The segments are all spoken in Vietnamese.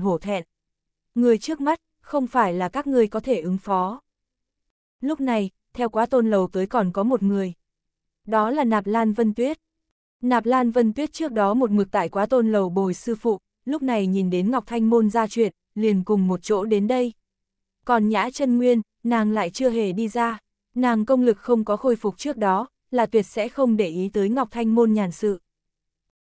hổ thẹn. Người trước mắt, không phải là các ngươi có thể ứng phó. Lúc này, theo quá tôn lầu tới còn có một người. Đó là Nạp Lan Vân Tuyết. Nạp Lan Vân Tuyết trước đó một mực tại quá tôn lầu bồi sư phụ, lúc này nhìn đến Ngọc Thanh Môn ra chuyện, liền cùng một chỗ đến đây. Còn Nhã chân Nguyên, nàng lại chưa hề đi ra, nàng công lực không có khôi phục trước đó, là tuyệt sẽ không để ý tới Ngọc Thanh Môn nhàn sự.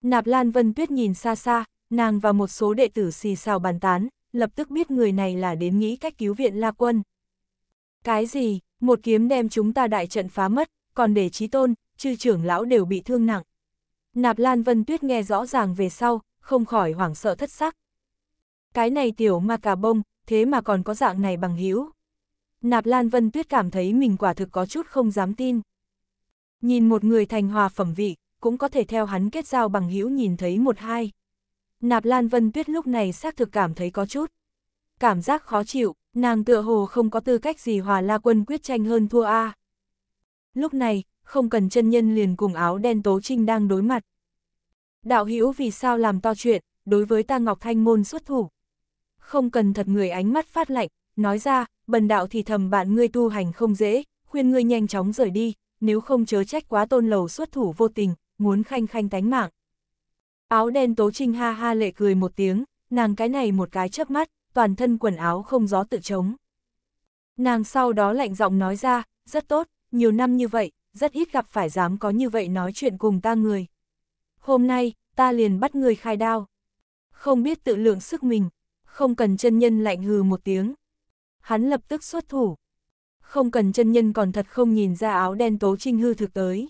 Nạp Lan Vân Tuyết nhìn xa xa, nàng và một số đệ tử xì xào bàn tán, lập tức biết người này là đến nghĩ cách cứu viện La Quân. Cái gì, một kiếm đem chúng ta đại trận phá mất, còn để trí tôn, chư trưởng lão đều bị thương nặng. Nạp Lan Vân Tuyết nghe rõ ràng về sau, không khỏi hoảng sợ thất sắc. Cái này tiểu ma cà bông, thế mà còn có dạng này bằng hữu Nạp Lan Vân Tuyết cảm thấy mình quả thực có chút không dám tin. Nhìn một người thành hòa phẩm vị, cũng có thể theo hắn kết giao bằng hữu nhìn thấy một hai. Nạp Lan Vân Tuyết lúc này xác thực cảm thấy có chút. Cảm giác khó chịu, nàng tựa hồ không có tư cách gì hòa la quân quyết tranh hơn thua A. Lúc này, không cần chân nhân liền cùng áo đen tố trinh đang đối mặt. Đạo hữu vì sao làm to chuyện, đối với ta Ngọc Thanh Môn xuất thủ. Không cần thật người ánh mắt phát lạnh, nói ra, bần đạo thì thầm bạn ngươi tu hành không dễ, khuyên ngươi nhanh chóng rời đi, nếu không chớ trách quá tôn lầu xuất thủ vô tình, muốn khanh khanh tánh mạng. Áo đen tố trinh ha ha lệ cười một tiếng, nàng cái này một cái chớp mắt, toàn thân quần áo không gió tự chống. Nàng sau đó lạnh giọng nói ra, rất tốt, nhiều năm như vậy, rất ít gặp phải dám có như vậy nói chuyện cùng ta người. Hôm nay, ta liền bắt người khai đao. Không biết tự lượng sức mình, không cần chân nhân lạnh hừ một tiếng. Hắn lập tức xuất thủ. Không cần chân nhân còn thật không nhìn ra áo đen tố trinh hư thực tới.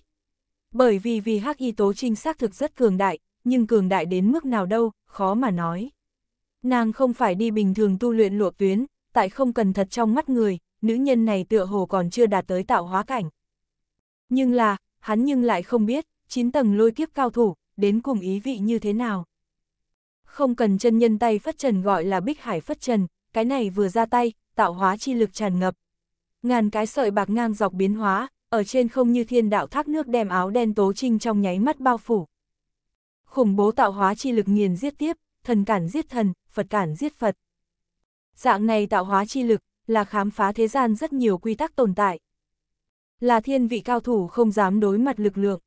Bởi vì vì hắc y tố trinh xác thực rất cường đại, nhưng cường đại đến mức nào đâu, khó mà nói. Nàng không phải đi bình thường tu luyện lụa tuyến, tại không cần thật trong mắt người, nữ nhân này tựa hồ còn chưa đạt tới tạo hóa cảnh. Nhưng là, hắn nhưng lại không biết, chín tầng lôi kiếp cao thủ, đến cùng ý vị như thế nào. Không cần chân nhân tay phất trần gọi là bích hải phất trần, cái này vừa ra tay, tạo hóa chi lực tràn ngập. Ngàn cái sợi bạc ngang dọc biến hóa, ở trên không như thiên đạo thác nước đem áo đen tố trinh trong nháy mắt bao phủ khủng bố tạo hóa chi lực nghiền giết tiếp, thần cản giết thần, Phật cản giết Phật. Dạng này tạo hóa chi lực là khám phá thế gian rất nhiều quy tắc tồn tại. Là thiên vị cao thủ không dám đối mặt lực lượng.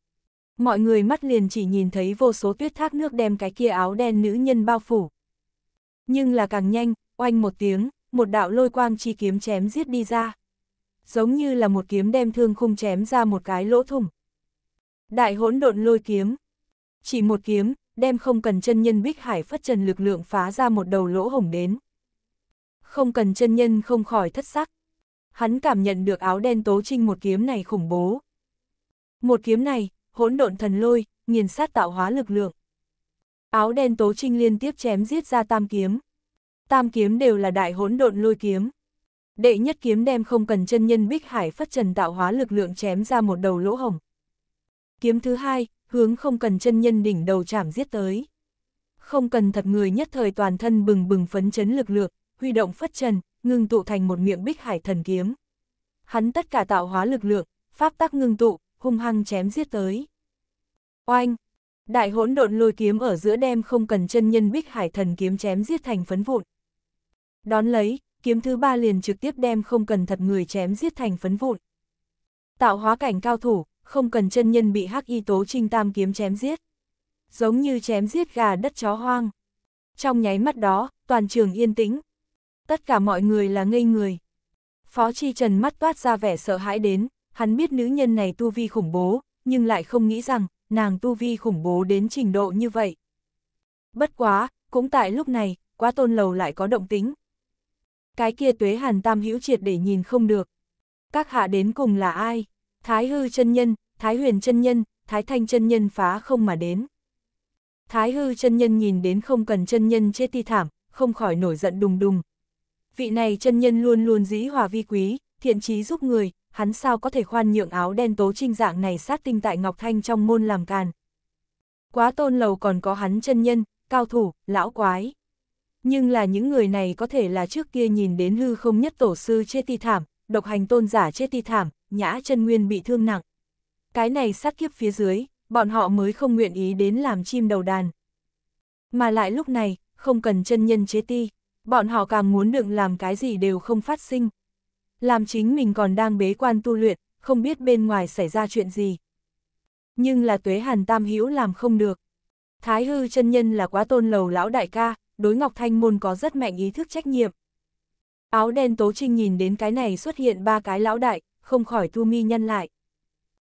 Mọi người mắt liền chỉ nhìn thấy vô số tuyết thác nước đem cái kia áo đen nữ nhân bao phủ. Nhưng là càng nhanh, oanh một tiếng, một đạo lôi quang chi kiếm chém giết đi ra. Giống như là một kiếm đem thương khung chém ra một cái lỗ thủng. Đại hỗn độn lôi kiếm, chỉ một kiếm, đem không cần chân nhân bích hải phất trần lực lượng phá ra một đầu lỗ hổng đến. Không cần chân nhân không khỏi thất sắc. Hắn cảm nhận được áo đen tố trinh một kiếm này khủng bố. Một kiếm này, hỗn độn thần lôi, nghiền sát tạo hóa lực lượng. Áo đen tố trinh liên tiếp chém giết ra tam kiếm. Tam kiếm đều là đại hỗn độn lôi kiếm. Đệ nhất kiếm đem không cần chân nhân bích hải phất trần tạo hóa lực lượng chém ra một đầu lỗ hồng. Kiếm thứ hai, hướng không cần chân nhân đỉnh đầu chạm giết tới. Không cần thật người nhất thời toàn thân bừng bừng phấn chấn lực lượng, huy động phất trần, ngưng tụ thành một miệng bích hải thần kiếm. Hắn tất cả tạo hóa lực lượng, pháp tắc ngưng tụ, hung hăng chém giết tới. Oanh! Đại hỗn độn lôi kiếm ở giữa đem không cần chân nhân bích hải thần kiếm chém giết thành phấn vụn. Đón lấy, kiếm thứ ba liền trực tiếp đem không cần thật người chém giết thành phấn vụn. Tạo hóa cảnh cao thủ, không cần chân nhân bị hắc y tố trinh tam kiếm chém giết. Giống như chém giết gà đất chó hoang. Trong nháy mắt đó, toàn trường yên tĩnh. Tất cả mọi người là ngây người. Phó Chi Trần mắt toát ra vẻ sợ hãi đến, hắn biết nữ nhân này tu vi khủng bố, nhưng lại không nghĩ rằng, nàng tu vi khủng bố đến trình độ như vậy. Bất quá, cũng tại lúc này, quá tôn lầu lại có động tính. Cái kia tuế hàn tam hữu triệt để nhìn không được. Các hạ đến cùng là ai? Thái hư chân nhân, Thái huyền chân nhân, Thái thanh chân nhân phá không mà đến. Thái hư chân nhân nhìn đến không cần chân nhân chết ti thảm, không khỏi nổi giận đùng đùng. Vị này chân nhân luôn luôn dĩ hòa vi quý, thiện chí giúp người, hắn sao có thể khoan nhượng áo đen tố trinh dạng này sát tinh tại Ngọc Thanh trong môn làm càn. Quá tôn lầu còn có hắn chân nhân, cao thủ, lão quái. Nhưng là những người này có thể là trước kia nhìn đến hư không nhất tổ sư chết ti thảm, độc hành tôn giả chết ti thảm, nhã chân nguyên bị thương nặng. Cái này sát kiếp phía dưới, bọn họ mới không nguyện ý đến làm chim đầu đàn. Mà lại lúc này, không cần chân nhân chế ti, bọn họ càng muốn đựng làm cái gì đều không phát sinh. Làm chính mình còn đang bế quan tu luyện, không biết bên ngoài xảy ra chuyện gì. Nhưng là tuế hàn tam hữu làm không được. Thái hư chân nhân là quá tôn lầu lão đại ca, đối Ngọc Thanh Môn có rất mạnh ý thức trách nhiệm. Áo đen Tố Trinh nhìn đến cái này xuất hiện ba cái lão đại, không khỏi Thu Mi nhân lại.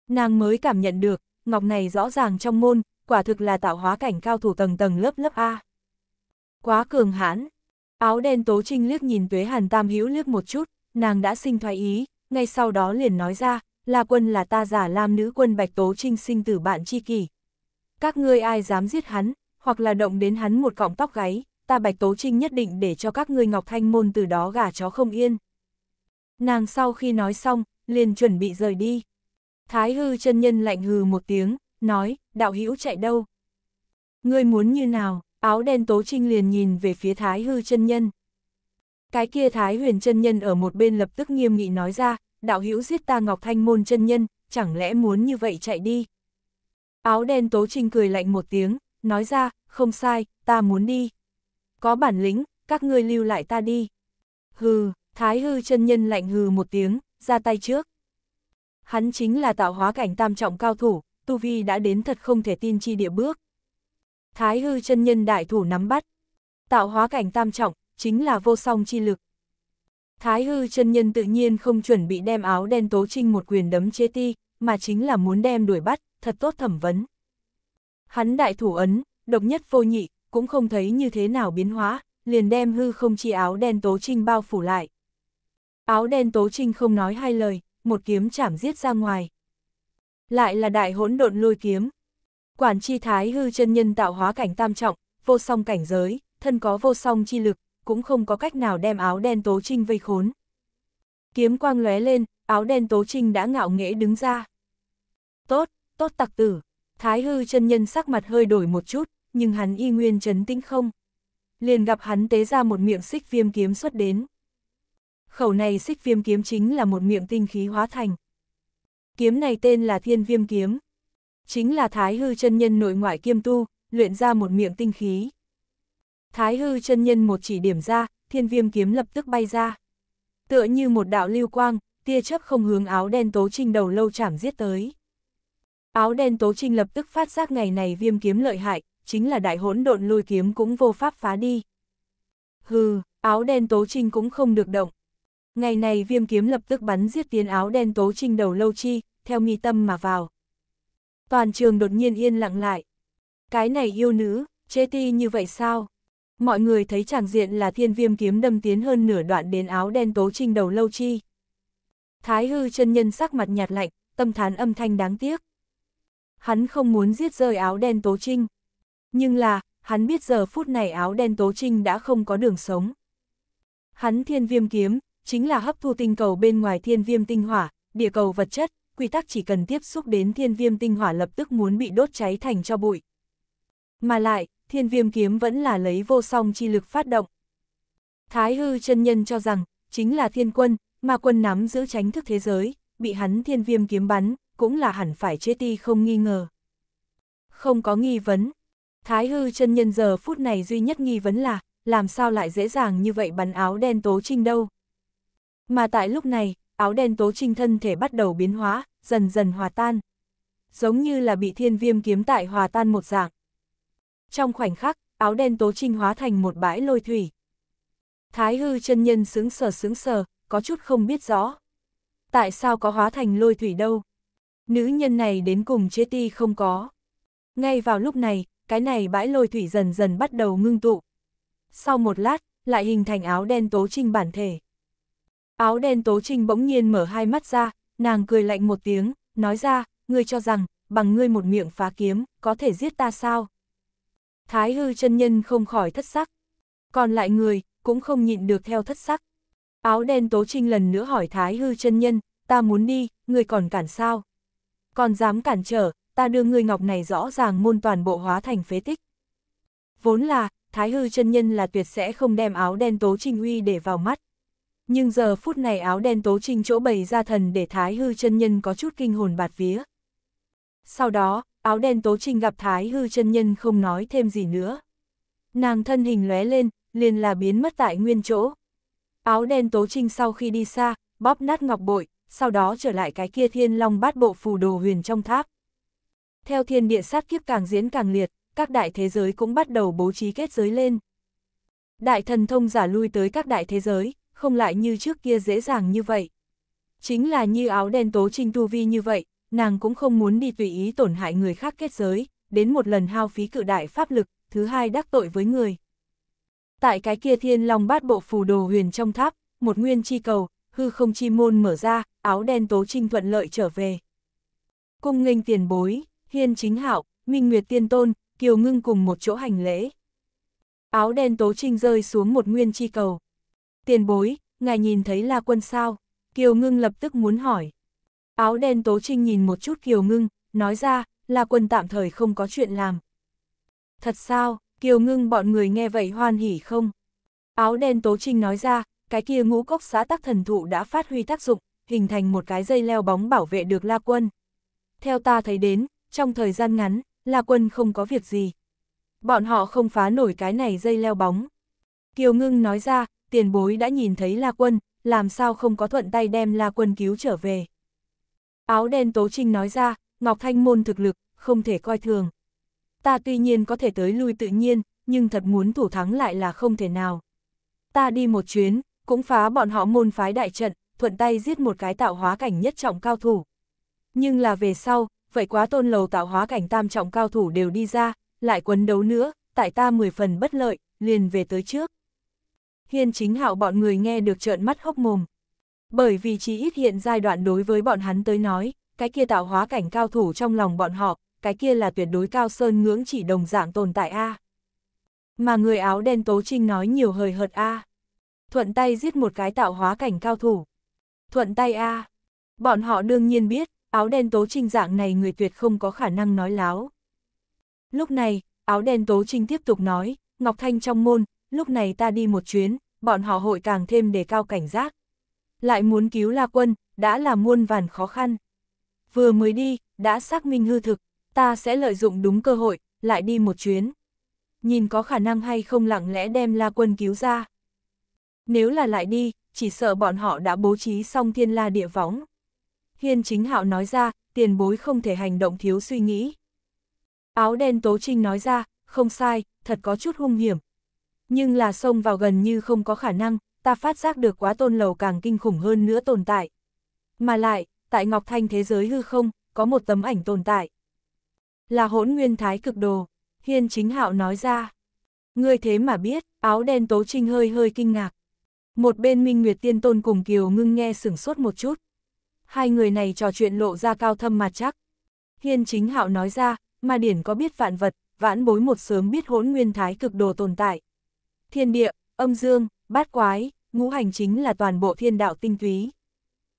Nàng mới cảm nhận được, ngọc này rõ ràng trong môn, quả thực là tạo hóa cảnh cao thủ tầng tầng lớp lớp A. Quá cường hãn, áo đen tố trinh liếc nhìn Tuế Hàn Tam Hữu liếc một chút, nàng đã sinh thoái ý, ngay sau đó liền nói ra, là quân là ta giả làm nữ quân Bạch Tố Trinh sinh tử bạn chi kỷ. Các ngươi ai dám giết hắn, hoặc là động đến hắn một cọng tóc gáy, ta Bạch Tố Trinh nhất định để cho các ngươi Ngọc Thanh Môn từ đó gà chó không yên. Nàng sau khi nói xong, liền chuẩn bị rời đi. Thái hư chân nhân lạnh hừ một tiếng, nói, đạo hữu chạy đâu? Ngươi muốn như nào? Áo đen tố trinh liền nhìn về phía thái hư chân nhân. Cái kia thái huyền chân nhân ở một bên lập tức nghiêm nghị nói ra, đạo hữu giết ta ngọc thanh môn chân nhân, chẳng lẽ muốn như vậy chạy đi? Áo đen tố trinh cười lạnh một tiếng, nói ra, không sai, ta muốn đi. Có bản lĩnh, các ngươi lưu lại ta đi. Hừ, thái hư chân nhân lạnh hừ một tiếng, ra tay trước. Hắn chính là tạo hóa cảnh tam trọng cao thủ, Tu Vi đã đến thật không thể tin chi địa bước. Thái hư chân nhân đại thủ nắm bắt. Tạo hóa cảnh tam trọng, chính là vô song chi lực. Thái hư chân nhân tự nhiên không chuẩn bị đem áo đen tố trinh một quyền đấm chê ti, mà chính là muốn đem đuổi bắt, thật tốt thẩm vấn. Hắn đại thủ ấn, độc nhất vô nhị, cũng không thấy như thế nào biến hóa, liền đem hư không chi áo đen tố trinh bao phủ lại. Áo đen tố trinh không nói hai lời, một kiếm chảm giết ra ngoài. Lại là đại hỗn độn lôi kiếm. Quản chi thái hư chân nhân tạo hóa cảnh tam trọng, vô song cảnh giới, thân có vô song chi lực, cũng không có cách nào đem áo đen tố trinh vây khốn. Kiếm quang lóe lên, áo đen tố trinh đã ngạo nghễ đứng ra. Tốt, tốt tặc tử, thái hư chân nhân sắc mặt hơi đổi một chút, nhưng hắn y nguyên chấn tĩnh không. Liền gặp hắn tế ra một miệng xích viêm kiếm xuất đến khẩu này xích viêm kiếm chính là một miệng tinh khí hóa thành. Kiếm này tên là thiên viêm kiếm. Chính là thái hư chân nhân nội ngoại kiêm tu, luyện ra một miệng tinh khí. Thái hư chân nhân một chỉ điểm ra, thiên viêm kiếm lập tức bay ra. Tựa như một đạo lưu quang, tia chấp không hướng áo đen tố trinh đầu lâu chảm giết tới. Áo đen tố trinh lập tức phát giác ngày này viêm kiếm lợi hại, chính là đại hỗn độn lôi kiếm cũng vô pháp phá đi. Hừ, áo đen tố trinh cũng không được động, Ngày này viêm kiếm lập tức bắn giết tiến áo đen tố trinh đầu lâu chi, theo mi tâm mà vào. Toàn trường đột nhiên yên lặng lại. Cái này yêu nữ, chê ti như vậy sao? Mọi người thấy chẳng diện là thiên viêm kiếm đâm tiến hơn nửa đoạn đến áo đen tố trinh đầu lâu chi. Thái hư chân nhân sắc mặt nhạt lạnh, tâm thán âm thanh đáng tiếc. Hắn không muốn giết rơi áo đen tố trinh. Nhưng là, hắn biết giờ phút này áo đen tố trinh đã không có đường sống. Hắn thiên viêm kiếm, chính là hấp thu tinh cầu bên ngoài thiên viêm tinh hỏa, địa cầu vật chất, quy tắc chỉ cần tiếp xúc đến thiên viêm tinh hỏa lập tức muốn bị đốt cháy thành cho bụi. Mà lại, thiên viêm kiếm vẫn là lấy vô song chi lực phát động. Thái hư chân nhân cho rằng, chính là thiên quân, mà quân nắm giữ tránh thức thế giới, bị hắn thiên viêm kiếm bắn, cũng là hẳn phải chế ti không nghi ngờ. Không có nghi vấn. Thái hư chân nhân giờ phút này duy nhất nghi vấn là, làm sao lại dễ dàng như vậy bắn áo đen tố trinh đâu. Mà tại lúc này, áo đen tố trinh thân thể bắt đầu biến hóa, dần dần hòa tan. Giống như là bị thiên viêm kiếm tại hòa tan một dạng. Trong khoảnh khắc, áo đen tố trinh hóa thành một bãi lôi thủy. Thái hư chân nhân sướng sờ sướng sờ, có chút không biết rõ. Tại sao có hóa thành lôi thủy đâu? Nữ nhân này đến cùng chế ti không có. Ngay vào lúc này, cái này bãi lôi thủy dần dần bắt đầu ngưng tụ. Sau một lát, lại hình thành áo đen tố trinh bản thể. Áo đen tố trinh bỗng nhiên mở hai mắt ra, nàng cười lạnh một tiếng, nói ra, ngươi cho rằng, bằng ngươi một miệng phá kiếm, có thể giết ta sao? Thái hư chân nhân không khỏi thất sắc. Còn lại người, cũng không nhịn được theo thất sắc. Áo đen tố trinh lần nữa hỏi thái hư chân nhân, ta muốn đi, người còn cản sao? Còn dám cản trở, ta đưa ngươi ngọc này rõ ràng môn toàn bộ hóa thành phế tích. Vốn là, thái hư chân nhân là tuyệt sẽ không đem áo đen tố trinh uy để vào mắt, nhưng giờ phút này áo đen tố trinh chỗ bày ra thần để Thái Hư chân nhân có chút kinh hồn bạt vía. Sau đó, áo đen tố trinh gặp Thái Hư chân nhân không nói thêm gì nữa. Nàng thân hình lóe lên, liền là biến mất tại nguyên chỗ. Áo đen tố trinh sau khi đi xa, bóp nát ngọc bội, sau đó trở lại cái kia thiên long bát bộ phù đồ huyền trong tháp. Theo thiên địa sát kiếp càng diễn càng liệt, các đại thế giới cũng bắt đầu bố trí kết giới lên. Đại thần thông giả lui tới các đại thế giới, không lại như trước kia dễ dàng như vậy. Chính là như áo đen tố trinh tu vi như vậy, nàng cũng không muốn đi tùy ý tổn hại người khác kết giới, đến một lần hao phí cự đại pháp lực, thứ hai đắc tội với người. Tại cái kia thiên long bát bộ phù đồ huyền trong tháp, một nguyên chi cầu, hư không chi môn mở ra, áo đen tố trinh thuận lợi trở về. Cung nghênh tiền bối, hiên chính hạo, minh nguyệt tiên tôn, kiều ngưng cùng một chỗ hành lễ. Áo đen tố trinh rơi xuống một nguyên chi cầu tiền bối, ngài nhìn thấy la quân sao? Kiều ngưng lập tức muốn hỏi. Áo đen tố trinh nhìn một chút Kiều ngưng, nói ra, la quân tạm thời không có chuyện làm. Thật sao, Kiều ngưng bọn người nghe vậy hoan hỉ không? Áo đen tố trinh nói ra, cái kia ngũ cốc xã tắc thần thụ đã phát huy tác dụng, hình thành một cái dây leo bóng bảo vệ được La Quân. Theo ta thấy đến, trong thời gian ngắn, La Quân không có việc gì. Bọn họ không phá nổi cái này dây leo bóng. Kiều Ngưng nói ra, tiền bối đã nhìn thấy La Quân, làm sao không có thuận tay đem La Quân cứu trở về. Áo đen Tố Trinh nói ra, Ngọc Thanh Môn thực lực, không thể coi thường. Ta tuy nhiên có thể tới lui tự nhiên, nhưng thật muốn thủ thắng lại là không thể nào. Ta đi một chuyến, cũng phá bọn họ môn phái đại trận, thuận tay giết một cái tạo hóa cảnh nhất trọng cao thủ. Nhưng là về sau, vậy quá tôn lầu tạo hóa cảnh tam trọng cao thủ đều đi ra, lại quấn đấu nữa, tại ta mười phần bất lợi, liền về tới trước hiên chính hạo bọn người nghe được trợn mắt hốc mồm. Bởi vì chỉ ít hiện giai đoạn đối với bọn hắn tới nói, cái kia tạo hóa cảnh cao thủ trong lòng bọn họ, cái kia là tuyệt đối cao sơn ngưỡng chỉ đồng dạng tồn tại A. Mà người áo đen tố trinh nói nhiều hời hợt A. Thuận tay giết một cái tạo hóa cảnh cao thủ. Thuận tay A. Bọn họ đương nhiên biết, áo đen tố trinh dạng này người tuyệt không có khả năng nói láo. Lúc này, áo đen tố trinh tiếp tục nói, Ngọc Thanh trong môn, lúc này ta đi một chuyến, bọn họ hội càng thêm đề cao cảnh giác. Lại muốn cứu La Quân, đã là muôn vàn khó khăn. Vừa mới đi, đã xác minh hư thực, ta sẽ lợi dụng đúng cơ hội, lại đi một chuyến. Nhìn có khả năng hay không lặng lẽ đem La Quân cứu ra. Nếu là lại đi, chỉ sợ bọn họ đã bố trí xong thiên la địa võng. Hiên chính hạo nói ra, tiền bối không thể hành động thiếu suy nghĩ. Áo đen tố trinh nói ra, không sai, thật có chút hung hiểm, nhưng là xông vào gần như không có khả năng, ta phát giác được quá tôn lầu càng kinh khủng hơn nữa tồn tại. Mà lại, tại Ngọc Thanh thế giới hư không, có một tấm ảnh tồn tại. Là hỗn nguyên thái cực đồ, hiên chính hạo nói ra. Ngươi thế mà biết, áo đen tố trinh hơi hơi kinh ngạc. Một bên Minh Nguyệt Tiên Tôn cùng Kiều ngưng nghe sửng sốt một chút. Hai người này trò chuyện lộ ra cao thâm mà chắc. Hiên chính hạo nói ra, mà điển có biết vạn vật, vãn bối một sớm biết hỗn nguyên thái cực đồ tồn tại thiên địa, âm dương, bát quái, ngũ hành chính là toàn bộ thiên đạo tinh túy.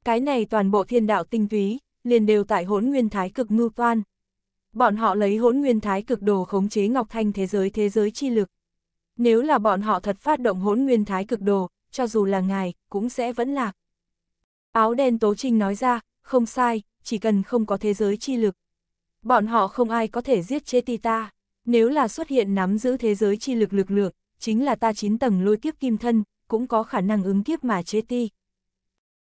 Cái này toàn bộ thiên đạo tinh túy, liền đều tại hỗn nguyên thái cực ngư toan. Bọn họ lấy hỗn nguyên thái cực đồ khống chế Ngọc Thanh thế giới thế giới chi lực. Nếu là bọn họ thật phát động hỗn nguyên thái cực đồ, cho dù là ngài, cũng sẽ vẫn lạc. Áo đen Tố Trinh nói ra, không sai, chỉ cần không có thế giới chi lực. Bọn họ không ai có thể giết chết ti ta. Nếu là xuất hiện nắm giữ thế giới chi lực lực lượng, chính là ta chín tầng lôi kiếp kim thân, cũng có khả năng ứng kiếp mà chế ti.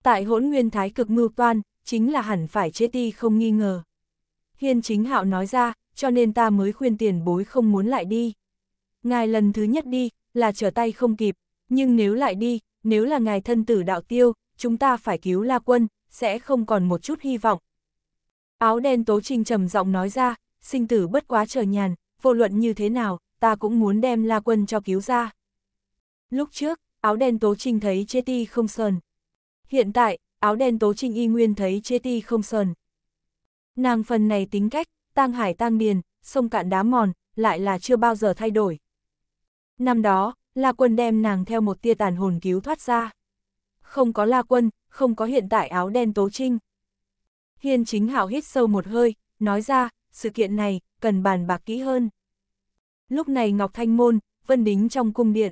Tại hỗn nguyên thái cực mưu toan, chính là hẳn phải chế ti không nghi ngờ. Hiên chính hạo nói ra, cho nên ta mới khuyên tiền bối không muốn lại đi. Ngài lần thứ nhất đi, là trở tay không kịp, nhưng nếu lại đi, nếu là ngài thân tử đạo tiêu, chúng ta phải cứu la quân, sẽ không còn một chút hy vọng. Áo đen tố trình trầm giọng nói ra, sinh tử bất quá chờ nhàn, vô luận như thế nào, ta cũng muốn đem La Quân cho cứu ra. Lúc trước, áo đen Tố Trinh thấy chê ti không sờn. Hiện tại, áo đen Tố Trinh y nguyên thấy chê ti không sờn. Nàng phần này tính cách, tang hải tang điền, sông cạn đá mòn, lại là chưa bao giờ thay đổi. Năm đó, La Quân đem nàng theo một tia tàn hồn cứu thoát ra. Không có La Quân, không có hiện tại áo đen Tố Trinh. Hiên chính hảo hít sâu một hơi, nói ra, sự kiện này, cần bàn bạc kỹ hơn. Lúc này Ngọc Thanh Môn, Vân Đính trong cung điện.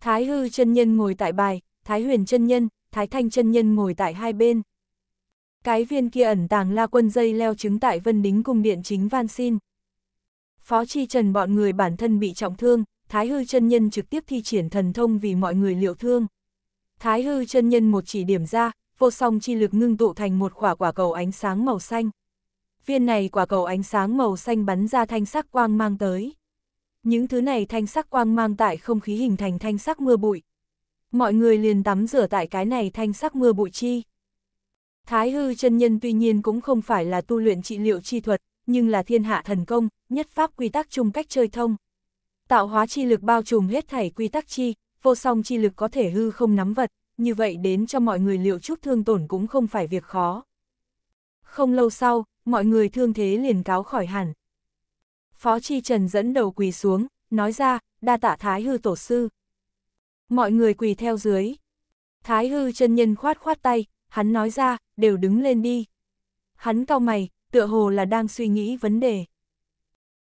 Thái Hư chân nhân ngồi tại bài, Thái Huyền chân nhân, Thái Thanh chân nhân ngồi tại hai bên. Cái viên kia ẩn tàng la quân dây leo trứng tại Vân Đính cung điện chính van xin. Phó Chi Trần bọn người bản thân bị trọng thương, Thái Hư chân nhân trực tiếp thi triển thần thông vì mọi người liệu thương. Thái Hư chân nhân một chỉ điểm ra, vô song chi lực ngưng tụ thành một quả quả cầu ánh sáng màu xanh. Viên này quả cầu ánh sáng màu xanh bắn ra thanh sắc quang mang tới những thứ này thanh sắc quang mang tại không khí hình thành thanh sắc mưa bụi. Mọi người liền tắm rửa tại cái này thanh sắc mưa bụi chi. Thái hư chân nhân tuy nhiên cũng không phải là tu luyện trị liệu chi thuật, nhưng là thiên hạ thần công, nhất pháp quy tắc chung cách chơi thông. Tạo hóa chi lực bao trùm hết thảy quy tắc chi, vô song chi lực có thể hư không nắm vật, như vậy đến cho mọi người liệu chút thương tổn cũng không phải việc khó. Không lâu sau, mọi người thương thế liền cáo khỏi hẳn. Phó Chi Trần dẫn đầu quỳ xuống, nói ra, đa tạ Thái Hư Tổ Sư. Mọi người quỳ theo dưới. Thái Hư chân nhân khoát khoát tay, hắn nói ra, đều đứng lên đi. Hắn cau mày, tựa hồ là đang suy nghĩ vấn đề.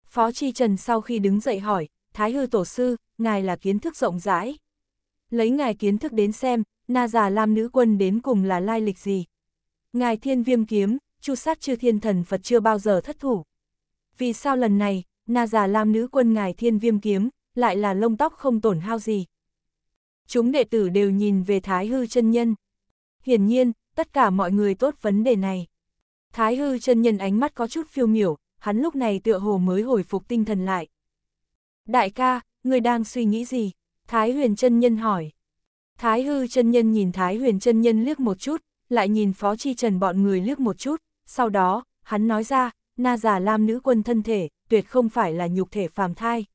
Phó Chi Trần sau khi đứng dậy hỏi, Thái Hư Tổ Sư, ngài là kiến thức rộng rãi. Lấy ngài kiến thức đến xem, na già lam nữ quân đến cùng là lai lịch gì. Ngài thiên viêm kiếm, chu sát chư thiên thần Phật chưa bao giờ thất thủ. Vì sao lần này, na già lam nữ quân ngài thiên viêm kiếm, lại là lông tóc không tổn hao gì. Chúng đệ tử đều nhìn về Thái Hư chân Nhân. Hiển nhiên, tất cả mọi người tốt vấn đề này. Thái Hư chân Nhân ánh mắt có chút phiêu miểu, hắn lúc này tựa hồ mới hồi phục tinh thần lại. Đại ca, người đang suy nghĩ gì? Thái Huyền chân Nhân hỏi. Thái Hư chân Nhân nhìn Thái Huyền chân Nhân liếc một chút, lại nhìn Phó Chi Trần bọn người liếc một chút, sau đó, hắn nói ra, na giả lam nữ quân thân thể, tuyệt không phải là nhục thể phàm thai.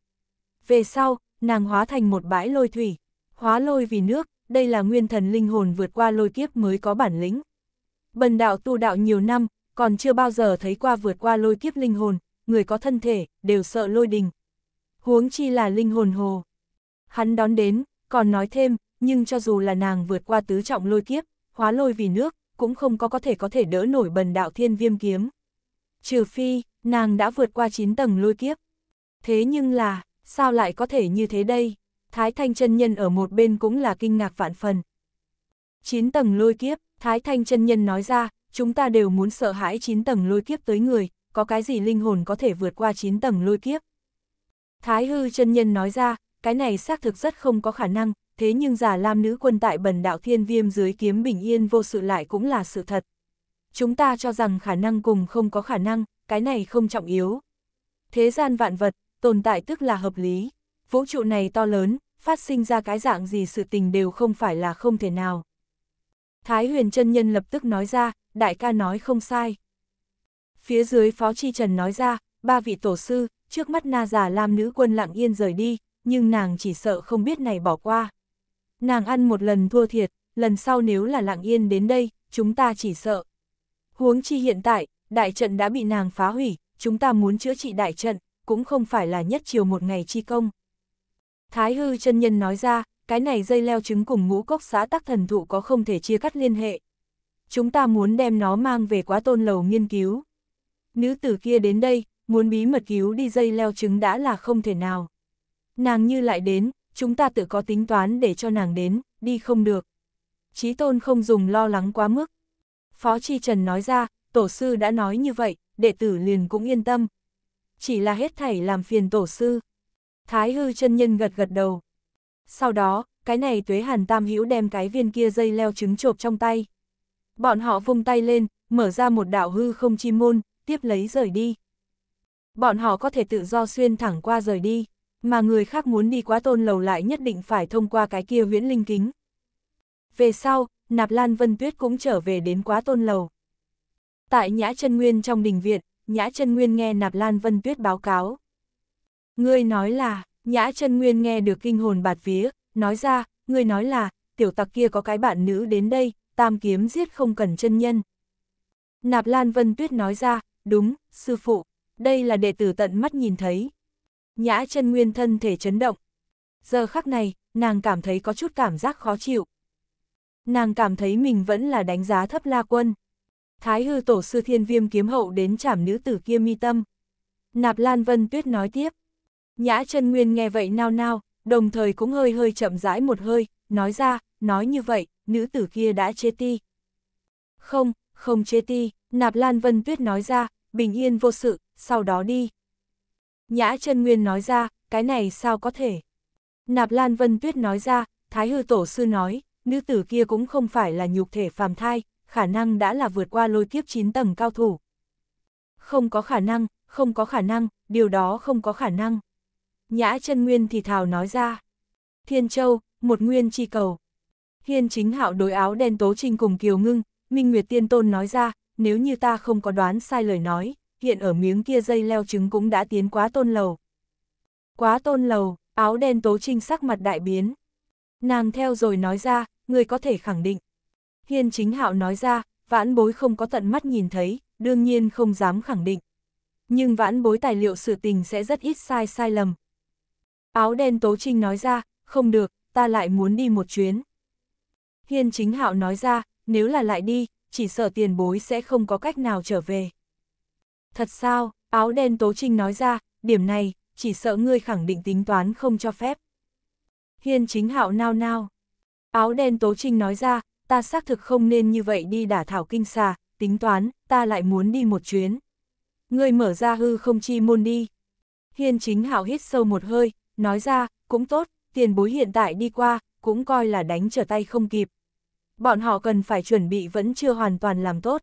Về sau, nàng hóa thành một bãi lôi thủy, hóa lôi vì nước, đây là nguyên thần linh hồn vượt qua lôi kiếp mới có bản lĩnh. Bần đạo tu đạo nhiều năm, còn chưa bao giờ thấy qua vượt qua lôi kiếp linh hồn, người có thân thể, đều sợ lôi đình. Huống chi là linh hồn hồ. Hắn đón đến, còn nói thêm, nhưng cho dù là nàng vượt qua tứ trọng lôi kiếp, hóa lôi vì nước, cũng không có có thể có thể đỡ nổi bần đạo thiên viêm kiếm. Trừ phi, nàng đã vượt qua 9 tầng lôi kiếp. Thế nhưng là, sao lại có thể như thế đây? Thái Thanh chân Nhân ở một bên cũng là kinh ngạc vạn phần. 9 tầng lôi kiếp, Thái Thanh chân Nhân nói ra, chúng ta đều muốn sợ hãi 9 tầng lôi kiếp tới người, có cái gì linh hồn có thể vượt qua 9 tầng lôi kiếp. Thái Hư chân Nhân nói ra, cái này xác thực rất không có khả năng, thế nhưng giả lam nữ quân tại bần đạo thiên viêm dưới kiếm bình yên vô sự lại cũng là sự thật chúng ta cho rằng khả năng cùng không có khả năng, cái này không trọng yếu. Thế gian vạn vật, tồn tại tức là hợp lý. Vũ trụ này to lớn, phát sinh ra cái dạng gì sự tình đều không phải là không thể nào. Thái huyền chân nhân lập tức nói ra, đại ca nói không sai. Phía dưới phó chi trần nói ra, ba vị tổ sư, trước mắt na già lam nữ quân lặng yên rời đi, nhưng nàng chỉ sợ không biết này bỏ qua. Nàng ăn một lần thua thiệt, lần sau nếu là lặng yên đến đây, chúng ta chỉ sợ, Huống chi hiện tại, đại trận đã bị nàng phá hủy, chúng ta muốn chữa trị đại trận, cũng không phải là nhất chiều một ngày chi công. Thái hư chân nhân nói ra, cái này dây leo trứng cùng ngũ cốc xã tắc thần thụ có không thể chia cắt liên hệ. Chúng ta muốn đem nó mang về quá tôn lầu nghiên cứu. Nữ tử kia đến đây, muốn bí mật cứu đi dây leo trứng đã là không thể nào. Nàng như lại đến, chúng ta tự có tính toán để cho nàng đến, đi không được. Chí tôn không dùng lo lắng quá mức, Phó Chi Trần nói ra, tổ sư đã nói như vậy, đệ tử liền cũng yên tâm. Chỉ là hết thảy làm phiền tổ sư. Thái hư chân nhân gật gật đầu. Sau đó, cái này tuế hàn tam hữu đem cái viên kia dây leo trứng chộp trong tay. Bọn họ vung tay lên, mở ra một đạo hư không chi môn, tiếp lấy rời đi. Bọn họ có thể tự do xuyên thẳng qua rời đi, mà người khác muốn đi quá tôn lầu lại nhất định phải thông qua cái kia huyễn linh kính. Về sau, Nạp Lan Vân Tuyết cũng trở về đến quá tôn lầu. Tại Nhã chân Nguyên trong đình viện, Nhã chân Nguyên nghe Nạp Lan Vân Tuyết báo cáo. Ngươi nói là, Nhã chân Nguyên nghe được kinh hồn bạt vía, nói ra, ngươi nói là, tiểu tặc kia có cái bạn nữ đến đây, tam kiếm giết không cần chân nhân. Nạp Lan Vân Tuyết nói ra, đúng, sư phụ, đây là đệ tử tận mắt nhìn thấy. Nhã chân Nguyên thân thể chấn động. Giờ khắc này, nàng cảm thấy có chút cảm giác khó chịu, nàng cảm thấy mình vẫn là đánh giá thấp la quân. Thái hư tổ sư thiên viêm kiếm hậu đến chảm nữ tử kia mi tâm. Nạp Lan Vân Tuyết nói tiếp. Nhã chân Nguyên nghe vậy nao nao, đồng thời cũng hơi hơi chậm rãi một hơi, nói ra, nói như vậy, nữ tử kia đã chê ti. Không, không chê ti, Nạp Lan Vân Tuyết nói ra, bình yên vô sự, sau đó đi. Nhã chân Nguyên nói ra, cái này sao có thể. Nạp Lan Vân Tuyết nói ra, Thái Hư Tổ Sư nói, nữ tử kia cũng không phải là nhục thể phàm thai, khả năng đã là vượt qua lôi kiếp 9 tầng cao thủ. Không có khả năng, không có khả năng, điều đó không có khả năng. Nhã chân Nguyên thì thào nói ra. Thiên Châu, một nguyên chi cầu. Hiên chính hạo đối áo đen tố trinh cùng kiều ngưng, Minh Nguyệt Tiên Tôn nói ra, nếu như ta không có đoán sai lời nói, hiện ở miếng kia dây leo trứng cũng đã tiến quá tôn lầu. Quá tôn lầu, áo đen tố trinh sắc mặt đại biến. Nàng theo rồi nói ra, người có thể khẳng định. Hiên chính hạo nói ra, vãn bối không có tận mắt nhìn thấy, đương nhiên không dám khẳng định. Nhưng vãn bối tài liệu sự tình sẽ rất ít sai sai lầm. Áo đen tố trinh nói ra, không được, ta lại muốn đi một chuyến. Hiên chính hạo nói ra, nếu là lại đi, chỉ sợ tiền bối sẽ không có cách nào trở về. Thật sao, áo đen tố trinh nói ra, điểm này, chỉ sợ ngươi khẳng định tính toán không cho phép. Hiên chính hạo nao nao. Áo đen Tố Trinh nói ra, ta xác thực không nên như vậy đi đả thảo kinh xà, tính toán, ta lại muốn đi một chuyến. Ngươi mở ra hư không chi môn đi. Hiên chính hảo hít sâu một hơi, nói ra, cũng tốt, tiền bối hiện tại đi qua, cũng coi là đánh trở tay không kịp. Bọn họ cần phải chuẩn bị vẫn chưa hoàn toàn làm tốt.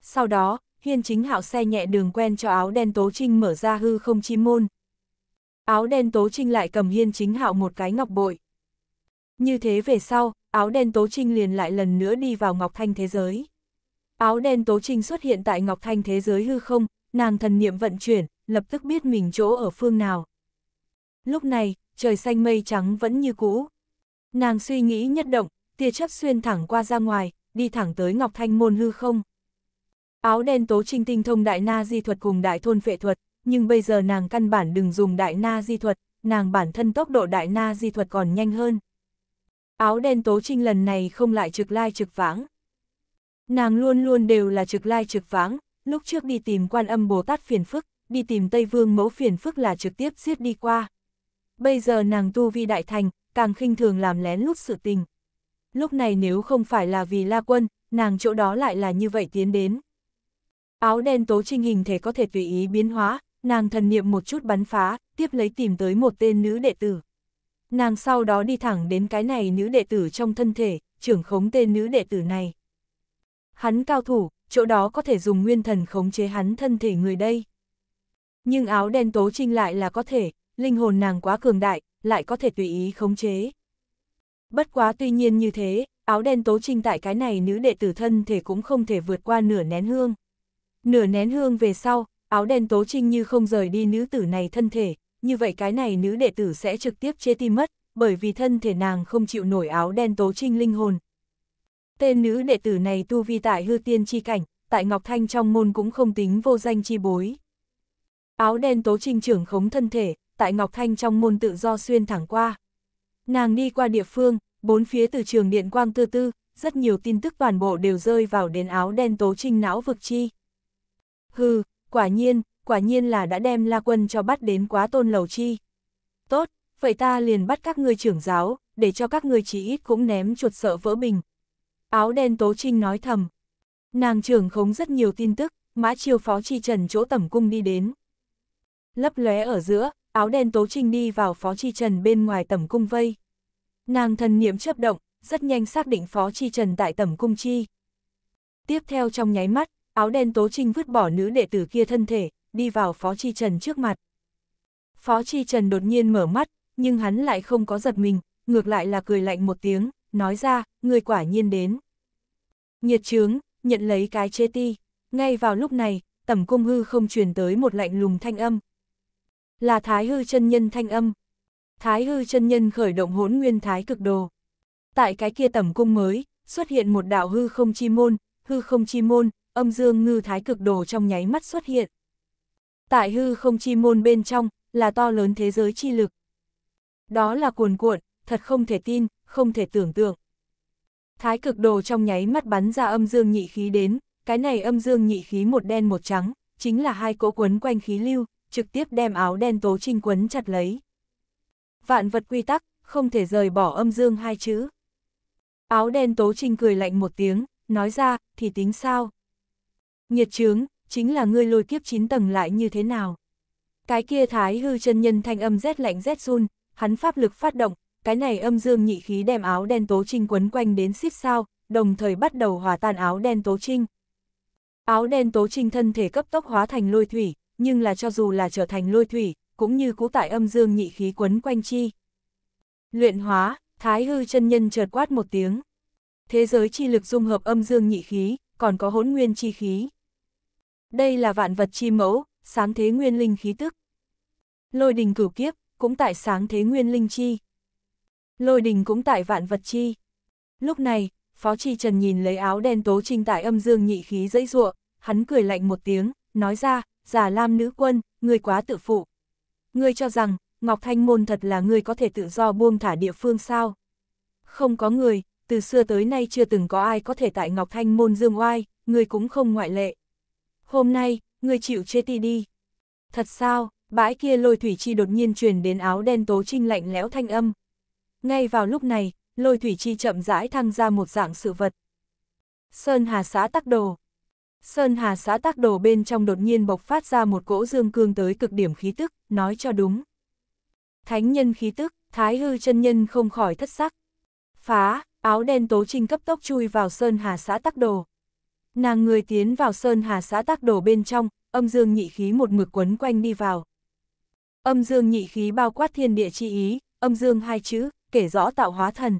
Sau đó, Hiên chính hạo xe nhẹ đường quen cho áo đen tố trinh mở ra hư không chi môn. Áo đen tố trinh lại cầm Hiên chính hạo một cái ngọc bội. Như thế về sau, áo đen Tố Trinh liền lại lần nữa đi vào Ngọc Thanh thế giới. Áo đen Tố Trinh xuất hiện tại Ngọc Thanh thế giới hư không, nàng thần niệm vận chuyển, lập tức biết mình chỗ ở phương nào. Lúc này, trời xanh mây trắng vẫn như cũ. Nàng suy nghĩ nhất động, tia chấp xuyên thẳng qua ra ngoài, đi thẳng tới Ngọc Thanh môn hư không. Áo đen Tố Trinh tinh thông đại na di thuật cùng đại thôn phệ thuật, nhưng bây giờ nàng căn bản đừng dùng đại na di thuật, nàng bản thân tốc độ đại na di thuật còn nhanh hơn. Áo đen tố trinh lần này không lại trực lai trực vãng. Nàng luôn luôn đều là trực lai trực vãng, lúc trước đi tìm quan âm Bồ Tát phiền phức, đi tìm Tây Vương mẫu phiền phức là trực tiếp giết đi qua. Bây giờ nàng tu vi đại thành, càng khinh thường làm lén lút sự tình. Lúc này nếu không phải là vì la quân, nàng chỗ đó lại là như vậy tiến đến. Áo đen tố trinh hình thể có thể tùy ý biến hóa, nàng thần niệm một chút bắn phá, tiếp lấy tìm tới một tên nữ đệ tử. Nàng sau đó đi thẳng đến cái này nữ đệ tử trong thân thể, trưởng khống tên nữ đệ tử này. Hắn cao thủ, chỗ đó có thể dùng nguyên thần khống chế hắn thân thể người đây. Nhưng áo đen tố trinh lại là có thể, linh hồn nàng quá cường đại, lại có thể tùy ý khống chế. Bất quá tuy nhiên như thế, áo đen tố trinh tại cái này nữ đệ tử thân thể cũng không thể vượt qua nửa nén hương. Nửa nén hương về sau, áo đen tố trinh như không rời đi nữ tử này thân thể, như vậy cái này nữ đệ tử sẽ trực tiếp chê tim mất, bởi vì thân thể nàng không chịu nổi áo đen tố trinh linh hồn. Tên nữ đệ tử này tu vi tại hư tiên chi cảnh, tại Ngọc Thanh trong môn cũng không tính vô danh chi bối. Áo đen tố trinh trưởng khống thân thể, tại Ngọc Thanh trong môn tự do xuyên thẳng qua. Nàng đi qua địa phương, bốn phía từ trường điện quang tư tư, rất nhiều tin tức toàn bộ đều rơi vào đến áo đen tố trinh não vực chi. Hừ, quả nhiên, quả nhiên là đã đem La Quân cho bắt đến quá tôn lầu chi. Tốt, vậy ta liền bắt các ngươi trưởng giáo, để cho các ngươi chỉ ít cũng ném chuột sợ vỡ bình. Áo đen Tố Trinh nói thầm. Nàng trưởng khống rất nhiều tin tức, mã chiều phó tri trần chỗ tẩm cung đi đến. Lấp lóe ở giữa, áo đen Tố Trinh đi vào phó tri trần bên ngoài tẩm cung vây. Nàng thần niệm chấp động, rất nhanh xác định phó tri trần tại tẩm cung chi. Tiếp theo trong nháy mắt, áo đen Tố Trinh vứt bỏ nữ đệ tử kia thân thể, đi vào Phó Chi Trần trước mặt. Phó Chi Trần đột nhiên mở mắt, nhưng hắn lại không có giật mình, ngược lại là cười lạnh một tiếng, nói ra, người quả nhiên đến. Nhiệt trướng, nhận lấy cái chê ti, ngay vào lúc này, tẩm cung hư không truyền tới một lạnh lùng thanh âm. Là thái hư chân nhân thanh âm. Thái hư chân nhân khởi động hỗn nguyên thái cực đồ. Tại cái kia tẩm cung mới, xuất hiện một đạo hư không chi môn, hư không chi môn, âm dương ngư thái cực đồ trong nháy mắt xuất hiện tại hư không chi môn bên trong, là to lớn thế giới chi lực. Đó là cuồn cuộn, thật không thể tin, không thể tưởng tượng. Thái cực đồ trong nháy mắt bắn ra âm dương nhị khí đến, cái này âm dương nhị khí một đen một trắng, chính là hai cỗ quấn quanh khí lưu, trực tiếp đem áo đen tố trinh quấn chặt lấy. Vạn vật quy tắc, không thể rời bỏ âm dương hai chữ. Áo đen tố trinh cười lạnh một tiếng, nói ra, thì tính sao? Nhiệt chướng, chính là ngươi lôi kiếp chín tầng lại như thế nào. Cái kia thái hư chân nhân thanh âm rét lạnh rét run, hắn pháp lực phát động, cái này âm dương nhị khí đem áo đen tố trinh quấn quanh đến xít sao, đồng thời bắt đầu hòa tan áo đen tố trinh. Áo đen tố trinh thân thể cấp tốc hóa thành lôi thủy, nhưng là cho dù là trở thành lôi thủy, cũng như cú tại âm dương nhị khí quấn quanh chi. Luyện hóa, thái hư chân nhân chợt quát một tiếng. Thế giới chi lực dung hợp âm dương nhị khí, còn có hỗn nguyên chi khí. Đây là vạn vật chi mẫu, sáng thế nguyên linh khí tức. Lôi đình cửu kiếp, cũng tại sáng thế nguyên linh chi. Lôi đình cũng tại vạn vật chi. Lúc này, Phó Chi Trần nhìn lấy áo đen tố trinh tại âm dương nhị khí dãy ruộng, hắn cười lạnh một tiếng, nói ra, giả lam nữ quân, ngươi quá tự phụ. Ngươi cho rằng, Ngọc Thanh Môn thật là ngươi có thể tự do buông thả địa phương sao? Không có người, từ xưa tới nay chưa từng có ai có thể tại Ngọc Thanh Môn dương oai, ngươi cũng không ngoại lệ hôm nay, người chịu chết Ti đi. Thật sao, bãi kia lôi thủy chi đột nhiên truyền đến áo đen tố trinh lạnh lẽo thanh âm. Ngay vào lúc này, lôi thủy chi chậm rãi thăng ra một dạng sự vật. Sơn Hà xã tắc đồ. Sơn Hà xã tắc đồ bên trong đột nhiên bộc phát ra một cỗ dương cương tới cực điểm khí tức, nói cho đúng. Thánh nhân khí tức, thái hư chân nhân không khỏi thất sắc. Phá, áo đen tố trinh cấp tốc chui vào Sơn Hà xã tắc đồ. Nàng người tiến vào sơn hà xã tác đổ bên trong, âm dương nhị khí một mực quấn quanh đi vào. Âm dương nhị khí bao quát thiên địa chi ý, âm dương hai chữ, kể rõ tạo hóa thần.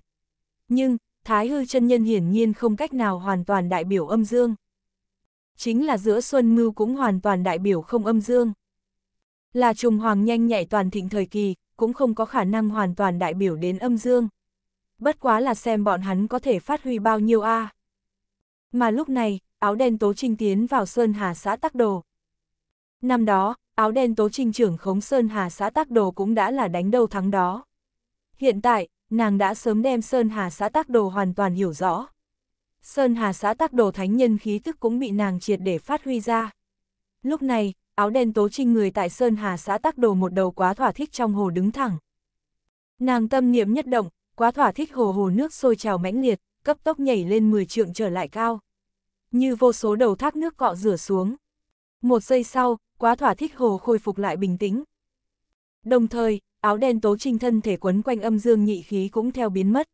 Nhưng, thái hư chân nhân hiển nhiên không cách nào hoàn toàn đại biểu âm dương. Chính là giữa xuân mưu cũng hoàn toàn đại biểu không âm dương. Là trùng hoàng nhanh nhạy toàn thịnh thời kỳ, cũng không có khả năng hoàn toàn đại biểu đến âm dương. Bất quá là xem bọn hắn có thể phát huy bao nhiêu a. À. Mà lúc này, áo đen Tố Trinh tiến vào Sơn Hà xã Tắc Đồ. Năm đó, áo đen Tố Trinh trưởng khống Sơn Hà xã Tắc Đồ cũng đã là đánh đầu thắng đó. Hiện tại, nàng đã sớm đem Sơn Hà xã Tắc Đồ hoàn toàn hiểu rõ. Sơn Hà xã Tắc Đồ thánh nhân khí tức cũng bị nàng triệt để phát huy ra. Lúc này, áo đen Tố Trinh người tại Sơn Hà xã Tắc Đồ một đầu quá thỏa thích trong hồ đứng thẳng. Nàng tâm niệm nhất động, quá thỏa thích hồ hồ nước sôi trào mãnh liệt, cấp tốc nhảy lên 10 trượng trở lại cao như vô số đầu thác nước cọ rửa xuống. Một giây sau, quá thỏa thích hồ khôi phục lại bình tĩnh. Đồng thời, áo đen tố trinh thân thể quấn quanh âm dương nhị khí cũng theo biến mất.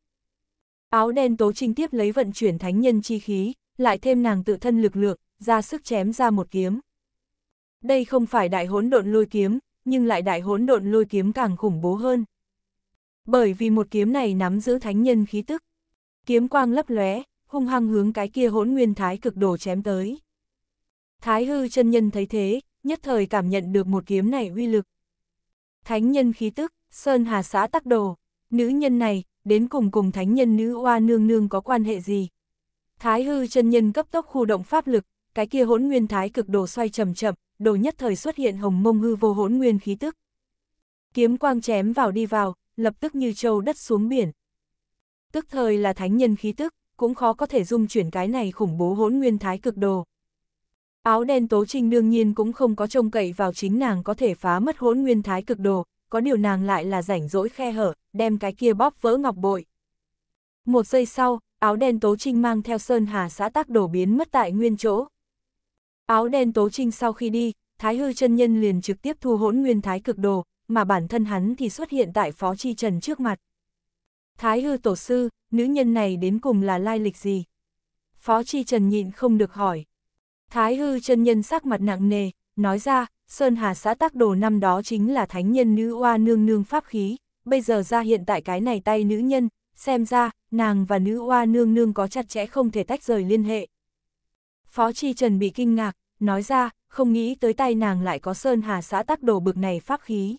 Áo đen tố trinh tiếp lấy vận chuyển thánh nhân chi khí, lại thêm nàng tự thân lực lượng, ra sức chém ra một kiếm. Đây không phải đại hỗn độn lôi kiếm, nhưng lại đại hỗn độn lôi kiếm càng khủng bố hơn. Bởi vì một kiếm này nắm giữ thánh nhân khí tức. Kiếm quang lấp lóe, hung hăng hướng cái kia hỗn nguyên thái cực đồ chém tới. Thái hư chân nhân thấy thế, nhất thời cảm nhận được một kiếm này uy lực. Thánh nhân khí tức, Sơn Hà xã tắc đồ, nữ nhân này, đến cùng cùng thánh nhân nữ oa nương nương có quan hệ gì? Thái hư chân nhân cấp tốc khu động pháp lực, cái kia hỗn nguyên thái cực đồ xoay chậm chậm, đồ nhất thời xuất hiện hồng mông hư vô hỗn nguyên khí tức. Kiếm quang chém vào đi vào, lập tức như châu đất xuống biển. Tức thời là thánh nhân khí tức, cũng khó có thể dung chuyển cái này khủng bố hỗn nguyên thái cực đồ. Áo đen Tố Trinh đương nhiên cũng không có trông cậy vào chính nàng có thể phá mất hỗn nguyên thái cực đồ, có điều nàng lại là rảnh rỗi khe hở, đem cái kia bóp vỡ ngọc bội. Một giây sau, áo đen Tố Trinh mang theo Sơn Hà xã tác đổ biến mất tại nguyên chỗ. Áo đen Tố Trinh sau khi đi, Thái Hư chân nhân liền trực tiếp thu hỗn nguyên thái cực đồ, mà bản thân hắn thì xuất hiện tại Phó Chi Trần trước mặt. Thái Hư Tổ Sư, nữ nhân này đến cùng là lai lịch gì? Phó Chi Trần nhịn không được hỏi. Thái hư chân nhân sắc mặt nặng nề, nói ra, Sơn Hà xã tác đồ năm đó chính là thánh nhân nữ oa nương nương pháp khí, bây giờ ra hiện tại cái này tay nữ nhân, xem ra, nàng và nữ oa nương nương có chặt chẽ không thể tách rời liên hệ. Phó Chi Trần bị kinh ngạc, nói ra, không nghĩ tới tay nàng lại có Sơn Hà xã tác đồ bực này pháp khí.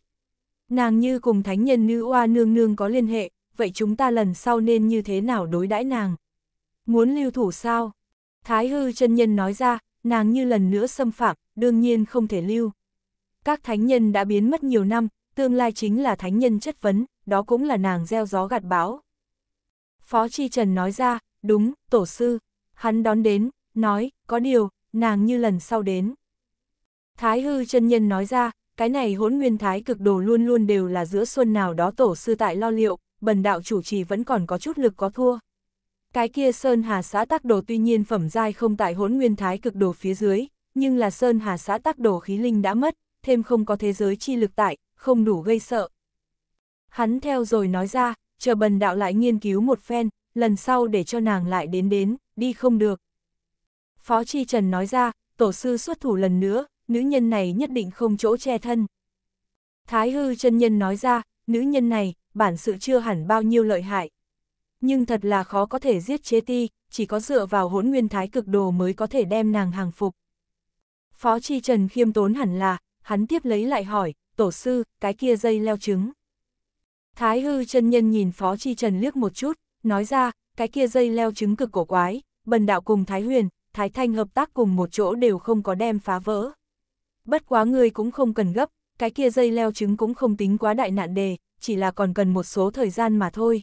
Nàng như cùng thánh nhân nữ oa nương nương có liên hệ, vậy chúng ta lần sau nên như thế nào đối đãi nàng? Muốn lưu thủ sao? Thái hư chân nhân nói ra, nàng như lần nữa xâm phạm, đương nhiên không thể lưu. Các thánh nhân đã biến mất nhiều năm, tương lai chính là thánh nhân chất vấn, đó cũng là nàng gieo gió gặt bão. Phó Chi Trần nói ra, đúng, tổ sư, hắn đón đến, nói, có điều, nàng như lần sau đến. Thái hư chân nhân nói ra, cái này hỗn nguyên thái cực đồ luôn luôn đều là giữa xuân nào đó tổ sư tại lo liệu, bần đạo chủ trì vẫn còn có chút lực có thua. Cái kia Sơn Hà xã tác đồ tuy nhiên phẩm giai không tại hỗn nguyên thái cực đồ phía dưới, nhưng là Sơn Hà xã tác đồ khí linh đã mất, thêm không có thế giới chi lực tại, không đủ gây sợ. Hắn theo rồi nói ra, chờ bần đạo lại nghiên cứu một phen, lần sau để cho nàng lại đến đến, đi không được. Phó Chi Trần nói ra, tổ sư xuất thủ lần nữa, nữ nhân này nhất định không chỗ che thân. Thái hư chân nhân nói ra, nữ nhân này, bản sự chưa hẳn bao nhiêu lợi hại. Nhưng thật là khó có thể giết chế ti, chỉ có dựa vào hỗn nguyên thái cực đồ mới có thể đem nàng hàng phục. Phó Chi Trần khiêm tốn hẳn là, hắn tiếp lấy lại hỏi, tổ sư, cái kia dây leo trứng. Thái hư chân nhân nhìn Phó Chi Trần liếc một chút, nói ra, cái kia dây leo trứng cực cổ quái, bần đạo cùng Thái Huyền, Thái Thanh hợp tác cùng một chỗ đều không có đem phá vỡ. Bất quá ngươi cũng không cần gấp, cái kia dây leo trứng cũng không tính quá đại nạn đề, chỉ là còn cần một số thời gian mà thôi.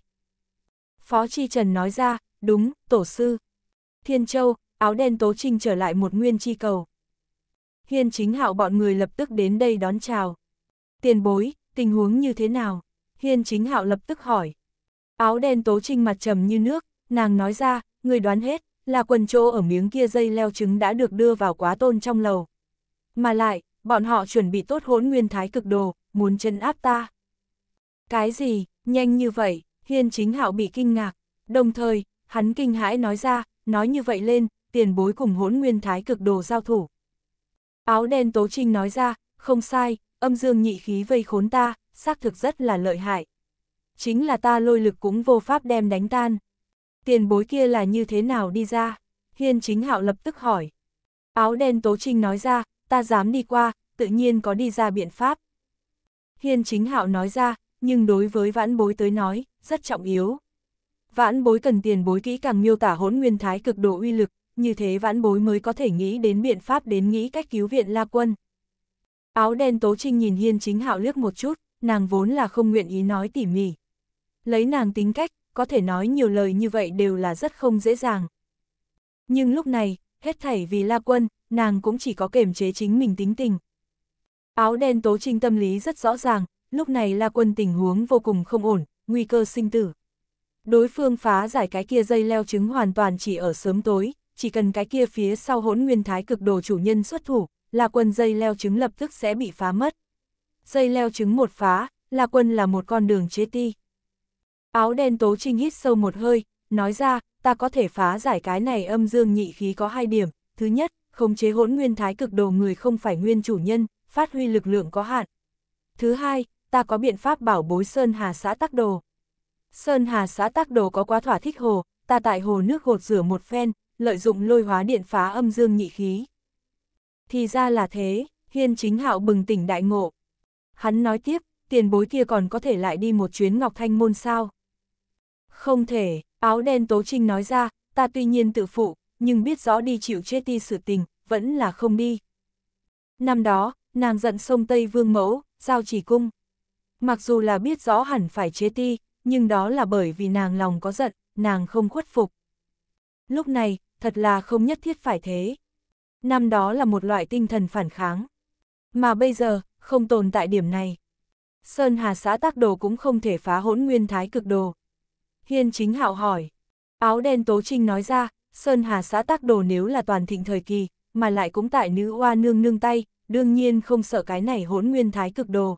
Phó Chi Trần nói ra, đúng, tổ sư. Thiên Châu, áo đen tố trinh trở lại một nguyên chi cầu. Hiên chính hạo bọn người lập tức đến đây đón chào. Tiền bối, tình huống như thế nào? Hiên chính hạo lập tức hỏi. Áo đen tố trinh mặt trầm như nước, nàng nói ra, người đoán hết, là quần chỗ ở miếng kia dây leo trứng đã được đưa vào quá tôn trong lầu. Mà lại, bọn họ chuẩn bị tốt hỗn nguyên thái cực đồ, muốn chân áp ta. Cái gì, nhanh như vậy, hiên chính hạo bị kinh ngạc, đồng thời, hắn kinh hãi nói ra, nói như vậy lên, tiền bối cùng hỗn nguyên thái cực đồ giao thủ. Áo đen tố trinh nói ra, không sai, âm dương nhị khí vây khốn ta, xác thực rất là lợi hại. Chính là ta lôi lực cũng vô pháp đem đánh tan. Tiền bối kia là như thế nào đi ra? Hiên chính hạo lập tức hỏi. Áo đen tố trinh nói ra, ta dám đi qua, tự nhiên có đi ra biện pháp. Hiên chính hạo nói ra, nhưng đối với vãn bối tới nói, rất trọng yếu. Vãn bối cần tiền bối kỹ càng miêu tả hỗn nguyên thái cực độ uy lực, như thế vãn bối mới có thể nghĩ đến biện pháp đến nghĩ cách cứu viện La Quân. Áo đen tố trinh nhìn hiên chính hạo liếc một chút, nàng vốn là không nguyện ý nói tỉ mỉ. Lấy nàng tính cách, có thể nói nhiều lời như vậy đều là rất không dễ dàng. Nhưng lúc này, hết thảy vì La Quân, nàng cũng chỉ có kềm chế chính mình tính tình. Áo đen tố trinh tâm lý rất rõ ràng, lúc này La Quân tình huống vô cùng không ổn, nguy cơ sinh tử. Đối phương phá giải cái kia dây leo trứng hoàn toàn chỉ ở sớm tối, chỉ cần cái kia phía sau hỗn nguyên thái cực đồ chủ nhân xuất thủ, La Quân dây leo trứng lập tức sẽ bị phá mất. Dây leo trứng một phá, La Quân là một con đường chế ti. Áo đen tố trinh hít sâu một hơi, nói ra, ta có thể phá giải cái này âm dương nhị khí có hai điểm. Thứ nhất, khống chế hỗn nguyên thái cực đồ người không phải nguyên chủ nhân, phát huy lực lượng có hạn. Thứ hai, ta có biện pháp bảo bối Sơn Hà xã tác đồ. Sơn Hà xã tác đồ có quá thỏa thích hồ, ta tại hồ nước gột rửa một phen, lợi dụng lôi hóa điện phá âm dương nhị khí. Thì ra là thế, hiên chính hạo bừng tỉnh đại ngộ. Hắn nói tiếp, tiền bối kia còn có thể lại đi một chuyến Ngọc Thanh Môn sao? Không thể, áo đen Tố Trinh nói ra, ta tuy nhiên tự phụ, nhưng biết rõ đi chịu chết ti sự tình, vẫn là không đi. Năm đó, nàng giận sông Tây Vương Mẫu, giao chỉ cung. Mặc dù là biết rõ hẳn phải chế ti, nhưng đó là bởi vì nàng lòng có giận, nàng không khuất phục. Lúc này, thật là không nhất thiết phải thế. Năm đó là một loại tinh thần phản kháng. Mà bây giờ, không tồn tại điểm này. Sơn Hà xã tác đồ cũng không thể phá hỗn nguyên thái cực đồ. Hiên chính hạo hỏi. Áo đen Tố Trinh nói ra, Sơn Hà xã tác đồ nếu là toàn thịnh thời kỳ, mà lại cũng tại nữ oa nương nương tay, đương nhiên không sợ cái này hỗn nguyên thái cực đồ.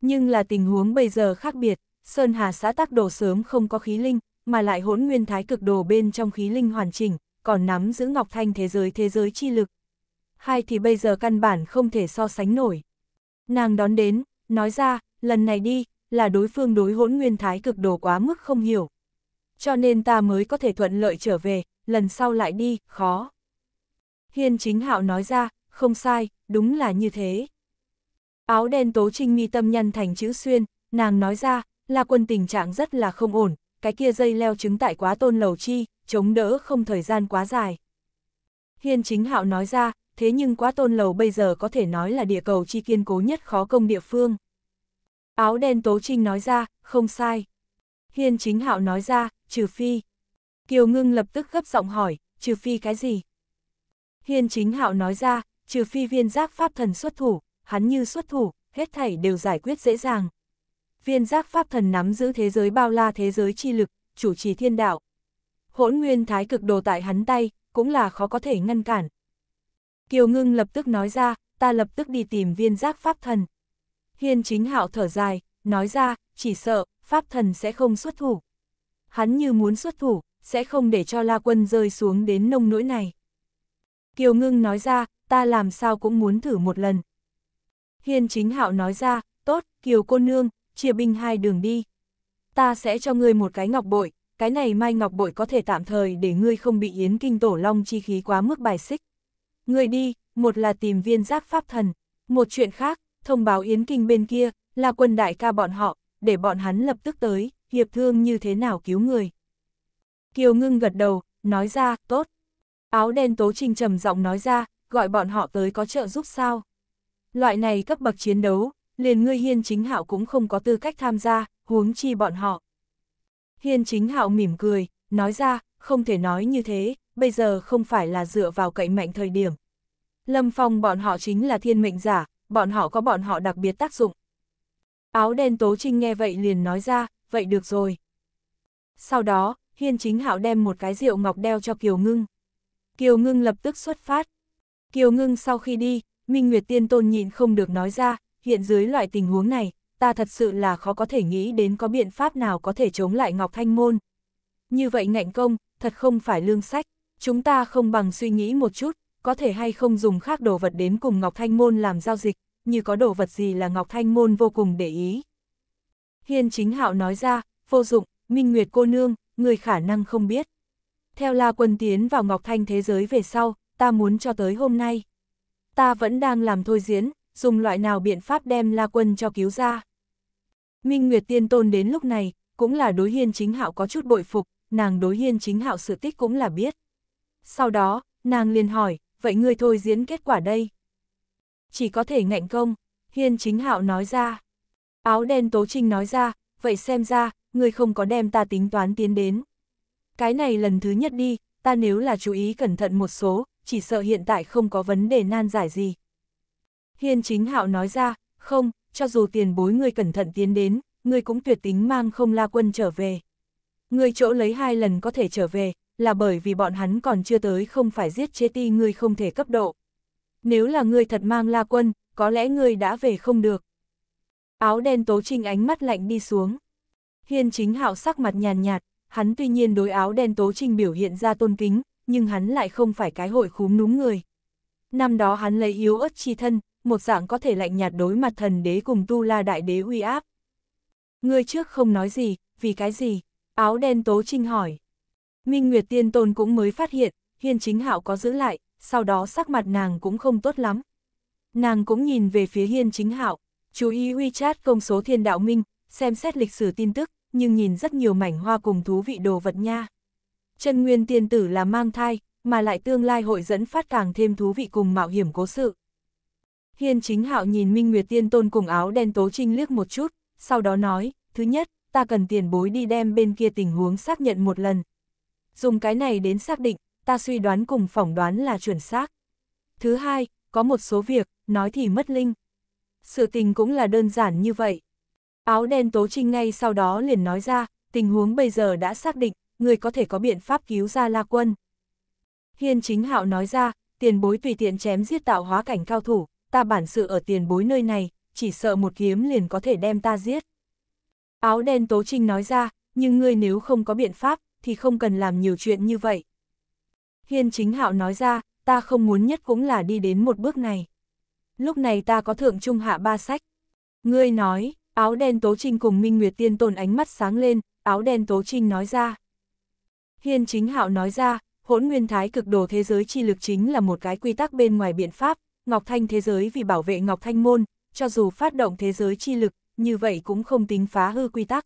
Nhưng là tình huống bây giờ khác biệt, Sơn Hà xã tác đồ sớm không có khí linh, mà lại hỗn nguyên thái cực đồ bên trong khí linh hoàn chỉnh, còn nắm giữ ngọc thanh thế giới thế giới chi lực. Hai thì bây giờ căn bản không thể so sánh nổi. Nàng đón đến, nói ra, lần này đi, là đối phương đối hỗn nguyên thái cực đồ quá mức không hiểu. Cho nên ta mới có thể thuận lợi trở về, lần sau lại đi, khó. Hiên chính hạo nói ra, không sai, đúng là như thế. Áo đen tố trinh mi tâm nhăn thành chữ xuyên, nàng nói ra, là quân tình trạng rất là không ổn, cái kia dây leo trứng tại quá tôn lầu chi, chống đỡ không thời gian quá dài. Hiên chính hạo nói ra, thế nhưng quá tôn lầu bây giờ có thể nói là địa cầu chi kiên cố nhất khó công địa phương. Áo đen Tố Trinh nói ra, không sai. Hiên chính hạo nói ra, trừ phi. Kiều ngưng lập tức gấp giọng hỏi, trừ phi cái gì? Hiên chính hạo nói ra, trừ phi viên giác pháp thần xuất thủ, hắn như xuất thủ, hết thảy đều giải quyết dễ dàng. Viên giác pháp thần nắm giữ thế giới bao la thế giới chi lực, chủ trì thiên đạo. Hỗn nguyên thái cực đồ tại hắn tay, cũng là khó có thể ngăn cản. Kiều ngưng lập tức nói ra, ta lập tức đi tìm viên giác pháp thần. Hiên chính hạo thở dài, nói ra, chỉ sợ, pháp thần sẽ không xuất thủ. Hắn như muốn xuất thủ, sẽ không để cho La Quân rơi xuống đến nông nỗi này. Kiều Ngưng nói ra, ta làm sao cũng muốn thử một lần. Hiên chính hạo nói ra, tốt, Kiều cô nương, chia binh hai đường đi. Ta sẽ cho ngươi một cái ngọc bội, cái này mai ngọc bội có thể tạm thời để ngươi không bị yến kinh tổ long chi khí quá mức bài xích. Ngươi đi, một là tìm viên giác pháp thần, một chuyện khác, thông báo Yến Kinh bên kia, là quân đại ca bọn họ, để bọn hắn lập tức tới, hiệp thương như thế nào cứu người. Kiều ngưng gật đầu, nói ra, tốt. Áo đen tố trình trầm giọng nói ra, gọi bọn họ tới có trợ giúp sao. Loại này cấp bậc chiến đấu, liền ngươi hiên chính hạo cũng không có tư cách tham gia, huống chi bọn họ. Hiên chính hạo mỉm cười, nói ra, không thể nói như thế, bây giờ không phải là dựa vào cậy mạnh thời điểm. Lâm Phong bọn họ chính là thiên mệnh giả, bọn họ có bọn họ đặc biệt tác dụng. Áo đen Tố Trinh nghe vậy liền nói ra, vậy được rồi. Sau đó, Hiên Chính Hạo đem một cái rượu ngọc đeo cho Kiều Ngưng. Kiều Ngưng lập tức xuất phát. Kiều Ngưng sau khi đi, Minh Nguyệt Tiên Tôn nhịn không được nói ra, hiện dưới loại tình huống này, ta thật sự là khó có thể nghĩ đến có biện pháp nào có thể chống lại Ngọc Thanh Môn. Như vậy ngạnh công, thật không phải lương sách, chúng ta không bằng suy nghĩ một chút, có thể hay không dùng khác đồ vật đến cùng Ngọc Thanh Môn làm giao dịch, như có đồ vật gì là Ngọc Thanh Môn vô cùng để ý. Hiên chính hạo nói ra, vô dụng, Minh Nguyệt cô nương, người khả năng không biết. Theo La Quân tiến vào Ngọc Thanh thế giới về sau, ta muốn cho tới hôm nay. Ta vẫn đang làm thôi diễn, dùng loại nào biện pháp đem La Quân cho cứu ra. Minh Nguyệt tiên tôn đến lúc này, cũng là đối hiên chính hạo có chút bội phục, nàng đối hiên chính hạo sự tích cũng là biết. Sau đó, nàng liền hỏi, vậy ngươi thôi diễn kết quả đây. Chỉ có thể ngạnh công, Hiên Chính Hạo nói ra. Áo đen Tố Trinh nói ra, vậy xem ra, ngươi không có đem ta tính toán tiến đến. Cái này lần thứ nhất đi, ta nếu là chú ý cẩn thận một số, chỉ sợ hiện tại không có vấn đề nan giải gì. Hiên Chính Hạo nói ra, không, cho dù tiền bối ngươi cẩn thận tiến đến, ngươi cũng tuyệt tính mang không la quân trở về. Ngươi chỗ lấy hai lần có thể trở về, là bởi vì bọn hắn còn chưa tới không phải giết chế ti ngươi không thể cấp độ. Nếu là ngươi thật mang la quân, có lẽ ngươi đã về không được. Áo đen tố trinh ánh mắt lạnh đi xuống. Hiên chính hạo sắc mặt nhàn nhạt, hắn tuy nhiên đối áo đen tố trinh biểu hiện ra tôn kính, nhưng hắn lại không phải cái hội khúm núm người. Năm đó hắn lấy yếu ớt chi thân, một dạng có thể lạnh nhạt đối mặt thần đế cùng tu la đại đế uy áp. Ngươi trước không nói gì, vì cái gì? Áo đen tố trinh hỏi. Minh Nguyệt Tiên Tôn cũng mới phát hiện, Hiên Chính Hạo có giữ lại, sau đó sắc mặt nàng cũng không tốt lắm. Nàng cũng nhìn về phía Hiên Chính Hạo, chú ý WeChat công số thiên đạo minh, xem xét lịch sử tin tức, nhưng nhìn rất nhiều mảnh hoa cùng thú vị đồ vật nha. Chân Nguyên Tiên Tử là mang thai, mà lại tương lai hội dẫn phát càng thêm thú vị cùng mạo hiểm cố sự. Hiên Chính Hạo nhìn Minh Nguyệt Tiên Tôn cùng áo đen tố trinh liếc một chút, sau đó nói, thứ nhất, ta cần tiền bối đi đem bên kia tình huống xác nhận một lần, dùng cái này đến xác định, ta suy đoán cùng phỏng đoán là chuẩn xác. Thứ hai, có một số việc, nói thì mất linh. Sự tình cũng là đơn giản như vậy. Áo đen tố trinh ngay sau đó liền nói ra, tình huống bây giờ đã xác định, người có thể có biện pháp cứu ra La Quân. Hiên chính hạo nói ra, tiền bối tùy tiện chém giết tạo hóa cảnh cao thủ, ta bản sự ở tiền bối nơi này, chỉ sợ một kiếm liền có thể đem ta giết. Áo đen tố trinh nói ra, nhưng ngươi nếu không có biện pháp, thì không cần làm nhiều chuyện như vậy. Hiên chính hạo nói ra, ta không muốn nhất cũng là đi đến một bước này. Lúc này ta có thượng trung hạ ba sách. Ngươi nói, áo đen tố trinh cùng Minh Nguyệt Tiên Tôn ánh mắt sáng lên, áo đen tố trinh nói ra. Hiên chính hạo nói ra, hỗn nguyên thái cực đồ thế giới chi lực chính là một cái quy tắc bên ngoài biện pháp, Ngọc Thanh thế giới vì bảo vệ Ngọc Thanh môn, cho dù phát động thế giới chi lực, như vậy cũng không tính phá hư quy tắc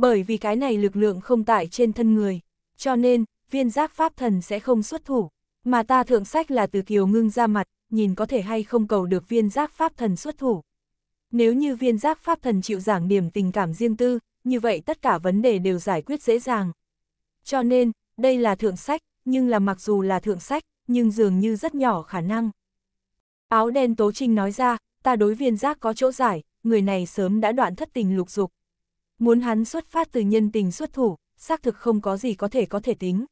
bởi vì cái này lực lượng không tại trên thân người, cho nên, viên giác pháp thần sẽ không xuất thủ, mà ta thượng sách là từ kiều ngưng ra mặt, nhìn có thể hay không cầu được viên giác pháp thần xuất thủ. Nếu như viên giác pháp thần chịu giảng điểm tình cảm riêng tư, như vậy tất cả vấn đề đều giải quyết dễ dàng. Cho nên, đây là thượng sách, nhưng là mặc dù là thượng sách, nhưng dường như rất nhỏ khả năng. Áo đen Tố Trinh nói ra, ta đối viên giác có chỗ giải, người này sớm đã đoạn thất tình lục dục muốn hắn xuất phát từ nhân tình xuất thủ, xác thực không có gì có thể có thể tính.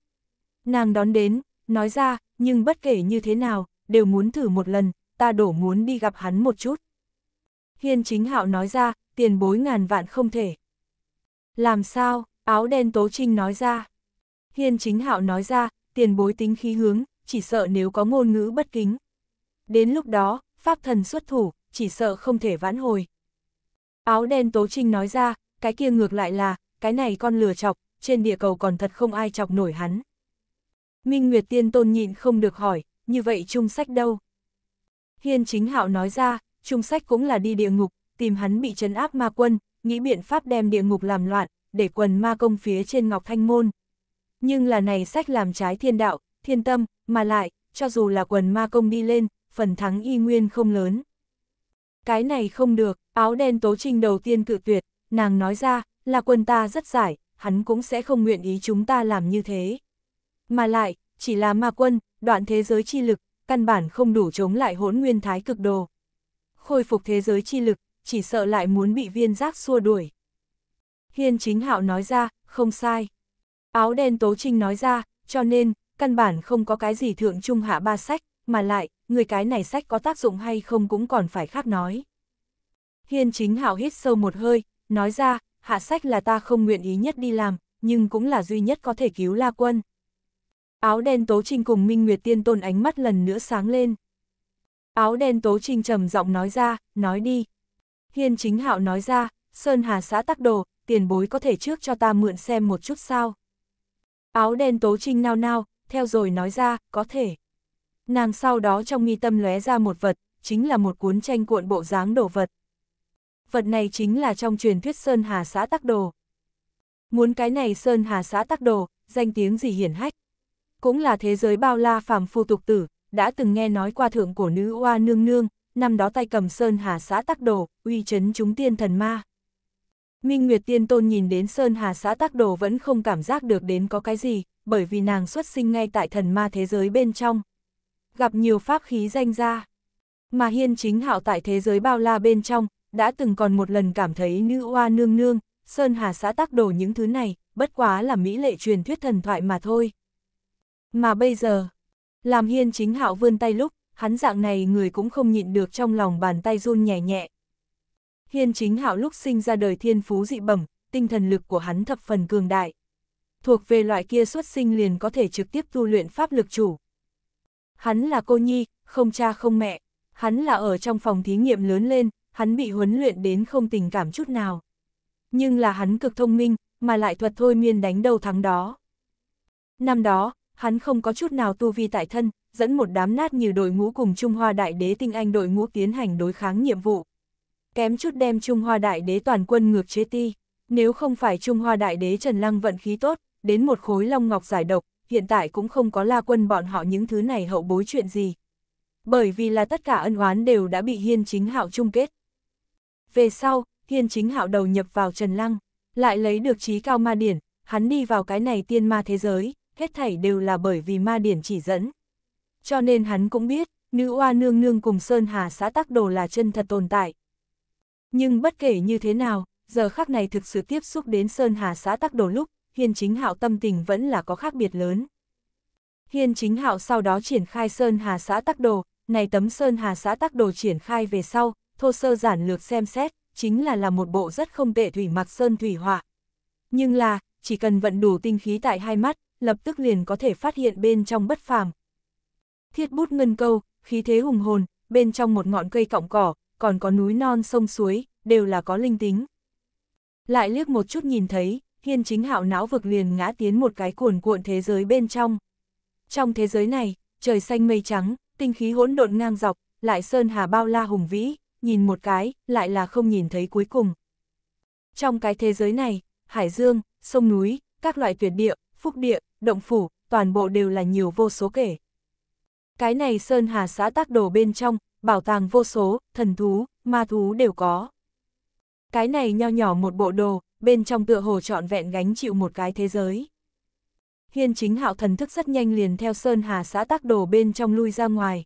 Nàng đón đến, nói ra, nhưng bất kể như thế nào, đều muốn thử một lần, ta đổ muốn đi gặp hắn một chút. Hiên chính hạo nói ra, tiền bối ngàn vạn không thể. Làm sao, áo đen tố trinh nói ra. Hiên chính hạo nói ra, tiền bối tính khí hướng, chỉ sợ nếu có ngôn ngữ bất kính. Đến lúc đó, pháp thần xuất thủ, chỉ sợ không thể vãn hồi. Áo đen tố trinh nói ra, cái kia ngược lại là, cái này con lừa chọc, trên địa cầu còn thật không ai chọc nổi hắn. Minh Nguyệt Tiên Tôn nhịn không được hỏi, như vậy trung sách đâu? Hiên chính hạo nói ra, trung sách cũng là đi địa ngục, tìm hắn bị trấn áp ma quân, nghĩ biện pháp đem địa ngục làm loạn, để quần ma công phía trên ngọc thanh môn. Nhưng là này sách làm trái thiên đạo, thiên tâm, mà lại, cho dù là quần ma công đi lên, phần thắng y nguyên không lớn. Cái này không được, áo đen tố trinh đầu tiên cự tuyệt, nàng nói ra, là quân ta rất giải, hắn cũng sẽ không nguyện ý chúng ta làm như thế. Mà lại, chỉ là ma quân, đoạn thế giới chi lực, căn bản không đủ chống lại hỗn nguyên thái cực đồ. Khôi phục thế giới chi lực, chỉ sợ lại muốn bị viên giác xua đuổi. Hiên chính hạo nói ra, không sai. Áo đen tố trinh nói ra, cho nên, căn bản không có cái gì thượng trung hạ ba sách, mà lại, người cái này sách có tác dụng hay không cũng còn phải khác nói. Hiên chính hạo hít sâu một hơi, nói ra, hạ sách là ta không nguyện ý nhất đi làm, nhưng cũng là duy nhất có thể cứu La Quân. Áo đen Tố Trinh cùng Minh Nguyệt Tiên Tôn ánh mắt lần nữa sáng lên. Áo đen Tố Trinh trầm giọng nói ra, nói đi. Hiên chính hạo nói ra, Sơn Hà xã tắc đồ, tiền bối có thể trước cho ta mượn xem một chút sao. Áo đen Tố Trinh nao nao, theo rồi nói ra, có thể. Nàng sau đó trong nghi tâm lóe ra một vật, chính là một cuốn tranh cuộn bộ dáng đồ vật vật này chính là trong truyền thuyết Sơn Hà xã Tắc Đồ. Muốn cái này Sơn Hà xã Tắc Đồ, danh tiếng gì hiển hách. Cũng là thế giới bao la phàm phu tục tử, đã từng nghe nói qua thượng cổ nữ oa nương nương, năm đó tay cầm Sơn Hà xã Tắc Đồ, uy chấn chúng tiên thần ma. Minh Nguyệt Tiên Tôn nhìn đến Sơn Hà xã Tắc Đồ vẫn không cảm giác được đến có cái gì, bởi vì nàng xuất sinh ngay tại thần ma thế giới bên trong. Gặp nhiều pháp khí danh ra. Mà hiên chính hạo tại thế giới bao la bên trong, đã từng còn một lần cảm thấy nữ oa nương nương, Sơn Hà xã tác đổ những thứ này, bất quá là mỹ lệ truyền thuyết thần thoại mà thôi. Mà bây giờ, làm hiên chính hạo vươn tay lúc, hắn dạng này người cũng không nhịn được trong lòng bàn tay run nhẹ nhẹ. Hiên chính hạo lúc sinh ra đời thiên phú dị bẩm, tinh thần lực của hắn thập phần cường đại. Thuộc về loại kia xuất sinh liền có thể trực tiếp tu luyện pháp lực chủ. Hắn là cô nhi, không cha không mẹ. Hắn là ở trong phòng thí nghiệm lớn lên, hắn bị huấn luyện đến không tình cảm chút nào. Nhưng là hắn cực thông minh, mà lại thuật thôi miên đánh đầu thắng đó. Năm đó, hắn không có chút nào tu vi tại thân, dẫn một đám nát như đội ngũ cùng Trung Hoa Đại Đế tinh anh đội ngũ tiến hành đối kháng nhiệm vụ. Kém chút đem Trung Hoa Đại Đế toàn quân ngược chế ti, nếu không phải Trung Hoa Đại Đế Trần Lăng vận khí tốt, đến một khối long ngọc giải độc, hiện tại cũng không có la quân bọn họ những thứ này hậu bối chuyện gì. Bởi vì là tất cả ân oán đều đã bị hiên chính hạo chung kết. Về sau, thiên chính hạo đầu nhập vào Trần Lăng, lại lấy được trí cao ma điển, hắn đi vào cái này tiên ma thế giới, hết thảy đều là bởi vì ma điển chỉ dẫn. Cho nên hắn cũng biết, nữ oa nương nương cùng Sơn Hà xã tắc đồ là chân thật tồn tại. Nhưng bất kể như thế nào, giờ khắc này thực sự tiếp xúc đến Sơn Hà xã tắc đồ lúc, Hiên chính hạo tâm tình vẫn là có khác biệt lớn. Hiên chính hạo sau đó triển khai Sơn Hà xã tắc đồ, này tấm Sơn Hà xã tắc đồ triển khai về sau, thô sơ giản lược xem xét, chính là là một bộ rất không tệ thủy mặc sơn thủy họa. Nhưng là, chỉ cần vận đủ tinh khí tại hai mắt, lập tức liền có thể phát hiện bên trong bất phàm. Thiết bút ngân câu, khí thế hùng hồn, bên trong một ngọn cây cọng cỏ, còn có núi non sông suối, đều là có linh tính. Lại liếc một chút nhìn thấy, hiên chính hạo não vực liền ngã tiến một cái cuồn cuộn thế giới bên trong. Trong thế giới này, trời xanh mây trắng, tinh khí hỗn độn ngang dọc, lại sơn hà bao la hùng vĩ, nhìn một cái, lại là không nhìn thấy cuối cùng. Trong cái thế giới này, hải dương, sông núi, các loại tuyệt địa, phúc địa, động phủ, toàn bộ đều là nhiều vô số kể. Cái này Sơn Hà xã tác đồ bên trong, bảo tàng vô số, thần thú, ma thú đều có. Cái này nho nhỏ một bộ đồ, bên trong tựa hồ trọn vẹn gánh chịu một cái thế giới. Hiên chính hạo thần thức rất nhanh liền theo Sơn Hà xã tác đồ bên trong lui ra ngoài.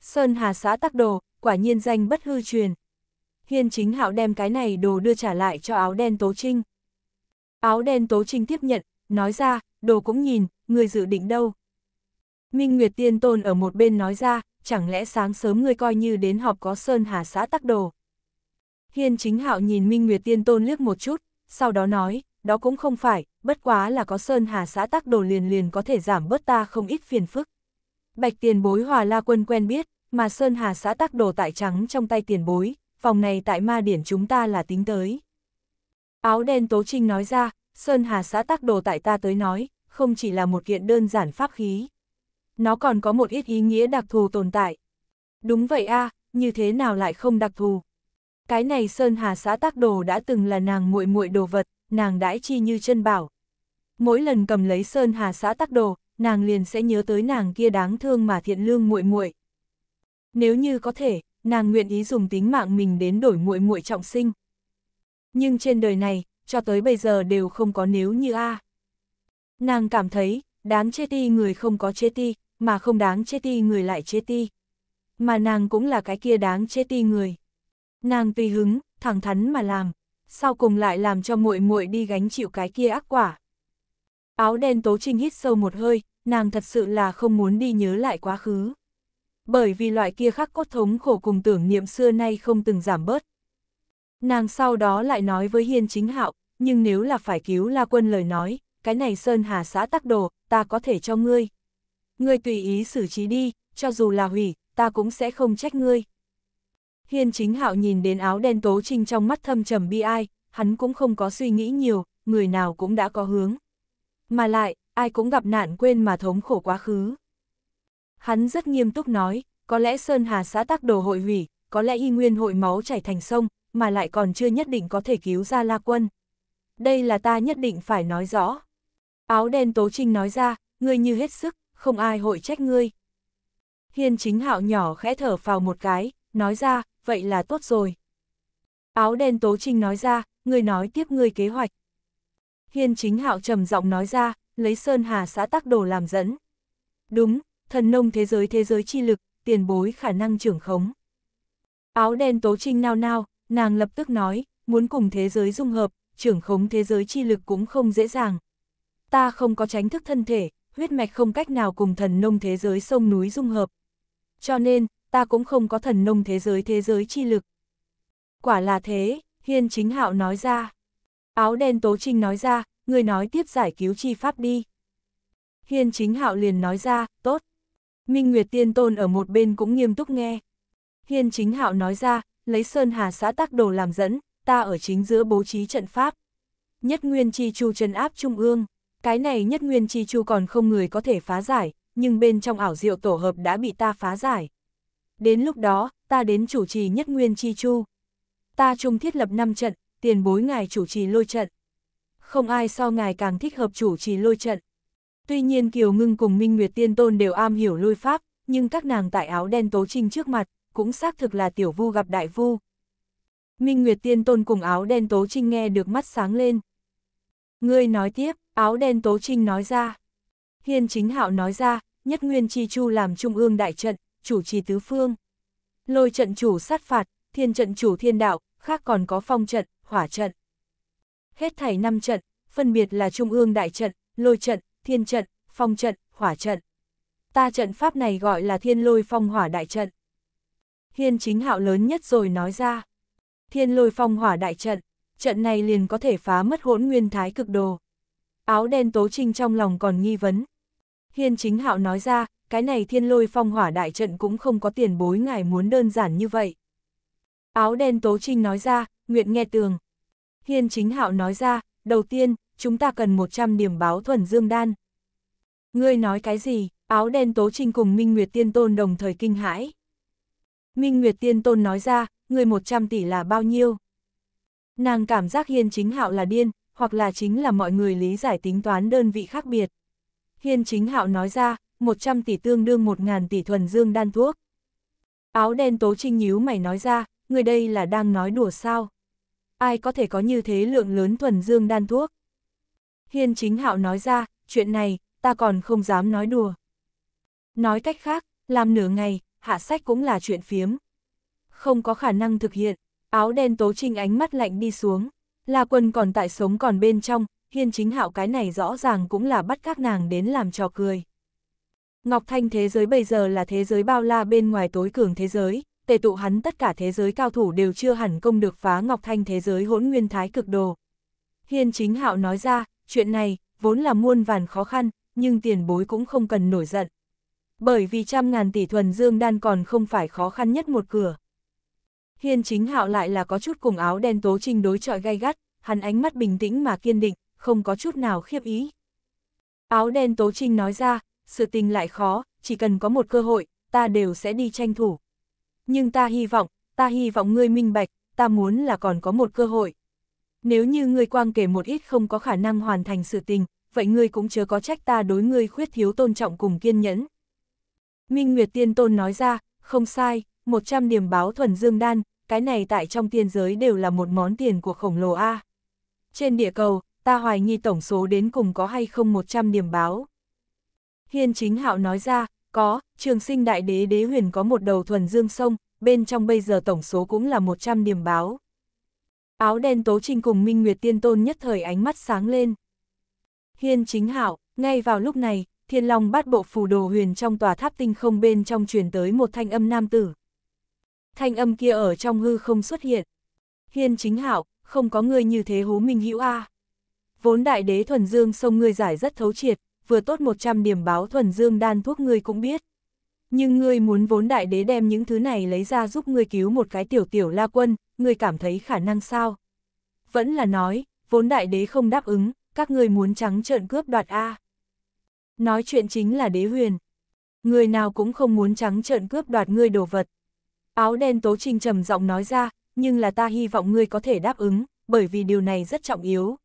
Sơn Hà xã tác đồ, quả nhiên danh bất hư truyền. Hiên chính hạo đem cái này đồ đưa trả lại cho áo đen tố trinh. Áo đen tố trinh tiếp nhận, nói ra, đồ cũng nhìn, người dự định đâu. Minh Nguyệt Tiên Tôn ở một bên nói ra, chẳng lẽ sáng sớm ngươi coi như đến họp có Sơn Hà xã tắc đồ. Hiên chính hạo nhìn Minh Nguyệt Tiên Tôn liếc một chút, sau đó nói, đó cũng không phải, bất quá là có Sơn Hà xã tắc đồ liền liền có thể giảm bớt ta không ít phiền phức. Bạch tiền bối hòa la quân quen biết, mà Sơn Hà xã tắc đồ tại trắng trong tay tiền bối, vòng này tại ma điển chúng ta là tính tới. Áo đen Tố Trinh nói ra, Sơn Hà xã tắc đồ tại ta tới nói, không chỉ là một kiện đơn giản pháp khí. Nó còn có một ít ý nghĩa đặc thù tồn tại. Đúng vậy a như thế nào lại không đặc thù? Cái này Sơn Hà xã tác đồ đã từng là nàng muội muội đồ vật, nàng đãi chi như chân bảo. Mỗi lần cầm lấy Sơn Hà xã tác đồ, nàng liền sẽ nhớ tới nàng kia đáng thương mà thiện lương muội muội nếu như có thể, nàng nguyện ý dùng tính mạng mình đến đổi muội muội trọng sinh. Nhưng trên đời này, cho tới bây giờ đều không có nếu như a. Nàng cảm thấy, đáng chê ti người không có chê ti, mà không đáng chê ti người lại chê ti. Mà nàng cũng là cái kia đáng chê ti người. Nàng tùy hứng, thẳng thắn mà làm, sau cùng lại làm cho muội muội đi gánh chịu cái kia ác quả. Áo đen tố trinh hít sâu một hơi, nàng thật sự là không muốn đi nhớ lại quá khứ bởi vì loại kia khắc cốt thống khổ cùng tưởng niệm xưa nay không từng giảm bớt. Nàng sau đó lại nói với Hiên Chính Hạo, nhưng nếu là phải cứu La Quân lời nói, cái này Sơn Hà xã tắc đồ, ta có thể cho ngươi. Ngươi tùy ý xử trí đi, cho dù là hủy, ta cũng sẽ không trách ngươi. Hiên Chính Hạo nhìn đến áo đen tố trinh trong mắt thâm trầm bi ai, hắn cũng không có suy nghĩ nhiều, người nào cũng đã có hướng. Mà lại, ai cũng gặp nạn quên mà thống khổ quá khứ. Hắn rất nghiêm túc nói, có lẽ Sơn Hà xã tác đồ hội hủy, có lẽ y nguyên hội máu chảy thành sông, mà lại còn chưa nhất định có thể cứu ra La Quân. Đây là ta nhất định phải nói rõ. Áo đen Tố Trinh nói ra, ngươi như hết sức, không ai hội trách ngươi. Hiên chính hạo nhỏ khẽ thở vào một cái, nói ra, vậy là tốt rồi. Áo đen Tố Trinh nói ra, ngươi nói tiếp ngươi kế hoạch. Hiên chính hạo trầm giọng nói ra, lấy Sơn Hà xã tác đồ làm dẫn. Đúng, thần nông thế giới thế giới chi lực, tiền bối khả năng trưởng khống. Áo đen tố trinh nao nao, nàng lập tức nói, muốn cùng thế giới dung hợp, trưởng khống thế giới chi lực cũng không dễ dàng. Ta không có tránh thức thân thể, huyết mạch không cách nào cùng thần nông thế giới sông núi dung hợp. Cho nên, ta cũng không có thần nông thế giới thế giới chi lực. Quả là thế, Hiên Chính Hạo nói ra. Áo đen Tố Trinh nói ra, người nói tiếp giải cứu chi pháp đi. Hiên Chính Hạo liền nói ra, tốt. Minh Nguyệt Tiên Tôn ở một bên cũng nghiêm túc nghe. Hiên chính hạo nói ra, lấy Sơn Hà xã tác đồ làm dẫn, ta ở chính giữa bố trí trận pháp. Nhất Nguyên Chi Chu trấn áp Trung ương, cái này Nhất Nguyên Chi Chu còn không người có thể phá giải, nhưng bên trong ảo diệu tổ hợp đã bị ta phá giải. Đến lúc đó, ta đến chủ trì Nhất Nguyên Chi Chu. Ta chung thiết lập 5 trận, tiền bối ngài chủ trì lôi trận. Không ai so ngài càng thích hợp chủ trì lôi trận. Tuy nhiên Kiều Ngưng cùng Minh Nguyệt Tiên Tôn đều am hiểu lôi pháp, nhưng các nàng tại áo đen tố trinh trước mặt, cũng xác thực là tiểu vu gặp đại vu. Minh Nguyệt Tiên Tôn cùng áo đen tố trinh nghe được mắt sáng lên. Ngươi nói tiếp, áo đen tố trinh nói ra. Hiên chính hạo nói ra, nhất nguyên chi chu làm trung ương đại trận, chủ trì tứ phương. Lôi trận chủ sát phạt, thiên trận chủ thiên đạo, khác còn có phong trận, hỏa trận. Hết thảy năm trận, phân biệt là trung ương đại trận, lôi trận, thiên trận, phong trận, hỏa trận. Ta trận pháp này gọi là thiên lôi phong hỏa đại trận. Hiên chính hạo lớn nhất rồi nói ra. Thiên lôi phong hỏa đại trận, trận này liền có thể phá mất hỗn nguyên thái cực đồ. Áo đen tố trinh trong lòng còn nghi vấn. Hiên chính hạo nói ra, cái này thiên lôi phong hỏa đại trận cũng không có tiền bối ngài muốn đơn giản như vậy. Áo đen tố trinh nói ra, nguyện nghe tường. Hiên chính hạo nói ra, đầu tiên, chúng ta cần 100 điểm báo thuần dương đan. Ngươi nói cái gì, áo đen tố trinh cùng Minh Nguyệt Tiên Tôn đồng thời kinh hãi. Minh Nguyệt Tiên Tôn nói ra, người 100 tỷ là bao nhiêu? Nàng cảm giác hiên chính hạo là điên, hoặc là chính là mọi người lý giải tính toán đơn vị khác biệt. Hiên chính hạo nói ra, 100 tỷ tương đương 1.000 tỷ thuần dương đan thuốc. Áo đen tố trinh nhíu mày nói ra, người đây là đang nói đùa sao? Ai có thể có như thế lượng lớn thuần dương đan thuốc? Hiên chính hạo nói ra, chuyện này, ta còn không dám nói đùa. Nói cách khác, làm nửa ngày, hạ sách cũng là chuyện phiếm. Không có khả năng thực hiện, áo đen tố trinh ánh mắt lạnh đi xuống. La quân còn tại sống còn bên trong, hiên chính hạo cái này rõ ràng cũng là bắt các nàng đến làm trò cười. Ngọc Thanh thế giới bây giờ là thế giới bao la bên ngoài tối cường thế giới, tề tụ hắn tất cả thế giới cao thủ đều chưa hẳn công được phá Ngọc Thanh thế giới hỗn nguyên thái cực đồ. Hiên chính hạo nói ra, chuyện này, vốn là muôn vàn khó khăn, nhưng tiền bối cũng không cần nổi giận. Bởi vì trăm ngàn tỷ thuần dương đan còn không phải khó khăn nhất một cửa. Hiên chính hạo lại là có chút cùng áo đen tố trinh đối trọi gay gắt, hắn ánh mắt bình tĩnh mà kiên định, không có chút nào khiếp ý. Áo đen tố trinh nói ra, sự tình lại khó, chỉ cần có một cơ hội, ta đều sẽ đi tranh thủ. Nhưng ta hy vọng, ta hy vọng ngươi minh bạch, ta muốn là còn có một cơ hội nếu như ngươi quang kể một ít không có khả năng hoàn thành sự tình, vậy ngươi cũng chớ có trách ta đối ngươi khuyết thiếu tôn trọng cùng kiên nhẫn. Minh Nguyệt Tiên Tôn nói ra, không sai, 100 điểm báo thuần dương đan, cái này tại trong tiên giới đều là một món tiền của khổng lồ A. Trên địa cầu, ta hoài nghi tổng số đến cùng có hay không 100 điểm báo. Hiên chính hạo nói ra, có, trường sinh đại đế đế huyền có một đầu thuần dương sông, bên trong bây giờ tổng số cũng là 100 điểm báo. Áo đen Tố Trinh cùng Minh Nguyệt Tiên Tôn nhất thời ánh mắt sáng lên. Hiên chính hảo, ngay vào lúc này, Thiên Long bắt bộ phù đồ huyền trong tòa tháp tinh không bên trong truyền tới một thanh âm nam tử. Thanh âm kia ở trong hư không xuất hiện. Hiên chính hảo, không có người như thế hố minh hữu a. Vốn đại đế thuần dương sông ngươi giải rất thấu triệt, vừa tốt 100 điểm báo thuần dương đan thuốc ngươi cũng biết. Nhưng ngươi muốn vốn đại đế đem những thứ này lấy ra giúp ngươi cứu một cái tiểu tiểu la quân, ngươi cảm thấy khả năng sao? Vẫn là nói, vốn đại đế không đáp ứng, các ngươi muốn trắng trợn cướp đoạt A. Nói chuyện chính là đế huyền. Người nào cũng không muốn trắng trợn cướp đoạt ngươi đồ vật. Áo đen tố trinh trầm giọng nói ra, nhưng là ta hy vọng ngươi có thể đáp ứng, bởi vì điều này rất trọng yếu.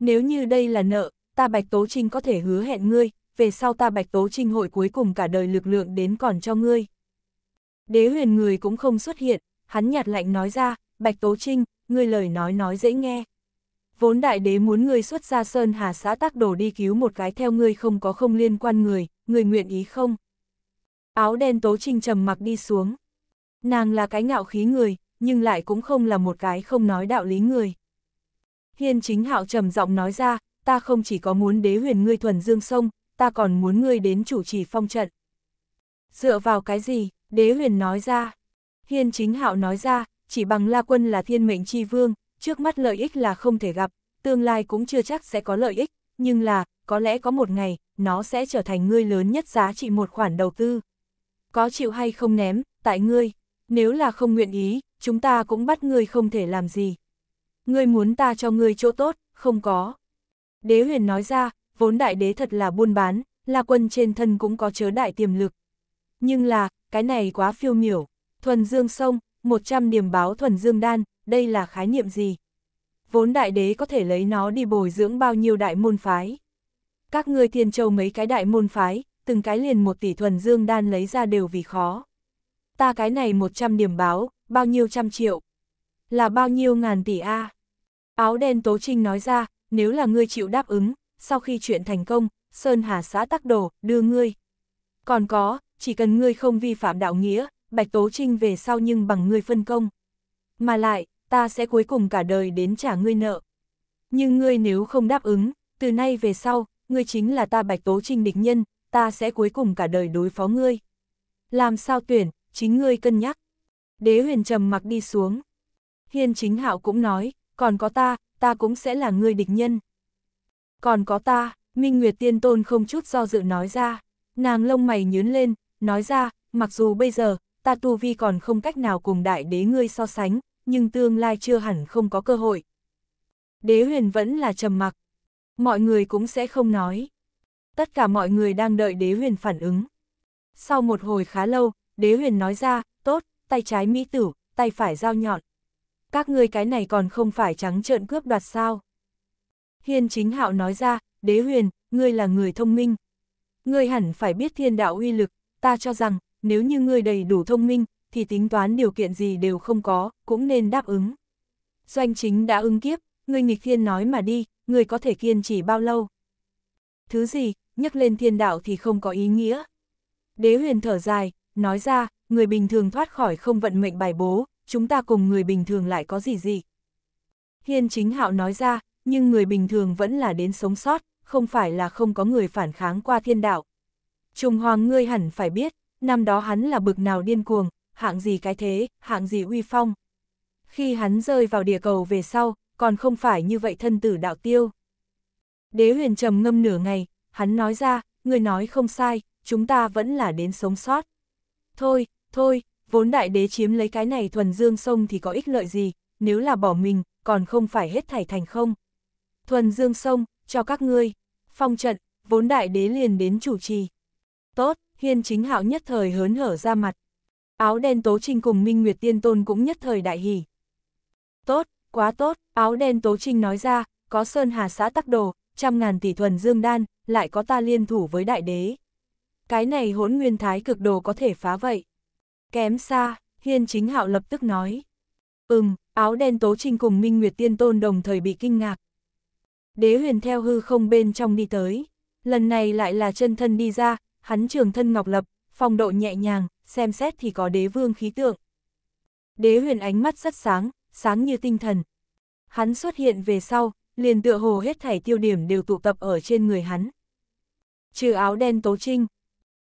Nếu như đây là nợ, ta bạch tố trinh có thể hứa hẹn ngươi, về sau ta bạch tố trinh hội cuối cùng cả đời lực lượng đến còn cho ngươi. Đế huyền người cũng không xuất hiện, hắn nhạt lạnh nói ra, Bạch Tố Trinh, ngươi lời nói nói dễ nghe. Vốn đại đế muốn ngươi xuất ra Sơn Hà xã tác đồ đi cứu một cái theo ngươi không có không liên quan người, ngươi nguyện ý không? Áo đen Tố Trinh trầm mặc đi xuống. Nàng là cái ngạo khí người, nhưng lại cũng không là một cái không nói đạo lý người. Hiên chính hạo trầm giọng nói ra, ta không chỉ có muốn đế huyền ngươi thuần dương sông, ta còn muốn ngươi đến chủ trì phong trận. Dựa vào cái gì, đế huyền nói ra, Hiên chính hạo nói ra, chỉ bằng La Quân là thiên mệnh chi vương, trước mắt lợi ích là không thể gặp, tương lai cũng chưa chắc sẽ có lợi ích, nhưng là, có lẽ có một ngày, nó sẽ trở thành ngươi lớn nhất giá trị một khoản đầu tư. Có chịu hay không ném, tại ngươi, nếu là không nguyện ý, chúng ta cũng bắt ngươi không thể làm gì. Ngươi muốn ta cho ngươi chỗ tốt, không có. Đế huyền nói ra, vốn đại đế thật là buôn bán, La Quân trên thân cũng có chớ đại tiềm lực. Nhưng là, cái này quá phiêu miểu, Thuần dương sông, 100 điểm báo thuần dương đan, đây là khái niệm gì? Vốn đại đế có thể lấy nó đi bồi dưỡng bao nhiêu đại môn phái? Các người thiên châu mấy cái đại môn phái, từng cái liền một tỷ thuần dương đan lấy ra đều vì khó. Ta cái này 100 điểm báo, bao nhiêu trăm triệu? Là bao nhiêu ngàn tỷ A? Áo đen Tố Trinh nói ra, nếu là ngươi chịu đáp ứng, sau khi chuyện thành công, Sơn Hà xã tắc đổ, đưa ngươi. Còn có, chỉ cần ngươi không vi phạm đạo nghĩa, Bạch Tố Trinh về sau nhưng bằng ngươi phân công. Mà lại, ta sẽ cuối cùng cả đời đến trả ngươi nợ. Nhưng ngươi nếu không đáp ứng, từ nay về sau, ngươi chính là ta Bạch Tố Trinh địch nhân, ta sẽ cuối cùng cả đời đối phó ngươi. Làm sao tuyển, chính ngươi cân nhắc. Đế huyền trầm mặc đi xuống. Hiên chính hạo cũng nói, còn có ta, ta cũng sẽ là ngươi địch nhân. Còn có ta, Minh Nguyệt Tiên Tôn không chút do dự nói ra, nàng lông mày nhướn lên, nói ra, mặc dù bây giờ, ta tu vi còn không cách nào cùng đại đế ngươi so sánh, nhưng tương lai chưa hẳn không có cơ hội. Đế huyền vẫn là trầm mặc, mọi người cũng sẽ không nói. Tất cả mọi người đang đợi đế huyền phản ứng. Sau một hồi khá lâu, đế huyền nói ra, tốt, tay trái mỹ tử, tay phải dao nhọn. Các ngươi cái này còn không phải trắng trợn cướp đoạt sao. Hiên chính hạo nói ra, đế huyền, ngươi là người thông minh. Ngươi hẳn phải biết thiên đạo uy lực, ta cho rằng, nếu như ngươi đầy đủ thông minh, thì tính toán điều kiện gì đều không có, cũng nên đáp ứng. Doanh chính đã ứng kiếp, ngươi nghịch thiên nói mà đi, ngươi có thể kiên trì bao lâu. Thứ gì, nhắc lên thiên đạo thì không có ý nghĩa. Đế huyền thở dài, nói ra, người bình thường thoát khỏi không vận mệnh bài bố, chúng ta cùng người bình thường lại có gì gì. Hiên chính hạo nói ra, nhưng người bình thường vẫn là đến sống sót, không phải là không có người phản kháng qua thiên đạo. Trùng hoàng ngươi hẳn phải biết, năm đó hắn là bực nào điên cuồng, hạng gì cái thế, hạng gì uy phong. Khi hắn rơi vào địa cầu về sau, còn không phải như vậy thân tử đạo tiêu. Đế huyền trầm ngâm nửa ngày, hắn nói ra, người nói không sai, chúng ta vẫn là đến sống sót. Thôi, thôi, vốn đại đế chiếm lấy cái này thuần dương sông thì có ích lợi gì, nếu là bỏ mình, còn không phải hết thảy thành không. Thuần dương sông, cho các ngươi, phong trận, vốn đại đế liền đến chủ trì. Tốt, hiên chính hạo nhất thời hớn hở ra mặt. Áo đen tố trinh cùng minh nguyệt tiên tôn cũng nhất thời đại hỉ. Tốt, quá tốt, áo đen tố trinh nói ra, có sơn hà xã tắc đồ, trăm ngàn tỷ thuần dương đan, lại có ta liên thủ với đại đế. Cái này hỗn nguyên thái cực đồ có thể phá vậy. Kém xa, hiên chính hạo lập tức nói. Ừm, áo đen tố trinh cùng minh nguyệt tiên tôn đồng thời bị kinh ngạc. Đế huyền theo hư không bên trong đi tới, lần này lại là chân thân đi ra, hắn trường thân ngọc lập, phong độ nhẹ nhàng, xem xét thì có đế vương khí tượng. Đế huyền ánh mắt rất sáng, sáng như tinh thần. Hắn xuất hiện về sau, liền tựa hồ hết thảy tiêu điểm đều tụ tập ở trên người hắn. Trừ áo đen tố trinh.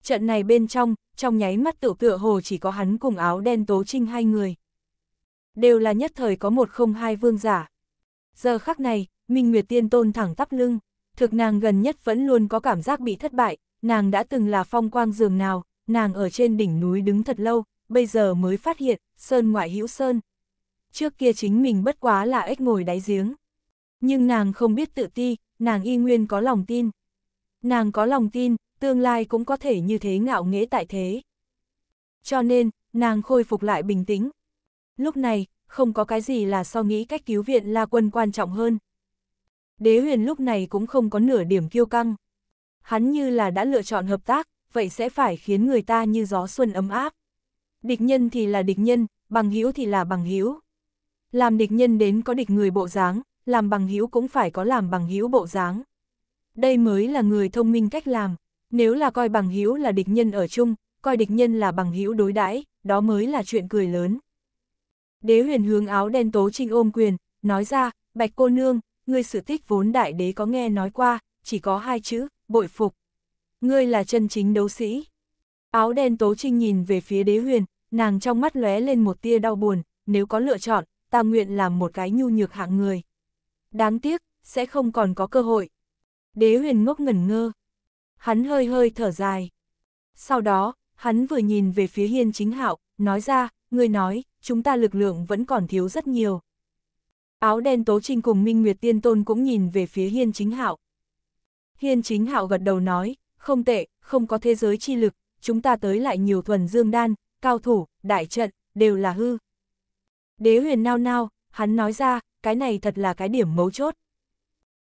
Trận này bên trong, trong nháy mắt tựu tựa hồ chỉ có hắn cùng áo đen tố trinh hai người. Đều là nhất thời có một không hai vương giả. Giờ khắc này, Minh Nguyệt Tiên Tôn thẳng tắp lưng, thực nàng gần nhất vẫn luôn có cảm giác bị thất bại, nàng đã từng là phong quang giường nào, nàng ở trên đỉnh núi đứng thật lâu, bây giờ mới phát hiện, sơn ngoại hữu sơn. Trước kia chính mình bất quá là ếch ngồi đáy giếng. Nhưng nàng không biết tự ti, nàng y nguyên có lòng tin. Nàng có lòng tin, tương lai cũng có thể như thế ngạo nghễ tại thế. Cho nên, nàng khôi phục lại bình tĩnh. Lúc này, không có cái gì là so nghĩ cách cứu viện La Quân quan trọng hơn. Đế huyền lúc này cũng không có nửa điểm kiêu căng hắn như là đã lựa chọn hợp tác, vậy sẽ phải khiến người ta như gió xuân ấm áp. Địch nhân thì là địch nhân, bằng hữu thì là bằng hữu. Làm địch nhân đến có địch người bộ dáng, làm bằng hữu cũng phải có làm bằng hữu bộ dáng. Đây mới là người thông minh cách làm, nếu là coi bằng hữu là địch nhân ở chung, coi địch nhân là bằng hữu đối đãi, đó mới là chuyện cười lớn. Đế huyền hướng áo đen tố trinh ôm quyền, nói ra, bạch cô nương, người sử tích vốn đại đế có nghe nói qua, chỉ có hai chữ, bội phục. Ngươi là chân chính đấu sĩ. Áo đen Tố Trinh nhìn về phía đế huyền, nàng trong mắt lóe lên một tia đau buồn, nếu có lựa chọn, ta nguyện làm một cái nhu nhược hạng người. Đáng tiếc, sẽ không còn có cơ hội. Đế huyền ngốc ngẩn ngơ. Hắn hơi hơi thở dài. Sau đó, hắn vừa nhìn về phía hiên chính hạo, nói ra, ngươi nói, chúng ta lực lượng vẫn còn thiếu rất nhiều. Áo đen tố trinh cùng Minh Nguyệt Tiên Tôn cũng nhìn về phía hiên chính hạo, Hiên chính hạo gật đầu nói, không tệ, không có thế giới chi lực, chúng ta tới lại nhiều thuần dương đan, cao thủ, đại trận, đều là hư. Đế huyền nao nao, hắn nói ra, cái này thật là cái điểm mấu chốt.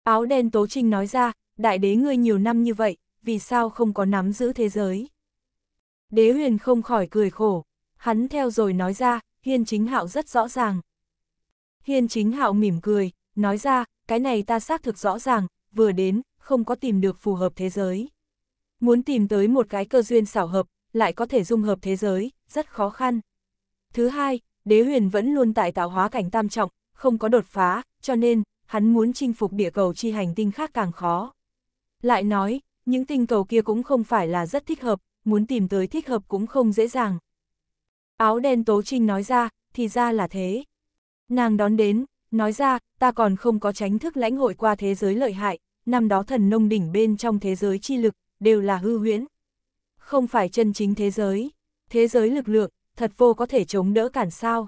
Áo đen tố trinh nói ra, đại đế ngươi nhiều năm như vậy, vì sao không có nắm giữ thế giới. Đế huyền không khỏi cười khổ, hắn theo rồi nói ra, hiên chính hạo rất rõ ràng. Hiên chính hạo mỉm cười, nói ra, cái này ta xác thực rõ ràng, vừa đến, không có tìm được phù hợp thế giới. Muốn tìm tới một cái cơ duyên xảo hợp, lại có thể dung hợp thế giới, rất khó khăn. Thứ hai, đế huyền vẫn luôn tại tạo hóa cảnh tam trọng, không có đột phá, cho nên, hắn muốn chinh phục địa cầu chi hành tinh khác càng khó. Lại nói, những tinh cầu kia cũng không phải là rất thích hợp, muốn tìm tới thích hợp cũng không dễ dàng. Áo đen tố trinh nói ra, thì ra là thế. Nàng đón đến, nói ra, ta còn không có tránh thức lãnh hội qua thế giới lợi hại, năm đó thần nông đỉnh bên trong thế giới chi lực, đều là hư huyễn. Không phải chân chính thế giới, thế giới lực lượng, thật vô có thể chống đỡ cản sao.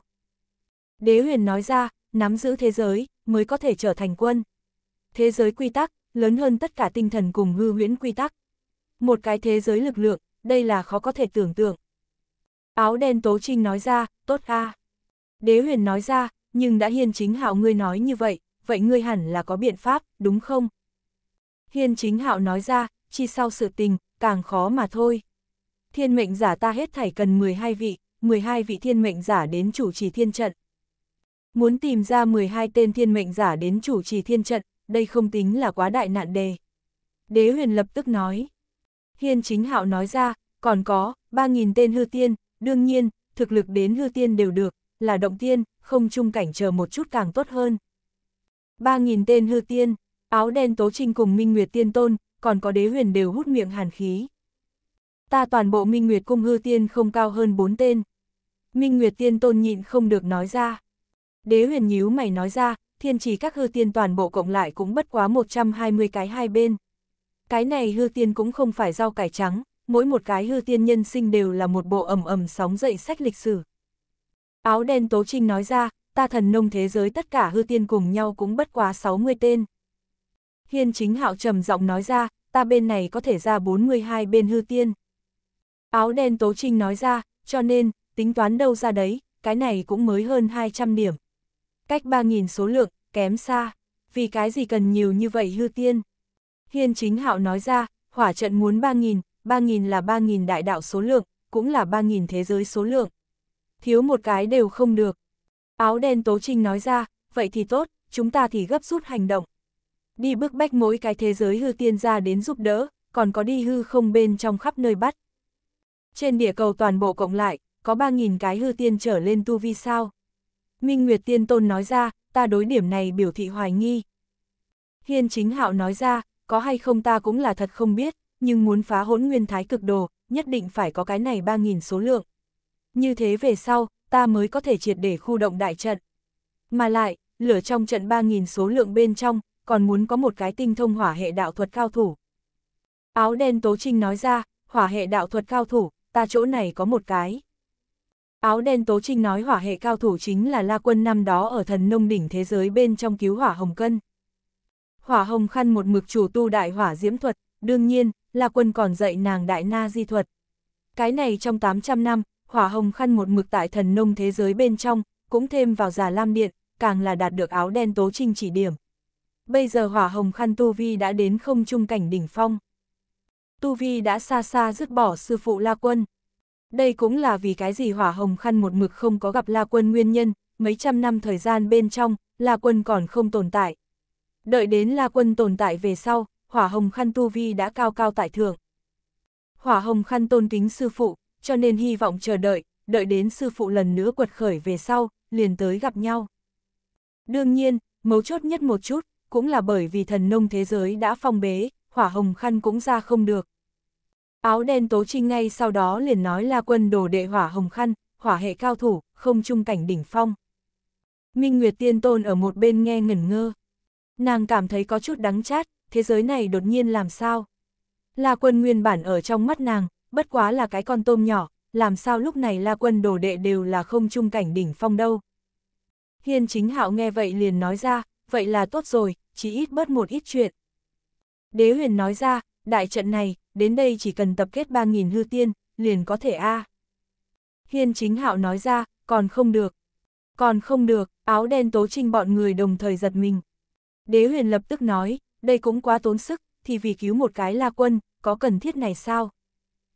Đế huyền nói ra, nắm giữ thế giới, mới có thể trở thành quân. Thế giới quy tắc, lớn hơn tất cả tinh thần cùng hư huyễn quy tắc. Một cái thế giới lực lượng, đây là khó có thể tưởng tượng. Áo đen tố trinh nói ra, tốt a Đế huyền nói ra, nhưng đã hiền chính hạo ngươi nói như vậy, vậy ngươi hẳn là có biện pháp, đúng không? Hiên chính hạo nói ra, chi sau sự tình, càng khó mà thôi. Thiên mệnh giả ta hết thảy cần 12 vị, 12 vị thiên mệnh giả đến chủ trì thiên trận. Muốn tìm ra 12 tên thiên mệnh giả đến chủ trì thiên trận, đây không tính là quá đại nạn đề. Đế huyền lập tức nói. Hiên chính hạo nói ra, còn có, 3.000 tên hư tiên, đương nhiên, thực lực đến hư tiên đều được, là động tiên, không chung cảnh chờ một chút càng tốt hơn. 3.000 tên hư tiên áo đen Tố Trinh cùng Minh Nguyệt Tiên Tôn, còn có đế huyền đều hút miệng hàn khí. Ta toàn bộ Minh Nguyệt cung hư tiên không cao hơn bốn tên. Minh Nguyệt Tiên Tôn nhịn không được nói ra. Đế huyền nhíu mày nói ra, thiên trì các hư tiên toàn bộ cộng lại cũng bất quá 120 cái hai bên. Cái này hư tiên cũng không phải rau cải trắng, mỗi một cái hư tiên nhân sinh đều là một bộ ẩm ẩm sóng dậy sách lịch sử. Áo đen Tố Trinh nói ra, ta thần nông thế giới tất cả hư tiên cùng nhau cũng bất quá 60 tên. Hiên chính hạo trầm giọng nói ra, ta bên này có thể ra 42 bên hư tiên. Áo đen tố trinh nói ra, cho nên, tính toán đâu ra đấy, cái này cũng mới hơn 200 điểm. Cách 3.000 số lượng, kém xa, vì cái gì cần nhiều như vậy hư tiên. Hiên chính hạo nói ra, hỏa trận muốn 3.000, 3.000 là 3.000 đại đạo số lượng, cũng là 3.000 thế giới số lượng. Thiếu một cái đều không được. Áo đen tố trinh nói ra, vậy thì tốt, chúng ta thì gấp rút hành động đi bức bách mỗi cái thế giới hư tiên ra đến giúp đỡ, còn có đi hư không bên trong khắp nơi bắt. Trên địa cầu toàn bộ cộng lại, có 3.000 cái hư tiên trở lên tu vi sao. Minh Nguyệt Tiên Tôn nói ra, ta đối điểm này biểu thị hoài nghi. Hiên Chính Hạo nói ra, có hay không ta cũng là thật không biết, nhưng muốn phá hỗn nguyên thái cực đồ, nhất định phải có cái này 3.000 số lượng. Như thế về sau, ta mới có thể triệt để khu động đại trận. Mà lại, lửa trong trận 3.000 số lượng bên trong, còn muốn có một cái tinh thông hỏa hệ đạo thuật cao thủ. Áo đen Tố Trinh nói ra, hỏa hệ đạo thuật cao thủ, ta chỗ này có một cái. Áo đen Tố Trinh nói hỏa hệ cao thủ chính là La Quân năm đó ở thần nông đỉnh thế giới bên trong cứu hỏa hồng cân. Hỏa hồng khăn một mực chủ tu đại hỏa diễm thuật, đương nhiên, La Quân còn dạy nàng đại na di thuật. Cái này trong 800 năm, hỏa hồng khăn một mực tại thần nông thế giới bên trong, cũng thêm vào giả lam điện, càng là đạt được áo đen Tố Trinh chỉ điểm, bây giờ hỏa hồng khăn Tu Vi đã đến không trung cảnh đỉnh phong. Tu Vi đã xa xa dứt bỏ sư phụ La Quân. Đây cũng là vì cái gì hỏa hồng khăn một mực không có gặp La Quân nguyên nhân, mấy trăm năm thời gian bên trong, La Quân còn không tồn tại. Đợi đến La Quân tồn tại về sau, hỏa hồng khăn Tu Vi đã cao cao tại thượng. Hỏa hồng khăn tôn kính sư phụ, cho nên hy vọng chờ đợi, đợi đến sư phụ lần nữa quật khởi về sau, liền tới gặp nhau. Đương nhiên, mấu chốt nhất một chút, cũng là bởi vì thần nông thế giới đã phong bế, hỏa hồng khăn cũng ra không được. Áo đen tố trinh ngay sau đó liền nói là quân đồ đệ hỏa hồng khăn, hỏa hệ cao thủ, không trung cảnh đỉnh phong. Minh Nguyệt Tiên Tôn ở một bên nghe ngẩn ngơ. Nàng cảm thấy có chút đắng chát, thế giới này đột nhiên làm sao? La quân nguyên bản ở trong mắt nàng, bất quá là cái con tôm nhỏ, làm sao lúc này La quân đồ đệ đều là không trung cảnh đỉnh phong đâu. Hiên chính hạo nghe vậy liền nói ra, vậy là tốt rồi, chỉ ít bớt một ít chuyện. Đế huyền nói ra, đại trận này, đến đây chỉ cần tập kết 3.000 hư tiên, liền có thể a. À. Hiên chính hạo nói ra, còn không được. Còn không được, áo đen tố trinh bọn người đồng thời giật mình. Đế huyền lập tức nói, đây cũng quá tốn sức, thì vì cứu một cái la quân, có cần thiết này sao?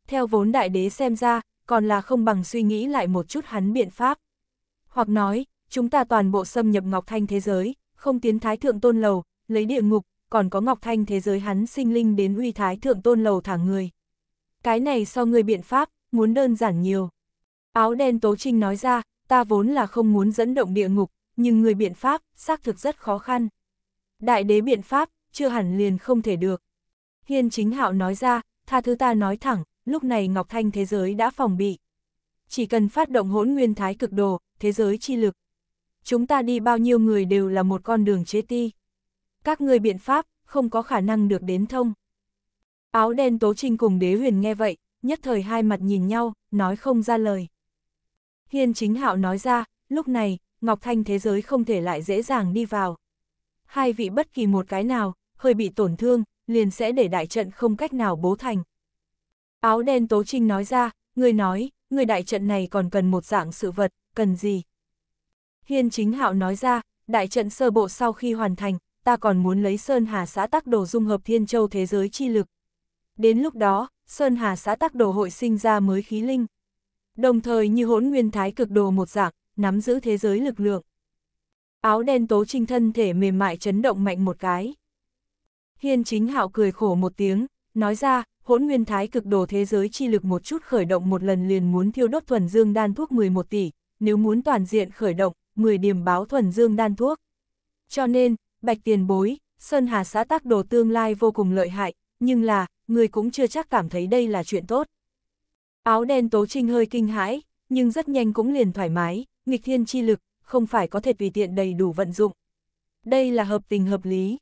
Theo vốn đại đế xem ra, còn là không bằng suy nghĩ lại một chút hắn biện pháp. Hoặc nói, chúng ta toàn bộ xâm nhập Ngọc Thanh thế giới, không tiến thái thượng tôn lầu, lấy địa ngục, còn có ngọc thanh thế giới hắn sinh linh đến uy thái thượng tôn lầu thả người. Cái này so người biện pháp, muốn đơn giản nhiều. Áo đen tố trinh nói ra, ta vốn là không muốn dẫn động địa ngục, nhưng người biện pháp, xác thực rất khó khăn. Đại đế biện pháp, chưa hẳn liền không thể được. Hiên chính hạo nói ra, tha thứ ta nói thẳng, lúc này Ngọc Thanh thế giới đã phòng bị. Chỉ cần phát động hỗn nguyên thái cực đồ, thế giới chi lực, chúng ta đi bao nhiêu người đều là một con đường chế ti. Các ngươi biện pháp, không có khả năng được đến thông. Áo đen tố trinh cùng đế huyền nghe vậy, nhất thời hai mặt nhìn nhau, nói không ra lời. Hiên chính hạo nói ra, lúc này, Ngọc Thanh thế giới không thể lại dễ dàng đi vào. Hai vị bất kỳ một cái nào, hơi bị tổn thương, liền sẽ để đại trận không cách nào bố thành. Áo đen tố trinh nói ra, người nói, người đại trận này còn cần một dạng sự vật, cần gì? Hiên chính hạo nói ra, đại trận sơ bộ sau khi hoàn thành, ta còn muốn lấy Sơn Hà xã tắc đồ dung hợp thiên châu thế giới chi lực. Đến lúc đó, Sơn Hà xã tắc đồ hội sinh ra mới khí linh. Đồng thời như hỗn nguyên thái cực đồ một dạng, nắm giữ thế giới lực lượng. Áo đen tố trinh thân thể mềm mại chấn động mạnh một cái. Hiên chính hạo cười khổ một tiếng, nói ra, hỗn nguyên thái cực đồ thế giới chi lực một chút khởi động một lần liền muốn thiêu đốt thuần dương đan thuốc 11 tỷ, nếu muốn toàn diện khởi động, 10 điểm báo thuần dương đan thuốc. Cho nên, bạch tiền bối, Sơn Hà xã tác đồ tương lai vô cùng lợi hại, nhưng là, người cũng chưa chắc cảm thấy đây là chuyện tốt. Áo đen tố trinh hơi kinh hãi, nhưng rất nhanh cũng liền thoải mái, nghịch thiên chi lực, không phải có thể tùy tiện đầy đủ vận dụng. Đây là hợp tình hợp lý.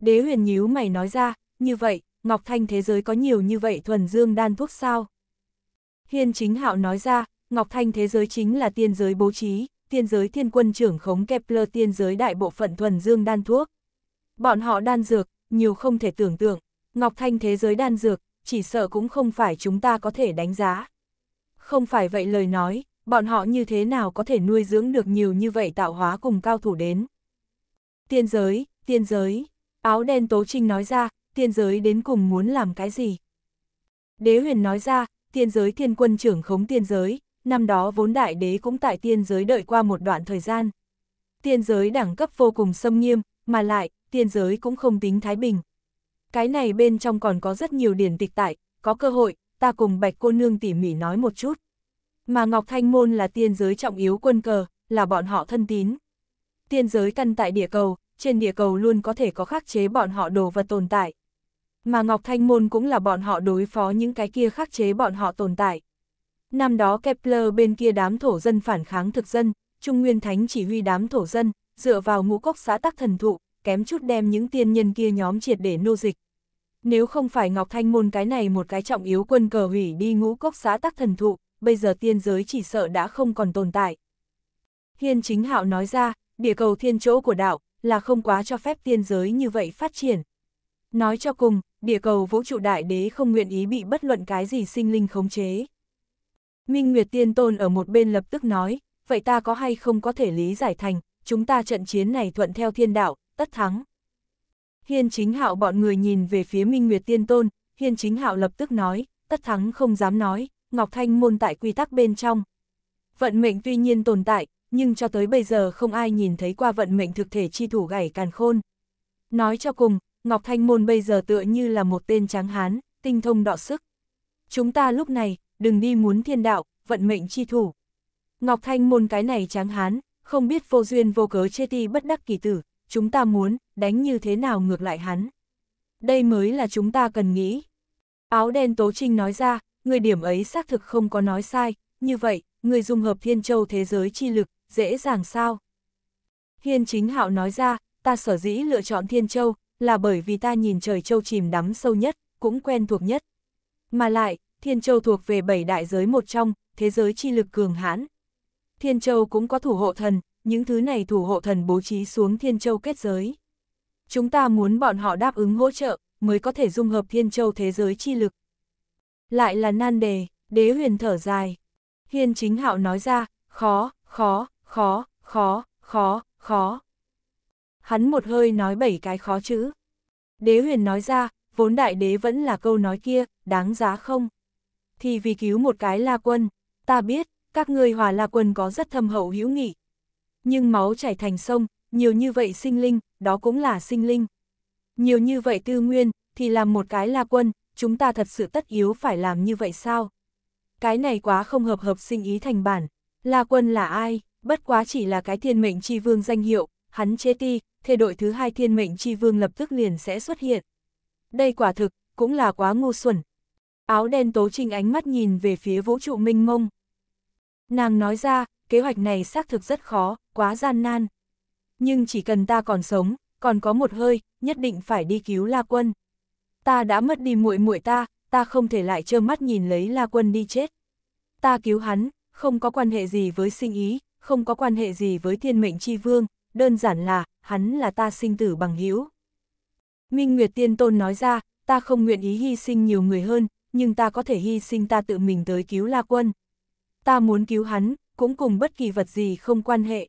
Đế huyền nhíu mày nói ra, như vậy, Ngọc Thanh thế giới có nhiều như vậy thuần dương đan thuốc sao? Hiên chính hạo nói ra, Ngọc Thanh thế giới chính là tiên giới bố trí, thiên giới thiên quân trưởng khống Kepler thiên giới đại bộ phận thuần dương đan thuốc. Bọn họ đan dược, nhiều không thể tưởng tượng, Ngọc Thanh thế giới đan dược, chỉ sợ cũng không phải chúng ta có thể đánh giá. Không phải vậy lời nói, bọn họ như thế nào có thể nuôi dưỡng được nhiều như vậy tạo hóa cùng cao thủ đến. Tiên giới, tiên giới, áo đen tố trinh nói ra, tiên giới đến cùng muốn làm cái gì? Đế huyền nói ra, tiên giới thiên quân trưởng khống tiên giới, năm đó vốn đại đế cũng tại tiên giới đợi qua một đoạn thời gian. Tiên giới đẳng cấp vô cùng xâm nghiêm, mà lại, tiên giới cũng không tính thái bình. Cái này bên trong còn có rất nhiều điển tịch tại, có cơ hội, ta cùng bạch cô nương tỉ mỉ nói một chút. Mà Ngọc Thanh Môn là tiên giới trọng yếu quân cờ, là bọn họ thân tín. Tiên giới căn tại địa cầu, trên địa cầu luôn có thể có khắc chế bọn họ đồ vật tồn tại. Mà Ngọc Thanh Môn cũng là bọn họ đối phó những cái kia khắc chế bọn họ tồn tại. Năm đó Kepler bên kia đám thổ dân phản kháng thực dân, Trung Nguyên Thánh chỉ huy đám thổ dân, dựa vào ngũ cốc xã tắc thần thụ, kém chút đem những tiên nhân kia nhóm triệt để nô dịch. Nếu không phải Ngọc Thanh Môn cái này một cái trọng yếu quân cờ hủy đi ngũ cốc xã tắc thần thụ, bây giờ tiên giới chỉ sợ đã không còn tồn tại. Hiên chính hạo nói ra, địa cầu thiên chỗ của đạo là không quá cho phép tiên giới như vậy phát triển. Nói cho cùng, địa cầu vũ trụ đại đế không nguyện ý bị bất luận cái gì sinh linh khống chế. Minh Nguyệt Tiên Tôn ở một bên lập tức nói, vậy ta có hay không có thể lý giải thành, chúng ta trận chiến này thuận theo thiên đạo, tất thắng. Hiên chính hạo bọn người nhìn về phía Minh Nguyệt Tiên Tôn, Hiên chính hạo lập tức nói, tất thắng không dám nói, Ngọc Thanh môn tại quy tắc bên trong. Vận mệnh tuy nhiên tồn tại, nhưng cho tới bây giờ không ai nhìn thấy qua vận mệnh thực thể chi thủ gảy càn khôn. Nói cho cùng, Ngọc Thanh môn bây giờ tựa như là một tên tráng hán, tinh thông đọ sức. Chúng ta lúc này, đừng đi muốn thiên đạo, vận mệnh chi thủ. Ngọc Thanh môn cái này tráng hán, không biết vô duyên vô cớ chê ti bất đắc kỳ tử, chúng ta muốn, đánh như thế nào ngược lại hắn. Đây mới là chúng ta cần nghĩ. Áo đen Tố Trinh nói ra, người điểm ấy xác thực không có nói sai, như vậy, người dung hợp thiên châu thế giới chi lực, dễ dàng sao? Hiên chính hạo nói ra, ta sở dĩ lựa chọn thiên châu, là bởi vì ta nhìn trời châu chìm đắm sâu nhất, cũng quen thuộc nhất. Mà lại, Thiên Châu thuộc về bảy đại giới một trong, thế giới chi lực cường hãn. Thiên Châu cũng có thủ hộ thần, những thứ này thủ hộ thần bố trí xuống Thiên Châu kết giới. Chúng ta muốn bọn họ đáp ứng hỗ trợ, mới có thể dung hợp Thiên Châu thế giới chi lực. Lại là nan đề, đế huyền thở dài. Hiên chính hạo nói ra, khó, khó, khó, khó, khó, khó. Hắn một hơi nói bảy cái khó chữ. Đế huyền nói ra, vốn đại đế vẫn là câu nói kia, đáng giá không? thì vì cứu một cái La Quân, ta biết, các ngươi hòa La Quân có rất thâm hậu hữu nghị. Nhưng máu chảy thành sông, nhiều như vậy sinh linh, đó cũng là sinh linh. Nhiều như vậy tư nguyên, thì làm một cái La Quân, chúng ta thật sự tất yếu phải làm như vậy sao? Cái này quá không hợp hợp sinh ý thành bản. La Quân là ai? Bất quá chỉ là cái thiên mệnh chi vương danh hiệu, hắn chế ti, thề đội thứ hai thiên mệnh chi vương lập tức liền sẽ xuất hiện. Đây quả thực, cũng là quá ngu xuẩn, Áo đen tố trinh ánh mắt nhìn về phía vũ trụ minh mông. Nàng nói ra, kế hoạch này xác thực rất khó, quá gian nan. Nhưng chỉ cần ta còn sống, còn có một hơi, nhất định phải đi cứu La Quân. Ta đã mất đi muội muội ta, ta không thể lại trơ mắt nhìn lấy La Quân đi chết. Ta cứu hắn, không có quan hệ gì với sinh ý, không có quan hệ gì với thiên mệnh chi vương, đơn giản là, hắn là ta sinh tử bằng hữu. Minh Nguyệt Tiên Tôn nói ra, ta không nguyện ý hy sinh nhiều người hơn, nhưng ta có thể hy sinh ta tự mình tới cứu La Quân. Ta muốn cứu hắn, cũng cùng bất kỳ vật gì không quan hệ.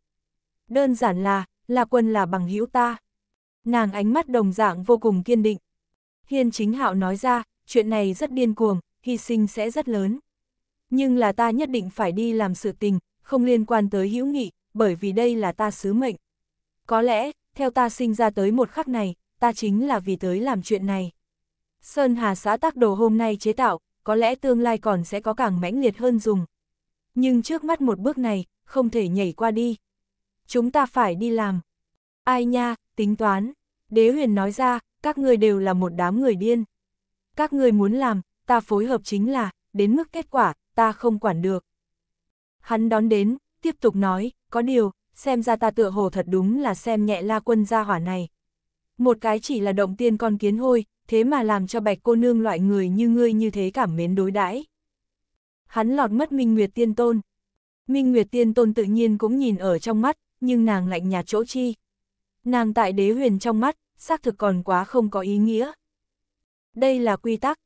Đơn giản là, La Quân là bằng hữu ta. Nàng ánh mắt đồng dạng vô cùng kiên định. Hiên chính hạo nói ra, chuyện này rất điên cuồng, hy sinh sẽ rất lớn. Nhưng là ta nhất định phải đi làm sự tình, không liên quan tới hữu nghị, bởi vì đây là ta sứ mệnh. Có lẽ, theo ta sinh ra tới một khắc này, ta chính là vì tới làm chuyện này. Sơn Hà xã tác đồ hôm nay chế tạo, có lẽ tương lai còn sẽ có càng mãnh liệt hơn dùng. Nhưng trước mắt một bước này, không thể nhảy qua đi. Chúng ta phải đi làm. Ai nha, tính toán. Đế huyền nói ra, các người đều là một đám người điên. Các người muốn làm, ta phối hợp chính là, đến mức kết quả, ta không quản được. Hắn đón đến, tiếp tục nói, có điều, xem ra ta tựa hồ thật đúng là xem nhẹ la quân gia hỏa này. Một cái chỉ là động tiên con kiến hôi, thế mà làm cho bạch cô nương loại người như ngươi như thế cảm mến đối đãi. Hắn lọt mất Minh Nguyệt Tiên Tôn. Minh Nguyệt Tiên Tôn tự nhiên cũng nhìn ở trong mắt, nhưng nàng lạnh nhạt chỗ chi. Nàng tại đế huyền trong mắt, xác thực còn quá không có ý nghĩa. Đây là quy tắc.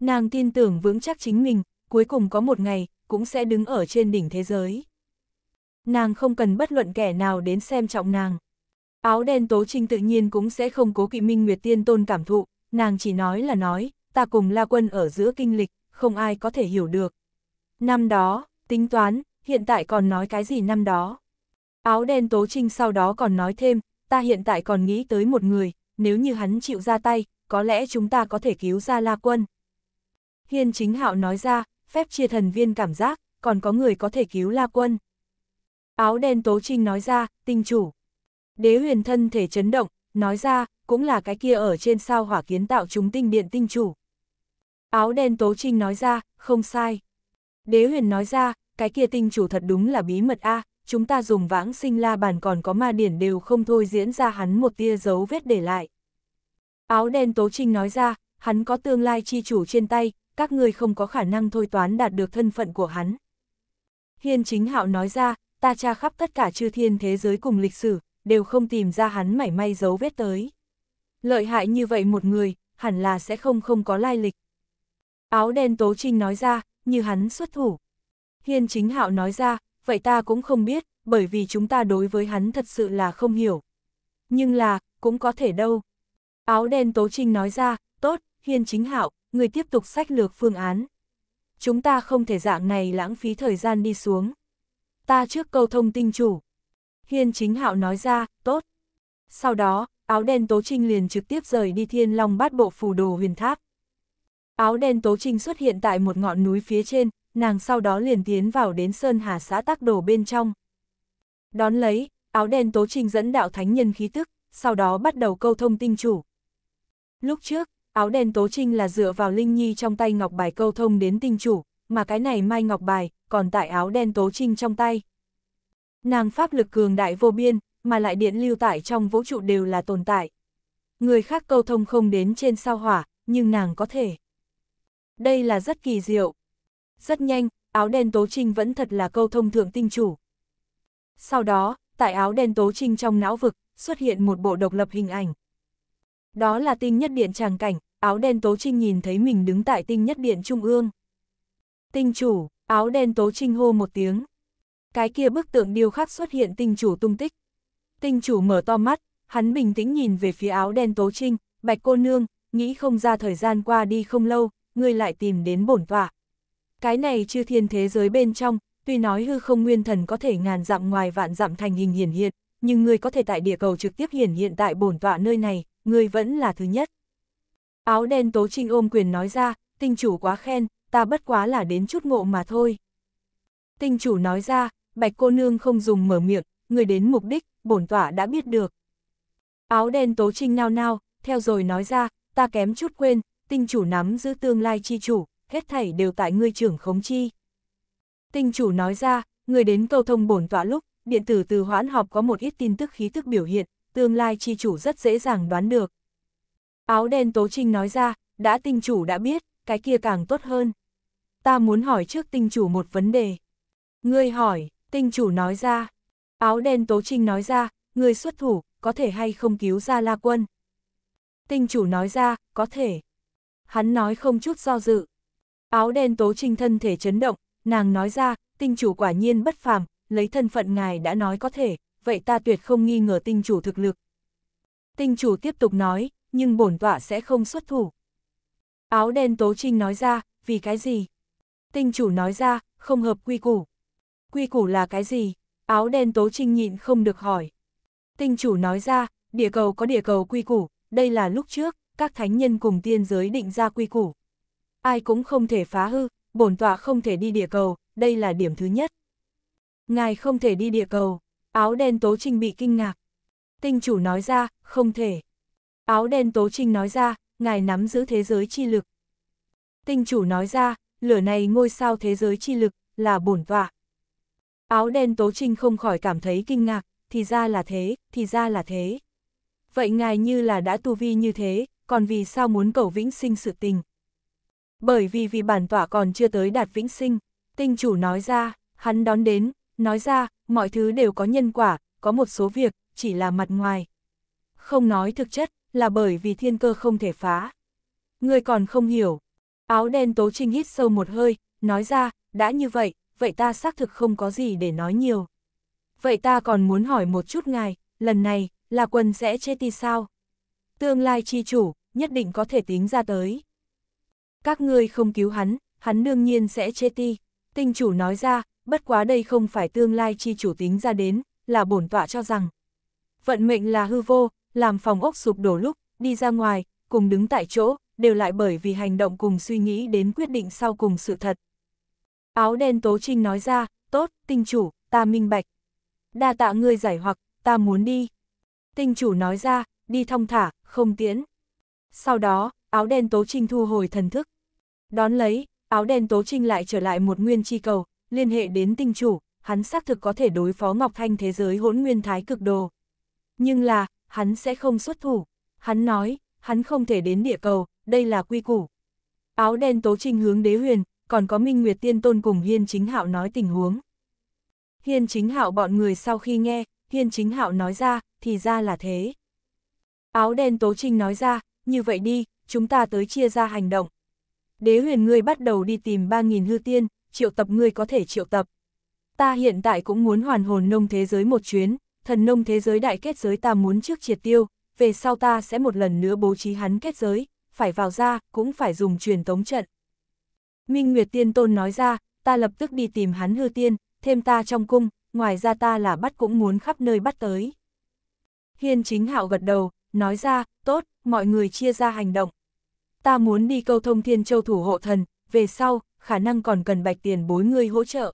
Nàng tin tưởng vững chắc chính mình, cuối cùng có một ngày, cũng sẽ đứng ở trên đỉnh thế giới. Nàng không cần bất luận kẻ nào đến xem trọng nàng. Áo đen tố trinh tự nhiên cũng sẽ không cố kỵ minh nguyệt tiên tôn cảm thụ, nàng chỉ nói là nói, ta cùng La Quân ở giữa kinh lịch, không ai có thể hiểu được. Năm đó, tính toán, hiện tại còn nói cái gì năm đó? Áo đen Tố Trinh sau đó còn nói thêm, ta hiện tại còn nghĩ tới một người, nếu như hắn chịu ra tay, có lẽ chúng ta có thể cứu ra La Quân. Hiên chính hạo nói ra, phép chia thần viên cảm giác, còn có người có thể cứu La Quân. Áo đen Tố Trinh nói ra, tinh chủ. Đế huyền thân thể chấn động, nói ra, cũng là cái kia ở trên sao hỏa kiến tạo chúng tinh điện tinh chủ. Áo đen Tố Trinh nói ra, không sai. Đế huyền nói ra, cái kia tinh chủ thật đúng là bí mật a chúng ta dùng vãng sinh la bàn còn có ma điển đều không thôi diễn ra hắn một tia dấu vết để lại. Áo đen Tố Trinh nói ra, hắn có tương lai chi chủ trên tay, các người không có khả năng thôi toán đạt được thân phận của hắn. Hiên chính hạo nói ra, ta tra khắp tất cả chư thiên thế giới cùng lịch sử, đều không tìm ra hắn mảy may dấu vết tới. Lợi hại như vậy một người, hẳn là sẽ không không có lai lịch. Áo đen Tố Trinh nói ra, như hắn xuất thủ. Hiên chính hạo nói ra, vậy ta cũng không biết, bởi vì chúng ta đối với hắn thật sự là không hiểu. Nhưng là, cũng có thể đâu. Áo đen Tố Trinh nói ra, tốt, Hiên chính hạo, người tiếp tục sách lược phương án. Chúng ta không thể dạng này lãng phí thời gian đi xuống. Ta trước câu thông tinh chủ. Hiên chính hạo nói ra, tốt. Sau đó, áo đen Tố Trinh liền trực tiếp rời đi thiên long bát bộ phù đồ huyền tháp. Áo đen Tố Trinh xuất hiện tại một ngọn núi phía trên, nàng sau đó liền tiến vào đến Sơn Hà xã tác đồ bên trong. Đón lấy, áo đen Tố Trinh dẫn đạo thánh nhân khí tức, sau đó bắt đầu câu thông tinh chủ. Lúc trước, áo đen Tố Trinh là dựa vào Linh Nhi trong tay ngọc bài câu thông đến tinh chủ, mà cái này mai ngọc bài, còn tại áo đen Tố Trinh trong tay. Nàng pháp lực cường đại vô biên, mà lại điện lưu tại trong vũ trụ đều là tồn tại. Người khác câu thông không đến trên sao hỏa, nhưng nàng có thể. Đây là rất kỳ diệu. Rất nhanh, áo đen tố trinh vẫn thật là câu thông thượng tinh chủ. Sau đó, tại áo đen tố trinh trong não vực, xuất hiện một bộ độc lập hình ảnh. Đó là tinh nhất điện tràng cảnh, áo đen tố trinh nhìn thấy mình đứng tại tinh nhất điện trung ương. Tinh chủ, áo đen tố trinh hô một tiếng. Cái kia bức tượng điêu khắc xuất hiện tinh chủ tung tích. Tinh chủ mở to mắt, hắn bình tĩnh nhìn về phía áo đen tố trinh, bạch cô nương, nghĩ không ra thời gian qua đi không lâu, ngươi lại tìm đến bổn tọa. Cái này chư thiên thế giới bên trong, tuy nói hư không nguyên thần có thể ngàn dặm ngoài vạn dặm thành hình hiển hiện, nhưng ngươi có thể tại địa cầu trực tiếp hiển hiện tại bổn tọa nơi này, ngươi vẫn là thứ nhất. Áo đen tố trinh ôm quyền nói ra, tinh chủ quá khen, ta bất quá là đến chút ngộ mà thôi. Tinh chủ nói ra, bạch cô nương không dùng mở miệng, người đến mục đích, bổn tọa đã biết được. Áo đen tố trinh nao nao, theo rồi nói ra, ta kém chút quên, tinh chủ nắm giữ tương lai chi chủ, hết thảy đều tại ngươi trưởng khống chi. Tinh chủ nói ra, người đến câu thông bổn tọa lúc, điện tử từ hoãn họp có một ít tin tức khí tức biểu hiện, tương lai chi chủ rất dễ dàng đoán được. Áo đen tố trinh nói ra, đã tinh chủ đã biết, cái kia càng tốt hơn. Ta muốn hỏi trước tinh chủ một vấn đề. Ngươi hỏi, tinh chủ nói ra, Áo đen Tố Trinh nói ra, người xuất thủ, có thể hay không cứu ra La Quân. Tinh chủ nói ra, có thể. Hắn nói không chút do dự. Áo đen Tố Trinh thân thể chấn động, nàng nói ra, tinh chủ quả nhiên bất phàm, lấy thân phận ngài đã nói có thể, vậy ta tuyệt không nghi ngờ tinh chủ thực lực. Tinh chủ tiếp tục nói, nhưng bổn tọa sẽ không xuất thủ. Áo đen Tố Trinh nói ra, vì cái gì? Tinh chủ nói ra, không hợp quy củ. Quy củ là cái gì? áo đen Tố Trinh nhịn không được hỏi. Tinh chủ nói ra, địa cầu có địa cầu quy củ, đây là lúc trước, các thánh nhân cùng tiên giới định ra quy củ. Ai cũng không thể phá hư, bổn tọa không thể đi địa cầu, đây là điểm thứ nhất. Ngài không thể đi địa cầu, áo đen Tố Trinh bị kinh ngạc. Tinh chủ nói ra, không thể. Áo đen Tố Trinh nói ra, ngài nắm giữ thế giới chi lực. Tinh chủ nói ra, lửa này ngôi sao thế giới chi lực, là bổn tọa. Áo đen Tố Trinh không khỏi cảm thấy kinh ngạc, thì ra là thế, thì ra là thế. Vậy ngài như là đã tu vi như thế, còn vì sao muốn cầu vĩnh sinh sự tình? Bởi vì vì bản tỏa còn chưa tới đạt vĩnh sinh, tinh chủ nói ra, hắn đón đến, nói ra, mọi thứ đều có nhân quả, có một số việc, chỉ là mặt ngoài. Không nói thực chất, là bởi vì thiên cơ không thể phá. Người còn không hiểu. Áo đen tố trinh hít sâu một hơi, nói ra, đã như vậy, vậy ta xác thực không có gì để nói nhiều. Vậy ta còn muốn hỏi một chút ngài, lần này, là quân sẽ chê ti sao? Tương lai chi chủ, nhất định có thể tính ra tới. Các ngươi không cứu hắn, hắn đương nhiên sẽ chê ti. Tinh chủ nói ra, bất quá đây không phải tương lai chi chủ tính ra đến, là bổn tọa cho rằng. Vận mệnh là hư vô, làm phòng ốc sụp đổ lúc, đi ra ngoài, cùng đứng tại chỗ, đều lại bởi vì hành động cùng suy nghĩ đến quyết định sau cùng sự thật, Áo đen tố trinh nói ra, tốt, tinh chủ, ta minh bạch. Đa tạ ngươi giải hoặc, ta muốn đi. Tinh chủ nói ra, đi thong thả, không tiễn. Sau đó, áo đen tố trinh thu hồi thần thức. Đón lấy, áo đen tố trinh lại trở lại một nguyên chi cầu, liên hệ đến tinh chủ, hắn xác thực có thể đối phó Ngọc Thanh thế giới hỗn nguyên thái cực đồ. Nhưng là, hắn sẽ không xuất thủ. Hắn nói, hắn không thể đến địa cầu, đây là quy củ. Áo đen tố trinh hướng đế huyền, còn có Minh Nguyệt Tiên Tôn cùng Hiên Chính Hạo nói tình huống. Hiên Chính Hạo bọn người sau khi nghe, Hiên Chính Hạo nói ra, thì ra là thế. Áo đen Tố Trinh nói ra, như vậy đi, chúng ta tới chia ra hành động. Đế huyền ngươi bắt đầu đi tìm 3.000 hư tiên, triệu tập ngươi có thể triệu tập. Ta hiện tại cũng muốn hoàn hồn nông thế giới một chuyến, thần nông thế giới đại kết giới ta muốn trước triệt tiêu, về sau ta sẽ một lần nữa bố trí hắn kết giới, phải vào ra, cũng phải dùng truyền tống trận. Minh Nguyệt Tiên Tôn nói ra, ta lập tức đi tìm hắn hư tiên, thêm ta trong cung, ngoài ra ta là bắt cũng muốn khắp nơi bắt tới. Hiên chính hạo gật đầu, nói ra, tốt, mọi người chia ra hành động. Ta muốn đi câu thông thiên châu thủ hộ thần, về sau, khả năng còn cần bạch tiền bối ngươi hỗ trợ.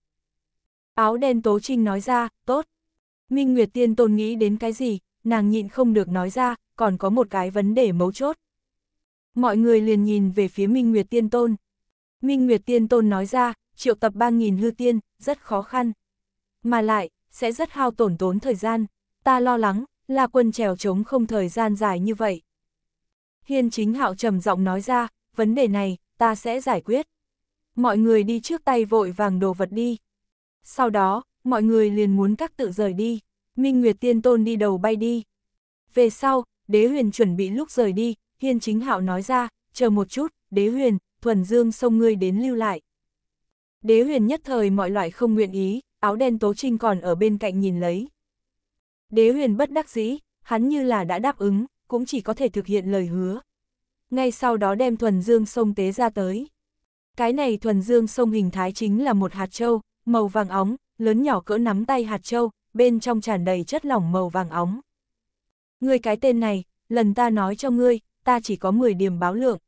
Áo đen tố trinh nói ra, tốt. Minh Nguyệt Tiên Tôn nghĩ đến cái gì, nàng nhịn không được nói ra, còn có một cái vấn đề mấu chốt. Mọi người liền nhìn về phía Minh Nguyệt Tiên Tôn. Minh Nguyệt Tiên Tôn nói ra, triệu tập 3.000 hư tiên, rất khó khăn. Mà lại, sẽ rất hao tổn tốn thời gian. Ta lo lắng, là quân trèo trống không thời gian dài như vậy. Hiên chính hạo trầm giọng nói ra, vấn đề này, ta sẽ giải quyết. Mọi người đi trước tay vội vàng đồ vật đi. Sau đó, mọi người liền muốn các tự rời đi. Minh Nguyệt Tiên Tôn đi đầu bay đi. Về sau, đế huyền chuẩn bị lúc rời đi, Hiên chính hạo nói ra, chờ một chút, đế huyền, thuần dương sông ngươi đến lưu lại. Đế huyền nhất thời mọi loại không nguyện ý, áo đen tố trinh còn ở bên cạnh nhìn lấy. Đế huyền bất đắc dĩ, hắn như là đã đáp ứng, cũng chỉ có thể thực hiện lời hứa. Ngay sau đó đem thuần dương sông tế ra tới. Cái này thuần dương sông hình thái chính là một hạt trâu, màu vàng óng, lớn nhỏ cỡ nắm tay hạt trâu, bên trong tràn đầy chất lỏng màu vàng óng. Ngươi cái tên này, lần ta nói cho ngươi, ta chỉ có 10 điểm báo lượng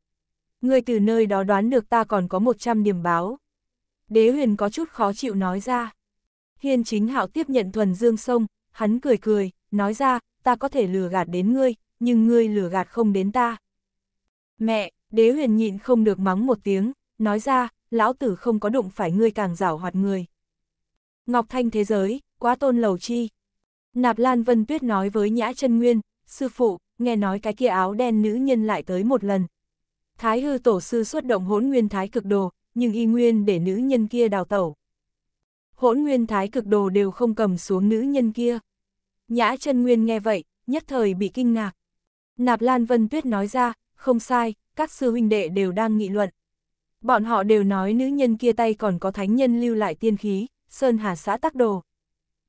ngươi từ nơi đó đoán được ta còn có 100 điểm báo. Đế huyền có chút khó chịu nói ra. Hiên chính hạo tiếp nhận thuần dương sông, hắn cười cười, nói ra, ta có thể lừa gạt đến ngươi, nhưng ngươi lừa gạt không đến ta. Mẹ, đế huyền nhịn không được mắng một tiếng, nói ra, lão tử không có đụng phải ngươi càng rảo hoạt người. Ngọc Thanh thế giới, quá tôn lầu chi. Nạp Lan Vân Tuyết nói với Nhã chân Nguyên, sư phụ, nghe nói cái kia áo đen nữ nhân lại tới một lần, Thái hư tổ sư xuất động hỗn nguyên thái cực đồ, nhưng y nguyên để nữ nhân kia đào tẩu. Hỗn nguyên thái cực đồ đều không cầm xuống nữ nhân kia. Nhã chân nguyên nghe vậy, nhất thời bị kinh ngạc. Nạp Lan Vân Tuyết nói ra, không sai, các sư huynh đệ đều đang nghị luận. Bọn họ đều nói nữ nhân kia tay còn có thánh nhân lưu lại tiên khí, Sơn Hà xã tác đồ.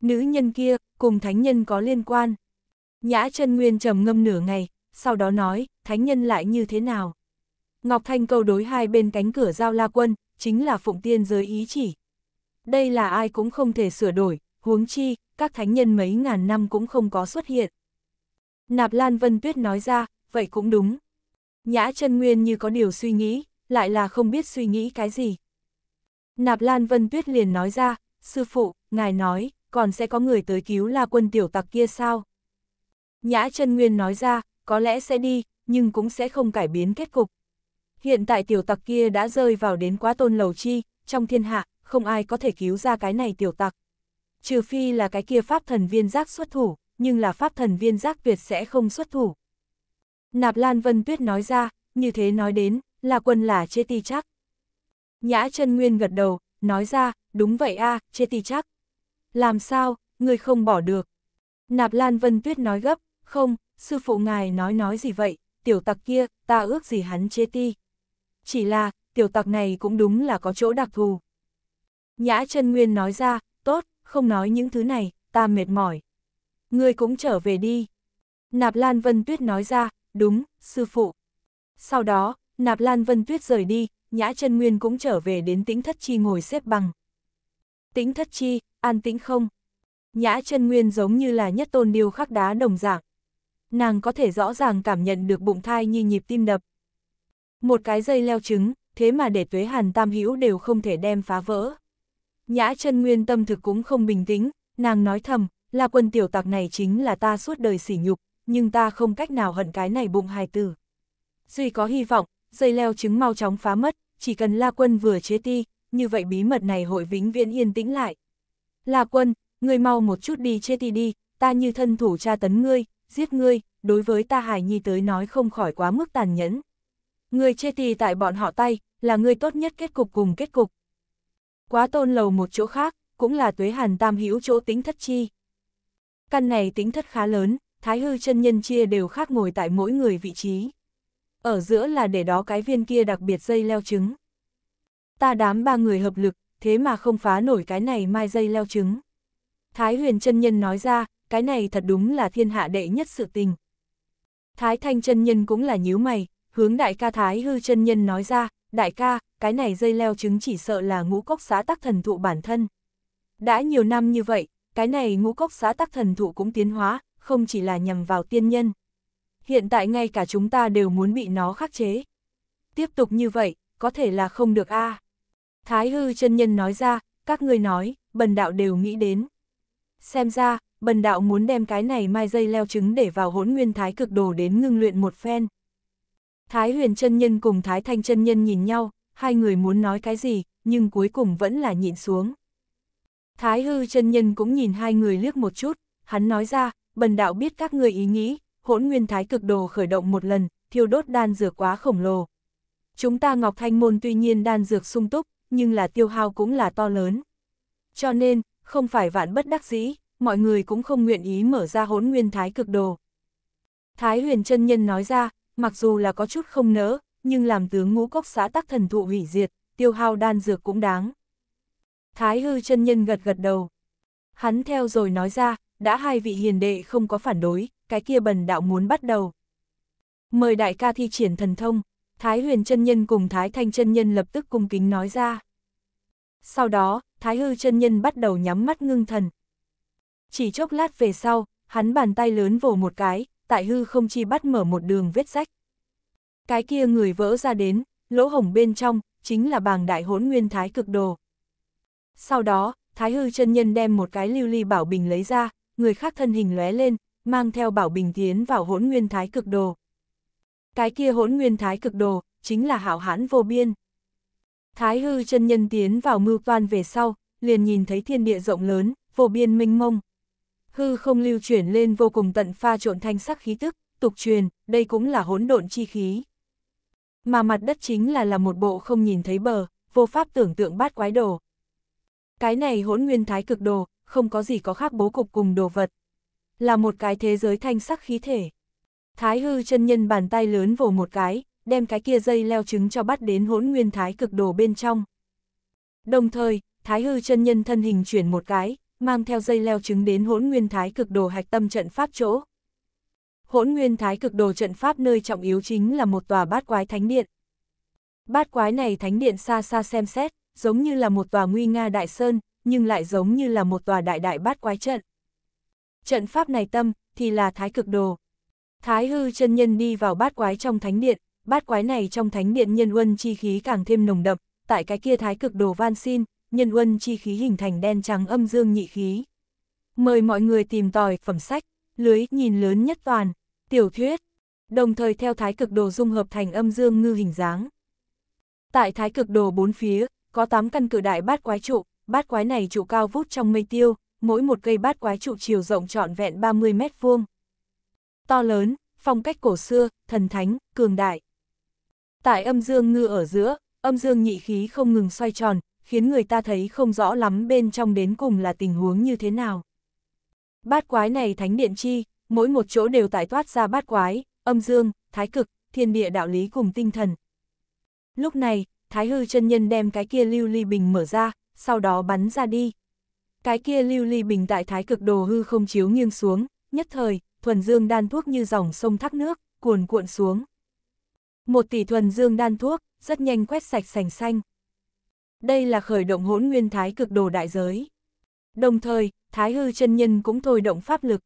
Nữ nhân kia, cùng thánh nhân có liên quan. Nhã chân Nguyên trầm ngâm nửa ngày, sau đó nói, thánh nhân lại như thế nào? Ngọc Thanh câu đối hai bên cánh cửa giao la quân, chính là phụng tiên giới ý chỉ. Đây là ai cũng không thể sửa đổi, huống chi, các thánh nhân mấy ngàn năm cũng không có xuất hiện. Nạp Lan Vân Tuyết nói ra, vậy cũng đúng. Nhã chân Nguyên như có điều suy nghĩ, lại là không biết suy nghĩ cái gì. Nạp Lan Vân Tuyết liền nói ra, sư phụ, ngài nói, còn sẽ có người tới cứu la quân tiểu tặc kia sao? Nhã chân Nguyên nói ra, có lẽ sẽ đi, nhưng cũng sẽ không cải biến kết cục. Hiện tại tiểu tặc kia đã rơi vào đến quá tôn lầu chi, trong thiên hạ, không ai có thể cứu ra cái này tiểu tặc. Trừ phi là cái kia pháp thần viên giác xuất thủ, nhưng là pháp thần viên giác tuyệt sẽ không xuất thủ. Nạp Lan Vân Tuyết nói ra, như thế nói đến, là quân là chê ti chắc. Nhã chân Nguyên gật đầu, nói ra, đúng vậy a à, chê ti chắc. Làm sao, người không bỏ được. Nạp Lan Vân Tuyết nói gấp, không, sư phụ ngài nói nói gì vậy, tiểu tặc kia, ta ước gì hắn chê ti chỉ là, tiểu tặc này cũng đúng là có chỗ đặc thù. Nhã chân Nguyên nói ra, tốt, không nói những thứ này, ta mệt mỏi. Ngươi cũng trở về đi. Nạp Lan Vân Tuyết nói ra, đúng, sư phụ. Sau đó, Nạp Lan Vân Tuyết rời đi, Nhã chân Nguyên cũng trở về đến tĩnh thất chi ngồi xếp bằng. Tĩnh thất chi, an tĩnh không? Nhã chân Nguyên giống như là nhất tôn điêu khắc đá đồng dạng. Nàng có thể rõ ràng cảm nhận được bụng thai nhi nhịp tim đập, một cái dây leo trứng, thế mà để tuế hàn tam hữu đều không thể đem phá vỡ. Nhã chân nguyên tâm thực cũng không bình tĩnh, nàng nói thầm, là quân tiểu tạc này chính là ta suốt đời sỉ nhục, nhưng ta không cách nào hận cái này bụng hài tử. Duy có hy vọng, dây leo trứng mau chóng phá mất, chỉ cần La Quân vừa chế ti, như vậy bí mật này hội vĩnh viễn yên tĩnh lại. La Quân, người mau một chút đi chế ti đi, ta như thân thủ tra tấn ngươi, giết ngươi, đối với ta hài nhi tới nói không khỏi quá mức tàn nhẫn. Người chê tì tại bọn họ tay, là người tốt nhất kết cục cùng kết cục. Quá tôn lầu một chỗ khác, cũng là tuế hàn tam hữu chỗ tính thất chi. Căn này tính thất khá lớn, thái hư chân nhân chia đều khác ngồi tại mỗi người vị trí. Ở giữa là để đó cái viên kia đặc biệt dây leo trứng. Ta đám ba người hợp lực, thế mà không phá nổi cái này mai dây leo trứng. Thái huyền chân nhân nói ra, cái này thật đúng là thiên hạ đệ nhất sự tình. Thái thanh chân nhân cũng là nhíu mày, hướng đại ca Thái Hư chân Nhân nói ra, đại ca, cái này dây leo trứng chỉ sợ là ngũ cốc xá tắc thần thụ bản thân. Đã nhiều năm như vậy, cái này ngũ cốc xá tắc thần thụ cũng tiến hóa, không chỉ là nhằm vào tiên nhân. Hiện tại ngay cả chúng ta đều muốn bị nó khắc chế. Tiếp tục như vậy, có thể là không được a. Thái hư chân nhân nói ra, các ngươi nói, bần đạo đều nghĩ đến. Xem ra, bần đạo muốn đem cái này mai dây leo trứng để vào hỗn nguyên thái cực đồ đến ngưng luyện một phen. Thái huyền chân nhân cùng Thái thanh chân nhân nhìn nhau, hai người muốn nói cái gì, nhưng cuối cùng vẫn là nhịn xuống. Thái hư chân nhân cũng nhìn hai người liếc một chút, hắn nói ra, bần đạo biết các người ý nghĩ, hỗn nguyên thái cực đồ khởi động một lần, thiêu đốt đan dược quá khổng lồ. Chúng ta Ngọc Thanh Môn tuy nhiên đan dược sung túc, nhưng là tiêu hao cũng là to lớn. Cho nên, không phải vạn bất đắc dĩ, mọi người cũng không nguyện ý mở ra hỗn nguyên thái cực đồ. Thái huyền chân nhân nói ra, mặc dù là có chút không nỡ, nhưng làm tướng ngũ cốc xã tắc thần thụ hủy diệt, tiêu hao đan dược cũng đáng. Thái hư chân nhân gật gật đầu. Hắn theo rồi nói ra, đã hai vị hiền đệ không có phản đối, cái kia bần đạo muốn bắt đầu. Mời đại ca thi triển thần thông, Thái huyền chân nhân cùng Thái thanh chân nhân lập tức cung kính nói ra. Sau đó, Thái hư chân nhân bắt đầu nhắm mắt ngưng thần. Chỉ chốc lát về sau, hắn bàn tay lớn vồ một cái, tại hư không chi bắt mở một đường vết rách. Cái kia người vỡ ra đến, lỗ hổng bên trong, chính là bàng đại hỗn nguyên thái cực đồ. Sau đó, thái hư chân nhân đem một cái lưu ly bảo bình lấy ra, người khác thân hình lóe lên, mang theo bảo bình tiến vào hỗn nguyên thái cực đồ. Cái kia hỗn nguyên thái cực đồ, chính là hảo hãn vô biên. Thái hư chân nhân tiến vào mưu toan về sau, liền nhìn thấy thiên địa rộng lớn, vô biên minh mông hư không lưu chuyển lên vô cùng tận pha trộn thanh sắc khí tức, tục truyền, đây cũng là hỗn độn chi khí. Mà mặt đất chính là là một bộ không nhìn thấy bờ, vô pháp tưởng tượng bát quái đồ. Cái này hỗn nguyên thái cực đồ, không có gì có khác bố cục cùng đồ vật. Là một cái thế giới thanh sắc khí thể. Thái hư chân nhân bàn tay lớn vồ một cái, đem cái kia dây leo trứng cho bắt đến hỗn nguyên thái cực đồ bên trong. Đồng thời, thái hư chân nhân thân hình chuyển một cái, mang theo dây leo trứng đến hỗn nguyên thái cực đồ hạch tâm trận pháp chỗ. Hỗn nguyên thái cực đồ trận pháp nơi trọng yếu chính là một tòa bát quái thánh điện. Bát quái này thánh điện xa xa xem xét, giống như là một tòa nguy nga đại sơn, nhưng lại giống như là một tòa đại đại bát quái trận. Trận pháp này tâm, thì là thái cực đồ. Thái hư chân nhân đi vào bát quái trong thánh điện, bát quái này trong thánh điện nhân uân chi khí càng thêm nồng đậm, tại cái kia thái cực đồ van xin, nhân uân chi khí hình thành đen trắng âm dương nhị khí. Mời mọi người tìm tòi phẩm sách, lưới nhìn lớn nhất toàn, tiểu thuyết, đồng thời theo thái cực đồ dung hợp thành âm dương ngư hình dáng. Tại thái cực đồ bốn phía, có tám căn cự đại bát quái trụ, bát quái này trụ cao vút trong mây tiêu, mỗi một cây bát quái trụ chiều rộng trọn vẹn 30 mét vuông. To lớn, phong cách cổ xưa, thần thánh, cường đại. Tại âm dương ngư ở giữa, âm dương nhị khí không ngừng xoay tròn, khiến người ta thấy không rõ lắm bên trong đến cùng là tình huống như thế nào. Bát quái này thánh điện chi, mỗi một chỗ đều tải toát ra bát quái, âm dương, thái cực, thiên địa đạo lý cùng tinh thần. Lúc này, thái hư chân nhân đem cái kia lưu ly bình mở ra, sau đó bắn ra đi. Cái kia lưu ly bình tại thái cực đồ hư không chiếu nghiêng xuống, nhất thời, thuần dương đan thuốc như dòng sông thác nước, cuồn cuộn xuống. Một tỷ thuần dương đan thuốc, rất nhanh quét sạch sành xanh đây là khởi động hỗn nguyên thái cực đồ đại giới. Đồng thời, thái hư chân nhân cũng thôi động pháp lực.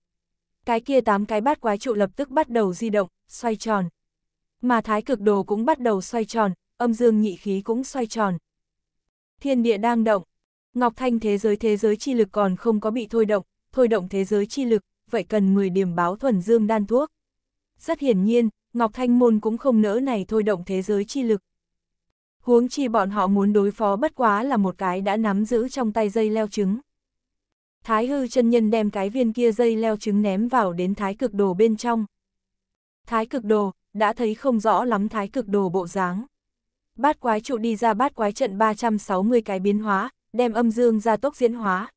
Cái kia tám cái bát quái trụ lập tức bắt đầu di động, xoay tròn. Mà thái cực đồ cũng bắt đầu xoay tròn, âm dương nhị khí cũng xoay tròn. Thiên địa đang động. Ngọc Thanh thế giới thế giới chi lực còn không có bị thôi động, thôi động thế giới chi lực, vậy cần 10 điểm báo thuần dương đan thuốc. Rất hiển nhiên, Ngọc Thanh môn cũng không nỡ này thôi động thế giới chi lực huống chi bọn họ muốn đối phó bất quá là một cái đã nắm giữ trong tay dây leo trứng. Thái hư chân nhân đem cái viên kia dây leo trứng ném vào đến thái cực đồ bên trong. Thái cực đồ, đã thấy không rõ lắm thái cực đồ bộ dáng. Bát quái trụ đi ra bát quái trận 360 cái biến hóa, đem âm dương ra tốc diễn hóa.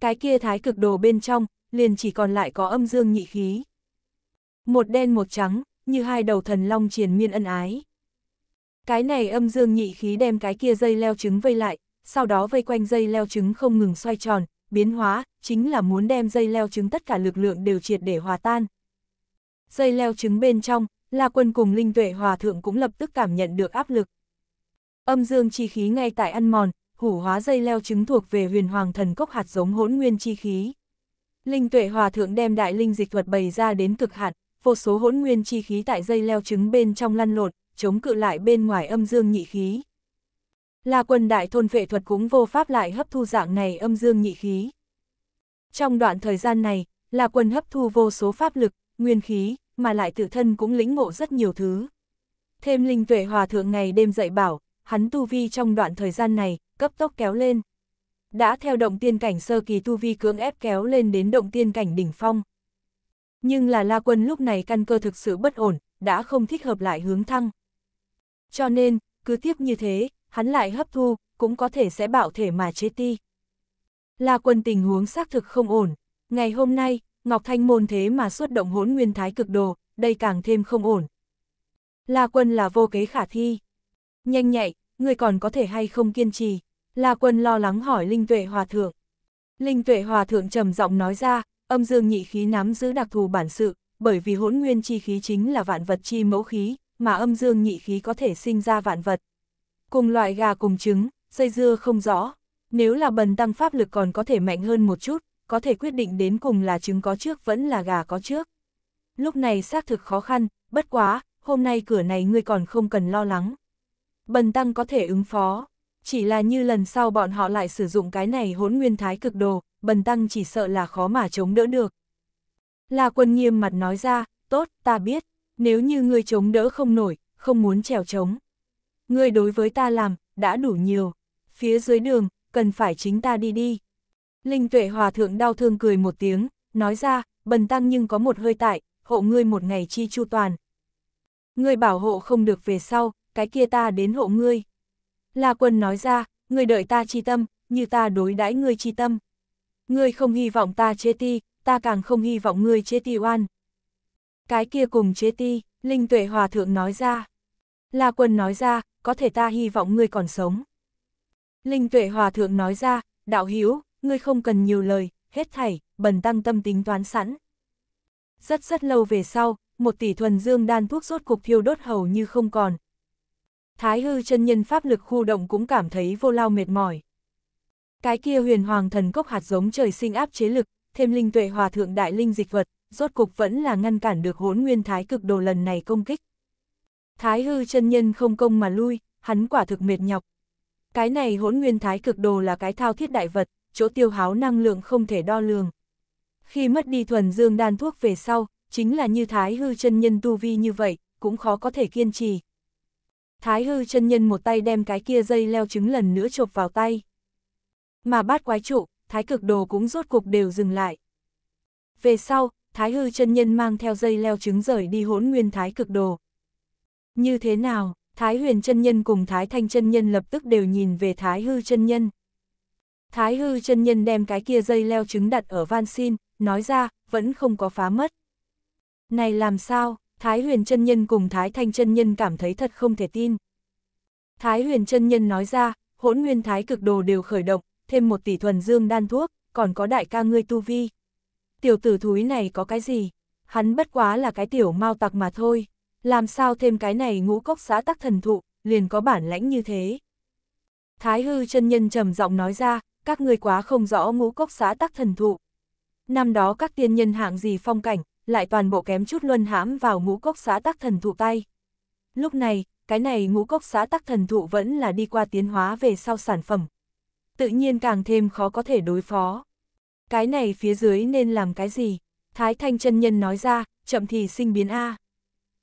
Cái kia thái cực đồ bên trong, liền chỉ còn lại có âm dương nhị khí. Một đen một trắng, như hai đầu thần long triền miên ân ái. Cái này âm dương nhị khí đem cái kia dây leo trứng vây lại, sau đó vây quanh dây leo trứng không ngừng xoay tròn, biến hóa, chính là muốn đem dây leo trứng tất cả lực lượng đều triệt để hòa tan. Dây leo trứng bên trong, La Quân cùng Linh Tuệ Hòa Thượng cũng lập tức cảm nhận được áp lực. Âm dương chi khí ngay tại ăn mòn, hủ hóa dây leo trứng thuộc về huyền hoàng thần cốc hạt giống hỗn nguyên chi khí. Linh Tuệ Hòa Thượng đem đại linh dịch thuật bày ra đến cực hạn, vô số hỗn nguyên chi khí tại dây leo trứng bên trong lăn lột, chống cự lại bên ngoài âm dương nhị khí. la quân đại thôn vệ thuật cũng vô pháp lại hấp thu dạng này âm dương nhị khí. Trong đoạn thời gian này, la quân hấp thu vô số pháp lực, nguyên khí, mà lại tự thân cũng lĩnh ngộ rất nhiều thứ. Thêm linh tuệ hòa thượng ngày đêm dạy bảo, hắn tu vi trong đoạn thời gian này, cấp tốc kéo lên. Đã theo động tiên cảnh sơ kỳ tu vi cưỡng ép kéo lên đến động tiên cảnh đỉnh phong. Nhưng là La Quân lúc này căn cơ thực sự bất ổn, đã không thích hợp lại hướng thăng. Cho nên, cứ tiếp như thế, hắn lại hấp thu, cũng có thể sẽ bạo thể mà chế ti. La quân tình huống xác thực không ổn. Ngày hôm nay, Ngọc Thanh môn thế mà xuất động hỗn nguyên thái cực đồ, đây càng thêm không ổn. La quân là vô kế khả thi. Nhanh nhạy, người còn có thể hay không kiên trì. La quân lo lắng hỏi Linh Tuệ Hòa Thượng. Linh Tuệ Hòa Thượng trầm giọng nói ra, âm dương nhị khí nắm giữ đặc thù bản sự, bởi vì hỗn nguyên chi khí chính là vạn vật chi mẫu khí, mà âm dương nhị khí có thể sinh ra vạn vật. Cùng loại gà cùng trứng, dây dưa không rõ, nếu là bần tăng pháp lực còn có thể mạnh hơn một chút, có thể quyết định đến cùng là trứng có trước vẫn là gà có trước. Lúc này xác thực khó khăn, bất quá, hôm nay cửa này ngươi còn không cần lo lắng. Bần tăng có thể ứng phó, chỉ là như lần sau bọn họ lại sử dụng cái này hỗn nguyên thái cực đồ, bần tăng chỉ sợ là khó mà chống đỡ được. Là quân nghiêm mặt nói ra, tốt, ta biết. Nếu như ngươi chống đỡ không nổi, không muốn trèo chống. Ngươi đối với ta làm, đã đủ nhiều. Phía dưới đường, cần phải chính ta đi đi. Linh tuệ hòa thượng đau thương cười một tiếng, nói ra, bần tăng nhưng có một hơi tại, hộ ngươi một ngày chi chu toàn. Ngươi bảo hộ không được về sau, cái kia ta đến hộ ngươi. La quân nói ra, ngươi đợi ta chi tâm, như ta đối đãi ngươi chi tâm. Ngươi không hy vọng ta chê ti, ta càng không hy vọng ngươi chê ti oan. Cái kia cùng chế ti, Linh Tuệ Hòa Thượng nói ra. La Quân nói ra, có thể ta hy vọng ngươi còn sống. Linh Tuệ Hòa Thượng nói ra, đạo hiếu ngươi không cần nhiều lời, hết thảy, bần tăng tâm tính toán sẵn. Rất rất lâu về sau, một tỷ thuần dương đan thuốc rốt cục thiêu đốt hầu như không còn. Thái hư chân nhân pháp lực khu động cũng cảm thấy vô lao mệt mỏi. Cái kia huyền hoàng thần cốc hạt giống trời sinh áp chế lực, thêm linh tuệ hòa thượng đại linh dịch vật, rốt cục vẫn là ngăn cản được hốn nguyên thái cực đồ lần này công kích. Thái hư chân nhân không công mà lui, hắn quả thực mệt nhọc. Cái này hốn nguyên thái cực đồ là cái thao thiết đại vật, chỗ tiêu háo năng lượng không thể đo lường. Khi mất đi thuần dương đan thuốc về sau, chính là như thái hư chân nhân tu vi như vậy, cũng khó có thể kiên trì. Thái hư chân nhân một tay đem cái kia dây leo trứng lần nữa chộp vào tay. Mà bát quái trụ, thái cực đồ cũng rốt cục đều dừng lại. Về sau, Thái hư chân nhân mang theo dây leo trứng rời đi hỗn nguyên thái cực đồ. Như thế nào, Thái huyền chân nhân cùng Thái thanh chân nhân lập tức đều nhìn về Thái hư chân nhân. Thái hư chân nhân đem cái kia dây leo trứng đặt ở van xin, nói ra, vẫn không có phá mất. Này làm sao, Thái huyền chân nhân cùng Thái thanh chân nhân cảm thấy thật không thể tin. Thái huyền chân nhân nói ra, hỗn nguyên thái cực đồ đều khởi động, thêm một tỷ thuần dương đan thuốc, còn có đại ca ngươi tu vi tiểu tử thúi này có cái gì? Hắn bất quá là cái tiểu mau tặc mà thôi, làm sao thêm cái này ngũ cốc xã tắc thần thụ, liền có bản lãnh như thế. Thái hư chân nhân trầm giọng nói ra, các ngươi quá không rõ ngũ cốc xã tắc thần thụ. Năm đó các tiên nhân hạng gì phong cảnh, lại toàn bộ kém chút luân hãm vào ngũ cốc xã tắc thần thụ tay. Lúc này, cái này ngũ cốc xã tắc thần thụ vẫn là đi qua tiến hóa về sau sản phẩm. Tự nhiên càng thêm khó có thể đối phó. Cái này phía dưới nên làm cái gì? Thái Thanh chân nhân nói ra, chậm thì sinh biến A.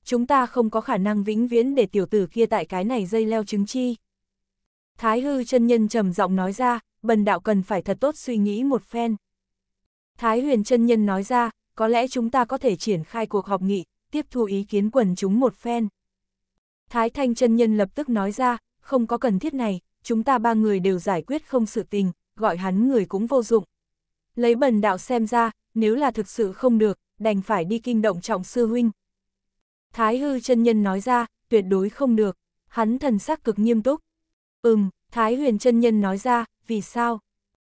Chúng ta không có khả năng vĩnh viễn để tiểu tử kia tại cái này dây leo trứng chi. Thái hư chân nhân trầm giọng nói ra, bần đạo cần phải thật tốt suy nghĩ một phen. Thái huyền chân nhân nói ra, có lẽ chúng ta có thể triển khai cuộc họp nghị, tiếp thu ý kiến quần chúng một phen. Thái thanh chân nhân lập tức nói ra, không có cần thiết này, chúng ta ba người đều giải quyết không sự tình, gọi hắn người cũng vô dụng. Lấy bần đạo xem ra, nếu là thực sự không được, đành phải đi kinh động trọng sư huynh. Thái hư chân nhân nói ra, tuyệt đối không được, hắn thần sắc cực nghiêm túc. Ừm, Thái huyền chân nhân nói ra, vì sao?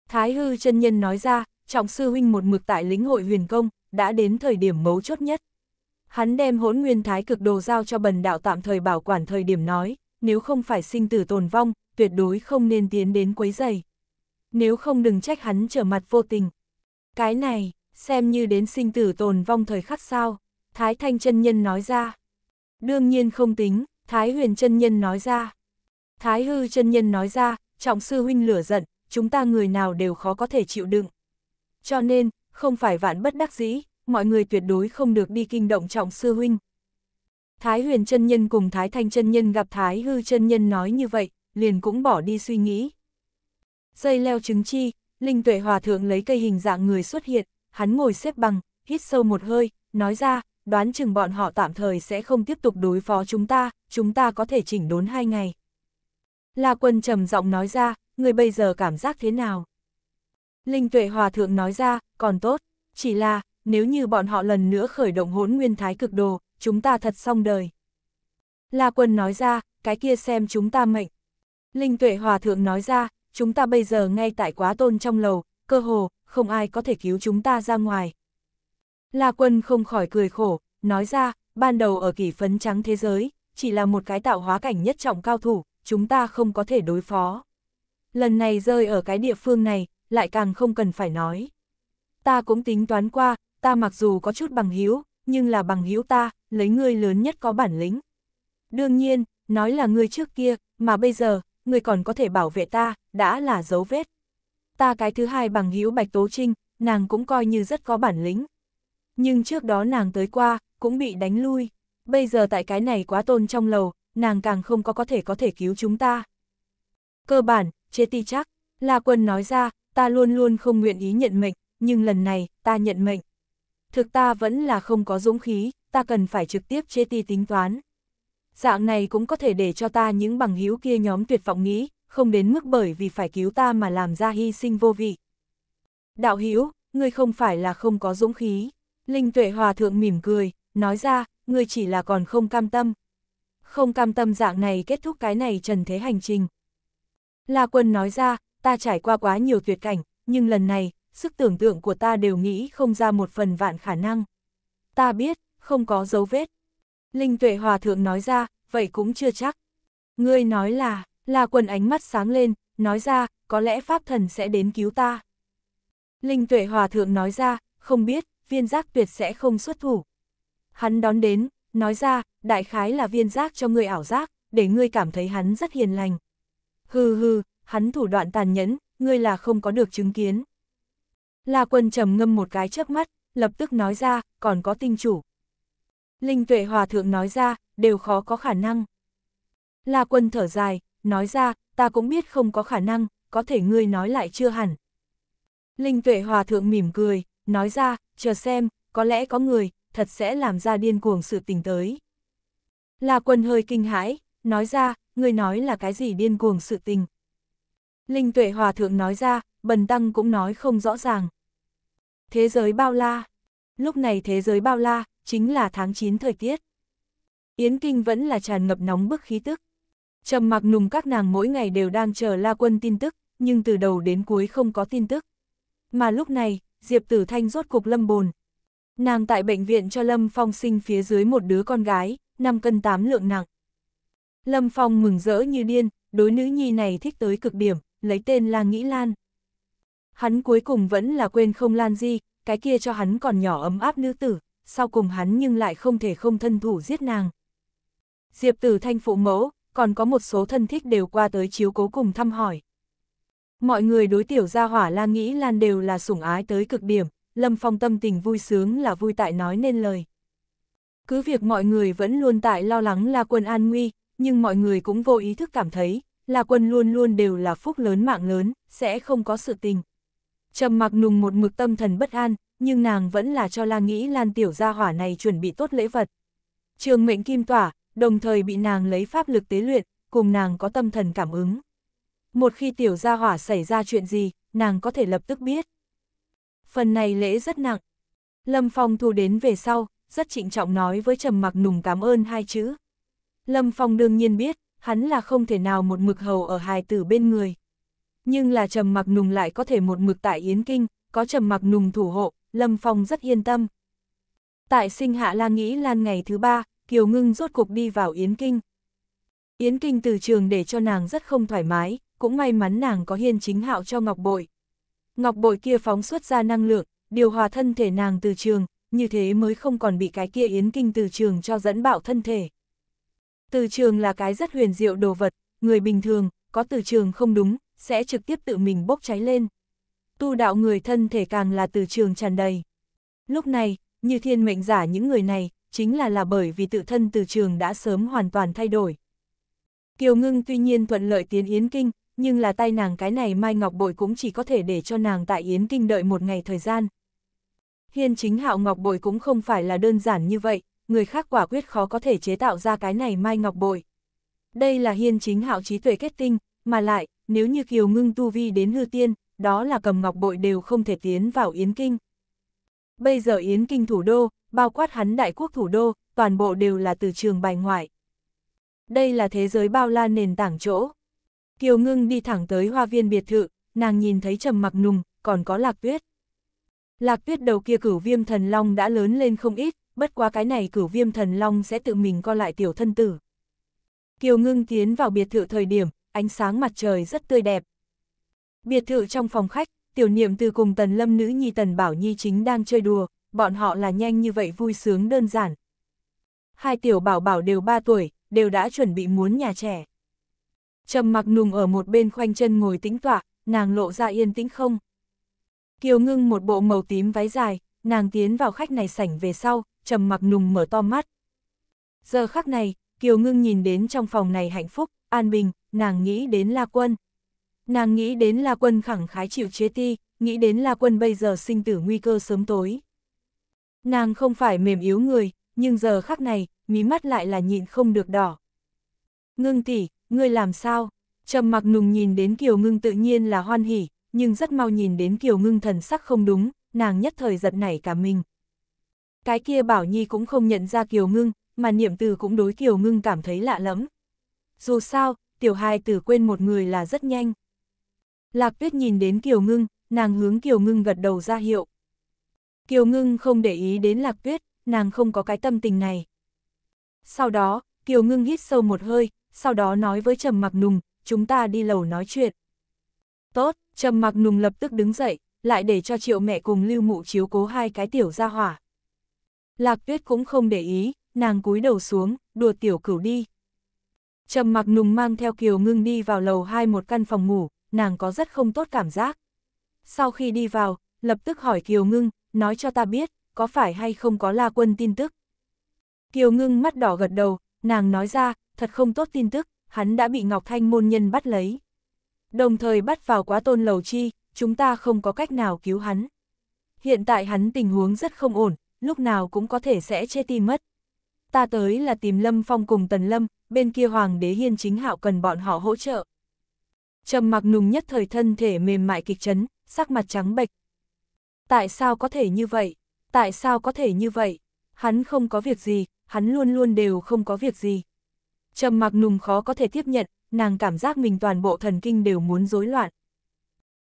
Thái hư chân nhân nói ra, trọng sư huynh một mực tại lĩnh hội huyền công, đã đến thời điểm mấu chốt nhất. Hắn đem hỗn nguyên thái cực đồ giao cho bần đạo tạm thời bảo quản thời điểm nói, nếu không phải sinh tử tồn vong, tuyệt đối không nên tiến đến quấy giày nếu không đừng trách hắn trở mặt vô tình. Cái này, xem như đến sinh tử tồn vong thời khắc sao, Thái Thanh chân Nhân nói ra. Đương nhiên không tính, Thái Huyền chân Nhân nói ra. Thái Hư chân Nhân nói ra, trọng sư huynh lửa giận, chúng ta người nào đều khó có thể chịu đựng. Cho nên, không phải vạn bất đắc dĩ, mọi người tuyệt đối không được đi kinh động trọng sư huynh. Thái Huyền chân Nhân cùng Thái Thanh chân Nhân gặp Thái Hư chân Nhân nói như vậy, liền cũng bỏ đi suy nghĩ, dây leo trứng chi, Linh Tuệ Hòa Thượng lấy cây hình dạng người xuất hiện, hắn ngồi xếp bằng, hít sâu một hơi, nói ra, đoán chừng bọn họ tạm thời sẽ không tiếp tục đối phó chúng ta, chúng ta có thể chỉnh đốn hai ngày. La Quân trầm giọng nói ra, người bây giờ cảm giác thế nào? Linh Tuệ Hòa Thượng nói ra, còn tốt, chỉ là, nếu như bọn họ lần nữa khởi động hỗn nguyên thái cực đồ, chúng ta thật xong đời. La Quân nói ra, cái kia xem chúng ta mệnh. Linh Tuệ Hòa Thượng nói ra, chúng ta bây giờ ngay tại quá tôn trong lầu, cơ hồ, không ai có thể cứu chúng ta ra ngoài. La quân không khỏi cười khổ, nói ra, ban đầu ở kỷ phấn trắng thế giới, chỉ là một cái tạo hóa cảnh nhất trọng cao thủ, chúng ta không có thể đối phó. Lần này rơi ở cái địa phương này, lại càng không cần phải nói. Ta cũng tính toán qua, ta mặc dù có chút bằng hữu nhưng là bằng hữu ta, lấy ngươi lớn nhất có bản lĩnh. Đương nhiên, nói là ngươi trước kia, mà bây giờ, người còn có thể bảo vệ ta, đã là dấu vết. Ta cái thứ hai bằng hữu Bạch Tố Trinh, nàng cũng coi như rất có bản lĩnh. Nhưng trước đó nàng tới qua, cũng bị đánh lui. Bây giờ tại cái này quá tôn trong lầu, nàng càng không có có thể có thể cứu chúng ta. Cơ bản, chế ti chắc, La Quân nói ra, ta luôn luôn không nguyện ý nhận mệnh, nhưng lần này, ta nhận mệnh. Thực ta vẫn là không có dũng khí, ta cần phải trực tiếp chế ti tính toán dạng này cũng có thể để cho ta những bằng hữu kia nhóm tuyệt vọng nghĩ, không đến mức bởi vì phải cứu ta mà làm ra hy sinh vô vị. Đạo hữu, ngươi không phải là không có dũng khí. Linh tuệ hòa thượng mỉm cười, nói ra, ngươi chỉ là còn không cam tâm. Không cam tâm dạng này kết thúc cái này trần thế hành trình. La quân nói ra, ta trải qua quá nhiều tuyệt cảnh, nhưng lần này, sức tưởng tượng của ta đều nghĩ không ra một phần vạn khả năng. Ta biết, không có dấu vết, Linh tuệ hòa thượng nói ra, vậy cũng chưa chắc. Ngươi nói là, là quần ánh mắt sáng lên, nói ra, có lẽ Pháp thần sẽ đến cứu ta. Linh tuệ hòa thượng nói ra, không biết, viên giác tuyệt sẽ không xuất thủ. Hắn đón đến, nói ra, đại khái là viên giác cho ngươi ảo giác, để ngươi cảm thấy hắn rất hiền lành. Hừ hừ, hắn thủ đoạn tàn nhẫn, ngươi là không có được chứng kiến. La quân trầm ngâm một cái chớp mắt, lập tức nói ra, còn có tinh chủ, Linh tuệ hòa thượng nói ra, đều khó có khả năng. La quân thở dài, nói ra, ta cũng biết không có khả năng, có thể ngươi nói lại chưa hẳn. Linh tuệ hòa thượng mỉm cười, nói ra, chờ xem, có lẽ có người, thật sẽ làm ra điên cuồng sự tình tới. La quân hơi kinh hãi, nói ra, ngươi nói là cái gì điên cuồng sự tình. Linh tuệ hòa thượng nói ra, bần tăng cũng nói không rõ ràng. Thế giới bao la. Lúc này thế giới bao la, chính là tháng 9 thời tiết. Yến Kinh vẫn là tràn ngập nóng bức khí tức. Trầm mặc nùng các nàng mỗi ngày đều đang chờ La Quân tin tức, nhưng từ đầu đến cuối không có tin tức. Mà lúc này, Diệp Tử Thanh rốt cục lâm bồn. Nàng tại bệnh viện cho Lâm Phong sinh phía dưới một đứa con gái, 5 cân 8 lượng nặng. Lâm Phong mừng rỡ như điên, đối nữ nhi này thích tới cực điểm, lấy tên là Nghĩ Lan. Hắn cuối cùng vẫn là quên không Lan Di, cái kia cho hắn còn nhỏ ấm áp nữ tử, sau cùng hắn nhưng lại không thể không thân thủ giết nàng. Diệp Tử Thanh phụ mẫu, còn có một số thân thích đều qua tới chiếu cố cùng thăm hỏi. Mọi người đối tiểu gia hỏa la nghĩ lan đều là sủng ái tới cực điểm, Lâm Phong tâm tình vui sướng là vui tại nói nên lời. Cứ việc mọi người vẫn luôn tại lo lắng La Quân an nguy, nhưng mọi người cũng vô ý thức cảm thấy, La Quân luôn luôn đều là phúc lớn mạng lớn, sẽ không có sự tình. Trầm mặc nùng một mực tâm thần bất an, nhưng nàng vẫn là cho la nghĩ lan tiểu gia hỏa này chuẩn bị tốt lễ vật. Trường mệnh kim tỏa, đồng thời bị nàng lấy pháp lực tế luyện, cùng nàng có tâm thần cảm ứng. Một khi tiểu gia hỏa xảy ra chuyện gì, nàng có thể lập tức biết. Phần này lễ rất nặng. Lâm Phong thu đến về sau, rất trịnh trọng nói với trầm mặc nùng cảm ơn hai chữ. Lâm Phong đương nhiên biết, hắn là không thể nào một mực hầu ở hài tử bên người. Nhưng là trầm mặc nùng lại có thể một mực tại yến kinh, có trầm mặc nùng thủ hộ, Lâm Phong rất yên tâm. Tại sinh hạ Lan Nghĩ Lan ngày thứ ba, Kiều Ngưng rốt cục đi vào Yến Kinh. Yến Kinh từ trường để cho nàng rất không thoải mái, cũng may mắn nàng có hiên chính hạo cho Ngọc Bội. Ngọc Bội kia phóng xuất ra năng lượng, điều hòa thân thể nàng từ trường, như thế mới không còn bị cái kia Yến Kinh từ trường cho dẫn bạo thân thể. Từ trường là cái rất huyền diệu đồ vật, người bình thường, có từ trường không đúng, sẽ trực tiếp tự mình bốc cháy lên tu đạo người thân thể càng là từ trường tràn đầy. Lúc này, như thiên mệnh giả những người này, chính là là bởi vì tự thân từ trường đã sớm hoàn toàn thay đổi. Kiều ngưng tuy nhiên thuận lợi tiến Yến Kinh, nhưng là tay nàng cái này Mai Ngọc Bội cũng chỉ có thể để cho nàng tại Yến Kinh đợi một ngày thời gian. Hiên chính hạo Ngọc Bội cũng không phải là đơn giản như vậy, người khác quả quyết khó có thể chế tạo ra cái này Mai Ngọc Bội. Đây là hiên chính hạo trí tuệ kết tinh, mà lại, nếu như Kiều ngưng tu vi đến hư tiên, đó là cầm ngọc bội đều không thể tiến vào Yến Kinh. Bây giờ Yến Kinh thủ đô, bao quát hắn đại quốc thủ đô, toàn bộ đều là từ trường bài ngoại. Đây là thế giới bao la nền tảng chỗ. Kiều Ngưng đi thẳng tới hoa viên biệt thự, nàng nhìn thấy trầm mặc nùng, còn có lạc tuyết. Lạc tuyết đầu kia cửu viêm thần long đã lớn lên không ít, bất quá cái này cửu viêm thần long sẽ tự mình co lại tiểu thân tử. Kiều Ngưng tiến vào biệt thự thời điểm, ánh sáng mặt trời rất tươi đẹp, Biệt thự trong phòng khách, tiểu niệm từ cùng tần lâm nữ nhi tần bảo nhi chính đang chơi đùa, bọn họ là nhanh như vậy vui sướng đơn giản. Hai tiểu bảo bảo đều 3 tuổi, đều đã chuẩn bị muốn nhà trẻ. Trầm mặc nùng ở một bên khoanh chân ngồi tĩnh tọa, nàng lộ ra yên tĩnh không. Kiều ngưng một bộ màu tím váy dài, nàng tiến vào khách này sảnh về sau, trầm mặc nùng mở to mắt. Giờ khắc này, Kiều ngưng nhìn đến trong phòng này hạnh phúc, an bình, nàng nghĩ đến La Quân. Nàng nghĩ đến là quân khẳng khái chịu chế ti, nghĩ đến là quân bây giờ sinh tử nguy cơ sớm tối. Nàng không phải mềm yếu người, nhưng giờ khắc này, mí mắt lại là nhịn không được đỏ. Ngưng tỷ, ngươi làm sao? Trầm mặc nùng nhìn đến Kiều Ngưng tự nhiên là hoan hỉ, nhưng rất mau nhìn đến Kiều Ngưng thần sắc không đúng, nàng nhất thời giật nảy cả mình. Cái kia Bảo Nhi cũng không nhận ra Kiều Ngưng, mà niệm từ cũng đối Kiều Ngưng cảm thấy lạ lẫm. Dù sao, tiểu hài tử quên một người là rất nhanh. Lạc Tuyết nhìn đến Kiều Ngưng, nàng hướng Kiều Ngưng gật đầu ra hiệu. Kiều Ngưng không để ý đến Lạc Tuyết, nàng không có cái tâm tình này. Sau đó, Kiều Ngưng hít sâu một hơi, sau đó nói với Trầm Mặc Nùng, chúng ta đi lầu nói chuyện. Tốt, Trầm Mặc Nùng lập tức đứng dậy, lại để cho triệu mẹ cùng lưu mụ chiếu cố hai cái tiểu ra hỏa. Lạc Tuyết cũng không để ý, nàng cúi đầu xuống, đùa tiểu cửu đi. Trầm Mặc Nùng mang theo Kiều Ngưng đi vào lầu hai một căn phòng ngủ, nàng có rất không tốt cảm giác. Sau khi đi vào, lập tức hỏi Kiều Ngưng, nói cho ta biết, có phải hay không có La Quân tin tức. Kiều Ngưng mắt đỏ gật đầu, nàng nói ra, thật không tốt tin tức, hắn đã bị Ngọc Thanh môn nhân bắt lấy. Đồng thời bắt vào quá tôn lầu chi, chúng ta không có cách nào cứu hắn. Hiện tại hắn tình huống rất không ổn, lúc nào cũng có thể sẽ chê tim mất. Ta tới là tìm Lâm Phong cùng Tần Lâm, bên kia Hoàng đế Hiên chính hạo cần bọn họ hỗ trợ trầm mặc nùng nhất thời thân thể mềm mại kịch chấn, sắc mặt trắng bệch. Tại sao có thể như vậy? Tại sao có thể như vậy? Hắn không có việc gì, hắn luôn luôn đều không có việc gì. Trầm mặc nùng khó có thể tiếp nhận, nàng cảm giác mình toàn bộ thần kinh đều muốn rối loạn.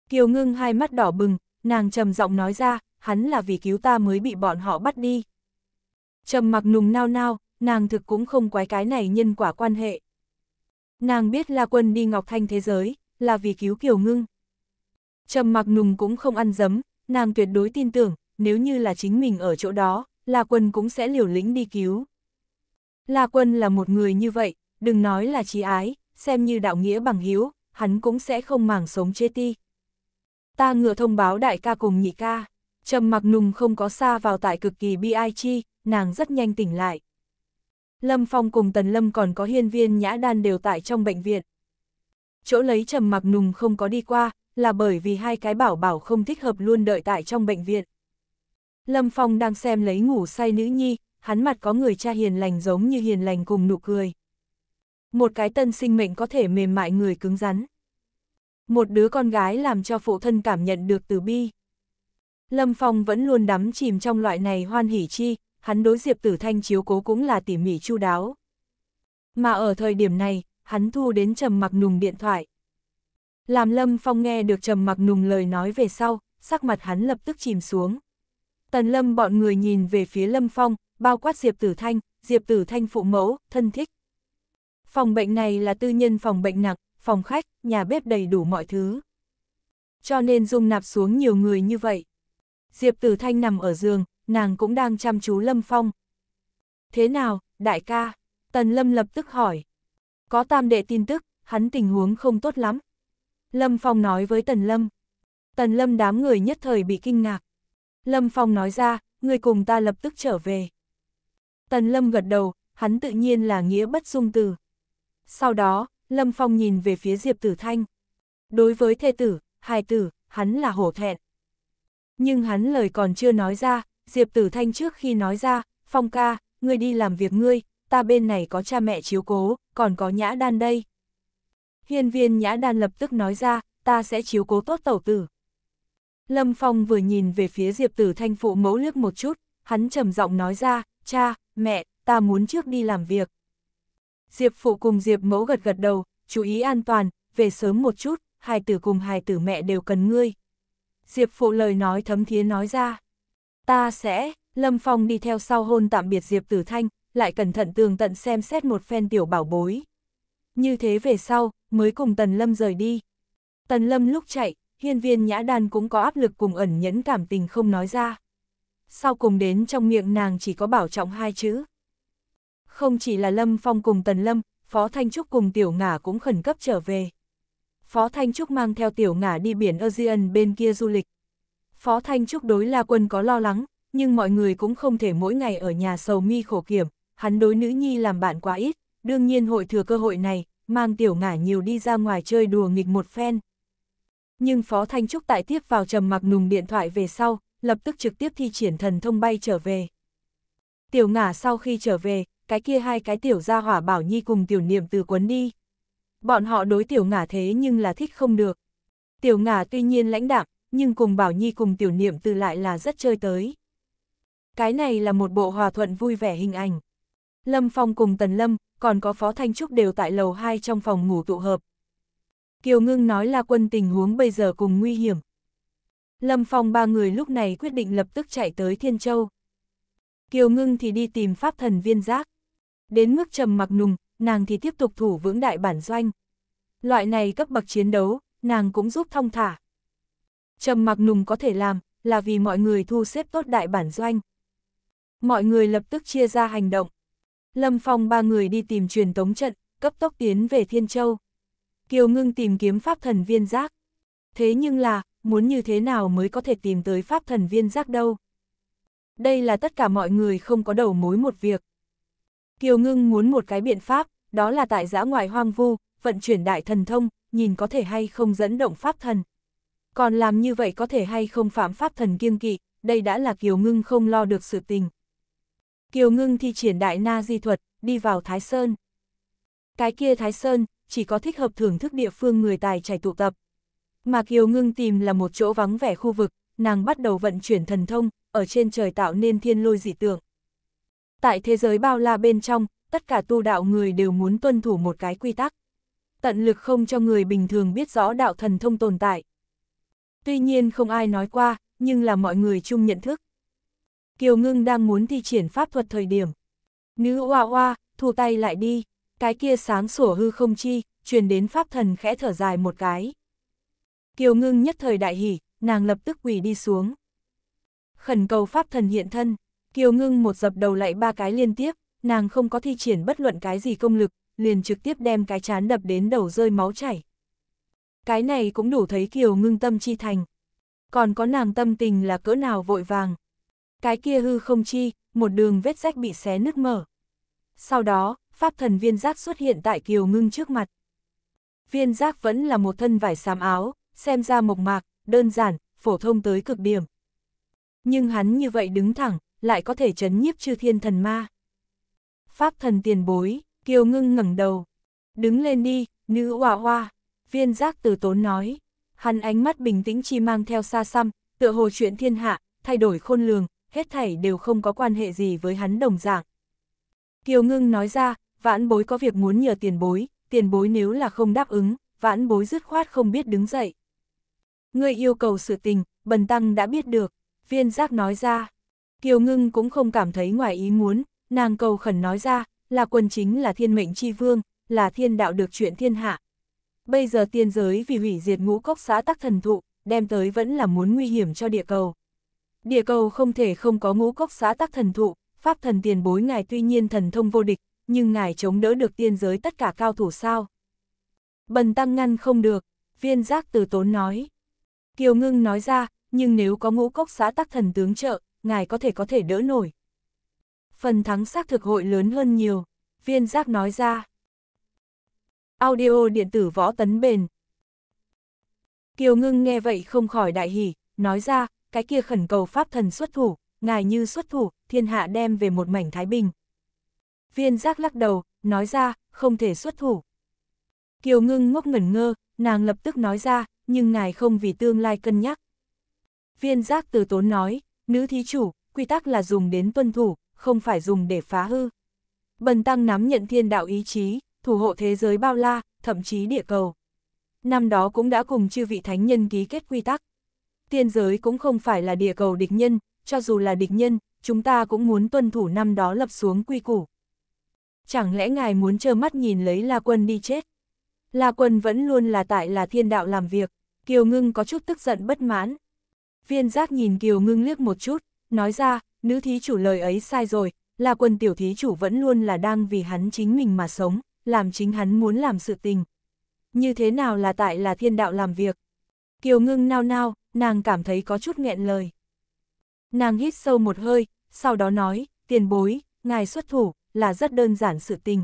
Kiều ngưng hai mắt đỏ bừng, nàng trầm giọng nói ra, hắn là vì cứu ta mới bị bọn họ bắt đi. Trầm mặc nùng nao nao, nàng thực cũng không quái cái này nhân quả quan hệ. Nàng biết là quân đi Ngọc Thanh thế giới, là vì cứu Kiều Ngưng. Trầm mặc nùng cũng không ăn dấm, nàng tuyệt đối tin tưởng, nếu như là chính mình ở chỗ đó, La Quân cũng sẽ liều lĩnh đi cứu. La Quân là một người như vậy, đừng nói là trí ái, xem như đạo nghĩa bằng hiếu, hắn cũng sẽ không màng sống chê ti. Ta ngựa thông báo đại ca cùng nhị ca, trầm mặc nùng không có xa vào tại cực kỳ bi ai chi, nàng rất nhanh tỉnh lại. Lâm Phong cùng Tần Lâm còn có hiên viên nhã đan đều tại trong bệnh viện chỗ lấy trầm mặc nùng không có đi qua, là bởi vì hai cái bảo bảo không thích hợp luôn đợi tại trong bệnh viện. Lâm Phong đang xem lấy ngủ say nữ nhi, hắn mặt có người cha hiền lành giống như hiền lành cùng nụ cười. Một cái tân sinh mệnh có thể mềm mại người cứng rắn. Một đứa con gái làm cho phụ thân cảm nhận được từ bi. Lâm Phong vẫn luôn đắm chìm trong loại này hoan hỉ chi, hắn đối Diệp Tử Thanh chiếu cố cũng là tỉ mỉ chu đáo. Mà ở thời điểm này, hắn thu đến Trầm Mặc Nùng điện thoại. Làm Lâm Phong nghe được Trầm Mặc Nùng lời nói về sau, sắc mặt hắn lập tức chìm xuống. Tần Lâm bọn người nhìn về phía Lâm Phong, bao quát Diệp Tử Thanh, Diệp Tử Thanh phụ mẫu, thân thích. Phòng bệnh này là tư nhân phòng bệnh nặng, phòng khách, nhà bếp đầy đủ mọi thứ. Cho nên dung nạp xuống nhiều người như vậy. Diệp Tử Thanh nằm ở giường, nàng cũng đang chăm chú Lâm Phong. Thế nào, đại ca? Tần Lâm lập tức hỏi. Có tam đệ tin tức, hắn tình huống không tốt lắm. Lâm Phong nói với Tần Lâm. Tần Lâm đám người nhất thời bị kinh ngạc. Lâm Phong nói ra, người cùng ta lập tức trở về. Tần Lâm gật đầu, hắn tự nhiên là nghĩa bất dung từ. Sau đó, Lâm Phong nhìn về phía Diệp Tử Thanh. Đối với thê tử, hài tử, hắn là hổ thẹn. Nhưng hắn lời còn chưa nói ra, Diệp Tử Thanh trước khi nói ra, Phong ca, ngươi đi làm việc ngươi, ta bên này có cha mẹ chiếu cố, còn có nhã đan đây. Hiên viên nhã đan lập tức nói ra, ta sẽ chiếu cố tốt tẩu tử. Lâm Phong vừa nhìn về phía Diệp Tử Thanh phụ mẫu liếc một chút, hắn trầm giọng nói ra, cha, mẹ, ta muốn trước đi làm việc. Diệp phụ cùng Diệp mẫu gật gật đầu, chú ý an toàn, về sớm một chút, hai tử cùng hai tử mẹ đều cần ngươi. Diệp phụ lời nói thấm thiế nói ra, ta sẽ, Lâm Phong đi theo sau hôn tạm biệt Diệp Tử Thanh, lại cẩn thận tường tận xem xét một phen tiểu bảo bối. Như thế về sau, mới cùng Tần Lâm rời đi. Tần Lâm lúc chạy, hiên viên nhã đan cũng có áp lực cùng ẩn nhẫn cảm tình không nói ra. Sau cùng đến trong miệng nàng chỉ có bảo trọng hai chữ. Không chỉ là Lâm Phong cùng Tần Lâm, Phó Thanh Trúc cùng Tiểu Ngả cũng khẩn cấp trở về. Phó Thanh Trúc mang theo Tiểu Ngả đi biển ASEAN bên kia du lịch. Phó Thanh Trúc đối La Quân có lo lắng, nhưng mọi người cũng không thể mỗi ngày ở nhà sầu mi khổ kiểm, hắn đối nữ nhi làm bạn quá ít, đương nhiên hội thừa cơ hội này, mang tiểu ngả nhiều đi ra ngoài chơi đùa nghịch một phen. Nhưng Phó Thanh Trúc tại tiếp vào trầm mặc nùng điện thoại về sau, lập tức trực tiếp thi triển thần thông bay trở về. Tiểu ngả sau khi trở về, cái kia hai cái tiểu gia hỏa bảo nhi cùng tiểu niệm từ quấn đi. Bọn họ đối tiểu ngả thế nhưng là thích không được. Tiểu ngả tuy nhiên lãnh đạm, nhưng cùng bảo nhi cùng tiểu niệm từ lại là rất chơi tới. Cái này là một bộ hòa thuận vui vẻ hình ảnh. Lâm Phong cùng Tần Lâm, còn có Phó Thanh Trúc đều tại lầu 2 trong phòng ngủ tụ hợp. Kiều Ngưng nói là quân tình huống bây giờ cùng nguy hiểm. Lâm Phong ba người lúc này quyết định lập tức chạy tới Thiên Châu. Kiều Ngưng thì đi tìm pháp thần viên giác. Đến mức trầm mặc nùng, nàng thì tiếp tục thủ vững đại bản doanh. Loại này cấp bậc chiến đấu, nàng cũng giúp thông thả. Trầm mặc nùng có thể làm, là vì mọi người thu xếp tốt đại bản doanh. Mọi người lập tức chia ra hành động. Lâm Phong ba người đi tìm truyền tống trận, cấp tốc tiến về Thiên Châu. Kiều Ngưng tìm kiếm pháp thần viên giác. Thế nhưng là, muốn như thế nào mới có thể tìm tới pháp thần viên giác đâu? Đây là tất cả mọi người không có đầu mối một việc. Kiều Ngưng muốn một cái biện pháp, đó là tại giã ngoại hoang vu, vận chuyển đại thần thông, nhìn có thể hay không dẫn động pháp thần. Còn làm như vậy có thể hay không phạm pháp thần kiêng kỵ, đây đã là Kiều Ngưng không lo được sự tình. Kiều Ngưng thi triển đại na di thuật, đi vào Thái Sơn. Cái kia Thái Sơn, chỉ có thích hợp thưởng thức địa phương người tài chảy tụ tập. Mà Kiều Ngưng tìm là một chỗ vắng vẻ khu vực, nàng bắt đầu vận chuyển thần thông, ở trên trời tạo nên thiên lôi dị tượng. Tại thế giới bao la bên trong, tất cả tu đạo người đều muốn tuân thủ một cái quy tắc. Tận lực không cho người bình thường biết rõ đạo thần thông tồn tại. Tuy nhiên không ai nói qua, nhưng là mọi người chung nhận thức. Kiều Ngưng đang muốn thi triển pháp thuật thời điểm. Nữ oa oa, thu tay lại đi, cái kia sáng sủa hư không chi, truyền đến pháp thần khẽ thở dài một cái. Kiều Ngưng nhất thời đại hỉ, nàng lập tức quỳ đi xuống. Khẩn cầu pháp thần hiện thân, Kiều Ngưng một dập đầu lại ba cái liên tiếp, nàng không có thi triển bất luận cái gì công lực, liền trực tiếp đem cái chán đập đến đầu rơi máu chảy. Cái này cũng đủ thấy Kiều Ngưng tâm chi thành. Còn có nàng tâm tình là cỡ nào vội vàng, cái kia hư không chi, một đường vết rách bị xé nứt mở. Sau đó, pháp thần viên giác xuất hiện tại kiều ngưng trước mặt. Viên giác vẫn là một thân vải xám áo, xem ra mộc mạc, đơn giản, phổ thông tới cực điểm. Nhưng hắn như vậy đứng thẳng, lại có thể chấn nhiếp chư thiên thần ma. Pháp thần tiền bối, kiều ngưng ngẩng đầu. Đứng lên đi, nữ hoa hoa, viên giác từ tốn nói. Hắn ánh mắt bình tĩnh chi mang theo xa xăm, tựa hồ chuyện thiên hạ, thay đổi khôn lường, hết thảy đều không có quan hệ gì với hắn đồng dạng. Kiều Ngưng nói ra, vãn bối có việc muốn nhờ tiền bối, tiền bối nếu là không đáp ứng, vãn bối dứt khoát không biết đứng dậy. Người yêu cầu sự tình, bần tăng đã biết được, viên giác nói ra. Kiều Ngưng cũng không cảm thấy ngoài ý muốn, nàng cầu khẩn nói ra, là quân chính là thiên mệnh chi vương, là thiên đạo được chuyện thiên hạ. Bây giờ tiên giới vì hủy diệt ngũ cốc xã tắc thần thụ, đem tới vẫn là muốn nguy hiểm cho địa cầu. Địa cầu không thể không có ngũ cốc xá tắc thần thụ, pháp thần tiền bối ngài tuy nhiên thần thông vô địch, nhưng ngài chống đỡ được tiên giới tất cả cao thủ sao. Bần tăng ngăn không được, viên giác từ tốn nói. Kiều ngưng nói ra, nhưng nếu có ngũ cốc xá tắc thần tướng trợ, ngài có thể có thể đỡ nổi. Phần thắng xác thực hội lớn hơn nhiều, viên giác nói ra. Audio điện tử võ tấn bền. Kiều ngưng nghe vậy không khỏi đại hỉ, nói ra, cái kia khẩn cầu pháp thần xuất thủ, ngài như xuất thủ, thiên hạ đem về một mảnh thái bình. Viên giác lắc đầu, nói ra, không thể xuất thủ. Kiều ngưng ngốc ngẩn ngơ, nàng lập tức nói ra, nhưng ngài không vì tương lai cân nhắc. Viên giác từ tốn nói, nữ thí chủ, quy tắc là dùng đến tuân thủ, không phải dùng để phá hư. Bần tăng nắm nhận thiên đạo ý chí, thủ hộ thế giới bao la, thậm chí địa cầu. Năm đó cũng đã cùng chư vị thánh nhân ký kết quy tắc tiên giới cũng không phải là địa cầu địch nhân, cho dù là địch nhân, chúng ta cũng muốn tuân thủ năm đó lập xuống quy củ. Chẳng lẽ ngài muốn trơ mắt nhìn lấy La Quân đi chết? La Quân vẫn luôn là tại là thiên đạo làm việc, Kiều Ngưng có chút tức giận bất mãn. Viên giác nhìn Kiều Ngưng liếc một chút, nói ra, nữ thí chủ lời ấy sai rồi, La Quân tiểu thí chủ vẫn luôn là đang vì hắn chính mình mà sống, làm chính hắn muốn làm sự tình. Như thế nào là tại là thiên đạo làm việc? Kiều Ngưng nao nao, nàng cảm thấy có chút nghẹn lời. Nàng hít sâu một hơi, sau đó nói, tiền bối, ngài xuất thủ, là rất đơn giản sự tình.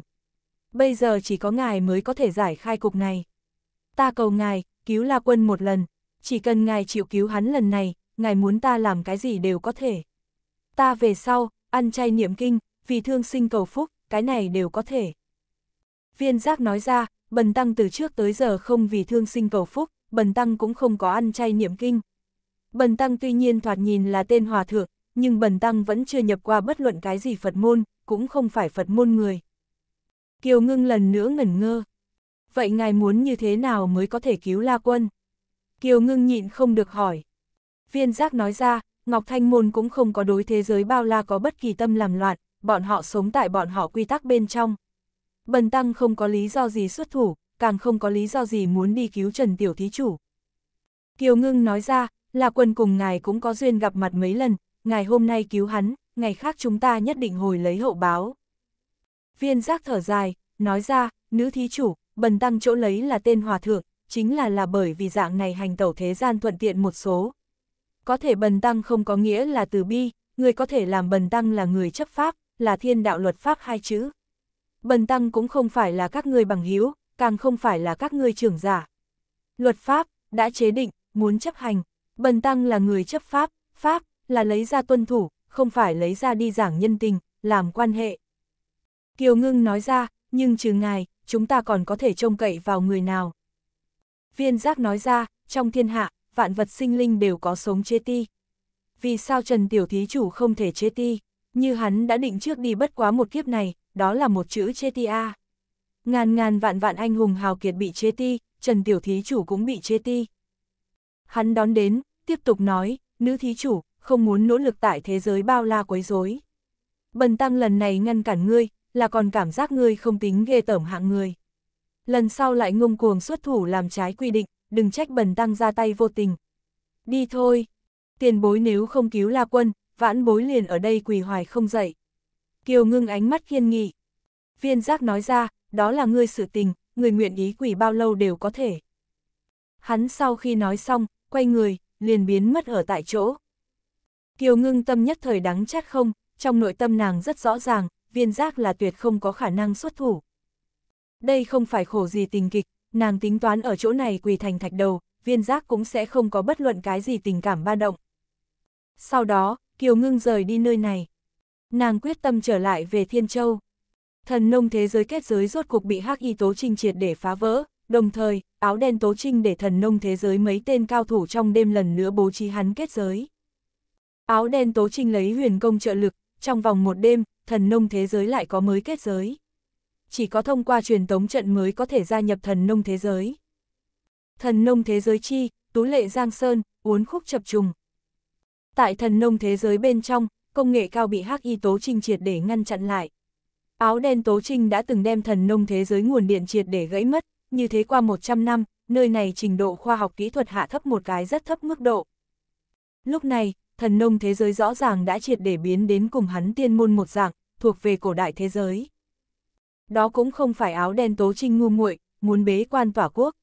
Bây giờ chỉ có ngài mới có thể giải khai cục này. Ta cầu ngài, cứu La Quân một lần, chỉ cần ngài chịu cứu hắn lần này, ngài muốn ta làm cái gì đều có thể. Ta về sau, ăn chay niệm kinh, vì thương sinh cầu phúc, cái này đều có thể. Viên giác nói ra, bần tăng từ trước tới giờ không vì thương sinh cầu phúc, Bần Tăng cũng không có ăn chay niệm kinh. Bần Tăng tuy nhiên thoạt nhìn là tên hòa thượng, nhưng Bần Tăng vẫn chưa nhập qua bất luận cái gì Phật môn, cũng không phải Phật môn người. Kiều ngưng lần nữa ngẩn ngơ. Vậy ngài muốn như thế nào mới có thể cứu La Quân? Kiều ngưng nhịn không được hỏi. Viên giác nói ra, Ngọc Thanh Môn cũng không có đối thế giới bao la có bất kỳ tâm làm loạn, bọn họ sống tại bọn họ quy tắc bên trong. Bần Tăng không có lý do gì xuất thủ, càng không có lý do gì muốn đi cứu Trần Tiểu Thí Chủ. Kiều Ngưng nói ra, là quân cùng ngài cũng có duyên gặp mặt mấy lần, ngài hôm nay cứu hắn, ngày khác chúng ta nhất định hồi lấy hậu báo. Viên giác thở dài, nói ra, nữ thí chủ, bần tăng chỗ lấy là tên hòa thượng, chính là là bởi vì dạng này hành tẩu thế gian thuận tiện một số. Có thể bần tăng không có nghĩa là từ bi, người có thể làm bần tăng là người chấp pháp, là thiên đạo luật pháp hai chữ. Bần tăng cũng không phải là các người bằng hiếu, càng không phải là các ngươi trưởng giả. Luật pháp đã chế định, muốn chấp hành, bần tăng là người chấp pháp, pháp là lấy ra tuân thủ, không phải lấy ra đi giảng nhân tình, làm quan hệ. Kiều Ngưng nói ra, nhưng trừ ngài, chúng ta còn có thể trông cậy vào người nào. Viên giác nói ra, trong thiên hạ, vạn vật sinh linh đều có sống chế ti. Vì sao Trần Tiểu Thí Chủ không thể chế ti? Như hắn đã định trước đi bất quá một kiếp này, đó là một chữ chế ti A. Ngàn ngàn vạn vạn anh hùng hào kiệt bị chế ti, Trần Tiểu Thí Chủ cũng bị chế ti. Hắn đón đến, tiếp tục nói, nữ thí chủ, không muốn nỗ lực tại thế giới bao la quấy rối. Bần tăng lần này ngăn cản ngươi, là còn cảm giác ngươi không tính ghê tởm hạng người. Lần sau lại ngông cuồng xuất thủ làm trái quy định, đừng trách bần tăng ra tay vô tình. Đi thôi, tiền bối nếu không cứu la quân, vãn bối liền ở đây quỳ hoài không dậy. Kiều ngưng ánh mắt kiên nghị. Viên giác nói ra, đó là ngươi sự tình, người nguyện ý quỷ bao lâu đều có thể. Hắn sau khi nói xong, quay người, liền biến mất ở tại chỗ. Kiều ngưng tâm nhất thời đắng chát không, trong nội tâm nàng rất rõ ràng, viên giác là tuyệt không có khả năng xuất thủ. Đây không phải khổ gì tình kịch, nàng tính toán ở chỗ này quỳ thành thạch đầu, viên giác cũng sẽ không có bất luận cái gì tình cảm ba động. Sau đó, Kiều ngưng rời đi nơi này. Nàng quyết tâm trở lại về Thiên Châu. Thần nông thế giới kết giới rốt cuộc bị hắc y tố trinh triệt để phá vỡ, đồng thời, áo đen tố trinh để thần nông thế giới mấy tên cao thủ trong đêm lần nữa bố trí hắn kết giới. Áo đen tố trinh lấy huyền công trợ lực, trong vòng một đêm, thần nông thế giới lại có mới kết giới. Chỉ có thông qua truyền tống trận mới có thể gia nhập thần nông thế giới. Thần nông thế giới chi, tú lệ giang sơn, uốn khúc chập trùng. Tại thần nông thế giới bên trong, công nghệ cao bị hắc y tố trinh triệt để ngăn chặn lại. Áo đen Tố Trinh đã từng đem thần nông thế giới nguồn điện triệt để gãy mất, như thế qua 100 năm, nơi này trình độ khoa học kỹ thuật hạ thấp một cái rất thấp mức độ. Lúc này, thần nông thế giới rõ ràng đã triệt để biến đến cùng hắn tiên môn một dạng, thuộc về cổ đại thế giới. Đó cũng không phải áo đen Tố Trinh ngu muội muốn bế quan tỏa quốc,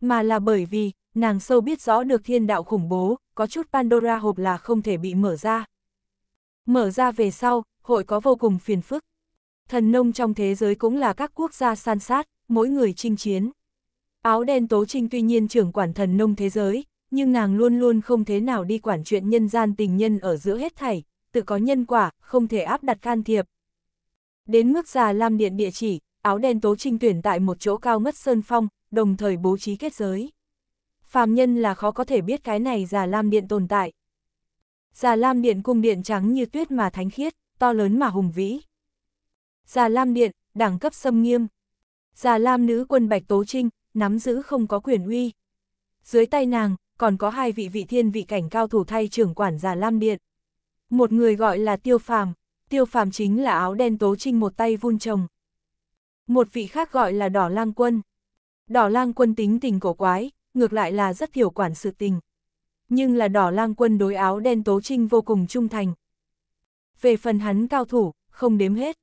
mà là bởi vì, nàng sâu biết rõ được thiên đạo khủng bố, có chút Pandora hộp là không thể bị mở ra. Mở ra về sau, hội có vô cùng phiền phức thần nông trong thế giới cũng là các quốc gia san sát, mỗi người chinh chiến. Áo đen Tố Trinh tuy nhiên trưởng quản thần nông thế giới, nhưng nàng luôn luôn không thế nào đi quản chuyện nhân gian tình nhân ở giữa hết thảy, tự có nhân quả, không thể áp đặt can thiệp. Đến mức già Lam Điện địa chỉ, áo đen Tố Trinh tuyển tại một chỗ cao ngất sơn phong, đồng thời bố trí kết giới. Phàm nhân là khó có thể biết cái này già Lam Điện tồn tại. Già Lam Điện cung điện trắng như tuyết mà thánh khiết, to lớn mà hùng vĩ. Già Lam Điện, đẳng cấp xâm nghiêm. Già Lam nữ quân Bạch Tố Trinh, nắm giữ không có quyền uy. Dưới tay nàng, còn có hai vị vị thiên vị cảnh cao thủ thay trưởng quản Già Lam Điện. Một người gọi là Tiêu Phàm, Tiêu Phàm chính là áo đen Tố Trinh một tay vun trồng. Một vị khác gọi là Đỏ Lang Quân. Đỏ Lang Quân tính tình cổ quái, ngược lại là rất hiểu quản sự tình. Nhưng là Đỏ Lang Quân đối áo đen Tố Trinh vô cùng trung thành. Về phần hắn cao thủ, không đếm hết.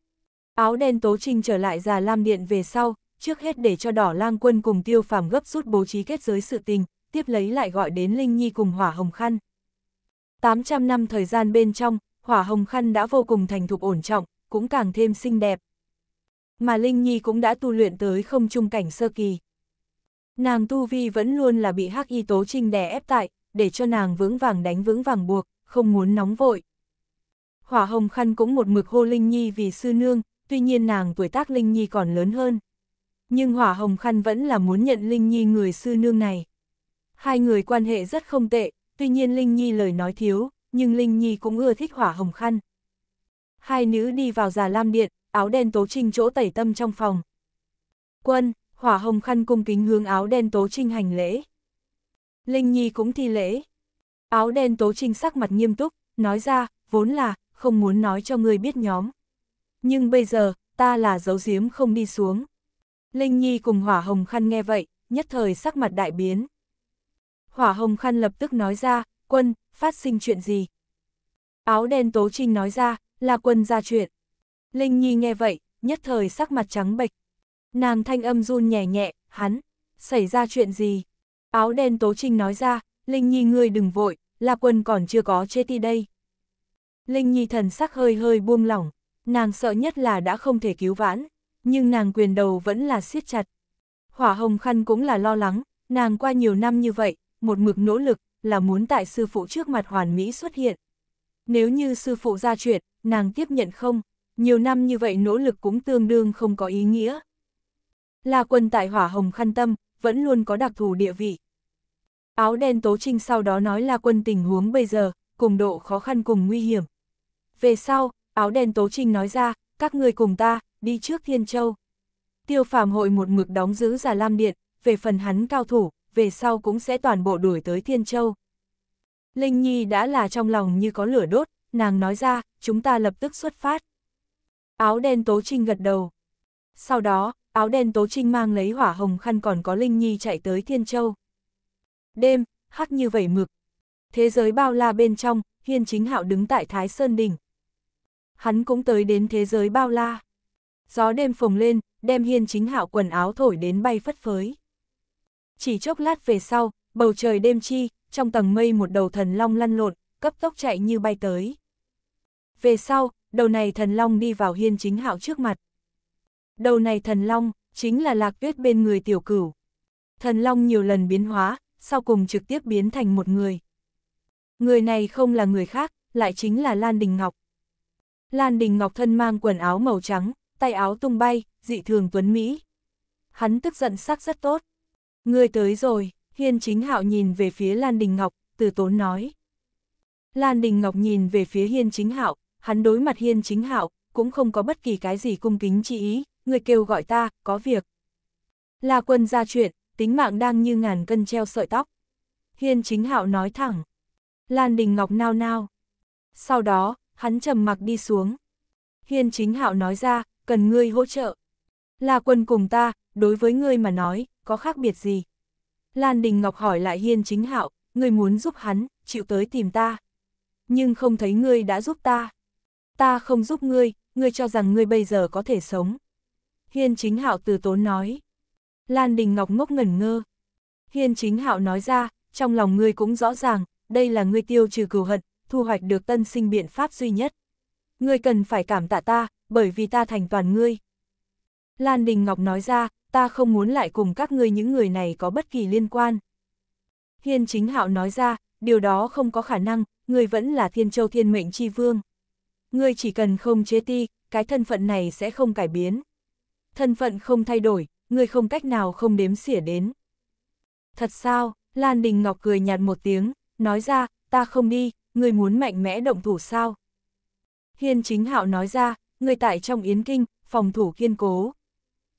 Áo đen tố trinh trở lại già Lam Điện về sau, trước hết để cho đỏ lang quân cùng tiêu phàm gấp rút bố trí kết giới sự tình, tiếp lấy lại gọi đến Linh Nhi cùng hỏa hồng khăn. 800 năm thời gian bên trong, hỏa hồng khăn đã vô cùng thành thục ổn trọng, cũng càng thêm xinh đẹp. Mà Linh Nhi cũng đã tu luyện tới không trung cảnh sơ kỳ. Nàng tu vi vẫn luôn là bị hắc y tố trinh đè ép tại, để cho nàng vững vàng đánh vững vàng buộc, không muốn nóng vội. Hỏa hồng khăn cũng một mực hô Linh Nhi vì sư nương, tuy nhiên nàng tuổi tác Linh Nhi còn lớn hơn. Nhưng Hỏa Hồng Khăn vẫn là muốn nhận Linh Nhi người sư nương này. Hai người quan hệ rất không tệ, tuy nhiên Linh Nhi lời nói thiếu, nhưng Linh Nhi cũng ưa thích Hỏa Hồng Khăn. Hai nữ đi vào già lam điện, áo đen tố trinh chỗ tẩy tâm trong phòng. Quân, Hỏa Hồng Khăn cung kính hướng áo đen tố trinh hành lễ. Linh Nhi cũng thi lễ. Áo đen tố trinh sắc mặt nghiêm túc, nói ra, vốn là, không muốn nói cho người biết nhóm nhưng bây giờ, ta là giấu giếm không đi xuống. Linh Nhi cùng Hỏa Hồng Khăn nghe vậy, nhất thời sắc mặt đại biến. Hỏa Hồng Khăn lập tức nói ra, quân, phát sinh chuyện gì? Áo đen Tố Trinh nói ra, là quân ra chuyện. Linh Nhi nghe vậy, nhất thời sắc mặt trắng bệch. Nàng thanh âm run nhẹ nhẹ, hắn, xảy ra chuyện gì? Áo đen Tố Trinh nói ra, Linh Nhi ngươi đừng vội, là quân còn chưa có chết đi đây. Linh Nhi thần sắc hơi hơi buông lỏng, Nàng sợ nhất là đã không thể cứu vãn, nhưng nàng quyền đầu vẫn là siết chặt. Hỏa hồng khăn cũng là lo lắng, nàng qua nhiều năm như vậy, một mực nỗ lực, là muốn tại sư phụ trước mặt hoàn mỹ xuất hiện. Nếu như sư phụ ra chuyện, nàng tiếp nhận không, nhiều năm như vậy nỗ lực cũng tương đương không có ý nghĩa. La quân tại hỏa hồng khăn tâm, vẫn luôn có đặc thù địa vị. Áo đen tố trinh sau đó nói là quân tình huống bây giờ, cùng độ khó khăn cùng nguy hiểm. Về sau, áo đen tố trinh nói ra, các ngươi cùng ta, đi trước Thiên Châu. Tiêu phàm hội một mực đóng giữ giả Lam Điện, về phần hắn cao thủ, về sau cũng sẽ toàn bộ đuổi tới Thiên Châu. Linh Nhi đã là trong lòng như có lửa đốt, nàng nói ra, chúng ta lập tức xuất phát. Áo đen tố trinh gật đầu. Sau đó, áo đen tố trinh mang lấy hỏa hồng khăn còn có Linh Nhi chạy tới Thiên Châu. Đêm, hắc như vẩy mực. Thế giới bao la bên trong, Hiên Chính Hạo đứng tại Thái Sơn Đỉnh, hắn cũng tới đến thế giới bao la. Gió đêm phồng lên, đem hiên chính hạo quần áo thổi đến bay phất phới. Chỉ chốc lát về sau, bầu trời đêm chi, trong tầng mây một đầu thần long lăn lộn, cấp tốc chạy như bay tới. Về sau, đầu này thần long đi vào hiên chính hạo trước mặt. Đầu này thần long, chính là lạc tuyết bên người tiểu cửu. Thần long nhiều lần biến hóa, sau cùng trực tiếp biến thành một người. Người này không là người khác, lại chính là Lan Đình Ngọc. Lan Đình Ngọc thân mang quần áo màu trắng, tay áo tung bay, dị thường tuấn Mỹ. Hắn tức giận sắc rất tốt. Ngươi tới rồi, Hiên Chính Hạo nhìn về phía Lan Đình Ngọc, từ tốn nói. Lan Đình Ngọc nhìn về phía Hiên Chính Hạo, hắn đối mặt Hiên Chính Hạo, cũng không có bất kỳ cái gì cung kính chi ý, người kêu gọi ta, có việc. Là quân ra chuyện, tính mạng đang như ngàn cân treo sợi tóc. Hiên Chính Hạo nói thẳng. Lan Đình Ngọc nao nao. Sau đó, hắn trầm mặc đi xuống. Hiên chính hạo nói ra, cần ngươi hỗ trợ. Là quân cùng ta, đối với ngươi mà nói, có khác biệt gì? Lan Đình Ngọc hỏi lại Hiên chính hạo, ngươi muốn giúp hắn, chịu tới tìm ta. Nhưng không thấy ngươi đã giúp ta. Ta không giúp ngươi, ngươi cho rằng ngươi bây giờ có thể sống. Hiên chính hạo từ tốn nói. Lan Đình Ngọc ngốc ngẩn ngơ. Hiên chính hạo nói ra, trong lòng ngươi cũng rõ ràng, đây là ngươi tiêu trừ cừu hận, thu hoạch được tân sinh biện pháp duy nhất. Ngươi cần phải cảm tạ ta, bởi vì ta thành toàn ngươi. Lan Đình Ngọc nói ra, ta không muốn lại cùng các ngươi những người này có bất kỳ liên quan. Hiên Chính Hạo nói ra, điều đó không có khả năng, ngươi vẫn là Thiên Châu Thiên Mệnh Chi Vương. Ngươi chỉ cần không chế ti, cái thân phận này sẽ không cải biến. Thân phận không thay đổi, ngươi không cách nào không đếm xỉa đến. Thật sao, Lan Đình Ngọc cười nhạt một tiếng, nói ra, ta không đi, ngươi muốn mạnh mẽ động thủ sao? Hiên chính hạo nói ra, ngươi tại trong yến kinh, phòng thủ kiên cố.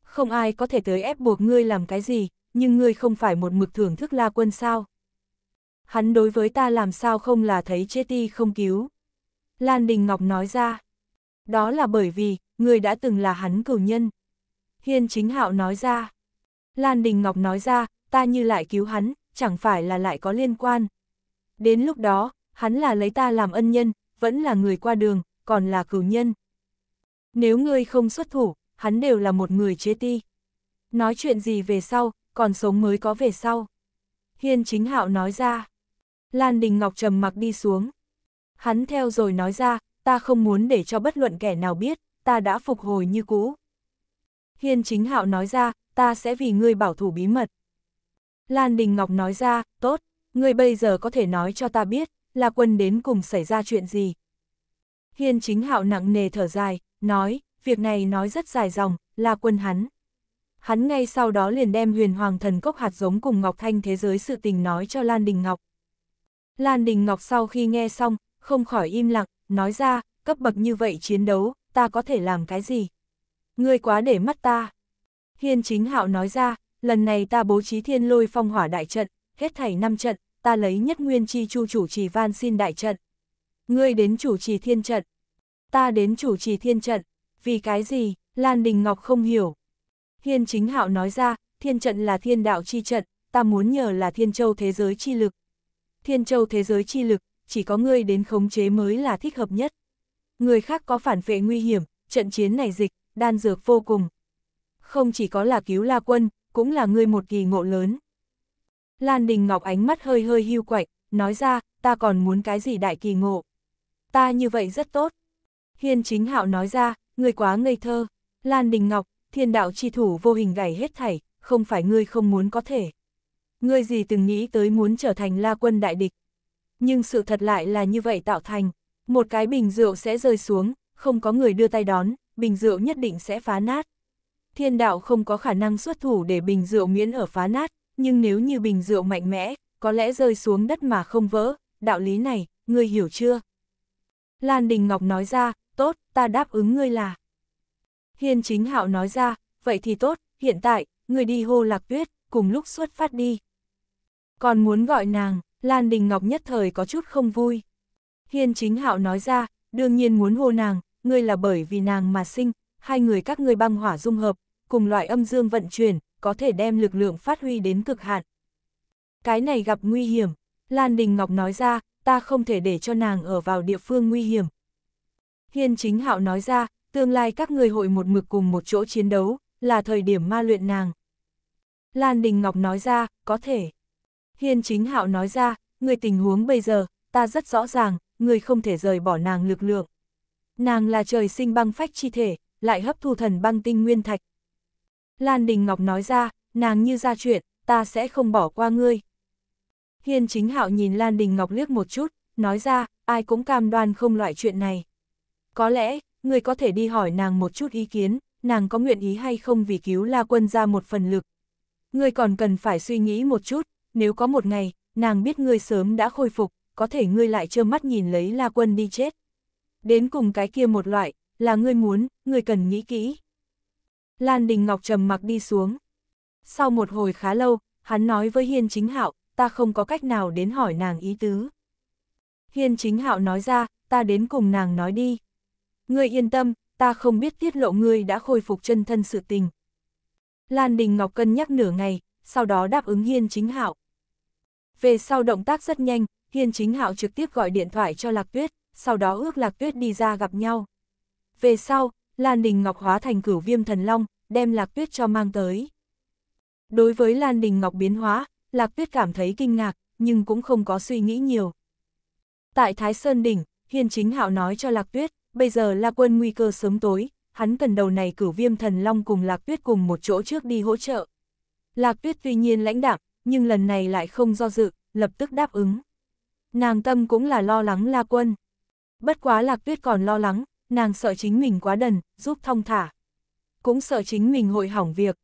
Không ai có thể tới ép buộc ngươi làm cái gì, nhưng ngươi không phải một mực thưởng thức la quân sao? Hắn đối với ta làm sao không là thấy chế ti không cứu? Lan Đình Ngọc nói ra, đó là bởi vì, ngươi đã từng là hắn cửu nhân. Hiên chính hạo nói ra, Lan Đình Ngọc nói ra, ta như lại cứu hắn, chẳng phải là lại có liên quan. Đến lúc đó, hắn là lấy ta làm ân nhân, vẫn là người qua đường, còn là cửu nhân. Nếu ngươi không xuất thủ, hắn đều là một người chế ti. Nói chuyện gì về sau, còn sống mới có về sau. Hiên chính hạo nói ra. Lan Đình Ngọc trầm mặc đi xuống. Hắn theo rồi nói ra, ta không muốn để cho bất luận kẻ nào biết, ta đã phục hồi như cũ. Hiên chính hạo nói ra, ta sẽ vì ngươi bảo thủ bí mật. Lan Đình Ngọc nói ra, tốt, ngươi bây giờ có thể nói cho ta biết, là quân đến cùng xảy ra chuyện gì. Hiên chính hạo nặng nề thở dài, nói, việc này nói rất dài dòng, là quân hắn. Hắn ngay sau đó liền đem huyền hoàng thần cốc hạt giống cùng Ngọc Thanh thế giới sự tình nói cho Lan Đình Ngọc. Lan Đình Ngọc sau khi nghe xong, không khỏi im lặng, nói ra, cấp bậc như vậy chiến đấu, ta có thể làm cái gì? Ngươi quá để mắt ta. Hiên chính hạo nói ra, lần này ta bố trí thiên lôi phong hỏa đại trận, hết thảy năm trận, ta lấy nhất nguyên chi chu chủ trì van xin đại trận. Ngươi đến chủ trì thiên trận. Ta đến chủ trì thiên trận. Vì cái gì, Lan Đình Ngọc không hiểu. Hiên chính hạo nói ra, thiên trận là thiên đạo chi trận, ta muốn nhờ là thiên châu thế giới chi lực. Thiên châu thế giới chi lực, chỉ có ngươi đến khống chế mới là thích hợp nhất. Người khác có phản vệ nguy hiểm, trận chiến này dịch, đan dược vô cùng. Không chỉ có là cứu la quân, cũng là ngươi một kỳ ngộ lớn. Lan Đình Ngọc ánh mắt hơi hơi hưu quạch nói ra, ta còn muốn cái gì đại kỳ ngộ. Ta như vậy rất tốt. Hiên chính hạo nói ra, ngươi quá ngây thơ. Lan Đình Ngọc, thiên đạo chi thủ vô hình gảy hết thảy, không phải ngươi không muốn có thể. Ngươi gì từng nghĩ tới muốn trở thành la quân đại địch. Nhưng sự thật lại là như vậy tạo thành. Một cái bình rượu sẽ rơi xuống, không có người đưa tay đón, bình rượu nhất định sẽ phá nát. Thiên đạo không có khả năng xuất thủ để bình rượu miễn ở phá nát, nhưng nếu như bình rượu mạnh mẽ, có lẽ rơi xuống đất mà không vỡ, đạo lý này, ngươi hiểu chưa? Lan Đình Ngọc nói ra, tốt, ta đáp ứng ngươi là. Hiên chính hạo nói ra, vậy thì tốt, hiện tại, ngươi đi hô lạc tuyết, cùng lúc xuất phát đi. Còn muốn gọi nàng, Lan Đình Ngọc nhất thời có chút không vui. Hiên chính hạo nói ra, đương nhiên muốn hô nàng, ngươi là bởi vì nàng mà sinh, hai người các ngươi băng hỏa dung hợp, cùng loại âm dương vận chuyển, có thể đem lực lượng phát huy đến cực hạn. Cái này gặp nguy hiểm, Lan Đình Ngọc nói ra, ta không thể để cho nàng ở vào địa phương nguy hiểm. Hiên chính hạo nói ra, tương lai các người hội một mực cùng một chỗ chiến đấu, là thời điểm ma luyện nàng. Lan Đình Ngọc nói ra, có thể. Hiên chính hạo nói ra, người tình huống bây giờ, ta rất rõ ràng, người không thể rời bỏ nàng lực lượng. Nàng là trời sinh băng phách chi thể, lại hấp thu thần băng tinh nguyên thạch, Lan Đình Ngọc nói ra, nàng như ra chuyện, ta sẽ không bỏ qua ngươi. Hiên chính hạo nhìn Lan Đình Ngọc liếc một chút, nói ra, ai cũng cam đoan không loại chuyện này. Có lẽ, ngươi có thể đi hỏi nàng một chút ý kiến, nàng có nguyện ý hay không vì cứu La Quân ra một phần lực. Ngươi còn cần phải suy nghĩ một chút, nếu có một ngày, nàng biết ngươi sớm đã khôi phục, có thể ngươi lại trơ mắt nhìn lấy La Quân đi chết. Đến cùng cái kia một loại, là ngươi muốn, ngươi cần nghĩ kỹ. Lan Đình Ngọc trầm mặc đi xuống. Sau một hồi khá lâu, hắn nói với Hiên Chính Hạo, ta không có cách nào đến hỏi nàng ý tứ. Hiên Chính Hạo nói ra, ta đến cùng nàng nói đi. Ngươi yên tâm, ta không biết tiết lộ ngươi đã khôi phục chân thân sự tình. Lan Đình Ngọc cân nhắc nửa ngày, sau đó đáp ứng Hiên Chính Hạo. Về sau động tác rất nhanh, Hiên Chính Hạo trực tiếp gọi điện thoại cho Lạc Tuyết, sau đó ước Lạc Tuyết đi ra gặp nhau. Về sau, Lan Đình Ngọc hóa thành cửu viêm thần long, đem Lạc Tuyết cho mang tới. Đối với Lan Đình Ngọc biến hóa, Lạc Tuyết cảm thấy kinh ngạc, nhưng cũng không có suy nghĩ nhiều. Tại Thái Sơn Đỉnh, Hiền Chính Hạo nói cho Lạc Tuyết, bây giờ La Quân nguy cơ sớm tối, hắn cần đầu này cửu viêm thần long cùng Lạc Tuyết cùng một chỗ trước đi hỗ trợ. Lạc Tuyết tuy nhiên lãnh đạm, nhưng lần này lại không do dự, lập tức đáp ứng. Nàng tâm cũng là lo lắng La Quân. Bất quá Lạc Tuyết còn lo lắng, nàng sợ chính mình quá đần, giúp thong thả. Cũng sợ chính mình hội hỏng việc.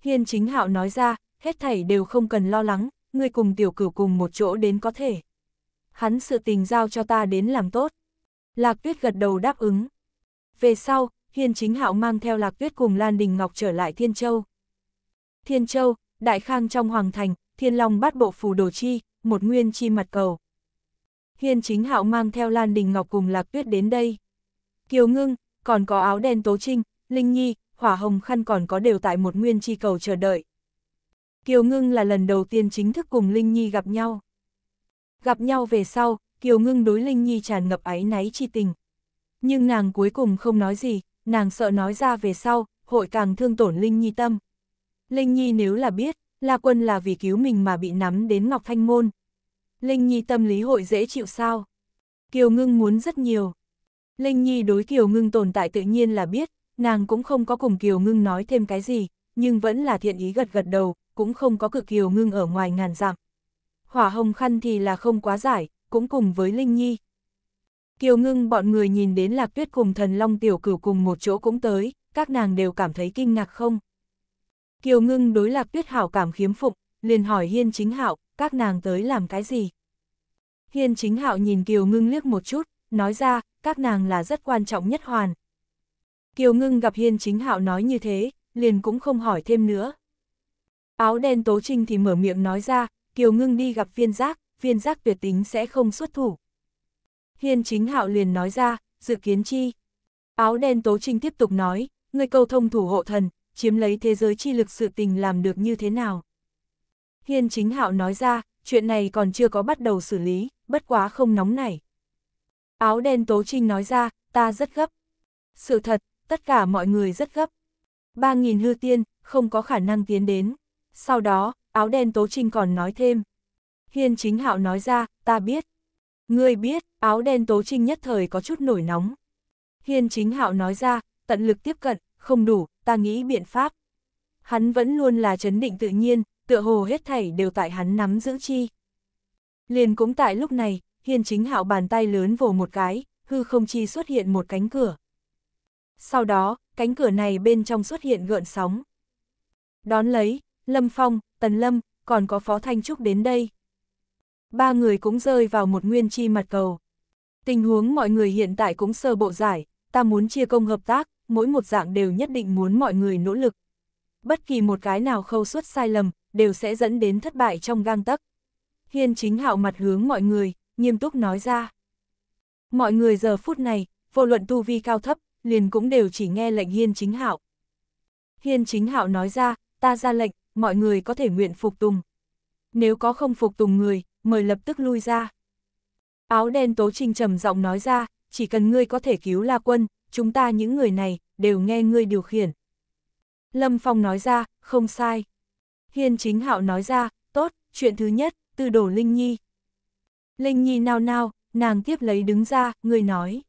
Hiên chính hạo nói ra, hết thảy đều không cần lo lắng, ngươi cùng tiểu cửu cùng một chỗ đến có thể. Hắn sự tình giao cho ta đến làm tốt. Lạc tuyết gật đầu đáp ứng. Về sau, hiên chính hạo mang theo lạc tuyết cùng Lan Đình Ngọc trở lại Thiên Châu. Thiên Châu, Đại Khang trong Hoàng Thành, Thiên Long bắt bộ phù đồ chi, một nguyên chi mặt cầu. Hiên chính hạo mang theo Lan Đình Ngọc cùng Lạc Tuyết đến đây. Kiều Ngưng, còn có áo đen Tố Trinh, Linh Nhi, Hỏa Hồng Khăn còn có đều tại một nguyên chi cầu chờ đợi. Kiều Ngưng là lần đầu tiên chính thức cùng Linh Nhi gặp nhau. Gặp nhau về sau, Kiều Ngưng đối Linh Nhi tràn ngập áy náy chi tình. Nhưng nàng cuối cùng không nói gì, nàng sợ nói ra về sau, hội càng thương tổn Linh Nhi tâm. Linh Nhi nếu là biết, La Quân là vì cứu mình mà bị nắm đến Ngọc Thanh Môn. Linh Nhi tâm lý hội dễ chịu sao? Kiều Ngưng muốn rất nhiều. Linh Nhi đối Kiều Ngưng tồn tại tự nhiên là biết, nàng cũng không có cùng Kiều Ngưng nói thêm cái gì, nhưng vẫn là thiện ý gật gật đầu, cũng không có cự Kiều Ngưng ở ngoài ngàn dặm. Hỏa hồng khăn thì là không quá giải, cũng cùng với Linh Nhi. Kiều Ngưng bọn người nhìn đến Lạc Tuyết cùng thần Long Tiểu Cửu cùng một chỗ cũng tới, các nàng đều cảm thấy kinh ngạc không? Kiều Ngưng đối Lạc Tuyết hảo cảm khiếm phục, liền hỏi Hiên Chính Hạo, các nàng tới làm cái gì? Hiên Chính Hạo nhìn Kiều Ngưng liếc một chút, nói ra, các nàng là rất quan trọng nhất hoàn. Kiều ngưng gặp hiên chính hạo nói như thế, liền cũng không hỏi thêm nữa. Áo đen tố trinh thì mở miệng nói ra, kiều ngưng đi gặp viên giác, viên giác tuyệt tính sẽ không xuất thủ. Hiên chính hạo liền nói ra, dự kiến chi. Áo đen tố trinh tiếp tục nói, người câu thông thủ hộ thần, chiếm lấy thế giới chi lực sự tình làm được như thế nào. Hiên chính hạo nói ra, chuyện này còn chưa có bắt đầu xử lý, bất quá không nóng nảy. Áo đen Tố Trinh nói ra, ta rất gấp. Sự thật, tất cả mọi người rất gấp. ba nghìn hư tiên, không có khả năng tiến đến. Sau đó, áo đen Tố Trinh còn nói thêm. Hiên chính hạo nói ra, ta biết. Ngươi biết, áo đen Tố Trinh nhất thời có chút nổi nóng. Hiên chính hạo nói ra, tận lực tiếp cận, không đủ, ta nghĩ biện pháp. Hắn vẫn luôn là chấn định tự nhiên, tựa hồ hết thảy đều tại hắn nắm giữ chi. Liền cũng tại lúc này, hiên chính hạo bàn tay lớn vồ một cái, hư không chi xuất hiện một cánh cửa. Sau đó, cánh cửa này bên trong xuất hiện gợn sóng. Đón lấy, Lâm Phong, Tần Lâm, còn có Phó Thanh Trúc đến đây. Ba người cũng rơi vào một nguyên chi mặt cầu. Tình huống mọi người hiện tại cũng sơ bộ giải, ta muốn chia công hợp tác, mỗi một dạng đều nhất định muốn mọi người nỗ lực. Bất kỳ một cái nào khâu suất sai lầm, đều sẽ dẫn đến thất bại trong gang tấc. Hiên chính hạo mặt hướng mọi người, nghiêm túc nói ra. Mọi người giờ phút này, vô luận tu vi cao thấp, liền cũng đều chỉ nghe lệnh Hiên Chính Hạo. Hiên Chính Hạo nói ra, ta ra lệnh, mọi người có thể nguyện phục tùng. Nếu có không phục tùng người, mời lập tức lui ra. Áo đen Tố Trinh trầm giọng nói ra, chỉ cần ngươi có thể cứu La Quân, chúng ta những người này, đều nghe ngươi điều khiển. Lâm Phong nói ra, không sai. Hiên Chính Hạo nói ra, tốt, chuyện thứ nhất, từ đổ Linh Nhi. Linh Nhi nao nao, nàng tiếp lấy đứng ra, người nói.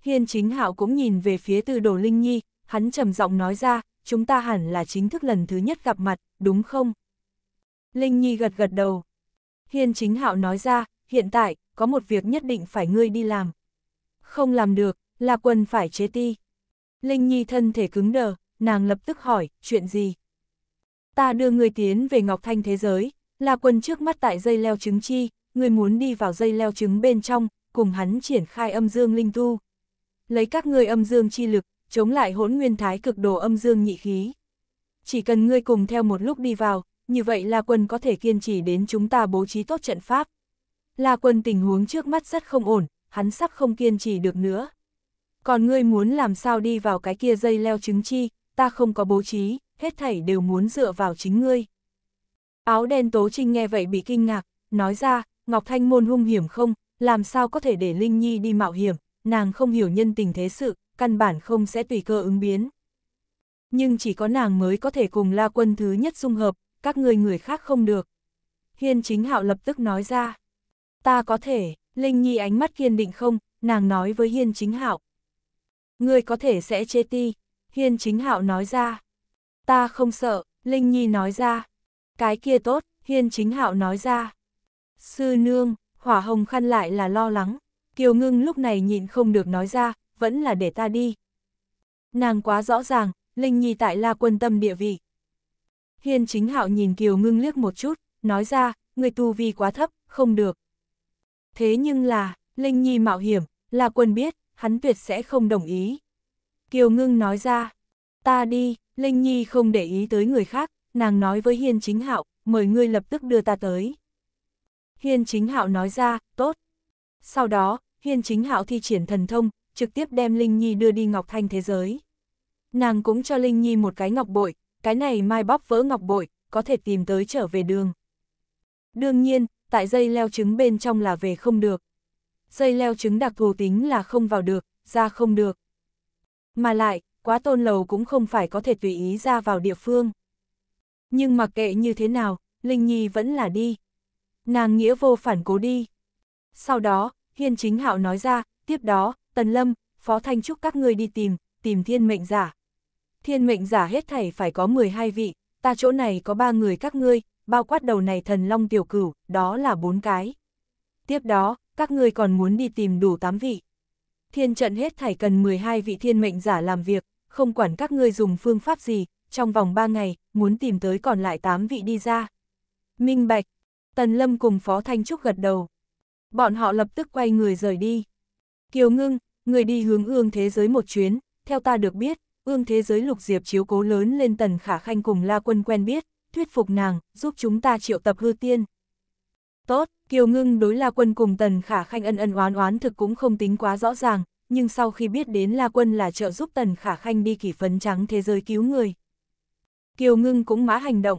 Hiên chính hạo cũng nhìn về phía từ đồ Linh Nhi, hắn trầm giọng nói ra, chúng ta hẳn là chính thức lần thứ nhất gặp mặt, đúng không? Linh Nhi gật gật đầu. Hiên chính hạo nói ra, hiện tại, có một việc nhất định phải ngươi đi làm. Không làm được, là quần phải chế ti. Linh Nhi thân thể cứng đờ, nàng lập tức hỏi, chuyện gì? Ta đưa người tiến về Ngọc Thanh thế giới, là quần trước mắt tại dây leo trứng chi, ngươi muốn đi vào dây leo trứng bên trong, cùng hắn triển khai âm dương linh tu. Lấy các ngươi âm dương chi lực, chống lại hỗn nguyên thái cực đồ âm dương nhị khí. Chỉ cần ngươi cùng theo một lúc đi vào, như vậy La Quân có thể kiên trì đến chúng ta bố trí tốt trận pháp. La Quân tình huống trước mắt rất không ổn, hắn sắp không kiên trì được nữa. Còn ngươi muốn làm sao đi vào cái kia dây leo trứng chi, ta không có bố trí, hết thảy đều muốn dựa vào chính ngươi. Áo đen tố trinh nghe vậy bị kinh ngạc, nói ra, Ngọc Thanh Môn hung hiểm không, làm sao có thể để Linh Nhi đi mạo hiểm, nàng không hiểu nhân tình thế sự, căn bản không sẽ tùy cơ ứng biến. Nhưng chỉ có nàng mới có thể cùng La Quân thứ nhất dung hợp, các người người khác không được. Hiên chính hạo lập tức nói ra. Ta có thể, Linh Nhi ánh mắt kiên định không, nàng nói với Hiên chính hạo. người có thể sẽ chê ti, Hiên chính hạo nói ra. Ta không sợ, Linh Nhi nói ra. Cái kia tốt, Hiên chính hạo nói ra. Sư nương, hỏa hồng khăn lại là lo lắng, Kiều Ngưng lúc này nhịn không được nói ra, vẫn là để ta đi. Nàng quá rõ ràng, Linh Nhi tại La Quân Tâm địa vị. Hiên chính hạo nhìn Kiều Ngưng liếc một chút, nói ra, người tu vi quá thấp, không được. Thế nhưng là, Linh Nhi mạo hiểm, La Quân biết, hắn tuyệt sẽ không đồng ý. Kiều Ngưng nói ra, ta đi, Linh Nhi không để ý tới người khác, nàng nói với Hiên chính hạo, mời ngươi lập tức đưa ta tới. Hiên chính hạo nói ra, tốt. Sau đó, hiên chính hạo thi triển thần thông, trực tiếp đem Linh Nhi đưa đi Ngọc Thanh thế giới. Nàng cũng cho Linh Nhi một cái ngọc bội, cái này mai bóc vỡ ngọc bội, có thể tìm tới trở về đường. Đương nhiên, tại dây leo trứng bên trong là về không được. Dây leo trứng đặc thù tính là không vào được, ra không được. Mà lại, quá tôn lầu cũng không phải có thể tùy ý ra vào địa phương. Nhưng mặc kệ như thế nào, Linh Nhi vẫn là đi nàng nghĩa vô phản cố đi. Sau đó, Hiên Chính Hạo nói ra, tiếp đó, Tần Lâm, Phó Thanh Trúc các ngươi đi tìm, tìm thiên mệnh giả. Thiên mệnh giả hết thảy phải có 12 vị, ta chỗ này có ba người các ngươi, bao quát đầu này thần long tiểu cửu, đó là bốn cái. Tiếp đó, các ngươi còn muốn đi tìm đủ 8 vị. Thiên trận hết thảy cần 12 vị thiên mệnh giả làm việc, không quản các ngươi dùng phương pháp gì, trong vòng 3 ngày, muốn tìm tới còn lại 8 vị đi ra. Minh Bạch, Tần Lâm cùng Phó Thanh Trúc gật đầu. Bọn họ lập tức quay người rời đi. Kiều Ngưng, người đi hướng ương thế giới một chuyến, theo ta được biết, ương thế giới lục diệp chiếu cố lớn lên tần khả khanh cùng la quân quen biết, thuyết phục nàng, giúp chúng ta triệu tập hư tiên. Tốt, Kiều Ngưng đối la quân cùng tần khả khanh ân ân oán oán thực cũng không tính quá rõ ràng, nhưng sau khi biết đến la quân là trợ giúp tần khả khanh đi kỷ phấn trắng thế giới cứu người. Kiều Ngưng cũng mã hành động.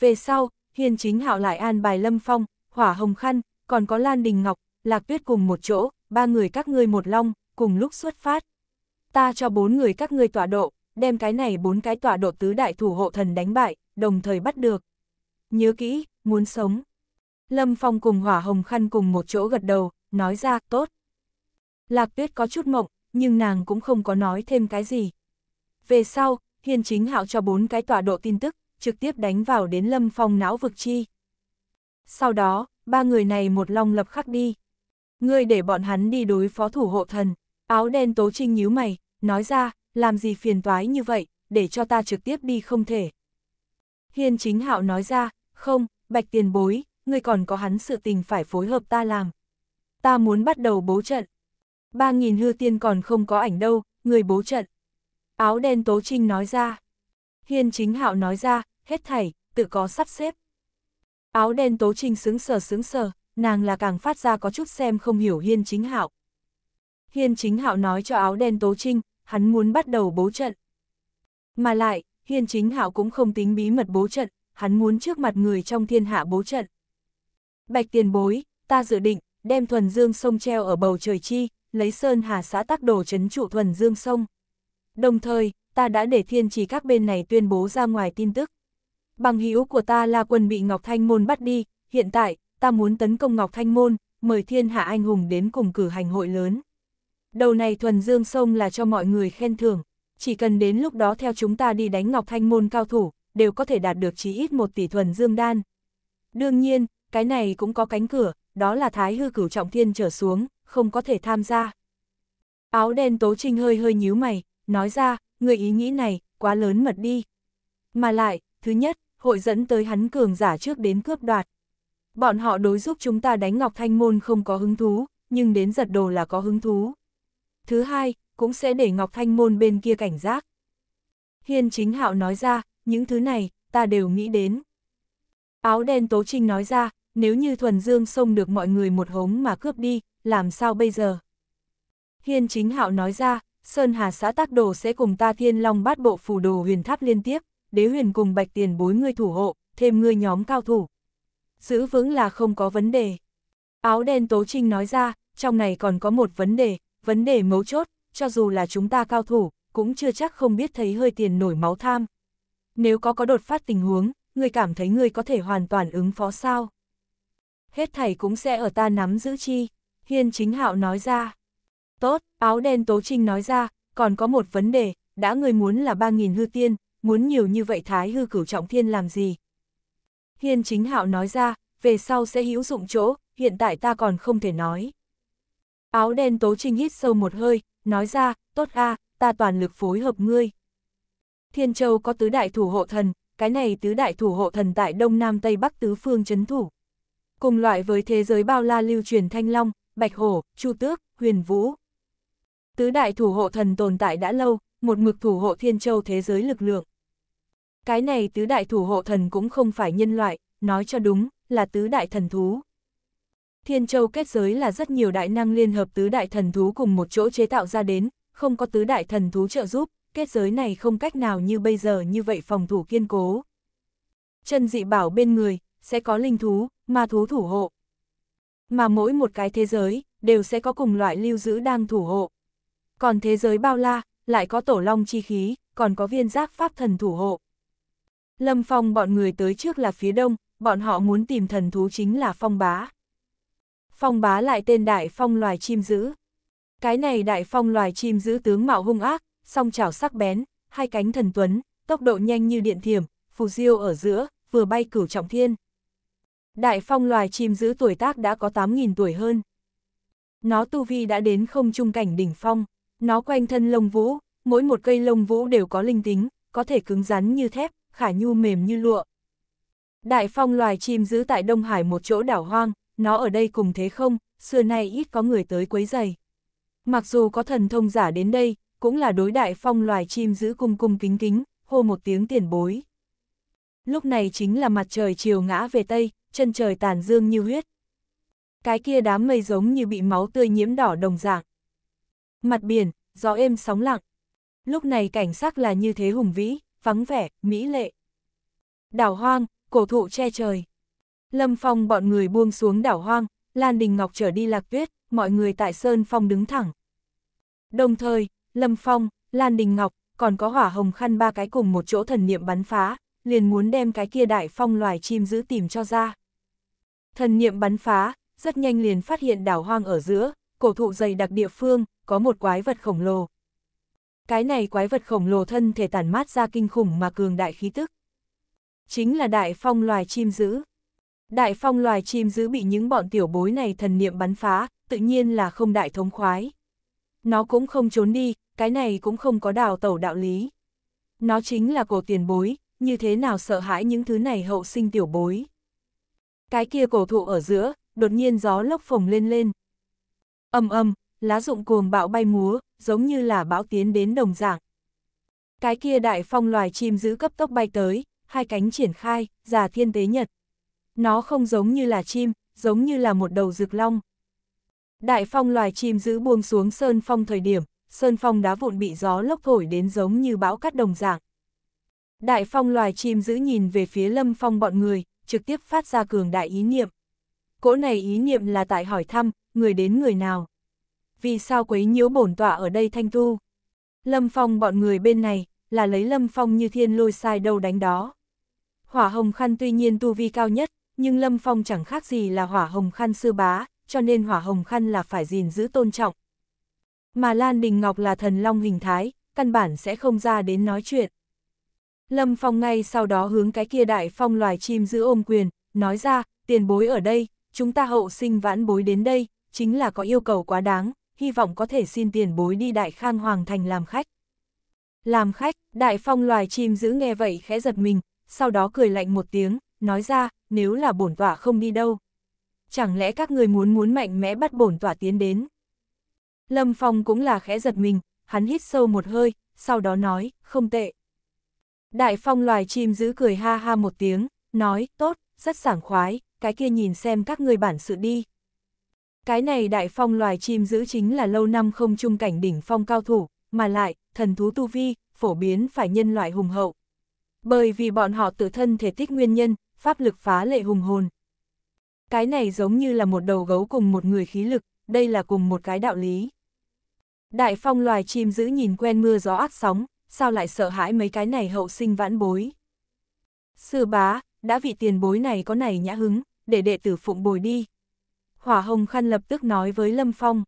Về sau, Hiên chính hạo lại an bài lâm phong, hỏa hồng khăn, còn có Lan Đình Ngọc, Lạc Tuyết cùng một chỗ, ba người các ngươi một long, cùng lúc xuất phát. Ta cho bốn người các ngươi tọa độ, đem cái này bốn cái tọa độ tứ đại thủ hộ thần đánh bại, đồng thời bắt được. Nhớ kỹ, muốn sống. Lâm Phong cùng hỏa hồng khăn cùng một chỗ gật đầu, nói ra, tốt. Lạc Tuyết có chút mộng, nhưng nàng cũng không có nói thêm cái gì. Về sau, Hiên Chính Hạo cho bốn cái tọa độ tin tức, trực tiếp đánh vào đến lâm phong não vực chi. Sau đó, ba người này một long lập khắc đi. Ngươi để bọn hắn đi đối phó thủ hộ thần, áo đen tố trinh nhíu mày, nói ra, làm gì phiền toái như vậy, để cho ta trực tiếp đi không thể. Hiên chính hạo nói ra, không, bạch tiền bối, ngươi còn có hắn sự tình phải phối hợp ta làm. Ta muốn bắt đầu bố trận. Ba nghìn hư tiên còn không có ảnh đâu, người bố trận. Áo đen tố trinh nói ra. Hiên chính hạo nói ra, hết thảy, tự có sắp xếp. Áo đen tố trinh xứng sờ xứng sờ, nàng là càng phát ra có chút xem không hiểu hiên chính hạo. Hiên chính hạo nói cho áo đen tố trinh, hắn muốn bắt đầu bố trận. Mà lại, hiên chính hạo cũng không tính bí mật bố trận, hắn muốn trước mặt người trong thiên hạ bố trận. Bạch tiền bối, ta dự định, đem thuần dương sông treo ở bầu trời chi, lấy sơn hà xã tác đồ chấn trụ thuần dương sông. Đồng thời, ta đã để thiên trì các bên này tuyên bố ra ngoài tin tức. Bằng hữu của ta là quân bị Ngọc Thanh Môn bắt đi, hiện tại, ta muốn tấn công Ngọc Thanh Môn, mời thiên hạ anh hùng đến cùng cử hành hội lớn. Đầu này thuần dương sông là cho mọi người khen thưởng, chỉ cần đến lúc đó theo chúng ta đi đánh Ngọc Thanh Môn cao thủ, đều có thể đạt được chí ít một tỷ thuần dương đan. Đương nhiên, cái này cũng có cánh cửa, đó là thái hư cửu trọng thiên trở xuống, không có thể tham gia. Áo đen tố trinh hơi hơi nhíu mày, nói ra, người ý nghĩ này, quá lớn mật đi. Mà lại, thứ nhất, hội dẫn tới hắn cường giả trước đến cướp đoạt. Bọn họ đối giúp chúng ta đánh Ngọc Thanh Môn không có hứng thú, nhưng đến giật đồ là có hứng thú. Thứ hai, cũng sẽ để Ngọc Thanh Môn bên kia cảnh giác. Hiên chính hạo nói ra, những thứ này, ta đều nghĩ đến. Áo đen Tố Trinh nói ra, nếu như thuần dương xông được mọi người một hống mà cướp đi, làm sao bây giờ? Hiên chính hạo nói ra, Sơn Hà xã tác đồ sẽ cùng ta thiên long bát bộ phù đồ huyền tháp liên tiếp, đế huyền cùng bạch tiền bối ngươi thủ hộ, thêm ngươi nhóm cao thủ. Giữ vững là không có vấn đề. Áo đen tố trinh nói ra, trong này còn có một vấn đề, vấn đề mấu chốt, cho dù là chúng ta cao thủ, cũng chưa chắc không biết thấy hơi tiền nổi máu tham. Nếu có có đột phát tình huống, ngươi cảm thấy ngươi có thể hoàn toàn ứng phó sao? Hết thảy cũng sẽ ở ta nắm giữ chi, Hiên Chính Hạo nói ra. Tốt, Áo đen Tố Trinh nói ra, còn có một vấn đề, đã người muốn là 3.000 hư tiên, muốn nhiều như vậy thái hư cửu trọng thiên làm gì? Hiên chính hạo nói ra, về sau sẽ hữu dụng chỗ, hiện tại ta còn không thể nói. Áo đen Tố Trinh hít sâu một hơi, nói ra, tốt a, ta toàn lực phối hợp ngươi. Thiên Châu có tứ đại thủ hộ thần, cái này tứ đại thủ hộ thần tại Đông Nam Tây Bắc tứ phương chấn thủ. Cùng loại với thế giới bao la lưu truyền thanh long, bạch hổ, chu tước, huyền vũ, Tứ đại thủ hộ thần tồn tại đã lâu, một mực thủ hộ thiên châu thế giới lực lượng. Cái này tứ đại thủ hộ thần cũng không phải nhân loại, nói cho đúng, là tứ đại thần thú. Thiên châu kết giới là rất nhiều đại năng liên hợp tứ đại thần thú cùng một chỗ chế tạo ra đến, không có tứ đại thần thú trợ giúp, kết giới này không cách nào như bây giờ như vậy phòng thủ kiên cố. Chân dị bảo bên người, sẽ có linh thú, ma thú thủ hộ. Mà mỗi một cái thế giới, đều sẽ có cùng loại lưu giữ đang thủ hộ. Còn thế giới bao la, lại có tổ long chi khí, còn có viên giác pháp thần thủ hộ. Lâm Phong bọn người tới trước là phía đông, bọn họ muốn tìm thần thú chính là phong bá. Phong bá lại tên đại phong loài chim giữ. Cái này đại phong loài chim giữ tướng mạo hung ác, song chảo sắc bén, hai cánh thần tuấn, tốc độ nhanh như điện thiểm, phù diêu ở giữa, vừa bay cửu trọng thiên. Đại phong loài chim giữ tuổi tác đã có 8.000 tuổi hơn. Nó tu vi đã đến không trung cảnh đỉnh phong. Nó quanh thân lông vũ, mỗi một cây lông vũ đều có linh tính, có thể cứng rắn như thép, khả nhu mềm như lụa. Đại phong loài chim giữ tại Đông Hải một chỗ đảo hoang, nó ở đây cùng thế không, xưa nay ít có người tới quấy giày. Mặc dù có thần thông giả đến đây, cũng là đối đại phong loài chim giữ cung cung kính kính, hô một tiếng tiền bối. Lúc này chính là mặt trời chiều ngã về Tây, chân trời tàn dương như huyết. Cái kia đám mây giống như bị máu tươi nhiễm đỏ đồng dạng, Mặt biển, gió êm sóng lặng. Lúc này cảnh sắc là như thế hùng vĩ, vắng vẻ, mỹ lệ. Đảo hoang, cổ thụ che trời. Lâm Phong bọn người buông xuống đảo hoang, Lan Đình Ngọc trở đi lạc tuyết, mọi người tại Sơn Phong đứng thẳng. Đồng thời, Lâm Phong, Lan Đình Ngọc, còn có hỏa hồng khăn ba cái cùng một chỗ thần niệm bắn phá, liền muốn đem cái kia đại phong loài chim giữ tìm cho ra. Thần niệm bắn phá, rất nhanh liền phát hiện đảo hoang ở giữa, cổ thụ dày đặc địa phương, có một quái vật khổng lồ. Cái này quái vật khổng lồ thân thể tản mát ra kinh khủng mà cường đại khí tức. Chính là đại phong loài chim giữ. Đại phong loài chim giữ bị những bọn tiểu bối này thần niệm bắn phá, tự nhiên là không đại thống khoái. Nó cũng không trốn đi, cái này cũng không có đào tẩu đạo lý. Nó chính là cổ tiền bối, như thế nào sợ hãi những thứ này hậu sinh tiểu bối. Cái kia cổ thụ ở giữa, đột nhiên gió lốc phồng lên lên, Âm âm, lá rụng cuồng bão bay múa, giống như là bão tiến đến đồng dạng. Cái kia đại phong loài chim giữ cấp tốc bay tới, hai cánh triển khai, giả thiên tế nhật. Nó không giống như là chim, giống như là một đầu rực long. Đại phong loài chim giữ buông xuống sơn phong thời điểm, sơn phong đá vụn bị gió lốc thổi đến giống như bão cắt đồng dạng. Đại phong loài chim giữ nhìn về phía lâm phong bọn người, trực tiếp phát ra cường đại ý niệm. Cỗ này ý niệm là tại hỏi thăm, người đến người nào? Vì sao quấy nhiễu bổn tọa ở đây thanh tu? Lâm Phong bọn người bên này, là lấy Lâm Phong như thiên lôi sai đâu đánh đó. Hỏa hồng khăn tuy nhiên tu vi cao nhất, nhưng Lâm Phong chẳng khác gì là hỏa hồng khăn sư bá, cho nên hỏa hồng khăn là phải gìn giữ tôn trọng. Mà Lan Đình Ngọc là thần long hình thái, căn bản sẽ không ra đến nói chuyện. Lâm Phong ngay sau đó hướng cái kia đại phong loài chim giữ ôm quyền, nói ra, tiền bối ở đây, chúng ta hậu sinh vãn bối đến đây, chính là có yêu cầu quá đáng, hy vọng có thể xin tiền bối đi Đại Khang Hoàng Thành làm khách. Làm khách, Đại Phong loài chim giữ nghe vậy khẽ giật mình, sau đó cười lạnh một tiếng, nói ra, nếu là bổn tỏa không đi đâu. Chẳng lẽ các người muốn muốn mạnh mẽ bắt bổn tỏa tiến đến? Lâm Phong cũng là khẽ giật mình, hắn hít sâu một hơi, sau đó nói, không tệ. Đại Phong loài chim giữ cười ha ha một tiếng, nói, tốt, rất sảng khoái, cái kia nhìn xem các người bản sự đi. Cái này đại phong loài chim giữ chính là lâu năm không trung cảnh đỉnh phong cao thủ, mà lại, thần thú tu vi, phổ biến phải nhân loại hùng hậu. Bởi vì bọn họ tự thân thể tích nguyên nhân, pháp lực phá lệ hùng hồn. Cái này giống như là một đầu gấu cùng một người khí lực, đây là cùng một cái đạo lý. Đại phong loài chim giữ nhìn quen mưa gió át sóng, sao lại sợ hãi mấy cái này hậu sinh vãn bối. Sư bá, đã vị tiền bối này có này nhã hứng, để đệ tử phụng bồi đi, Hỏa Hồng Khăn lập tức nói với Lâm Phong.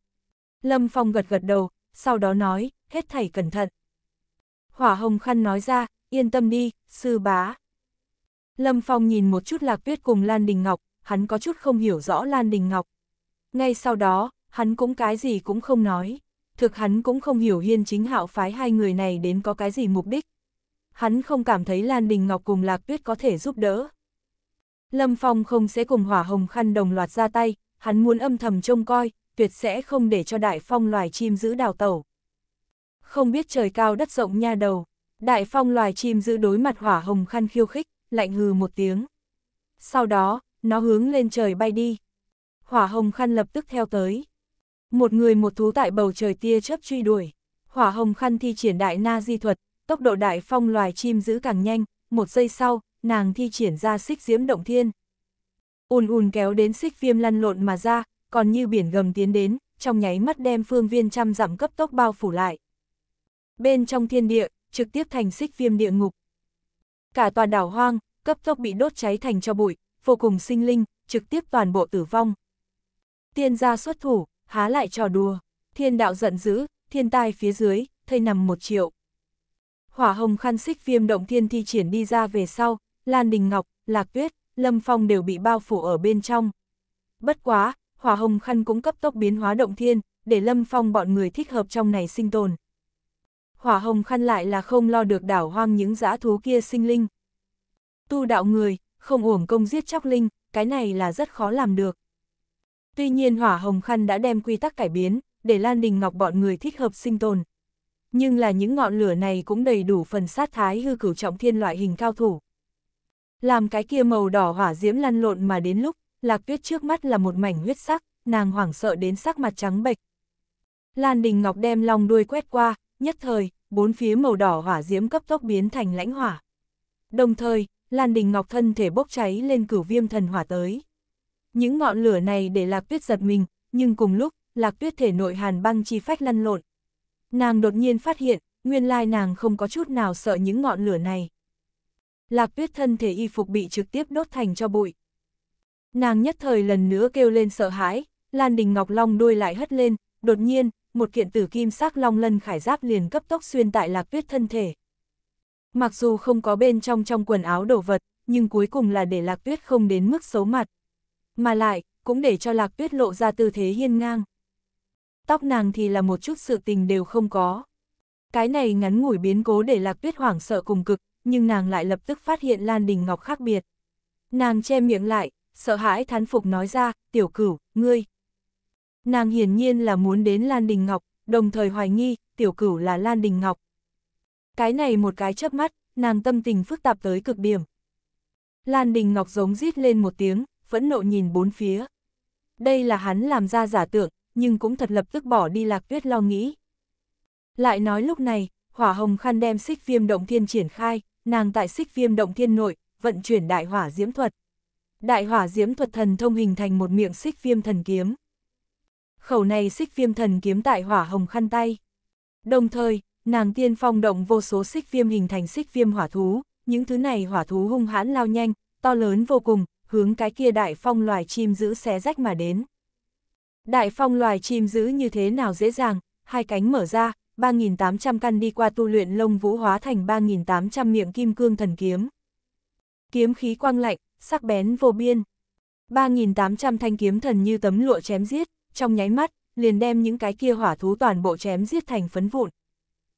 Lâm Phong gật gật đầu, sau đó nói, hết thảy cẩn thận. Hỏa Hồng Khăn nói ra, yên tâm đi, sư bá. Lâm Phong nhìn một chút Lạc Tuyết cùng Lan Đình Ngọc, hắn có chút không hiểu rõ Lan Đình Ngọc. Ngay sau đó, hắn cũng cái gì cũng không nói. Thực hắn cũng không hiểu hiên chính hạo phái hai người này đến có cái gì mục đích. Hắn không cảm thấy Lan Đình Ngọc cùng Lạc Tuyết có thể giúp đỡ. Lâm Phong không sẽ cùng hỏa hồng khăn đồng loạt ra tay, hắn muốn âm thầm trông coi, tuyệt sẽ không để cho đại phong loài chim giữ đào tẩu. Không biết trời cao đất rộng nha đầu, đại phong loài chim giữ đối mặt hỏa hồng khăn khiêu khích, lạnh hừ một tiếng. Sau đó, nó hướng lên trời bay đi. Hỏa hồng khăn lập tức theo tới. Một người một thú tại bầu trời tia chớp truy đuổi. Hỏa hồng khăn thi triển đại na di thuật, tốc độ đại phong loài chim giữ càng nhanh, một giây sau, nàng thi triển ra xích diễm động thiên ùn ùn kéo đến xích viêm lăn lộn mà ra, còn như biển gầm tiến đến, trong nháy mắt đem phương viên trăm dặm cấp tốc bao phủ lại. Bên trong thiên địa, trực tiếp thành xích viêm địa ngục. Cả toàn đảo hoang, cấp tốc bị đốt cháy thành cho bụi, vô cùng sinh linh, trực tiếp toàn bộ tử vong. Tiên gia xuất thủ, há lại trò đùa, thiên đạo giận dữ, thiên tai phía dưới, thây nằm một triệu. Hỏa hồng khăn xích viêm động thiên thi triển đi ra về sau, Lan Đình Ngọc, Lạc Tuyết, Lâm Phong đều bị bao phủ ở bên trong. Bất quá, hỏa hồng khăn cũng cấp tốc biến hóa động thiên, để Lâm Phong bọn người thích hợp trong này sinh tồn. Hỏa hồng khăn lại là không lo được đảo hoang những dã thú kia sinh linh. Tu đạo người, không uổng công giết chóc linh, cái này là rất khó làm được. Tuy nhiên hỏa hồng khăn đã đem quy tắc cải biến, để Lan Đình Ngọc bọn người thích hợp sinh tồn. Nhưng là những ngọn lửa này cũng đầy đủ phần sát thái hư cửu trọng thiên loại hình cao thủ. Làm cái kia màu đỏ hỏa diễm lăn lộn mà đến lúc, lạc tuyết trước mắt là một mảnh huyết sắc, nàng hoảng sợ đến sắc mặt trắng bệch. Lan Đình Ngọc đem long đuôi quét qua, nhất thời, bốn phía màu đỏ hỏa diễm cấp tốc biến thành lãnh hỏa. Đồng thời, Lan Đình Ngọc thân thể bốc cháy lên cửu viêm thần hỏa tới. Những ngọn lửa này để Lạc Tuyết giật mình, nhưng cùng lúc, Lạc Tuyết thể nội hàn băng chi phách lăn lộn. Nàng đột nhiên phát hiện, nguyên lai nàng không có chút nào sợ những ngọn lửa này. Lạc tuyết thân thể y phục bị trực tiếp đốt thành cho bụi. Nàng nhất thời lần nữa kêu lên sợ hãi, Lan Đình Ngọc Long đuôi lại hất lên, đột nhiên, một kiện tử kim sắc long lân khải giáp liền cấp tốc xuyên tại lạc tuyết thân thể. Mặc dù không có bên trong trong quần áo đổ vật, nhưng cuối cùng là để lạc tuyết không đến mức xấu mặt. Mà lại, cũng để cho lạc tuyết lộ ra tư thế hiên ngang. Tóc nàng thì là một chút sự tình đều không có. Cái này ngắn ngủi biến cố để lạc tuyết hoảng sợ cùng cực, nhưng nàng lại lập tức phát hiện Lan Đình Ngọc khác biệt. Nàng che miệng lại, sợ hãi thán phục nói ra, tiểu cửu, ngươi. Nàng hiển nhiên là muốn đến Lan Đình Ngọc, đồng thời hoài nghi, tiểu cửu là Lan Đình Ngọc. Cái này một cái chớp mắt, nàng tâm tình phức tạp tới cực điểm. Lan Đình Ngọc giống rít lên một tiếng, phẫn nộ nhìn bốn phía. Đây là hắn làm ra giả tượng, nhưng cũng thật lập tức bỏ đi lạc tuyết lo nghĩ. Lại nói lúc này, hỏa hồng khăn đem xích viêm động thiên triển khai nàng tại xích viêm động thiên nội, vận chuyển đại hỏa diễm thuật. Đại hỏa diễm thuật thần thông hình thành một miệng xích viêm thần kiếm. Khẩu này xích viêm thần kiếm tại hỏa hồng khăn tay. Đồng thời, nàng tiên phong động vô số xích viêm hình thành xích viêm hỏa thú, những thứ này hỏa thú hung hãn lao nhanh, to lớn vô cùng, hướng cái kia đại phong loài chim giữ xé rách mà đến. Đại phong loài chim giữ như thế nào dễ dàng, hai cánh mở ra, 3.800 căn đi qua tu luyện lông vũ hóa thành 3.800 miệng kim cương thần kiếm. Kiếm khí quang lạnh, sắc bén vô biên. 3.800 thanh kiếm thần như tấm lụa chém giết, trong nháy mắt, liền đem những cái kia hỏa thú toàn bộ chém giết thành phấn vụn.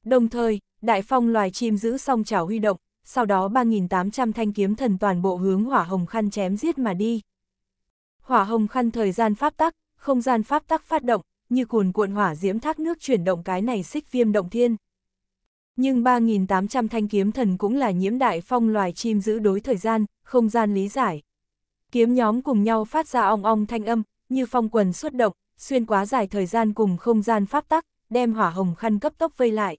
Đồng thời, đại phong loài chim giữ song chảo huy động, sau đó 3.800 thanh kiếm thần toàn bộ hướng hỏa hồng khăn chém giết mà đi. Hỏa hồng khăn thời gian pháp tắc, không gian pháp tắc phát động, như cuồn cuộn hỏa diễm thác nước chuyển động cái này xích viêm động thiên. Nhưng 3.800 thanh kiếm thần cũng là nhiễm đại phong loài chim giữ đối thời gian, không gian lý giải. Kiếm nhóm cùng nhau phát ra ong ong thanh âm, như phong quần xuất động, xuyên quá dài thời gian cùng không gian pháp tắc, đem hỏa hồng khăn cấp tốc vây lại.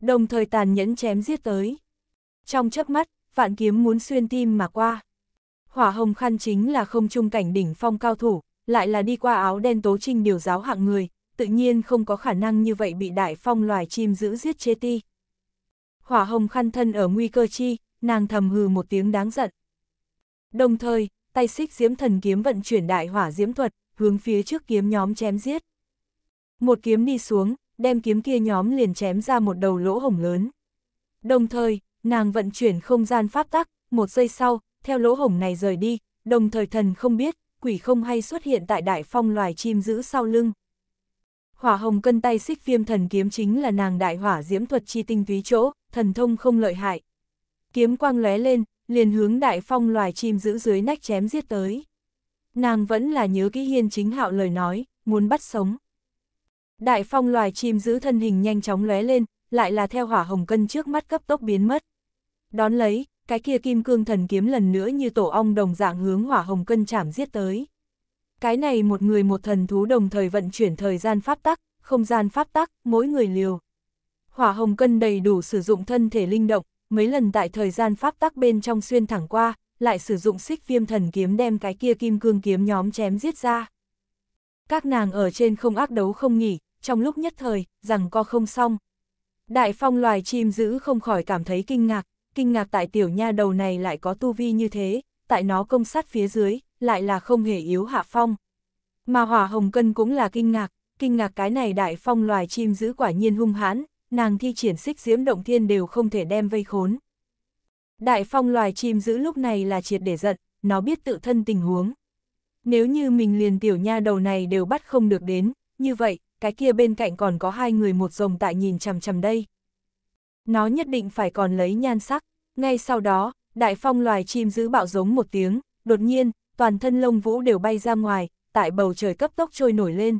Đồng thời tàn nhẫn chém giết tới. Trong chớp mắt, vạn kiếm muốn xuyên tim mà qua. Hỏa hồng khăn chính là không trung cảnh đỉnh phong cao thủ, lại là đi qua áo đen tố trinh điều giáo hạng người, tự nhiên không có khả năng như vậy bị đại phong loài chim giữ giết chế ti. Hỏa hồng khăn thân ở nguy cơ chi, nàng thầm hừ một tiếng đáng giận. Đồng thời, tay xích diễm thần kiếm vận chuyển đại hỏa diễm thuật, hướng phía trước kiếm nhóm chém giết. Một kiếm đi xuống, đem kiếm kia nhóm liền chém ra một đầu lỗ hồng lớn. Đồng thời, nàng vận chuyển không gian pháp tắc, một giây sau, theo lỗ hồng này rời đi, đồng thời thần không biết, quỷ không hay xuất hiện tại đại phong loài chim giữ sau lưng. Hỏa hồng cân tay xích viêm thần kiếm chính là nàng đại hỏa diễm thuật chi tinh túy chỗ, thần thông không lợi hại. Kiếm quang lóe lên, liền hướng đại phong loài chim giữ dưới nách chém giết tới. Nàng vẫn là nhớ kỹ hiên chính hạo lời nói, muốn bắt sống. Đại phong loài chim giữ thân hình nhanh chóng lóe lên, lại là theo hỏa hồng cân trước mắt cấp tốc biến mất. Đón lấy, cái kia kim cương thần kiếm lần nữa như tổ ong đồng dạng hướng hỏa hồng cân chảm giết tới. Cái này một người một thần thú đồng thời vận chuyển thời gian pháp tắc, không gian pháp tắc, mỗi người liều. Hỏa hồng cân đầy đủ sử dụng thân thể linh động, mấy lần tại thời gian pháp tắc bên trong xuyên thẳng qua, lại sử dụng xích viêm thần kiếm đem cái kia kim cương kiếm nhóm chém giết ra. Các nàng ở trên không ác đấu không nghỉ, trong lúc nhất thời, rằng co không xong. Đại phong loài chim giữ không khỏi cảm thấy kinh ngạc, kinh ngạc tại tiểu nha đầu này lại có tu vi như thế, tại nó công sát phía dưới, lại là không hề yếu hạ phong. Mà hỏa hồng cân cũng là kinh ngạc, kinh ngạc cái này đại phong loài chim giữ quả nhiên hung hãn, nàng thi triển xích diễm động thiên đều không thể đem vây khốn. Đại phong loài chim giữ lúc này là triệt để giận, nó biết tự thân tình huống. Nếu như mình liền tiểu nha đầu này đều bắt không được đến, như vậy, cái kia bên cạnh còn có hai người một rồng tại nhìn chằm chằm đây. Nó nhất định phải còn lấy nhan sắc. Ngay sau đó, đại phong loài chim giữ bạo giống một tiếng, đột nhiên, toàn thân lông vũ đều bay ra ngoài, tại bầu trời cấp tốc trôi nổi lên.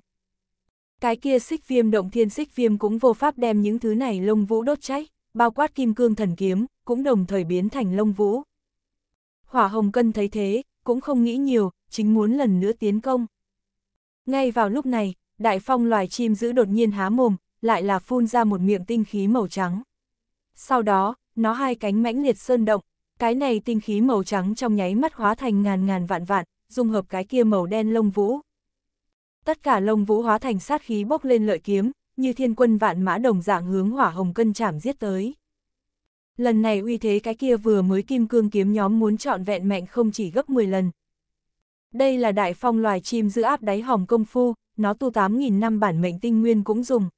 Cái kia xích viêm động thiên xích viêm cũng vô pháp đem những thứ này lông vũ đốt cháy, bao quát kim cương thần kiếm, cũng đồng thời biến thành lông vũ. Hỏa hồng cân thấy thế, cũng không nghĩ nhiều, chính muốn lần nữa tiến công. Ngay vào lúc này, đại phong loài chim giữ đột nhiên há mồm, lại là phun ra một miệng tinh khí màu trắng. Sau đó, nó hai cánh mãnh liệt sơn động, cái này tinh khí màu trắng trong nháy mắt hóa thành ngàn ngàn vạn vạn, dung hợp cái kia màu đen lông vũ. Tất cả lông vũ hóa thành sát khí bốc lên lợi kiếm, như thiên quân vạn mã đồng dạng hướng hỏa hồng cân chảm giết tới. Lần này uy thế cái kia vừa mới kim cương kiếm nhóm muốn chọn vẹn mạnh không chỉ gấp 10 lần. Đây là đại phong loài chim giữ áp đáy hòm công phu, nó tu 8.000 năm bản mệnh tinh nguyên cũng dùng,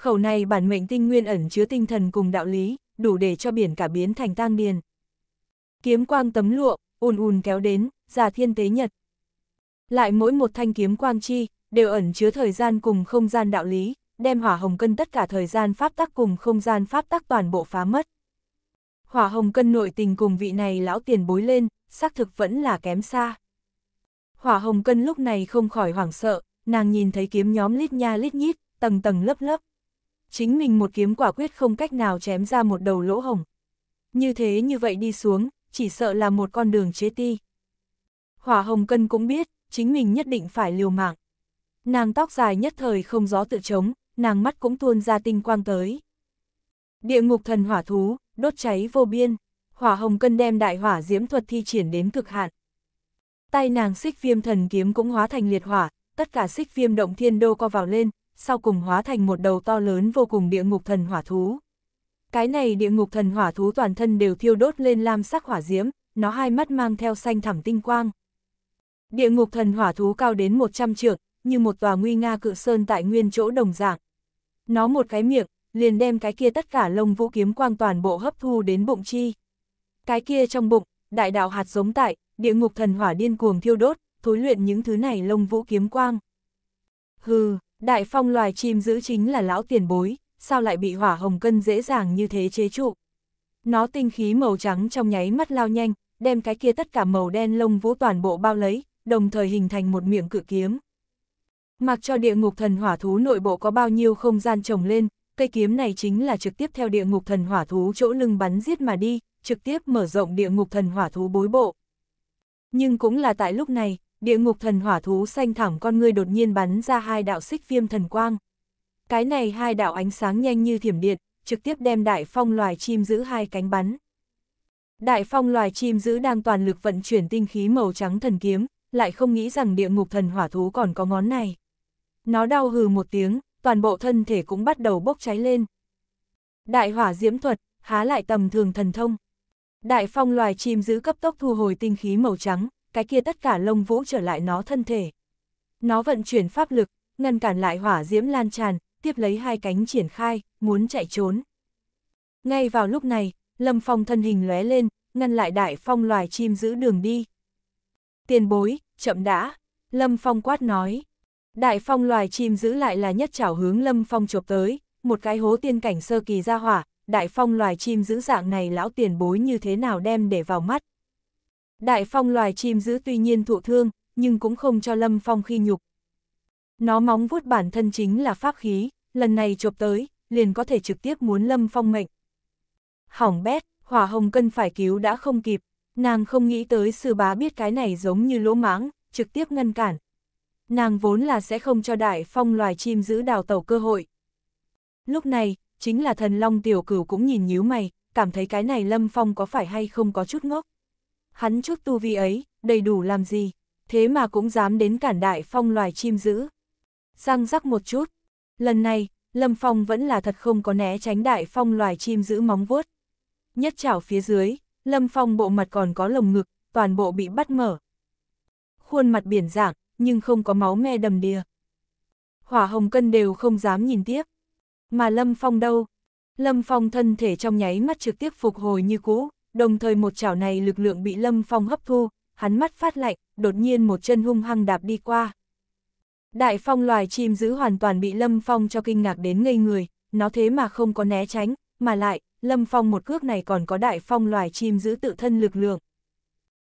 Khẩu này bản mệnh tinh nguyên ẩn chứa tinh thần cùng đạo lý, đủ để cho biển cả biến thành tang điền. Kiếm quang tấm lụa, ùn ùn kéo đến, giả thiên tế nhật. Lại mỗi một thanh kiếm quang chi, đều ẩn chứa thời gian cùng không gian đạo lý, đem hỏa hồng cân tất cả thời gian pháp tắc cùng không gian pháp tắc toàn bộ phá mất. Hỏa hồng cân nội tình cùng vị này lão tiền bối lên, xác thực vẫn là kém xa. Hỏa hồng cân lúc này không khỏi hoảng sợ, nàng nhìn thấy kiếm nhóm lít nha lít nhít, tầng tầng lớp lớp chính mình một kiếm quả quyết không cách nào chém ra một đầu lỗ hồng. Như thế như vậy đi xuống, chỉ sợ là một con đường chế ti. Hỏa hồng cân cũng biết, chính mình nhất định phải liều mạng. Nàng tóc dài nhất thời không gió tự chống, nàng mắt cũng tuôn ra tinh quang tới. Địa ngục thần hỏa thú, đốt cháy vô biên, hỏa hồng cân đem đại hỏa diễm thuật thi triển đến cực hạn. Tay nàng xích viêm thần kiếm cũng hóa thành liệt hỏa, tất cả xích viêm động thiên đô co vào lên, sau cùng hóa thành một đầu to lớn vô cùng địa ngục thần hỏa thú. Cái này địa ngục thần hỏa thú toàn thân đều thiêu đốt lên lam sắc hỏa diễm, nó hai mắt mang theo xanh thẳm tinh quang. Địa ngục thần hỏa thú cao đến 100 trượng, như một tòa nguy nga cự sơn tại nguyên chỗ đồng dạng. Nó một cái miệng, liền đem cái kia tất cả lông vũ kiếm quang toàn bộ hấp thu đến bụng chi. Cái kia trong bụng, đại đạo hạt giống tại, địa ngục thần hỏa điên cuồng thiêu đốt, thối luyện những thứ này lông vũ kiếm quang. Hừ, Đại phong loài chim giữ chính là lão tiền bối, sao lại bị hỏa hồng cân dễ dàng như thế chế trụ. Nó tinh khí màu trắng trong nháy mắt lao nhanh, đem cái kia tất cả màu đen lông vũ toàn bộ bao lấy, đồng thời hình thành một miệng cự kiếm. Mặc cho địa ngục thần hỏa thú nội bộ có bao nhiêu không gian trồng lên, cây kiếm này chính là trực tiếp theo địa ngục thần hỏa thú chỗ lưng bắn giết mà đi, trực tiếp mở rộng địa ngục thần hỏa thú bối bộ. Nhưng cũng là tại lúc này, địa ngục thần hỏa thú xanh thẳm con ngươi đột nhiên bắn ra hai đạo xích viêm thần quang. Cái này hai đạo ánh sáng nhanh như thiểm điện, trực tiếp đem đại phong loài chim giữ hai cánh bắn. Đại phong loài chim giữ đang toàn lực vận chuyển tinh khí màu trắng thần kiếm, lại không nghĩ rằng địa ngục thần hỏa thú còn có ngón này. Nó đau hừ một tiếng, toàn bộ thân thể cũng bắt đầu bốc cháy lên. Đại hỏa diễm thuật, há lại tầm thường thần thông. Đại phong loài chim giữ cấp tốc thu hồi tinh khí màu trắng, cái kia tất cả lông vũ trở lại nó thân thể. Nó vận chuyển pháp lực, ngăn cản lại hỏa diễm lan tràn, tiếp lấy hai cánh triển khai, muốn chạy trốn. Ngay vào lúc này, Lâm Phong thân hình lóe lên, ngăn lại đại phong loài chim giữ đường đi. Tiền bối, chậm đã, Lâm Phong quát nói. Đại phong loài chim giữ lại là nhất trảo hướng Lâm Phong chụp tới, một cái hố tiên cảnh sơ kỳ ra hỏa, đại phong loài chim giữ dạng này lão tiền bối như thế nào đem để vào mắt. Đại phong loài chim giữ tuy nhiên thụ thương, nhưng cũng không cho Lâm Phong khi nhục. Nó móng vuốt bản thân chính là pháp khí, lần này chộp tới, liền có thể trực tiếp muốn Lâm Phong mệnh. Hỏng bét, hỏa hồng cân phải cứu đã không kịp, nàng không nghĩ tới sư bá biết cái này giống như lỗ mãng, trực tiếp ngăn cản. Nàng vốn là sẽ không cho đại phong loài chim giữ đào tẩu cơ hội. Lúc này, chính là thần long tiểu cửu cũng nhìn nhíu mày, cảm thấy cái này Lâm Phong có phải hay không có chút ngốc hắn chút tu vi ấy, đầy đủ làm gì, thế mà cũng dám đến cản đại phong loài chim giữ. Răng rắc một chút, lần này, Lâm Phong vẫn là thật không có né tránh đại phong loài chim giữ móng vuốt. Nhất chảo phía dưới, Lâm Phong bộ mặt còn có lồng ngực, toàn bộ bị bắt mở. Khuôn mặt biển dạng, nhưng không có máu me đầm đìa. Hỏa hồng cân đều không dám nhìn tiếp. Mà Lâm Phong đâu? Lâm Phong thân thể trong nháy mắt trực tiếp phục hồi như cũ đồng thời một chảo này lực lượng bị Lâm Phong hấp thu, hắn mắt phát lạnh, đột nhiên một chân hung hăng đạp đi qua. Đại phong loài chim giữ hoàn toàn bị Lâm Phong cho kinh ngạc đến ngây người, nó thế mà không có né tránh, mà lại, Lâm Phong một cước này còn có đại phong loài chim giữ tự thân lực lượng.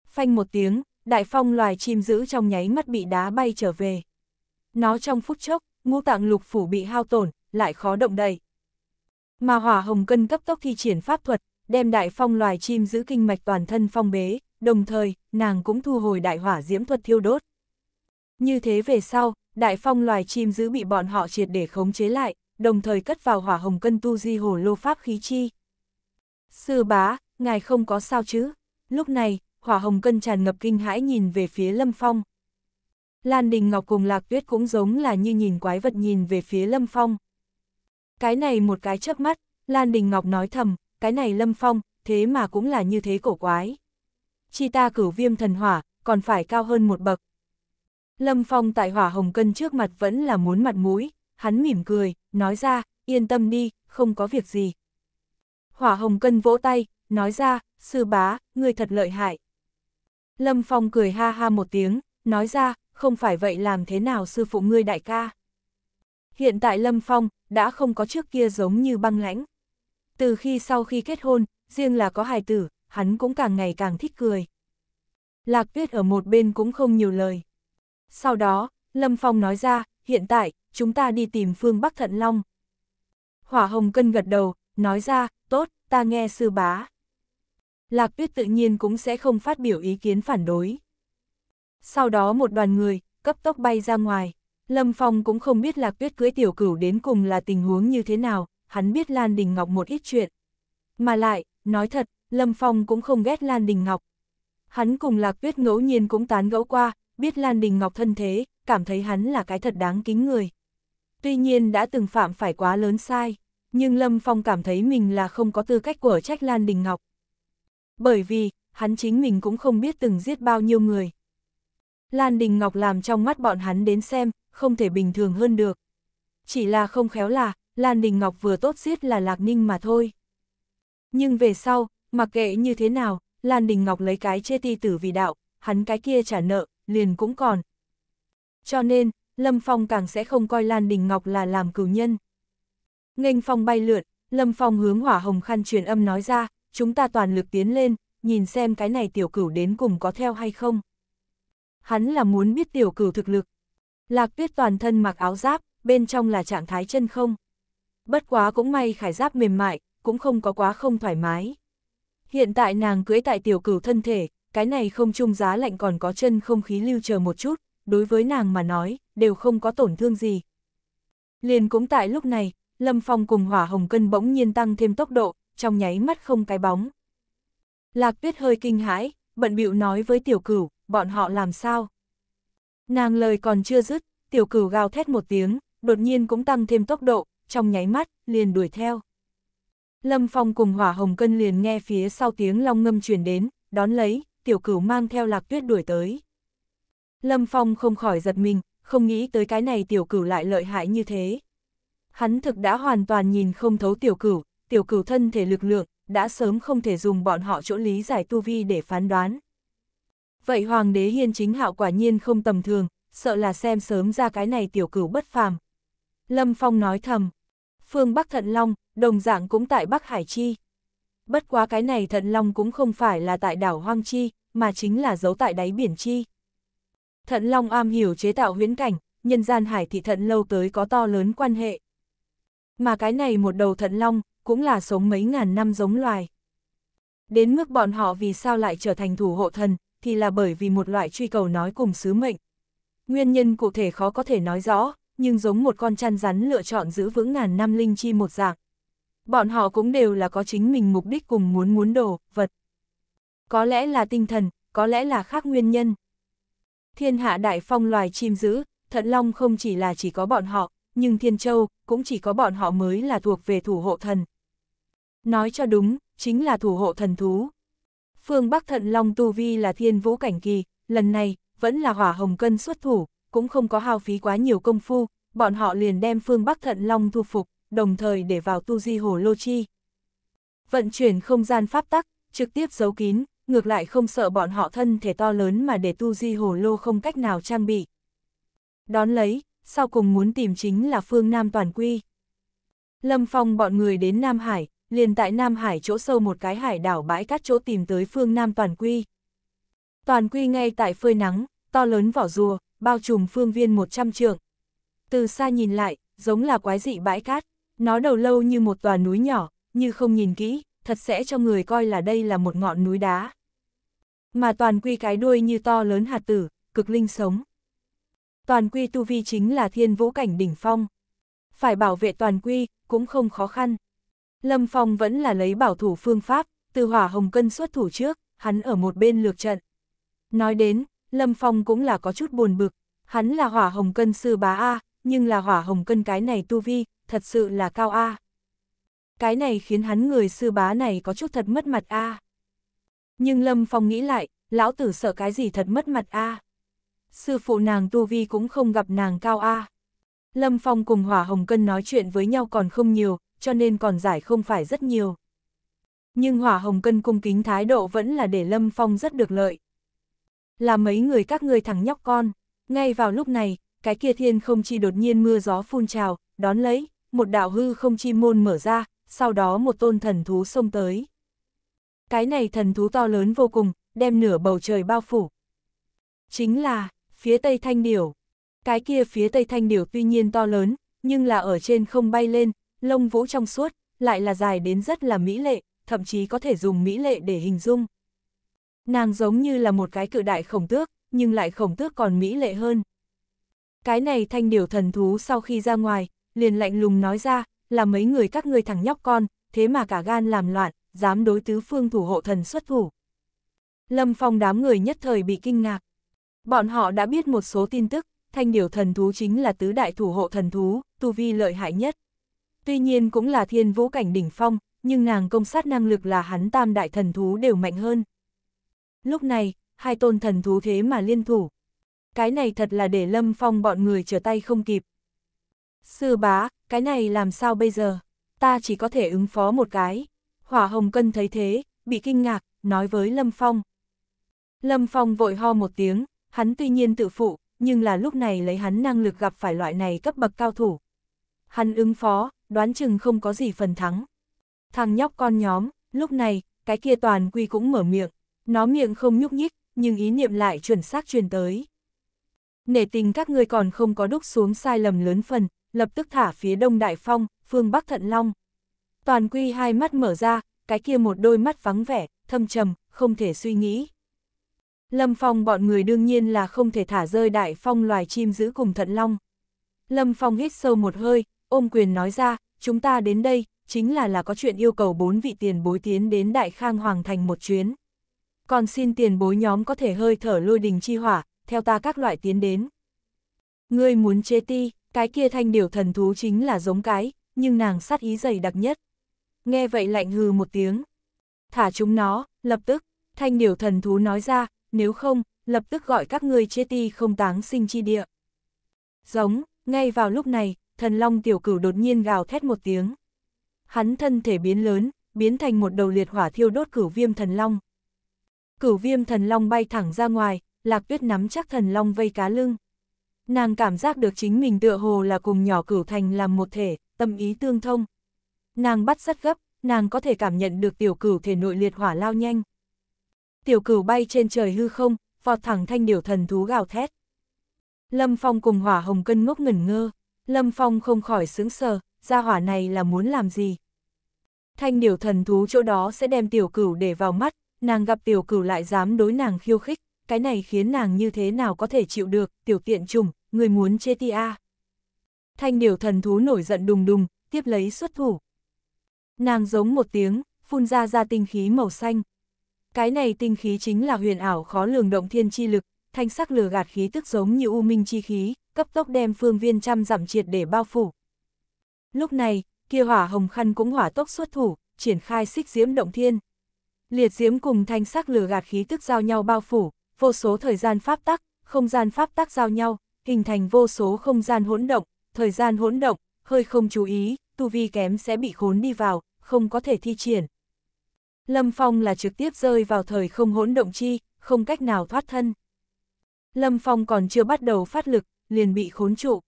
Phanh một tiếng, đại phong loài chim giữ trong nháy mắt bị đá bay trở về. Nó trong phút chốc, ngũ tạng lục phủ bị hao tổn, lại khó động đậy. Mà hỏa hồng cân cấp tốc thi triển pháp thuật, đem đại phong loài chim giữ kinh mạch toàn thân phong bế, đồng thời, nàng cũng thu hồi đại hỏa diễm thuật thiêu đốt. Như thế về sau, đại phong loài chim giữ bị bọn họ triệt để khống chế lại, đồng thời cất vào hỏa hồng cân tu di hồ lô pháp khí chi. Sư bá, ngài không có sao chứ? Lúc này, hỏa hồng cân tràn ngập kinh hãi nhìn về phía lâm phong. Lan Đình Ngọc cùng Lạc Tuyết cũng giống là như nhìn quái vật nhìn về phía lâm phong. Cái này một cái chớp mắt, Lan Đình Ngọc nói thầm, cái này lâm phong, thế mà cũng là như thế cổ quái. Chi ta cửu viêm thần hỏa, còn phải cao hơn một bậc. Lâm phong tại hỏa hồng cân trước mặt vẫn là muốn mặt mũi, hắn mỉm cười, nói ra, yên tâm đi, không có việc gì. Hỏa hồng cân vỗ tay, nói ra, sư bá, người thật lợi hại. Lâm phong cười ha ha một tiếng, nói ra, không phải vậy làm thế nào sư phụ ngươi đại ca. Hiện tại Lâm Phong, đã không có trước kia giống như băng lãnh. Từ khi sau khi kết hôn, riêng là có hài tử, hắn cũng càng ngày càng thích cười. Lạc Tuyết ở một bên cũng không nhiều lời. Sau đó, Lâm Phong nói ra, hiện tại, chúng ta đi tìm phương Bắc Thận Long. Hỏa Hồng Cân gật đầu, nói ra, tốt, ta nghe sư bá. Lạc Tuyết tự nhiên cũng sẽ không phát biểu ý kiến phản đối. Sau đó một đoàn người, cấp tốc bay ra ngoài. Lâm Phong cũng không biết Lạc Tuyết cưới tiểu cửu đến cùng là tình huống như thế nào, hắn biết Lan Đình Ngọc một ít chuyện. Mà lại, nói thật, Lâm Phong cũng không ghét Lan Đình Ngọc. Hắn cùng Lạc Tuyết ngẫu nhiên cũng tán gẫu qua, biết Lan Đình Ngọc thân thế, cảm thấy hắn là cái thật đáng kính người. Tuy nhiên đã từng phạm phải quá lớn sai, nhưng Lâm Phong cảm thấy mình là không có tư cách của trách Lan Đình Ngọc. Bởi vì, hắn chính mình cũng không biết từng giết bao nhiêu người. Lan Đình Ngọc làm trong mắt bọn hắn đến xem, không thể bình thường hơn được. Chỉ là không khéo là, Lan Đình Ngọc vừa tốt xiết là Lạc Ninh mà thôi. Nhưng về sau, mặc kệ như thế nào, Lan Đình Ngọc lấy cái chê ti tử vì đạo, hắn cái kia trả nợ, liền cũng còn. Cho nên, Lâm Phong càng sẽ không coi Lan Đình Ngọc là làm cửu nhân. Nghênh Phong bay lượn, Lâm Phong hướng hỏa hồng khăn truyền âm nói ra, chúng ta toàn lực tiến lên, nhìn xem cái này tiểu cửu đến cùng có theo hay không. Hắn là muốn biết tiểu cửu thực lực. Lạc tuyết toàn thân mặc áo giáp, bên trong là trạng thái chân không. Bất quá cũng may khải giáp mềm mại, cũng không có quá không thoải mái. Hiện tại nàng cưới tại tiểu cửu thân thể, cái này không chung giá lạnh còn có chân không khí lưu chờ một chút, đối với nàng mà nói, đều không có tổn thương gì. Liền cũng tại lúc này, Lâm Phong cùng hỏa hồng cân bỗng nhiên tăng thêm tốc độ, trong nháy mắt không cái bóng. Lạc tuyết hơi kinh hãi, bận bịu nói với tiểu cửu, bọn họ làm sao? Nàng lời còn chưa dứt, tiểu cửu gào thét một tiếng, đột nhiên cũng tăng thêm tốc độ, trong nháy mắt, liền đuổi theo. Lâm Phong cùng hỏa hồng cân liền nghe phía sau tiếng long ngâm truyền đến, đón lấy, tiểu cửu mang theo lạc tuyết đuổi tới. Lâm Phong không khỏi giật mình, không nghĩ tới cái này tiểu cửu lại lợi hại như thế. Hắn thực đã hoàn toàn nhìn không thấu tiểu cửu, tiểu cửu thân thể lực lượng, đã sớm không thể dùng bọn họ chỗ lý giải tu vi để phán đoán. Vậy Hoàng đế hiên chính hạo quả nhiên không tầm thường, sợ là xem sớm ra cái này tiểu cửu bất phàm, Lâm Phong nói thầm. Phương Bắc Thận Long, đồng dạng cũng tại Bắc Hải Chi. Bất quá cái này Thận Long cũng không phải là tại đảo Hoang Chi, mà chính là giấu tại đáy biển Chi. Thận Long am hiểu chế tạo huyễn cảnh, nhân gian hải thị thận lâu tới có to lớn quan hệ. Mà cái này một đầu thận long, cũng là sống mấy ngàn năm giống loài. Đến mức bọn họ vì sao lại trở thành thủ hộ thần, thì là bởi vì một loại truy cầu nói cùng sứ mệnh. Nguyên nhân cụ thể khó có thể nói rõ, nhưng giống một con chăn rắn lựa chọn giữ vững ngàn năm linh chi một dạng. Bọn họ cũng đều là có chính mình mục đích cùng muốn muốn đồ, vật. Có lẽ là tinh thần, có lẽ là khác nguyên nhân. Thiên hạ đại phong loài chim giữ, thận long không chỉ là chỉ có bọn họ, nhưng thiên châu, cũng chỉ có bọn họ mới là thuộc về thủ hộ thần. Nói cho đúng, chính là thủ hộ thần thú. Phương Bắc Thận Long Tu Vi là thiên vũ cảnh kỳ, lần này, vẫn là hỏa hồng cân xuất thủ, cũng không có hao phí quá nhiều công phu, bọn họ liền đem phương Bắc Thận Long thu phục, đồng thời để vào tu di hồ lô chi. Vận chuyển không gian pháp tắc, trực tiếp giấu kín, ngược lại không sợ bọn họ thân thể to lớn mà để tu di hồ lô không cách nào trang bị. Đón lấy, sau cùng muốn tìm chính là phương Nam Toàn Quy. Lâm Phong bọn người đến Nam Hải, liền tại Nam Hải chỗ sâu một cái hải đảo bãi cát chỗ tìm tới phương Nam Toàn Quy. Toàn Quy ngay tại phơi nắng, to lớn vỏ rùa, bao trùm phương viên 100 trượng. Từ xa nhìn lại, giống là quái dị bãi cát, nó đầu lâu như một tòa núi nhỏ, như không nhìn kỹ, thật sẽ cho người coi là đây là một ngọn núi đá. Mà toàn quy cái đuôi như to lớn hạt tử, cực linh sống. Toàn quy tu vi chính là thiên vũ cảnh đỉnh phong. Phải bảo vệ toàn quy, cũng không khó khăn. Lâm Phong vẫn là lấy bảo thủ phương pháp, từ hỏa hồng cân xuất thủ trước, hắn ở một bên lược trận. Nói đến, Lâm Phong cũng là có chút buồn bực, hắn là hỏa hồng cân sư bá A, nhưng là hỏa hồng cân cái này tu vi, thật sự là cao A. Cái này khiến hắn người sư bá này có chút thật mất mặt A. Nhưng Lâm Phong nghĩ lại, lão tử sợ cái gì thật mất mặt A. Sư phụ nàng tu vi cũng không gặp nàng cao A. Lâm Phong cùng hỏa hồng cân nói chuyện với nhau còn không nhiều, cho nên còn giải không phải rất nhiều. Nhưng hỏa hồng cân cung kính thái độ vẫn là để Lâm Phong rất được lợi. Là mấy người các ngươi thằng nhóc con. Ngay vào lúc này, cái kia thiên không chi đột nhiên mưa gió phun trào, đón lấy, một đạo hư không chi môn mở ra, sau đó một tôn thần thú xông tới. Cái này thần thú to lớn vô cùng, đem nửa bầu trời bao phủ. Chính là, phía tây thanh điểu. Cái kia phía tây thanh điểu tuy nhiên to lớn, nhưng là ở trên không bay lên, lông vũ trong suốt, lại là dài đến rất là mỹ lệ, thậm chí có thể dùng mỹ lệ để hình dung. Nàng giống như là một cái cự đại khổng tước, nhưng lại khổng tước còn mỹ lệ hơn. Cái này thanh điểu thần thú sau khi ra ngoài, liền lạnh lùng nói ra, là mấy người các ngươi thằng nhóc con, thế mà cả gan làm loạn, dám đối tứ phương thủ hộ thần xuất thủ. Lâm Phong đám người nhất thời bị kinh ngạc. Bọn họ đã biết một số tin tức, thanh điểu thần thú chính là tứ đại thủ hộ thần thú, tu vi lợi hại nhất. Tuy nhiên cũng là thiên vũ cảnh đỉnh phong, nhưng nàng công sát năng lực là hắn tam đại thần thú đều mạnh hơn. Lúc này, hai tôn thần thú thế mà liên thủ. Cái này thật là để Lâm Phong bọn người trở tay không kịp. Sư bá, cái này làm sao bây giờ? Ta chỉ có thể ứng phó một cái. Hỏa Hồng Cân thấy thế, bị kinh ngạc, nói với Lâm Phong. Lâm Phong vội ho một tiếng, hắn tuy nhiên tự phụ, nhưng là lúc này lấy hắn năng lực gặp phải loại này cấp bậc cao thủ. Hắn ứng phó, đoán chừng không có gì phần thắng. Thằng nhóc con nhóm, lúc này, cái kia toàn quy cũng mở miệng, nó miệng không nhúc nhích, nhưng ý niệm lại chuẩn xác truyền tới. Nể tình các ngươi còn không có đúc xuống sai lầm lớn phần, lập tức thả phía đông đại phong, phương bắc thận long. Toàn quy hai mắt mở ra, cái kia một đôi mắt vắng vẻ, thâm trầm, không thể suy nghĩ. Lâm Phong bọn người đương nhiên là không thể thả rơi đại phong loài chim giữ cùng thận long. Lâm Phong hít sâu một hơi, ôm quyền nói ra, chúng ta đến đây, chính là là có chuyện yêu cầu bốn vị tiền bối tiến đến Đại Khang Hoàng Thành một chuyến. Còn xin tiền bối nhóm có thể hơi thở lôi đình chi hỏa, theo ta các loại tiến đến. Ngươi muốn chế ti, cái kia thanh điều thần thú chính là giống cái, nhưng nàng sát ý dày đặc nhất. Nghe vậy lạnh hừ một tiếng. Thả chúng nó, lập tức, thanh điều thần thú nói ra, nếu không, lập tức gọi các ngươi chế ti không táng sinh chi địa. Giống, ngay vào lúc này, thần long tiểu cửu đột nhiên gào thét một tiếng. Hắn thân thể biến lớn, biến thành một đầu liệt hỏa thiêu đốt cửu viêm thần long. Cửu viêm thần long bay thẳng ra ngoài, lạc tuyết nắm chắc thần long vây cá lưng. Nàng cảm giác được chính mình tựa hồ là cùng nhỏ cửu thành làm một thể, tâm ý tương thông. Nàng bắt rất gấp, nàng có thể cảm nhận được tiểu cửu thể nội liệt hỏa lao nhanh. Tiểu cửu bay trên trời hư không, vọt thẳng thanh điểu thần thú gào thét. Lâm Phong cùng hỏa hồng cân ngốc ngẩn ngơ, Lâm Phong không khỏi sướng sờ, ra hỏa này là muốn làm gì. Thanh điểu thần thú chỗ đó sẽ đem tiểu cửu để vào mắt, nàng gặp tiểu cửu lại dám đối nàng khiêu khích, cái này khiến nàng như thế nào có thể chịu được, tiểu tiện trùng, người muốn chê ti a. Thanh điểu thần thú nổi giận đùng đùng, tiếp lấy xuất thủ. Nàng giống một tiếng, phun ra ra tinh khí màu xanh. Cái này tinh khí chính là huyền ảo khó lường động thiên chi lực, thanh sắc lừa gạt khí tức giống như u minh chi khí, cấp tốc đem phương viên trăm giảm triệt để bao phủ. Lúc này, kia hỏa hồng khăn cũng hỏa tốc xuất thủ, triển khai xích diễm động thiên. Liệt diễm cùng thanh sắc lửa gạt khí tức giao nhau bao phủ, vô số thời gian pháp tắc, không gian pháp tắc giao nhau, hình thành vô số không gian hỗn động, thời gian hỗn động, hơi không chú ý, tu vi kém sẽ bị khốn đi vào, không có thể thi triển. Lâm Phong là trực tiếp rơi vào thời không hỗn động chi, không cách nào thoát thân. Lâm Phong còn chưa bắt đầu phát lực, liền bị khốn trụ.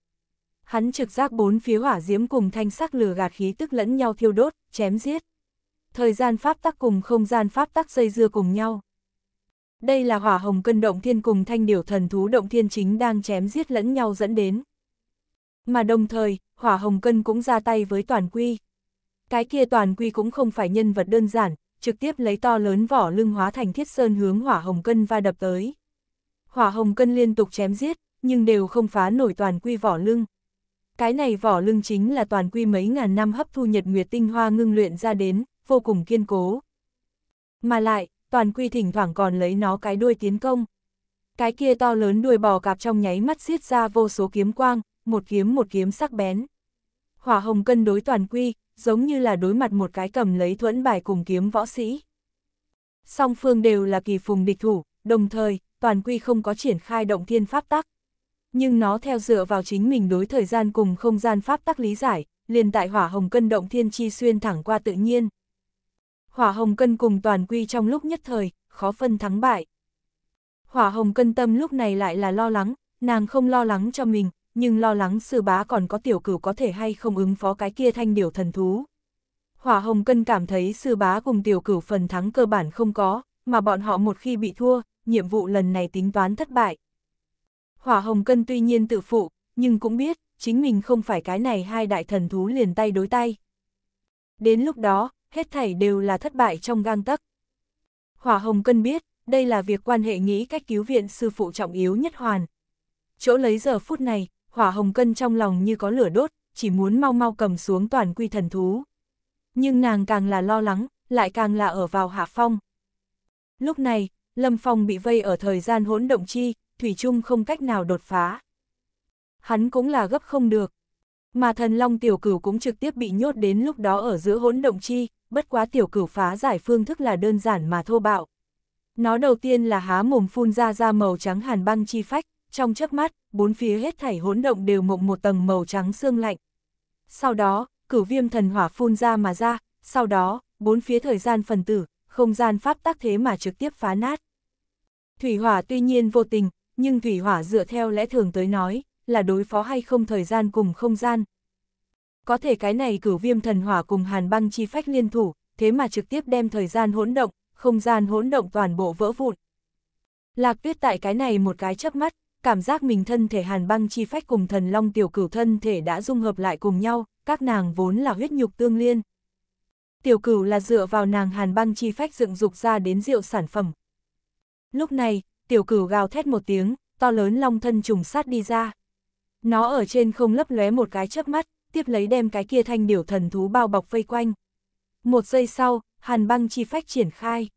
Hắn trực giác bốn phía hỏa diễm cùng thanh sắc lửa gạt khí tức lẫn nhau thiêu đốt, chém giết thời gian pháp tắc cùng không gian pháp tắc dây dưa cùng nhau. Đây là hỏa hồng cân động thiên cùng thanh điểu thần thú động thiên chính đang chém giết lẫn nhau dẫn đến. Mà đồng thời, hỏa hồng cân cũng ra tay với toàn quy. Cái kia toàn quy cũng không phải nhân vật đơn giản, trực tiếp lấy to lớn vỏ lưng hóa thành thiết sơn hướng hỏa hồng cân va đập tới. Hỏa hồng cân liên tục chém giết, nhưng đều không phá nổi toàn quy vỏ lưng. Cái này vỏ lưng chính là toàn quy mấy ngàn năm hấp thu nhật nguyệt tinh hoa ngưng luyện ra đến, vô cùng kiên cố. Mà lại, toàn quy thỉnh thoảng còn lấy nó cái đuôi tiến công. Cái kia to lớn đuôi bò cạp trong nháy mắt xiết ra vô số kiếm quang, một kiếm một kiếm sắc bén. Hỏa hồng cân đối toàn quy, giống như là đối mặt một cái cầm lấy thuẫn bài cùng kiếm võ sĩ. Song phương đều là kỳ phùng địch thủ, đồng thời, toàn quy không có triển khai động thiên pháp tắc. Nhưng nó theo dựa vào chính mình đối thời gian cùng không gian pháp tắc lý giải, liền tại hỏa hồng cân động thiên chi xuyên thẳng qua tự nhiên. Hỏa hồng cân cùng toàn quy trong lúc nhất thời, khó phân thắng bại. Hỏa hồng cân tâm lúc này lại là lo lắng, nàng không lo lắng cho mình, nhưng lo lắng sư bá còn có tiểu cửu có thể hay không ứng phó cái kia thanh điều thần thú. Hỏa hồng cân cảm thấy sư bá cùng tiểu cửu phần thắng cơ bản không có, mà bọn họ một khi bị thua, nhiệm vụ lần này tính toán thất bại. Hỏa hồng cân tuy nhiên tự phụ, nhưng cũng biết, chính mình không phải cái này hai đại thần thú liền tay đối tay. Đến lúc đó, hết thảy đều là thất bại trong gang tắc. Hỏa Hồng Cân biết, đây là việc quan hệ nghĩ cách cứu viện sư phụ trọng yếu nhất hoàn. Chỗ lấy giờ phút này, Hỏa Hồng Cân trong lòng như có lửa đốt, chỉ muốn mau mau cầm xuống toàn quy thần thú. Nhưng nàng càng là lo lắng, lại càng là ở vào hạ phong. Lúc này, Lâm Phong bị vây ở thời gian hỗn động chi, Thủy chung không cách nào đột phá. Hắn cũng là gấp không được. Mà thần Long Tiểu Cửu cũng trực tiếp bị nhốt đến lúc đó ở giữa hỗn động chi, bất quá tiểu cửu phá giải phương thức là đơn giản mà thô bạo. Nó đầu tiên là há mồm phun ra ra màu trắng hàn băng chi phách, trong chớp mắt, bốn phía hết thảy hỗn động đều mộng một tầng màu trắng xương lạnh. Sau đó, cửu viêm thần hỏa phun ra mà ra, sau đó, bốn phía thời gian phần tử, không gian pháp tác thế mà trực tiếp phá nát. Thủy hỏa tuy nhiên vô tình, nhưng thủy hỏa dựa theo lẽ thường tới nói, là đối phó hay không thời gian cùng không gian, có thể cái này cửu viêm thần hỏa cùng hàn băng chi phách liên thủ, thế mà trực tiếp đem thời gian hỗn động, không gian hỗn động toàn bộ vỡ vụn. Lạc tuyết tại cái này một cái chớp mắt, cảm giác mình thân thể hàn băng chi phách cùng thần long tiểu cửu thân thể đã dung hợp lại cùng nhau, các nàng vốn là huyết nhục tương liên. Tiểu cửu là dựa vào nàng hàn băng chi phách dựng dục ra đến rượu sản phẩm. Lúc này, tiểu cửu gào thét một tiếng, to lớn long thân trùng sát đi ra. Nó ở trên không lấp lóe một cái chớp mắt, tiếp lấy đem cái kia thanh điểu thần thú bao bọc vây quanh. Một giây sau, hàn băng chi phách triển khai.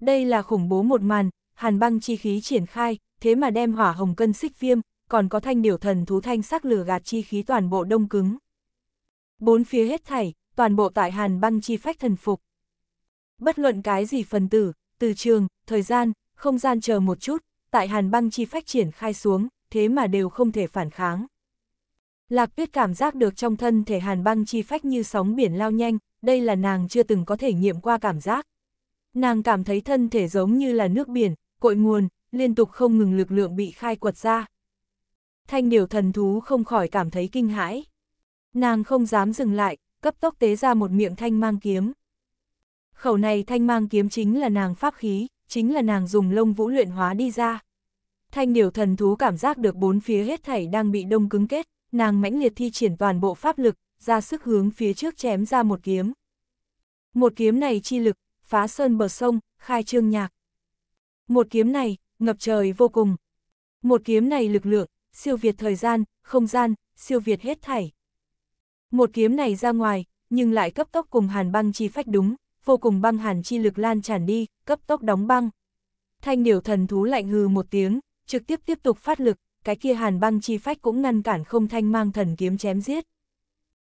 Đây là khủng bố một màn, hàn băng chi khí triển khai, thế mà đem hỏa hồng cân xích viêm, còn có thanh điểu thần thú thanh sắc lửa gạt chi khí toàn bộ đông cứng. Bốn phía hết thảy, toàn bộ tại hàn băng chi phách thần phục. Bất luận cái gì phần tử, từ trường, thời gian, không gian chờ một chút, tại hàn băng chi phách triển khai xuống, thế mà đều không thể phản kháng. Lạc tuyết cảm giác được trong thân thể hàn băng chi phách như sóng biển lao nhanh, đây là nàng chưa từng có thể nghiệm qua cảm giác. Nàng cảm thấy thân thể giống như là nước biển, cội nguồn, liên tục không ngừng lực lượng bị khai quật ra. Thanh điều thần thú không khỏi cảm thấy kinh hãi. Nàng không dám dừng lại, cấp tốc tế ra một miệng thanh mang kiếm. Khẩu này thanh mang kiếm chính là nàng pháp khí, chính là nàng dùng lông vũ luyện hóa đi ra. Thanh điều thần thú cảm giác được bốn phía hết thảy đang bị đông cứng kết, nàng mãnh liệt thi triển toàn bộ pháp lực, ra sức hướng phía trước chém ra một kiếm. Một kiếm này chi lực, phá sơn bờ sông, khai trương nhạc. Một kiếm này, ngập trời vô cùng. Một kiếm này lực lượng, siêu việt thời gian, không gian, siêu việt hết thảy. Một kiếm này ra ngoài, nhưng lại cấp tốc cùng hàn băng chi phách đúng, vô cùng băng hàn chi lực lan tràn đi, cấp tốc đóng băng. Thanh điểu thần thú lạnh hừ một tiếng, trực tiếp tiếp tục phát lực, cái kia hàn băng chi phách cũng ngăn cản không thanh mang thần kiếm chém giết.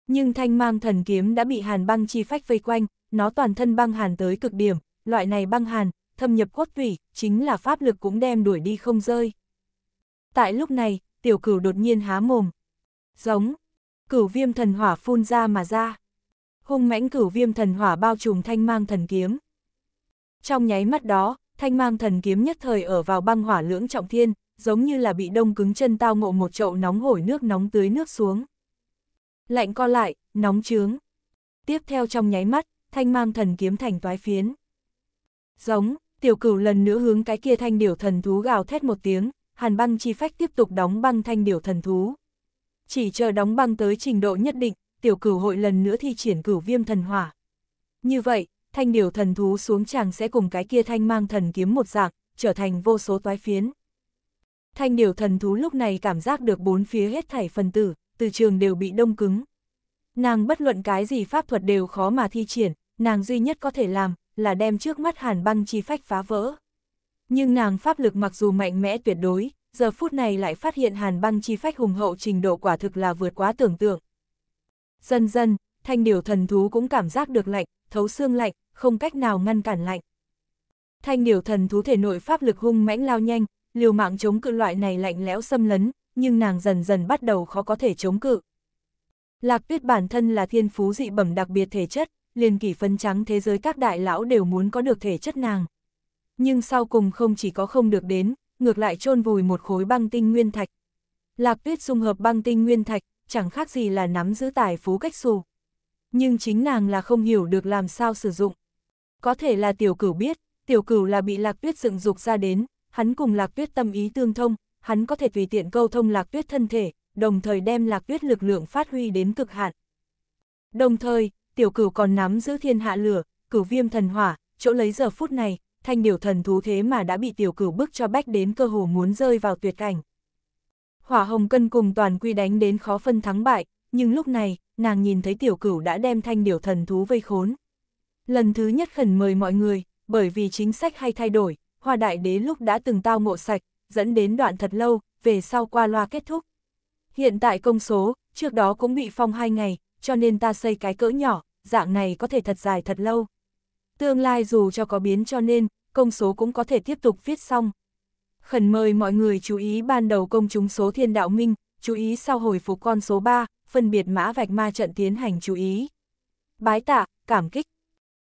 Nhưng thanh mang thần kiếm đã bị hàn băng chi phách vây quanh, nó toàn thân băng hàn tới cực điểm, loại này băng hàn, thâm nhập cốt tủy, chính là pháp lực cũng đem đuổi đi không rơi. Tại lúc này, tiểu cửu đột nhiên há mồm. Giống, cửu viêm thần hỏa phun ra mà ra. Hung mãnh cửu viêm thần hỏa bao trùm thanh mang thần kiếm. Trong nháy mắt đó, thanh mang thần kiếm nhất thời ở vào băng hỏa lưỡng trọng thiên, giống như là bị đông cứng chân tao ngộ một chậu nóng hổi nước nóng tưới nước xuống. Lạnh co lại, nóng trướng. Tiếp theo trong nháy mắt, thanh mang thần kiếm thành toái phiến. Giống, tiểu cửu lần nữa hướng cái kia thanh điểu thần thú gào thét một tiếng, hàn băng chi phách tiếp tục đóng băng thanh điểu thần thú. Chỉ chờ đóng băng tới trình độ nhất định, tiểu cửu hội lần nữa thi triển cửu viêm thần hỏa. Như vậy, thanh điểu thần thú xuống chàng sẽ cùng cái kia thanh mang thần kiếm một dạng, trở thành vô số toái phiến. Thanh điều thần thú lúc này cảm giác được bốn phía hết thảy phần tử, từ trường đều bị đông cứng. Nàng bất luận cái gì pháp thuật đều khó mà thi triển, nàng duy nhất có thể làm là đem trước mắt hàn băng chi phách phá vỡ. Nhưng nàng pháp lực mặc dù mạnh mẽ tuyệt đối, giờ phút này lại phát hiện hàn băng chi phách hùng hậu trình độ quả thực là vượt quá tưởng tượng. Dần dần, thanh điều thần thú cũng cảm giác được lạnh, thấu xương lạnh, không cách nào ngăn cản lạnh. Thanh điều thần thú thể nội pháp lực hung mãnh lao nhanh, liều mạng chống cự loại này lạnh lẽo xâm lấn, nhưng nàng dần dần bắt đầu khó có thể chống cự. Lạc tuyết bản thân là thiên phú dị bẩm đặc biệt thể chất, liền kỷ phân trắng thế giới các đại lão đều muốn có được thể chất nàng. Nhưng sau cùng không chỉ có không được đến, ngược lại chôn vùi một khối băng tinh nguyên thạch. Lạc tuyết dung hợp băng tinh nguyên thạch, chẳng khác gì là nắm giữ tài phú cách xù. Nhưng chính nàng là không hiểu được làm sao sử dụng. Có thể là tiểu cửu biết, tiểu cửu là bị lạc tuyết dựng dục ra đến, hắn cùng Lạc Tuyết tâm ý tương thông, hắn có thể tùy tiện câu thông Lạc Tuyết thân thể, đồng thời đem Lạc Tuyết lực lượng phát huy đến cực hạn. Đồng thời, tiểu cửu còn nắm giữ thiên hạ lửa, cửu viêm thần hỏa, chỗ lấy giờ phút này, thanh điều thần thú thế mà đã bị tiểu cửu bức cho bách đến cơ hồ muốn rơi vào tuyệt cảnh. Hỏa hồng cân cùng toàn quy đánh đến khó phân thắng bại, nhưng lúc này, nàng nhìn thấy tiểu cửu đã đem thanh điều thần thú vây khốn. Lần thứ nhất khẩn mời mọi người, bởi vì chính sách hay thay đổi, hoa đại đế lúc đã từng tao ngộ sạch, dẫn đến đoạn thật lâu, về sau qua loa kết thúc. Hiện tại công số, trước đó cũng bị phong hai ngày, cho nên ta xây cái cỡ nhỏ, dạng này có thể thật dài thật lâu. Tương lai dù cho có biến cho nên, công số cũng có thể tiếp tục viết xong. Khẩn mời mọi người chú ý ban đầu công chúng số thiên đạo minh, chú ý sau hồi phục con số 3, phân biệt mã vạch ma trận tiến hành chú ý. Bái tạ, cảm kích.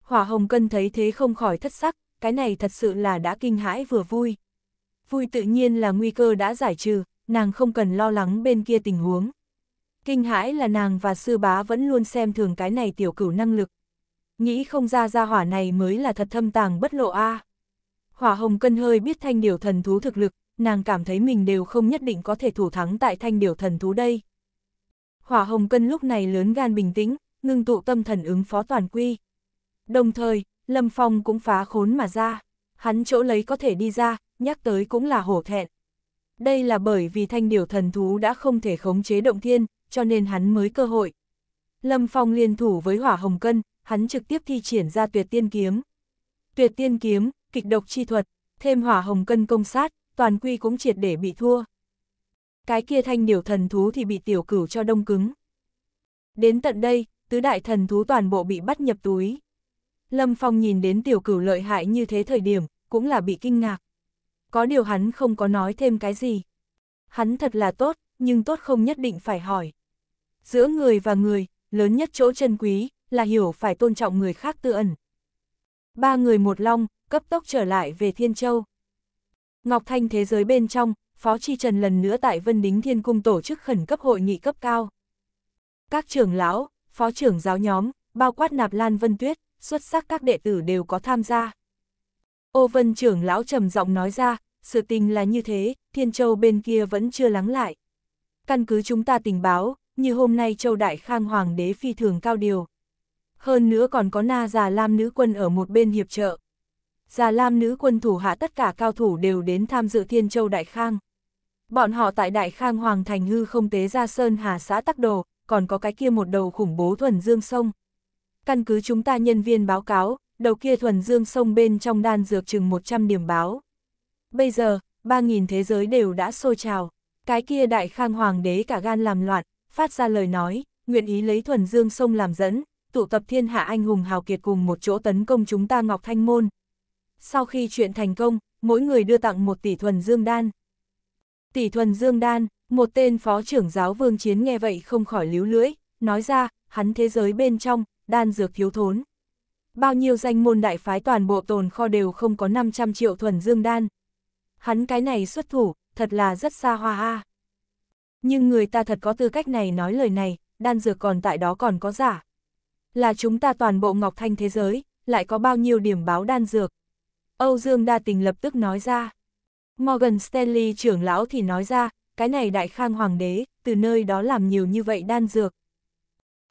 Hỏa hồng cân thấy thế không khỏi thất sắc, cái này thật sự là đã kinh hãi vừa vui. Vui tự nhiên là nguy cơ đã giải trừ, nàng không cần lo lắng bên kia tình huống. Kinh hãi là nàng và sư bá vẫn luôn xem thường cái này tiểu cửu năng lực. Nghĩ không ra ra hỏa này mới là thật thâm tàng bất lộ a. Hỏa hồng cân hơi biết thanh điều thần thú thực lực, nàng cảm thấy mình đều không nhất định có thể thủ thắng tại thanh điều thần thú đây. Hỏa hồng cân lúc này lớn gan bình tĩnh, ngưng tụ tâm thần ứng phó toàn quy. Đồng thời, Lâm Phong cũng phá khốn mà ra, hắn chỗ lấy có thể đi ra, nhắc tới cũng là hổ thẹn. Đây là bởi vì thanh điều thần thú đã không thể khống chế động thiên, cho nên hắn mới cơ hội. Lâm Phong liên thủ với hỏa hồng cân, hắn trực tiếp thi triển ra tuyệt tiên kiếm. Tuyệt tiên kiếm, kịch độc chi thuật, thêm hỏa hồng cân công sát, toàn quy cũng triệt để bị thua. Cái kia thanh điều thần thú thì bị tiểu cửu cho đông cứng. Đến tận đây, tứ đại thần thú toàn bộ bị bắt nhập túi. Lâm Phong nhìn đến tiểu cửu lợi hại như thế thời điểm, cũng là bị kinh ngạc. Có điều hắn không có nói thêm cái gì. Hắn thật là tốt, nhưng tốt không nhất định phải hỏi. Giữa người và người, lớn nhất chỗ chân quý, là hiểu phải tôn trọng người khác tư ẩn. Ba người một long, cấp tốc trở lại về Thiên Châu. Ngọc Thanh thế giới bên trong, Phó Chi Trần lần nữa tại Vân Đính Thiên Cung tổ chức khẩn cấp hội nghị cấp cao. Các trưởng lão, phó trưởng giáo nhóm, bao quát nạp Lan Vân Tuyết, xuất sắc các đệ tử đều có tham gia. Ô vân trưởng lão trầm giọng nói ra, sự tình là như thế, Thiên Châu bên kia vẫn chưa lắng lại. Căn cứ chúng ta tình báo, như hôm nay Châu Đại Khang Hoàng đế phi thường cao điều. Hơn nữa còn có na già lam nữ quân ở một bên hiệp trợ. Già lam nữ quân thủ hạ tất cả cao thủ đều đến tham dự Thiên Châu Đại Khang. Bọn họ tại Đại Khang Hoàng Thành Hư không tế ra Sơn Hà xã Tắc Đồ, còn có cái kia một đầu khủng bố thuần dương sông căn cứ chúng ta nhân viên báo cáo, đầu kia thuần dương sông bên trong đan dược chừng 100 điểm báo. Bây giờ, 3.000 thế giới đều đã sôi trào, cái kia đại khang hoàng đế cả gan làm loạn, phát ra lời nói, nguyện ý lấy thuần dương sông làm dẫn, tụ tập thiên hạ anh hùng hào kiệt cùng một chỗ tấn công chúng ta Ngọc Thanh Môn. Sau khi chuyện thành công, mỗi người đưa tặng một tỷ thuần dương đan. Tỷ thuần dương đan, một tên phó trưởng giáo vương chiến nghe vậy không khỏi líu lưỡi, nói ra, hắn thế giới bên trong, đan dược thiếu thốn. Bao nhiêu danh môn đại phái toàn bộ tồn kho đều không có 500 triệu thuần dương đan. Hắn cái này xuất thủ, thật là rất xa hoa ha. Nhưng người ta thật có tư cách này nói lời này, đan dược còn tại đó còn có giả. Là chúng ta toàn bộ ngọc thanh thế giới, lại có bao nhiêu điểm báo đan dược. Âu Dương Đa Tình lập tức nói ra. Morgan Stanley trưởng lão thì nói ra, cái này đại khang hoàng đế, từ nơi đó làm nhiều như vậy đan dược.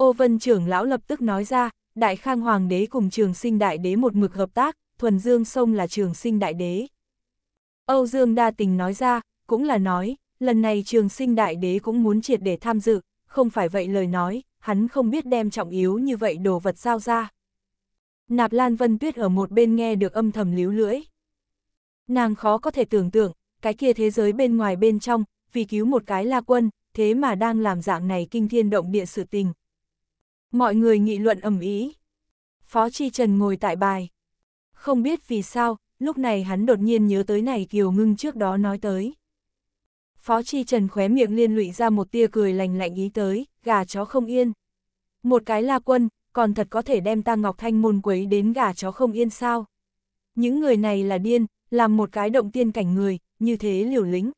Ô Vân trưởng lão lập tức nói ra, Đại Khang Hoàng đế cùng Trường Sinh Đại đế một mực hợp tác, Thuần Dương Sông là Trường Sinh Đại đế. Âu Dương đa tình nói ra, cũng là nói, lần này Trường Sinh Đại đế cũng muốn triệt để tham dự, không phải vậy lời nói, hắn không biết đem trọng yếu như vậy đồ vật sao ra. Nạp Lan Vân Tuyết ở một bên nghe được âm thầm líu lưỡi. Nàng khó có thể tưởng tượng, cái kia thế giới bên ngoài bên trong, vì cứu một cái la quân, thế mà đang làm dạng này kinh thiên động địa sự tình. Mọi người nghị luận ầm ý. Phó Chi Trần ngồi tại bài. Không biết vì sao, lúc này hắn đột nhiên nhớ tới này Kiều Ngưng trước đó nói tới. Phó Chi Trần khóe miệng liên lụy ra một tia cười lành lạnh ý tới, gà chó không yên. Một cái la quân, còn thật có thể đem ta Ngọc Thanh môn quấy đến gà chó không yên sao. Những người này là điên, làm một cái động tiên cảnh người, như thế liều lĩnh.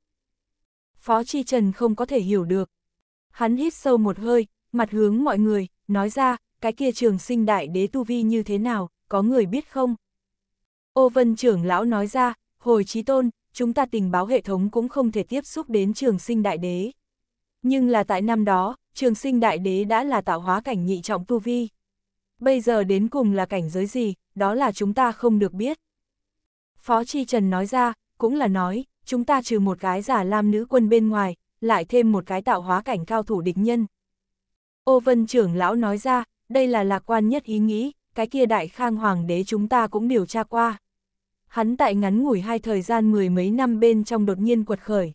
Phó Chi Trần không có thể hiểu được. Hắn hít sâu một hơi, mặt hướng mọi người, nói ra, cái kia trường sinh đại đế tu vi như thế nào, có người biết không? Ô vân trưởng lão nói ra, hồi trí tôn, chúng ta tình báo hệ thống cũng không thể tiếp xúc đến trường sinh đại đế. Nhưng là tại năm đó, trường sinh đại đế đã là tạo hóa cảnh nhị trọng tu vi. Bây giờ đến cùng là cảnh giới gì, đó là chúng ta không được biết. Phó Chi Trần nói ra, cũng là nói, chúng ta trừ một cái giả lam nữ quân bên ngoài, lại thêm một cái tạo hóa cảnh cao thủ địch nhân, Ô Vân trưởng lão nói ra, đây là lạc quan nhất ý nghĩ, cái kia đại khang hoàng đế chúng ta cũng điều tra qua. Hắn tại ngắn ngủi hai thời gian mười mấy năm bên trong đột nhiên quật khởi.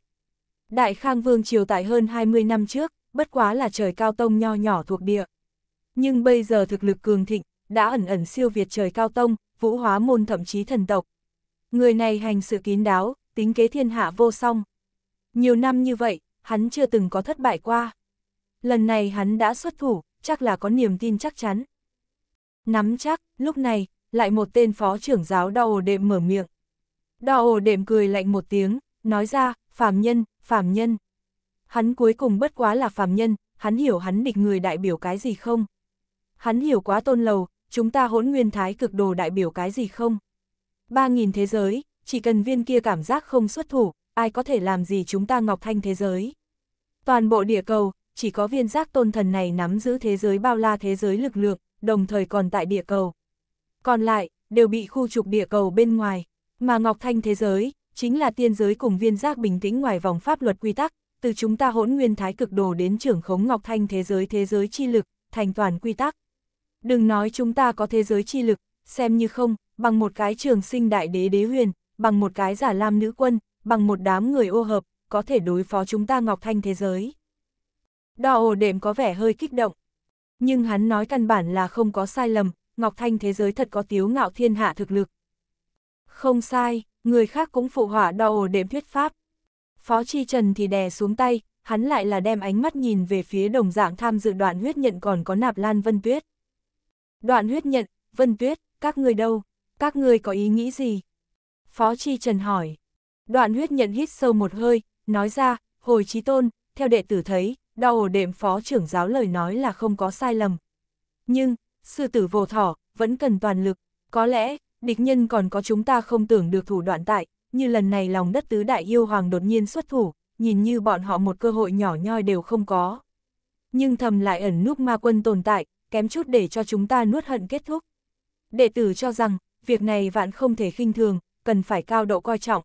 Đại khang vương triều tại hơn 20 năm trước, bất quá là trời cao tông nho nhỏ thuộc địa. Nhưng bây giờ thực lực cường thịnh, đã ẩn ẩn siêu việt trời cao tông, vũ hóa môn thậm chí thần tộc. Người này hành sự kín đáo, tính kế thiên hạ vô song. Nhiều năm như vậy, hắn chưa từng có thất bại qua lần này hắn đã xuất thủ, chắc là có niềm tin chắc chắn. Nắm chắc, lúc này, lại một tên phó trưởng giáo đau ồ đệm mở miệng. Đau ổ đệm cười lạnh một tiếng, nói ra, phàm nhân, phàm nhân. Hắn cuối cùng bất quá là phàm nhân, hắn hiểu hắn địch người đại biểu cái gì không? Hắn hiểu quá tôn lầu, chúng ta hỗn nguyên thái cực đồ đại biểu cái gì không? Ba nghìn thế giới, chỉ cần viên kia cảm giác không xuất thủ, ai có thể làm gì chúng ta ngọc thanh thế giới? Toàn bộ địa cầu, chỉ có viên giác tôn thần này nắm giữ thế giới bao la thế giới lực lượng, đồng thời còn tại địa cầu. Còn lại, đều bị khu trục địa cầu bên ngoài, mà Ngọc Thanh thế giới, chính là tiên giới cùng viên giác bình tĩnh ngoài vòng pháp luật quy tắc, từ chúng ta hỗn nguyên thái cực đồ đến trưởng khống Ngọc Thanh thế giới thế giới chi lực, thành toàn quy tắc. Đừng nói chúng ta có thế giới chi lực, xem như không, bằng một cái trường sinh đại đế đế huyền, bằng một cái giả lam nữ quân, bằng một đám người ô hợp, có thể đối phó chúng ta Ngọc Thanh thế giới đo ồ đệm có vẻ hơi kích động. Nhưng hắn nói căn bản là không có sai lầm, Ngọc Thanh thế giới thật có tiếu ngạo thiên hạ thực lực. Không sai, người khác cũng phụ họa đo ồ đệm thuyết pháp. Phó Chi Trần thì đè xuống tay, hắn lại là đem ánh mắt nhìn về phía đồng dạng tham dự đoạn huyết nhận còn có nạp lan Vân Tuyết. Đoạn huyết nhận, Vân Tuyết, các người đâu? Các người có ý nghĩ gì? Phó Chi Trần hỏi. Đoạn huyết nhận hít sâu một hơi, nói ra, hồi trí tôn, theo đệ tử thấy, đau ổ đệm phó trưởng giáo lời nói là không có sai lầm. Nhưng, sư tử vô thỏ, vẫn cần toàn lực, có lẽ, địch nhân còn có chúng ta không tưởng được thủ đoạn tại, như lần này lòng đất tứ đại yêu hoàng đột nhiên xuất thủ, nhìn như bọn họ một cơ hội nhỏ nhoi đều không có. Nhưng thầm lại ẩn núp ma quân tồn tại, kém chút để cho chúng ta nuốt hận kết thúc. Đệ tử cho rằng, việc này vạn không thể khinh thường, cần phải cao độ coi trọng.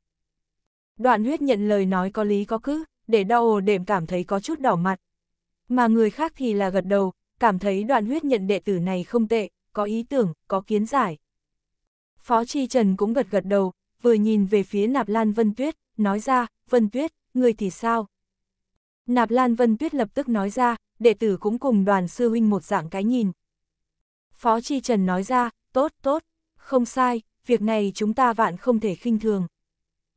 Đoạn huyết nhận lời nói có lý có cứ, để đau ồ đệm cảm thấy có chút đỏ mặt. Mà người khác thì là gật đầu, cảm thấy đoạn huyết nhận đệ tử này không tệ, có ý tưởng, có kiến giải. Phó Chi Trần cũng gật gật đầu, vừa nhìn về phía Nạp Lan Vân Tuyết, nói ra, Vân Tuyết, người thì sao? Nạp Lan Vân Tuyết lập tức nói ra, đệ tử cũng cùng đoàn sư huynh một dạng cái nhìn. Phó Chi Trần nói ra, tốt, tốt, không sai, việc này chúng ta vạn không thể khinh thường.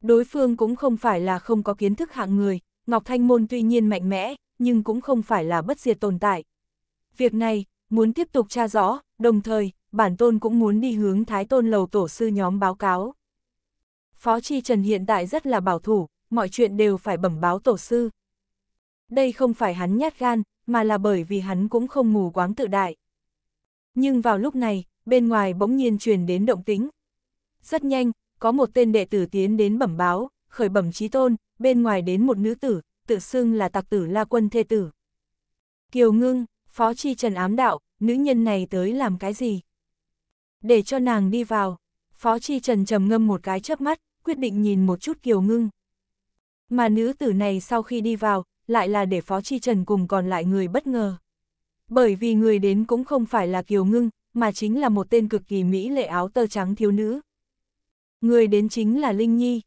Đối phương cũng không phải là không có kiến thức hạng người, Ngọc Thanh Môn tuy nhiên mạnh mẽ, nhưng cũng không phải là bất diệt tồn tại. Việc này, muốn tiếp tục tra rõ, đồng thời, bản tôn cũng muốn đi hướng Thái Tôn Lầu Tổ sư nhóm báo cáo. Phó Chi Trần hiện tại rất là bảo thủ, mọi chuyện đều phải bẩm báo Tổ sư. Đây không phải hắn nhát gan, mà là bởi vì hắn cũng không mù quáng tự đại. Nhưng vào lúc này, bên ngoài bỗng nhiên truyền đến động tính. Rất nhanh, có một tên đệ tử tiến đến bẩm báo, khởi bẩm trí tôn, bên ngoài đến một nữ tử, tự xưng là tặc tử La Quân thê tử. Kiều Ngưng, Phó Chi Trần ám đạo, nữ nhân này tới làm cái gì? Để cho nàng đi vào, Phó Chi Trần trầm ngâm một cái chớp mắt, quyết định nhìn một chút Kiều Ngưng. Mà nữ tử này sau khi đi vào, lại là để Phó Chi Trần cùng còn lại người bất ngờ. Bởi vì người đến cũng không phải là Kiều Ngưng, mà chính là một tên cực kỳ mỹ lệ áo tơ trắng thiếu nữ. Người đến chính là Linh Nhi,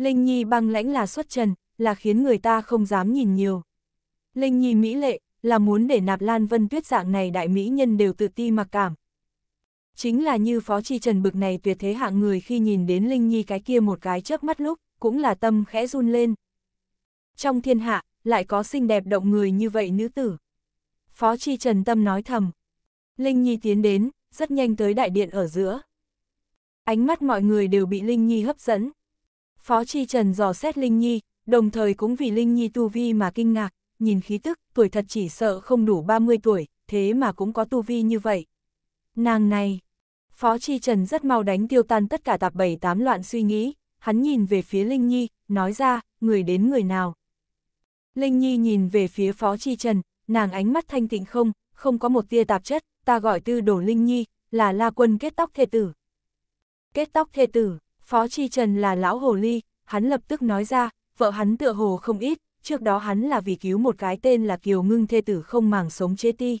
Linh Nhi băng lãnh là xuất trần, là khiến người ta không dám nhìn nhiều. Linh Nhi mỹ lệ, là muốn để nạp Lan Vân Tuyết dạng này đại mỹ nhân đều tự ti mặc cảm. Chính là như Phó Chi Trần bực này tuyệt thế hạng người khi nhìn đến Linh Nhi cái kia một cái chớp mắt lúc, cũng là tâm khẽ run lên. Trong thiên hạ, lại có xinh đẹp động người như vậy nữ tử. Phó Chi Trần tâm nói thầm. Linh Nhi tiến đến, rất nhanh tới đại điện ở giữa. Ánh mắt mọi người đều bị Linh Nhi hấp dẫn, Phó Chi Trần dò xét Linh Nhi, đồng thời cũng vì Linh Nhi tu vi mà kinh ngạc, nhìn khí tức, tuổi thật chỉ sợ không đủ 30 tuổi, thế mà cũng có tu vi như vậy. Nàng này, Phó Chi Trần rất mau đánh tiêu tan tất cả tạp bảy tám loạn suy nghĩ, hắn nhìn về phía Linh Nhi, nói ra, người đến người nào. Linh Nhi nhìn về phía Phó Chi Trần, nàng ánh mắt thanh tịnh không, không có một tia tạp chất, ta gọi tư đổ Linh Nhi, là La Quân kết tóc thê tử. Kết tóc thê tử, Phó Chi Trần là lão hồ ly, hắn lập tức nói ra, vợ hắn tựa hồ không ít, trước đó hắn là vì cứu một cái tên là Kiều Ngưng thê tử không màng sống chế ti.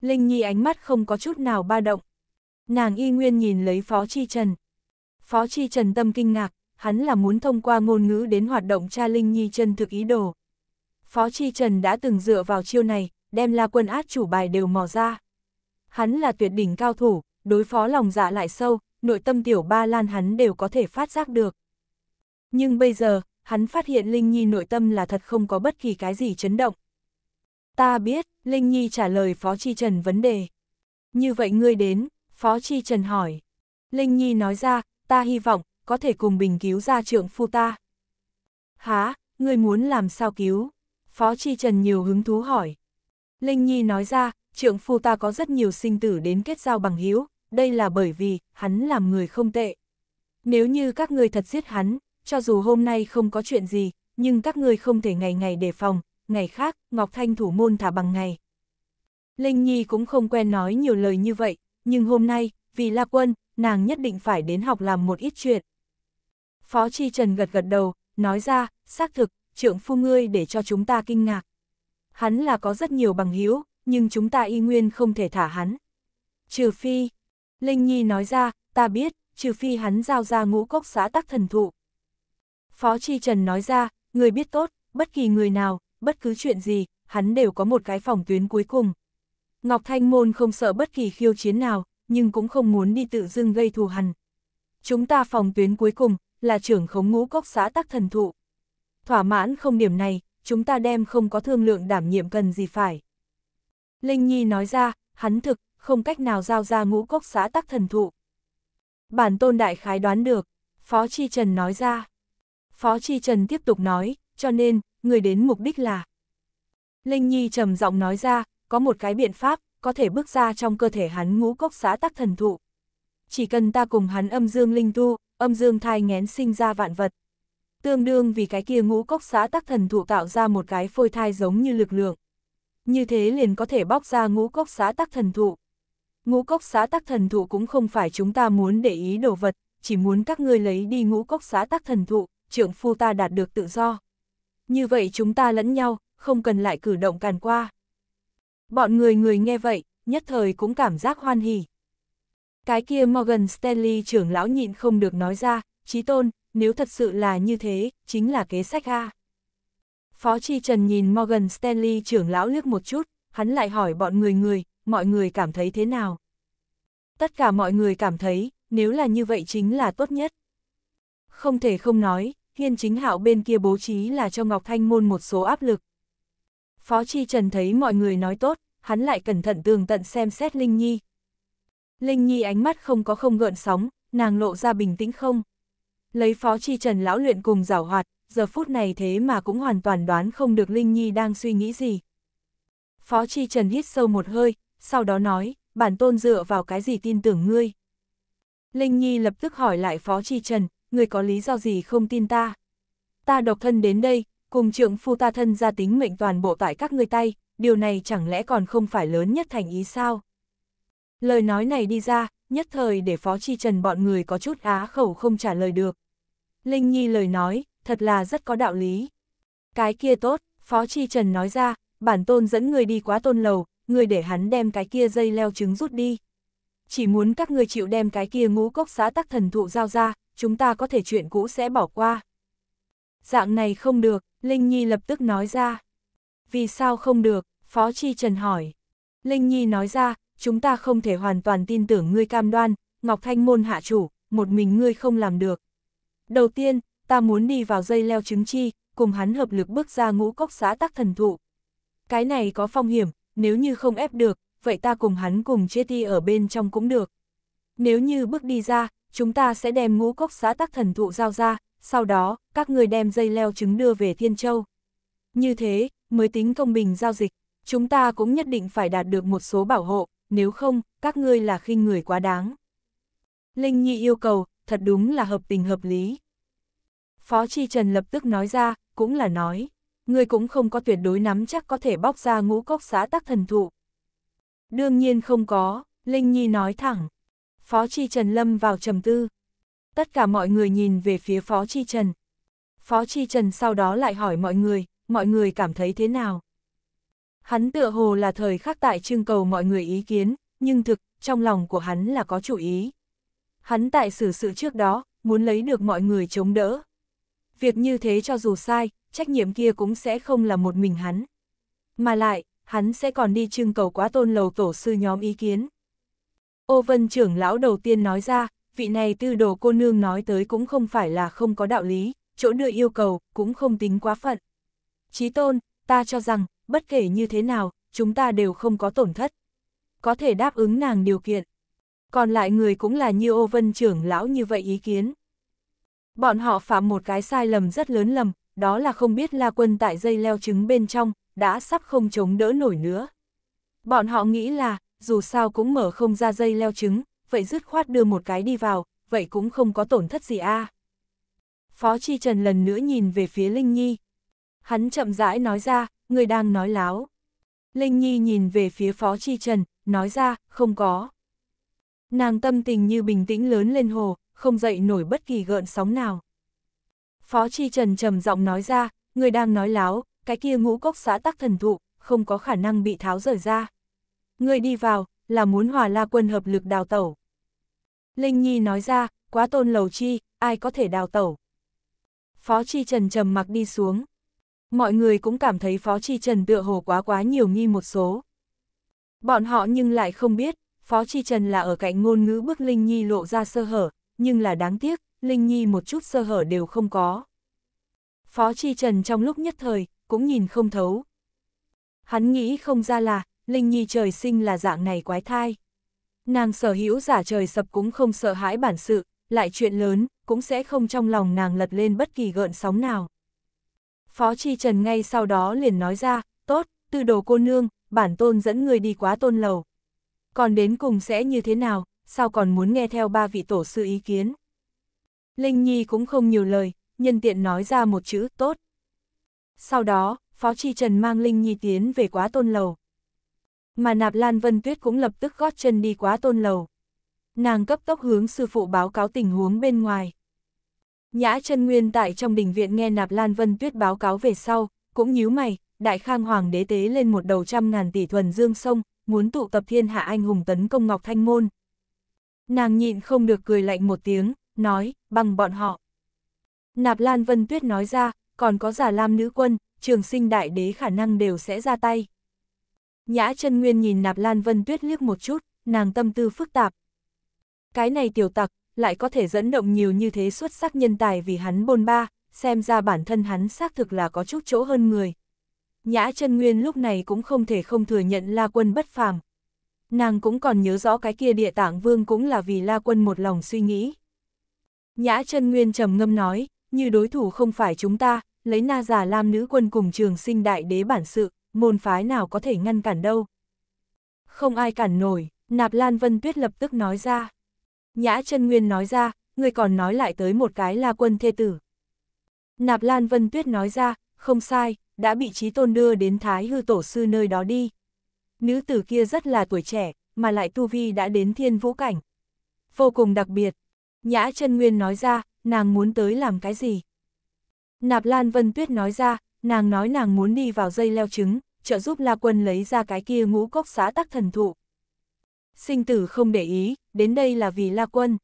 Linh Nhi ánh mắt không có chút nào ba động. Nàng y nguyên nhìn lấy Phó Chi Trần. Phó Chi Trần tâm kinh ngạc, hắn là muốn thông qua ngôn ngữ đến hoạt động cha Linh Nhi chân thực ý đồ. Phó Chi Trần đã từng dựa vào chiêu này, đem la quân át chủ bài đều mò ra. Hắn là tuyệt đỉnh cao thủ, đối phó lòng dạ lại sâu, nội tâm tiểu ba lan hắn đều có thể phát giác được. Nhưng bây giờ, hắn phát hiện Linh Nhi nội tâm là thật không có bất kỳ cái gì chấn động. Ta biết, Linh Nhi trả lời Phó Chi Trần vấn đề. Như vậy ngươi đến, Phó Chi Trần hỏi. Linh Nhi nói ra, ta hy vọng, có thể cùng bình cứu ra trượng phu ta. Há, ngươi muốn làm sao cứu? Phó Chi Trần nhiều hứng thú hỏi. Linh Nhi nói ra, trượng phu ta có rất nhiều sinh tử đến kết giao bằng hiếu, đây là bởi vì, hắn làm người không tệ. Nếu như các ngươi thật giết hắn, cho dù hôm nay không có chuyện gì, nhưng các ngươi không thể ngày ngày đề phòng, ngày khác, Ngọc Thanh thủ môn thả bằng ngày. Linh Nhi cũng không quen nói nhiều lời như vậy, nhưng hôm nay, vì La Quân, nàng nhất định phải đến học làm một ít chuyện. Phó Chi Trần gật gật đầu, nói ra, xác thực, trượng phu ngươi để cho chúng ta kinh ngạc. Hắn là có rất nhiều bằng hữu nhưng chúng ta y nguyên không thể thả hắn. Trừ phi, Linh Nhi nói ra, ta biết, trừ phi hắn giao ra ngũ cốc xã tắc thần thụ. Phó Chi Trần nói ra, người biết tốt, bất kỳ người nào, bất cứ chuyện gì, hắn đều có một cái phòng tuyến cuối cùng. Ngọc Thanh Môn không sợ bất kỳ khiêu chiến nào, nhưng cũng không muốn đi tự dưng gây thù hằn. Chúng ta phòng tuyến cuối cùng, là trưởng khống ngũ cốc xã tắc thần thụ. Thỏa mãn không điểm này, chúng ta đem không có thương lượng đảm nhiệm cần gì phải. Linh Nhi nói ra, hắn thực, không cách nào giao ra ngũ cốc xã tắc thần thụ. Bản tôn đại khái đoán được, Phó Chi Trần nói ra. Phó Chi Trần tiếp tục nói, cho nên, người đến mục đích là. Linh Nhi trầm giọng nói ra, có một cái biện pháp, có thể bước ra trong cơ thể hắn ngũ cốc xã tắc thần thụ. Chỉ cần ta cùng hắn âm dương linh tu, âm dương thai ngén sinh ra vạn vật. Tương đương vì cái kia ngũ cốc xã tắc thần thụ tạo ra một cái phôi thai giống như lực lượng. Như thế liền có thể bóc ra ngũ cốc xã tắc thần thụ. Ngũ cốc xá tắc thần thụ cũng không phải chúng ta muốn để ý đồ vật, chỉ muốn các ngươi lấy đi ngũ cốc xá tắc thần thụ, trưởng phu ta đạt được tự do. Như vậy chúng ta lẫn nhau, không cần lại cử động càn qua. Bọn người người nghe vậy, nhất thời cũng cảm giác hoan hỉ. Cái kia Morgan Stanley trưởng lão nhịn không được nói ra, trí tôn, nếu thật sự là như thế, chính là kế sách A. Phó Chi Trần nhìn Morgan Stanley trưởng lão liếc một chút, hắn lại hỏi bọn người người, mọi người cảm thấy thế nào? Tất cả mọi người cảm thấy, nếu là như vậy chính là tốt nhất. Không thể không nói, Hiên Chính Hạo bên kia bố trí là cho Ngọc Thanh Môn một số áp lực. Phó Chi Trần thấy mọi người nói tốt, hắn lại cẩn thận tường tận xem xét Linh Nhi. Linh Nhi ánh mắt không có không gợn sóng, nàng lộ ra bình tĩnh không. Lấy Phó Chi Trần lão luyện cùng giảo hoạt, giờ phút này thế mà cũng hoàn toàn đoán không được Linh Nhi đang suy nghĩ gì. Phó Chi Trần hít sâu một hơi, sau đó nói, bản tôn dựa vào cái gì tin tưởng ngươi. Linh Nhi lập tức hỏi lại Phó tri Trần, ngươi có lý do gì không tin ta? Ta độc thân đến đây, cùng trưởng phu ta thân ra tính mệnh toàn bộ tại các ngươi tay, điều này chẳng lẽ còn không phải lớn nhất thành ý sao? Lời nói này đi ra, nhất thời để Phó tri Trần bọn người có chút á khẩu không trả lời được. Linh Nhi lời nói, thật là rất có đạo lý. Cái kia tốt, Phó tri Trần nói ra, bản tôn dẫn người đi quá tôn lầu, người để hắn đem cái kia dây leo trứng rút đi. Chỉ muốn các ngươi chịu đem cái kia ngũ cốc xã tắc thần thụ giao ra, chúng ta có thể chuyện cũ sẽ bỏ qua. Dạng này không được, Linh Nhi lập tức nói ra. Vì sao không được, Phó Chi Trần hỏi. Linh Nhi nói ra, chúng ta không thể hoàn toàn tin tưởng ngươi cam đoan, Ngọc Thanh môn hạ chủ, một mình ngươi không làm được. Đầu tiên, ta muốn đi vào dây leo trứng chi, cùng hắn hợp lực bước ra ngũ cốc xã tắc thần thụ. Cái này có phong hiểm, nếu như không ép được, vậy ta cùng hắn cùng chia ti ở bên trong cũng được. Nếu như bước đi ra, chúng ta sẽ đem ngũ cốc xã tắc thần thụ giao ra, sau đó, các người đem dây leo trứng đưa về Thiên Châu. Như thế, mới tính công bình giao dịch, chúng ta cũng nhất định phải đạt được một số bảo hộ, nếu không, các ngươi là khinh người quá đáng. Linh Nhi yêu cầu, thật đúng là hợp tình hợp lý. Phó Chi Trần lập tức nói ra, cũng là nói ngươi cũng không có tuyệt đối nắm chắc có thể bóc ra ngũ cốc xã tắc thần thụ. Đương nhiên không có, Linh Nhi nói thẳng. Phó Chi Trần lâm vào trầm tư. Tất cả mọi người nhìn về phía Phó Chi Trần. Phó Chi Trần sau đó lại hỏi mọi người, mọi người cảm thấy thế nào? Hắn tựa hồ là thời khắc tại trưng cầu mọi người ý kiến, nhưng thực, trong lòng của hắn là có chủ ý. Hắn tại xử sự trước đó, muốn lấy được mọi người chống đỡ, Việc như thế cho dù sai, trách nhiệm kia cũng sẽ không là một mình hắn. Mà lại, hắn sẽ còn đi trưng cầu quá tôn lầu tổ sư nhóm ý kiến. Ô vân trưởng lão đầu tiên nói ra, vị này tư đồ cô nương nói tới cũng không phải là không có đạo lý, chỗ đưa yêu cầu cũng không tính quá phận. Chí tôn, ta cho rằng, bất kể như thế nào, chúng ta đều không có tổn thất. Có thể đáp ứng nàng điều kiện. Còn lại người cũng là như ô vân trưởng lão như vậy ý kiến. Bọn họ phạm một cái sai lầm rất lớn lầm, đó là không biết La Quân tại dây leo trứng bên trong, đã sắp không chống đỡ nổi nữa. Bọn họ nghĩ là, dù sao cũng mở không ra dây leo trứng, vậy dứt khoát đưa một cái đi vào, vậy cũng không có tổn thất gì a. Phó Chi Trần lần nữa nhìn về phía Linh Nhi. Hắn chậm rãi nói ra, người đang nói láo. Linh Nhi nhìn về phía Phó Chi Trần, nói ra, không có. Nàng tâm tình như bình tĩnh lớn lên hồ, không dậy nổi bất kỳ gợn sóng nào. Phó Chi Trần trầm giọng nói ra, người đang nói láo, cái kia ngũ cốc xã tắc thần thụ, không có khả năng bị tháo rời ra. Người đi vào, là muốn hòa la quân hợp lực đào tẩu. Linh Nhi nói ra, quá tôn lầu chi, ai có thể đào tẩu. Phó Chi Trần trầm mặc đi xuống. Mọi người cũng cảm thấy Phó Chi Trần tựa hồ quá quá nhiều nghi một số. Bọn họ nhưng lại không biết, Phó Chi Trần là ở cạnh ngôn ngữ bước Linh Nhi lộ ra sơ hở, nhưng là đáng tiếc, Linh Nhi một chút sơ hở đều không có. Phó Chi Trần trong lúc nhất thời, cũng nhìn không thấu. Hắn nghĩ không ra là, Linh Nhi trời sinh là dạng này quái thai. Nàng sở hữu giả trời sập cũng không sợ hãi bản sự, lại chuyện lớn, cũng sẽ không trong lòng nàng lật lên bất kỳ gợn sóng nào. Phó Chi Trần ngay sau đó liền nói ra, tốt, từ đồ cô nương, bản tôn dẫn người đi quá tôn lầu. Còn đến cùng sẽ như thế nào, sao còn muốn nghe theo ba vị tổ sư ý kiến. Linh Nhi cũng không nhiều lời, nhân tiện nói ra một chữ tốt. Sau đó, Phó Chi Trần mang Linh Nhi tiến về quá tôn lầu. Mà Nạp Lan Vân Tuyết cũng lập tức gót chân đi quá tôn lầu. Nàng cấp tốc hướng sư phụ báo cáo tình huống bên ngoài. Nhã chân nguyên tại trong đình viện nghe Nạp Lan Vân Tuyết báo cáo về sau, cũng nhíu mày, đại khang hoàng đế tế lên một đầu trăm ngàn tỷ thuần dương sông, muốn tụ tập thiên hạ anh hùng tấn công Ngọc Thanh Môn. Nàng nhịn không được cười lạnh một tiếng, nói, bằng bọn họ. Nạp Lan Vân Tuyết nói ra, còn có giả lam nữ quân, trường sinh đại đế khả năng đều sẽ ra tay. Nhã chân Nguyên nhìn Nạp Lan Vân Tuyết liếc một chút, nàng tâm tư phức tạp. Cái này tiểu tặc, lại có thể dẫn động nhiều như thế xuất sắc nhân tài vì hắn bôn ba, xem ra bản thân hắn xác thực là có chút chỗ hơn người. Nhã chân Nguyên lúc này cũng không thể không thừa nhận La Quân bất phàm, Nàng cũng còn nhớ rõ cái kia địa tạng vương cũng là vì la quân một lòng suy nghĩ. Nhã chân Nguyên trầm ngâm nói, như đối thủ không phải chúng ta, lấy na già lam nữ quân cùng trường sinh đại đế bản sự, môn phái nào có thể ngăn cản đâu. Không ai cản nổi, nạp Lan Vân Tuyết lập tức nói ra. Nhã chân Nguyên nói ra, người còn nói lại tới một cái là quân thê tử. Nạp Lan Vân Tuyết nói ra, không sai, đã bị trí tôn đưa đến Thái Hư Tổ Sư nơi đó đi. Nữ tử kia rất là tuổi trẻ, mà lại tu vi đã đến thiên vũ cảnh. Vô cùng đặc biệt. Nhã chân Nguyên nói ra, nàng muốn tới làm cái gì? Nạp Lan Vân Tuyết nói ra, nàng nói nàng muốn đi vào dây leo trứng, trợ giúp La Quân lấy ra cái kia ngũ cốc xá tắc thần thụ. Sinh tử không để ý, đến đây là vì La Quân.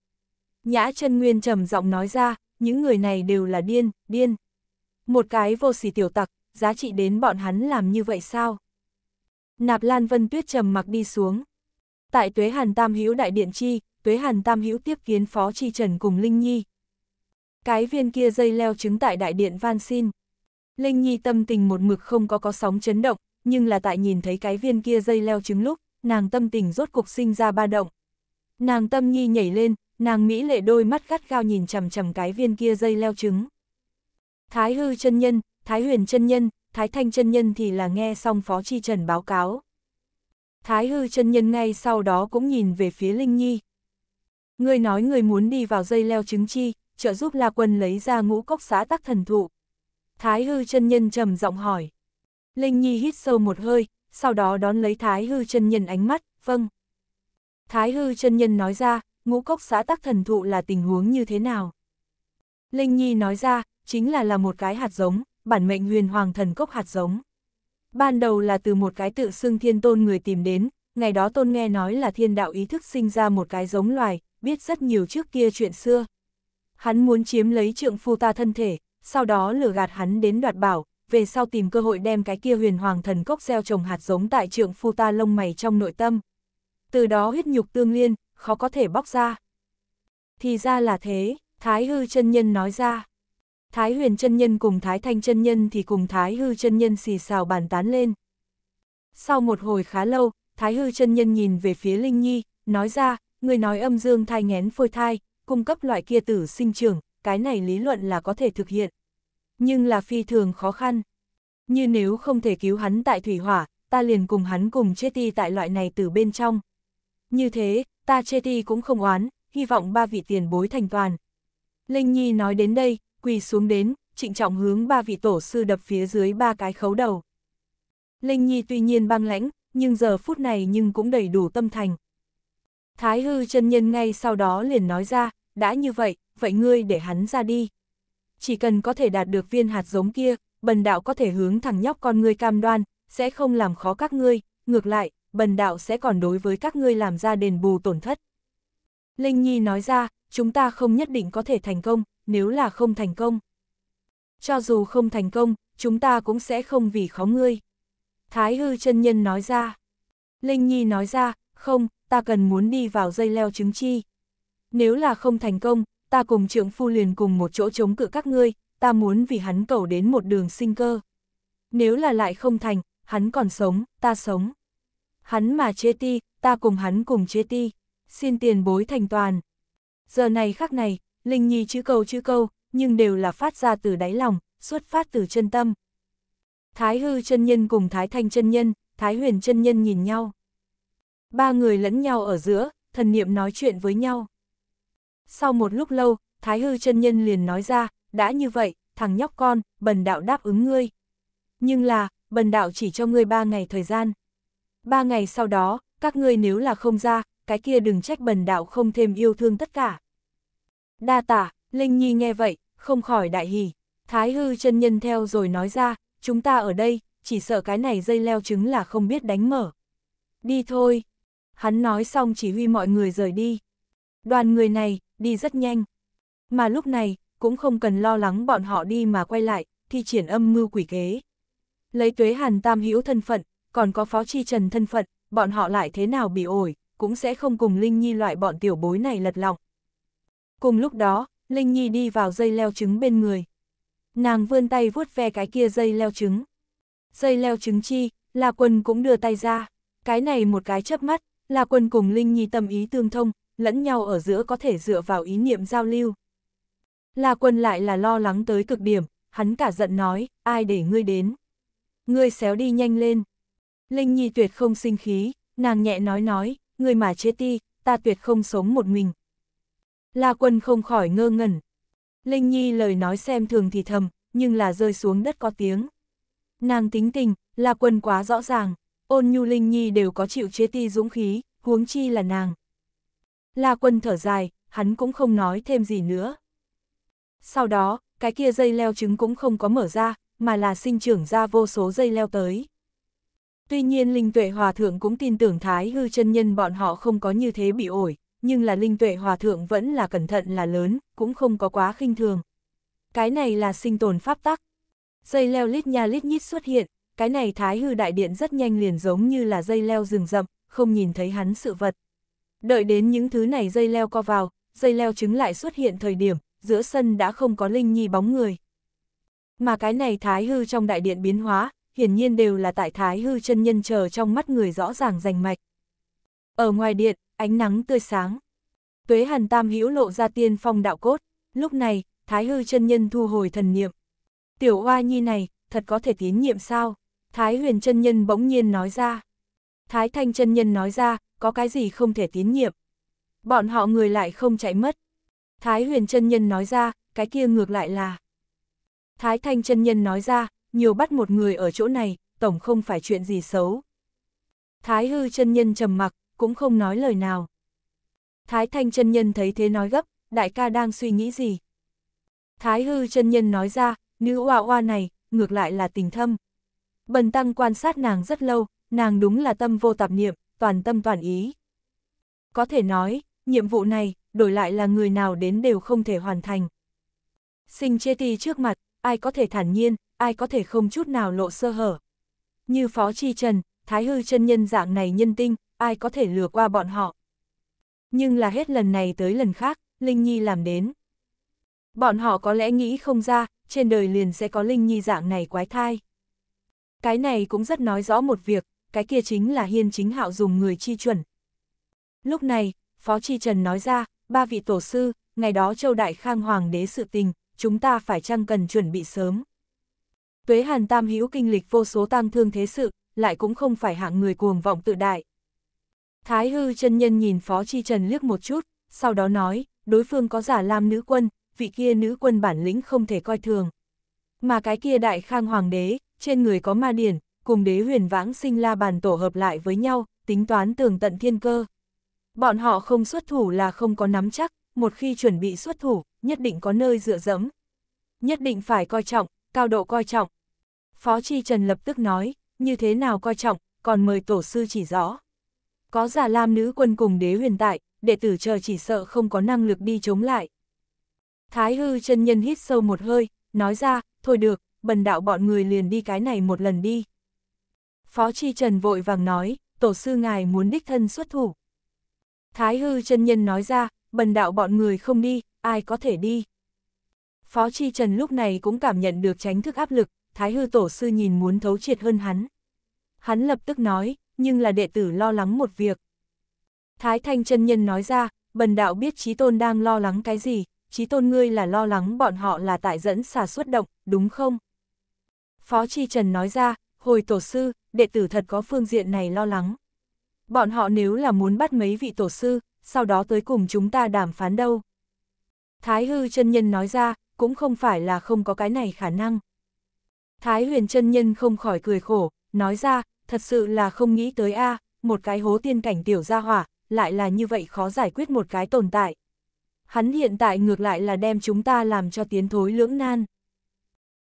Nhã chân Nguyên trầm giọng nói ra, những người này đều là điên, điên. Một cái vô sỉ tiểu tặc, giá trị đến bọn hắn làm như vậy sao? Nạp Lan Vân Tuyết trầm mặc đi xuống. Tại Tuế Hàn Tam Hữu Đại Điện Chi, Tuế Hàn Tam Hữu tiếp kiến Phó Chi Trần cùng Linh Nhi. Cái viên kia dây leo trứng tại Đại Điện van xin. Linh Nhi tâm tình một mực không có có sóng chấn động, nhưng là tại nhìn thấy cái viên kia dây leo trứng lúc, nàng tâm tình rốt cục sinh ra ba động. Nàng tâm nhi nhảy lên, nàng mỹ lệ đôi mắt gắt gao nhìn chằm chằm cái viên kia dây leo trứng. Thái hư chân nhân, thái huyền chân nhân, Thái Thanh chân nhân thì là nghe xong Phó Chi Trần báo cáo. Thái Hư chân nhân ngay sau đó cũng nhìn về phía Linh Nhi. Người nói người muốn đi vào dây leo trứng chi, trợ giúp La Quân lấy ra ngũ cốc xá tắc thần thụ. Thái Hư chân nhân trầm giọng hỏi. Linh Nhi hít sâu một hơi, sau đó đón lấy Thái Hư chân nhân ánh mắt, vâng. Thái Hư chân nhân nói ra, ngũ cốc xá tắc thần thụ là tình huống như thế nào? Linh Nhi nói ra, chính là là một cái hạt giống, bản mệnh huyền hoàng thần cốc hạt giống. Ban đầu là từ một cái tự xưng thiên tôn người tìm đến, ngày đó tôn nghe nói là thiên đạo ý thức sinh ra một cái giống loài, biết rất nhiều trước kia chuyện xưa. Hắn muốn chiếm lấy trượng phu ta thân thể, sau đó lừa gạt hắn đến đoạt bảo, về sau tìm cơ hội đem cái kia huyền hoàng thần cốc gieo trồng hạt giống tại trượng phu ta lông mày trong nội tâm. Từ đó huyết nhục tương liên, khó có thể bóc ra. Thì ra là thế, Thái Hư chân Nhân nói ra. Thái huyền chân nhân cùng Thái thanh chân nhân thì cùng Thái hư chân nhân xì xào bàn tán lên. Sau một hồi khá lâu, Thái hư chân nhân nhìn về phía Linh Nhi, nói ra, người nói âm dương thai ngén phôi thai, cung cấp loại kia tử sinh trưởng, cái này lý luận là có thể thực hiện. Nhưng là phi thường khó khăn. Như nếu không thể cứu hắn tại thủy hỏa, ta liền cùng hắn cùng chết ti tại loại này từ bên trong. Như thế, ta chết ti cũng không oán, hy vọng ba vị tiền bối thành toàn. Linh Nhi nói đến đây, quỳ xuống đến, trịnh trọng hướng ba vị tổ sư đập phía dưới ba cái khấu đầu. Linh Nhi tuy nhiên băng lãnh, nhưng giờ phút này nhưng cũng đầy đủ tâm thành. Thái hư chân nhân ngay sau đó liền nói ra, đã như vậy, vậy ngươi để hắn ra đi. Chỉ cần có thể đạt được viên hạt giống kia, bần đạo có thể hướng thẳng nhóc con ngươi cam đoan, sẽ không làm khó các ngươi, ngược lại, bần đạo sẽ còn đối với các ngươi làm ra đền bù tổn thất. Linh Nhi nói ra, chúng ta không nhất định có thể thành công, nếu là không thành công. Cho dù không thành công, chúng ta cũng sẽ không vì khó ngươi. Thái hư chân nhân nói ra. Linh Nhi nói ra, không, ta cần muốn đi vào dây leo trứng chi. Nếu là không thành công, ta cùng trưởng phu liền cùng một chỗ chống cự các ngươi, ta muốn vì hắn cầu đến một đường sinh cơ. Nếu là lại không thành, hắn còn sống, ta sống. Hắn mà chê ti, ta cùng hắn cùng chê ti, xin tiền bối thành toàn. Giờ này khắc này, Linh Nhi chữ câu chữ câu, nhưng đều là phát ra từ đáy lòng, xuất phát từ chân tâm. Thái hư chân nhân cùng Thái thanh chân nhân, Thái huyền chân nhân nhìn nhau. Ba người lẫn nhau ở giữa, thần niệm nói chuyện với nhau. Sau một lúc lâu, Thái hư chân nhân liền nói ra, đã như vậy, thằng nhóc con, bần đạo đáp ứng ngươi. Nhưng là, bần đạo chỉ cho ngươi ba ngày thời gian. Ba ngày sau đó, các ngươi nếu là không ra, cái kia đừng trách bần đạo không thêm yêu thương tất cả. Đa tả, Linh Nhi nghe vậy, không khỏi đại hỉ. Thái hư chân nhân theo rồi nói ra, chúng ta ở đây, chỉ sợ cái này dây leo trứng là không biết đánh mở. Đi thôi. Hắn nói xong chỉ huy mọi người rời đi. Đoàn người này, đi rất nhanh. Mà lúc này, cũng không cần lo lắng bọn họ đi mà quay lại, thi triển âm mưu quỷ kế. Lấy tuế hàn tam hữu thân phận, còn có phó chi trần thân phận, bọn họ lại thế nào bị ổi, cũng sẽ không cùng Linh Nhi loại bọn tiểu bối này lật lọng. Cùng lúc đó, Linh Nhi đi vào dây leo trứng bên người. Nàng vươn tay vuốt ve cái kia dây leo trứng. Dây leo trứng chi, La Quân cũng đưa tay ra. Cái này một cái chớp mắt, La Quân cùng Linh Nhi tâm ý tương thông, lẫn nhau ở giữa có thể dựa vào ý niệm giao lưu. La Quân lại là lo lắng tới cực điểm, hắn cả giận nói, ai để ngươi đến. Ngươi xéo đi nhanh lên. Linh Nhi tuyệt không sinh khí, nàng nhẹ nói nói, ngươi mà chết đi, ta tuyệt không sống một mình, La Quân không khỏi ngơ ngẩn. Linh Nhi lời nói xem thường thì thầm, nhưng là rơi xuống đất có tiếng. Nàng tính tình, La Quân quá rõ ràng, ôn nhu Linh Nhi đều có chịu chế ti dũng khí, huống chi là nàng. La Quân thở dài, hắn cũng không nói thêm gì nữa. Sau đó, cái kia dây leo trứng cũng không có mở ra, mà là sinh trưởng ra vô số dây leo tới. Tuy nhiên Linh Tuệ Hòa Thượng cũng tin tưởng Thái Hư chân Nhân bọn họ không có như thế bị ổi, nhưng là linh tuệ hòa thượng vẫn là cẩn thận là lớn, cũng không có quá khinh thường. Cái này là sinh tồn pháp tắc. Dây leo lít nha lít nhít xuất hiện, cái này thái hư đại điện rất nhanh liền giống như là dây leo rừng rậm, không nhìn thấy hắn sự vật. Đợi đến những thứ này dây leo co vào, dây leo trứng lại xuất hiện thời điểm, giữa sân đã không có linh nhi bóng người. Mà cái này thái hư trong đại điện biến hóa, hiển nhiên đều là tại thái hư chân nhân chờ trong mắt người rõ ràng rành mạch. Ở ngoài điện, ánh nắng tươi sáng. Tuế Hàn Tam hữu lộ ra tiên phong đạo cốt, lúc này, Thái Hư chân nhân thu hồi thần niệm. Tiểu oa nhi này, thật có thể tiến nhiệm sao? Thái Huyền chân nhân bỗng nhiên nói ra. Thái Thanh chân nhân nói ra, có cái gì không thể tiến nhiệm? Bọn họ người lại không chạy mất. Thái Huyền chân nhân nói ra, cái kia ngược lại là. Thái Thanh chân nhân nói ra, nhiều bắt một người ở chỗ này, tổng không phải chuyện gì xấu. Thái Hư chân nhân trầm mặc, cũng không nói lời nào. Thái Thanh chân nhân thấy thế nói gấp, đại ca đang suy nghĩ gì? Thái Hư chân nhân nói ra, nữ oa oa này, ngược lại là tình thâm. Bần tăng quan sát nàng rất lâu, nàng đúng là tâm vô tạp niệm, toàn tâm toàn ý. Có thể nói, nhiệm vụ này, đổi lại là người nào đến đều không thể hoàn thành. Sinh chê ti trước mặt, ai có thể thản nhiên, ai có thể không chút nào lộ sơ hở. Như Phó Chi Trần, Thái Hư chân nhân dạng này nhân tinh, ai có thể lừa qua bọn họ. Nhưng là hết lần này tới lần khác, Linh Nhi làm đến. Bọn họ có lẽ nghĩ không ra, trên đời liền sẽ có Linh Nhi dạng này quái thai. Cái này cũng rất nói rõ một việc, cái kia chính là hiên chính hạo dùng người chi chuẩn. Lúc này, Phó Chi Trần nói ra, ba vị tổ sư, ngày đó Châu Đại Khang Hoàng đế sự tình, chúng ta phải chăng cần chuẩn bị sớm. Tuế Hàn Tam hữu kinh lịch vô số tang thương thế sự, lại cũng không phải hạng người cuồng vọng tự đại. Thái hư chân nhân nhìn Phó Chi Trần liếc một chút, sau đó nói, đối phương có giả Lam nữ quân, vị kia nữ quân bản lĩnh không thể coi thường. Mà cái kia đại khang hoàng đế, trên người có ma điển, cùng đế huyền vãng sinh la bàn tổ hợp lại với nhau, tính toán tường tận thiên cơ. Bọn họ không xuất thủ là không có nắm chắc, một khi chuẩn bị xuất thủ, nhất định có nơi dựa dẫm. Nhất định phải coi trọng, cao độ coi trọng. Phó Chi Trần lập tức nói, như thế nào coi trọng, còn mời tổ sư chỉ rõ. Có giả lam nữ quân cùng đế huyền tại, đệ tử chờ chỉ sợ không có năng lực đi chống lại. Thái hư chân nhân hít sâu một hơi, nói ra, thôi được, bần đạo bọn người liền đi cái này một lần đi. Phó Chi Trần vội vàng nói, tổ sư ngài muốn đích thân xuất thủ. Thái hư chân nhân nói ra, bần đạo bọn người không đi, ai có thể đi. Phó Chi Trần lúc này cũng cảm nhận được tránh thức áp lực, Thái hư tổ sư nhìn muốn thấu triệt hơn hắn. Hắn lập tức nói, nhưng là đệ tử lo lắng một việc. Thái Thanh chân Nhân nói ra, bần đạo biết Trí Tôn đang lo lắng cái gì, Trí Tôn ngươi là lo lắng bọn họ là tại dẫn xà xuất động, đúng không? Phó Chi Trần nói ra, hồi tổ sư, đệ tử thật có phương diện này lo lắng. Bọn họ nếu là muốn bắt mấy vị tổ sư, sau đó tới cùng chúng ta đàm phán đâu. Thái Hư chân Nhân nói ra, cũng không phải là không có cái này khả năng. Thái Huyền chân Nhân không khỏi cười khổ, nói ra, thật sự là không nghĩ tới a à, một cái hố tiên cảnh tiểu gia hỏa, lại là như vậy khó giải quyết một cái tồn tại. Hắn hiện tại ngược lại là đem chúng ta làm cho tiến thối lưỡng nan.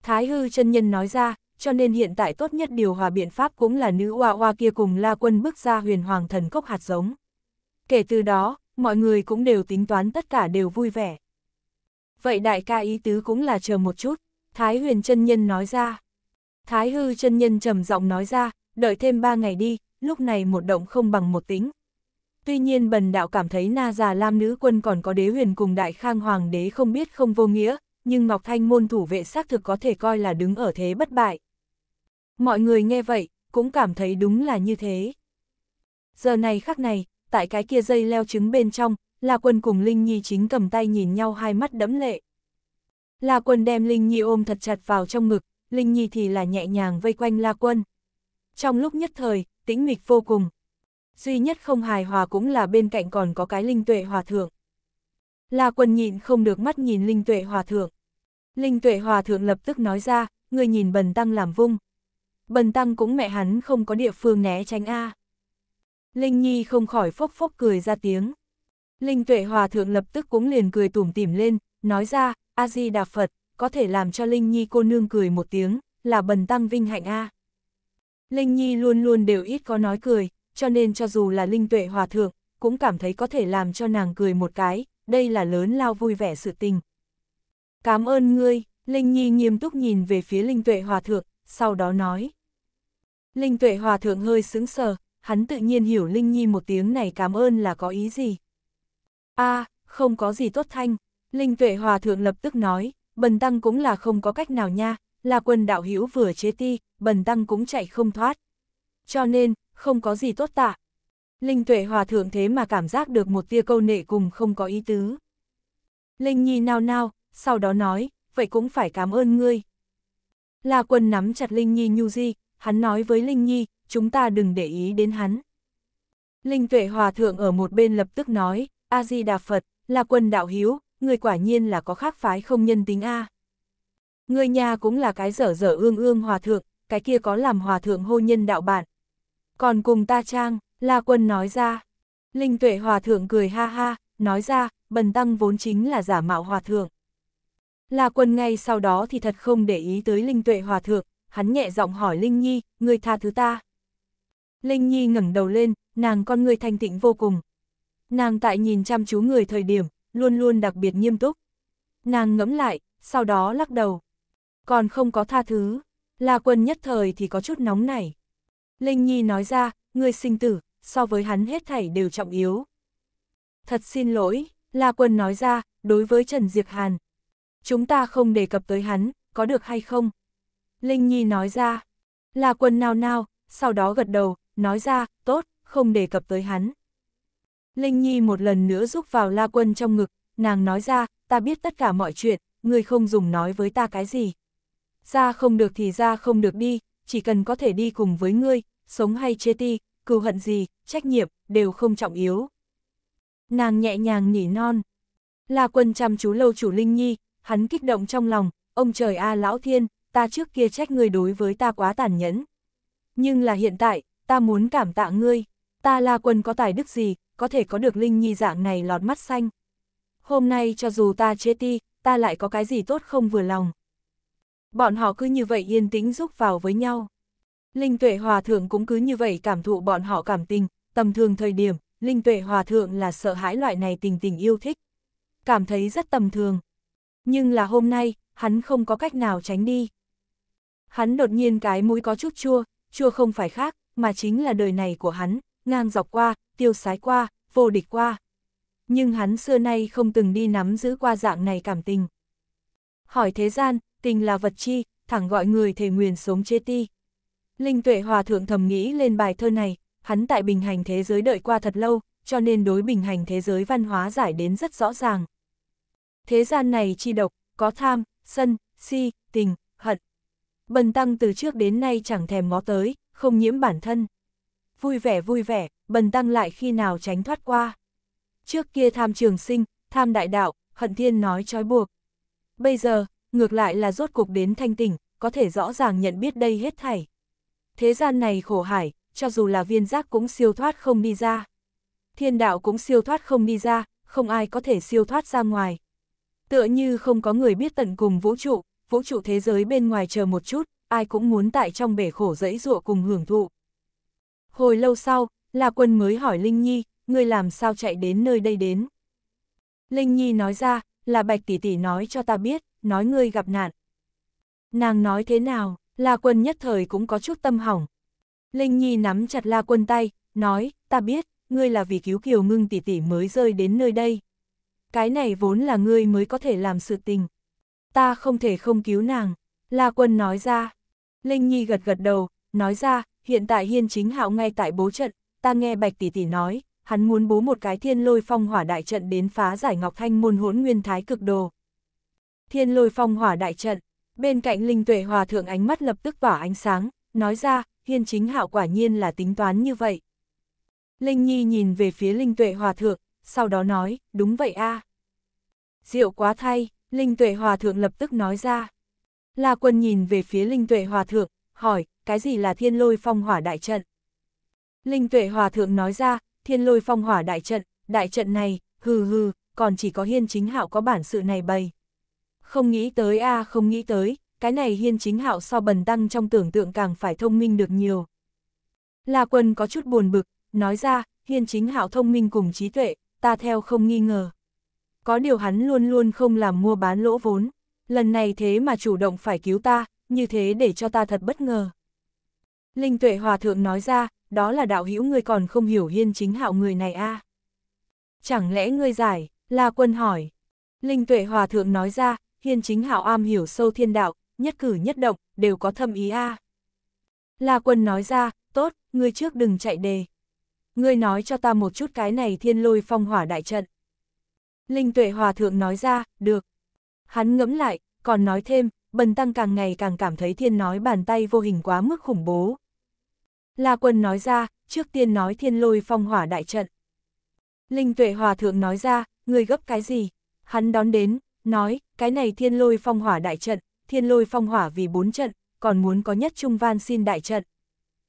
Thái hư chân nhân nói ra, cho nên hiện tại tốt nhất điều hòa biện pháp cũng là nữ hoa hoa kia cùng la quân bước ra huyền hoàng thần cốc hạt giống. Kể từ đó, mọi người cũng đều tính toán tất cả đều vui vẻ. Vậy đại ca ý tứ cũng là chờ một chút, Thái huyền chân nhân nói ra. Thái hư chân nhân trầm giọng nói ra, đợi thêm ba ngày đi, lúc này một động không bằng một tính. Tuy nhiên bần đạo cảm thấy na già lam nữ quân còn có đế huyền cùng đại khang hoàng đế không biết không vô nghĩa, nhưng Ngọc Thanh môn thủ vệ xác thực có thể coi là đứng ở thế bất bại. Mọi người nghe vậy, cũng cảm thấy đúng là như thế. Giờ này khắc này, tại cái kia dây leo trứng bên trong, La Quân cùng Linh Nhi chính cầm tay nhìn nhau hai mắt đẫm lệ. La Quân đem Linh Nhi ôm thật chặt vào trong ngực, Linh Nhi thì là nhẹ nhàng vây quanh La Quân. Trong lúc nhất thời, tĩnh mịch vô cùng. Duy nhất không hài hòa cũng là bên cạnh còn có cái linh tuệ hòa thượng. La quân nhịn không được mắt nhìn linh tuệ hòa thượng. Linh tuệ hòa thượng lập tức nói ra, người nhìn bần tăng làm vung. Bần tăng cũng mẹ hắn không có địa phương né tránh A. Linh Nhi không khỏi phốc phốc cười ra tiếng. Linh tuệ hòa thượng lập tức cũng liền cười tủm tỉm lên, nói ra, A-di-đà Phật, có thể làm cho Linh Nhi cô nương cười một tiếng, là bần tăng vinh hạnh A. Linh Nhi luôn luôn đều ít có nói cười, cho nên cho dù là Linh Tuệ Hòa Thượng, cũng cảm thấy có thể làm cho nàng cười một cái, đây là lớn lao vui vẻ sự tình. Cảm ơn ngươi, Linh Nhi nghiêm túc nhìn về phía Linh Tuệ Hòa Thượng, sau đó nói. Linh Tuệ Hòa Thượng hơi sững sờ, hắn tự nhiên hiểu Linh Nhi một tiếng này cảm ơn là có ý gì. a à, không có gì tốt thanh, Linh Tuệ Hòa Thượng lập tức nói, bần tăng cũng là không có cách nào nha, là quần đạo hữu vừa chế ti, bần tăng cũng chạy không thoát. Cho nên, không có gì tốt tạ. Linh tuệ hòa thượng thế mà cảm giác được một tia câu nệ cùng không có ý tứ. Linh nhi nao nao, sau đó nói, vậy cũng phải cảm ơn ngươi. Là quần nắm chặt Linh nhi nhu di, hắn nói với Linh nhi, chúng ta đừng để ý đến hắn. Linh tuệ hòa thượng ở một bên lập tức nói, A-di-đà Phật, là quần đạo hiếu, người quả nhiên là có khác phái không nhân tính A. Người nhà cũng là cái dở dở ương ương hòa thượng, cái kia có làm hòa thượng hô nhân đạo bản. Còn cùng ta trang, La Quân nói ra. Linh tuệ hòa thượng cười ha ha, nói ra, bần tăng vốn chính là giả mạo hòa thượng. La Quân ngay sau đó thì thật không để ý tới Linh tuệ hòa thượng, hắn nhẹ giọng hỏi Linh Nhi, người tha thứ ta. Linh Nhi ngẩng đầu lên, nàng con người thanh tịnh vô cùng. Nàng tại nhìn chăm chú người thời điểm, luôn luôn đặc biệt nghiêm túc. Nàng ngẫm lại, sau đó lắc đầu còn không có tha thứ. La Quân nhất thời thì có chút nóng này. Linh Nhi nói ra, người sinh tử, so với hắn hết thảy đều trọng yếu. Thật xin lỗi, La Quân nói ra, đối với Trần Diệp Hàn. Chúng ta không đề cập tới hắn, có được hay không? Linh Nhi nói ra, La Quân nao nao, sau đó gật đầu, nói ra, tốt, không đề cập tới hắn. Linh Nhi một lần nữa rúc vào La Quân trong ngực, nàng nói ra, ta biết tất cả mọi chuyện, người không dùng nói với ta cái gì, ra không được thì ra không được đi, chỉ cần có thể đi cùng với ngươi, sống hay chê ti, cừu hận gì, trách nhiệm, đều không trọng yếu. Nàng nhẹ nhàng nỉ non. là quân chăm chú lâu chủ Linh Nhi, hắn kích động trong lòng, ông trời A lão thiên, ta trước kia trách ngươi đối với ta quá tàn nhẫn. Nhưng là hiện tại, ta muốn cảm tạ ngươi, ta là quân có tài đức gì, có thể có được Linh Nhi dạng này lọt mắt xanh. Hôm nay cho dù ta chê ti, ta lại có cái gì tốt không vừa lòng. Bọn họ cứ như vậy yên tĩnh giúp vào với nhau. Linh tuệ hòa thượng cũng cứ như vậy cảm thụ bọn họ cảm tình, tầm thường thời điểm, linh tuệ hòa thượng là sợ hãi loại này tình tình yêu thích. Cảm thấy rất tầm thường. Nhưng là hôm nay, hắn không có cách nào tránh đi. Hắn đột nhiên cái mũi có chút chua, chua không phải khác, mà chính là đời này của hắn, ngang dọc qua, tiêu sái qua, vô địch qua. Nhưng hắn xưa nay không từng đi nắm giữ qua dạng này cảm tình. Hỏi thế gian, tình là vật chi, thẳng gọi người thề nguyền sống chê ti. Linh tuệ hòa thượng thầm nghĩ lên bài thơ này, hắn tại bình hành thế giới đợi qua thật lâu, cho nên đối bình hành thế giới văn hóa giải đến rất rõ ràng. Thế gian này chi độc, có tham, sân, si, tình, hận. Bần tăng từ trước đến nay chẳng thèm ngó tới, không nhiễm bản thân. Vui vẻ vui vẻ, bần tăng lại khi nào tránh thoát qua. Trước kia tham trường sinh, tham đại đạo, hận thiên nói trói buộc. Bây giờ, ngược lại là rốt cục đến thanh tỉnh, có thể rõ ràng nhận biết đây hết thảy. Thế gian này khổ hải, cho dù là viên giác cũng siêu thoát không đi ra. Thiên đạo cũng siêu thoát không đi ra, không ai có thể siêu thoát ra ngoài. Tựa như không có người biết tận cùng vũ trụ, vũ trụ thế giới bên ngoài chờ một chút, ai cũng muốn tại trong bể khổ dẫy dụa cùng hưởng thụ. Hồi lâu sau, là quân mới hỏi Linh Nhi, ngươi làm sao chạy đến nơi đây đến? Linh Nhi nói ra, là Bạch Tỷ Tỷ nói cho ta biết nói ngươi gặp nạn. Nàng nói thế nào, La Quân nhất thời cũng có chút tâm hỏng. Linh Nhi nắm chặt La Quân tay, nói, ta biết, ngươi là vì cứu Kiều Ngưng tỷ tỷ mới rơi đến nơi đây. Cái này vốn là ngươi mới có thể làm sự tình. Ta không thể không cứu nàng, La Quân nói ra. Linh Nhi gật gật đầu, nói ra, hiện tại Hiên Chính Hạo ngay tại bố trận, ta nghe Bạch tỷ tỷ nói, hắn muốn bố một cái thiên lôi phong hỏa đại trận đến phá giải Ngọc Thanh môn hỗn nguyên thái cực đồ thiên lôi phong hỏa đại trận. Bên cạnh Linh Tuệ Hòa Thượng ánh mắt lập tức tỏa ánh sáng, nói ra, hiên chính hạo quả nhiên là tính toán như vậy. Linh Nhi nhìn về phía Linh Tuệ Hòa Thượng, sau đó nói, đúng vậy a à. Diệu quá thay, Linh Tuệ Hòa Thượng lập tức nói ra. La Quân nhìn về phía Linh Tuệ Hòa Thượng, hỏi, cái gì là thiên lôi phong hỏa đại trận? Linh Tuệ Hòa Thượng nói ra, thiên lôi phong hỏa đại trận, đại trận này, hừ hừ, còn chỉ có hiên chính hạo có bản sự này bày. Không nghĩ tới a à, không nghĩ tới, cái này hiên chính hạo so bần tăng trong tưởng tượng càng phải thông minh được nhiều. La quân có chút buồn bực, nói ra, hiên chính hạo thông minh cùng trí tuệ, ta theo không nghi ngờ. Có điều hắn luôn luôn không làm mua bán lỗ vốn, lần này thế mà chủ động phải cứu ta, như thế để cho ta thật bất ngờ. Linh tuệ hòa thượng nói ra, đó là đạo hữu ngươi còn không hiểu hiên chính hạo người này a à? Chẳng lẽ ngươi giải, La quân hỏi. Linh tuệ hòa thượng nói ra, hiên chính hảo am hiểu sâu thiên đạo, nhất cử nhất động, đều có thâm ý a La quân nói ra, tốt, ngươi trước đừng chạy đề. Ngươi nói cho ta một chút cái này thiên lôi phong hỏa đại trận. Linh tuệ hòa thượng nói ra, được. Hắn ngẫm lại, còn nói thêm, bần tăng càng ngày càng cảm thấy thiên nói bàn tay vô hình quá mức khủng bố. La quân nói ra, trước tiên nói thiên lôi phong hỏa đại trận. Linh tuệ hòa thượng nói ra, ngươi gấp cái gì? Hắn đón đến, nói, cái này thiên lôi phong hỏa đại trận, thiên lôi phong hỏa vì bốn trận, còn muốn có nhất trung van xin đại trận.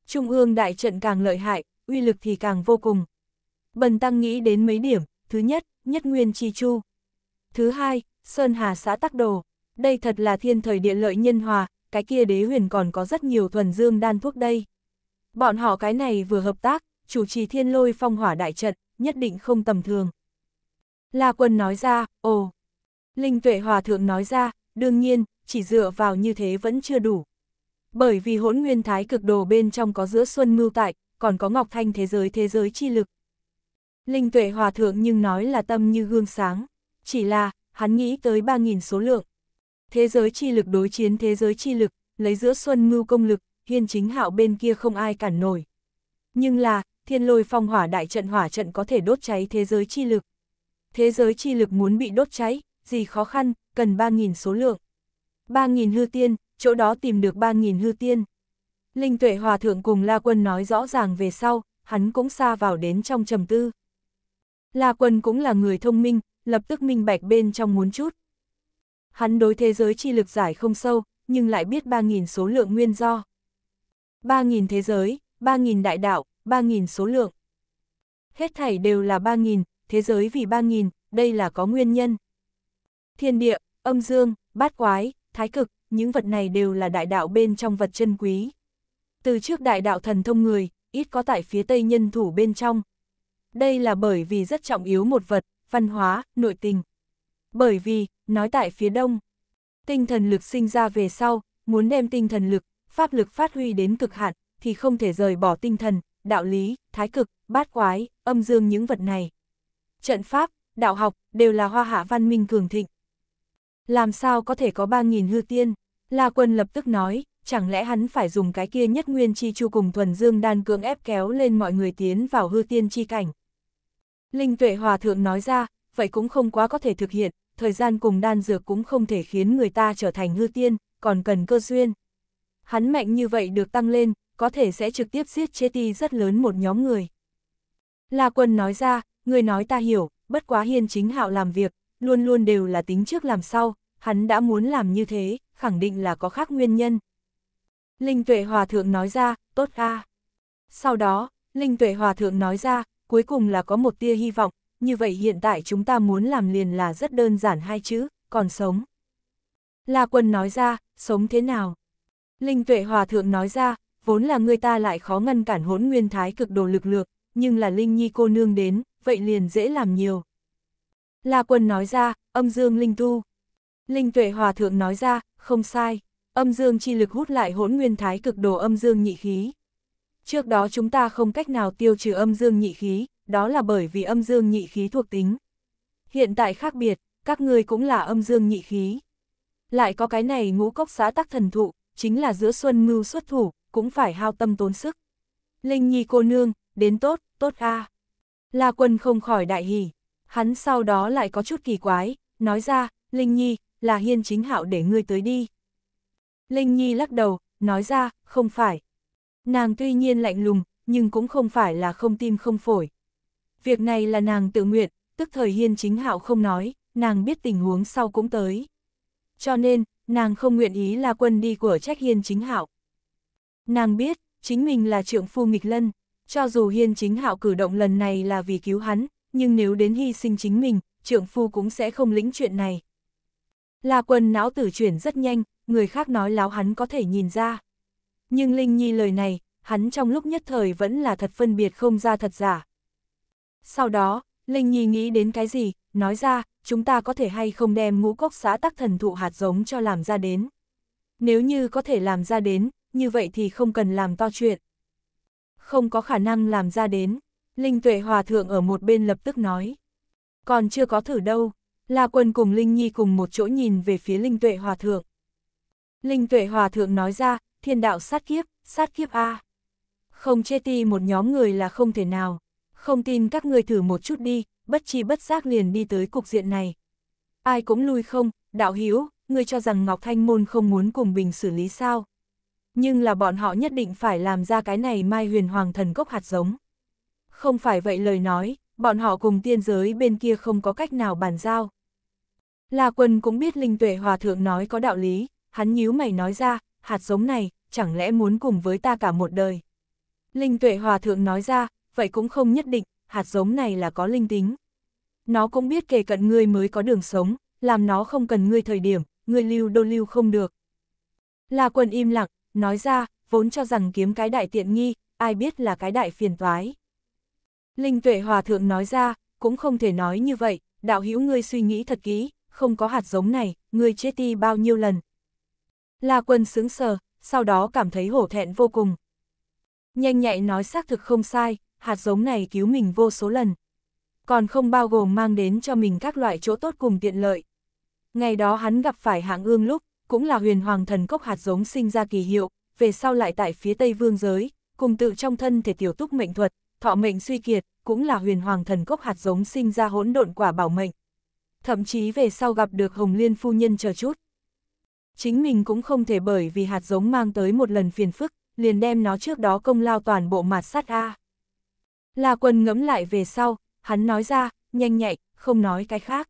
Trung ương đại trận càng lợi hại, uy lực thì càng vô cùng. Bần tăng nghĩ đến mấy điểm, thứ nhất, nhất nguyên chi chu. Thứ hai, Sơn Hà xã Tắc Đồ. Đây thật là thiên thời địa lợi nhân hòa, cái kia đế huyền còn có rất nhiều thuần dương đan thuốc đây. Bọn họ cái này vừa hợp tác, chủ trì thiên lôi phong hỏa đại trận, nhất định không tầm thường. La quân nói ra, ồ, Linh tuệ hòa thượng nói ra, đương nhiên, chỉ dựa vào như thế vẫn chưa đủ. Bởi vì hỗn nguyên thái cực đồ bên trong có giữa xuân mưu tại, còn có ngọc thanh thế giới thế giới chi lực. Linh tuệ hòa thượng nhưng nói là tâm như gương sáng, chỉ là, hắn nghĩ tới 3.000 số lượng. Thế giới chi lực đối chiến thế giới chi lực, lấy giữa xuân mưu công lực, hiên chính hạo bên kia không ai cản nổi. Nhưng là, thiên lôi phong hỏa đại trận hỏa trận có thể đốt cháy thế giới chi lực. Thế giới chi lực muốn bị đốt cháy, gì khó khăn, cần 3.000 số lượng. 3.000 hư tiên, chỗ đó tìm được 3.000 hư tiên. Linh tuệ hòa thượng cùng La Quân nói rõ ràng về sau, hắn cũng xa vào đến trong trầm tư. La Quân cũng là người thông minh, lập tức minh bạch bên trong muốn chút. Hắn đối thế giới chi lực giải không sâu, nhưng lại biết 3.000 số lượng nguyên do. 3.000 thế giới, 3.000 đại đạo, 3.000 số lượng. Hết thảy đều là 3.000, thế giới vì 3.000, đây là có nguyên nhân thiên địa, âm dương, bát quái, thái cực, những vật này đều là đại đạo bên trong vật chân quý. Từ trước đại đạo thần thông người, ít có tại phía tây nhân thủ bên trong. Đây là bởi vì rất trọng yếu một vật, văn hóa, nội tình. Bởi vì, nói tại phía đông, tinh thần lực sinh ra về sau, muốn đem tinh thần lực, pháp lực phát huy đến cực hạn, thì không thể rời bỏ tinh thần, đạo lý, thái cực, bát quái, âm dương những vật này. Trận pháp, đạo học đều là hoa hạ văn minh cường thịnh. Làm sao có thể có 3.000 hư tiên? La Quân lập tức nói, chẳng lẽ hắn phải dùng cái kia nhất nguyên chi chu cùng thuần dương đan cưỡng ép kéo lên mọi người tiến vào hư tiên chi cảnh. Linh tuệ hòa thượng nói ra, vậy cũng không quá có thể thực hiện, thời gian cùng đan dược cũng không thể khiến người ta trở thành hư tiên, còn cần cơ duyên. Hắn mạnh như vậy được tăng lên, có thể sẽ trực tiếp giết chết ti rất lớn một nhóm người. La Quân nói ra, người nói ta hiểu, bất quá hiên chính hạo làm việc, luôn luôn đều là tính trước làm sau, hắn đã muốn làm như thế, khẳng định là có khác nguyên nhân. Linh tuệ hòa thượng nói ra, tốt a. Sau đó, Linh tuệ hòa thượng nói ra, cuối cùng là có một tia hy vọng, như vậy hiện tại chúng ta muốn làm liền là rất đơn giản hai chữ, còn sống. La quân nói ra, sống thế nào? Linh tuệ hòa thượng nói ra, vốn là người ta lại khó ngăn cản hỗn nguyên thái cực đồ lực lược, nhưng là Linh Nhi cô nương đến, vậy liền dễ làm nhiều. La Quân nói ra, âm dương linh tu. Linh tuệ hòa thượng nói ra, không sai, âm dương chi lực hút lại hỗn nguyên thái cực đồ âm dương nhị khí. Trước đó chúng ta không cách nào tiêu trừ âm dương nhị khí, đó là bởi vì âm dương nhị khí thuộc tính. Hiện tại khác biệt, các ngươi cũng là âm dương nhị khí. Lại có cái này ngũ cốc xã tắc thần thụ, chính là giữa xuân mưu xuất thủ, cũng phải hao tâm tốn sức. Linh nhi cô nương, đến tốt, tốt a. À. La quân không khỏi đại hỉ, hắn sau đó lại có chút kỳ quái, nói ra, Linh Nhi, là hiên chính hạo để ngươi tới đi. Linh Nhi lắc đầu, nói ra, không phải. Nàng tuy nhiên lạnh lùng, nhưng cũng không phải là không tim không phổi. Việc này là nàng tự nguyện, tức thời hiên chính hạo không nói, nàng biết tình huống sau cũng tới. Cho nên, nàng không nguyện ý là quân đi của trách hiên chính hạo. Nàng biết, chính mình là trượng phu nghịch lân, cho dù hiên chính hạo cử động lần này là vì cứu hắn, nhưng nếu đến hy sinh chính mình, trưởng phu cũng sẽ không lĩnh chuyện này. La Quân não tử chuyển rất nhanh, người khác nói láo hắn có thể nhìn ra. Nhưng Linh Nhi lời này, hắn trong lúc nhất thời vẫn là thật phân biệt không ra thật giả. Sau đó, Linh Nhi nghĩ đến cái gì, nói ra, chúng ta có thể hay không đem ngũ cốc xã tắc thần thụ hạt giống cho làm ra đến. Nếu như có thể làm ra đến, như vậy thì không cần làm to chuyện. Không có khả năng làm ra đến. Linh Tuệ Hòa Thượng ở một bên lập tức nói. Còn chưa có thử đâu, La Quân cùng Linh Nhi cùng một chỗ nhìn về phía Linh Tuệ Hòa Thượng. Linh Tuệ Hòa Thượng nói ra, thiên đạo sát kiếp, sát kiếp A. Không chê ti một nhóm người là không thể nào, không tin các người thử một chút đi, bất chi bất giác liền đi tới cục diện này. Ai cũng lui không, đạo hiếu, người cho rằng Ngọc Thanh Môn không muốn cùng Bình xử lý sao. Nhưng là bọn họ nhất định phải làm ra cái này mai huyền hoàng thần cốc hạt giống không phải vậy lời nói, bọn họ cùng tiên giới bên kia không có cách nào bàn giao. La quân cũng biết Linh Tuệ Hòa Thượng nói có đạo lý, hắn nhíu mày nói ra, hạt giống này, chẳng lẽ muốn cùng với ta cả một đời. Linh Tuệ Hòa Thượng nói ra, vậy cũng không nhất định, hạt giống này là có linh tính. Nó cũng biết kề cận ngươi mới có đường sống, làm nó không cần ngươi thời điểm, ngươi lưu đô lưu không được. La quân im lặng, nói ra, vốn cho rằng kiếm cái đại tiện nghi, ai biết là cái đại phiền toái. Linh tuệ hòa thượng nói ra, cũng không thể nói như vậy, đạo hữu ngươi suy nghĩ thật kỹ, không có hạt giống này, ngươi chết đi bao nhiêu lần. La quân sướng sờ, sau đó cảm thấy hổ thẹn vô cùng. Nhanh nhạy nói xác thực không sai, hạt giống này cứu mình vô số lần. Còn không bao gồm mang đến cho mình các loại chỗ tốt cùng tiện lợi. Ngày đó hắn gặp phải hạng ương lúc, cũng là huyền hoàng thần cốc hạt giống sinh ra kỳ hiệu, về sau lại tại phía Tây Vương giới, cùng tự trong thân thể tiểu túc mệnh thuật, thọ mệnh suy kiệt, cũng là huyền hoàng thần cốc hạt giống sinh ra hỗn độn quả bảo mệnh. Thậm chí về sau gặp được Hồng Liên phu nhân chờ chút. Chính mình cũng không thể bởi vì hạt giống mang tới một lần phiền phức, liền đem nó trước đó công lao toàn bộ mạt sát A. Là La quân ngẫm lại về sau, hắn nói ra, nhanh nhạy, không nói cái khác.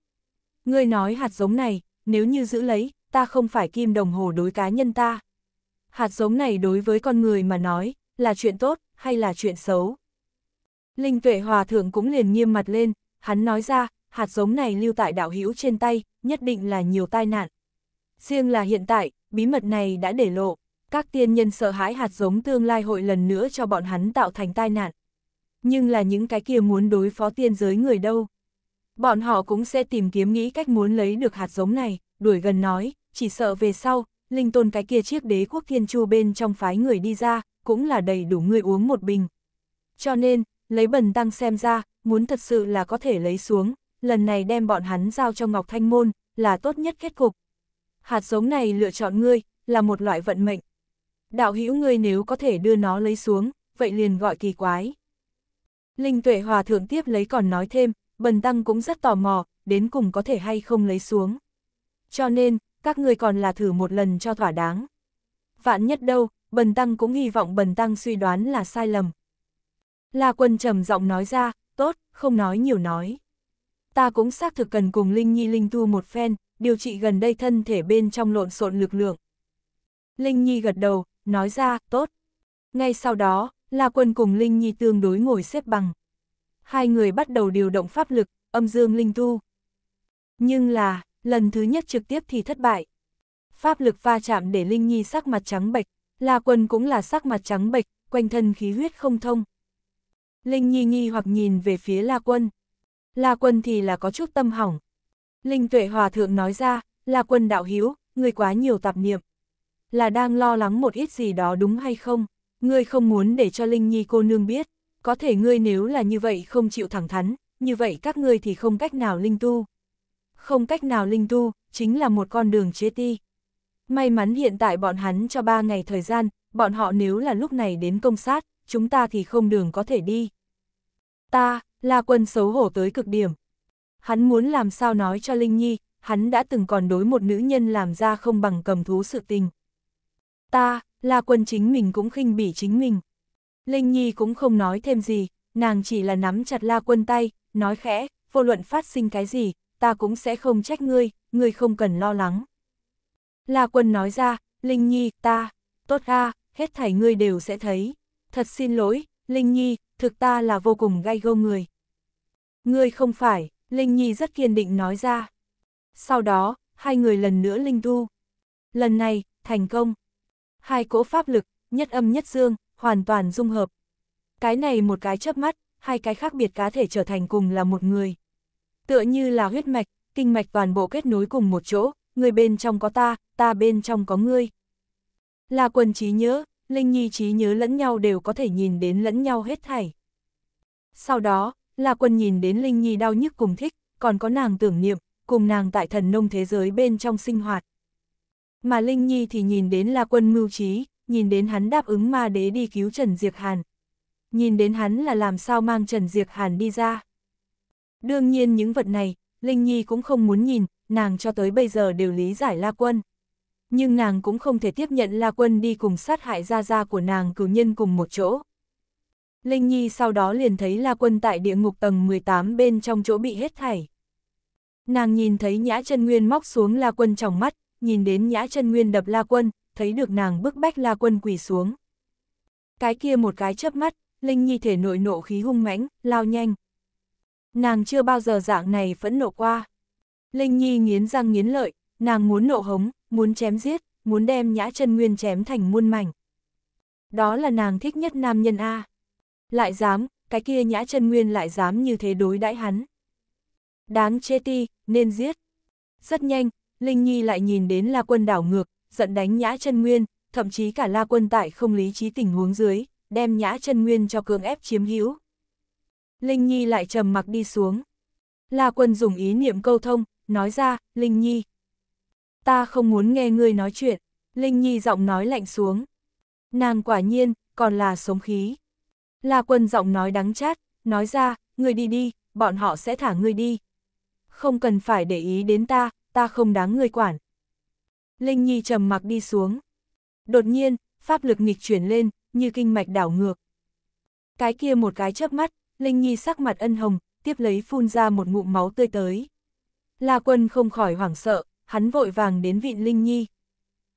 Ngươi nói hạt giống này, nếu như giữ lấy, ta không phải kim đồng hồ đối cá nhân ta. Hạt giống này đối với con người mà nói, là chuyện tốt, hay là chuyện xấu? Linh tuệ hòa thượng cũng liền nghiêm mặt lên, hắn nói ra, hạt giống này lưu tại đạo hữu trên tay, nhất định là nhiều tai nạn. Riêng là hiện tại, bí mật này đã để lộ, các tiên nhân sợ hãi hạt giống tương lai hội lần nữa cho bọn hắn tạo thành tai nạn. Nhưng là những cái kia muốn đối phó tiên giới người đâu. Bọn họ cũng sẽ tìm kiếm nghĩ cách muốn lấy được hạt giống này, đuổi gần nói, chỉ sợ về sau, linh tôn cái kia chiếc đế quốc thiên chu bên trong phái người đi ra, cũng là đầy đủ người uống một bình. Cho nên, lấy bần tăng xem ra, muốn thật sự là có thể lấy xuống, lần này đem bọn hắn giao cho Ngọc Thanh Môn, là tốt nhất kết cục. Hạt giống này lựa chọn ngươi, là một loại vận mệnh. Đạo hữu ngươi nếu có thể đưa nó lấy xuống, vậy liền gọi kỳ quái. Linh tuệ hòa thượng tiếp lấy còn nói thêm, bần tăng cũng rất tò mò, đến cùng có thể hay không lấy xuống. Cho nên, các ngươi còn là thử một lần cho thỏa đáng. Vạn nhất đâu, bần tăng cũng hy vọng bần tăng suy đoán là sai lầm, La Quân trầm giọng nói ra, tốt, không nói nhiều nói. Ta cũng xác thực cần cùng Linh Nhi Linh Tu một phen, điều trị gần đây thân thể bên trong lộn xộn lực lượng. Linh Nhi gật đầu, nói ra, tốt. Ngay sau đó, La Quân cùng Linh Nhi tương đối ngồi xếp bằng. Hai người bắt đầu điều động pháp lực, âm dương Linh Tu. Nhưng là, lần thứ nhất trực tiếp thì thất bại. Pháp lực va chạm để Linh Nhi sắc mặt trắng bệch, La Quân cũng là sắc mặt trắng bệch, quanh thân khí huyết không thông. Linh Nhi nghi hoặc nhìn về phía La Quân. La Quân thì là có chút tâm hỏng. Linh Tuệ Hòa Thượng nói ra, La Quân đạo hiếu, người quá nhiều tạp niệm. Là đang lo lắng một ít gì đó đúng hay không? Ngươi không muốn để cho Linh Nhi cô nương biết. Có thể ngươi nếu là như vậy không chịu thẳng thắn, như vậy các ngươi thì không cách nào linh tu. Không cách nào linh tu, chính là một con đường chế ti. May mắn hiện tại bọn hắn cho ba ngày thời gian, bọn họ nếu là lúc này đến công sát, chúng ta thì không đường có thể đi. Ta, La Quân xấu hổ tới cực điểm. Hắn muốn làm sao nói cho Linh Nhi, hắn đã từng còn đối một nữ nhân làm ra không bằng cầm thú sự tình. Ta, La Quân chính mình cũng khinh bỉ chính mình. Linh Nhi cũng không nói thêm gì, nàng chỉ là nắm chặt La Quân tay, nói khẽ, vô luận phát sinh cái gì, ta cũng sẽ không trách ngươi, ngươi không cần lo lắng. La Quân nói ra, Linh Nhi, ta, tốt a, hết thảy ngươi đều sẽ thấy thật xin lỗi, Linh Nhi, thực ta là vô cùng gay gâu người. Ngươi không phải, Linh Nhi rất kiên định nói ra. Sau đó, hai người lần nữa linh tu. Lần này, thành công. Hai cỗ pháp lực, nhất âm nhất dương, hoàn toàn dung hợp. Cái này một cái chớp mắt, hai cái khác biệt cá thể trở thành cùng là một người. Tựa như là huyết mạch, kinh mạch toàn bộ kết nối cùng một chỗ, người bên trong có ta, ta bên trong có ngươi. Là quần trí nhớ, Linh Nhi trí nhớ lẫn nhau đều có thể nhìn đến lẫn nhau hết thảy. Sau đó, là quân nhìn đến Linh Nhi đau nhức cùng thích, còn có nàng tưởng niệm, cùng nàng tại thần nông thế giới bên trong sinh hoạt. Mà Linh Nhi thì nhìn đến là quân mưu trí, nhìn đến hắn đáp ứng ma đế đi cứu Trần Diệp Hàn. Nhìn đến hắn là làm sao mang Trần Diệp Hàn đi ra. Đương nhiên những vật này, Linh Nhi cũng không muốn nhìn, nàng cho tới bây giờ đều lý giải La Quân nhưng nàng cũng không thể tiếp nhận La Quân đi cùng sát hại gia gia của nàng cử nhân cùng một chỗ. Linh Nhi sau đó liền thấy La Quân tại địa ngục tầng 18 bên trong chỗ bị hết thảy. Nàng nhìn thấy Nhã chân Nguyên móc xuống La Quân trong mắt, nhìn đến Nhã chân Nguyên đập La Quân, thấy được nàng bức bách La Quân quỳ xuống. Cái kia một cái chớp mắt, Linh Nhi thể nội nộ khí hung mãnh, lao nhanh. Nàng chưa bao giờ dạng này phẫn nộ qua. Linh Nhi nghiến răng nghiến lợi, nàng muốn nộ hống, muốn chém giết, muốn đem nhã chân nguyên chém thành muôn mảnh. Đó là nàng thích nhất nam nhân A. Lại dám, cái kia nhã chân nguyên lại dám như thế đối đãi hắn. Đáng chê ti, nên giết. Rất nhanh, Linh Nhi lại nhìn đến La Quân đảo ngược, giận đánh nhã chân nguyên, thậm chí cả La Quân tại không lý trí tình huống dưới, đem nhã chân nguyên cho cưỡng ép chiếm hữu. Linh Nhi lại trầm mặc đi xuống. La Quân dùng ý niệm câu thông, nói ra, Linh Nhi, Ta không muốn nghe ngươi nói chuyện, Linh Nhi giọng nói lạnh xuống. Nàng quả nhiên, còn là sống khí. La quân giọng nói đắng chát, nói ra, ngươi đi đi, bọn họ sẽ thả ngươi đi. Không cần phải để ý đến ta, ta không đáng ngươi quản. Linh Nhi trầm mặc đi xuống. Đột nhiên, pháp lực nghịch chuyển lên, như kinh mạch đảo ngược. Cái kia một cái chớp mắt, Linh Nhi sắc mặt ân hồng, tiếp lấy phun ra một ngụm máu tươi tới. La quân không khỏi hoảng sợ, hắn vội vàng đến vịn Linh Nhi.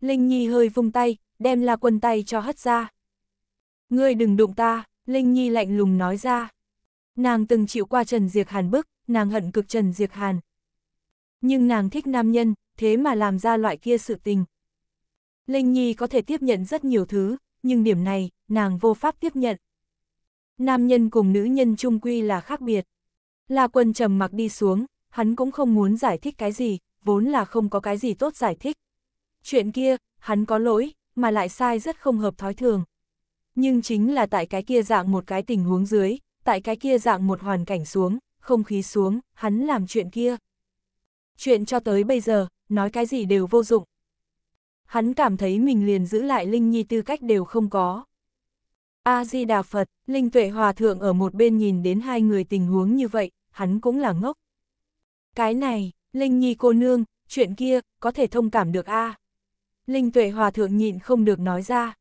Linh Nhi hơi vung tay, đem La Quân tay cho hất ra. Ngươi đừng đụng ta, Linh Nhi lạnh lùng nói ra. Nàng từng chịu qua Trần Diệc Hàn bức, nàng hận cực Trần Diệc Hàn. Nhưng nàng thích nam nhân, thế mà làm ra loại kia sự tình. Linh Nhi có thể tiếp nhận rất nhiều thứ, nhưng điểm này, nàng vô pháp tiếp nhận. Nam nhân cùng nữ nhân chung quy là khác biệt. La Quân trầm mặc đi xuống, hắn cũng không muốn giải thích cái gì, vốn là không có cái gì tốt giải thích. Chuyện kia, hắn có lỗi, mà lại sai rất không hợp thói thường. Nhưng chính là tại cái kia dạng một cái tình huống dưới, tại cái kia dạng một hoàn cảnh xuống, không khí xuống, hắn làm chuyện kia. Chuyện cho tới bây giờ, nói cái gì đều vô dụng. Hắn cảm thấy mình liền giữ lại Linh Nhi tư cách đều không có. A-di-đà Phật, Linh Tuệ Hòa Thượng ở một bên nhìn đến hai người tình huống như vậy, hắn cũng là ngốc. Cái này, Linh Nhi cô nương, chuyện kia, có thể thông cảm được a à? Linh Tuệ Hòa Thượng nhịn không được nói ra.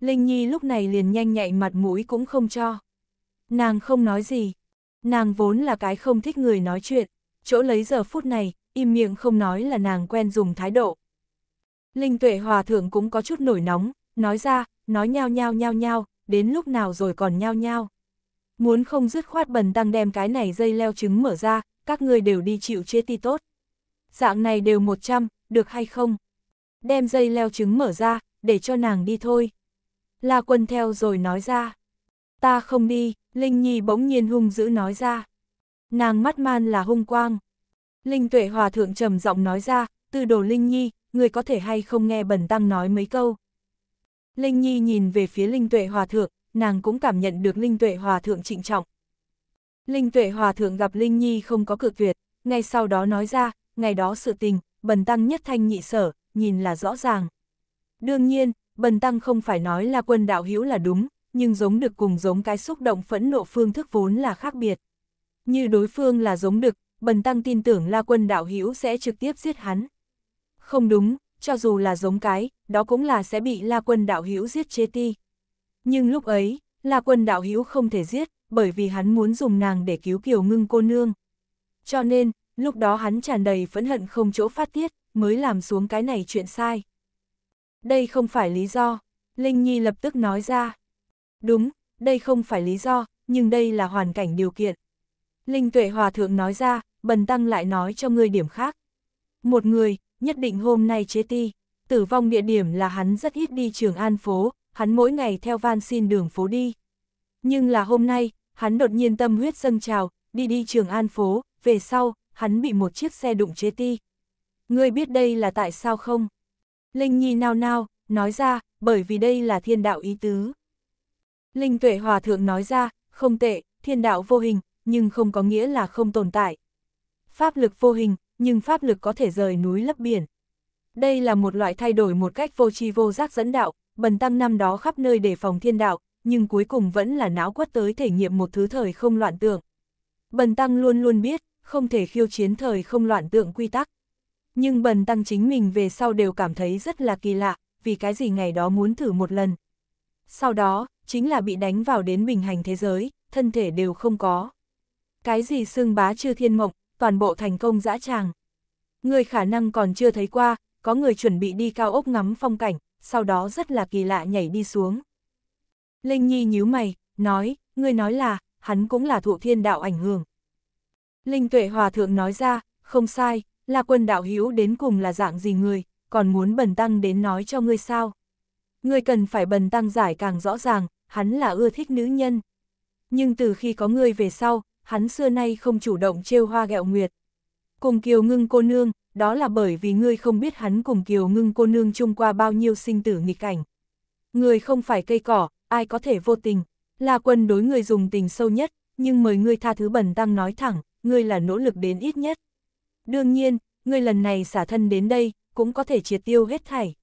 Linh Nhi lúc này liền nhanh nhạy mặt mũi cũng không cho. Nàng không nói gì. Nàng vốn là cái không thích người nói chuyện. Chỗ lấy giờ phút này, im miệng không nói là nàng quen dùng thái độ. Linh Tuệ Hòa Thượng cũng có chút nổi nóng, nói ra, nói nhao nhao nhao nhao, đến lúc nào rồi còn nhao nhao. Muốn không dứt khoát bần tăng đem cái này dây leo trứng mở ra, các người đều đi chịu chế ti tốt. Dạng này đều 100, được hay không? Đem dây leo trứng mở ra, để cho nàng đi thôi. La quân theo rồi nói ra. Ta không đi, Linh Nhi bỗng nhiên hung dữ nói ra. Nàng mắt man là hung quang. Linh tuệ hòa thượng trầm giọng nói ra, từ đồ Linh Nhi, người có thể hay không nghe bẩn tăng nói mấy câu. Linh Nhi nhìn về phía Linh tuệ hòa thượng, nàng cũng cảm nhận được Linh tuệ hòa thượng trịnh trọng. Linh tuệ hòa thượng gặp Linh Nhi không có cược tuyệt, ngay sau đó nói ra, ngày đó sự tình, bần tăng nhất thanh nhị sở, nhìn là rõ ràng. Đương nhiên, bần tăng không phải nói là quân đạo hữu là đúng, nhưng giống được cùng giống cái xúc động phẫn nộ phương thức vốn là khác biệt. Như đối phương là giống được, bần tăng tin tưởng La Quân đạo hữu sẽ trực tiếp giết hắn. Không đúng, cho dù là giống cái, đó cũng là sẽ bị La Quân đạo hữu giết chê ti. Nhưng lúc ấy, La Quân đạo hữu không thể giết, bởi vì hắn muốn dùng nàng để cứu Kiều Ngưng cô nương. Cho nên, lúc đó hắn tràn đầy phẫn hận không chỗ phát tiết, mới làm xuống cái này chuyện sai. Đây không phải lý do, Linh Nhi lập tức nói ra. Đúng, đây không phải lý do, nhưng đây là hoàn cảnh điều kiện. Linh Tuệ Hòa Thượng nói ra, Bần Tăng lại nói cho người điểm khác. Một người, nhất định hôm nay chế ti, tử vong địa điểm là hắn rất ít đi trường an phố, hắn mỗi ngày theo van xin đường phố đi. Nhưng là hôm nay, hắn đột nhiên tâm huyết dâng trào, đi đi trường an phố, về sau, hắn bị một chiếc xe đụng chế ti. Ngươi biết đây là tại sao không? Linh Nhi nao nao, nói ra, bởi vì đây là thiên đạo ý tứ. Linh Tuệ Hòa Thượng nói ra, không tệ, thiên đạo vô hình, nhưng không có nghĩa là không tồn tại. Pháp lực vô hình, nhưng pháp lực có thể rời núi lấp biển. Đây là một loại thay đổi một cách vô tri vô giác dẫn đạo, bần tăng năm đó khắp nơi để phòng thiên đạo, nhưng cuối cùng vẫn là não quất tới thể nghiệm một thứ thời không loạn tượng. Bần tăng luôn luôn biết, không thể khiêu chiến thời không loạn tượng quy tắc. Nhưng bần tăng chính mình về sau đều cảm thấy rất là kỳ lạ, vì cái gì ngày đó muốn thử một lần. Sau đó, chính là bị đánh vào đến bình hành thế giới, thân thể đều không có. Cái gì xương bá chư thiên mộng, toàn bộ thành công dã tràng. Người khả năng còn chưa thấy qua, có người chuẩn bị đi cao ốc ngắm phong cảnh, sau đó rất là kỳ lạ nhảy đi xuống. Linh Nhi nhíu mày, nói, ngươi nói là, hắn cũng là thụ thiên đạo ảnh hưởng. Linh Tuệ Hòa Thượng nói ra, không sai, là quân đạo hữu đến cùng là dạng gì người, còn muốn bần tăng đến nói cho ngươi sao. Ngươi cần phải bần tăng giải càng rõ ràng, hắn là ưa thích nữ nhân. Nhưng từ khi có ngươi về sau, hắn xưa nay không chủ động trêu hoa gẹo nguyệt. Cùng Kiều Ngưng cô nương, đó là bởi vì ngươi không biết hắn cùng Kiều Ngưng cô nương chung qua bao nhiêu sinh tử nghịch cảnh. Ngươi không phải cây cỏ, ai có thể vô tình. là Quân đối người dùng tình sâu nhất, nhưng mời ngươi tha thứ bẩn tăng nói thẳng, ngươi là nỗ lực đến ít nhất. Đương nhiên, ngươi lần này xả thân đến đây, cũng có thể triệt tiêu hết thảy.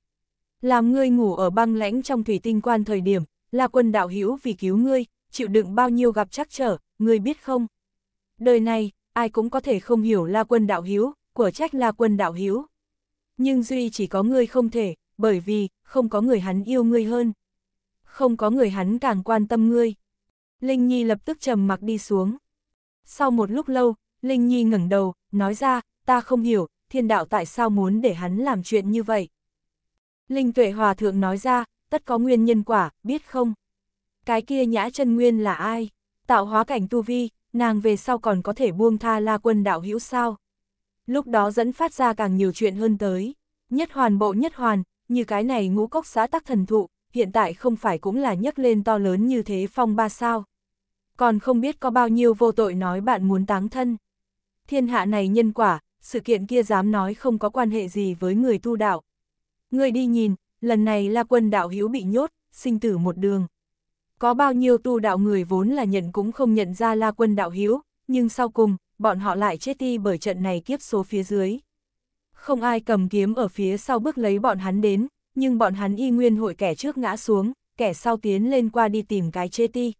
Làm ngươi ngủ ở băng lãnh trong thủy tinh quan thời điểm, là Quân đạo hữu vì cứu ngươi, chịu đựng bao nhiêu gặp trắc trở, ngươi biết không? Đời này, ai cũng có thể không hiểu là Quân đạo hữu, của trách là Quân đạo hữu. Nhưng duy chỉ có ngươi không thể, bởi vì không có người hắn yêu ngươi hơn không có người hắn càng quan tâm ngươi. Linh Nhi lập tức trầm mặc đi xuống. Sau một lúc lâu, Linh Nhi ngẩng đầu, nói ra, ta không hiểu, thiên đạo tại sao muốn để hắn làm chuyện như vậy. Linh Tuệ Hòa Thượng nói ra, tất có nguyên nhân quả, biết không? Cái kia nhã chân nguyên là ai? Tạo hóa cảnh tu vi, nàng về sau còn có thể buông tha la quân đạo hữu sao? Lúc đó dẫn phát ra càng nhiều chuyện hơn tới. Nhất hoàn bộ nhất hoàn, như cái này ngũ cốc xã tắc thần thụ, hiện tại không phải cũng là nhấc lên to lớn như thế phong ba sao. Còn không biết có bao nhiêu vô tội nói bạn muốn táng thân. Thiên hạ này nhân quả, sự kiện kia dám nói không có quan hệ gì với người tu đạo. Người đi nhìn, lần này là quân đạo hiếu bị nhốt, sinh tử một đường. Có bao nhiêu tu đạo người vốn là nhận cũng không nhận ra la quân đạo hiếu, nhưng sau cùng, bọn họ lại chết đi bởi trận này kiếp số phía dưới. Không ai cầm kiếm ở phía sau bước lấy bọn hắn đến, nhưng bọn hắn y nguyên hội kẻ trước ngã xuống, kẻ sau tiến lên qua đi tìm cái chê ti.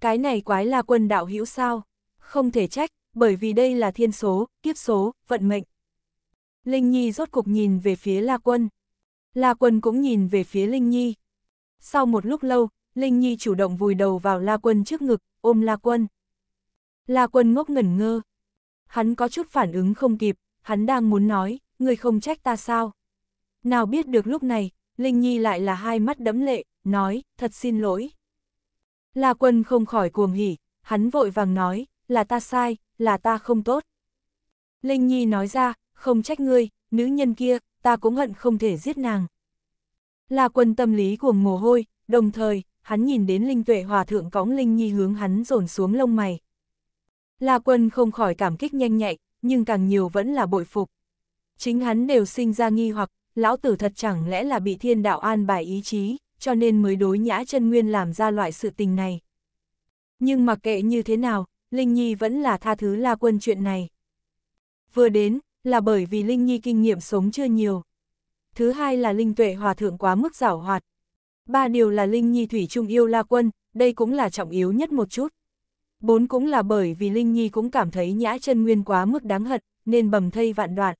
Cái này quái là quân đạo hữu sao? Không thể trách, bởi vì đây là thiên số, kiếp số, vận mệnh. Linh Nhi rốt cục nhìn về phía La Quân. La Quân cũng nhìn về phía Linh Nhi. Sau một lúc lâu, Linh Nhi chủ động vùi đầu vào La Quân trước ngực, ôm La Quân. La Quân ngốc ngẩn ngơ. Hắn có chút phản ứng không kịp, hắn đang muốn nói, người không trách ta sao. Nào biết được lúc này, Linh Nhi lại là hai mắt đẫm lệ, nói, thật xin lỗi. La quân không khỏi cuồng hỉ, hắn vội vàng nói, là ta sai, là ta không tốt. Linh Nhi nói ra, không trách ngươi, nữ nhân kia, ta cũng hận không thể giết nàng. La quân tâm lý cuồng mồ hôi, đồng thời, hắn nhìn đến Linh Tuệ Hòa Thượng cõng Linh Nhi hướng hắn dồn xuống lông mày. La quân không khỏi cảm kích nhanh nhạy, nhưng càng nhiều vẫn là bội phục. Chính hắn đều sinh ra nghi hoặc, lão tử thật chẳng lẽ là bị thiên đạo an bài ý chí, cho nên mới đối nhã chân nguyên làm ra loại sự tình này. Nhưng mặc kệ như thế nào, Linh Nhi vẫn là tha thứ La Quân chuyện này. Vừa đến, là bởi vì Linh Nhi kinh nghiệm sống chưa nhiều. Thứ hai là Linh Tuệ Hòa Thượng quá mức giảo hoạt. Ba điều là Linh Nhi Thủy Trung yêu La Quân, đây cũng là trọng yếu nhất một chút. Bốn cũng là bởi vì Linh Nhi cũng cảm thấy nhã chân nguyên quá mức đáng hận, nên bầm thây vạn đoạn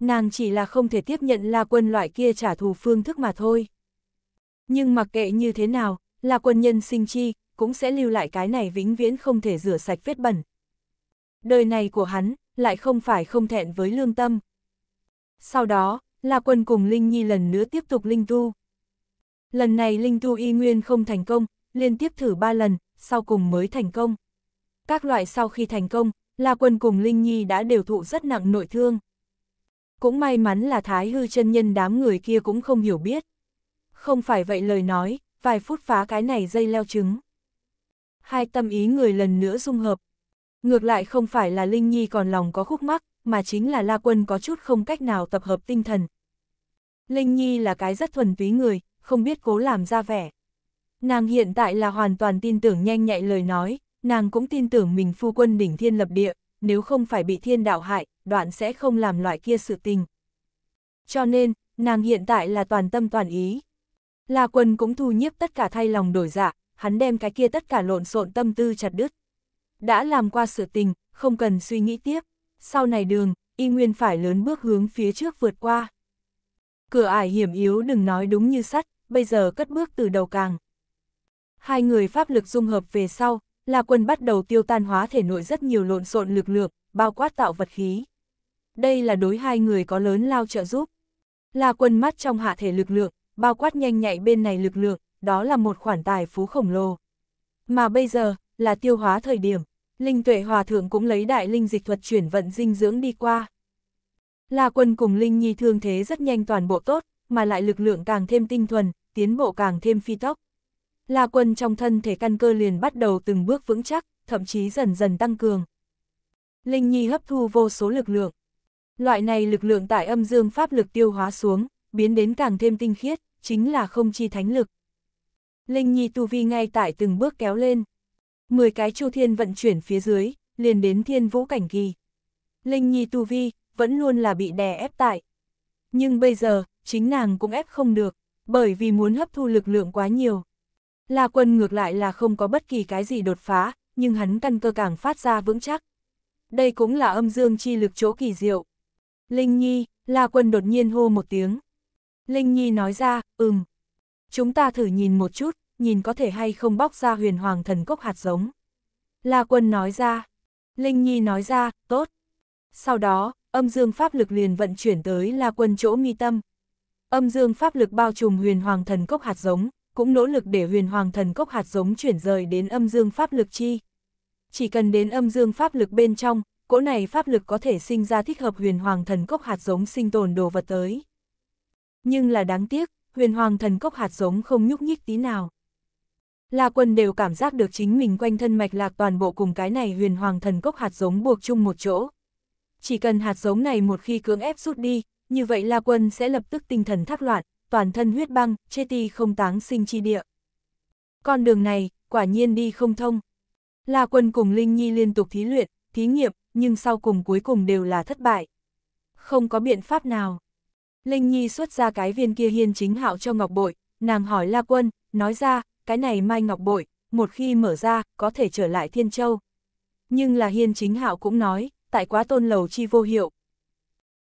nàng chỉ là không thể tiếp nhận La Quân loại kia trả thù phương thức mà thôi. Nhưng mặc kệ như thế nào, La Quân nhân sinh chi, cũng sẽ lưu lại cái này vĩnh viễn không thể rửa sạch vết bẩn. Đời này của hắn, lại không phải không thẹn với lương tâm. Sau đó, La Quân cùng Linh Nhi lần nữa tiếp tục Linh Tu. Lần này Linh Tu y nguyên không thành công, liên tiếp thử ba lần, sau cùng mới thành công. Các loại sau khi thành công, La Quân cùng Linh Nhi đã đều thụ rất nặng nội thương. Cũng may mắn là thái hư chân nhân đám người kia cũng không hiểu biết. Không phải vậy lời nói, vài phút phá cái này dây leo trứng. Hai tâm ý người lần nữa dung hợp. Ngược lại không phải là Linh Nhi còn lòng có khúc mắc, mà chính là La Quân có chút không cách nào tập hợp tinh thần. Linh Nhi là cái rất thuần túy người, không biết cố làm ra vẻ. Nàng hiện tại là hoàn toàn tin tưởng nhanh nhạy lời nói, nàng cũng tin tưởng mình phu quân đỉnh thiên lập địa nếu không phải bị thiên đạo hại, đoạn sẽ không làm loại kia sự tình. Cho nên, nàng hiện tại là toàn tâm toàn ý. La quân cũng thu nhiếp tất cả thay lòng đổi dạ, hắn đem cái kia tất cả lộn xộn tâm tư chặt đứt. Đã làm qua sự tình, không cần suy nghĩ tiếp, sau này đường, y nguyên phải lớn bước hướng phía trước vượt qua. Cửa ải hiểm yếu đừng nói đúng như sắt, bây giờ cất bước từ đầu càng. Hai người pháp lực dung hợp về sau, là quân bắt đầu tiêu tan hóa thể nội rất nhiều lộn xộn lực lượng, bao quát tạo vật khí. Đây là đối hai người có lớn lao trợ giúp. Là quân mắt trong hạ thể lực lượng, bao quát nhanh nhạy bên này lực lượng, đó là một khoản tài phú khổng lồ. Mà bây giờ, là tiêu hóa thời điểm, Linh Tuệ Hòa Thượng cũng lấy đại linh dịch thuật chuyển vận dinh dưỡng đi qua. Là quân cùng Linh Nhi thương thế rất nhanh toàn bộ tốt, mà lại lực lượng càng thêm tinh thuần, tiến bộ càng thêm phi tốc. La Quân trong thân thể căn cơ liền bắt đầu từng bước vững chắc, thậm chí dần dần tăng cường. Linh Nhi hấp thu vô số lực lượng. Loại này lực lượng tại âm dương pháp lực tiêu hóa xuống, biến đến càng thêm tinh khiết, chính là không chi thánh lực. Linh Nhi tu vi ngay tại từng bước kéo lên. mười cái chu thiên vận chuyển phía dưới, liền đến thiên vũ cảnh kỳ. Linh Nhi tu vi, vẫn luôn là bị đè ép tại. Nhưng bây giờ, chính nàng cũng ép không được, bởi vì muốn hấp thu lực lượng quá nhiều. La Quân ngược lại là không có bất kỳ cái gì đột phá, nhưng hắn căn cơ càng phát ra vững chắc. Đây cũng là âm dương chi lực chỗ kỳ diệu. Linh Nhi, La Quân đột nhiên hô một tiếng. Linh Nhi nói ra, ừm. Chúng ta thử nhìn một chút, nhìn có thể hay không bóc ra huyền hoàng thần cốc hạt giống. La Quân nói ra. Linh Nhi nói ra, tốt. Sau đó, âm dương pháp lực liền vận chuyển tới La Quân chỗ mi tâm. Âm dương pháp lực bao trùm huyền hoàng thần cốc hạt giống, cũng nỗ lực để huyền hoàng thần cốc hạt giống chuyển rời đến âm dương pháp lực chi. Chỉ cần đến âm dương pháp lực bên trong, cỗ này pháp lực có thể sinh ra thích hợp huyền hoàng thần cốc hạt giống sinh tồn đồ vật tới. Nhưng là đáng tiếc, huyền hoàng thần cốc hạt giống không nhúc nhích tí nào. La quân đều cảm giác được chính mình quanh thân mạch lạc toàn bộ cùng cái này huyền hoàng thần cốc hạt giống buộc chung một chỗ. Chỉ cần hạt giống này một khi cưỡng ép rút đi, như vậy La quân sẽ lập tức tinh thần thác loạn, toàn thân huyết băng, chê ti không táng sinh chi địa. Con đường này, quả nhiên đi không thông. La quân cùng Linh Nhi liên tục thí luyện, thí nghiệm, nhưng sau cùng cuối cùng đều là thất bại. Không có biện pháp nào. Linh Nhi xuất ra cái viên kia hiên chính hạo cho Ngọc Bội, nàng hỏi La Quân, nói ra, cái này Mai Ngọc Bội, một khi mở ra, có thể trở lại Thiên Châu. Nhưng là hiên chính hạo cũng nói, tại quá tôn lầu chi vô hiệu.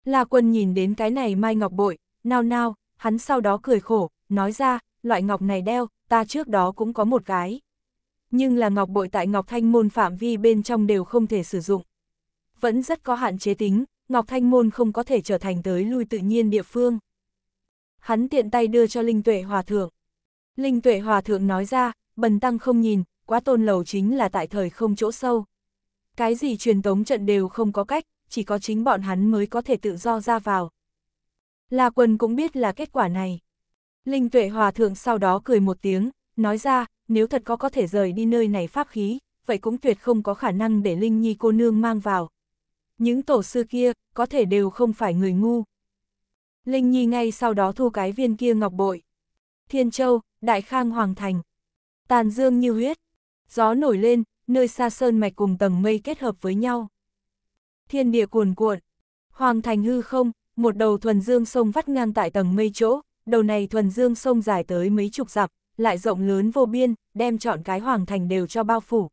La Quân nhìn đến cái này Mai Ngọc Bội, nào nào, hắn sau đó cười khổ, nói ra, loại ngọc này đeo, ta trước đó cũng có một cái. Nhưng là ngọc bội tại ngọc thanh môn phạm vi bên trong đều không thể sử dụng. Vẫn rất có hạn chế tính, ngọc thanh môn không có thể trở thành tới lui tự nhiên địa phương. Hắn tiện tay đưa cho Linh Tuệ Hòa Thượng. Linh Tuệ Hòa Thượng nói ra, bần tăng không nhìn, quá tôn lầu chính là tại thời không chỗ sâu. Cái gì truyền tống trận đều không có cách, chỉ có chính bọn hắn mới có thể tự do ra vào, La Quân cũng biết là kết quả này. Linh Tuệ Hòa Thượng sau đó cười một tiếng, nói ra, nếu thật có có thể rời đi nơi này pháp khí, vậy cũng tuyệt không có khả năng để Linh Nhi cô nương mang vào. Những tổ sư kia, có thể đều không phải người ngu. Linh Nhi ngay sau đó thu cái viên kia ngọc bội. Thiên Châu, Đại Khang Hoàng Thành. Tàn dương như huyết. Gió nổi lên, nơi xa sơn mạch cùng tầng mây kết hợp với nhau. Thiên địa cuồn cuộn. Hoàng Thành hư không, một đầu thuần dương sông vắt ngang tại tầng mây chỗ, đầu này thuần dương sông dài tới mấy chục dặm, lại rộng lớn vô biên, đem chọn cái hoàng thành đều cho bao phủ.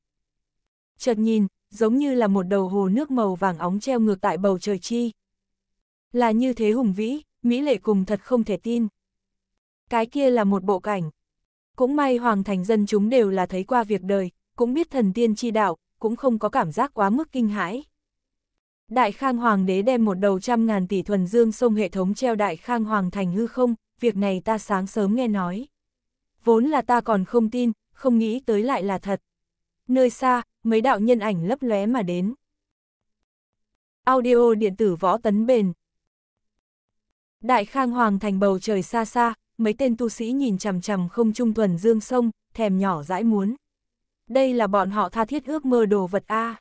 Chợt nhìn, giống như là một đầu hồ nước màu vàng óng treo ngược tại bầu trời chi. Là như thế hùng vĩ, Mỹ lệ cùng thật không thể tin. Cái kia là một bộ cảnh. Cũng may hoàng thành dân chúng đều là thấy qua việc đời, cũng biết thần tiên chi đạo, cũng không có cảm giác quá mức kinh hãi. Đại Khang Hoàng đế đem một đầu trăm ngàn tỷ thuần dương sông hệ thống treo Đại Khang Hoàng thành hư không, việc này ta sáng sớm nghe nói. Vốn là ta còn không tin, không nghĩ tới lại là thật. Nơi xa, mấy đạo nhân ảnh lấp lóe mà đến. Audio điện tử võ tấn bền. Đại Khang Hoàng thành bầu trời xa xa, mấy tên tu sĩ nhìn chằm chằm không trung thuần dương sông, thèm nhỏ dãi muốn. Đây là bọn họ tha thiết ước mơ đồ vật A.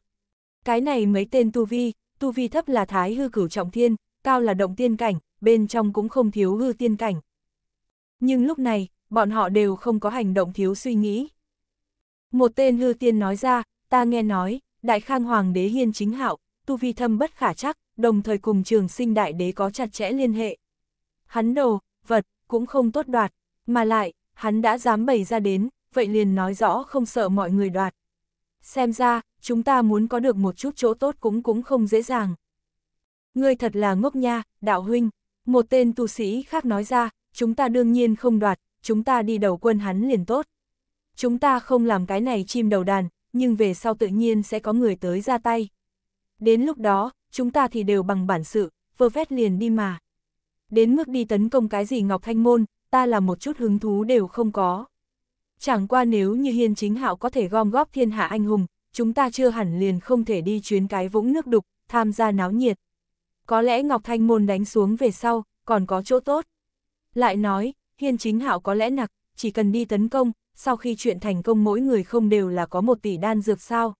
Cái này mấy tên tu vi, tu vi thấp là thái hư cửu trọng thiên, cao là động tiên cảnh, bên trong cũng không thiếu hư tiên cảnh. Nhưng lúc này, bọn họ đều không có hành động thiếu suy nghĩ. Một tên hư tiên nói ra, ta nghe nói, đại khang hoàng đế hiên chính hạo, tu vi thâm bất khả chắc, đồng thời cùng trường sinh đại đế có chặt chẽ liên hệ. Hắn đồ, vật, cũng không tốt đoạt, mà lại, hắn đã dám bày ra đến, vậy liền nói rõ không sợ mọi người đoạt xem ra, chúng ta muốn có được một chút chỗ tốt cũng cũng không dễ dàng. Ngươi thật là ngốc nha, đạo huynh, một tên tu sĩ khác nói ra, chúng ta đương nhiên không đoạt, chúng ta đi đầu quân hắn liền tốt. Chúng ta không làm cái này chim đầu đàn, nhưng về sau tự nhiên sẽ có người tới ra tay. Đến lúc đó, chúng ta thì đều bằng bản sự, vơ vét liền đi mà. Đến mức đi tấn công cái gì Ngọc Thanh Môn, ta là một chút hứng thú đều không có chẳng qua nếu như hiên chính hạo có thể gom góp thiên hạ anh hùng, chúng ta chưa hẳn liền không thể đi chuyến cái vũng nước đục, tham gia náo nhiệt. Có lẽ Ngọc Thanh Môn đánh xuống về sau, còn có chỗ tốt. Lại nói, hiên chính hạo có lẽ nặc, chỉ cần đi tấn công, sau khi chuyện thành công mỗi người không đều là có một tỷ đan dược sao.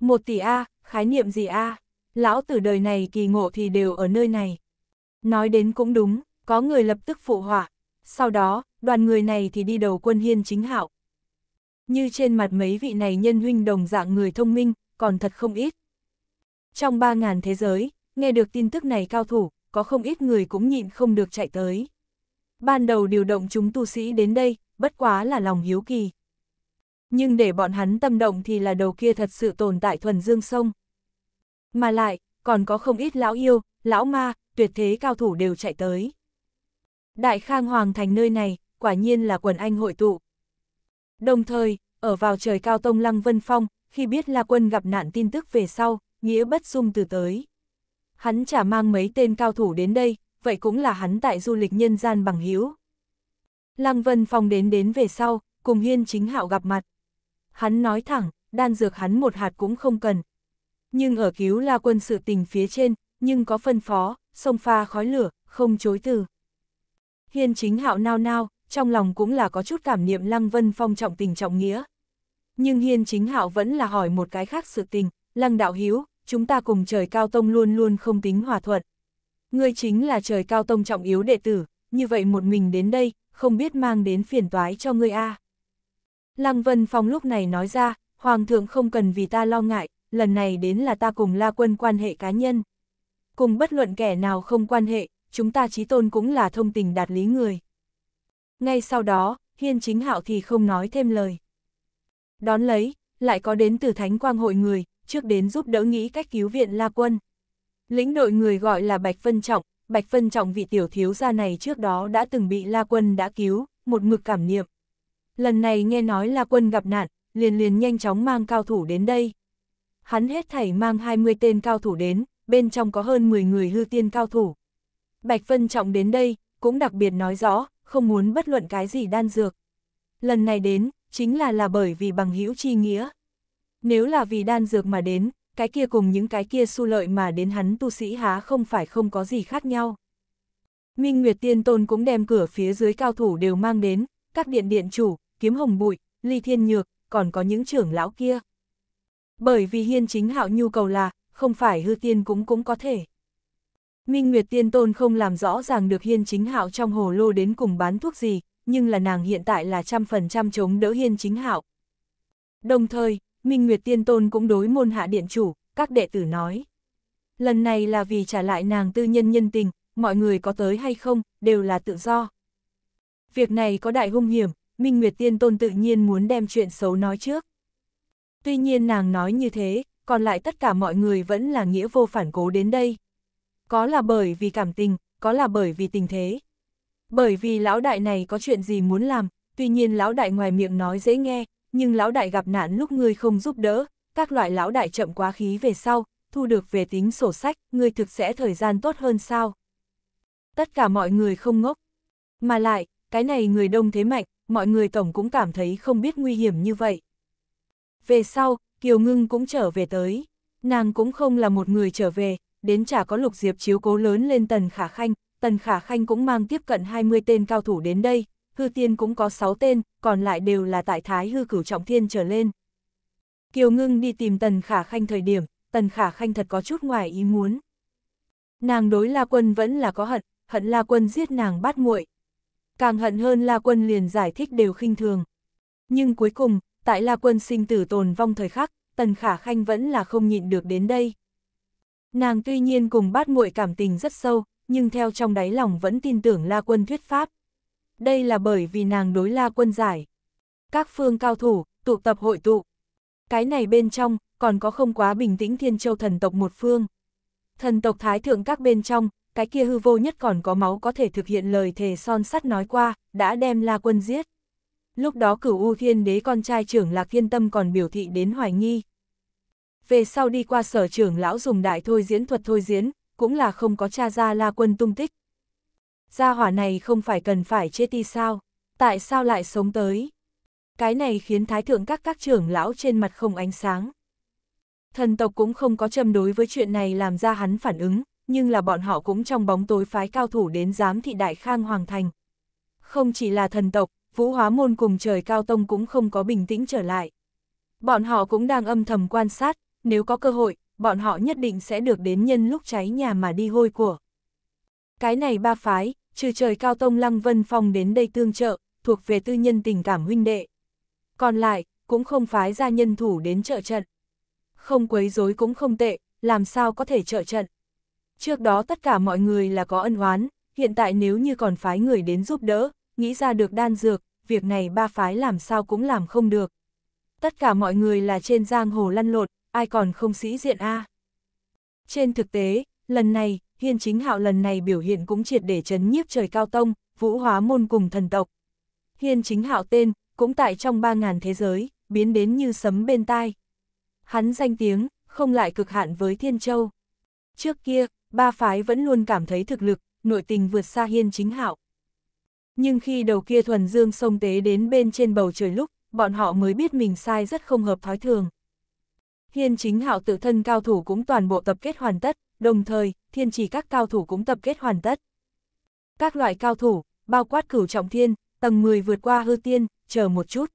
Một tỷ A, khái niệm gì A, lão tử đời này kỳ ngộ thì đều ở nơi này. Nói đến cũng đúng, có người lập tức phụ họa. Sau đó, đoàn người này thì đi đầu quân hiên chính hạo. Như trên mặt mấy vị này nhân huynh đồng dạng người thông minh, còn thật không ít. Trong ba ngàn thế giới, nghe được tin tức này cao thủ, có không ít người cũng nhịn không được chạy tới. Ban đầu điều động chúng tu sĩ đến đây, bất quá là lòng hiếu kỳ. Nhưng để bọn hắn tâm động thì là đầu kia thật sự tồn tại thuần dương sông. Mà lại, còn có không ít lão yêu, lão ma, tuyệt thế cao thủ đều chạy tới. Đại Khang Hoàng thành nơi này, quả nhiên là quần anh hội tụ. Đồng thời, ở vào trời cao tông Lăng Vân Phong, khi biết La Quân gặp nạn tin tức về sau, nghĩa bất dung từ tới. Hắn chả mang mấy tên cao thủ đến đây, vậy cũng là hắn tại du lịch nhân gian bằng hiếu. Lăng Vân Phong đến đến về sau, cùng Hiên Chính Hạo gặp mặt. Hắn nói thẳng, đan dược hắn một hạt cũng không cần. Nhưng ở cứu La Quân sự tình phía trên, nhưng có phân phó, sông pha khói lửa, không chối từ. Hiên Chính Hạo nao nao, trong lòng cũng là có chút cảm niệm Lăng Vân Phong trọng tình trọng nghĩa. Nhưng Hiên Chính Hạo vẫn là hỏi một cái khác sự tình, Lăng Đạo Hiếu, chúng ta cùng trời cao tông luôn luôn không tính hòa thuận. Ngươi chính là trời cao tông trọng yếu đệ tử, như vậy một mình đến đây, không biết mang đến phiền toái cho ngươi a. Lăng Vân Phong lúc này nói ra, Hoàng thượng không cần vì ta lo ngại, lần này đến là ta cùng La Quân quan hệ cá nhân. Cùng bất luận kẻ nào không quan hệ, chúng ta trí tôn cũng là thông tình đạt lý người. Ngay sau đó, Hiên Chính Hạo thì không nói thêm lời. Đón lấy, lại có đến từ Thánh Quang hội người, trước đến giúp đỡ nghĩ cách cứu viện La Quân. Lĩnh đội người gọi là Bạch Vân Trọng, Bạch Vân Trọng vị tiểu thiếu gia này trước đó đã từng bị La Quân đã cứu, một mực cảm niệm. Lần này nghe nói La Quân gặp nạn, liền liền nhanh chóng mang cao thủ đến đây. Hắn hết thảy mang 20 tên cao thủ đến, bên trong có hơn 10 người hư tiên cao thủ. Bạch Vân Trọng đến đây, cũng đặc biệt nói rõ, không muốn bất luận cái gì đan dược. Lần này đến, chính là là bởi vì bằng hữu chi nghĩa. Nếu là vì đan dược mà đến, cái kia cùng những cái kia su lợi mà đến hắn tu sĩ há không phải không có gì khác nhau. Minh Nguyệt Tiên Tôn cũng đem cửa phía dưới cao thủ đều mang đến, các điện điện chủ, kiếm hồng bụi, ly thiên nhược, còn có những trưởng lão kia. Bởi vì hiên chính hạo nhu cầu là, không phải hư tiên cũng cũng có thể. Minh Nguyệt Tiên Tôn không làm rõ ràng được Hiên Chính Hạo trong hồ lô đến cùng bán thuốc gì, nhưng là nàng hiện tại là trăm phần trăm chống đỡ Hiên Chính Hạo. Đồng thời, Minh Nguyệt Tiên Tôn cũng đối môn hạ điện chủ, các đệ tử nói. Lần này là vì trả lại nàng tư nhân nhân tình, mọi người có tới hay không, đều là tự do. Việc này có đại hung hiểm, Minh Nguyệt Tiên Tôn tự nhiên muốn đem chuyện xấu nói trước. Tuy nhiên nàng nói như thế, còn lại tất cả mọi người vẫn là nghĩa vô phản cố đến đây có là bởi vì cảm tình, có là bởi vì tình thế. Bởi vì lão đại này có chuyện gì muốn làm, tuy nhiên lão đại ngoài miệng nói dễ nghe, nhưng lão đại gặp nạn lúc ngươi không giúp đỡ, các loại lão đại chậm quá khí về sau, thu được về tính sổ sách, ngươi thực sẽ thời gian tốt hơn sao. Tất cả mọi người không ngốc. Mà lại, cái này người đông thế mạnh, mọi người tổng cũng cảm thấy không biết nguy hiểm như vậy. Về sau, Kiều Ngưng cũng trở về tới. Nàng cũng không là một người trở về, đến chả có Lục Diệp chiếu cố lớn lên Tần Khả Khanh, Tần Khả Khanh cũng mang tiếp cận 20 tên cao thủ đến đây, hư tiên cũng có 6 tên, còn lại đều là tại thái hư cửu trọng thiên trở lên. Kiều Ngưng đi tìm Tần Khả Khanh thời điểm, Tần Khả Khanh thật có chút ngoài ý muốn. Nàng đối La Quân vẫn là có hận, hận La Quân giết nàng bát muội. Càng hận hơn La Quân liền giải thích đều khinh thường. Nhưng cuối cùng, tại La Quân sinh tử tồn vong thời khắc, Tần Khả Khanh vẫn là không nhịn được đến đây. Nàng tuy nhiên cùng bát muội cảm tình rất sâu, nhưng theo trong đáy lòng vẫn tin tưởng La Quân thuyết pháp. Đây là bởi vì nàng đối La Quân giải. Các phương cao thủ, tụ tập hội tụ. Cái này bên trong, còn có không quá bình tĩnh thiên châu thần tộc một phương. Thần tộc thái thượng các bên trong, cái kia hư vô nhất còn có máu có thể thực hiện lời thề son sắt nói qua, đã đem La Quân giết. Lúc đó cửu U Thiên Đế con trai trưởng Lạc Thiên Tâm còn biểu thị đến hoài nghi, về sau đi qua sở trưởng lão dùng đại thôi diễn thuật thôi diễn, cũng là không có cha ra la quân tung tích. Gia hỏa này không phải cần phải chết đi sao, tại sao lại sống tới? Cái này khiến thái thượng các các trưởng lão trên mặt không ánh sáng. Thần tộc cũng không có châm đối với chuyện này làm ra hắn phản ứng, nhưng là bọn họ cũng trong bóng tối phái cao thủ đến giám thị đại khang hoàng thành. Không chỉ là thần tộc, vũ hóa môn cùng trời cao tông cũng không có bình tĩnh trở lại. Bọn họ cũng đang âm thầm quan sát, nếu có cơ hội, bọn họ nhất định sẽ được đến nhân lúc cháy nhà mà đi hôi của. Cái này ba phái, trừ trời cao tông Lăng Vân Phong đến đây tương trợ, thuộc về tư nhân tình cảm huynh đệ. Còn lại, cũng không phái ra nhân thủ đến trợ trận. Không quấy rối cũng không tệ, làm sao có thể trợ trận. Trước đó tất cả mọi người là có ân oán, hiện tại nếu như còn phái người đến giúp đỡ, nghĩ ra được đan dược, việc này ba phái làm sao cũng làm không được. Tất cả mọi người là trên giang hồ lăn lộn, ai còn không sĩ diện a. Trên thực tế, lần này, hiên chính hạo lần này biểu hiện cũng triệt để chấn nhiếp trời cao tông, vũ hóa môn cùng thần tộc. Hiên chính hạo tên, cũng tại trong ba ngàn thế giới, biến đến như sấm bên tai. Hắn danh tiếng, không lại cực hạn với Thiên Châu. Trước kia, ba phái vẫn luôn cảm thấy thực lực, nội tình vượt xa hiên chính hạo. Nhưng khi đầu kia thuần dương sông tế đến bên trên bầu trời lúc, bọn họ mới biết mình sai rất không hợp thói thường. Thiên chính hạo tự thân cao thủ cũng toàn bộ tập kết hoàn tất, đồng thời, thiên chỉ các cao thủ cũng tập kết hoàn tất. Các loại cao thủ, bao quát cửu trọng thiên, tầng 10 vượt qua hư tiên, chờ một chút.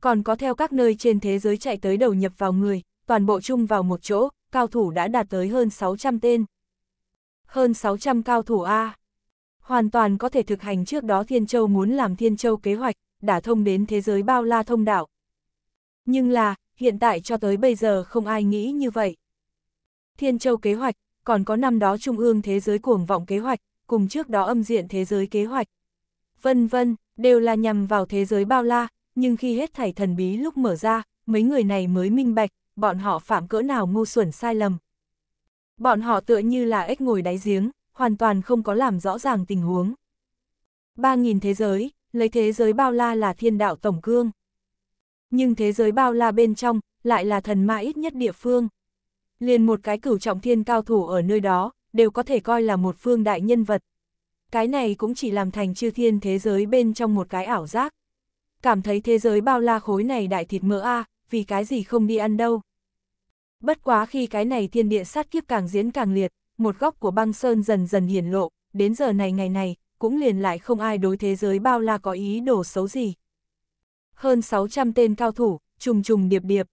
Còn có theo các nơi trên thế giới chạy tới đầu nhập vào người, toàn bộ chung vào một chỗ, cao thủ đã đạt tới hơn 600 tên. Hơn 600 cao thủ A. Hoàn toàn có thể thực hành trước đó Thiên Châu muốn làm Thiên Châu kế hoạch, đã thông đến thế giới bao la thông đạo. Nhưng là, hiện tại cho tới bây giờ không ai nghĩ như vậy. Thiên Châu kế hoạch, còn có năm đó Trung ương thế giới cuồng vọng kế hoạch, cùng trước đó âm diện thế giới kế hoạch. Vân vân, đều là nhằm vào thế giới bao la, nhưng khi hết thảy thần bí lúc mở ra, mấy người này mới minh bạch, bọn họ phạm cỡ nào ngu xuẩn sai lầm. Bọn họ tựa như là ếch ngồi đáy giếng, hoàn toàn không có làm rõ ràng tình huống. 3.000 thế giới, lấy thế giới bao la là thiên đạo tổng cương. Nhưng thế giới bao la bên trong, lại là thần ma ít nhất địa phương. Liền một cái cửu trọng thiên cao thủ ở nơi đó, đều có thể coi là một phương đại nhân vật. Cái này cũng chỉ làm thành chư thiên thế giới bên trong một cái ảo giác. Cảm thấy thế giới bao la khối này đại thịt mỡ a vì cái gì không đi ăn đâu. Bất quá khi cái này thiên địa sát kiếp càng diễn càng liệt, một góc của băng sơn dần dần hiển lộ, đến giờ này ngày này, cũng liền lại không ai đối thế giới bao la có ý đồ xấu gì hơn 600 tên cao thủ, trùng trùng điệp điệp.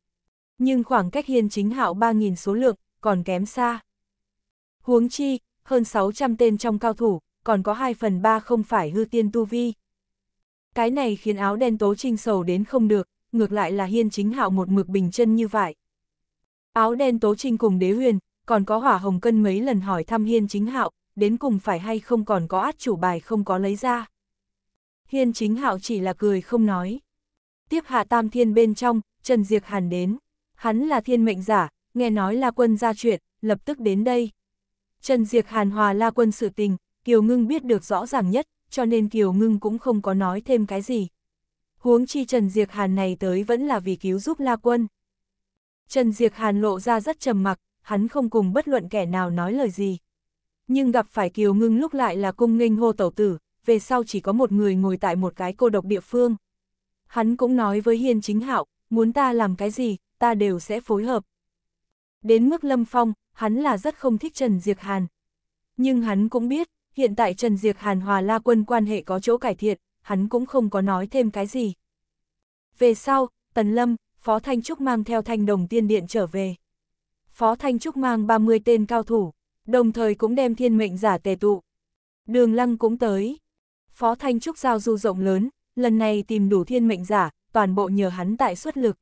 Nhưng khoảng cách hiên chính hạo 3.000 số lượng, còn kém xa. Huống chi, hơn 600 tên trong cao thủ, còn có 2 phần 3 không phải hư tiên tu vi. Cái này khiến áo đen tố trinh sầu đến không được, ngược lại là hiên chính hạo một mực bình chân như vậy. Áo đen tố trinh cùng đế huyền, còn có hỏa hồng cân mấy lần hỏi thăm hiên chính hạo, đến cùng phải hay không còn có át chủ bài không có lấy ra. Hiên chính hạo chỉ là cười không nói. Tiếp hạ tam thiên bên trong, Trần Diệc Hàn đến. Hắn là thiên mệnh giả, nghe nói la quân ra chuyện, lập tức đến đây. Trần Diệc Hàn hòa la quân sự tình, Kiều Ngưng biết được rõ ràng nhất, cho nên Kiều Ngưng cũng không có nói thêm cái gì. Huống chi Trần Diệc Hàn này tới vẫn là vì cứu giúp la quân. Trần Diệc Hàn lộ ra rất trầm mặc, hắn không cùng bất luận kẻ nào nói lời gì. Nhưng gặp phải Kiều Ngưng lúc lại là cung nghênh hô tẩu tử, về sau chỉ có một người ngồi tại một cái cô độc địa phương hắn cũng nói với Hiền Chính Hạo, muốn ta làm cái gì, ta đều sẽ phối hợp. Đến mức Lâm Phong, hắn là rất không thích Trần Diệc Hàn. Nhưng hắn cũng biết, hiện tại Trần Diệc Hàn hòa La Quân quan hệ có chỗ cải thiện, hắn cũng không có nói thêm cái gì. Về sau, Tần Lâm, Phó Thanh Trúc mang theo thanh đồng tiên điện trở về. Phó Thanh Trúc mang 30 tên cao thủ, đồng thời cũng đem thiên mệnh giả tề tụ. Đường Lăng cũng tới. Phó Thanh Trúc giao du rộng lớn, lần này tìm đủ thiên mệnh giả, toàn bộ nhờ hắn tại xuất lực.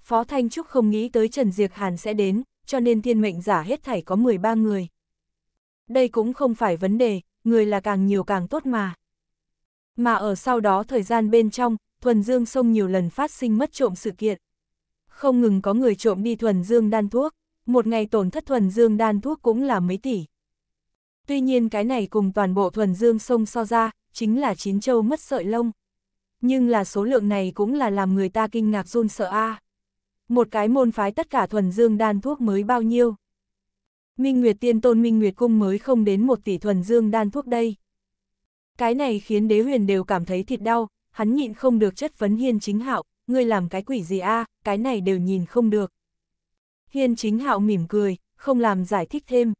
Phó Thanh Trúc không nghĩ tới Trần Diệc Hàn sẽ đến, cho nên thiên mệnh giả hết thảy có 13 người. Đây cũng không phải vấn đề, người là càng nhiều càng tốt mà. Mà ở sau đó thời gian bên trong, Thuần Dương Sông nhiều lần phát sinh mất trộm sự kiện. Không ngừng có người trộm đi Thuần Dương đan thuốc, một ngày tổn thất Thuần Dương đan thuốc cũng là mấy tỷ. Tuy nhiên cái này cùng toàn bộ Thuần Dương Sông so ra, chính là chín châu mất sợi lông. Nhưng là số lượng này cũng là làm người ta kinh ngạc run sợ a. Một cái môn phái tất cả thuần dương đan thuốc mới bao nhiêu? Minh Nguyệt Tiên Tôn Minh Nguyệt Cung mới không đến một tỷ thuần dương đan thuốc đây. Cái này khiến đế huyền đều cảm thấy thịt đau, hắn nhịn không được chất vấn hiên chính hạo, ngươi làm cái quỷ gì a, cái này đều nhìn không được. Hiên chính hạo mỉm cười, không làm giải thích thêm.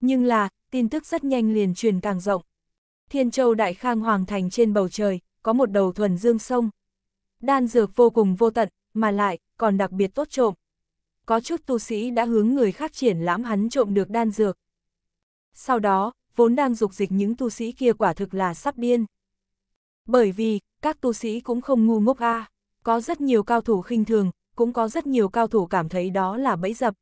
Nhưng là, tin tức rất nhanh liền truyền càng rộng. Thiên Châu Đại Khang Hoàng Thành trên bầu trời, có một đầu thuần dương sông. Đan dược vô cùng vô tận, mà lại, còn đặc biệt tốt trộm. Có chút tu sĩ đã hướng người khác triển lãm hắn trộm được đan dược. Sau đó, vốn đang dục dịch những tu sĩ kia quả thực là sắp điên. Bởi vì, các tu sĩ cũng không ngu ngốc a có rất nhiều cao thủ khinh thường, cũng có rất nhiều cao thủ cảm thấy đó là bẫy dập.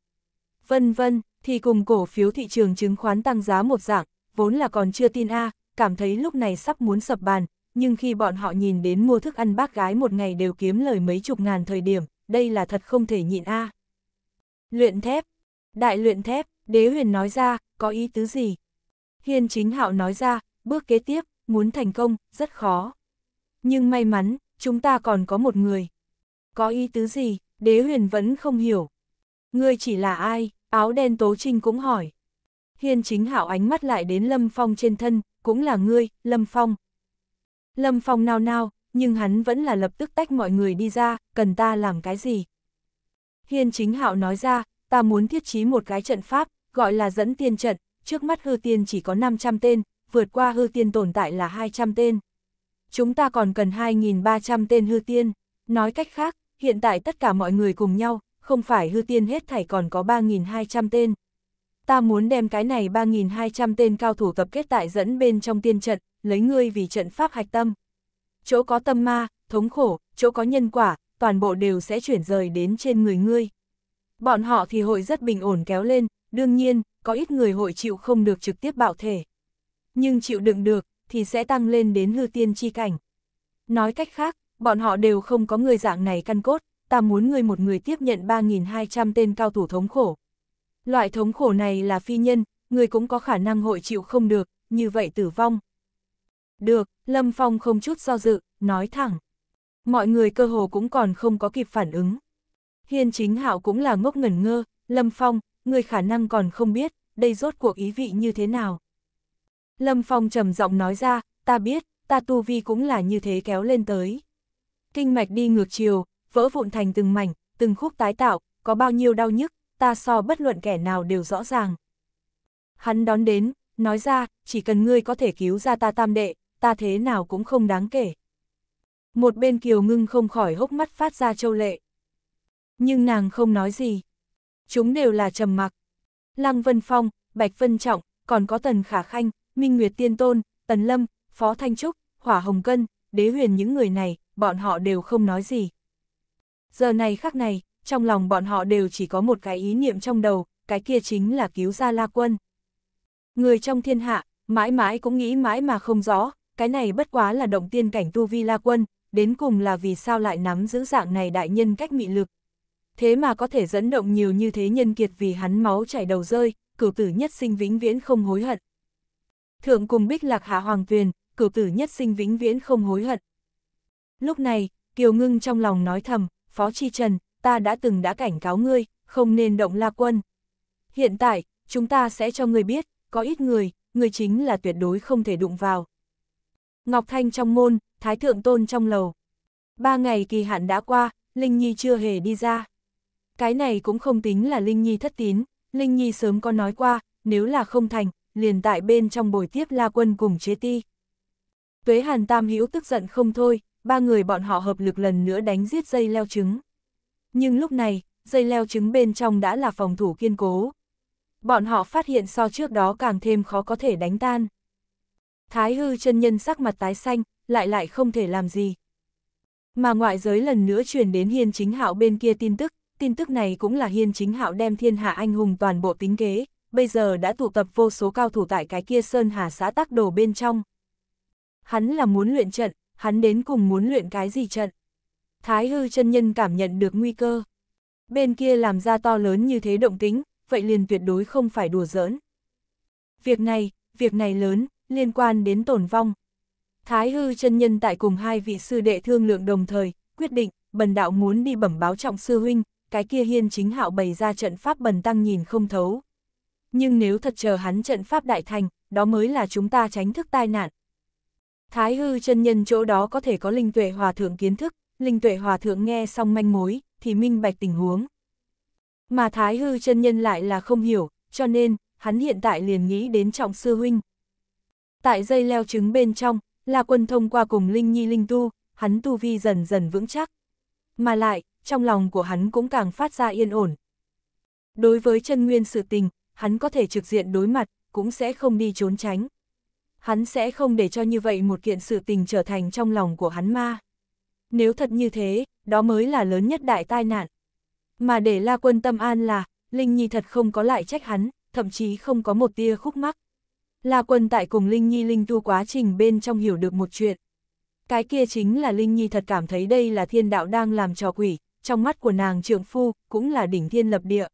Vân vân, thì cùng cổ phiếu thị trường chứng khoán tăng giá một dạng, vốn là còn chưa tin a cảm thấy lúc này sắp muốn sập bàn, nhưng khi bọn họ nhìn đến mua thức ăn bác gái một ngày đều kiếm lời mấy chục ngàn thời điểm, đây là thật không thể nhịn a. À. Luyện thép, đại luyện thép, đế huyền nói ra, có ý tứ gì? Hiên chính hạo nói ra, bước kế tiếp, muốn thành công, rất khó. Nhưng may mắn, chúng ta còn có một người. Có ý tứ gì, đế huyền vẫn không hiểu. Ngươi chỉ là ai, áo đen tố trinh cũng hỏi. Hiên chính hạo ánh mắt lại đến lâm phong trên thân, cũng là ngươi, Lâm Phong. Lâm Phong nao nao, nhưng hắn vẫn là lập tức tách mọi người đi ra, cần ta làm cái gì. Hiên chính hạo nói ra, ta muốn thiết trí một cái trận pháp, gọi là dẫn tiên trận, trước mắt hư tiên chỉ có 500 tên, vượt qua hư tiên tồn tại là 200 tên. Chúng ta còn cần 2.300 tên hư tiên. Nói cách khác, hiện tại tất cả mọi người cùng nhau, không phải hư tiên hết thảy còn có 3.200 tên ta muốn đem cái này 3.200 tên cao thủ tập kết tại dẫn bên trong tiên trận, lấy ngươi vì trận pháp hạch tâm. Chỗ có tâm ma, thống khổ, chỗ có nhân quả, toàn bộ đều sẽ chuyển rời đến trên người ngươi. Bọn họ thì hội rất bình ổn kéo lên, đương nhiên, có ít người hội chịu không được trực tiếp bạo thể. Nhưng chịu đựng được, thì sẽ tăng lên đến hư tiên chi cảnh. Nói cách khác, bọn họ đều không có người dạng này căn cốt, ta muốn ngươi một người tiếp nhận 3.200 tên cao thủ thống khổ, Loại thống khổ này là phi nhân, người cũng có khả năng hội chịu không được, như vậy tử vong. Được, Lâm Phong không chút do dự, nói thẳng. Mọi người cơ hồ cũng còn không có kịp phản ứng. Hiên chính hạo cũng là ngốc ngẩn ngơ, Lâm Phong, người khả năng còn không biết, đây rốt cuộc ý vị như thế nào. Lâm Phong trầm giọng nói ra, ta biết, ta tu vi cũng là như thế kéo lên tới. Kinh mạch đi ngược chiều, vỡ vụn thành từng mảnh, từng khúc tái tạo, có bao nhiêu đau nhức, ta so bất luận kẻ nào đều rõ ràng. Hắn đón đến, nói ra, chỉ cần ngươi có thể cứu ra ta tam đệ, ta thế nào cũng không đáng kể. Một bên kiều ngưng không khỏi hốc mắt phát ra châu lệ. Nhưng nàng không nói gì. Chúng đều là trầm mặc. Lăng Vân Phong, Bạch Vân Trọng, còn có Tần Khả Khanh, Minh Nguyệt Tiên Tôn, Tần Lâm, Phó Thanh Trúc, Hỏa Hồng Cân, Đế Huyền những người này, bọn họ đều không nói gì. Giờ này khắc này, trong lòng bọn họ đều chỉ có một cái ý niệm trong đầu, cái kia chính là cứu ra La Quân. Người trong thiên hạ, mãi mãi cũng nghĩ mãi mà không rõ, cái này bất quá là động tiên cảnh tu vi La Quân, đến cùng là vì sao lại nắm giữ dạng này đại nhân cách mị lực. Thế mà có thể dẫn động nhiều như thế nhân kiệt vì hắn máu chảy đầu rơi, cửu tử nhất sinh vĩnh viễn không hối hận. Thượng cùng bích lạc hạ hoàng tuyền, cửu tử nhất sinh vĩnh viễn không hối hận. Lúc này, Kiều Ngưng trong lòng nói thầm, Phó Chi Trần, ta đã từng đã cảnh cáo ngươi, không nên động la quân. Hiện tại, chúng ta sẽ cho ngươi biết, có ít người, ngươi chính là tuyệt đối không thể đụng vào. Ngọc Thanh trong môn, Thái Thượng Tôn trong lầu. Ba ngày kỳ hạn đã qua, Linh Nhi chưa hề đi ra. Cái này cũng không tính là Linh Nhi thất tín, Linh Nhi sớm có nói qua, nếu là không thành, liền tại bên trong bồi tiếp La Quân cùng chế ti. Tuế Hàn Tam Hữu tức giận không thôi, ba người bọn họ hợp lực lần nữa đánh giết dây leo trứng. Nhưng lúc này, dây leo trứng bên trong đã là phòng thủ kiên cố. Bọn họ phát hiện so trước đó càng thêm khó có thể đánh tan. Thái hư chân nhân sắc mặt tái xanh, lại lại không thể làm gì. Mà ngoại giới lần nữa truyền đến hiên chính hạo bên kia tin tức, tin tức này cũng là hiên chính hạo đem thiên hạ anh hùng toàn bộ tính kế, bây giờ đã tụ tập vô số cao thủ tại cái kia sơn hà xã tắc đồ bên trong. Hắn là muốn luyện trận, hắn đến cùng muốn luyện cái gì trận. Thái hư chân nhân cảm nhận được nguy cơ. Bên kia làm ra to lớn như thế động tính, vậy liền tuyệt đối không phải đùa giỡn. Việc này, việc này lớn, liên quan đến tổn vong. Thái hư chân nhân tại cùng hai vị sư đệ thương lượng đồng thời, quyết định, bần đạo muốn đi bẩm báo trọng sư huynh, cái kia hiên chính hạo bày ra trận pháp bần tăng nhìn không thấu. Nhưng nếu thật chờ hắn trận pháp đại thành, đó mới là chúng ta tránh thức tai nạn. Thái hư chân nhân chỗ đó có thể có linh tuệ hòa thượng kiến thức, Linh Tuệ Hòa Thượng nghe xong manh mối, thì minh bạch tình huống. Mà Thái Hư chân Nhân lại là không hiểu, cho nên, hắn hiện tại liền nghĩ đến trọng sư huynh. Tại dây leo trứng bên trong, là Quân thông qua cùng Linh Nhi Linh Tu, hắn tu vi dần dần vững chắc. Mà lại, trong lòng của hắn cũng càng phát ra yên ổn. Đối với chân nguyên sự tình, hắn có thể trực diện đối mặt, cũng sẽ không đi trốn tránh. Hắn sẽ không để cho như vậy một kiện sự tình trở thành trong lòng của hắn ma. Nếu thật như thế, đó mới là lớn nhất đại tai nạn. Mà để La Quân tâm an là, Linh Nhi thật không có lại trách hắn, thậm chí không có một tia khúc mắc. La Quân tại cùng Linh Nhi linh tu quá trình bên trong hiểu được một chuyện. Cái kia chính là Linh Nhi thật cảm thấy đây là thiên đạo đang làm trò quỷ, trong mắt của nàng trượng phu, cũng là đỉnh thiên lập địa.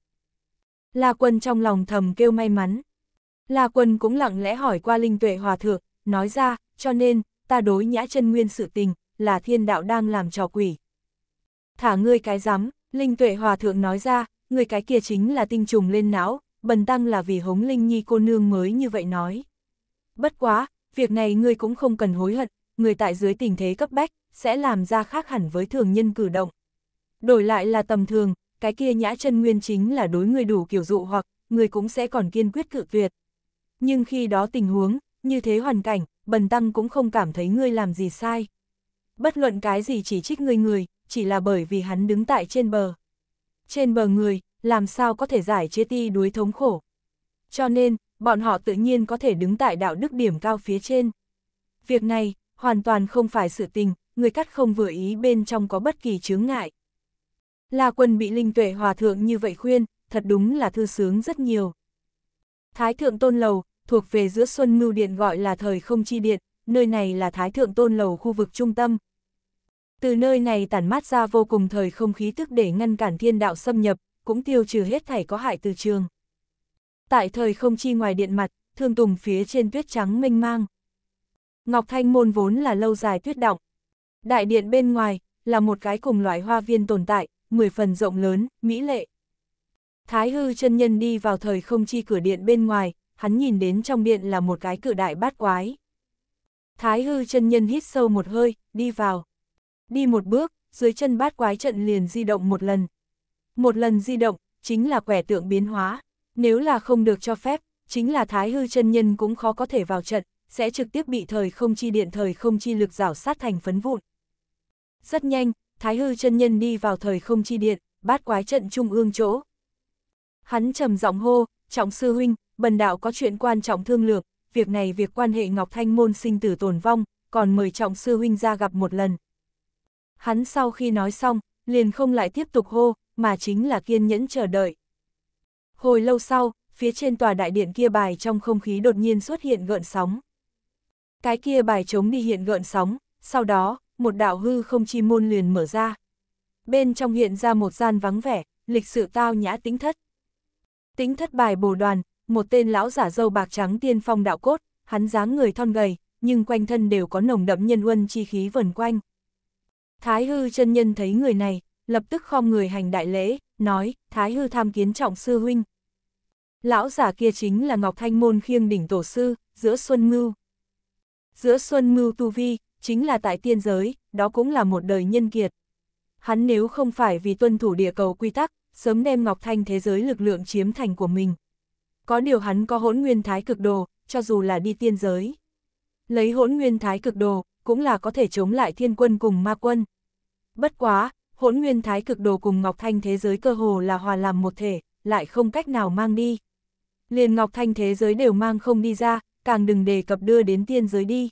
La Quân trong lòng thầm kêu may mắn. La Quân cũng lặng lẽ hỏi qua Linh Tuệ Hòa Thượng, nói ra, cho nên, ta đối nhã chân nguyên sự tình, là thiên đạo đang làm trò quỷ. Thả ngươi cái rắm Linh Tuệ Hòa Thượng nói ra, người cái kia chính là tinh trùng lên não, bần tăng là vì hống Linh Nhi cô nương mới như vậy nói. Bất quá, việc này ngươi cũng không cần hối hận, người tại dưới tình thế cấp bách, sẽ làm ra khác hẳn với thường nhân cử động. Đổi lại là tầm thường, cái kia nhã chân nguyên chính là đối người đủ kiểu dụ hoặc, người cũng sẽ còn kiên quyết cự tuyệt. Nhưng khi đó tình huống, như thế hoàn cảnh, bần tăng cũng không cảm thấy ngươi làm gì sai bất luận cái gì chỉ trích người người, chỉ là bởi vì hắn đứng tại trên bờ. Trên bờ người, làm sao có thể giải chia ti đuối thống khổ. Cho nên, bọn họ tự nhiên có thể đứng tại đạo đức điểm cao phía trên. Việc này, hoàn toàn không phải sự tình, người cắt không vừa ý bên trong có bất kỳ chướng ngại. Là quân bị linh tuệ hòa thượng như vậy khuyên, thật đúng là thư sướng rất nhiều. Thái thượng tôn lầu, thuộc về giữa xuân ngưu điện gọi là thời không chi điện, nơi này là Thái Thượng Tôn Lầu khu vực trung tâm. Từ nơi này tản mát ra vô cùng thời không khí tức để ngăn cản thiên đạo xâm nhập, cũng tiêu trừ hết thảy có hại từ trường. Tại thời không chi ngoài điện mặt, thương tùng phía trên tuyết trắng mênh mang. Ngọc Thanh môn vốn là lâu dài tuyết động. Đại điện bên ngoài, là một cái cùng loại hoa viên tồn tại, mười phần rộng lớn, mỹ lệ. Thái hư chân nhân đi vào thời không chi cửa điện bên ngoài, hắn nhìn đến trong điện là một cái cử đại bát quái. Thái hư chân nhân hít sâu một hơi, đi vào. Đi một bước, dưới chân bát quái trận liền di động một lần. Một lần di động, chính là quẻ tượng biến hóa. Nếu là không được cho phép, chính là thái hư chân nhân cũng khó có thể vào trận, sẽ trực tiếp bị thời không chi điện thời không chi lực rảo sát thành phấn vụn. Rất nhanh, thái hư chân nhân đi vào thời không chi điện, bát quái trận trung ương chỗ. Hắn trầm giọng hô, trọng sư huynh, bần đạo có chuyện quan trọng thương lược, việc này việc quan hệ Ngọc Thanh môn sinh tử tồn vong, còn mời trọng sư huynh ra gặp một lần. Hắn sau khi nói xong, liền không lại tiếp tục hô, mà chính là kiên nhẫn chờ đợi. Hồi lâu sau, phía trên tòa đại điện kia bài trong không khí đột nhiên xuất hiện gợn sóng. Cái kia bài chống đi hiện gợn sóng, sau đó, một đạo hư không chi môn liền mở ra. Bên trong hiện ra một gian vắng vẻ, lịch sự tao nhã tính thất. Tính thất bài bồ đoàn, một tên lão giả dâu bạc trắng tiên phong đạo cốt, hắn dáng người thon gầy, nhưng quanh thân đều có nồng đậm nhân uân chi khí vần quanh. Thái hư chân nhân thấy người này, lập tức khom người hành đại lễ, nói, Thái hư tham kiến trọng sư huynh. Lão giả kia chính là Ngọc Thanh Môn khiêng đỉnh tổ sư, giữa Xuân mưu Giữa Xuân mưu Tu Vi, chính là tại tiên giới, đó cũng là một đời nhân kiệt. Hắn nếu không phải vì tuân thủ địa cầu quy tắc, sớm đem Ngọc Thanh thế giới lực lượng chiếm thành của mình. Có điều hắn có hỗn nguyên thái cực đồ, cho dù là đi tiên giới. Lấy hỗn nguyên thái cực đồ, cũng là có thể chống lại thiên quân cùng ma quân. Bất quá, hỗn nguyên thái cực đồ cùng Ngọc Thanh thế giới cơ hồ là hòa làm một thể, lại không cách nào mang đi. Liền Ngọc Thanh thế giới đều mang không đi ra, càng đừng đề cập đưa đến tiên giới đi.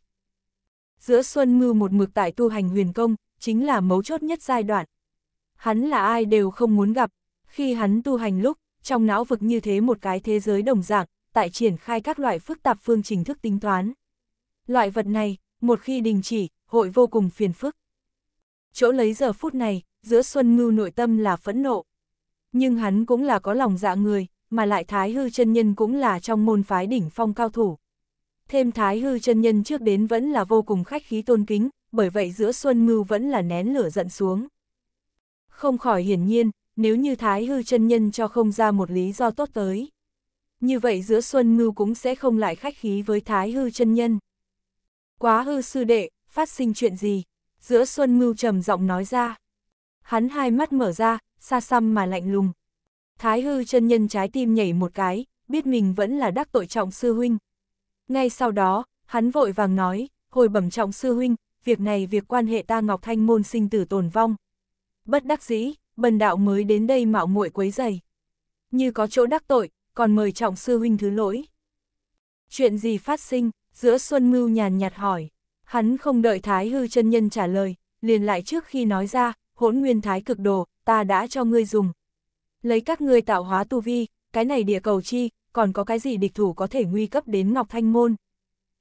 Giữa Xuân Mưu một mực tại tu hành huyền công, chính là mấu chốt nhất giai đoạn. Hắn là ai đều không muốn gặp, khi hắn tu hành lúc, trong não vực như thế một cái thế giới đồng dạng, tại triển khai các loại phức tạp phương trình thức tính toán. Loại vật này, một khi đình chỉ, hội vô cùng phiền phức. Chỗ lấy giờ phút này, giữa Xuân Ngưu nội tâm là phẫn nộ. Nhưng hắn cũng là có lòng dạ người, mà lại Thái Hư chân Nhân cũng là trong môn phái đỉnh phong cao thủ. Thêm Thái Hư chân Nhân trước đến vẫn là vô cùng khách khí tôn kính, bởi vậy giữa Xuân Ngưu vẫn là nén lửa giận xuống. Không khỏi hiển nhiên, nếu như Thái Hư chân nhân cho không ra một lý do tốt tới. Như vậy giữa Xuân Ngưu cũng sẽ không lại khách khí với Thái Hư chân nhân. Quá hư sư đệ, phát sinh chuyện gì? Giữa Xuân Ngưu trầm giọng nói ra. Hắn hai mắt mở ra, xa xăm mà lạnh lùng. Thái hư chân nhân trái tim nhảy một cái, biết mình vẫn là đắc tội trọng sư huynh. Ngay sau đó, hắn vội vàng nói, hồi bẩm trọng sư huynh, việc này việc quan hệ ta Ngọc Thanh môn sinh tử tồn vong. Bất đắc dĩ, bần đạo mới đến đây mạo muội quấy dày. Như có chỗ đắc tội, còn mời trọng sư huynh thứ lỗi. Chuyện gì phát sinh, giữa Xuân Mưu nhàn nhạt hỏi. Hắn không đợi Thái Hư chân Nhân trả lời, liền lại trước khi nói ra, hỗn nguyên thái cực đồ, ta đã cho ngươi dùng. Lấy các ngươi tạo hóa tu vi, cái này địa cầu chi, còn có cái gì địch thủ có thể nguy cấp đến Ngọc Thanh Môn.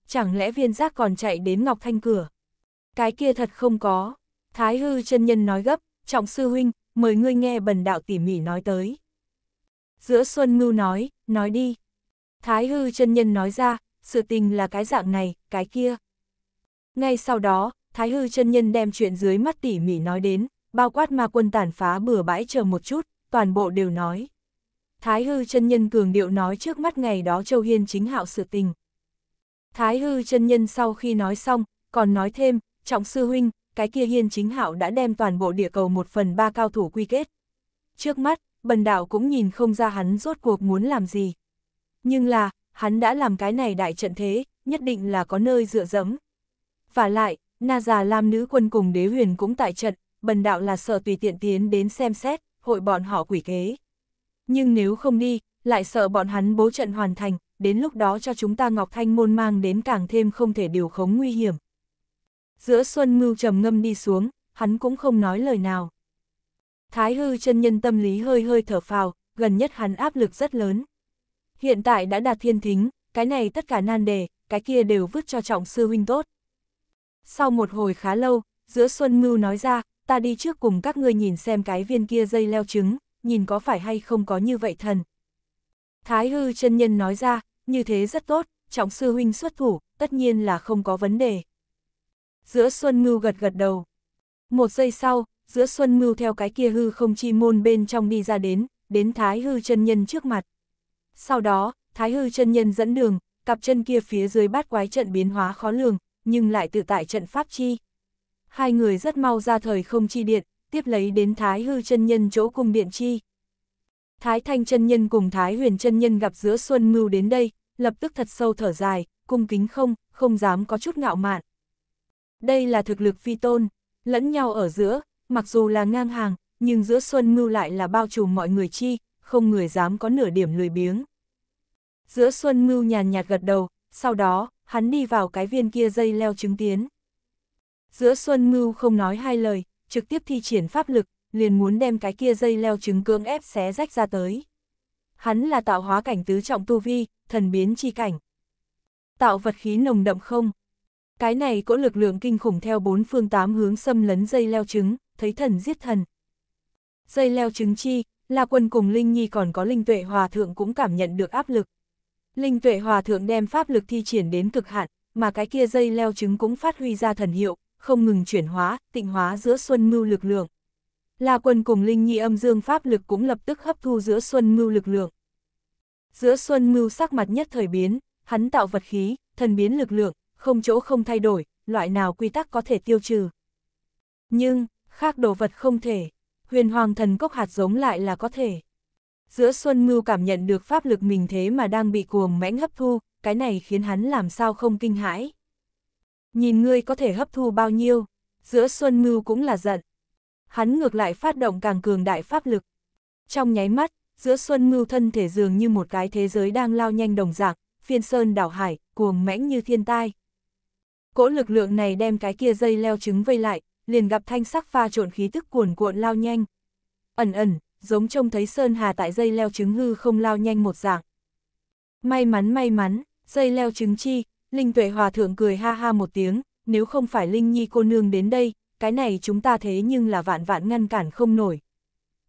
Chẳng lẽ viên giác còn chạy đến Ngọc Thanh cửa? Cái kia thật không có. Thái hư chân nhân nói gấp, trọng sư huynh, mời ngươi nghe bần đạo tỉ mỉ nói tới. Giữa Xuân Mưu nói, nói đi. Thái hư chân nhân nói ra, sự tình là cái dạng này, cái kia. Ngay sau đó, Thái hư chân nhân đem chuyện dưới mắt tỉ mỉ nói đến, bao quát ma quân tàn phá bừa bãi chờ một chút, toàn bộ đều nói. Thái hư chân nhân cường điệu nói trước mắt ngày đó Châu Hiên chính hạo sự tình. Thái hư chân nhân sau khi nói xong, còn nói thêm, trọng sư huynh, cái kia hiên chính hạo đã đem toàn bộ địa cầu một phần ba cao thủ quy kết. Trước mắt, bần đạo cũng nhìn không ra hắn rốt cuộc muốn làm gì. Nhưng là, hắn đã làm cái này đại trận thế, nhất định là có nơi dựa dẫm. Và lại, Na già Lam nữ quân cùng đế huyền cũng tại trận, bần đạo là sợ tùy tiện tiến đến xem xét, hội bọn họ quỷ kế. Nhưng nếu không đi, lại sợ bọn hắn bố trận hoàn thành, đến lúc đó cho chúng ta Ngọc Thanh môn mang đến càng thêm không thể điều khống nguy hiểm giữa Xuân Mưu trầm ngâm đi xuống, hắn cũng không nói lời nào. Thái hư chân nhân tâm lý hơi hơi thở phào, gần nhất hắn áp lực rất lớn. Hiện tại đã đạt thiên thính, cái này tất cả nan đề, cái kia đều vứt cho trọng sư huynh tốt. Sau một hồi khá lâu, giữa Xuân Mưu nói ra, ta đi trước cùng các ngươi nhìn xem cái viên kia dây leo trứng, nhìn có phải hay không có như vậy thần. Thái hư chân nhân nói ra, như thế rất tốt, trọng sư huynh xuất thủ, tất nhiên là không có vấn đề. Giữa Xuân Mưu gật gật đầu. Một giây sau, giữa Xuân Mưu theo cái kia hư không chi môn bên trong đi ra đến, đến Thái Hư chân Nhân trước mặt. Sau đó, Thái Hư chân Nhân dẫn đường, cặp chân kia phía dưới bát quái trận biến hóa khó lường, nhưng lại tự tại trận pháp chi. Hai người rất mau ra thời không chi điện, tiếp lấy đến Thái Hư chân Nhân chỗ cung điện chi. Thái Thanh chân Nhân cùng Thái Huyền chân Nhân gặp giữa Xuân Mưu đến đây, lập tức thật sâu thở dài, cung kính không, không dám có chút ngạo mạn đây là thực lực phi tôn, lẫn nhau ở giữa, mặc dù là ngang hàng, nhưng giữa Xuân Ngưu lại là bao trùm mọi người chi, không người dám có nửa điểm lười biếng. Giữa Xuân Ngưu nhàn nhạt gật đầu, sau đó, hắn đi vào cái viên kia dây leo chứng tiến. Giữa Xuân Ngưu không nói hai lời, trực tiếp thi triển pháp lực, liền muốn đem cái kia dây leo trứng cưỡng ép xé rách ra tới. Hắn là tạo hóa cảnh tứ trọng tu vi, thần biến chi cảnh. Tạo vật khí nồng đậm không, cái này cỗ lực lượng kinh khủng theo bốn phương tám hướng xâm lấn dây leo trứng, thấy thần giết thần. Dây leo trứng chi, là Quân cùng Linh Nhi còn có Linh Tuệ Hòa Thượng cũng cảm nhận được áp lực. Linh Tuệ Hòa Thượng đem pháp lực thi triển đến cực hạn, mà cái kia dây leo trứng cũng phát huy ra thần hiệu, không ngừng chuyển hóa, tịnh hóa giữa xuân mưu lực lượng. là Quân cùng Linh Nhi âm dương pháp lực cũng lập tức hấp thu giữa xuân mưu lực lượng. Giữa xuân mưu sắc mặt nhất thời biến, hắn tạo vật khí, thần biến lực lượng, không chỗ không thay đổi, loại nào quy tắc có thể tiêu trừ. Nhưng, khác đồ vật không thể, huyền hoàng thần cốc hạt giống lại là có thể. Giữa Xuân Mưu cảm nhận được pháp lực mình thế mà đang bị cuồng mãnh hấp thu, cái này khiến hắn làm sao không kinh hãi. Nhìn ngươi có thể hấp thu bao nhiêu, giữa Xuân Mưu cũng là giận. Hắn ngược lại phát động càng cường đại pháp lực. Trong nháy mắt, giữa Xuân Mưu thân thể dường như một cái thế giới đang lao nhanh đồng dạng, phiên sơn đảo hải, cuồng mãnh như thiên tai. Cỗ lực lượng này đem cái kia dây leo trứng vây lại, liền gặp thanh sắc pha trộn khí tức cuồn cuộn lao nhanh. Ẩn ẩn, giống trông thấy sơn hà tại dây leo trứng hư không lao nhanh một dạng. May mắn may mắn, dây leo trứng chi, Linh Tuệ Hòa Thượng cười ha ha một tiếng, nếu không phải Linh Nhi cô nương đến đây, cái này chúng ta thế nhưng là vạn vạn ngăn cản không nổi.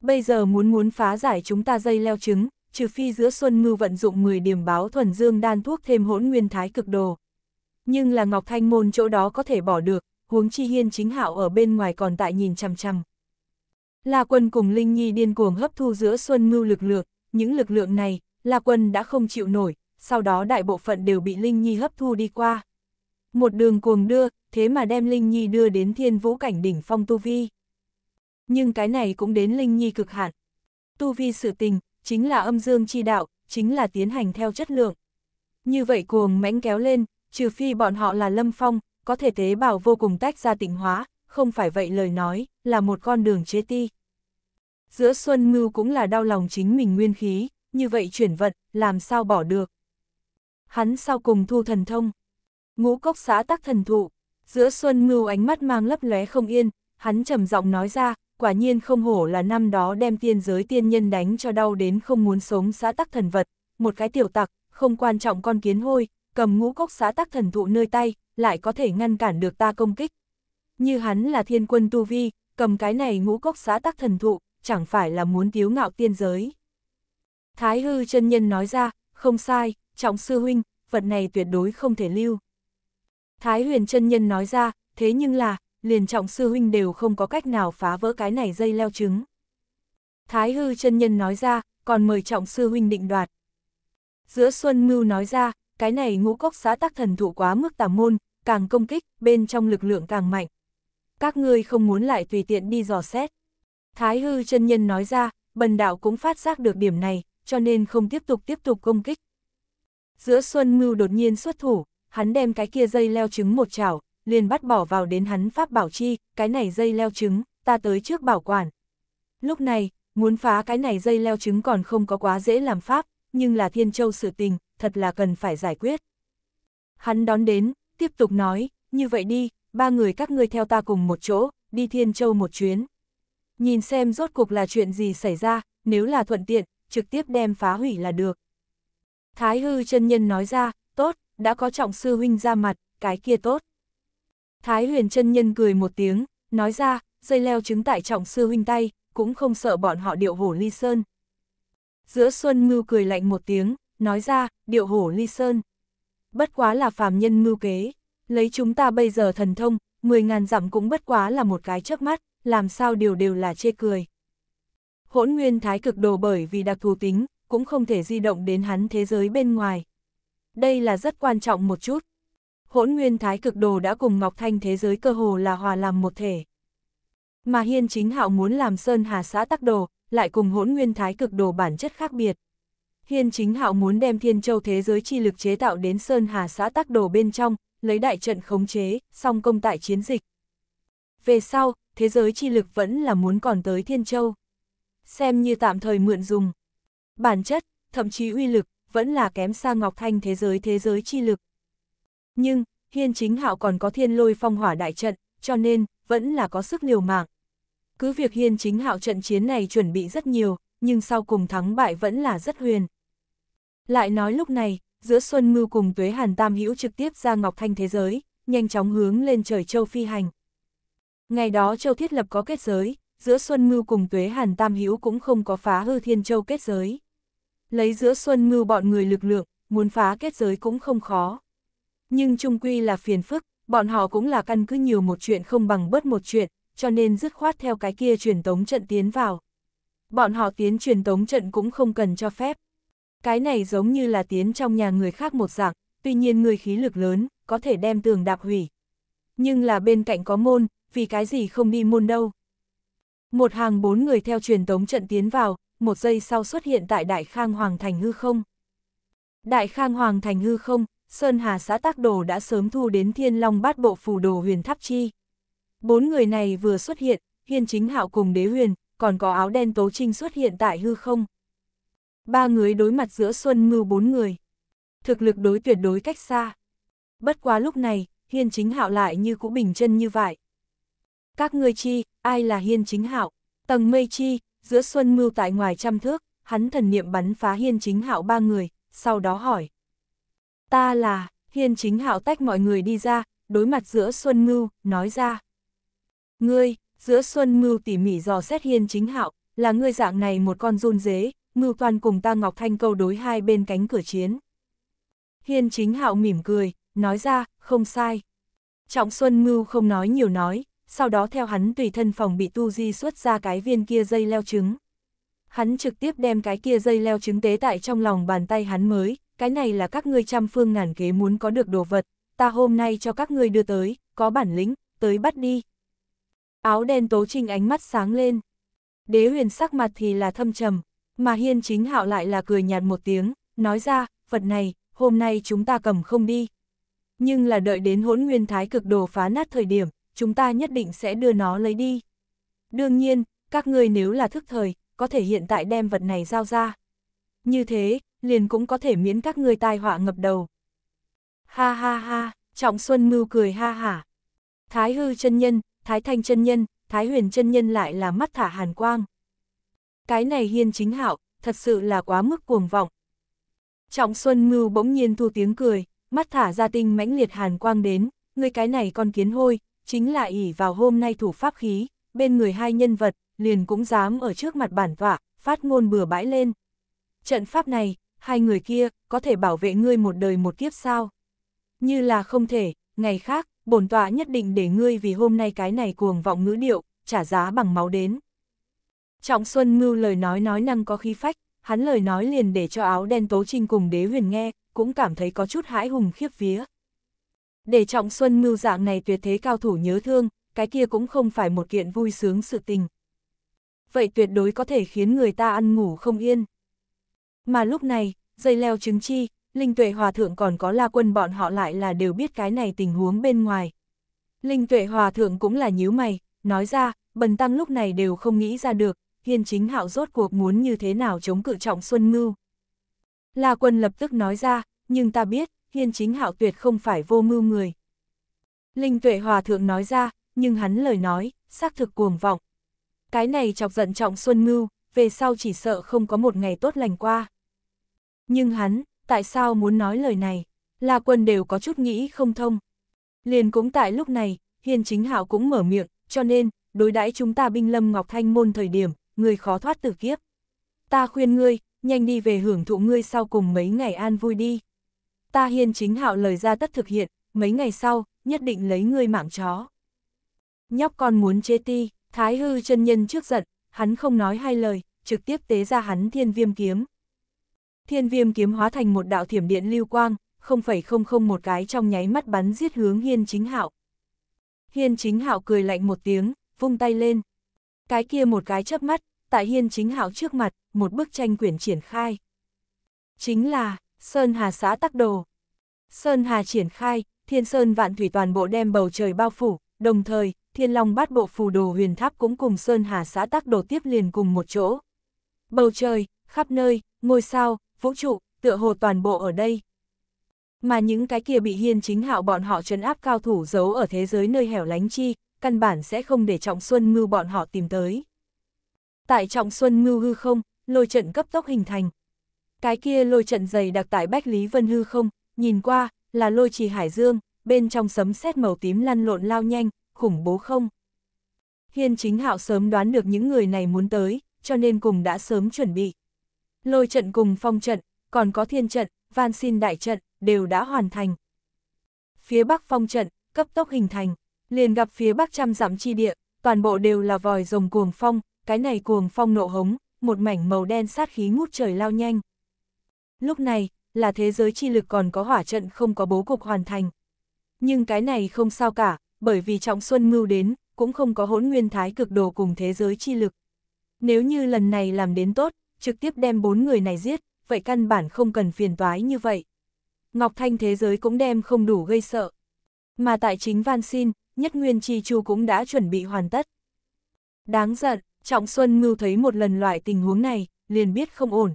Bây giờ muốn muốn phá giải chúng ta dây leo trứng, trừ phi giữa xuân ngư vận dụng 10 điểm báo thuần dương đan thuốc thêm hỗn nguyên thái cực đồ. Nhưng là Ngọc Thanh Môn chỗ đó có thể bỏ được, huống chi hiên chính hạo ở bên ngoài còn tại nhìn chằm chằm. La quân cùng Linh Nhi điên cuồng hấp thu giữa xuân mưu lực lượng, những lực lượng này, La quân đã không chịu nổi, sau đó đại bộ phận đều bị Linh Nhi hấp thu đi qua. Một đường cuồng đưa, thế mà đem Linh Nhi đưa đến thiên vũ cảnh đỉnh phong tu vi. Nhưng cái này cũng đến Linh Nhi cực hạn. Tu vi sự tình, chính là âm dương chi đạo, chính là tiến hành theo chất lượng. Như vậy cuồng mãnh kéo lên, trừ phi bọn họ là lâm phong, có thể tế bào vô cùng tách ra tịnh hóa, không phải vậy lời nói, là một con đường chế ti. Giữa Xuân Mưu cũng là đau lòng chính mình nguyên khí, như vậy chuyển vận, làm sao bỏ được. Hắn sau cùng thu thần thông, ngũ cốc xã tắc thần thụ, giữa Xuân Mưu ánh mắt mang lấp lóe không yên, hắn trầm giọng nói ra, quả nhiên không hổ là năm đó đem tiên giới tiên nhân đánh cho đau đến không muốn sống xã tắc thần vật, một cái tiểu tặc, không quan trọng con kiến hôi, cầm ngũ cốc xá tắc thần thụ nơi tay, lại có thể ngăn cản được ta công kích. Như hắn là thiên quân tu vi, cầm cái này ngũ cốc xá tắc thần thụ, chẳng phải là muốn tiếu ngạo tiên giới. Thái hư chân nhân nói ra, không sai, trọng sư huynh, vật này tuyệt đối không thể lưu. Thái huyền chân nhân nói ra, thế nhưng là, liền trọng sư huynh đều không có cách nào phá vỡ cái này dây leo trứng. Thái hư chân nhân nói ra, còn mời trọng sư huynh định đoạt. Giữa Xuân Mưu nói ra, cái này ngũ cốc xã tắc thần thủ quá mức tà môn, càng công kích, bên trong lực lượng càng mạnh. Các ngươi không muốn lại tùy tiện đi dò xét. Thái hư chân nhân nói ra, bần đạo cũng phát giác được điểm này, cho nên không tiếp tục tiếp tục công kích. Giữa Xuân Mưu đột nhiên xuất thủ, hắn đem cái kia dây leo trứng một chảo, liền bắt bỏ vào đến hắn pháp bảo chi, cái này dây leo trứng, ta tới trước bảo quản. Lúc này, muốn phá cái này dây leo trứng còn không có quá dễ làm pháp, nhưng là Thiên Châu sự tình, thật là cần phải giải quyết. Hắn đón đến, tiếp tục nói, như vậy đi, ba người các ngươi theo ta cùng một chỗ, đi Thiên Châu một chuyến. Nhìn xem rốt cuộc là chuyện gì xảy ra, nếu là thuận tiện, trực tiếp đem phá hủy là được. Thái hư chân nhân nói ra, tốt, đã có trọng sư huynh ra mặt, cái kia tốt. Thái huyền chân nhân cười một tiếng, nói ra, dây leo trứng tại trọng sư huynh tay, cũng không sợ bọn họ điệu hổ ly sơn. Giữa xuân mưu cười lạnh một tiếng, nói ra, điệu hổ ly sơn. Bất quá là phàm nhân mưu kế, lấy chúng ta bây giờ thần thông, 10.000 dặm cũng bất quá là một cái trước mắt, làm sao điều đều là chê cười. Hỗn nguyên thái cực đồ bởi vì đặc thù tính, cũng không thể di động đến hắn thế giới bên ngoài. Đây là rất quan trọng một chút. Hỗn nguyên thái cực đồ đã cùng Ngọc Thanh thế giới cơ hồ là hòa làm một thể. Mà hiên chính hạo muốn làm sơn hà xã tắc đồ, lại cùng hỗn nguyên thái cực đồ bản chất khác biệt. Hiên chính hạo muốn đem thiên châu thế giới chi lực chế tạo đến Sơn Hà xã tác đồ bên trong, lấy đại trận khống chế, song công tại chiến dịch. Về sau, thế giới chi lực vẫn là muốn còn tới thiên châu. Xem như tạm thời mượn dùng. Bản chất, thậm chí uy lực, vẫn là kém xa Ngọc Thanh thế giới thế giới chi lực. Nhưng, hiên chính hạo còn có thiên lôi phong hỏa đại trận, cho nên, vẫn là có sức liều mạng. Cứ việc hiên chính hạo trận chiến này chuẩn bị rất nhiều, nhưng sau cùng thắng bại vẫn là rất huyền. Lại nói lúc này, giữa Xuân Mưu cùng Tuế Hàn Tam Hữu trực tiếp ra Ngọc Thanh thế giới, nhanh chóng hướng lên trời châu phi hành. Ngày đó châu thiết lập có kết giới, giữa Xuân Mưu cùng Tuế Hàn Tam Hữu cũng không có phá hư thiên châu kết giới. Lấy giữa Xuân Mưu bọn người lực lượng, muốn phá kết giới cũng không khó. Nhưng trung quy là phiền phức, bọn họ cũng là căn cứ nhiều một chuyện không bằng bớt một chuyện, cho nên dứt khoát theo cái kia truyền tống trận tiến vào. Bọn họ tiến truyền tống trận cũng không cần cho phép, cái này giống như là tiến trong nhà người khác một dạng, tuy nhiên người khí lực lớn, có thể đem tường đạp hủy. Nhưng là bên cạnh có môn, vì cái gì không đi môn đâu. Một hàng bốn người theo truyền tống trận tiến vào, một giây sau xuất hiện tại Đại Khang Hoàng Thành hư không. Đại Khang Hoàng Thành hư không, Sơn Hà xã tác đồ đã sớm thu đến Thiên Long bát bộ phù đồ huyền tháp chi. Bốn người này vừa xuất hiện, Hiên Chính Hạo cùng Đế Huyền, còn có áo đen Tố Trinh xuất hiện tại hư không. Ba người đối mặt giữa Xuân Ngưu bốn người. Thực lực đối tuyệt đối cách xa. Bất quá lúc này, Hiên Chính Hạo lại như cũ bình chân như vậy. Các ngươi chi, ai là Hiên Chính Hạo? Tầng mây chi, giữa Xuân Mưu tại ngoài trăm thước, hắn thần niệm bắn phá Hiên Chính Hạo ba người, sau đó hỏi. Ta là, Hiên Chính Hạo tách mọi người đi ra, đối mặt giữa Xuân Mưu nói ra. Ngươi, giữa Xuân Mưu tỉ mỉ dò xét Hiên Chính Hạo, là ngươi dạng này một con run dế, Mưu Toàn cùng ta Ngọc Thanh câu đối hai bên cánh cửa chiến. Hiên chính hạo mỉm cười, nói ra, không sai. Trọng Xuân Mưu không nói nhiều nói, sau đó theo hắn tùy thân phòng bị tu di xuất ra cái viên kia dây leo trứng. Hắn trực tiếp đem cái kia dây leo trứng tế tại trong lòng bàn tay hắn mới, cái này là các ngươi trăm phương ngàn kế muốn có được đồ vật, ta hôm nay cho các ngươi đưa tới, có bản lĩnh, tới bắt đi. Áo đen tố trinh ánh mắt sáng lên. Đế huyền sắc mặt thì là thâm trầm, mà hiên chính hạo lại là cười nhạt một tiếng, nói ra, vật này, hôm nay chúng ta cầm không đi. Nhưng là đợi đến hỗn nguyên thái cực đồ phá nát thời điểm, chúng ta nhất định sẽ đưa nó lấy đi. Đương nhiên, các ngươi nếu là thức thời, có thể hiện tại đem vật này giao ra. Như thế, liền cũng có thể miễn các ngươi tai họa ngập đầu. Ha ha ha, Trọng Xuân mưu cười ha hả. Thái hư chân nhân, Thái thanh chân nhân, Thái huyền chân nhân lại là mắt thả hàn quang. Cái này hiên chính hạo, thật sự là quá mức cuồng vọng. Trọng Xuân Mưu bỗng nhiên thu tiếng cười, mắt thả ra tinh mãnh liệt hàn quang đến, người cái này con kiến hôi, chính là ỉ vào hôm nay thủ pháp khí, bên người hai nhân vật, liền cũng dám ở trước mặt bản vạ, phát ngôn bừa bãi lên. Trận pháp này, hai người kia, có thể bảo vệ ngươi một đời một kiếp sao? Như là không thể, ngày khác, bổn tọa nhất định để ngươi vì hôm nay cái này cuồng vọng ngữ điệu, trả giá bằng máu đến. Trọng Xuân mưu lời nói nói năng có khí phách, hắn lời nói liền để cho áo đen tố trinh cùng đế huyền nghe, cũng cảm thấy có chút hãi hùng khiếp vía. Để Trọng Xuân mưu dạng này tuyệt thế cao thủ nhớ thương, cái kia cũng không phải một kiện vui sướng sự tình. Vậy tuyệt đối có thể khiến người ta ăn ngủ không yên. Mà lúc này, dây leo trứng chi, Linh Tuệ Hòa Thượng còn có La Quân bọn họ lại là đều biết cái này tình huống bên ngoài. Linh Tuệ Hòa Thượng cũng là nhíu mày, nói ra, bần tăng lúc này đều không nghĩ ra được, hiên chính hạo rốt cuộc muốn như thế nào chống cự trọng Xuân Mưu. La quân lập tức nói ra, nhưng ta biết, hiên chính hạo tuyệt không phải vô mưu người. Linh tuệ hòa thượng nói ra, nhưng hắn lời nói, xác thực cuồng vọng. Cái này chọc giận trọng Xuân Mưu, về sau chỉ sợ không có một ngày tốt lành qua. Nhưng hắn, tại sao muốn nói lời này? La quân đều có chút nghĩ không thông. Liền cũng tại lúc này, hiên chính hạo cũng mở miệng, cho nên, đối đãi chúng ta binh lâm Ngọc Thanh môn thời điểm, người khó thoát từ kiếp. Ta khuyên ngươi, nhanh đi về hưởng thụ ngươi sau cùng mấy ngày an vui đi. Ta hiên chính hạo lời ra tất thực hiện, mấy ngày sau, nhất định lấy ngươi mạng chó. Nhóc con muốn chế ti, thái hư chân nhân trước giận, hắn không nói hai lời, trực tiếp tế ra hắn thiên viêm kiếm. Thiên viêm kiếm hóa thành một đạo thiểm điện lưu quang, 0,001 cái trong nháy mắt bắn giết hướng hiên chính hạo. Hiên chính hạo cười lạnh một tiếng, vung tay lên, cái kia một cái chớp mắt, tại hiên chính hảo trước mặt, một bức tranh quyển triển khai. Chính là, Sơn Hà xã tắc đồ. Sơn Hà triển khai, thiên sơn vạn thủy toàn bộ đem bầu trời bao phủ, đồng thời, thiên long bát bộ phù đồ huyền tháp cũng cùng Sơn Hà xã tắc đồ tiếp liền cùng một chỗ. Bầu trời, khắp nơi, ngôi sao, vũ trụ, tựa hồ toàn bộ ở đây. Mà những cái kia bị hiên chính hạo bọn họ trấn áp cao thủ giấu ở thế giới nơi hẻo lánh chi, căn bản sẽ không để Trọng Xuân Ngưu bọn họ tìm tới. Tại Trọng Xuân Ngưu hư không, lôi trận cấp tốc hình thành. Cái kia lôi trận dày đặc tại Bách Lý Vân hư không, nhìn qua, là lôi trì hải dương, bên trong sấm sét màu tím lăn lộn lao nhanh, khủng bố không. Hiên chính hạo sớm đoán được những người này muốn tới, cho nên cùng đã sớm chuẩn bị. Lôi trận cùng phong trận, còn có thiên trận, van xin đại trận, đều đã hoàn thành. Phía bắc phong trận, cấp tốc hình thành liền gặp phía bắc trăm dặm chi địa, toàn bộ đều là vòi rồng cuồng phong, cái này cuồng phong nộ hống, một mảnh màu đen sát khí ngút trời lao nhanh. Lúc này, là thế giới chi lực còn có hỏa trận không có bố cục hoàn thành. Nhưng cái này không sao cả, bởi vì trọng xuân mưu đến, cũng không có hỗn nguyên thái cực đồ cùng thế giới chi lực. Nếu như lần này làm đến tốt, trực tiếp đem bốn người này giết, vậy căn bản không cần phiền toái như vậy. Ngọc Thanh thế giới cũng đem không đủ gây sợ. Mà tại chính Van Xin, nhất nguyên chi chu cũng đã chuẩn bị hoàn tất. Đáng giận, Trọng Xuân Ngưu thấy một lần loại tình huống này, liền biết không ổn.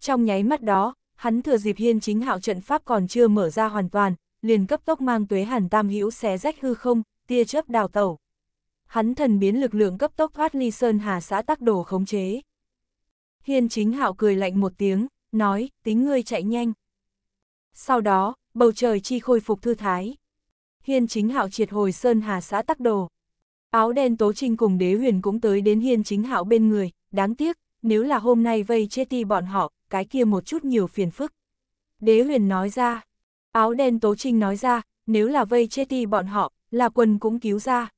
Trong nháy mắt đó, hắn thừa dịp hiên chính hạo trận pháp còn chưa mở ra hoàn toàn, liền cấp tốc mang tuế hàn tam hữu xé rách hư không, tia chớp đào tẩu. Hắn thần biến lực lượng cấp tốc thoát ly sơn hà xã tắc đổ khống chế. Hiên chính hạo cười lạnh một tiếng, nói, tính ngươi chạy nhanh. Sau đó, bầu trời chi khôi phục thư thái hiên chính hạo triệt hồi sơn hà xã tắc đồ. Áo đen tố trinh cùng đế huyền cũng tới đến hiên chính hạo bên người, đáng tiếc, nếu là hôm nay vây chê ti bọn họ, cái kia một chút nhiều phiền phức. Đế huyền nói ra, áo đen tố trinh nói ra, nếu là vây chê ti bọn họ, là quân cũng cứu ra.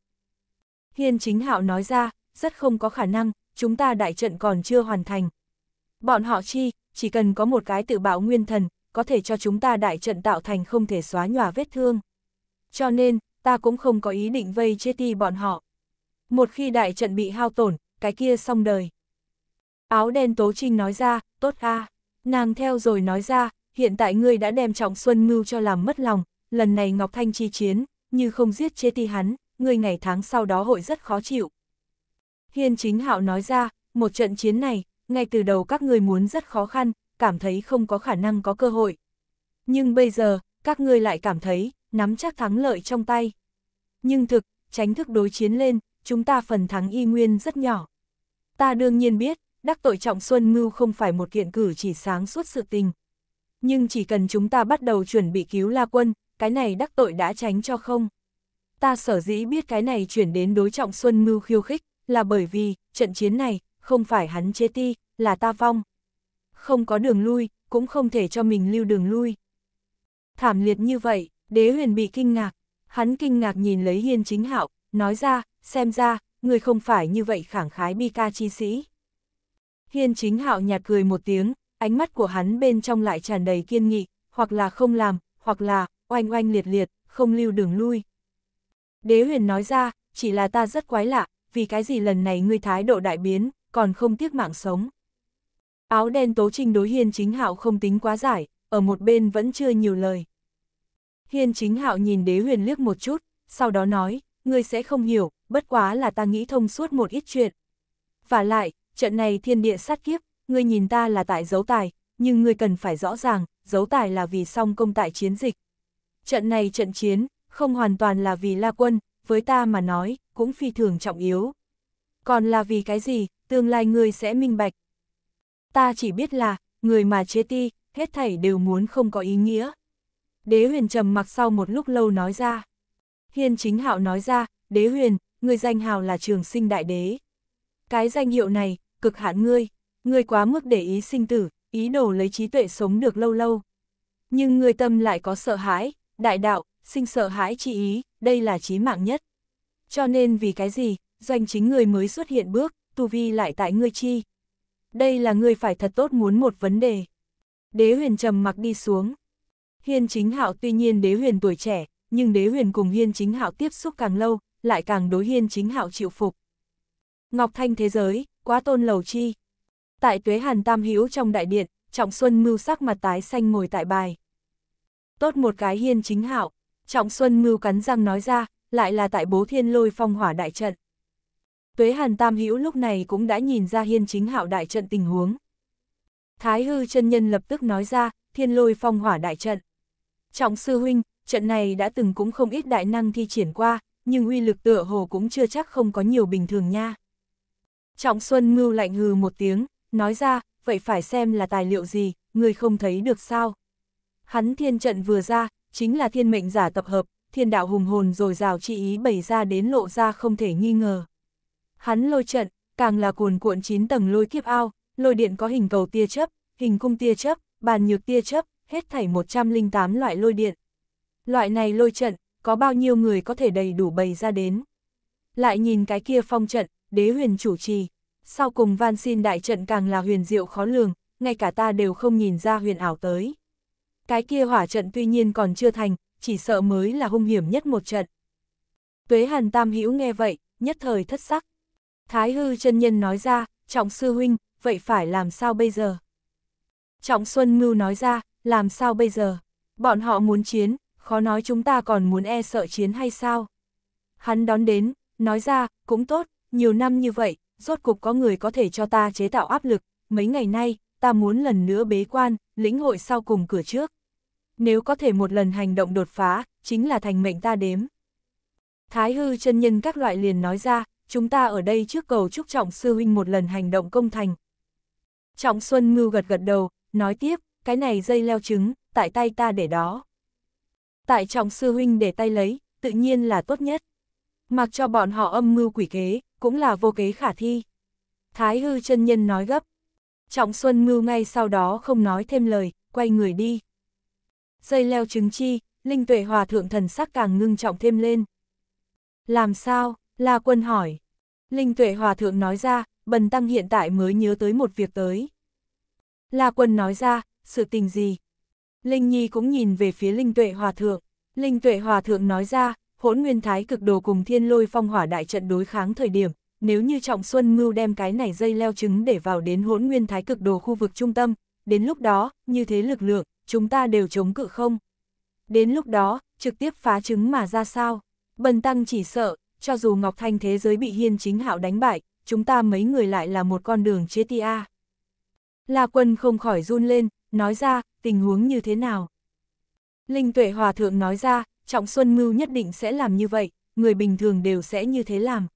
Hiên chính hạo nói ra, rất không có khả năng, chúng ta đại trận còn chưa hoàn thành. Bọn họ chi, chỉ cần có một cái tự bảo nguyên thần, có thể cho chúng ta đại trận tạo thành không thể xóa nhòa vết thương. Cho nên, ta cũng không có ý định vây chết đi bọn họ. Một khi đại trận bị hao tổn, cái kia xong đời. Áo đen Tố Trinh nói ra, tốt a Nàng theo rồi nói ra, hiện tại ngươi đã đem Trọng Xuân mưu cho làm mất lòng, lần này Ngọc Thanh chi chiến, như không giết chê ti hắn, ngươi ngày tháng sau đó hội rất khó chịu. Hiên chính hạo nói ra, một trận chiến này, ngay từ đầu các ngươi muốn rất khó khăn, cảm thấy không có khả năng có cơ hội. Nhưng bây giờ, các ngươi lại cảm thấy, nắm chắc thắng lợi trong tay. Nhưng thực, tránh thức đối chiến lên, chúng ta phần thắng y nguyên rất nhỏ. Ta đương nhiên biết, đắc tội trọng Xuân Ngưu không phải một kiện cử chỉ sáng suốt sự tình. Nhưng chỉ cần chúng ta bắt đầu chuẩn bị cứu La Quân, cái này đắc tội đã tránh cho không. Ta sở dĩ biết cái này chuyển đến đối trọng Xuân mưu khiêu khích, là bởi vì, trận chiến này, không phải hắn chế ti, là ta vong. Không có đường lui, cũng không thể cho mình lưu đường lui. Thảm liệt như vậy, Đế huyền bị kinh ngạc, hắn kinh ngạc nhìn lấy hiên chính hạo, nói ra, xem ra, người không phải như vậy khẳng khái bi ca chi sĩ. Hiên chính hạo nhạt cười một tiếng, ánh mắt của hắn bên trong lại tràn đầy kiên nghị, hoặc là không làm, hoặc là, oanh oanh liệt liệt, không lưu đường lui. Đế huyền nói ra, chỉ là ta rất quái lạ, vì cái gì lần này ngươi thái độ đại biến, còn không tiếc mạng sống. Áo đen tố trinh đối hiên chính hạo không tính quá giải, ở một bên vẫn chưa nhiều lời. Hiên chính hạo nhìn đế huyền liếc một chút, sau đó nói, ngươi sẽ không hiểu, bất quá là ta nghĩ thông suốt một ít chuyện. Và lại, trận này thiên địa sát kiếp, ngươi nhìn ta là tại dấu tài, nhưng ngươi cần phải rõ ràng, dấu tài là vì song công tại chiến dịch. Trận này trận chiến, không hoàn toàn là vì la quân, với ta mà nói, cũng phi thường trọng yếu. Còn là vì cái gì, tương lai ngươi sẽ minh bạch. Ta chỉ biết là, người mà chế ti, hết thảy đều muốn không có ý nghĩa. Đế huyền trầm mặc sau một lúc lâu nói ra. Hiên chính hạo nói ra, đế huyền, người danh hào là trường sinh đại đế. Cái danh hiệu này, cực hạn ngươi, ngươi quá mức để ý sinh tử, ý đồ lấy trí tuệ sống được lâu lâu. Nhưng người tâm lại có sợ hãi, đại đạo, sinh sợ hãi chi ý, đây là chí mạng nhất. Cho nên vì cái gì, doanh chính người mới xuất hiện bước, tu vi lại tại ngươi chi. Đây là ngươi phải thật tốt muốn một vấn đề. Đế huyền trầm mặc đi xuống, Hiên chính hạo tuy nhiên đế huyền tuổi trẻ, nhưng đế huyền cùng hiên chính hạo tiếp xúc càng lâu, lại càng đối hiên chính hạo chịu phục. Ngọc Thanh thế giới, quá tôn lầu chi. Tại tuế hàn tam hữu trong đại điện, Trọng Xuân mưu sắc mặt tái xanh ngồi tại bài. Tốt một cái hiên chính hạo, Trọng Xuân mưu cắn răng nói ra, lại là tại bố thiên lôi phong hỏa đại trận. Tuế hàn tam hữu lúc này cũng đã nhìn ra hiên chính hạo đại trận tình huống. Thái hư chân nhân lập tức nói ra, thiên lôi phong hỏa đại trận. Trọng sư huynh, trận này đã từng cũng không ít đại năng thi triển qua, nhưng uy lực tựa hồ cũng chưa chắc không có nhiều bình thường nha. Trọng Xuân mưu lạnh hừ một tiếng, nói ra, vậy phải xem là tài liệu gì, người không thấy được sao. Hắn thiên trận vừa ra, chính là thiên mệnh giả tập hợp, thiên đạo hùng hồn rồi rào chi ý bày ra đến lộ ra không thể nghi ngờ. Hắn lôi trận, càng là cuồn cuộn 9 tầng lôi kiếp ao, lôi điện có hình cầu tia chấp, hình cung tia chấp, bàn nhược tia chấp, hết thảy 108 loại lôi điện. Loại này lôi trận, có bao nhiêu người có thể đầy đủ bày ra đến. Lại nhìn cái kia phong trận, đế huyền chủ trì, sau cùng van xin đại trận càng là huyền diệu khó lường, ngay cả ta đều không nhìn ra huyền ảo tới. Cái kia hỏa trận tuy nhiên còn chưa thành, chỉ sợ mới là hung hiểm nhất một trận. Tuế Hàn Tam Hữu nghe vậy, nhất thời thất sắc. Thái Hư chân nhân nói ra, trọng sư huynh, vậy phải làm sao bây giờ? Trọng Xuân mưu nói ra, làm sao bây giờ? Bọn họ muốn chiến, khó nói chúng ta còn muốn e sợ chiến hay sao? Hắn đón đến, nói ra, cũng tốt, nhiều năm như vậy, rốt cục có người có thể cho ta chế tạo áp lực, mấy ngày nay, ta muốn lần nữa bế quan, lĩnh hội sau cùng cửa trước. Nếu có thể một lần hành động đột phá, chính là thành mệnh ta đếm. Thái hư chân nhân các loại liền nói ra, chúng ta ở đây trước cầu chúc trọng sư huynh một lần hành động công thành. Trọng Xuân Ngưu gật gật đầu, nói tiếp, cái này dây leo trứng, tại tay ta để đó. Tại trọng sư huynh để tay lấy, tự nhiên là tốt nhất. Mặc cho bọn họ âm mưu quỷ kế, cũng là vô kế khả thi. Thái hư chân nhân nói gấp. Trọng xuân mưu ngay sau đó không nói thêm lời, quay người đi. Dây leo trứng chi, linh tuệ hòa thượng thần sắc càng ngưng trọng thêm lên. Làm sao? La quân hỏi. Linh tuệ hòa thượng nói ra, bần tăng hiện tại mới nhớ tới một việc tới. La quân nói ra, sự tình gì? Linh Nhi cũng nhìn về phía Linh Tuệ Hòa Thượng. Linh Tuệ Hòa Thượng nói ra, hỗn nguyên thái cực đồ cùng thiên lôi phong hỏa đại trận đối kháng thời điểm, nếu như Trọng Xuân Mưu đem cái này dây leo trứng để vào đến hỗn nguyên thái cực đồ khu vực trung tâm, đến lúc đó, như thế lực lượng, chúng ta đều chống cự không? Đến lúc đó, trực tiếp phá trứng mà ra sao? Bần Tăng chỉ sợ, cho dù Ngọc Thanh thế giới bị hiên chính hạo đánh bại, chúng ta mấy người lại là một con đường chế tia. La quân không khỏi run lên, nói ra, tình huống như thế nào. Linh tuệ hòa thượng nói ra, Trọng Xuân Mưu nhất định sẽ làm như vậy, người bình thường đều sẽ như thế làm.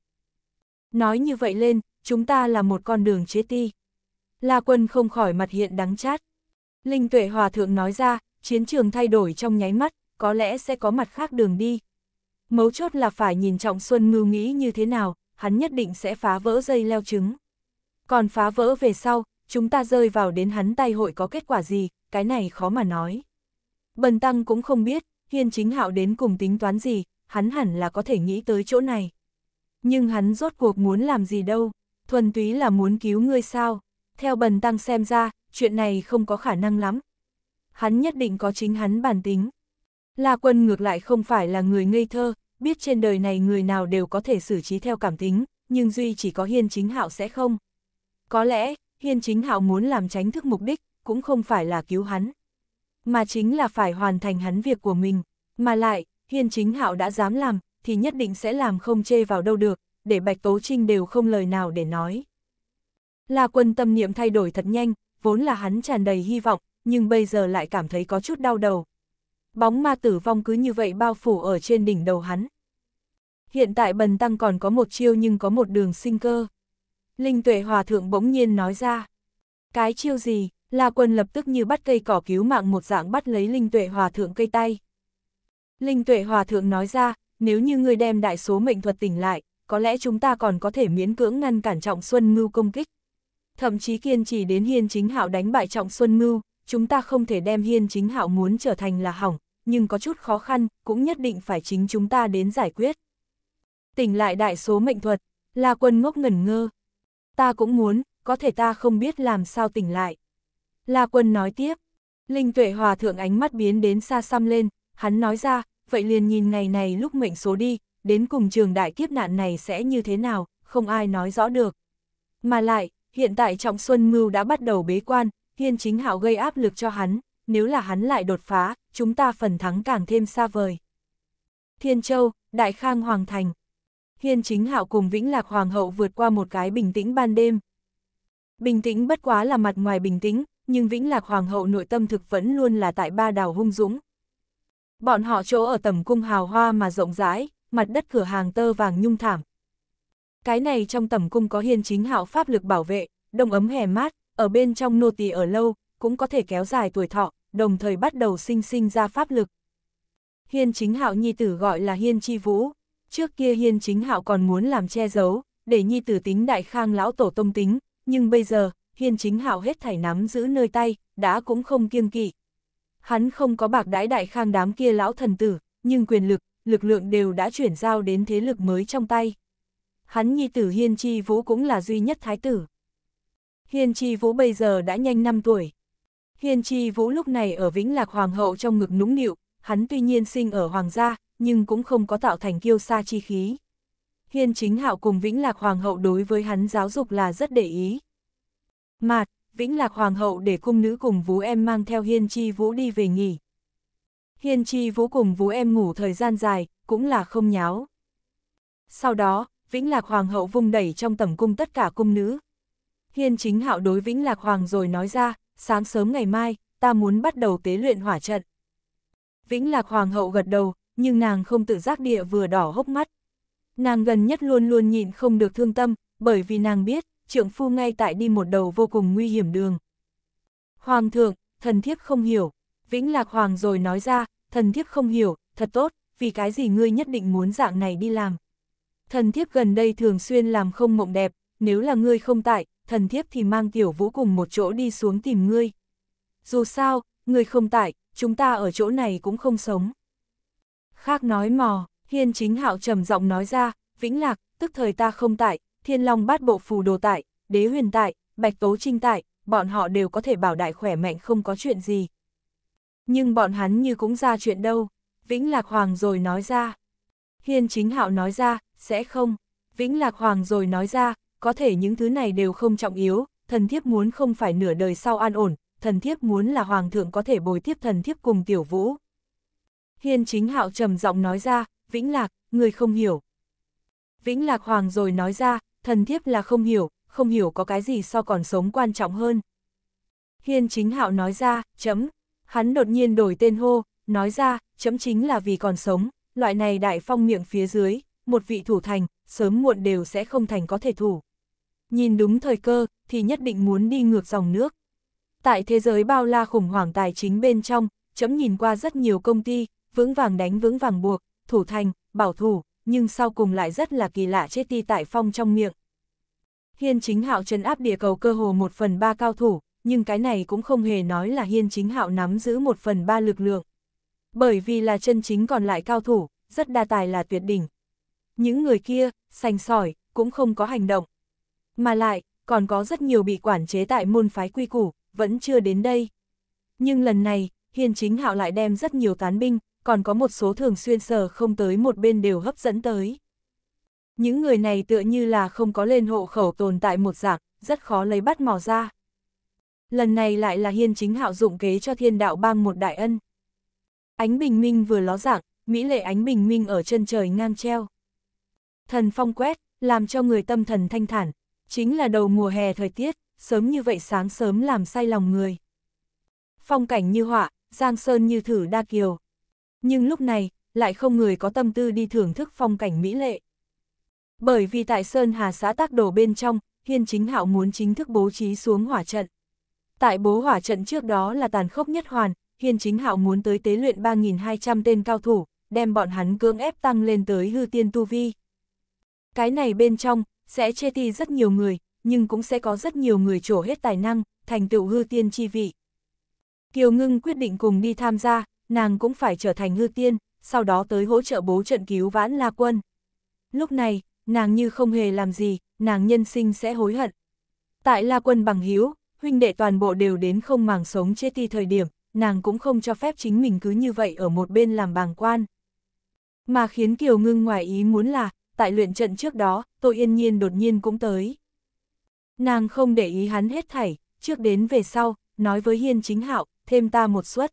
Nói như vậy lên, chúng ta là một con đường chế ti. La quân không khỏi mặt hiện đắng chát. Linh tuệ hòa thượng nói ra, chiến trường thay đổi trong nháy mắt, có lẽ sẽ có mặt khác đường đi. Mấu chốt là phải nhìn Trọng Xuân Mưu nghĩ như thế nào, hắn nhất định sẽ phá vỡ dây leo trứng. Còn phá vỡ về sau, chúng ta rơi vào đến hắn tay hội có kết quả gì, cái này khó mà nói. Bần tăng cũng không biết, hiên chính hạo đến cùng tính toán gì, hắn hẳn là có thể nghĩ tới chỗ này. Nhưng hắn rốt cuộc muốn làm gì đâu, thuần túy là muốn cứu ngươi sao, theo bần tăng xem ra, chuyện này không có khả năng lắm. Hắn nhất định có chính hắn bản tính. La quân ngược lại không phải là người ngây thơ, biết trên đời này người nào đều có thể xử trí theo cảm tính, nhưng duy chỉ có hiên chính hạo sẽ không. Có lẽ, Hiên chính hạo muốn làm tránh thức mục đích, cũng không phải là cứu hắn, mà chính là phải hoàn thành hắn việc của mình, mà lại, hiên chính hạo đã dám làm, thì nhất định sẽ làm không chê vào đâu được, để Bạch Tố Trinh đều không lời nào để nói. Là quân tâm niệm thay đổi thật nhanh, vốn là hắn tràn đầy hy vọng, nhưng bây giờ lại cảm thấy có chút đau đầu. Bóng ma tử vong cứ như vậy bao phủ ở trên đỉnh đầu hắn. Hiện tại bần tăng còn có một chiêu nhưng có một đường sinh cơ. Linh tuệ hòa thượng bỗng nhiên nói ra. Cái chiêu gì, La Quân lập tức như bắt cây cỏ cứu mạng một dạng bắt lấy Linh tuệ hòa thượng cây tay. Linh tuệ hòa thượng nói ra, nếu như người đem đại số mệnh thuật tỉnh lại, có lẽ chúng ta còn có thể miễn cưỡng ngăn cản Trọng Xuân Mưu công kích. Thậm chí kiên trì đến Hiên Chính Hạo đánh bại Trọng Xuân Mưu, chúng ta không thể đem Hiên Chính Hạo muốn trở thành là hỏng, nhưng có chút khó khăn, cũng nhất định phải chính chúng ta đến giải quyết. Tỉnh lại đại số mệnh thuật, La Quân ngốc ngẩn ngơ, Ta cũng muốn, có thể ta không biết làm sao tỉnh lại. La Quân nói tiếp. Linh tuệ hòa thượng ánh mắt biến đến xa xăm lên, hắn nói ra, vậy liền nhìn ngày này lúc mệnh số đi, đến cùng trường đại kiếp nạn này sẽ như thế nào, không ai nói rõ được. Mà lại, hiện tại Trọng Xuân Mưu đã bắt đầu bế quan, Hiên Chính Hạo gây áp lực cho hắn, nếu là hắn lại đột phá, chúng ta phần thắng càng thêm xa vời. Thiên Châu, Đại Khang Hoàng Thành Hiên chính hạo cùng Vĩnh Lạc Hoàng hậu vượt qua một cái bình tĩnh ban đêm. Bình tĩnh bất quá là mặt ngoài bình tĩnh, nhưng Vĩnh Lạc Hoàng hậu nội tâm thực vẫn luôn là tại ba đảo hung dũng. Bọn họ chỗ ở tầm cung hào hoa mà rộng rãi, mặt đất cửa hàng tơ vàng nhung thảm. Cái này trong tầm cung có hiên chính hạo pháp lực bảo vệ, đông ấm hè mát, ở bên trong nô tỳ ở lâu, cũng có thể kéo dài tuổi thọ, đồng thời bắt đầu sinh sinh ra pháp lực. Hiên chính hạo nhi tử gọi là hiên chi vũ, Trước kia Hiên Chính Hạo còn muốn làm che giấu, để nhi tử tính đại khang lão tổ tông tính, nhưng bây giờ, Hiên Chính Hạo hết thảy nắm giữ nơi tay, đã cũng không kiêng kỵ. Hắn không có bạc đãi đại khang đám kia lão thần tử, nhưng quyền lực, lực lượng đều đã chuyển giao đến thế lực mới trong tay. Hắn nhi tử Hiên Chi Vũ cũng là duy nhất thái tử. Hiên Chi Vũ bây giờ đã nhanh 5 tuổi. Hiên Chi Vũ lúc này ở Vĩnh Lạc Hoàng hậu trong ngực nũng nịu, hắn tuy nhiên sinh ở Hoàng gia, nhưng cũng không có tạo thành kiêu sa chi khí. Hiên chính hạo cùng Vĩnh Lạc Hoàng hậu đối với hắn giáo dục là rất để ý. Mạt, Vĩnh Lạc Hoàng hậu để cung nữ cùng vũ em mang theo Hiên Chi Vũ đi về nghỉ. Hiên Chi Vũ cùng vũ em ngủ thời gian dài, cũng là không nháo. Sau đó, Vĩnh Lạc Hoàng hậu vung đẩy trong tầm cung tất cả cung nữ. Hiên chính hạo đối Vĩnh Lạc Hoàng rồi nói ra, sáng sớm ngày mai, ta muốn bắt đầu tế luyện hỏa trận. Vĩnh Lạc Hoàng hậu gật đầu, nhưng nàng không tự giác địa vừa đỏ hốc mắt. Nàng gần nhất luôn luôn nhịn không được thương tâm, bởi vì nàng biết, trượng phu ngay tại đi một đầu vô cùng nguy hiểm đường. Hoàng thượng, thần thiếp không hiểu, Vĩnh Lạc Hoàng rồi nói ra, thần thiếp không hiểu, thật tốt, vì cái gì ngươi nhất định muốn dạng này đi làm. Thần thiếp gần đây thường xuyên làm không mộng đẹp, nếu là ngươi không tại, thần thiếp thì mang tiểu vũ cùng một chỗ đi xuống tìm ngươi. Dù sao, ngươi không tại, chúng ta ở chỗ này cũng không sống. Khác nói mò, hiên chính hạo trầm giọng nói ra, vĩnh lạc, tức thời ta không tại, thiên long bát bộ phù đồ tại, đế huyền tại, bạch tố trinh tại, bọn họ đều có thể bảo đại khỏe mạnh không có chuyện gì. Nhưng bọn hắn như cũng ra chuyện đâu, vĩnh lạc hoàng rồi nói ra. Hiên chính hạo nói ra, sẽ không, vĩnh lạc hoàng rồi nói ra, có thể những thứ này đều không trọng yếu, thần thiếp muốn không phải nửa đời sau an ổn, thần thiếp muốn là hoàng thượng có thể bồi tiếp thần thiếp cùng tiểu vũ. Hiên chính hạo trầm giọng nói ra, Vĩnh Lạc, người không hiểu. Vĩnh Lạc Hoàng rồi nói ra, thần thiếp là không hiểu, không hiểu có cái gì so còn sống quan trọng hơn. Hiên chính hạo nói ra, chấm, hắn đột nhiên đổi tên hô, nói ra, chấm chính là vì còn sống, loại này đại phong miệng phía dưới, một vị thủ thành, sớm muộn đều sẽ không thành có thể thủ. Nhìn đúng thời cơ, thì nhất định muốn đi ngược dòng nước. Tại thế giới bao la khủng hoảng tài chính bên trong, chấm nhìn qua rất nhiều công ty, vững vàng đánh vững vàng buộc, thủ thành, bảo thủ, nhưng sau cùng lại rất là kỳ lạ chết ti tại phong trong miệng. Hiên chính hạo chân áp địa cầu cơ hồ một phần ba cao thủ, nhưng cái này cũng không hề nói là hiên chính hạo nắm giữ một phần ba lực lượng. Bởi vì là chân chính còn lại cao thủ, rất đa tài là tuyệt đỉnh. Những người kia, sành sỏi, cũng không có hành động. Mà lại, còn có rất nhiều bị quản chế tại môn phái quy củ, vẫn chưa đến đây. Nhưng lần này, hiên chính hạo lại đem rất nhiều tán binh, còn có một số thường xuyên sờ không tới một bên đều hấp dẫn tới. Những người này tựa như là không có lên hộ khẩu tồn tại một dạng, rất khó lấy bắt mò ra. Lần này lại là hiên chính hạo dụng kế cho thiên đạo bang một đại ân. Ánh bình minh vừa ló dạng, mỹ lệ ánh bình minh ở chân trời ngang treo. Thần phong quét, làm cho người tâm thần thanh thản, chính là đầu mùa hè thời tiết, sớm như vậy sáng sớm làm say lòng người. Phong cảnh như họa, giang sơn như thử đa kiều, nhưng lúc này, lại không người có tâm tư đi thưởng thức phong cảnh mỹ lệ. Bởi vì tại Sơn Hà xã tác đồ bên trong, Hiên Chính Hạo muốn chính thức bố trí xuống hỏa trận. Tại bố hỏa trận trước đó là tàn khốc nhất hoàn, Hiên Chính Hạo muốn tới tế luyện 3.200 tên cao thủ, đem bọn hắn cưỡng ép tăng lên tới hư tiên tu vi. Cái này bên trong, sẽ chê ti rất nhiều người, nhưng cũng sẽ có rất nhiều người trổ hết tài năng, thành tựu hư tiên chi vị. Kiều Ngưng quyết định cùng đi tham gia, nàng cũng phải trở thành ngư tiên, sau đó tới hỗ trợ bố trận cứu vãn La Quân. Lúc này, nàng như không hề làm gì, nàng nhân sinh sẽ hối hận. Tại La Quân bằng hiếu, huynh đệ toàn bộ đều đến không màng sống chết ti thời điểm, nàng cũng không cho phép chính mình cứ như vậy ở một bên làm bàng quan. Mà khiến Kiều Ngưng ngoài ý muốn là, tại luyện trận trước đó, Tô Yên Nhiên đột nhiên cũng tới. Nàng không để ý hắn hết thảy, trước đến về sau, nói với Hiên Chính Hạo, thêm ta một suất.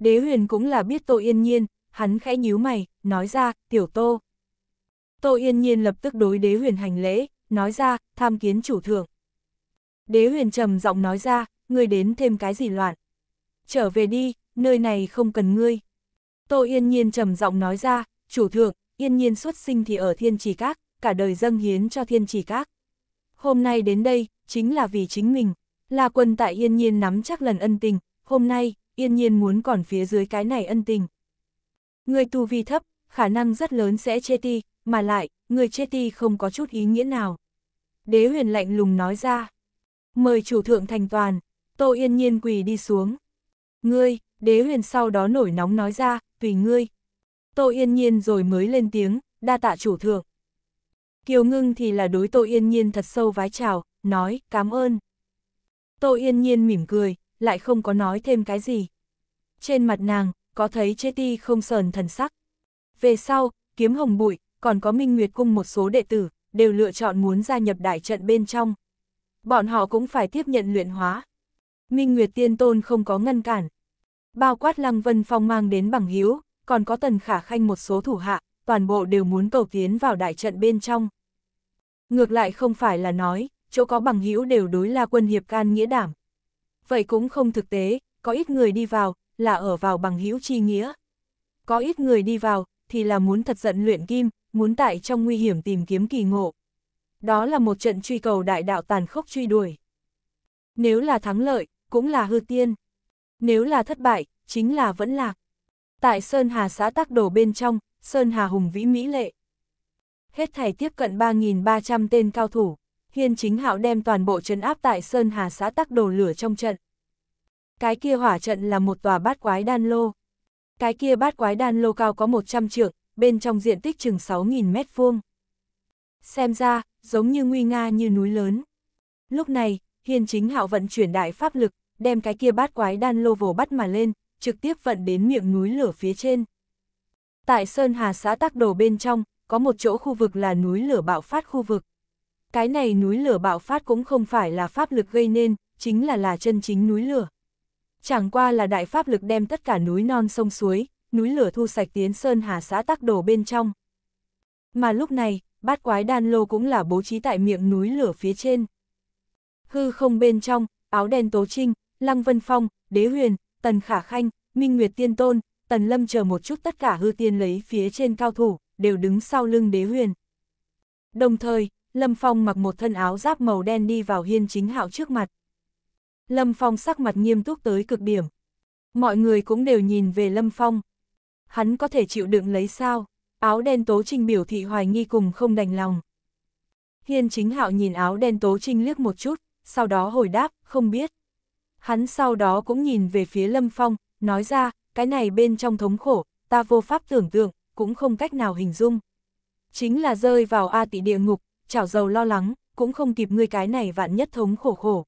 Đế huyền cũng là biết Tô Yên Nhiên, hắn khẽ nhíu mày, nói ra, tiểu Tô. Tô Yên Nhiên lập tức đối đế huyền hành lễ, nói ra, tham kiến chủ thượng. Đế huyền trầm giọng nói ra, ngươi đến thêm cái gì loạn. Trở về đi, nơi này không cần ngươi. Tô Yên Nhiên trầm giọng nói ra, chủ thượng, Yên Nhiên xuất sinh thì ở thiên trì các, cả đời dâng hiến cho thiên trì các. Hôm nay đến đây, chính là vì chính mình, là quân tại Yên Nhiên nắm chắc lần ân tình, hôm nay, yên nhiên muốn còn phía dưới cái này ân tình. Người tu vi thấp, khả năng rất lớn sẽ chê ti, mà lại, người chê ti không có chút ý nghĩa nào. Đế huyền lạnh lùng nói ra. Mời chủ thượng thành toàn, tô yên nhiên quỳ đi xuống. Ngươi, đế huyền sau đó nổi nóng nói ra, tùy ngươi. Tô yên nhiên rồi mới lên tiếng, đa tạ chủ thượng. Kiều ngưng thì là đối tô yên nhiên thật sâu vái chào, nói, cảm ơn. Tô yên nhiên mỉm cười, lại không có nói thêm cái gì. Trên mặt nàng, có thấy chê ti không sờn thần sắc. Về sau, kiếm hồng bụi, còn có Minh Nguyệt Cung một số đệ tử, đều lựa chọn muốn gia nhập đại trận bên trong. Bọn họ cũng phải tiếp nhận luyện hóa. Minh Nguyệt Tiên Tôn không có ngăn cản. Bao quát Lăng Vân Phong mang đến bằng hiếu, còn có tần khả khanh một số thủ hạ, toàn bộ đều muốn cầu tiến vào đại trận bên trong. Ngược lại không phải là nói, chỗ có bằng hữu đều đối là quân hiệp can nghĩa đảm vậy cũng không thực tế, có ít người đi vào, là ở vào bằng hữu chi nghĩa. Có ít người đi vào, thì là muốn thật giận luyện kim, muốn tại trong nguy hiểm tìm kiếm kỳ ngộ. Đó là một trận truy cầu đại đạo tàn khốc truy đuổi. Nếu là thắng lợi, cũng là hư tiên. Nếu là thất bại, chính là vẫn lạc. Tại Sơn Hà xã Tắc Đổ bên trong, Sơn Hà hùng vĩ mỹ lệ. Hết thảy tiếp cận 3.300 tên cao thủ. Hiên chính hạo đem toàn bộ trấn áp tại Sơn Hà xã tắc đồ lửa trong trận. Cái kia hỏa trận là một tòa bát quái đan lô. Cái kia bát quái đan lô cao có 100 trượng, bên trong diện tích chừng 6.000 mét vuông. Xem ra, giống như nguy nga như núi lớn. Lúc này, hiên chính hạo vận chuyển đại pháp lực, đem cái kia bát quái đan lô vồ bắt mà lên, trực tiếp vận đến miệng núi lửa phía trên. Tại Sơn Hà xã Tắc Đồ bên trong, có một chỗ khu vực là núi lửa bạo phát khu vực cái này núi lửa bạo phát cũng không phải là pháp lực gây nên, chính là là chân chính núi lửa. Chẳng qua là đại pháp lực đem tất cả núi non sông suối, núi lửa thu sạch tiến sơn hà xã tắc đổ bên trong. Mà lúc này, bát quái đan lô cũng là bố trí tại miệng núi lửa phía trên. Hư không bên trong, áo đen tố trinh, lăng vân phong, đế huyền, tần khả khanh, minh nguyệt tiên tôn, tần lâm chờ một chút tất cả hư tiên lấy phía trên cao thủ, đều đứng sau lưng đế huyền. Đồng thời, Lâm Phong mặc một thân áo giáp màu đen đi vào hiên chính hạo trước mặt. Lâm Phong sắc mặt nghiêm túc tới cực điểm. Mọi người cũng đều nhìn về Lâm Phong. Hắn có thể chịu đựng lấy sao, áo đen tố trinh biểu thị hoài nghi cùng không đành lòng. Hiên chính hạo nhìn áo đen tố trinh liếc một chút, sau đó hồi đáp, không biết. Hắn sau đó cũng nhìn về phía Lâm Phong, nói ra, cái này bên trong thống khổ, ta vô pháp tưởng tượng, cũng không cách nào hình dung. Chính là rơi vào A tị địa ngục, chảo dầu lo lắng, cũng không kịp ngươi cái này vạn nhất thống khổ khổ.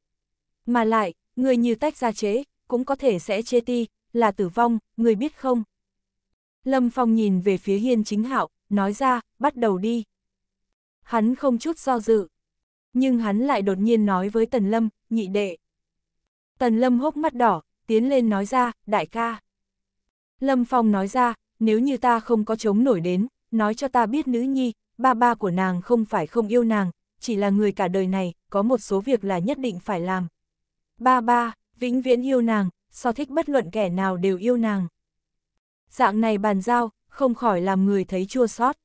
Mà lại, ngươi như tách ra chế, cũng có thể sẽ chê ti, là tử vong, ngươi biết không? Lâm Phong nhìn về phía hiên chính hạo, nói ra, bắt đầu đi. Hắn không chút do dự. Nhưng hắn lại đột nhiên nói với Tần Lâm, nhị đệ. Tần Lâm hốc mắt đỏ, tiến lên nói ra, đại ca. Lâm Phong nói ra, nếu như ta không có chống nổi đến, nói cho ta biết nữ nhi, ba ba của nàng không phải không yêu nàng, chỉ là người cả đời này, có một số việc là nhất định phải làm. Ba ba, vĩnh viễn yêu nàng, so thích bất luận kẻ nào đều yêu nàng. Dạng này bàn giao, không khỏi làm người thấy chua xót.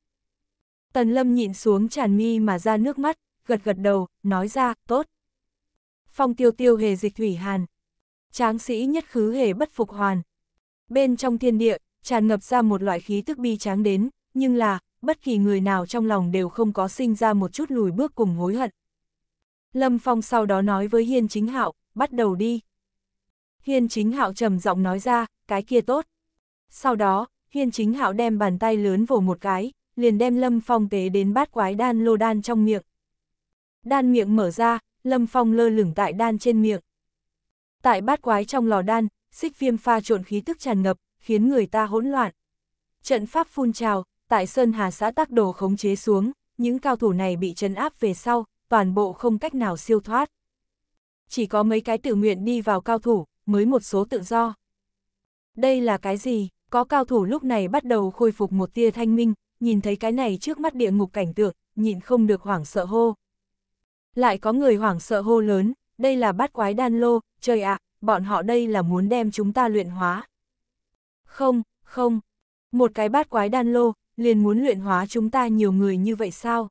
Tần lâm nhịn xuống tràn mi mà ra nước mắt, gật gật đầu, nói ra, tốt. Phong tiêu tiêu hề dịch thủy hàn. Tráng sĩ nhất khứ hề bất phục hoàn. Bên trong thiên địa, tràn ngập ra một loại khí tức bi tráng đến, nhưng là, bất kỳ người nào trong lòng đều không có sinh ra một chút lùi bước cùng hối hận. Lâm Phong sau đó nói với Hiên Chính Hạo, bắt đầu đi. Hiên Chính Hạo trầm giọng nói ra, cái kia tốt. Sau đó, Hiên Chính Hạo đem bàn tay lớn vồ một cái, liền đem Lâm Phong tế đến bát quái đan lô đan trong miệng. Đan miệng mở ra, Lâm Phong lơ lửng tại đan trên miệng. Tại bát quái trong lò đan, xích viêm pha trộn khí tức tràn ngập, khiến người ta hỗn loạn. Trận pháp phun trào, tại Sơn Hà xã tác đồ khống chế xuống, những cao thủ này bị trấn áp về sau, toàn bộ không cách nào siêu thoát. Chỉ có mấy cái tự nguyện đi vào cao thủ, mới một số tự do. Đây là cái gì? Có cao thủ lúc này bắt đầu khôi phục một tia thanh minh, nhìn thấy cái này trước mắt địa ngục cảnh tượng, nhịn không được hoảng sợ hô. Lại có người hoảng sợ hô lớn, đây là bát quái đan lô, trời ạ, à, bọn họ đây là muốn đem chúng ta luyện hóa. Không, không, một cái bát quái đan lô, liền muốn luyện hóa chúng ta nhiều người như vậy sao?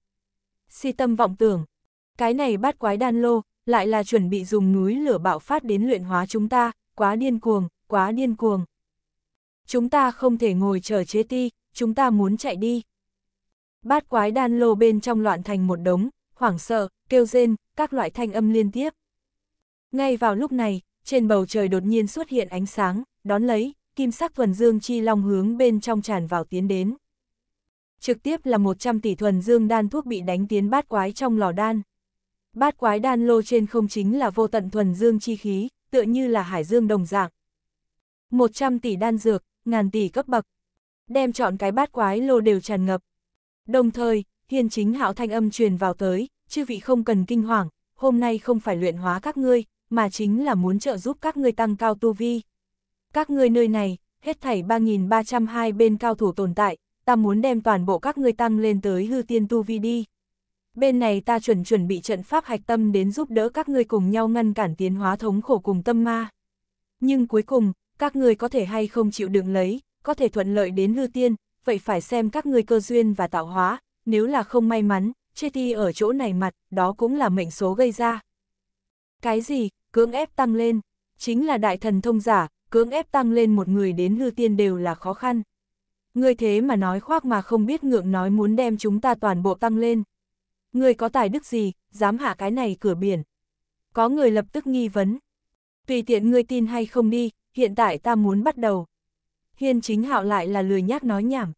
Si tâm vọng tưởng, cái này bát quái đan lô, lại là chuẩn bị dùng núi lửa bạo phát đến luyện hóa chúng ta, quá điên cuồng, quá điên cuồng. Chúng ta không thể ngồi chờ chế ti, chúng ta muốn chạy đi. Bát quái đan lô bên trong loạn thành một đống, hoảng sợ, kêu rên, các loại thanh âm liên tiếp. Ngay vào lúc này, trên bầu trời đột nhiên xuất hiện ánh sáng, đón lấy, kim sắc thuần dương chi long hướng bên trong tràn vào tiến đến. Trực tiếp là 100 tỷ thuần dương đan thuốc bị đánh tiến bát quái trong lò đan. Bát quái đan lô trên không chính là vô tận thuần dương chi khí, tựa như là hải dương đồng dạng. 100 tỷ đan dược, ngàn tỷ cấp bậc. Đem chọn cái bát quái lô đều tràn ngập. Đồng thời, thiên chính hạo thanh âm truyền vào tới, chư vị không cần kinh hoàng, hôm nay không phải luyện hóa các ngươi, mà chính là muốn trợ giúp các ngươi tăng cao tu vi. Các ngươi nơi này, hết thảy 3.302 bên cao thủ tồn tại, ta muốn đem toàn bộ các ngươi tăng lên tới hư tiên tu vi đi. Bên này ta chuẩn chuẩn bị trận pháp hạch tâm đến giúp đỡ các ngươi cùng nhau ngăn cản tiến hóa thống khổ cùng tâm ma. Nhưng cuối cùng, các ngươi có thể hay không chịu đựng lấy, có thể thuận lợi đến hư tiên, vậy phải xem các ngươi cơ duyên và tạo hóa, nếu là không may mắn, chê ti ở chỗ này mặt, đó cũng là mệnh số gây ra. Cái gì, cưỡng ép tăng lên, chính là đại thần thông giả, cưỡng ép tăng lên một người đến hư tiên đều là khó khăn. Ngươi thế mà nói khoác mà không biết ngượng nói muốn đem chúng ta toàn bộ tăng lên. Ngươi có tài đức gì, dám hạ cái này cửa biển. Có người lập tức nghi vấn. Tùy tiện ngươi tin hay không đi, hiện tại ta muốn bắt đầu. Hiên chính hạo lại là lười nhác nói nhảm.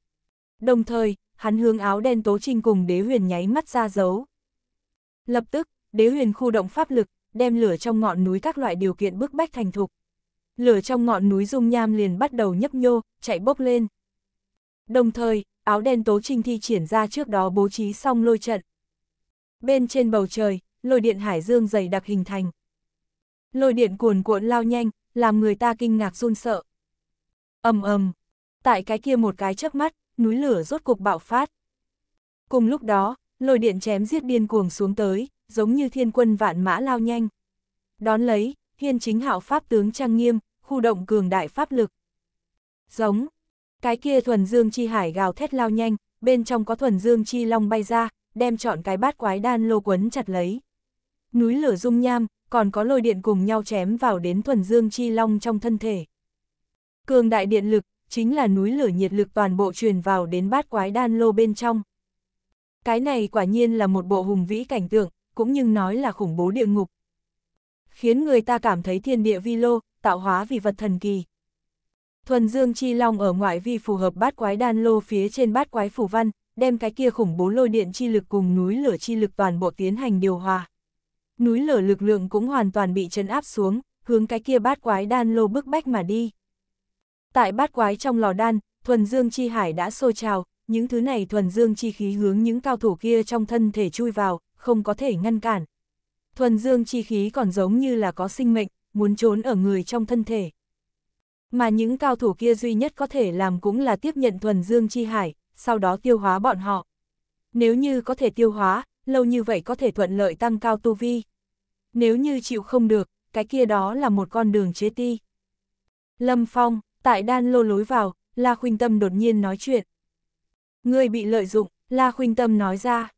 Đồng thời, hắn hướng áo đen tố trinh cùng đế huyền nháy mắt ra dấu. Lập tức, đế huyền khu động pháp lực, đem lửa trong ngọn núi các loại điều kiện bức bách thành thục. Lửa trong ngọn núi dung nham liền bắt đầu nhấp nhô, chạy bốc lên đồng thời, áo đen tố trinh thi triển ra trước đó bố trí xong lôi trận. Bên trên bầu trời, lôi điện hải dương dày đặc hình thành. Lôi điện cuồn cuộn lao nhanh, làm người ta kinh ngạc run sợ. ầm ầm, tại cái kia một cái chớp mắt, núi lửa rốt cục bạo phát. Cùng lúc đó, lôi điện chém giết điên cuồng xuống tới, giống như thiên quân vạn mã lao nhanh. Đón lấy, thiên chính hạo pháp tướng trang nghiêm, khu động cường đại pháp lực. Giống, cái kia thuần dương chi hải gào thét lao nhanh, bên trong có thuần dương chi long bay ra, đem chọn cái bát quái đan lô quấn chặt lấy. Núi lửa dung nham, còn có lôi điện cùng nhau chém vào đến thuần dương chi long trong thân thể. Cường đại điện lực, chính là núi lửa nhiệt lực toàn bộ truyền vào đến bát quái đan lô bên trong. Cái này quả nhiên là một bộ hùng vĩ cảnh tượng, cũng nhưng nói là khủng bố địa ngục. Khiến người ta cảm thấy thiên địa vi lô, tạo hóa vì vật thần kỳ, Thuần Dương Chi Long ở ngoại vi phù hợp bát quái đan lô phía trên bát quái Phù văn, đem cái kia khủng bố lôi điện chi lực cùng núi lửa chi lực toàn bộ tiến hành điều hòa. Núi lửa lực lượng cũng hoàn toàn bị chấn áp xuống, hướng cái kia bát quái đan lô bức bách mà đi. Tại bát quái trong lò đan, thuần dương chi hải đã sôi trào, những thứ này thuần dương chi khí hướng những cao thủ kia trong thân thể chui vào, không có thể ngăn cản. Thuần dương chi khí còn giống như là có sinh mệnh, muốn trốn ở người trong thân thể. Mà những cao thủ kia duy nhất có thể làm cũng là tiếp nhận thuần dương chi hải, sau đó tiêu hóa bọn họ. Nếu như có thể tiêu hóa, lâu như vậy có thể thuận lợi tăng cao tu vi. Nếu như chịu không được, cái kia đó là một con đường chế ti. Lâm Phong, tại đan lô lối vào, La Khuynh Tâm đột nhiên nói chuyện. Người bị lợi dụng, La Khuynh Tâm nói ra.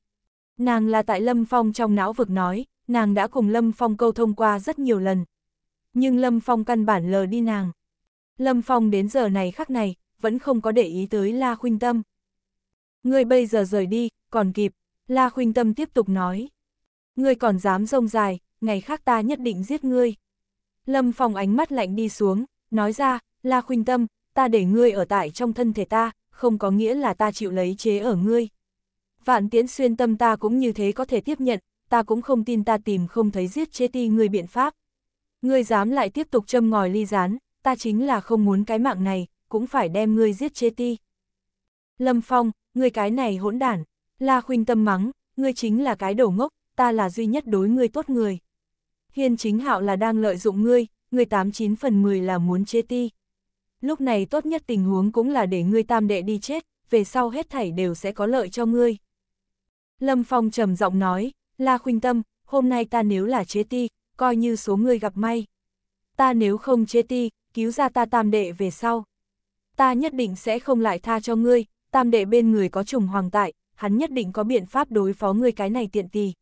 Nàng là tại Lâm Phong trong não vực nói, nàng đã cùng Lâm Phong câu thông qua rất nhiều lần. Nhưng Lâm Phong căn bản lờ đi nàng. Lâm Phong đến giờ này khắc này, vẫn không có để ý tới La Khuynh Tâm. Ngươi bây giờ rời đi, còn kịp, La Khuynh Tâm tiếp tục nói. Ngươi còn dám rông dài, ngày khác ta nhất định giết ngươi. Lâm Phong ánh mắt lạnh đi xuống, nói ra, La Khuynh Tâm, ta để ngươi ở tại trong thân thể ta, không có nghĩa là ta chịu lấy chế ở ngươi. Vạn tiễn xuyên tâm ta cũng như thế có thể tiếp nhận, ta cũng không tin ta tìm không thấy giết chế ti ngươi biện pháp. Ngươi dám lại tiếp tục châm ngòi ly rán, ta chính là không muốn cái mạng này, cũng phải đem ngươi giết chết ti. Lâm Phong, ngươi cái này hỗn đản, La Khuynh tâm mắng, ngươi chính là cái đầu ngốc, ta là duy nhất đối ngươi tốt người. Hiên chính hạo là đang lợi dụng ngươi, ngươi tám chín phần mười là muốn chết ti. Lúc này tốt nhất tình huống cũng là để ngươi tam đệ đi chết, về sau hết thảy đều sẽ có lợi cho ngươi. Lâm Phong trầm giọng nói, La Khuynh Tâm, hôm nay ta nếu là chết ti, coi như số ngươi gặp may. Ta nếu không chết ti, cứu ra ta tam đệ về sau. Ta nhất định sẽ không lại tha cho ngươi, tam đệ bên người có trùng hoàng tại, hắn nhất định có biện pháp đối phó ngươi cái này tiện tì.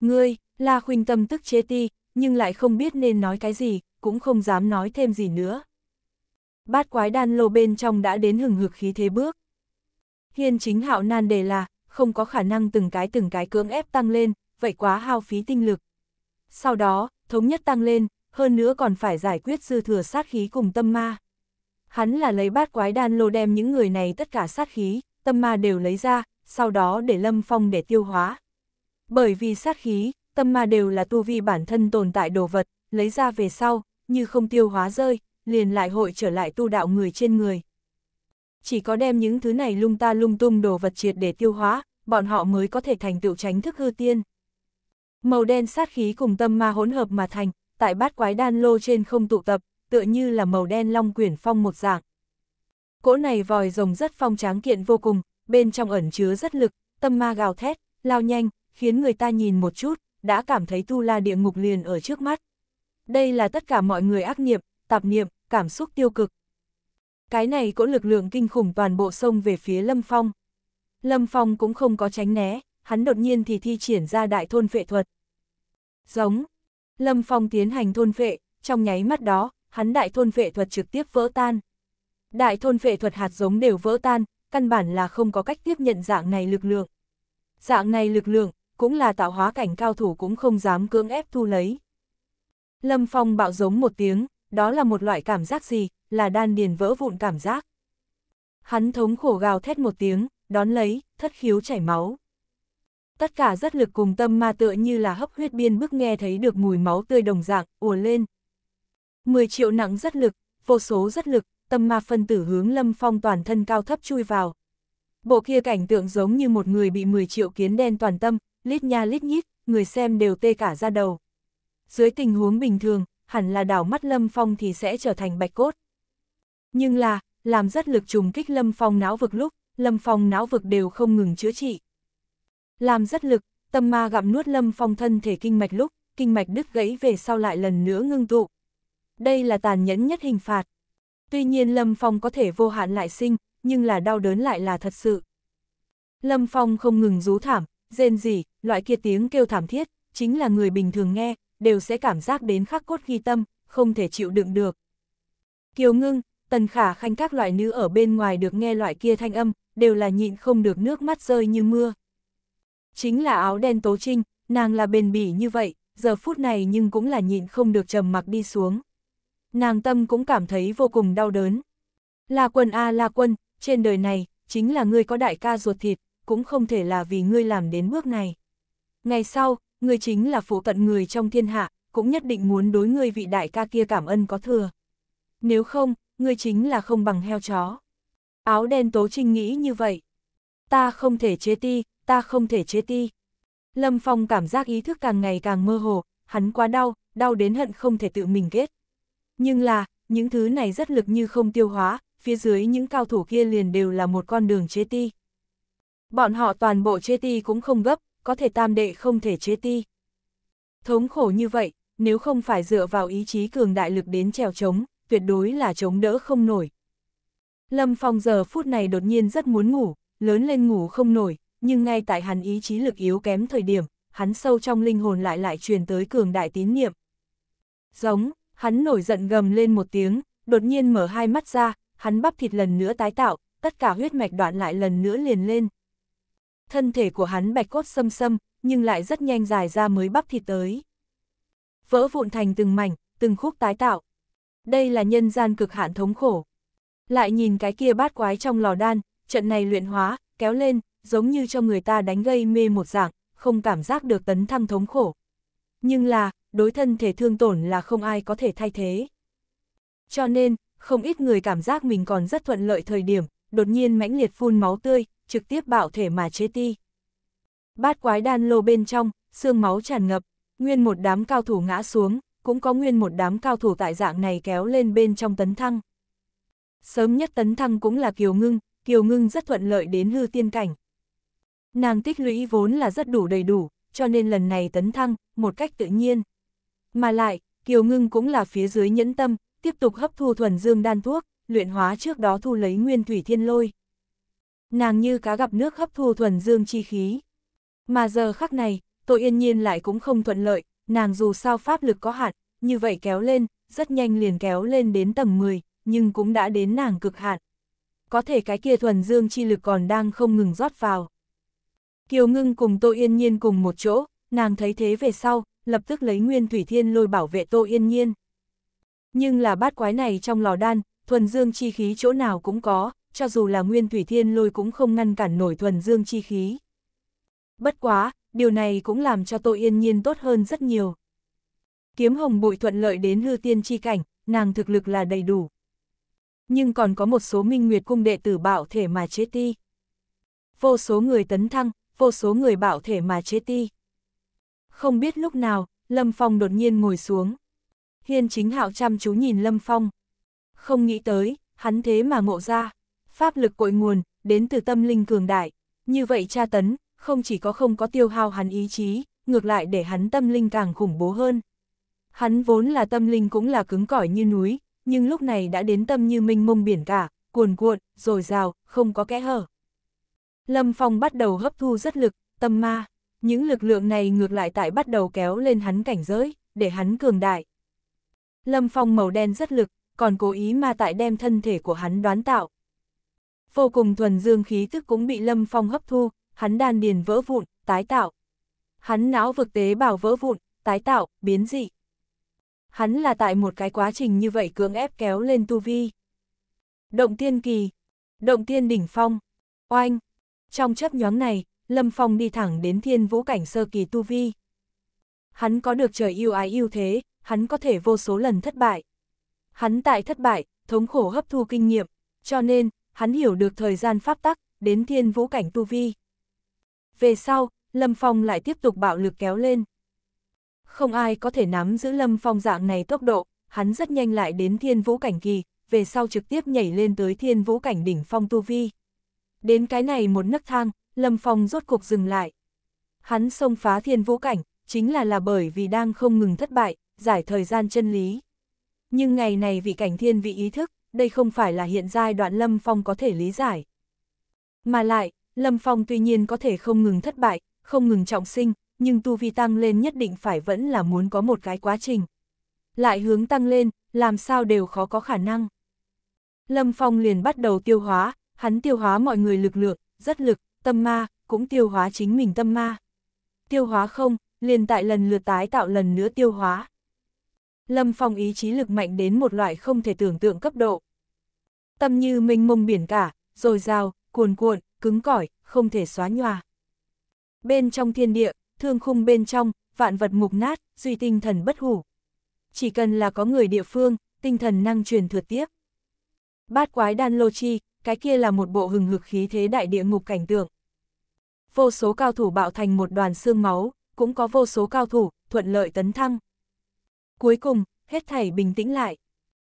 Ngươi, La Khuynh tâm tức chế ti, nhưng lại không biết nên nói cái gì, cũng không dám nói thêm gì nữa. Bát quái đan lô bên trong đã đến hừng hực khí thế bước. Hiên chính hạo nan đề là, không có khả năng từng cái từng cái cưỡng ép tăng lên, vậy quá hao phí tinh lực. Sau đó, thống nhất tăng lên, hơn nữa còn phải giải quyết dư thừa sát khí cùng tâm ma. Hắn là lấy bát quái đan lô đem những người này tất cả sát khí, tâm ma đều lấy ra, sau đó để lâm phong để tiêu hóa. Bởi vì sát khí, tâm ma đều là tu vi bản thân tồn tại đồ vật, lấy ra về sau, như không tiêu hóa rơi, liền lại hội trở lại tu đạo người trên người. Chỉ có đem những thứ này lung ta lung tung đồ vật triệt để tiêu hóa, bọn họ mới có thể thành tựu tránh thức hư tiên. Màu đen sát khí cùng tâm ma hỗn hợp mà thành, tại bát quái đan lô trên không tụ tập, tựa như là màu đen long quyển phong một dạng. Cỗ này vòi rồng rất phong tráng kiện vô cùng, bên trong ẩn chứa rất lực, tâm ma gào thét, lao nhanh, khiến người ta nhìn một chút, đã cảm thấy tu la địa ngục liền ở trước mắt. Đây là tất cả mọi người ác niệm, tạp niệm, cảm xúc tiêu cực. Cái này cỗ lực lượng kinh khủng toàn bộ sông về phía Lâm Phong. Lâm Phong cũng không có tránh né, hắn đột nhiên thì thi triển ra đại thôn vệ thuật. Giống, Lâm Phong tiến hành thôn phệ, trong nháy mắt đó, hắn đại thôn phệ thuật trực tiếp vỡ tan. Đại thôn phệ thuật hạt giống đều vỡ tan, căn bản là không có cách tiếp nhận dạng này lực lượng. Dạng này lực lượng, cũng là tạo hóa cảnh cao thủ cũng không dám cưỡng ép thu lấy. Lâm Phong bạo giống một tiếng, đó là một loại cảm giác gì, là đan điền vỡ vụn cảm giác. Hắn thống khổ gào thét một tiếng, đón lấy, thất khiếu chảy máu tất cả rất lực cùng tâm ma tựa như là hấp huyết biên bức nghe thấy được mùi máu tươi đồng dạng, ùa lên. 10 triệu nặng rất lực, vô số rất lực, tâm ma phân tử hướng lâm phong toàn thân cao thấp chui vào. Bộ kia cảnh tượng giống như một người bị 10 triệu kiến đen toàn tâm, lít nha lít nhít, người xem đều tê cả ra đầu. Dưới tình huống bình thường, hẳn là đảo mắt lâm phong thì sẽ trở thành bạch cốt. Nhưng là, làm rất lực trùng kích lâm phong não vực lúc, lâm phong não vực đều không ngừng chữa trị. Làm rất lực, tâm ma gặm nuốt lâm phong thân thể kinh mạch lúc, kinh mạch đứt gãy về sau lại lần nữa ngưng tụ. Đây là tàn nhẫn nhất hình phạt. Tuy nhiên lâm phong có thể vô hạn lại sinh, nhưng là đau đớn lại là thật sự. Lâm phong không ngừng rú thảm, rên rỉ, loại kia tiếng kêu thảm thiết, chính là người bình thường nghe, đều sẽ cảm giác đến khắc cốt ghi tâm, không thể chịu đựng được. Kiều ngưng, tần khả khanh các loại nữ ở bên ngoài được nghe loại kia thanh âm, đều là nhịn không được nước mắt rơi như mưa chính là áo đen tố trinh, nàng là bền bỉ như vậy, giờ phút này nhưng cũng là nhịn không được trầm mặc đi xuống. Nàng tâm cũng cảm thấy vô cùng đau đớn. La quân a à, la quân, trên đời này, chính là ngươi có đại ca ruột thịt, cũng không thể là vì ngươi làm đến bước này. Ngày sau, ngươi chính là phụ cận người trong thiên hạ, cũng nhất định muốn đối ngươi vị đại ca kia cảm ơn có thừa. Nếu không, ngươi chính là không bằng heo chó. Áo đen tố trinh nghĩ như vậy. Ta không thể chế ti, ta không thể chế ti. Lâm Phong cảm giác ý thức càng ngày càng mơ hồ, hắn quá đau, đau đến hận không thể tự mình kết. Nhưng là, những thứ này rất lực như không tiêu hóa, phía dưới những cao thủ kia liền đều là một con đường chế ti. Bọn họ toàn bộ chế ti cũng không gấp, có thể tam đệ không thể chế ti. Thống khổ như vậy, nếu không phải dựa vào ý chí cường đại lực đến trèo chống, tuyệt đối là chống đỡ không nổi. Lâm Phong giờ phút này đột nhiên rất muốn ngủ, lớn lên ngủ không nổi, nhưng ngay tại hắn ý chí lực yếu kém thời điểm, hắn sâu trong linh hồn lại lại truyền tới cường đại tín niệm. Giống, hắn nổi giận gầm lên một tiếng, đột nhiên mở hai mắt ra, hắn bắp thịt lần nữa tái tạo, tất cả huyết mạch đoạn lại lần nữa liền lên. Thân thể của hắn bạch cốt xâm xâm, nhưng lại rất nhanh dài ra mới bắp thịt tới. Vỡ vụn thành từng mảnh, từng khúc tái tạo. Đây là nhân gian cực hạn thống khổ. Lại nhìn cái kia bát quái trong lò đan, trận này luyện hóa, kéo lên, giống như cho người ta đánh gây mê một dạng, không cảm giác được tấn thăng thống khổ. Nhưng là, đối thân thể thương tổn là không ai có thể thay thế. Cho nên, không ít người cảm giác mình còn rất thuận lợi thời điểm, đột nhiên mãnh liệt phun máu tươi, trực tiếp bạo thể mà chế ti. Bát quái đan lô bên trong, xương máu tràn ngập, nguyên một đám cao thủ ngã xuống, cũng có nguyên một đám cao thủ tại dạng này kéo lên bên trong tấn thăng. Sớm nhất tấn thăng cũng là Kiều Ngưng, Kiều Ngưng rất thuận lợi đến hư tiên cảnh, Nàng tích lũy vốn là rất đủ đầy đủ, cho nên lần này tấn thăng, một cách tự nhiên. Mà lại, Kiều Ngưng cũng là phía dưới nhẫn tâm, tiếp tục hấp thu thuần dương đan thuốc, luyện hóa trước đó thu lấy nguyên thủy thiên lôi. Nàng như cá gặp nước hấp thu thuần dương chi khí. Mà giờ khắc này, tội yên nhiên lại cũng không thuận lợi, nàng dù sao pháp lực có hạn, như vậy kéo lên, rất nhanh liền kéo lên đến tầng 10, nhưng cũng đã đến nàng cực hạn. Có thể cái kia thuần dương chi lực còn đang không ngừng rót vào. Kiều Ngưng cùng Tô Yên Nhiên cùng một chỗ, nàng thấy thế về sau, lập tức lấy Nguyên Thủy Thiên lôi bảo vệ Tô Yên Nhiên. Nhưng là bát quái này trong lò đan, thuần dương chi khí chỗ nào cũng có, cho dù là Nguyên Thủy Thiên lôi cũng không ngăn cản nổi thuần dương chi khí. Bất quá, điều này cũng làm cho Tô Yên Nhiên tốt hơn rất nhiều. Kiếm hồng bụi thuận lợi đến hư tiên chi cảnh, nàng thực lực là đầy đủ. Nhưng còn có một số minh nguyệt cung đệ tử bạo thể mà chế ti. Vô số người tấn thăng, vô số người bảo thể mà chế ti. Không biết lúc nào, Lâm Phong đột nhiên ngồi xuống. Hiên chính hạo chăm chú nhìn Lâm Phong. Không nghĩ tới, hắn thế mà ngộ ra. Pháp lực cội nguồn, đến từ tâm linh cường đại. Như vậy tra tấn, không chỉ có không có tiêu hao hắn ý chí, ngược lại để hắn tâm linh càng khủng bố hơn. Hắn vốn là tâm linh cũng là cứng cỏi như núi, nhưng lúc này đã đến tâm như minh mông biển cả, cuồn cuộn, rồi rào, không có kẽ hở. Lâm Phong bắt đầu hấp thu rất lực, tâm ma, những lực lượng này ngược lại tại bắt đầu kéo lên hắn cảnh giới, để hắn cường đại. Lâm Phong màu đen rất lực, còn cố ý mà tại đem thân thể của hắn đoán tạo. Vô cùng thuần dương khí tức cũng bị Lâm Phong hấp thu, hắn đan điền vỡ vụn, tái tạo. Hắn não vực tế bào vỡ vụn, tái tạo, biến dị. Hắn là tại một cái quá trình như vậy cưỡng ép kéo lên tu vi. Động tiên kỳ, động tiên đỉnh phong, oanh, trong chớp nhóm này, Lâm Phong đi thẳng đến thiên vũ cảnh sơ kỳ tu vi. Hắn có được trời yêu ái yêu thế, hắn có thể vô số lần thất bại. Hắn tại thất bại, thống khổ hấp thu kinh nghiệm, cho nên, hắn hiểu được thời gian pháp tắc, đến thiên vũ cảnh tu vi. Về sau, Lâm Phong lại tiếp tục bạo lực kéo lên. Không ai có thể nắm giữ Lâm Phong dạng này tốc độ, hắn rất nhanh lại đến thiên vũ cảnh kỳ, về sau trực tiếp nhảy lên tới thiên vũ cảnh đỉnh phong tu vi. Đến cái này một nấc thang, Lâm Phong rốt cuộc dừng lại. Hắn xông phá thiên vũ cảnh, chính là là bởi vì đang không ngừng thất bại, giải thời gian chân lý. Nhưng ngày này vị cảnh thiên vị ý thức, đây không phải là hiện giai đoạn Lâm Phong có thể lý giải. Mà lại, Lâm Phong tuy nhiên có thể không ngừng thất bại, không ngừng trọng sinh, nhưng tu vi tăng lên nhất định phải vẫn là muốn có một cái quá trình. Lại hướng tăng lên, làm sao đều khó có khả năng. Lâm Phong liền bắt đầu tiêu hóa, hắn tiêu hóa mọi người lực lượng, rất lực, tâm ma, cũng tiêu hóa chính mình tâm ma. Tiêu hóa không, liền tại lần lượt tái tạo lần nữa tiêu hóa. Lâm Phong ý chí lực mạnh đến một loại không thể tưởng tượng cấp độ. Tâm như mênh mông biển cả, rồi rào, cuồn cuộn, cứng cỏi, không thể xóa nhòa. Bên trong thiên địa, thương khung bên trong, vạn vật mục nát, duy tinh thần bất hủ. Chỉ cần là có người địa phương, tinh thần năng truyền thừa tiếp. Bát quái đan lô chi, cái kia là một bộ hừng hực khí thế đại địa ngục cảnh tượng. Vô số cao thủ bạo thành một đoàn xương máu, cũng có vô số cao thủ, thuận lợi tấn thăng. Cuối cùng, hết thảy bình tĩnh lại.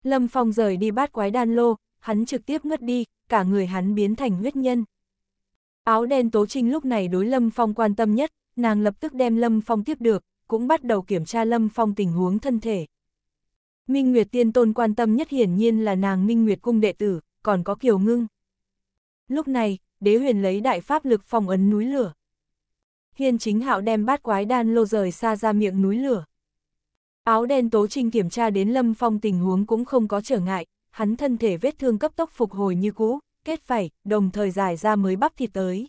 Lâm Phong rời đi bát quái đan lô, hắn trực tiếp ngất đi, cả người hắn biến thành huyết nhân. Áo đen Tố Trinh lúc này đối Lâm Phong quan tâm nhất, nàng lập tức đem Lâm Phong tiếp được, cũng bắt đầu kiểm tra Lâm Phong tình huống thân thể. Minh Nguyệt Tiên Tôn quan tâm nhất hiển nhiên là nàng Minh Nguyệt Cung đệ tử, còn có Kiều Ngưng. Lúc này, đế huyền lấy đại pháp lực phòng ấn núi lửa. Hiên chính hạo đem bát quái đan lô rời xa ra miệng núi lửa. Áo đen tố trình kiểm tra đến lâm phong tình huống cũng không có trở ngại, hắn thân thể vết thương cấp tốc phục hồi như cũ, kết phẩy, đồng thời giải ra mới bắp thịt tới.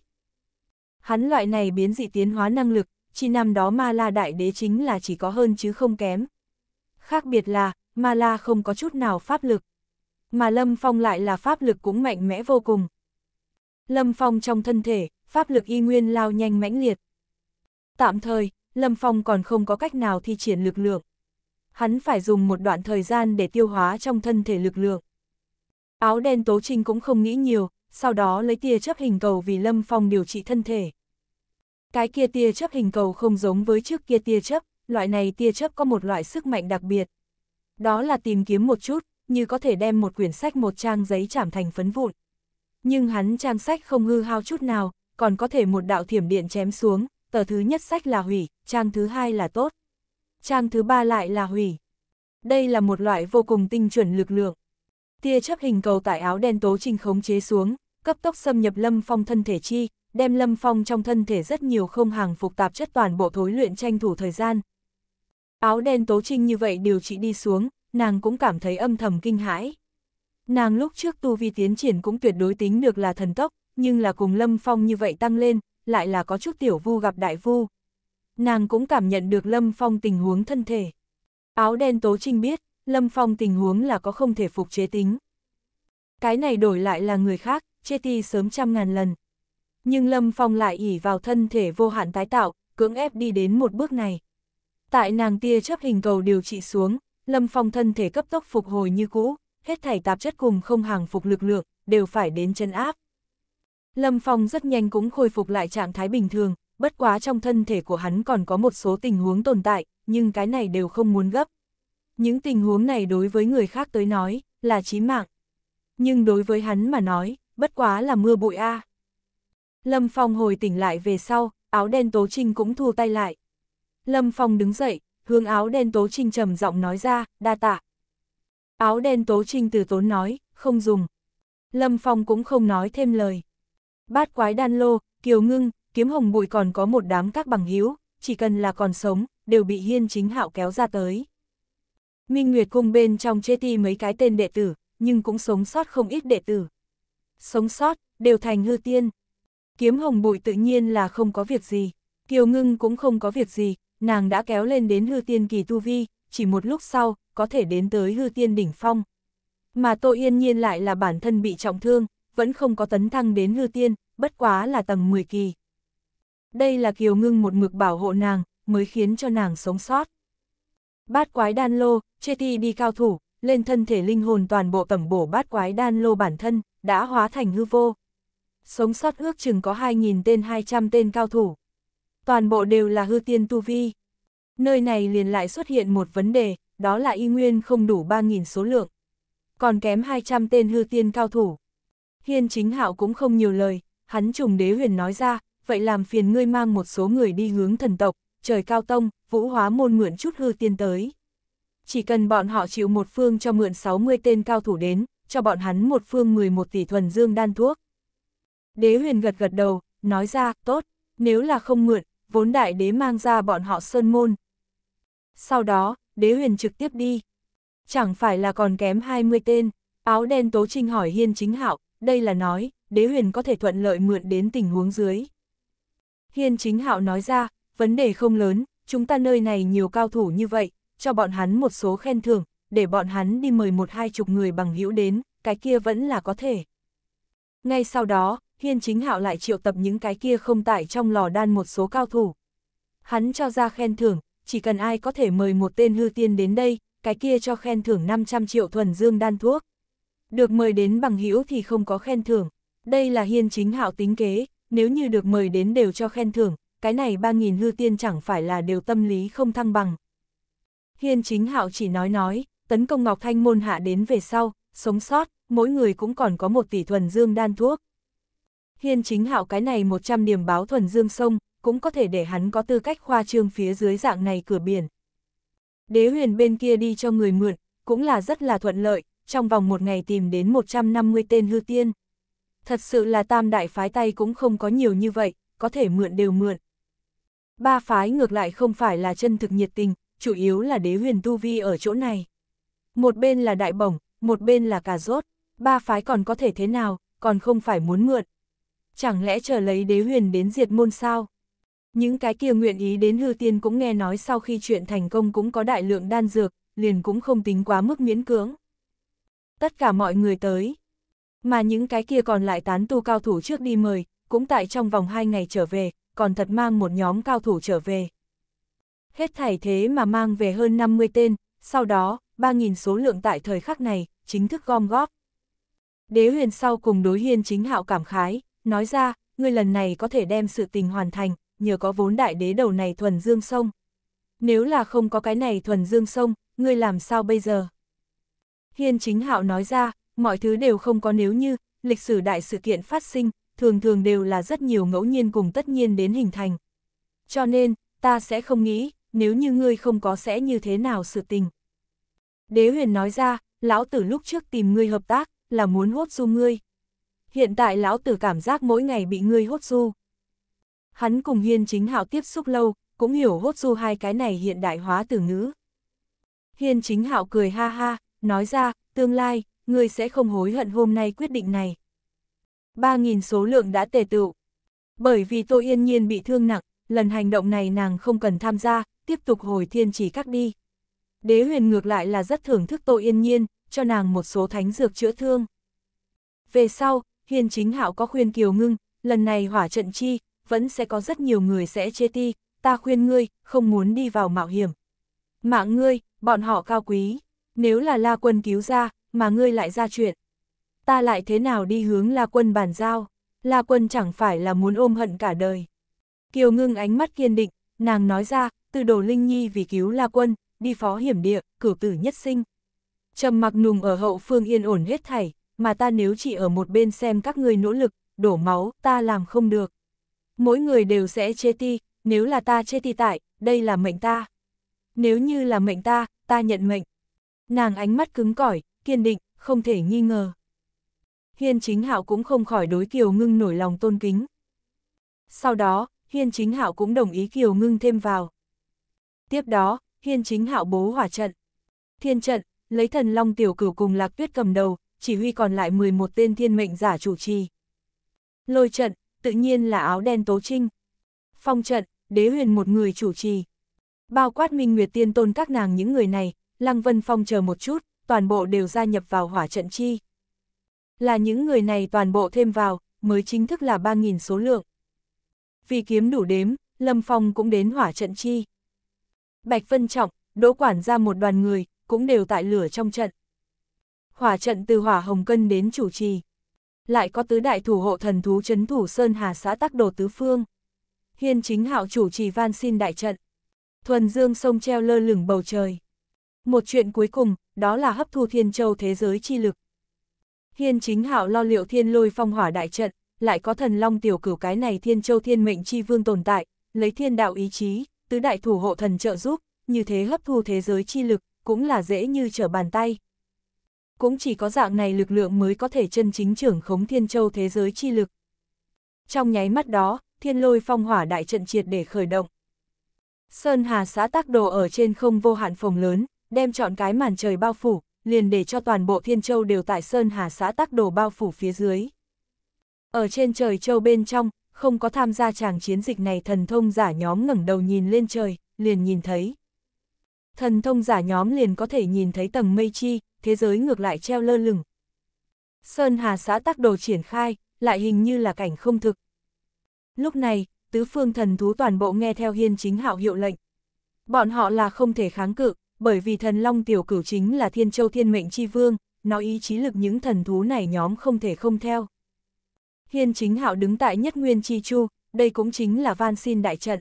Hắn loại này biến dị tiến hóa năng lực, chi năm đó ma la đại đế chính là chỉ có hơn chứ không kém. Khác biệt là, ma la không có chút nào pháp lực mà Lâm Phong lại là pháp lực cũng mạnh mẽ vô cùng. Lâm Phong trong thân thể, pháp lực y nguyên lao nhanh mãnh liệt. Tạm thời, Lâm Phong còn không có cách nào thi triển lực lượng. Hắn phải dùng một đoạn thời gian để tiêu hóa trong thân thể lực lượng. Áo đen Tố Trinh cũng không nghĩ nhiều, sau đó lấy tia chấp hình cầu vì Lâm Phong điều trị thân thể. Cái kia tia chấp hình cầu không giống với trước kia tia chấp, loại này tia chấp có một loại sức mạnh đặc biệt. Đó là tìm kiếm một chút, như có thể đem một quyển sách một trang giấy chảm thành phấn vụn. Nhưng hắn trang sách không hư hao chút nào, còn có thể một đạo thiểm điện chém xuống, tờ thứ nhất sách là hủy, trang thứ hai là tốt. Trang thứ ba lại là hủy. Đây là một loại vô cùng tinh chuẩn lực lượng. Tia chấp hình cầu tại áo đen tố trình khống chế xuống, cấp tốc xâm nhập lâm phong thân thể chi, đem lâm phong trong thân thể rất nhiều không hàng phục tạp chất toàn bộ thối luyện tranh thủ thời gian. Áo đen tố trinh như vậy điều trị đi xuống, nàng cũng cảm thấy âm thầm kinh hãi. Nàng lúc trước tu vi tiến triển cũng tuyệt đối tính được là thần tốc, nhưng là cùng Lâm Phong như vậy tăng lên, lại là có chút tiểu vu gặp đại vu. Nàng cũng cảm nhận được Lâm Phong tình huống thân thể. Áo đen tố trinh biết, Lâm Phong tình huống là có không thể phục chế tính. Cái này đổi lại là người khác, chê ti sớm trăm ngàn lần. Nhưng Lâm Phong lại ỉ vào thân thể vô hạn tái tạo, cưỡng ép đi đến một bước này. Tại nàng tia chấp hình cầu điều trị xuống, Lâm Phong thân thể cấp tốc phục hồi như cũ, hết thảy tạp chất cùng không hàng phục lực lượng, đều phải đến chân áp. Lâm Phong rất nhanh cũng khôi phục lại trạng thái bình thường, bất quá trong thân thể của hắn còn có một số tình huống tồn tại, nhưng cái này đều không muốn gấp. Những tình huống này đối với người khác tới nói, là chí mạng. Nhưng đối với hắn mà nói, bất quá là mưa bụi a. Lâm Phong hồi tỉnh lại về sau, áo đen Tố Trinh cũng thu tay lại. Lâm Phong đứng dậy, hướng áo đen tố trinh trầm giọng nói ra, đa tạ. Áo đen tố trinh từ tốn nói, không dùng. Lâm Phong cũng không nói thêm lời. Bát quái đan lô, kiều ngưng, kiếm hồng bụi còn có một đám các bằng hữu chỉ cần là còn sống, đều bị hiên chính hạo kéo ra tới. Minh Nguyệt cung bên trong chê ti mấy cái tên đệ tử, nhưng cũng sống sót không ít đệ tử. Sống sót, đều thành hư tiên. Kiếm hồng bụi tự nhiên là không có việc gì, kiều ngưng cũng không có việc gì, nàng đã kéo lên đến hư tiên kỳ tu vi, chỉ một lúc sau, có thể đến tới hư tiên đỉnh phong. Mà Tô Yên Nhiên lại là bản thân bị trọng thương, vẫn không có tấn thăng đến hư tiên, bất quá là tầng 10 kỳ. Đây là Kiều Ngưng một mực bảo hộ nàng, mới khiến cho nàng sống sót. Bát quái đan lô, chê ti đi cao thủ, lên thân thể linh hồn toàn bộ tẩm bổ bát quái đan lô bản thân, đã hóa thành hư vô. Sống sót ước chừng có 2.000 tên 200 tên cao thủ, toàn bộ đều là hư tiên tu vi. Nơi này liền lại xuất hiện một vấn đề, đó là y nguyên không đủ 3.000 số lượng. Còn kém 200 tên hư tiên cao thủ. Hiên chính hạo cũng không nhiều lời, hắn trùng đế huyền nói ra, vậy làm phiền ngươi mang một số người đi hướng thần tộc, trời cao tông, vũ hóa môn mượn chút hư tiên tới. Chỉ cần bọn họ chịu một phương cho mượn 60 tên cao thủ đến, cho bọn hắn một phương 11 tỷ thuần dương đan thuốc. Đế huyền gật gật đầu, nói ra, tốt, nếu là không mượn, vốn đại đế mang ra bọn họ sơn môn. Sau đó, đế huyền trực tiếp đi. Chẳng phải là còn kém 20 tên, áo đen tố trinh hỏi hiên chính hạo, đây là nói, đế huyền có thể thuận lợi mượn đến tình huống dưới. Hiên chính hạo nói ra, vấn đề không lớn, chúng ta nơi này nhiều cao thủ như vậy, cho bọn hắn một số khen thưởng, để bọn hắn đi mời một hai chục người bằng hữu đến, cái kia vẫn là có thể. Ngay sau đó, Hiên chính hạo lại triệu tập những cái kia không tại trong lò đan một số cao thủ. Hắn cho ra khen thưởng, chỉ cần ai có thể mời một tên hư tiên đến đây, cái kia cho khen thưởng 500 triệu thuần dương đan thuốc. Được mời đến bằng hữu thì không có khen thưởng. Đây là hiên chính hạo tính kế, nếu như được mời đến đều cho khen thưởng, cái này 3.000 hư tiên chẳng phải là đều tâm lý không thăng bằng. Hiên chính hạo chỉ nói nói, tấn công Ngọc Thanh môn hạ đến về sau, sống sót, mỗi người cũng còn có một tỷ thuần dương đan thuốc hiên chính hạo cái này 100 điểm báo thuần dương sông, cũng có thể để hắn có tư cách khoa trương phía dưới dạng này cửa biển. Đế huyền bên kia đi cho người mượn, cũng là rất là thuận lợi, trong vòng một ngày tìm đến 150 tên hư tiên. Thật sự là tam đại phái tay cũng không có nhiều như vậy, có thể mượn đều mượn. Ba phái ngược lại không phải là chân thực nhiệt tình, chủ yếu là đế huyền tu vi ở chỗ này. Một bên là đại bổng, một bên là cà rốt, ba phái còn có thể thế nào, còn không phải muốn mượn, chẳng lẽ chờ lấy đế huyền đến diệt môn sao? Những cái kia nguyện ý đến hư tiên cũng nghe nói sau khi chuyện thành công cũng có đại lượng đan dược, liền cũng không tính quá mức miễn cưỡng. Tất cả mọi người tới. Mà những cái kia còn lại tán tu cao thủ trước đi mời, cũng tại trong vòng 2 ngày trở về, còn thật mang một nhóm cao thủ trở về. Hết thảy thế mà mang về hơn 50 tên, sau đó, 3.000 số lượng tại thời khắc này, chính thức gom góp. Đế huyền sau cùng đối hiên chính hạo cảm khái, nói ra, ngươi lần này có thể đem sự tình hoàn thành, nhờ có vốn đại đế đầu này thuần dương sông. Nếu là không có cái này thuần dương sông, ngươi làm sao bây giờ? Hiên chính hạo nói ra, mọi thứ đều không có nếu như, lịch sử đại sự kiện phát sinh, thường thường đều là rất nhiều ngẫu nhiên cùng tất nhiên đến hình thành. Cho nên, ta sẽ không nghĩ, nếu như ngươi không có sẽ như thế nào sự tình. Đế huyền nói ra, lão tử lúc trước tìm ngươi hợp tác, là muốn hốt du ngươi hiện tại lão tử cảm giác mỗi ngày bị ngươi hốt su, Hắn cùng hiên chính hạo tiếp xúc lâu, cũng hiểu hốt su hai cái này hiện đại hóa từ ngữ. Hiên chính hạo cười ha ha, nói ra, tương lai, ngươi sẽ không hối hận hôm nay quyết định này. 3.000 số lượng đã tề tựu. Bởi vì tô yên nhiên bị thương nặng, lần hành động này nàng không cần tham gia, tiếp tục hồi thiên chỉ các đi. Đế huyền ngược lại là rất thưởng thức tô yên nhiên, cho nàng một số thánh dược chữa thương. Về sau, hiền chính hạo có khuyên kiều ngưng, lần này hỏa trận chi, vẫn sẽ có rất nhiều người sẽ chê ti, ta khuyên ngươi, không muốn đi vào mạo hiểm. Mạng ngươi, bọn họ cao quý, nếu là la quân cứu ra, mà ngươi lại ra chuyện. Ta lại thế nào đi hướng la quân bàn giao, la quân chẳng phải là muốn ôm hận cả đời. Kiều ngưng ánh mắt kiên định, nàng nói ra, từ đồ Linh Nhi vì cứu la quân, đi phó hiểm địa, cử tử nhất sinh. Trầm mặc nùng ở hậu phương yên ổn hết thảy, mà ta nếu chỉ ở một bên xem các người nỗ lực, đổ máu, ta làm không được. Mỗi người đều sẽ chê ti, nếu là ta chê ti tại, đây là mệnh ta. Nếu như là mệnh ta, ta nhận mệnh. Nàng ánh mắt cứng cỏi, kiên định, không thể nghi ngờ. Hiên chính hạo cũng không khỏi đối Kiều Ngưng nổi lòng tôn kính. Sau đó, Hiên chính hạo cũng đồng ý Kiều Ngưng thêm vào. Tiếp đó, Hiên chính hạo bố hỏa trận. Thiên trận, lấy thần long tiểu cửu cùng lạc tuyết cầm đầu, chỉ huy còn lại 11 tên thiên mệnh giả chủ trì. Lôi trận, tự nhiên là áo đen tố trinh. Phong trận, đế huyền một người chủ trì. Bao quát minh nguyệt tiên tôn các nàng những người này, Lăng Vân Phong chờ một chút, toàn bộ đều gia nhập vào hỏa trận chi. Là những người này toàn bộ thêm vào, mới chính thức là 3.000 số lượng. Vì kiếm đủ đếm, Lâm Phong cũng đến hỏa trận chi. Bạch Vân Trọng, Đỗ Quản ra một đoàn người, cũng đều tại lửa trong trận hỏa trận từ hỏa hồng cân đến chủ trì. Lại có tứ đại thủ hộ thần thú chấn thủ Sơn Hà xã tắc đồ tứ phương. Hiên chính hạo chủ trì van xin đại trận. Thuần dương sông treo lơ lửng bầu trời. Một chuyện cuối cùng, đó là hấp thu thiên châu thế giới chi lực. Hiên chính hạo lo liệu thiên lôi phong hỏa đại trận, lại có thần long tiểu cửu cái này thiên châu thiên mệnh chi vương tồn tại, lấy thiên đạo ý chí, tứ đại thủ hộ thần trợ giúp, như thế hấp thu thế giới chi lực, cũng là dễ như trở bàn tay, cũng chỉ có dạng này lực lượng mới có thể chân chính trưởng khống thiên châu thế giới chi lực. Trong nháy mắt đó, thiên lôi phong hỏa đại trận triệt để khởi động. Sơn Hà xã tác đồ ở trên không vô hạn phòng lớn, đem chọn cái màn trời bao phủ, liền để cho toàn bộ thiên châu đều tại Sơn Hà xã tác đồ bao phủ phía dưới. Ở trên trời châu bên trong, không có tham gia chàng chiến dịch này thần thông giả nhóm ngẩng đầu nhìn lên trời, liền nhìn thấy thần thông giả nhóm liền có thể nhìn thấy tầng mây chi, thế giới ngược lại treo lơ lửng. Sơn Hà xã tắc đồ triển khai, lại hình như là cảnh không thực. Lúc này, tứ phương thần thú toàn bộ nghe theo hiên chính hạo hiệu lệnh. Bọn họ là không thể kháng cự, bởi vì thần long tiểu cửu chính là thiên châu thiên mệnh chi vương, nó ý chí lực những thần thú này nhóm không thể không theo. Hiên chính hạo đứng tại nhất nguyên chi chu, đây cũng chính là van xin đại trận.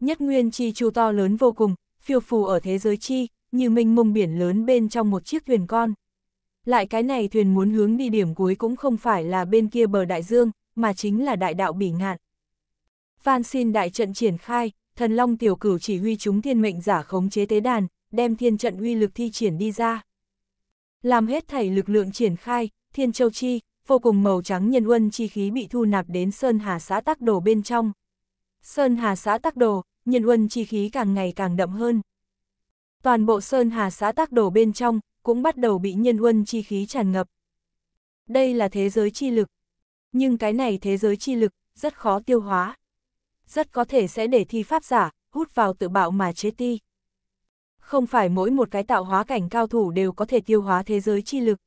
Nhất nguyên chi chu to lớn vô cùng, phiêu phù ở thế giới chi, như mênh mông biển lớn bên trong một chiếc thuyền con. Lại cái này thuyền muốn hướng đi điểm cuối cũng không phải là bên kia bờ đại dương, mà chính là đại đạo bỉ ngạn. Phan xin đại trận triển khai, thần long tiểu cửu chỉ huy chúng thiên mệnh giả khống chế tế đàn, đem thiên trận uy lực thi triển đi ra. Làm hết thảy lực lượng triển khai, thiên châu chi, vô cùng màu trắng nhân uân chi khí bị thu nạp đến Sơn Hà xã tắc đồ bên trong. Sơn Hà xã tắc đồ, nhân uân chi khí càng ngày càng đậm hơn. Toàn bộ Sơn Hà xã tác đổ bên trong, cũng bắt đầu bị nhân uân chi khí tràn ngập. Đây là thế giới chi lực. Nhưng cái này thế giới chi lực, rất khó tiêu hóa. Rất có thể sẽ để thi pháp giả, hút vào tự bạo mà chế ti. Không phải mỗi một cái tạo hóa cảnh cao thủ đều có thể tiêu hóa thế giới chi lực.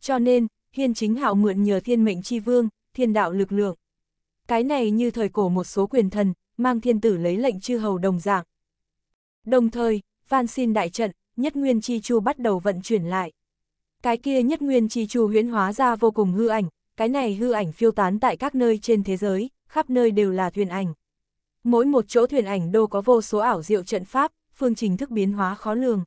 Cho nên, hiên chính hạo mượn nhờ thiên mệnh chi vương, thiên đạo lực lượng. Cái này như thời cổ một số quyền thần, mang thiên tử lấy lệnh chư hầu đồng dạng. Đồng thời, van xin đại trận, nhất nguyên chi chu bắt đầu vận chuyển lại. Cái kia nhất nguyên chi chu huyễn hóa ra vô cùng hư ảnh, cái này hư ảnh phiêu tán tại các nơi trên thế giới, khắp nơi đều là thuyền ảnh. Mỗi một chỗ thuyền ảnh đô có vô số ảo diệu trận pháp, phương trình thức biến hóa khó lường.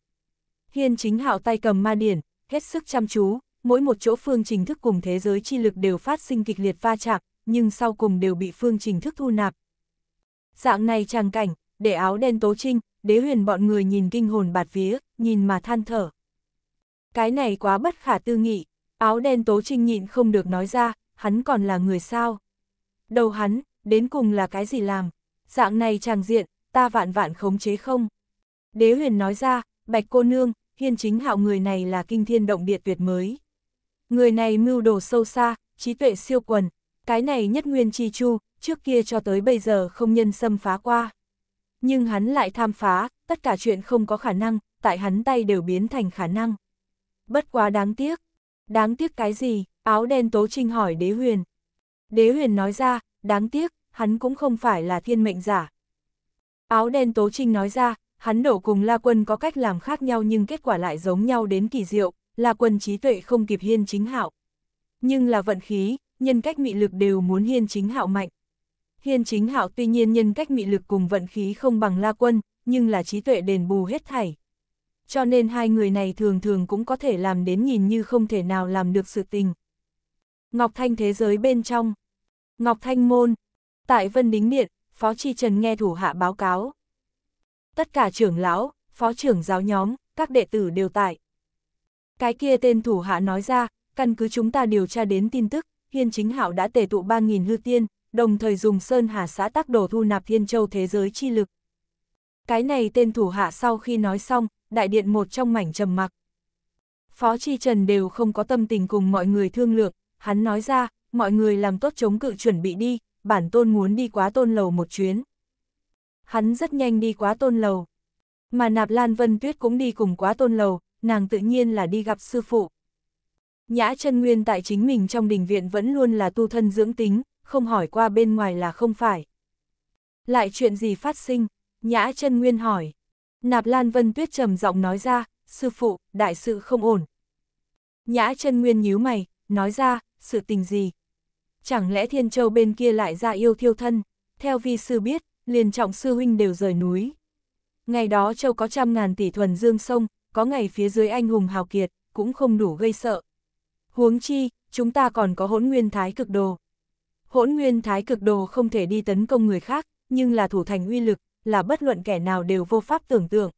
Hiên chính hạo tay cầm ma điển, hết sức chăm chú, mỗi một chỗ phương trình thức cùng thế giới chi lực đều phát sinh kịch liệt va chạm, nhưng sau cùng đều bị phương trình thức thu nạp, Dạng này tràng cảnh, để áo đen tố trinh, đế huyền bọn người nhìn kinh hồn bạt vía, nhìn mà than thở. Cái này quá bất khả tư nghị, áo đen tố trinh nhịn không được nói ra, hắn còn là người sao. Đầu hắn, đến cùng là cái gì làm, dạng này tràng diện, ta vạn vạn khống chế không. Đế huyền nói ra, bạch cô nương, hiên chính hạo người này là kinh thiên động địa tuyệt mới. Người này mưu đồ sâu xa, trí tuệ siêu quần, cái này nhất nguyên chi chu, trước kia cho tới bây giờ không nhân xâm phá qua. Nhưng hắn lại tham phá, tất cả chuyện không có khả năng, tại hắn tay đều biến thành khả năng. Bất quá đáng tiếc. Đáng tiếc cái gì? Áo đen tố trinh hỏi đế huyền. Đế huyền nói ra, đáng tiếc, hắn cũng không phải là thiên mệnh giả. Áo đen tố trinh nói ra, hắn đổ cùng La Quân có cách làm khác nhau nhưng kết quả lại giống nhau đến kỳ diệu, La Quân trí tuệ không kịp hiên chính hạo. Nhưng là vận khí, nhân cách mị lực đều muốn hiên chính hạo mạnh. Hiên chính hạo tuy nhiên nhân cách mị lực cùng vận khí không bằng la quân, nhưng là trí tuệ đền bù hết thảy. Cho nên hai người này thường thường cũng có thể làm đến nhìn như không thể nào làm được sự tình. Ngọc Thanh thế giới bên trong. Ngọc Thanh môn. Tại Vân Đính Điện, Phó Tri Trần nghe thủ hạ báo cáo. Tất cả trưởng lão, phó trưởng giáo nhóm, các đệ tử đều tại. Cái kia tên thủ hạ nói ra, căn cứ chúng ta điều tra đến tin tức, Hiên Chính Hạo đã tề tụ 3.000 hư tiên, đồng thời dùng Sơn Hà xã tác đồ thu nạp thiên châu thế giới chi lực. Cái này tên thủ hạ sau khi nói xong, đại điện một trong mảnh trầm mặc. Phó Chi Trần đều không có tâm tình cùng mọi người thương lượng, hắn nói ra, mọi người làm tốt chống cự chuẩn bị đi, bản tôn muốn đi quá tôn lầu một chuyến. Hắn rất nhanh đi quá tôn lầu. Mà Nạp Lan Vân Tuyết cũng đi cùng quá tôn lầu, nàng tự nhiên là đi gặp sư phụ. Nhã chân Nguyên tại chính mình trong đình viện vẫn luôn là tu thân dưỡng tính, không hỏi qua bên ngoài là không phải. Lại chuyện gì phát sinh? Nhã chân Nguyên hỏi. Nạp Lan Vân Tuyết trầm giọng nói ra, sư phụ, đại sự không ổn. Nhã chân Nguyên nhíu mày, nói ra, sự tình gì? Chẳng lẽ Thiên Châu bên kia lại ra yêu thiêu thân? Theo vi sư biết, liền trọng sư huynh đều rời núi. Ngày đó Châu có trăm ngàn tỷ thuần dương sông, có ngày phía dưới anh hùng hào kiệt, cũng không đủ gây sợ. Huống chi, chúng ta còn có hỗn nguyên thái cực đồ hỗn nguyên thái cực đồ không thể đi tấn công người khác, nhưng là thủ thành uy lực, là bất luận kẻ nào đều vô pháp tưởng tượng.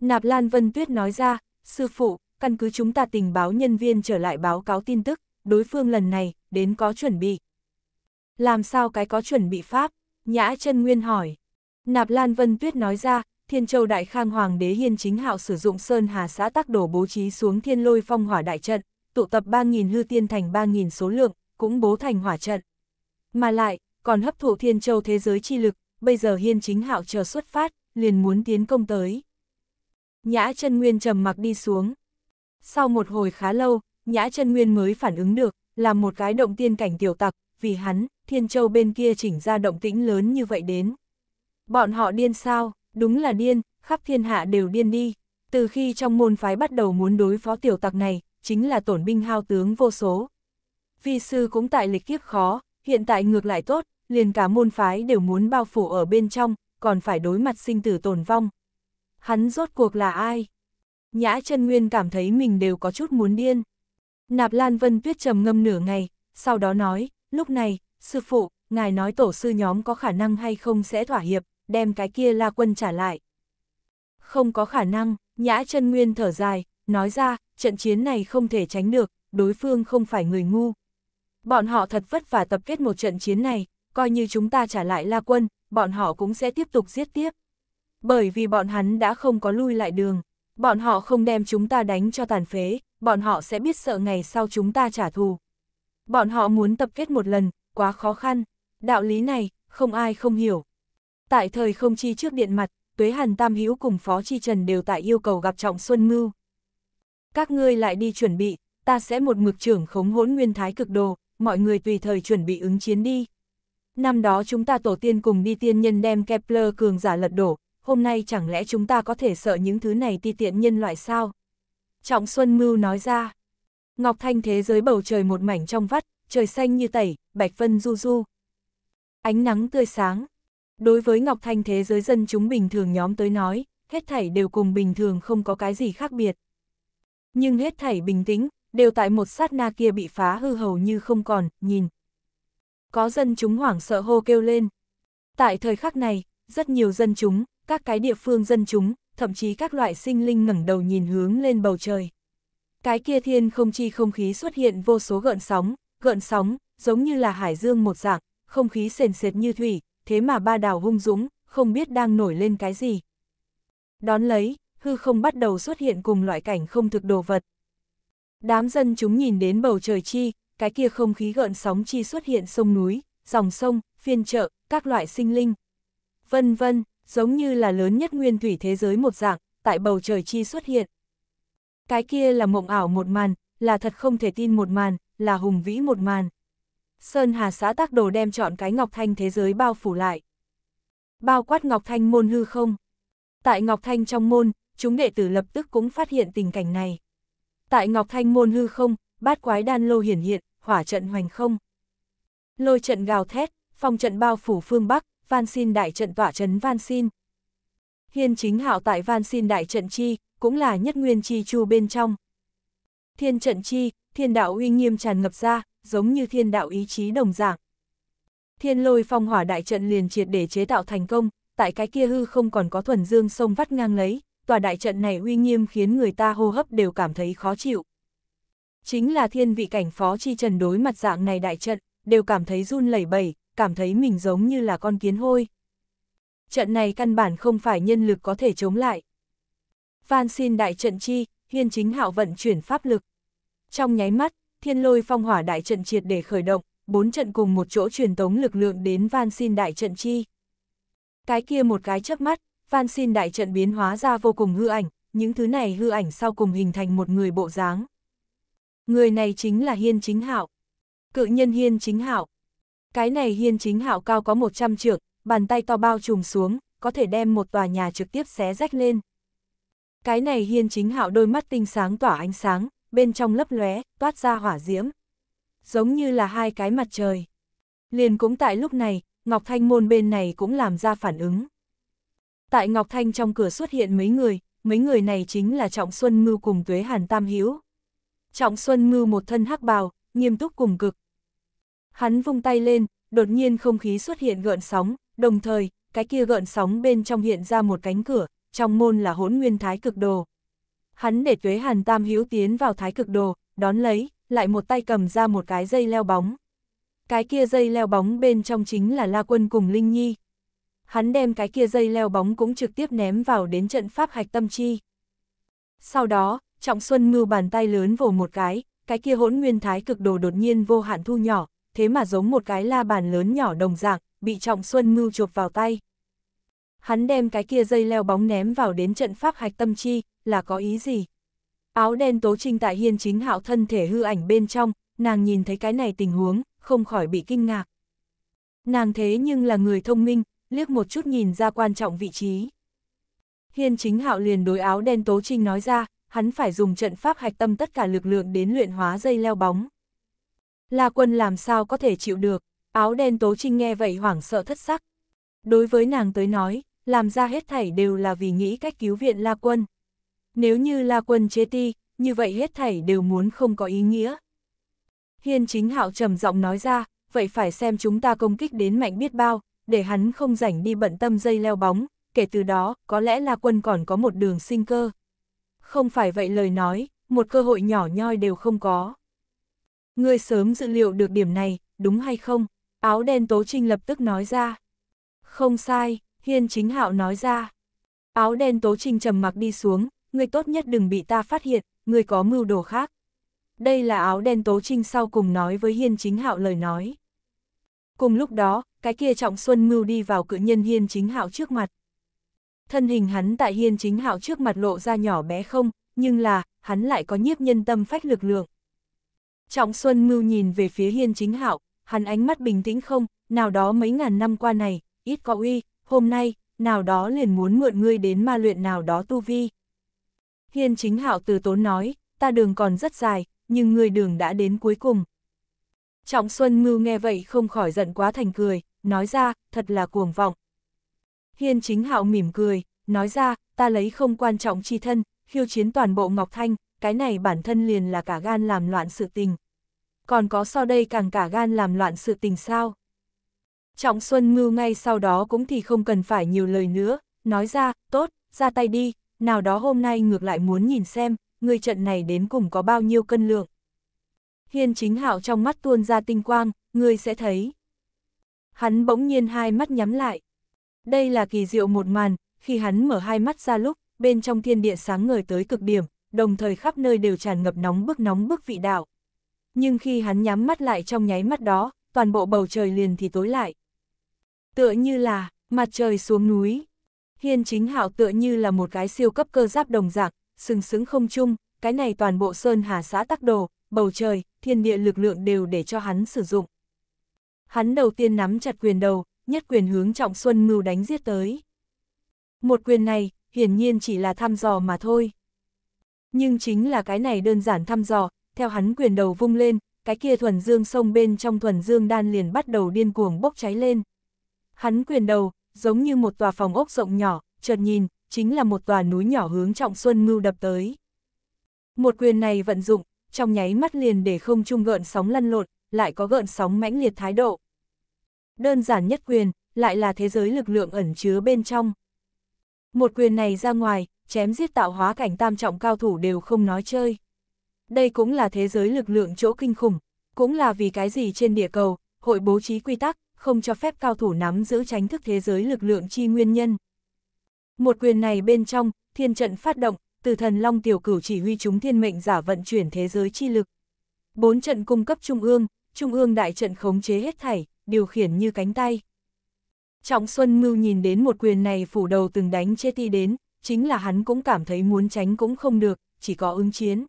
Nạp Lan Vân Tuyết nói ra, sư phụ, căn cứ chúng ta tình báo nhân viên trở lại báo cáo tin tức, đối phương lần này, đến có chuẩn bị. Làm sao cái có chuẩn bị pháp? Nhã chân Nguyên hỏi. Nạp Lan Vân Tuyết nói ra, Thiên Châu Đại Khang Hoàng đế Hiên Chính Hạo sử dụng Sơn Hà xã tắc đổ bố trí xuống thiên lôi phong hỏa đại trận, tụ tập 3.000 hư tiên thành 3.000 số lượng, cũng bố thành hỏa trận. Mà lại, còn hấp thụ thiên châu thế giới chi lực, bây giờ hiên chính hạo chờ xuất phát, liền muốn tiến công tới. Nhã chân nguyên trầm mặc đi xuống. Sau một hồi khá lâu, nhã chân nguyên mới phản ứng được, là một cái động tiên cảnh tiểu tặc, vì hắn, thiên châu bên kia chỉnh ra động tĩnh lớn như vậy đến. Bọn họ điên sao, đúng là điên, khắp thiên hạ đều điên đi. Từ khi trong môn phái bắt đầu muốn đối phó tiểu tặc này, chính là tổn binh hao tướng vô số. Vi sư cũng tại lịch kiếp khó, hiện tại ngược lại tốt, liền cả môn phái đều muốn bao phủ ở bên trong, còn phải đối mặt sinh tử tồn vong. Hắn rốt cuộc là ai? Nhã chân Nguyên cảm thấy mình đều có chút muốn điên. Nạp Lan Vân Tuyết trầm ngâm nửa ngày, sau đó nói, lúc này, sư phụ, ngài nói tổ sư nhóm có khả năng hay không sẽ thỏa hiệp, đem cái kia la quân trả lại. Không có khả năng, Nhã chân Nguyên thở dài, nói ra, trận chiến này không thể tránh được, đối phương không phải người ngu, Bọn họ thật vất vả tập kết một trận chiến này, coi như chúng ta trả lại La Quân, bọn họ cũng sẽ tiếp tục giết tiếp. Bởi vì bọn hắn đã không có lui lại đường, bọn họ không đem chúng ta đánh cho tàn phế, bọn họ sẽ biết sợ ngày sau chúng ta trả thù. Bọn họ muốn tập kết một lần, quá khó khăn, đạo lý này, không ai không hiểu. Tại thời không chi trước điện mặt, Tuế Hàn Tam Hữu cùng Phó Chi Trần đều tại yêu cầu gặp Trọng Xuân Mưu. Các ngươi lại đi chuẩn bị, ta sẽ một mực trưởng khống hỗn nguyên thái cực đồ, mọi người tùy thời chuẩn bị ứng chiến đi. Năm đó chúng ta tổ tiên cùng đi tiên nhân đem Kepler cường giả lật đổ, hôm nay chẳng lẽ chúng ta có thể sợ những thứ này ti tiện nhân loại sao? Trọng Xuân Mưu nói ra. Ngọc Thanh thế giới bầu trời một mảnh trong vắt, trời xanh như tẩy, bạch vân du du. Ánh nắng tươi sáng. Đối với Ngọc Thanh thế giới dân chúng bình thường nhóm tới nói, hết thảy đều cùng bình thường không có cái gì khác biệt. Nhưng hết thảy bình tĩnh, đều tại một sát na kia bị phá hư hầu như không còn, nhìn. Có dân chúng hoảng sợ hô kêu lên. Tại thời khắc này, rất nhiều dân chúng, các cái địa phương dân chúng, thậm chí các loại sinh linh ngẩng đầu nhìn hướng lên bầu trời. Cái kia thiên không chi không khí xuất hiện vô số gợn sóng, gợn sóng, giống như là hải dương một dạng, không khí sền sệt như thủy, thế mà ba đảo hung dũng, không biết đang nổi lên cái gì. Đón lấy, hư không bắt đầu xuất hiện cùng loại cảnh không thực đồ vật. Đám dân chúng nhìn đến bầu trời chi, cái kia không khí gợn sóng chi xuất hiện sông núi, dòng sông, phiên chợ, các loại sinh linh. Vân vân, giống như là lớn nhất nguyên thủy thế giới một dạng, tại bầu trời chi xuất hiện. Cái kia là mộng ảo một màn, là thật không thể tin một màn, là hùng vĩ một màn. Sơn Hà xã tác đồ đem chọn cái Ngọc Thanh thế giới bao phủ lại. Bao quát Ngọc Thanh môn hư không? Tại Ngọc Thanh trong môn, chúng đệ tử lập tức cũng phát hiện tình cảnh này. Tại Ngọc Thanh môn hư không, bát quái đan lô hiển hiện, hỏa trận hoành không. Lôi trận gào thét, phong trận bao phủ phương Bắc, van xin đại trận tỏa trấn van xin. Hiên chính hạo tại van xin đại trận chi, cũng là nhất nguyên chi chu bên trong. Thiên trận chi, thiên đạo uy nghiêm tràn ngập ra, giống như thiên đạo ý chí đồng dạng. Thiên lôi phong hỏa đại trận liền triệt để chế tạo thành công, tại cái kia hư không còn có thuần dương sông vắt ngang lấy, tòa đại trận này uy nghiêm khiến người ta hô hấp đều cảm thấy khó chịu. Chính là thiên vị cảnh phó chi trần đối mặt dạng này đại trận, đều cảm thấy run lẩy bẩy, cảm thấy mình giống như là con kiến hôi. Trận này căn bản không phải nhân lực có thể chống lại. Phan xin đại trận chi, hiên chính hạo vận chuyển pháp lực. Trong nháy mắt, thiên lôi phong hỏa đại trận triệt để khởi động, bốn trận cùng một chỗ truyền tống lực lượng đến van xin đại trận chi. Cái kia một cái chớp mắt, Phan xin đại trận biến hóa ra vô cùng hư ảnh, những thứ này hư ảnh sau cùng hình thành một người bộ dáng. Người này chính là Hiên Chính Hạo. Cự nhân Hiên Chính Hạo. Cái này Hiên Chính Hạo cao có 100 trượng, bàn tay to bao trùm xuống, có thể đem một tòa nhà trực tiếp xé rách lên. Cái này Hiên Chính Hạo đôi mắt tinh sáng tỏa ánh sáng, bên trong lấp lóe, toát ra hỏa diễm. Giống như là hai cái mặt trời. Liền cũng tại lúc này, Ngọc Thanh Môn bên này cũng làm ra phản ứng tại Ngọc Thanh trong cửa xuất hiện mấy người, mấy người này chính là Trọng Xuân Ngưu cùng Tuế Hàn Tam Hiếu. Trọng Xuân Ngưu một thân hắc bào, nghiêm túc cùng cực. Hắn vung tay lên, đột nhiên không khí xuất hiện gợn sóng, đồng thời, cái kia gợn sóng bên trong hiện ra một cánh cửa, trong môn là hỗn nguyên thái cực đồ. Hắn để Tuế Hàn Tam Hiếu tiến vào thái cực đồ, đón lấy, lại một tay cầm ra một cái dây leo bóng. Cái kia dây leo bóng bên trong chính là La Quân cùng Linh Nhi hắn đem cái kia dây leo bóng cũng trực tiếp ném vào đến trận pháp hạch tâm chi. Sau đó, Trọng Xuân mưu bàn tay lớn vồ một cái, cái kia hỗn nguyên thái cực đồ đột nhiên vô hạn thu nhỏ, thế mà giống một cái la bàn lớn nhỏ đồng dạng, bị Trọng Xuân mưu chộp vào tay. Hắn đem cái kia dây leo bóng ném vào đến trận pháp hạch tâm chi, là có ý gì? Áo đen tố trinh tại hiên chính hạo thân thể hư ảnh bên trong, nàng nhìn thấy cái này tình huống, không khỏi bị kinh ngạc. Nàng thế nhưng là người thông minh, liếc một chút nhìn ra quan trọng vị trí. Hiên chính hạo liền đối áo đen tố trinh nói ra, hắn phải dùng trận pháp hạch tâm tất cả lực lượng đến luyện hóa dây leo bóng. La quân làm sao có thể chịu được, áo đen tố trinh nghe vậy hoảng sợ thất sắc. Đối với nàng tới nói, làm ra hết thảy đều là vì nghĩ cách cứu viện La quân. Nếu như La quân chế ti, như vậy hết thảy đều muốn không có ý nghĩa. Hiên chính hạo trầm giọng nói ra, vậy phải xem chúng ta công kích đến mạnh biết bao, để hắn không rảnh đi bận tâm dây leo bóng, kể từ đó, có lẽ là quân còn có một đường sinh cơ. Không phải vậy lời nói, một cơ hội nhỏ nhoi đều không có. Ngươi sớm dự liệu được điểm này, đúng hay không? Áo đen Tố Trinh lập tức nói ra. Không sai, Hiên Chính Hạo nói ra. Áo đen Tố Trinh trầm mặc đi xuống, ngươi tốt nhất đừng bị ta phát hiện, ngươi có mưu đồ khác. Đây là áo đen Tố Trinh sau cùng nói với Hiên Chính Hạo lời nói. Cùng lúc đó, cái kia trọng xuân mưu đi vào cự nhân hiên chính hạo trước mặt. Thân hình hắn tại hiên chính hạo trước mặt lộ ra nhỏ bé không, nhưng là, hắn lại có nhiếp nhân tâm phách lực lượng. Trọng xuân mưu nhìn về phía hiên chính hạo, hắn ánh mắt bình tĩnh không, nào đó mấy ngàn năm qua này, ít có uy, hôm nay, nào đó liền muốn mượn ngươi đến ma luyện nào đó tu vi. Hiên chính hạo từ tốn nói, ta đường còn rất dài, nhưng người đường đã đến cuối cùng. Trọng Xuân mưu nghe vậy không khỏi giận quá thành cười, nói ra, thật là cuồng vọng. Hiên chính hạo mỉm cười, nói ra, ta lấy không quan trọng chi thân, khiêu chiến toàn bộ Ngọc Thanh, cái này bản thân liền là cả gan làm loạn sự tình. Còn có sau đây càng cả gan làm loạn sự tình sao? Trọng Xuân Ngưu ngay sau đó cũng thì không cần phải nhiều lời nữa, nói ra, tốt, ra tay đi, nào đó hôm nay ngược lại muốn nhìn xem, người trận này đến cùng có bao nhiêu cân lượng. Hiên chính hạo trong mắt tuôn ra tinh quang, người sẽ thấy. Hắn bỗng nhiên hai mắt nhắm lại. Đây là kỳ diệu một màn, khi hắn mở hai mắt ra lúc, bên trong thiên địa sáng ngời tới cực điểm, đồng thời khắp nơi đều tràn ngập nóng bức nóng bức vị đạo. Nhưng khi hắn nhắm mắt lại trong nháy mắt đó, toàn bộ bầu trời liền thì tối lại. Tựa như là, mặt trời xuống núi. Hiên chính hạo tựa như là một cái siêu cấp cơ giáp đồng dạng, sừng sững không chung, cái này toàn bộ sơn hà xã tắc đồ, bầu trời, thiên địa lực lượng đều để cho hắn sử dụng hắn đầu tiên nắm chặt quyền đầu, nhất quyền hướng Trọng Xuân Mưu đánh giết tới. Một quyền này, hiển nhiên chỉ là thăm dò mà thôi. Nhưng chính là cái này đơn giản thăm dò, theo hắn quyền đầu vung lên, cái kia thuần dương sông bên trong thuần dương đan liền bắt đầu điên cuồng bốc cháy lên. Hắn quyền đầu, giống như một tòa phòng ốc rộng nhỏ, chợt nhìn, chính là một tòa núi nhỏ hướng Trọng Xuân Mưu đập tới. Một quyền này vận dụng, trong nháy mắt liền để không trung gợn sóng lăn lộn, lại có gợn sóng mãnh liệt thái độ. Đơn giản nhất quyền, lại là thế giới lực lượng ẩn chứa bên trong. Một quyền này ra ngoài, chém giết tạo hóa cảnh tam trọng cao thủ đều không nói chơi. Đây cũng là thế giới lực lượng chỗ kinh khủng, cũng là vì cái gì trên địa cầu, hội bố trí quy tắc, không cho phép cao thủ nắm giữ tránh thức thế giới lực lượng chi nguyên nhân. Một quyền này bên trong, thiên trận phát động, từ thần long tiểu cửu chỉ huy chúng thiên mệnh giả vận chuyển thế giới chi lực. Bốn trận cung cấp trung ương, Trung ương đại trận khống chế hết thảy, điều khiển như cánh tay. Trọng Xuân Mưu nhìn đến một quyền này phủ đầu từng đánh chê ti đến, chính là hắn cũng cảm thấy muốn tránh cũng không được, chỉ có ứng chiến.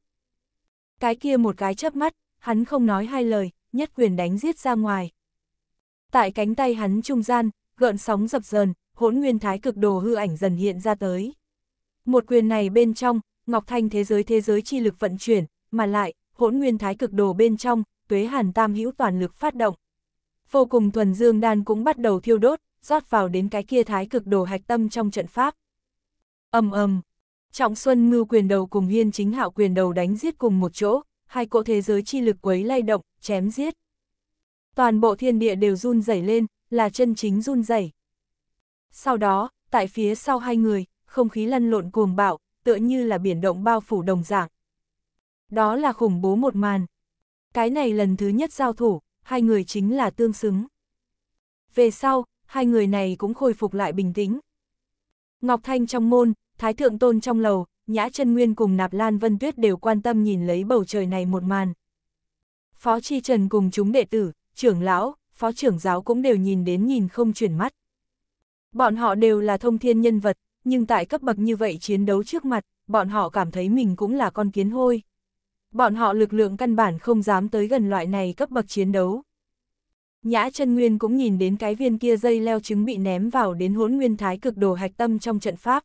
Cái kia một cái chớp mắt, hắn không nói hai lời, nhất quyền đánh giết ra ngoài. Tại cánh tay hắn trung gian, gợn sóng dập dờn, hỗn nguyên thái cực đồ hư ảnh dần hiện ra tới. Một quyền này bên trong, Ngọc Thanh thế giới thế giới chi lực vận chuyển, mà lại, hỗn nguyên thái cực đồ bên trong, tuế hàn tam hữu toàn lực phát động. Vô cùng thuần dương đan cũng bắt đầu thiêu đốt, rót vào đến cái kia thái cực đồ hạch tâm trong trận pháp. ầm ầm, trọng xuân ngưu quyền đầu cùng hiên chính hạo quyền đầu đánh giết cùng một chỗ, hai cỗ thế giới chi lực quấy lay động, chém giết. Toàn bộ thiên địa đều run rẩy lên, là chân chính run rẩy. Sau đó, tại phía sau hai người, không khí lăn lộn cuồng bạo, tựa như là biển động bao phủ đồng dạng. Đó là khủng bố một màn cái này lần thứ nhất giao thủ, hai người chính là tương xứng. Về sau, hai người này cũng khôi phục lại bình tĩnh. Ngọc Thanh trong môn, Thái Thượng Tôn trong lầu, Nhã chân Nguyên cùng Nạp Lan Vân Tuyết đều quan tâm nhìn lấy bầu trời này một màn. Phó Chi Trần cùng chúng đệ tử, trưởng lão, phó trưởng giáo cũng đều nhìn đến nhìn không chuyển mắt. Bọn họ đều là thông thiên nhân vật, nhưng tại cấp bậc như vậy chiến đấu trước mặt, bọn họ cảm thấy mình cũng là con kiến hôi bọn họ lực lượng căn bản không dám tới gần loại này cấp bậc chiến đấu. Nhã chân Nguyên cũng nhìn đến cái viên kia dây leo trứng bị ném vào đến hỗn nguyên thái cực đồ hạch tâm trong trận pháp.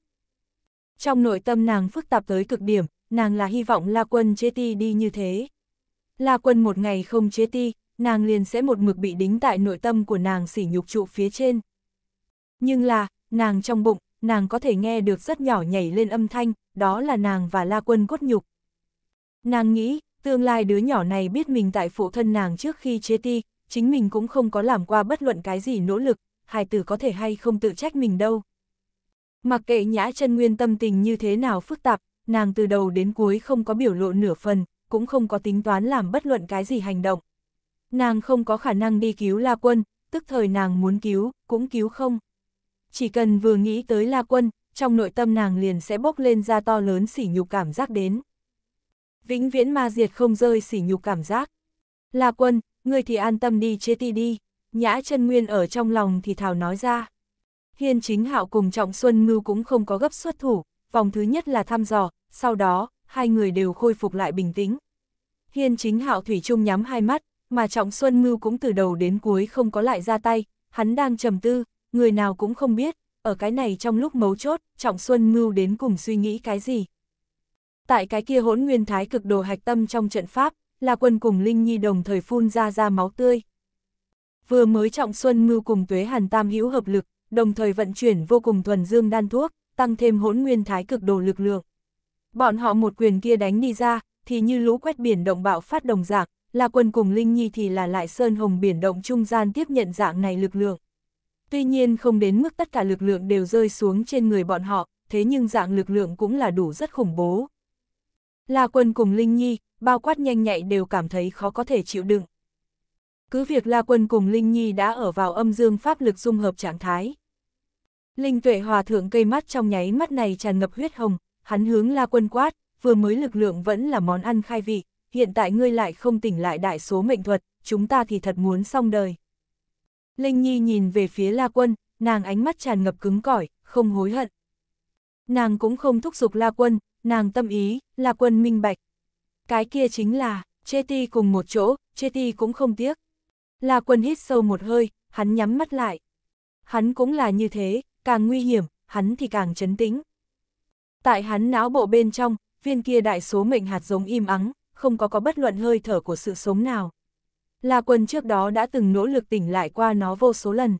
Trong nội tâm nàng phức tạp tới cực điểm, nàng là hy vọng La Quân chế ti đi như thế. La Quân một ngày không chế ti, nàng liền sẽ một mực bị đính tại nội tâm của nàng sỉ nhục trụ phía trên. Nhưng là, nàng trong bụng, nàng có thể nghe được rất nhỏ nhảy lên âm thanh, đó là nàng và La Quân cốt nhục, Nàng nghĩ, tương lai đứa nhỏ này biết mình tại phụ thân nàng trước khi chế ti, chính mình cũng không có làm qua bất luận cái gì nỗ lực, hài tử có thể hay không tự trách mình đâu. Mặc kệ nhã chân nguyên tâm tình như thế nào phức tạp, nàng từ đầu đến cuối không có biểu lộ nửa phần, cũng không có tính toán làm bất luận cái gì hành động. Nàng không có khả năng đi cứu La Quân, tức thời nàng muốn cứu, cũng cứu không. Chỉ cần vừa nghĩ tới La Quân, trong nội tâm nàng liền sẽ bốc lên ra to lớn sỉ nhục cảm giác đến vĩnh viễn ma diệt không rơi sỉ nhục cảm giác. La quân, ngươi thì an tâm đi chế ti đi, nhã chân nguyên ở trong lòng thì thảo nói ra. Hiên chính hạo cùng Trọng Xuân Ngưu cũng không có gấp xuất thủ, vòng thứ nhất là thăm dò, sau đó, hai người đều khôi phục lại bình tĩnh. Hiên chính hạo thủy chung nhắm hai mắt, mà Trọng Xuân Ngưu cũng từ đầu đến cuối không có lại ra tay, hắn đang trầm tư, người nào cũng không biết, ở cái này trong lúc mấu chốt, Trọng Xuân Ngưu đến cùng suy nghĩ cái gì tại cái kia hỗn nguyên thái cực đồ hạch tâm trong trận pháp, là quân cùng Linh Nhi đồng thời phun ra ra máu tươi. Vừa mới trọng xuân mưu cùng tuế hàn tam hữu hợp lực, đồng thời vận chuyển vô cùng thuần dương đan thuốc, tăng thêm hỗn nguyên thái cực đồ lực lượng. Bọn họ một quyền kia đánh đi ra, thì như lũ quét biển động bạo phát đồng dạng, là quân cùng Linh Nhi thì là lại sơn hồng biển động trung gian tiếp nhận dạng này lực lượng. Tuy nhiên không đến mức tất cả lực lượng đều rơi xuống trên người bọn họ, thế nhưng dạng lực lượng cũng là đủ rất khủng bố. La Quân cùng Linh Nhi, bao quát nhanh nhạy đều cảm thấy khó có thể chịu đựng. Cứ việc La Quân cùng Linh Nhi đã ở vào âm dương pháp lực dung hợp trạng thái. Linh tuệ hòa thượng cây mắt trong nháy mắt này tràn ngập huyết hồng, hắn hướng La Quân quát, vừa mới lực lượng vẫn là món ăn khai vị, hiện tại ngươi lại không tỉnh lại đại số mệnh thuật, chúng ta thì thật muốn xong đời. Linh Nhi nhìn về phía La Quân, nàng ánh mắt tràn ngập cứng cỏi, không hối hận. Nàng cũng không thúc giục La Quân, nàng tâm ý, là quân minh bạch. Cái kia chính là, chê ti cùng một chỗ, chê ti cũng không tiếc. Là quân hít sâu một hơi, hắn nhắm mắt lại. Hắn cũng là như thế, càng nguy hiểm, hắn thì càng chấn tĩnh. Tại hắn não bộ bên trong, viên kia đại số mệnh hạt giống im ắng, không có có bất luận hơi thở của sự sống nào. Là quân trước đó đã từng nỗ lực tỉnh lại qua nó vô số lần.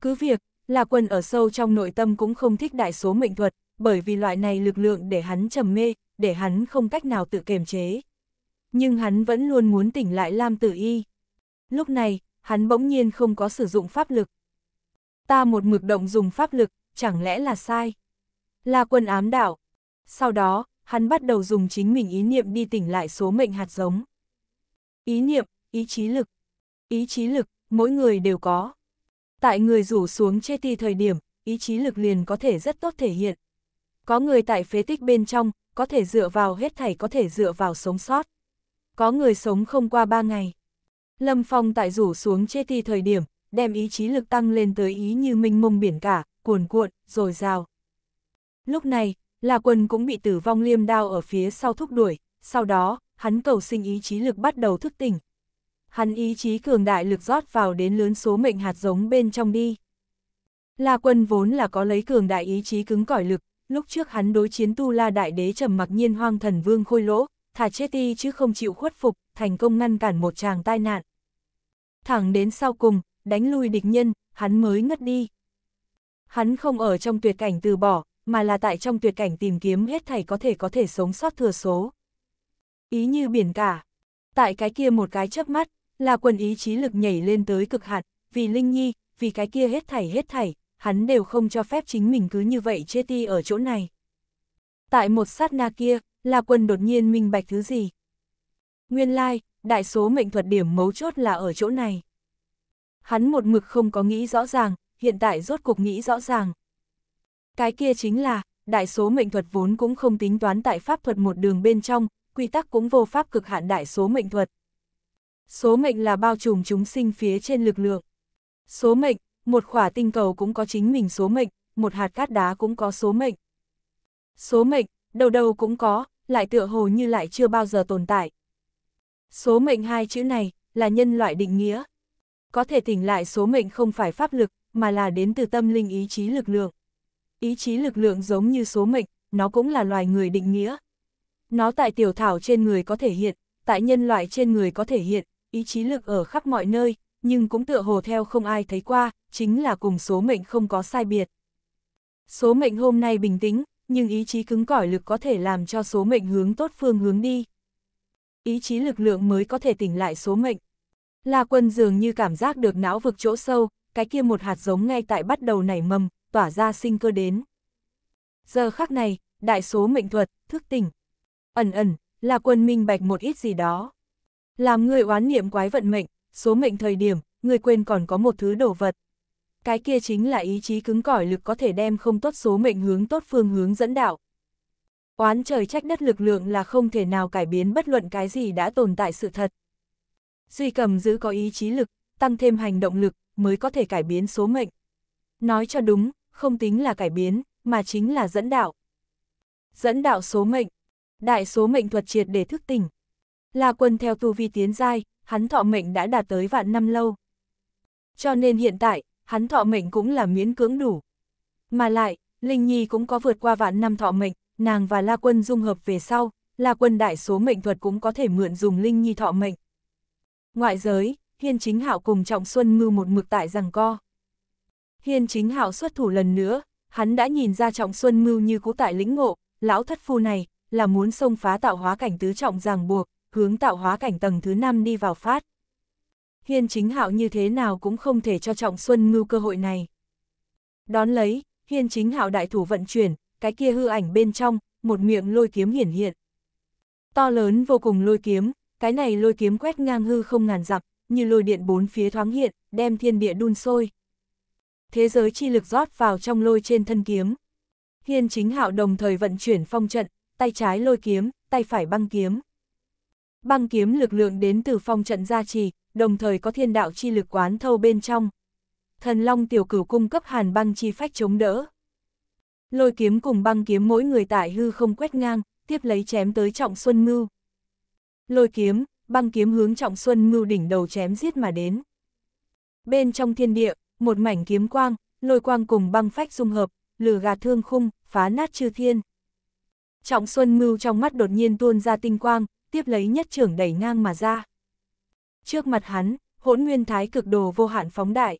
Cứ việc, là quân ở sâu trong nội tâm cũng không thích đại số mệnh thuật, bởi vì loại này lực lượng để hắn trầm mê, để hắn không cách nào tự kiềm chế. Nhưng hắn vẫn luôn muốn tỉnh lại Lam Tử Y. Lúc này, hắn bỗng nhiên không có sử dụng pháp lực. Ta một mực động dùng pháp lực, chẳng lẽ là sai? Là quân ám đạo. Sau đó, hắn bắt đầu dùng chính mình ý niệm đi tỉnh lại số mệnh hạt giống. Ý niệm, ý chí lực. Ý chí lực, mỗi người đều có. Tại người rủ xuống chê ti thời điểm, ý chí lực liền có thể rất tốt thể hiện. Có người tại phế tích bên trong, có thể dựa vào hết thảy có thể dựa vào sống sót. Có người sống không qua ba ngày. Lâm Phong tại rủ xuống chê ti thời điểm, đem ý chí lực tăng lên tới ý như minh mông biển cả, cuồn cuộn, rồi rào. Lúc này, là quân cũng bị tử vong liêm đao ở phía sau thúc đuổi, sau đó, hắn cầu sinh ý chí lực bắt đầu thức tỉnh. Hắn ý chí cường đại lực rót vào đến lớn số mệnh hạt giống bên trong đi. La quân vốn là có lấy cường đại ý chí cứng cỏi lực, lúc trước hắn đối chiến tu la đại đế trầm mặc nhiên hoang thần vương khôi lỗ, thả chết đi chứ không chịu khuất phục, thành công ngăn cản một chàng tai nạn. Thẳng đến sau cùng, đánh lui địch nhân, hắn mới ngất đi. Hắn không ở trong tuyệt cảnh từ bỏ, mà là tại trong tuyệt cảnh tìm kiếm hết thảy có thể có thể sống sót thừa số. Ý như biển cả. Tại cái kia một cái chớp mắt, là quần ý chí lực nhảy lên tới cực hạn, vì Linh Nhi, vì cái kia hết thảy hết thảy, hắn đều không cho phép chính mình cứ như vậy chết đi ở chỗ này. Tại một sát na kia, La Quân đột nhiên minh bạch thứ gì. Nguyên lai, like, đại số mệnh thuật điểm mấu chốt là ở chỗ này. Hắn một mực không có nghĩ rõ ràng, hiện tại rốt cuộc nghĩ rõ ràng. Cái kia chính là, đại số mệnh thuật vốn cũng không tính toán tại pháp thuật một đường bên trong, quy tắc cũng vô pháp cực hạn đại số mệnh thuật. Số mệnh là bao trùm chúng sinh phía trên lực lượng. Số mệnh một khỏa tinh cầu cũng có chính mình số mệnh, một hạt cát đá cũng có số mệnh. Số mệnh, đầu đầu cũng có, lại tựa hồ như lại chưa bao giờ tồn tại. Số mệnh hai chữ này là nhân loại định nghĩa. Có thể tỉnh lại số mệnh không phải pháp lực, mà là đến từ tâm linh ý chí lực lượng. Ý chí lực lượng giống như số mệnh, nó cũng là loài người định nghĩa. Nó tại tiểu thảo trên người có thể hiện, tại nhân loại trên người có thể hiện, ý chí lực ở khắp mọi nơi, nhưng cũng tựa hồ theo không ai thấy qua, chính là cùng số mệnh không có sai biệt. Số mệnh hôm nay bình tĩnh, nhưng ý chí cứng cỏi lực có thể làm cho số mệnh hướng tốt phương hướng đi. Ý chí lực lượng mới có thể tỉnh lại số mệnh. La quân dường như cảm giác được não vực chỗ sâu, cái kia một hạt giống ngay tại bắt đầu nảy mầm, tỏa ra sinh cơ đến. Giờ khắc này, đại số mệnh thuật, thức tỉnh. Ẩn ẩn, là quân minh bạch một ít gì đó. Làm người oán niệm quái vận mệnh, số mệnh thời điểm, người quên còn có một thứ đồ vật. Cái kia chính là ý chí cứng cỏi lực có thể đem không tốt số mệnh hướng tốt phương hướng dẫn đạo. Oán trời trách đất lực lượng là không thể nào cải biến bất luận cái gì đã tồn tại sự thật. Duy cầm giữ có ý chí lực, tăng thêm hành động lực, mới có thể cải biến số mệnh. Nói cho đúng, không tính là cải biến, mà chính là dẫn đạo. Dẫn đạo số mệnh, đại số mệnh thuật triệt để thức tỉnh. Là quân theo tu vi tiến giai, hắn thọ mệnh đã đạt tới vạn năm lâu. Cho nên hiện tại, hắn thọ mệnh cũng là miễn cưỡng đủ. Mà lại, Linh Nhi cũng có vượt qua vạn năm thọ mệnh, nàng và La Quân dung hợp về sau, La Quân đại số mệnh thuật cũng có thể mượn dùng Linh Nhi thọ mệnh. Ngoại giới, Hiên Chính Hạo cùng Trọng Xuân mưu một mực tại rằng co. Hiên Chính Hạo xuất thủ lần nữa, hắn đã nhìn ra Trọng Xuân mưu như cú tại lĩnh ngộ, lão thất phu này là muốn xông phá tạo hóa cảnh tứ trọng ràng buộc, hướng tạo hóa cảnh tầng thứ 5 đi vào phát. Hiên chính hạo như thế nào cũng không thể cho Trọng Xuân Ngưu cơ hội này. Đón lấy, hiên chính hạo đại thủ vận chuyển, cái kia hư ảnh bên trong, một miệng lôi kiếm hiển hiện. To lớn vô cùng lôi kiếm, cái này lôi kiếm quét ngang hư không ngàn dặm, như lôi điện bốn phía thoáng hiện, đem thiên địa đun sôi. Thế giới chi lực rót vào trong lôi trên thân kiếm. Hiên chính hạo đồng thời vận chuyển phong trận, tay trái lôi kiếm, tay phải băng kiếm. Băng kiếm lực lượng đến từ phong trận gia trì, đồng thời có thiên đạo chi lực quán thâu bên trong. Thần Long tiểu cửu cung cấp hàn băng chi phách chống đỡ. Lôi kiếm cùng băng kiếm mỗi người tại hư không quét ngang, tiếp lấy chém tới Trọng Xuân Mưu. Lôi kiếm, băng kiếm hướng Trọng Xuân Mưu đỉnh đầu chém giết mà đến. Bên trong thiên địa, một mảnh kiếm quang, lôi quang cùng băng phách dung hợp, lửa gạt thương khung, phá nát chư thiên. Trọng Xuân Mưu trong mắt đột nhiên tuôn ra tinh quang, tiếp lấy nhất trưởng đẩy ngang mà ra. Trước mặt hắn, hỗn nguyên thái cực đồ vô hạn phóng đại.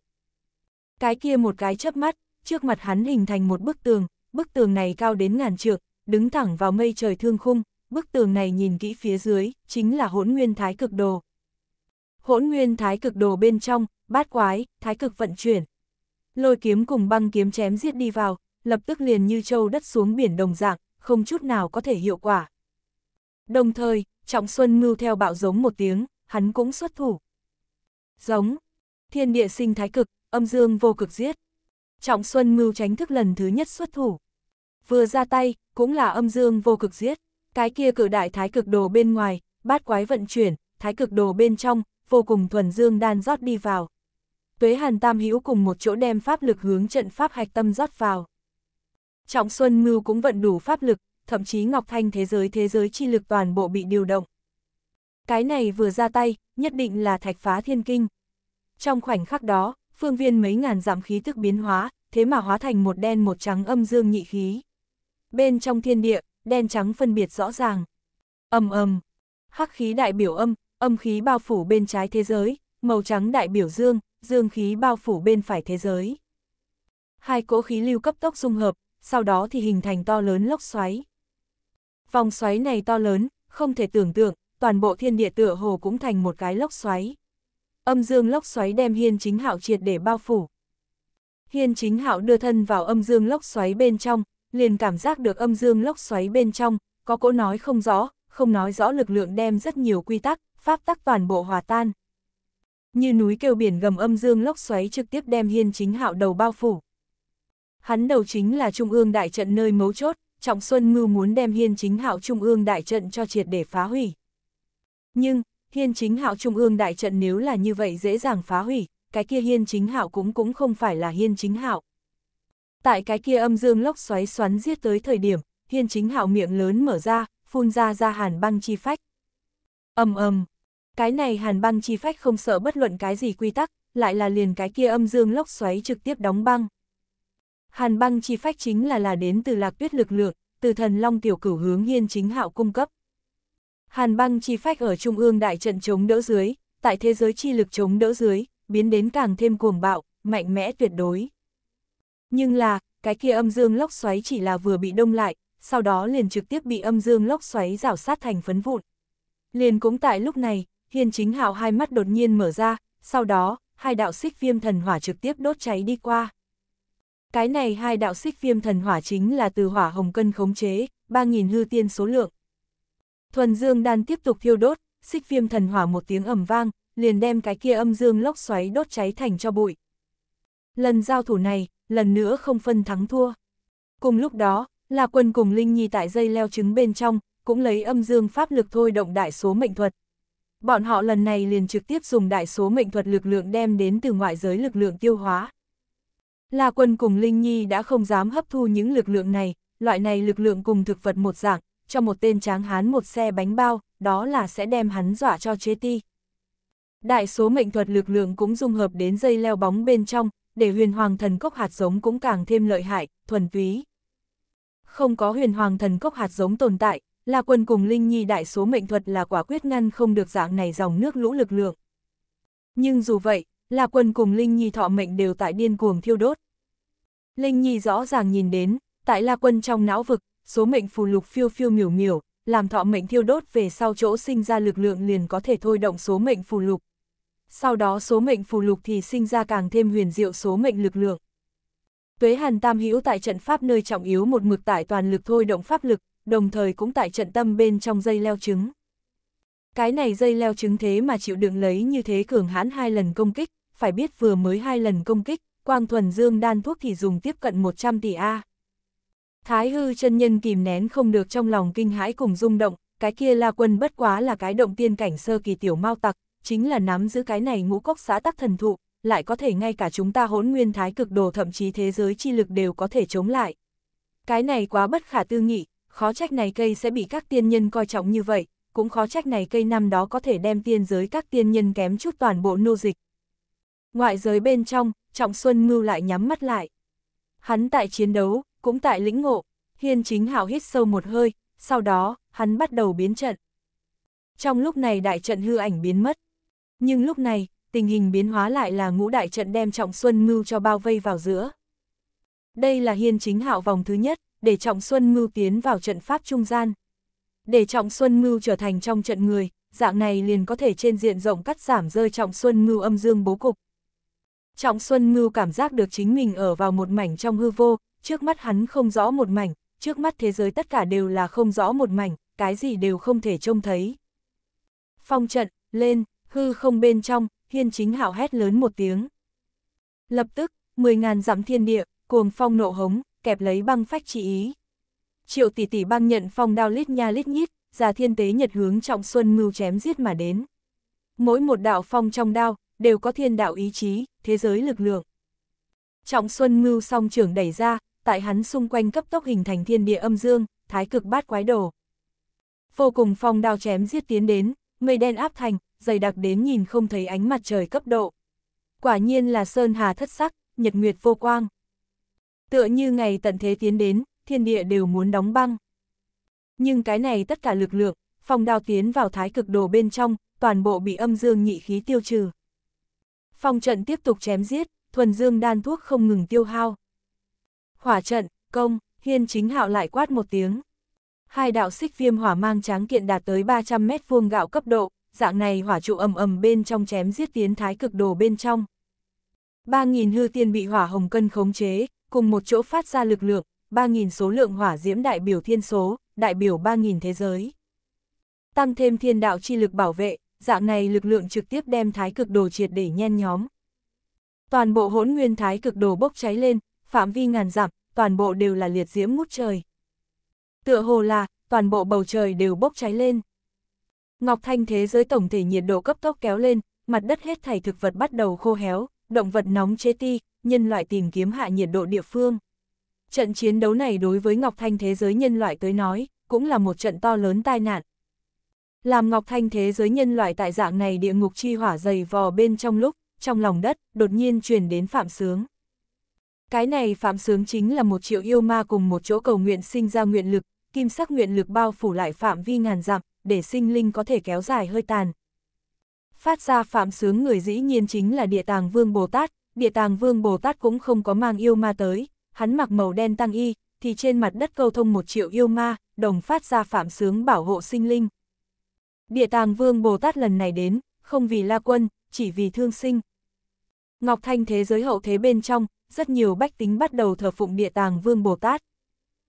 Cái kia một cái chớp mắt, trước mặt hắn hình thành một bức tường, bức tường này cao đến ngàn trượng, đứng thẳng vào mây trời thương khung, bức tường này nhìn kỹ phía dưới, chính là hỗn nguyên thái cực đồ. Hỗn nguyên thái cực đồ bên trong, bát quái, thái cực vận chuyển. Lôi kiếm cùng băng kiếm chém giết đi vào, lập tức liền như châu đất xuống biển đồng dạng, không chút nào có thể hiệu quả đồng thời, Trọng Xuân Ngưu theo bạo giống một tiếng, hắn cũng xuất thủ. Giống, thiên địa sinh thái cực, âm dương vô cực giết. Trọng Xuân Ngưu tránh thức lần thứ nhất xuất thủ. Vừa ra tay, cũng là âm dương vô cực giết. Cái kia cử đại thái cực đồ bên ngoài, bát quái vận chuyển, thái cực đồ bên trong, vô cùng thuần dương đan rót đi vào. Tuế Hàn Tam Hữu cùng một chỗ đem pháp lực hướng trận pháp hạch tâm rót vào. Trọng Xuân Ngưu cũng vận đủ pháp lực, thậm chí Ngọc Thanh thế giới thế giới chi lực toàn bộ bị điều động. Cái này vừa ra tay, nhất định là thạch phá thiên kinh. Trong khoảnh khắc đó, phương viên mấy ngàn giảm khí tức biến hóa, thế mà hóa thành một đen một trắng âm dương nhị khí. Bên trong thiên địa, đen trắng phân biệt rõ ràng. Âm âm, hắc khí đại biểu âm, âm khí bao phủ bên trái thế giới, màu trắng đại biểu dương, dương khí bao phủ bên phải thế giới. Hai cỗ khí lưu cấp tốc dung hợp, sau đó thì hình thành to lớn lốc xoáy. Vòng xoáy này to lớn, không thể tưởng tượng, toàn bộ thiên địa tựa hồ cũng thành một cái lốc xoáy. Âm dương lốc xoáy đem hiên chính hạo triệt để bao phủ. Hiên chính hạo đưa thân vào âm dương lốc xoáy bên trong, liền cảm giác được âm dương lốc xoáy bên trong, có cỗ nói không rõ, không nói rõ lực lượng đem rất nhiều quy tắc, pháp tắc toàn bộ hòa tan. Như núi kêu biển gầm âm dương lốc xoáy trực tiếp đem hiên chính hạo đầu bao phủ. Hắn đầu chính là trung ương đại trận nơi mấu chốt, Trọng Xuân Ngưu muốn đem Hiên Chính Hạo Trung ương đại trận cho triệt để phá hủy. Nhưng, Hiên Chính Hạo Trung ương đại trận nếu là như vậy dễ dàng phá hủy, cái kia Hiên Chính Hạo cũng cũng không phải là Hiên Chính Hạo. Tại cái kia âm dương lốc xoáy xoắn giết tới thời điểm, Hiên Chính Hạo miệng lớn mở ra, phun ra ra hàn băng chi phách. Ầm ầm, cái này hàn băng chi phách không sợ bất luận cái gì quy tắc, lại là liền cái kia âm dương lốc xoáy trực tiếp đóng băng. Hàn băng chi phách chính là là đến từ lạc tuyết lực lượng, từ thần long tiểu cửu hướng hiên chính hạo cung cấp. Hàn băng chi phách ở trung ương đại trận chống đỡ dưới, tại thế giới chi lực chống đỡ dưới, biến đến càng thêm cuồng bạo, mạnh mẽ tuyệt đối. Nhưng là, cái kia âm dương lốc xoáy chỉ là vừa bị đông lại, sau đó liền trực tiếp bị âm dương lốc xoáy rảo sát thành phấn vụn. Liền cũng tại lúc này, hiên chính hạo hai mắt đột nhiên mở ra, sau đó, hai đạo xích viêm thần hỏa trực tiếp đốt cháy đi qua. Cái này hai đạo xích viêm thần hỏa chính là từ hỏa hồng cân khống chế, 3.000 hư tiên số lượng. Thuần dương đan tiếp tục thiêu đốt, xích viêm thần hỏa một tiếng ầm vang, liền đem cái kia âm dương lốc xoáy đốt cháy thành cho bụi. Lần giao thủ này, lần nữa không phân thắng thua. Cùng lúc đó, là quân cùng Linh Nhi tại dây leo trứng bên trong, cũng lấy âm dương pháp lực thôi động đại số mệnh thuật. Bọn họ lần này liền trực tiếp dùng đại số mệnh thuật lực lượng đem đến từ ngoại giới lực lượng tiêu hóa. La Quân cùng Linh Nhi đã không dám hấp thu những lực lượng này, loại này lực lượng cùng thực vật một dạng, cho một tên tráng hán một xe bánh bao, đó là sẽ đem hắn dọa cho chế ti. Đại số mệnh thuật lực lượng cũng dung hợp đến dây leo bóng bên trong, để huyền hoàng thần cốc hạt giống cũng càng thêm lợi hại, thuần túy. Không có huyền hoàng thần cốc hạt giống tồn tại, La Quân cùng Linh Nhi đại số mệnh thuật là quả quyết ngăn không được dạng này dòng nước lũ lực lượng. Nhưng dù vậy, La Quân cùng Linh Nhi thọ mệnh đều tại điên cuồng thiêu đốt. Linh Nhi rõ ràng nhìn đến, tại La Quân trong não vực, số mệnh phù lục phiêu phiêu miểu miểu, làm thọ mệnh thiêu đốt về sau chỗ sinh ra lực lượng liền có thể thôi động số mệnh phù lục. Sau đó số mệnh phù lục thì sinh ra càng thêm huyền diệu số mệnh lực lượng. Tuế Hàn Tam Hữu tại trận pháp nơi trọng yếu một mực tại toàn lực thôi động pháp lực, đồng thời cũng tại trận tâm bên trong dây leo trứng. Cái này dây leo trứng thế mà chịu đựng lấy như thế cường hãn hai lần công kích, phải biết vừa mới hai lần công kích, Quang Thuần Dương đan thuốc thì dùng tiếp cận 100 tỷ A. Thái hư chân nhân kìm nén không được trong lòng kinh hãi cùng rung động, cái kia la quân bất quá là cái động tiên cảnh sơ kỳ tiểu mau tặc, chính là nắm giữ cái này ngũ cốc xã tắc thần thụ, lại có thể ngay cả chúng ta hỗn nguyên thái cực đồ thậm chí thế giới chi lực đều có thể chống lại. Cái này quá bất khả tư nghị, khó trách này cây sẽ bị các tiên nhân coi trọng như vậy, cũng khó trách này cây năm đó có thể đem tiên giới các tiên nhân kém chút toàn bộ nô dịch. Ngoại giới bên trong, Trọng Xuân Ngưu lại nhắm mắt lại. Hắn tại chiến đấu, cũng tại lĩnh ngộ, Hiên Chính hào hít sâu một hơi, sau đó, hắn bắt đầu biến trận. Trong lúc này đại trận hư ảnh biến mất. Nhưng lúc này, tình hình biến hóa lại là ngũ đại trận đem Trọng Xuân Ngưu cho bao vây vào giữa. Đây là Hiên Chính Hạo vòng thứ nhất, để Trọng Xuân Ngưu tiến vào trận pháp trung gian. Để Trọng Xuân Ngưu trở thành trong trận người, dạng này liền có thể trên diện rộng cắt giảm rơi Trọng Xuân Ngưu âm dương bố cục. Trọng Xuân Ngưu cảm giác được chính mình ở vào một mảnh trong hư vô, trước mắt hắn không rõ một mảnh, trước mắt thế giới tất cả đều là không rõ một mảnh, cái gì đều không thể trông thấy. Phong trận, lên, hư không bên trong, hiên chính hạo hét lớn một tiếng. Lập tức, 10.000 dặm thiên địa, cuồng phong nộ hống, kẹp lấy băng phách chỉ ý. Triệu tỷ tỷ băng nhận phong đao lít nha lít nhít, già thiên tế nhật hướng trọng xuân mưu chém giết mà đến. Mỗi một đạo phong trong đao, đều có thiên đạo ý chí, thế giới lực lượng. Trọng Xuân Ngưu song trưởng đẩy ra, tại hắn xung quanh cấp tốc hình thành thiên địa âm dương, thái cực bát quái đồ. Vô cùng phong đao chém giết tiến đến, mây đen áp thành, dày đặc đến nhìn không thấy ánh mặt trời cấp độ. Quả nhiên là sơn hà thất sắc, nhật nguyệt vô quang. Tựa như ngày tận thế tiến đến, thiên địa đều muốn đóng băng. Nhưng cái này tất cả lực lượng, phong đao tiến vào thái cực đồ bên trong, toàn bộ bị âm dương nhị khí tiêu trừ. Phong trận tiếp tục chém giết, thuần dương đan thuốc không ngừng tiêu hao. Hỏa trận, công, hiên chính hạo lại quát một tiếng. Hai đạo xích viêm hỏa mang tráng kiện đạt tới 300 mét vuông gạo cấp độ, dạng này hỏa trụ ầm ầm bên trong chém giết tiến thái cực đồ bên trong. 3.000 hư tiên bị hỏa hồng cân khống chế, cùng một chỗ phát ra lực lượng, 3.000 số lượng hỏa diễm đại biểu thiên số, đại biểu 3.000 thế giới. Tăng thêm thiên đạo chi lực bảo vệ, dạng này lực lượng trực tiếp đem thái cực đồ triệt để nhen nhóm. Toàn bộ hỗn nguyên thái cực đồ bốc cháy lên, phạm vi ngàn dặm, toàn bộ đều là liệt diễm ngút trời. Tựa hồ là, toàn bộ bầu trời đều bốc cháy lên. Ngọc Thanh thế giới tổng thể nhiệt độ cấp tốc kéo lên, mặt đất hết thảy thực vật bắt đầu khô héo, động vật nóng chế ti, nhân loại tìm kiếm hạ nhiệt độ địa phương. Trận chiến đấu này đối với Ngọc Thanh thế giới nhân loại tới nói, cũng là một trận to lớn tai nạn, làm Ngọc Thanh thế giới nhân loại tại dạng này địa ngục chi hỏa dày vò bên trong lúc, trong lòng đất, đột nhiên truyền đến Phạm Sướng. Cái này Phạm Sướng chính là một triệu yêu ma cùng một chỗ cầu nguyện sinh ra nguyện lực, kim sắc nguyện lực bao phủ lại phạm vi ngàn dặm, để sinh linh có thể kéo dài hơi tàn. Phát ra Phạm Sướng người dĩ nhiên chính là Địa Tàng Vương Bồ Tát, Địa Tàng Vương Bồ Tát cũng không có mang yêu ma tới, hắn mặc màu đen tăng y, thì trên mặt đất câu thông một triệu yêu ma, đồng phát ra Phạm Sướng bảo hộ sinh linh Địa tàng vương Bồ Tát lần này đến, không vì la quân, chỉ vì thương sinh. Ngọc Thanh thế giới hậu thế bên trong, rất nhiều bách tính bắt đầu thờ phụng địa tàng vương Bồ Tát.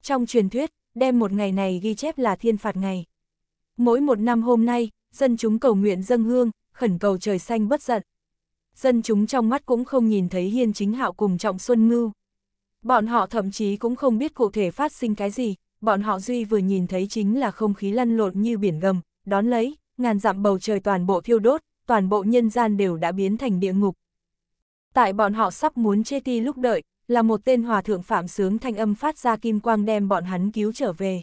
Trong truyền thuyết, đem một ngày này ghi chép là thiên phạt ngày. Mỗi một năm hôm nay, dân chúng cầu nguyện dâng hương, khẩn cầu trời xanh bất giận. Dân chúng trong mắt cũng không nhìn thấy hiên chính hạo cùng trọng xuân ngưu. Bọn họ thậm chí cũng không biết cụ thể phát sinh cái gì, bọn họ duy vừa nhìn thấy chính là không khí lăn lộn như biển gầm, đón lấy, ngàn dặm bầu trời toàn bộ thiêu đốt, toàn bộ nhân gian đều đã biến thành địa ngục. Tại bọn họ sắp muốn chê ti lúc đợi, là một tên hòa thượng phạm sướng thanh âm phát ra kim quang đem bọn hắn cứu trở về.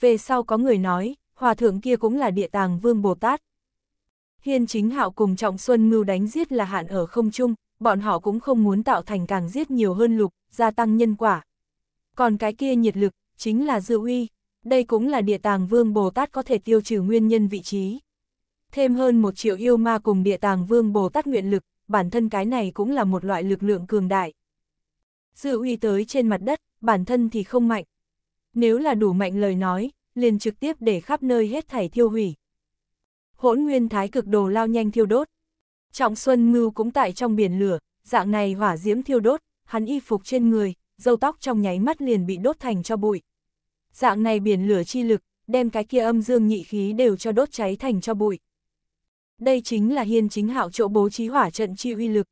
Về sau có người nói, hòa thượng kia cũng là địa tàng vương Bồ Tát. Hiên chính hạo cùng Trọng Xuân mưu đánh giết là hạn ở không chung, bọn họ cũng không muốn tạo thành càng giết nhiều hơn lục, gia tăng nhân quả. Còn cái kia nhiệt lực, chính là dư uy, đây cũng là địa tàng vương Bồ Tát có thể tiêu trừ nguyên nhân vị trí. Thêm hơn một triệu yêu ma cùng địa tàng vương Bồ Tát nguyện lực, bản thân cái này cũng là một loại lực lượng cường đại. Sự uy tới trên mặt đất, bản thân thì không mạnh. Nếu là đủ mạnh lời nói, liền trực tiếp để khắp nơi hết thảy thiêu hủy. Hỗn nguyên thái cực đồ lao nhanh thiêu đốt. Trọng Xuân Ngưu cũng tại trong biển lửa, dạng này hỏa diễm thiêu đốt, hắn y phục trên người, dâu tóc trong nháy mắt liền bị đốt thành cho bụi, dạng này biển lửa chi lực, đem cái kia âm dương nhị khí đều cho đốt cháy thành cho bụi. Đây chính là hiên chính hạo chỗ bố trí hỏa trận chi uy lực.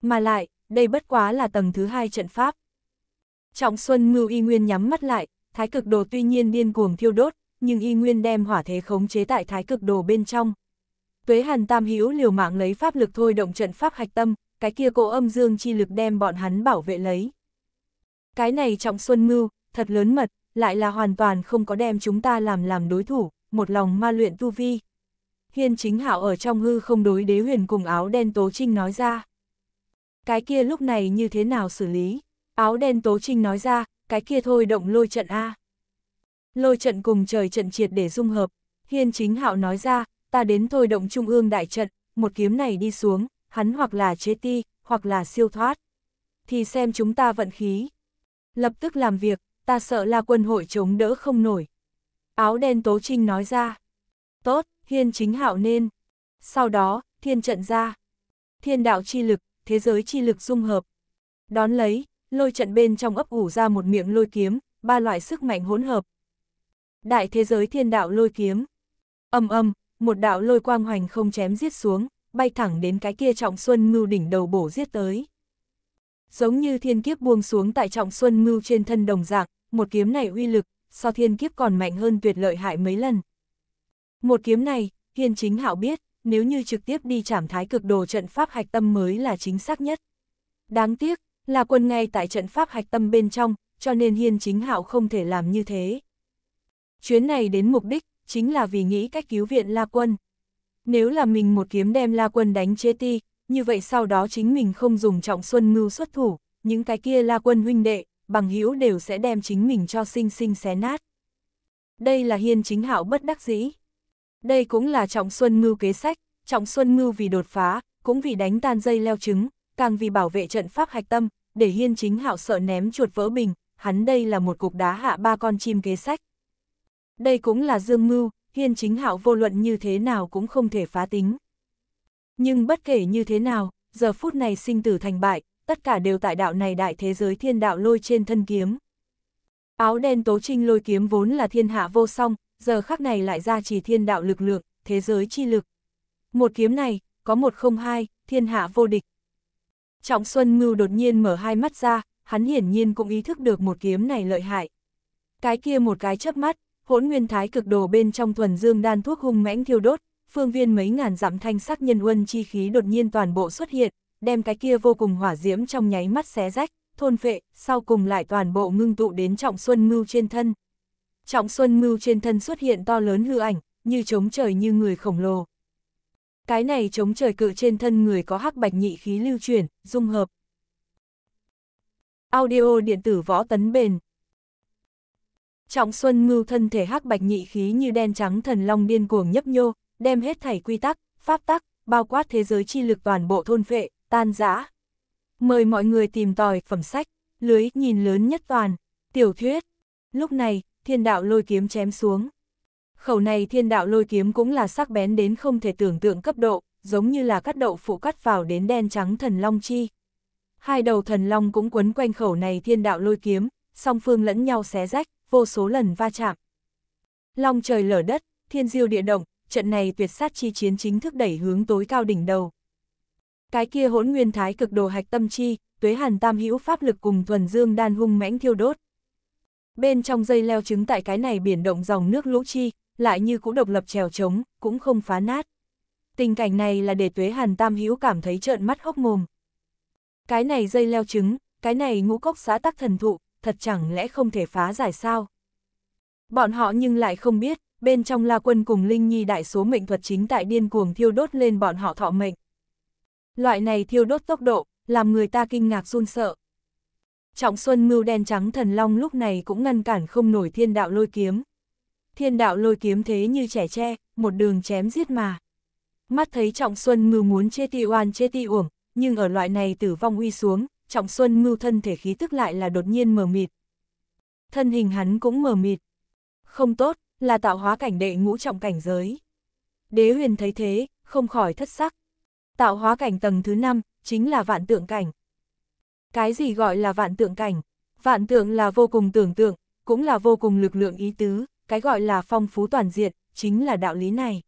Mà lại, đây bất quá là tầng thứ hai trận pháp. Trọng Xuân Mưu Y Nguyên nhắm mắt lại, thái cực đồ tuy nhiên điên cuồng thiêu đốt, nhưng Y Nguyên đem hỏa thế khống chế tại thái cực đồ bên trong. Tuế Hàn Tam hiếu liều mạng lấy pháp lực thôi động trận pháp hạch tâm, cái kia cỗ âm dương chi lực đem bọn hắn bảo vệ lấy. Cái này Trọng Xuân Mưu, thật lớn mật, lại là hoàn toàn không có đem chúng ta làm làm đối thủ, một lòng ma luyện tu vi. Hiên chính hạo ở trong hư không đối đế huyền cùng áo đen tố trinh nói ra. Cái kia lúc này như thế nào xử lý? Áo đen tố trinh nói ra, cái kia thôi động lôi trận A. Lôi trận cùng trời trận triệt để dung hợp, hiên chính hạo nói ra, ta đến thôi động trung ương đại trận, một kiếm này đi xuống, hắn hoặc là chế ti, hoặc là siêu thoát. Thì xem chúng ta vận khí. Lập tức làm việc, ta sợ là quân hội chống đỡ không nổi. Áo đen Tố Trinh nói ra. Tốt, thiên chính hạo nên. Sau đó, thiên trận ra. Thiên đạo chi lực, thế giới chi lực dung hợp. Đón lấy, lôi trận bên trong ấp ủ ra một miệng lôi kiếm, ba loại sức mạnh hỗn hợp. Đại thế giới thiên đạo lôi kiếm. Âm âm, một đạo lôi quang hoành không chém giết xuống, bay thẳng đến cái kia trọng xuân mưu đỉnh đầu bổ giết tới giống như thiên kiếp buông xuống tại trọng xuân mưu trên thân đồng dạng, một kiếm này uy lực, so thiên kiếp còn mạnh hơn tuyệt lợi hại mấy lần. Một kiếm này, hiên chính hạo biết, nếu như trực tiếp đi chảm thái cực đồ trận pháp hạch tâm mới là chính xác nhất. Đáng tiếc, là quân ngay tại trận pháp hạch tâm bên trong, cho nên hiên chính hạo không thể làm như thế. Chuyến này đến mục đích, chính là vì nghĩ cách cứu viện La Quân. Nếu là mình một kiếm đem La Quân đánh chế ti, như vậy sau đó chính mình không dùng trọng xuân mưu xuất thủ, những cái kia la quân huynh đệ, bằng hữu đều sẽ đem chính mình cho sinh sinh xé nát. Đây là hiên chính hạo bất đắc dĩ. Đây cũng là trọng xuân mưu kế sách, trọng xuân mưu vì đột phá, cũng vì đánh tan dây leo trứng, càng vì bảo vệ trận pháp hạch tâm, để hiên chính hạo sợ ném chuột vỡ bình, hắn đây là một cục đá hạ ba con chim kế sách. Đây cũng là dương mưu, hiên chính hạo vô luận như thế nào cũng không thể phá tính. Nhưng bất kể như thế nào, giờ phút này sinh tử thành bại, tất cả đều tại đạo này đại thế giới thiên đạo lôi trên thân kiếm. Áo đen tố trinh lôi kiếm vốn là thiên hạ vô song, giờ khắc này lại ra chỉ thiên đạo lực lượng, thế giới chi lực. Một kiếm này, có một không hai, thiên hạ vô địch. Trọng Xuân Ngưu đột nhiên mở hai mắt ra, hắn hiển nhiên cũng ý thức được một kiếm này lợi hại. Cái kia một cái chớp mắt, hỗn nguyên thái cực đồ bên trong thuần dương đan thuốc hung mãnh thiêu đốt, phương viên mấy ngàn dặm thanh sắc nhân uân chi khí đột nhiên toàn bộ xuất hiện, đem cái kia vô cùng hỏa diễm trong nháy mắt xé rách, thôn vệ sau cùng lại toàn bộ ngưng tụ đến Trọng Xuân Mưu trên thân. Trọng Xuân Mưu trên thân xuất hiện to lớn hư ảnh, như chống trời như người khổng lồ. Cái này chống trời cự trên thân người có hắc bạch nhị khí lưu chuyển, dung hợp. Audio điện tử võ tấn bền. Trọng Xuân Mưu thân thể hắc bạch nhị khí như đen trắng thần long điên cuồng nhấp nhô, đem hết thảy quy tắc, pháp tắc, bao quát thế giới chi lực toàn bộ thôn phệ, tan rã. Mời mọi người tìm tòi phẩm sách, lưới nhìn lớn nhất toàn, tiểu thuyết. Lúc này, thiên đạo lôi kiếm chém xuống. Khẩu này thiên đạo lôi kiếm cũng là sắc bén đến không thể tưởng tượng cấp độ, giống như là cắt đậu phụ cắt vào đến đen trắng thần long chi. Hai đầu thần long cũng quấn quanh khẩu này thiên đạo lôi kiếm, song phương lẫn nhau xé rách, vô số lần va chạm. Long trời lở đất, thiên diêu địa động, trận này tuyệt sát chi chiến chính thức đẩy hướng tối cao đỉnh đầu. Cái kia hỗn nguyên thái cực đồ hạch tâm chi, tuế hàn tam hữu pháp lực cùng thuần dương đan hung mãnh thiêu đốt. Bên trong dây leo trứng tại cái này biển động dòng nước lũ chi, lại như cũ độc lập trèo trống, cũng không phá nát. Tình cảnh này là để tuế hàn tam hữu cảm thấy trợn mắt hốc mồm. Cái này dây leo trứng, cái này ngũ cốc xã tắc thần thụ, thật chẳng lẽ không thể phá giải sao? Bọn họ nhưng lại không biết, bên trong La Quân cùng Linh Nhi đại số mệnh thuật chính tại điên cuồng thiêu đốt lên bọn họ thọ mệnh. Loại này thiêu đốt tốc độ, làm người ta kinh ngạc run sợ. Trọng Xuân mưu đen trắng thần long lúc này cũng ngăn cản không nổi thiên đạo lôi kiếm. Thiên đạo lôi kiếm thế như trẻ tre, một đường chém giết mà. Mắt thấy Trọng Xuân mưu muốn chê ti oan chê ti uổng, nhưng ở loại này tử vong uy xuống, Trọng Xuân mưu thân thể khí tức lại là đột nhiên mờ mịt. Thân hình hắn cũng mờ mịt. Không tốt, là tạo hóa cảnh đệ ngũ trọng cảnh giới. Đế huyền thấy thế, không khỏi thất sắc. Tạo hóa cảnh tầng thứ 5, chính là vạn tượng cảnh. Cái gì gọi là vạn tượng cảnh? Vạn tượng là vô cùng tưởng tượng, cũng là vô cùng lực lượng ý tứ, cái gọi là phong phú toàn diện, chính là đạo lý này.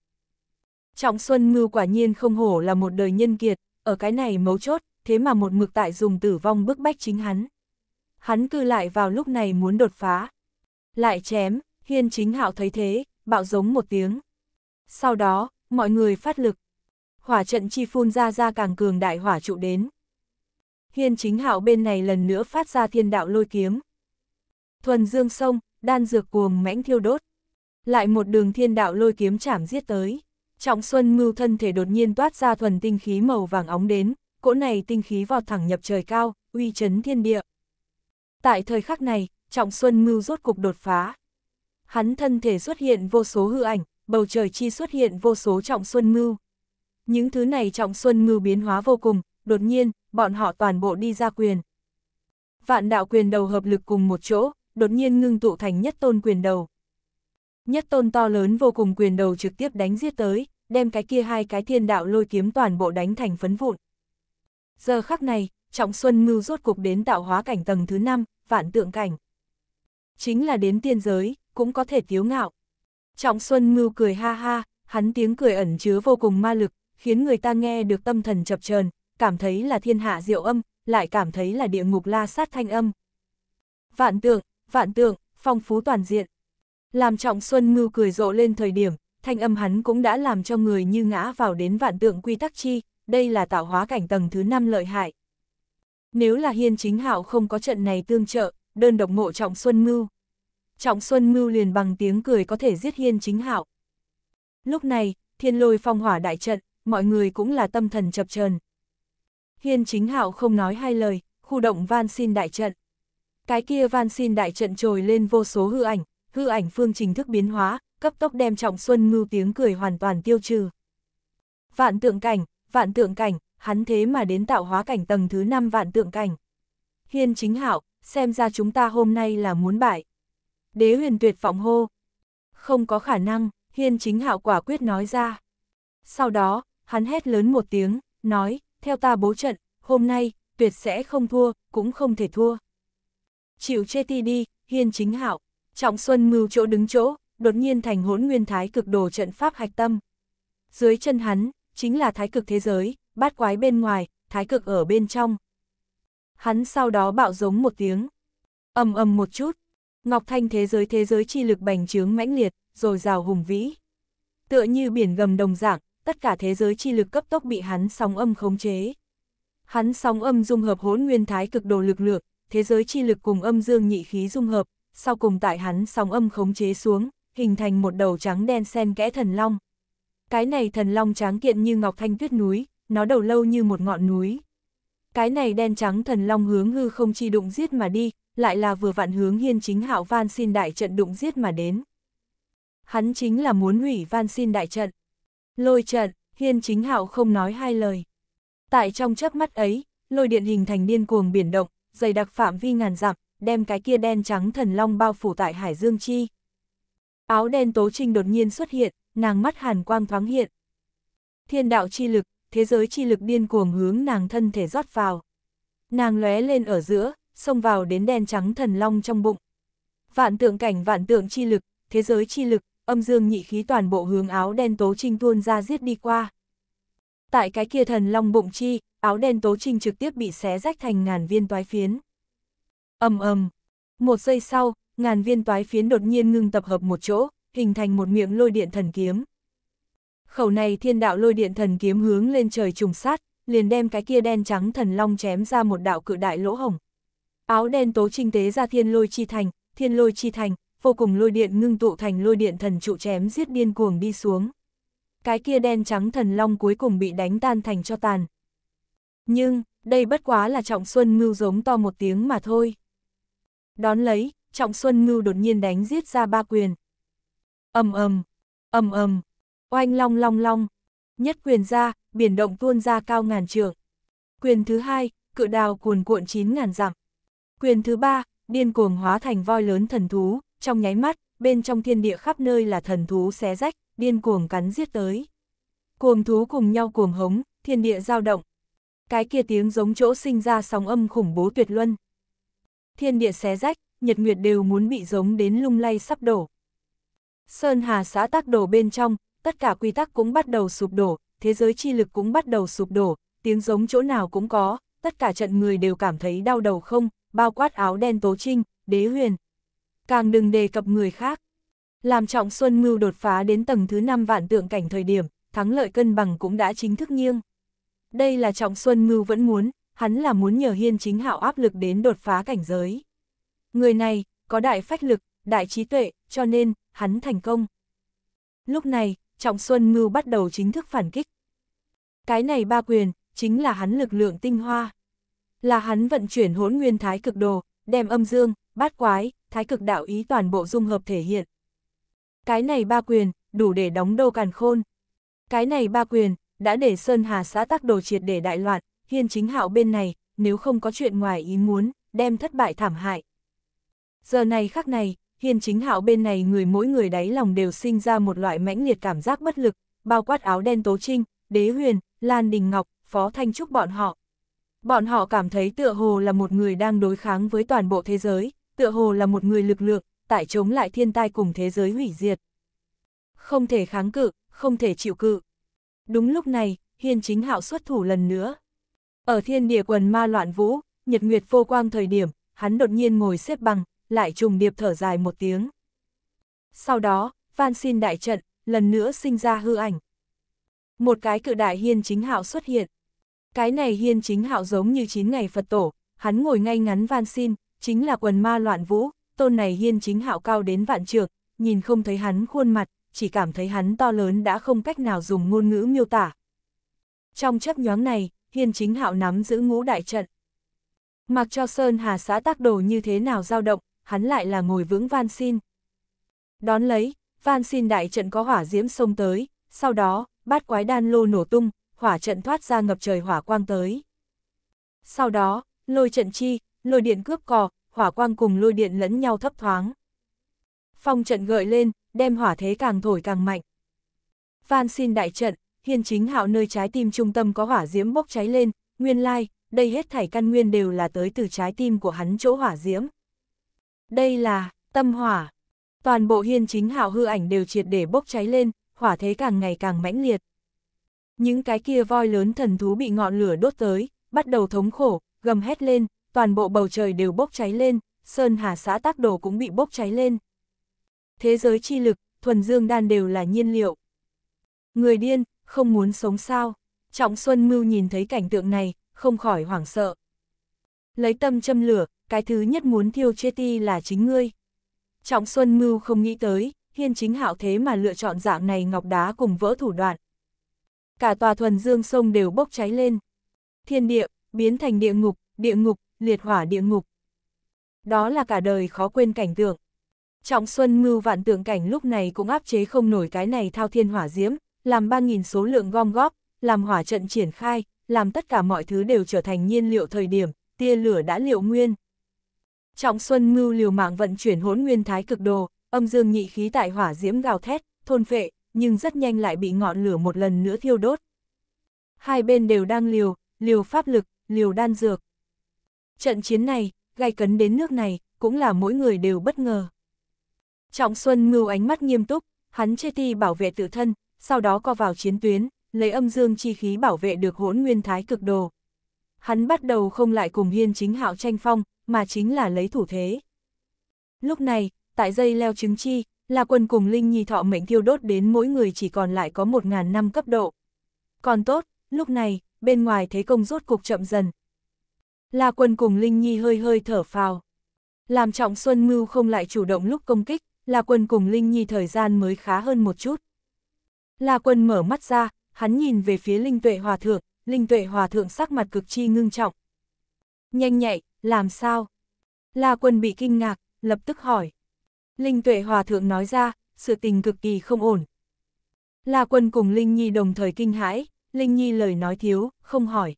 Trọng Xuân Mưu quả nhiên không hổ là một đời nhân kiệt, ở cái này mấu chốt, thế mà một mực tại dùng tử vong bức bách chính hắn. Hắn cư lại vào lúc này muốn đột phá. Lại chém, Hiên chính hạo thấy thế, bạo giống một tiếng. Sau đó, mọi người phát lực. Hỏa trận chi phun ra ra càng cường đại hỏa trụ đến. Hiên chính hạo bên này lần nữa phát ra thiên đạo lôi kiếm. Thuần dương sông, đan dược cuồng mãnh thiêu đốt. Lại một đường thiên đạo lôi kiếm chảm giết tới. Trọng Xuân mưu thân thể đột nhiên toát ra thuần tinh khí màu vàng óng đến, cỗ này tinh khí vọt thẳng nhập trời cao, uy chấn thiên địa. Tại thời khắc này, Trọng Xuân mưu rốt cục đột phá, hắn thân thể xuất hiện vô số hư ảnh, bầu trời chi xuất hiện vô số trọng xuân mưu. Những thứ này trọng xuân mưu biến hóa vô cùng, đột nhiên, bọn họ toàn bộ đi ra quyền. Vạn đạo quyền đầu hợp lực cùng một chỗ, đột nhiên ngưng tụ thành nhất tôn quyền đầu. Nhất tôn to lớn vô cùng quyền đầu trực tiếp đánh giết tới, đem cái kia hai cái thiên đạo lôi kiếm toàn bộ đánh thành phấn vụn. Giờ khắc này, Trọng Xuân Ngưu rốt cục đến tạo hóa cảnh tầng thứ 5, vạn tượng cảnh. Chính là đến tiên giới, cũng có thể tiếu ngạo. Trọng Xuân Mưu cười ha ha, hắn tiếng cười ẩn chứa vô cùng ma lực, khiến người ta nghe được tâm thần chập chờn, cảm thấy là thiên hạ diệu âm, lại cảm thấy là địa ngục la sát thanh âm. Vạn tượng, vạn tượng, phong phú toàn diện. Làm Trọng Xuân Mưu cười rộ lên thời điểm, thanh âm hắn cũng đã làm cho người như ngã vào đến vạn tượng quy tắc chi, đây là tạo hóa cảnh tầng thứ 5 lợi hại. Nếu là hiên chính hạo không có trận này tương trợ, đơn độc ngộ Trọng Xuân Mưu, Trọng Xuân Mưu liền bằng tiếng cười có thể giết hiên chính hạo. Lúc này, thiên lôi phong hỏa đại trận, mọi người cũng là tâm thần chập chờn Hiên chính hạo không nói hai lời, khu động van xin đại trận. Cái kia van xin đại trận trồi lên vô số hư ảnh, hư ảnh phương trình thức biến hóa, cấp tốc đem Trọng Xuân Mưu tiếng cười hoàn toàn tiêu trừ. Vạn tượng cảnh, vạn tượng cảnh, hắn thế mà đến tạo hóa cảnh tầng thứ 5 vạn tượng cảnh. Hiên chính hạo, xem ra chúng ta hôm nay là muốn bại đế huyền tuyệt vọng hô. Không có khả năng, hiên chính hạo quả quyết nói ra. Sau đó, hắn hét lớn một tiếng, nói, theo ta bố trận, hôm nay, tuyệt sẽ không thua, cũng không thể thua. Chịu chê ti đi, hiên chính hạo, trọng xuân mưu chỗ đứng chỗ, đột nhiên thành hỗn nguyên thái cực đồ trận pháp hạch tâm. Dưới chân hắn, chính là thái cực thế giới, bát quái bên ngoài, thái cực ở bên trong. Hắn sau đó bạo giống một tiếng, ầm ầm một chút, Ngọc Thanh thế giới thế giới chi lực bành trướng mãnh liệt, rồi rào hùng vĩ. Tựa như biển gầm đồng dạng, tất cả thế giới chi lực cấp tốc bị hắn sóng âm khống chế. Hắn sóng âm dung hợp hỗn nguyên thái cực đồ lực lượng, thế giới chi lực cùng âm dương nhị khí dung hợp, sau cùng tại hắn sóng âm khống chế xuống, hình thành một đầu trắng đen sen kẽ thần long. Cái này thần long tráng kiện như ngọc thanh tuyết núi, nó đầu lâu như một ngọn núi. Cái này đen trắng thần long hướng hư không chi đụng giết mà đi, lại là vừa vạn hướng hiên chính hạo van xin đại trận đụng giết mà đến. Hắn chính là muốn hủy van xin đại trận. Lôi trận, hiên chính hạo không nói hai lời. Tại trong chớp mắt ấy, lôi điện hình thành điên cuồng biển động, dày đặc phạm vi ngàn dặm, đem cái kia đen trắng thần long bao phủ tại Hải Dương Chi. Áo đen tố trinh đột nhiên xuất hiện, nàng mắt hàn quang thoáng hiện. Thiên đạo chi lực, thế giới chi lực điên cuồng hướng nàng thân thể rót vào. Nàng lóe lên ở giữa, xông vào đến đen trắng thần long trong bụng. Vạn tượng cảnh vạn tượng chi lực, thế giới chi lực, âm dương nhị khí toàn bộ hướng áo đen tố trinh tuôn ra giết đi qua. Tại cái kia thần long bụng chi, áo đen tố trinh trực tiếp bị xé rách thành ngàn viên toái phiến. ầm ầm một giây sau, ngàn viên toái phiến đột nhiên ngưng tập hợp một chỗ, hình thành một miệng lôi điện thần kiếm. Khẩu này thiên đạo lôi điện thần kiếm hướng lên trời trùng sát, liền đem cái kia đen trắng thần long chém ra một đạo cự đại lỗ hồng. Áo đen tố trinh tế ra thiên lôi chi thành, thiên lôi chi thành, vô cùng lôi điện ngưng tụ thành lôi điện thần trụ chém giết điên cuồng đi xuống. Cái kia đen trắng thần long cuối cùng bị đánh tan thành cho tàn. Nhưng, đây bất quá là Trọng Xuân Ngưu giống to một tiếng mà thôi. Đón lấy, Trọng Xuân Ngưu đột nhiên đánh giết ra ba quyền. ầm ầm, ầm ầm, oanh long long long, nhất quyền ra, biển động tuôn ra cao ngàn trượng. Quyền thứ hai, cự đào cuồn cuộn chín ngàn dặm. Quyền thứ ba, điên cuồng hóa thành voi lớn thần thú, trong nháy mắt, bên trong thiên địa khắp nơi là thần thú xé rách, điên cuồng cắn giết tới. Cuồng thú cùng nhau cuồng hống, thiên địa dao động. Cái kia tiếng giống chỗ sinh ra sóng âm khủng bố tuyệt luân. Thiên địa xé rách, nhật nguyệt đều muốn bị giống đến lung lay sắp đổ. Sơn Hà xã tác đổ bên trong, tất cả quy tắc cũng bắt đầu sụp đổ, thế giới chi lực cũng bắt đầu sụp đổ, tiếng giống chỗ nào cũng có, tất cả trận người đều cảm thấy đau đầu không, bao quát áo đen tố trinh, đế huyền. Càng đừng đề cập người khác. Làm trọng Xuân Mưu đột phá đến tầng thứ 5 vạn tượng cảnh thời điểm, thắng lợi cân bằng cũng đã chính thức nghiêng. Đây là trọng Xuân Mưu vẫn muốn, hắn là muốn nhờ hiên chính hạo áp lực đến đột phá cảnh giới. Người này, có đại phách lực, đại trí tuệ, cho nên, hắn thành công. Lúc này, Trọng Xuân mưu bắt đầu chính thức phản kích. Cái này ba quyền, chính là hắn lực lượng tinh hoa là hắn vận chuyển hỗn nguyên thái cực đồ, đem âm dương, bát quái, thái cực đạo ý toàn bộ dung hợp thể hiện. Cái này ba quyền, đủ để đóng đô càn khôn. Cái này ba quyền, đã để Sơn Hà xã tác đồ triệt để đại loạn, hiên chính hạo bên này, nếu không có chuyện ngoài ý muốn, đem thất bại thảm hại. Giờ này khắc này, hiên chính hạo bên này người mỗi người đáy lòng đều sinh ra một loại mãnh liệt cảm giác bất lực, bao quát áo đen tố trinh, đế huyền, Lan Đình Ngọc, Phó Thanh Trúc bọn họ, Bọn họ cảm thấy tựa hồ là một người đang đối kháng với toàn bộ thế giới, tựa hồ là một người lực lượng, tại chống lại thiên tai cùng thế giới hủy diệt. Không thể kháng cự, không thể chịu cự. Đúng lúc này, hiên chính hạo xuất thủ lần nữa. Ở thiên địa quần ma loạn vũ, nhật nguyệt vô quang thời điểm, hắn đột nhiên ngồi xếp bằng, lại trùng điệp thở dài một tiếng. Sau đó, van xin đại trận, lần nữa sinh ra hư ảnh. Một cái cự đại hiên chính hạo xuất hiện. Cái này hiên chính hạo giống như chín ngày Phật tổ, hắn ngồi ngay ngắn van xin, chính là quần ma loạn vũ, tôn này hiên chính hạo cao đến vạn trượng, nhìn không thấy hắn khuôn mặt, chỉ cảm thấy hắn to lớn đã không cách nào dùng ngôn ngữ miêu tả. Trong chấp nhoáng này, hiên chính hạo nắm giữ ngũ đại trận. Mặc cho Sơn Hà xã tác đồ như thế nào dao động, hắn lại là ngồi vững van xin. Đón lấy, van xin đại trận có hỏa diễm sông tới, sau đó, bát quái đan lô nổ tung, hỏa trận thoát ra ngập trời hỏa quang tới. Sau đó, lôi trận chi, lôi điện cướp cò, hỏa quang cùng lôi điện lẫn nhau thấp thoáng. Phong trận gợi lên, đem hỏa thế càng thổi càng mạnh. Van xin đại trận, hiên chính hạo nơi trái tim trung tâm có hỏa diễm bốc cháy lên, nguyên lai, đây hết thảy căn nguyên đều là tới từ trái tim của hắn chỗ hỏa diễm. Đây là, tâm hỏa. Toàn bộ hiên chính hạo hư ảnh đều triệt để bốc cháy lên, hỏa thế càng ngày càng mãnh liệt. Những cái kia voi lớn thần thú bị ngọn lửa đốt tới, bắt đầu thống khổ, gầm hét lên, toàn bộ bầu trời đều bốc cháy lên, sơn hà xã tác đồ cũng bị bốc cháy lên. Thế giới chi lực, thuần dương đan đều là nhiên liệu. Người điên, không muốn sống sao. Trọng Xuân Mưu nhìn thấy cảnh tượng này, không khỏi hoảng sợ. Lấy tâm châm lửa, cái thứ nhất muốn thiêu chê ti là chính ngươi. Trọng Xuân Mưu không nghĩ tới, hiên chính hạo thế mà lựa chọn dạng này ngọc đá cùng vỡ thủ đoạn cả tòa thuần dương sông đều bốc cháy lên. Thiên địa, biến thành địa ngục, địa ngục, liệt hỏa địa ngục. Đó là cả đời khó quên cảnh tượng. Trọng Xuân mưu vạn tượng cảnh lúc này cũng áp chế không nổi cái này thao thiên hỏa diễm, làm 3.000 số lượng gom góp, làm hỏa trận triển khai, làm tất cả mọi thứ đều trở thành nhiên liệu thời điểm, tia lửa đã liệu nguyên. Trọng Xuân mưu liều mạng vận chuyển hỗn nguyên thái cực đồ, âm dương nhị khí tại hỏa diễm gào thét, thôn phệ, nhưng rất nhanh lại bị ngọn lửa một lần nữa thiêu đốt. Hai bên đều đang liều, liều pháp lực, liều đan dược. Trận chiến này, gai cấn đến nước này, cũng là mỗi người đều bất ngờ. Trọng Xuân ngưu ánh mắt nghiêm túc, hắn chê ti bảo vệ tự thân, sau đó co vào chiến tuyến, lấy âm dương chi khí bảo vệ được hỗn nguyên thái cực đồ. Hắn bắt đầu không lại cùng hiên chính hạo tranh phong, mà chính là lấy thủ thế. Lúc này, tại dây leo trứng chi, là quần cùng Linh Nhi thọ mệnh thiêu đốt đến mỗi người chỉ còn lại có 1.000 năm cấp độ. Còn tốt, lúc này, bên ngoài thế công rốt cục chậm dần. Là quần cùng Linh Nhi hơi hơi thở phào. Làm trọng Xuân Mưu không lại chủ động lúc công kích, là quần cùng Linh Nhi thời gian mới khá hơn một chút. Là quân mở mắt ra, hắn nhìn về phía Linh Tuệ Hòa Thượng, Linh Tuệ Hòa Thượng sắc mặt cực chi ngưng trọng. Nhanh nhạy, làm sao? La quân bị kinh ngạc, lập tức hỏi. Linh Tuệ Hòa Thượng nói ra, sự tình cực kỳ không ổn. La Quân cùng Linh Nhi đồng thời kinh hãi, Linh Nhi lời nói thiếu, không hỏi.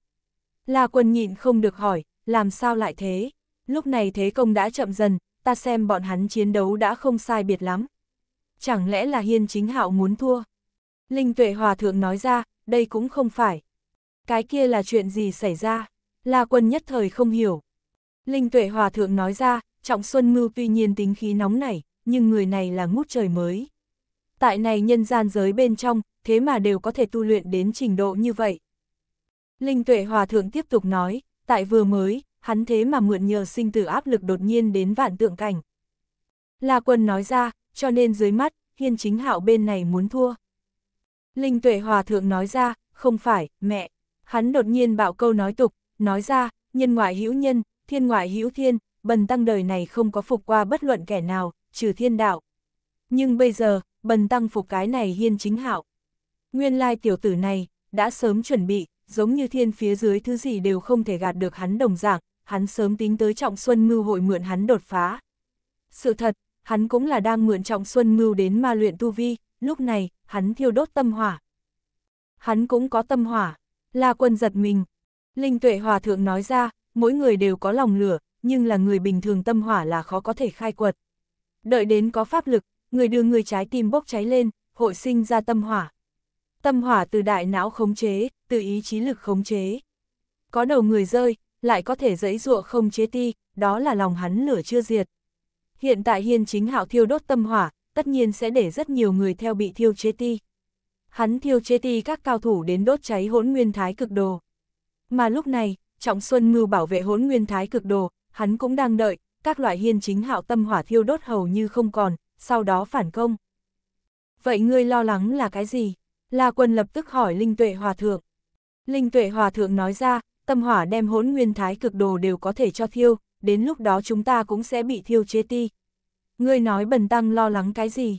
La Quân nhịn không được hỏi, làm sao lại thế? Lúc này thế công đã chậm dần, ta xem bọn hắn chiến đấu đã không sai biệt lắm. Chẳng lẽ là Hiên Chính Hạo muốn thua? Linh Tuệ Hòa Thượng nói ra, đây cũng không phải. Cái kia là chuyện gì xảy ra? La Quân nhất thời không hiểu. Linh Tuệ Hòa Thượng nói ra, Trọng Xuân Mưu tuy nhiên tính khí nóng nảy, nhưng người này là ngút trời mới. Tại này nhân gian giới bên trong, thế mà đều có thể tu luyện đến trình độ như vậy. Linh tuệ hòa thượng tiếp tục nói, tại vừa mới, hắn thế mà mượn nhờ sinh tử áp lực đột nhiên đến vạn tượng cảnh. La quân nói ra, cho nên dưới mắt, hiên chính hạo bên này muốn thua. Linh tuệ hòa thượng nói ra, không phải, mẹ. Hắn đột nhiên bạo câu nói tục, nói ra, nhân ngoại hữu nhân, thiên ngoại hữu thiên, bần tăng đời này không có phục qua bất luận kẻ nào, trừ thiên đạo. Nhưng bây giờ, bần tăng phục cái này hiên chính hạo. Nguyên lai tiểu tử này, đã sớm chuẩn bị, giống như thiên phía dưới thứ gì đều không thể gạt được hắn đồng dạng, hắn sớm tính tới trọng xuân mưu hội mượn hắn đột phá. Sự thật, hắn cũng là đang mượn trọng xuân mưu đến ma luyện tu vi, lúc này, hắn thiêu đốt tâm hỏa. Hắn cũng có tâm hỏa, là quân giật mình. Linh tuệ hòa thượng nói ra, mỗi người đều có lòng lửa, nhưng là người bình thường tâm hỏa là khó có thể khai quật đợi đến có pháp lực, người đưa người trái tim bốc cháy lên, hội sinh ra tâm hỏa. Tâm hỏa từ đại não khống chế, từ ý chí lực khống chế. Có đầu người rơi, lại có thể dẫy ruộng không chế ti, đó là lòng hắn lửa chưa diệt. Hiện tại hiên chính hạo thiêu đốt tâm hỏa, tất nhiên sẽ để rất nhiều người theo bị thiêu chế ti. Hắn thiêu chế ti các cao thủ đến đốt cháy hỗn nguyên thái cực đồ. Mà lúc này, Trọng Xuân Ngưu bảo vệ hỗn nguyên thái cực đồ, hắn cũng đang đợi, các loại hiên chính hạo tâm hỏa thiêu đốt hầu như không còn, sau đó phản công. Vậy ngươi lo lắng là cái gì? La quân lập tức hỏi Linh Tuệ Hòa Thượng. Linh Tuệ Hòa Thượng nói ra, tâm hỏa đem hỗn nguyên thái cực đồ đều có thể cho thiêu, đến lúc đó chúng ta cũng sẽ bị thiêu chế ti. Ngươi nói bần tăng lo lắng cái gì?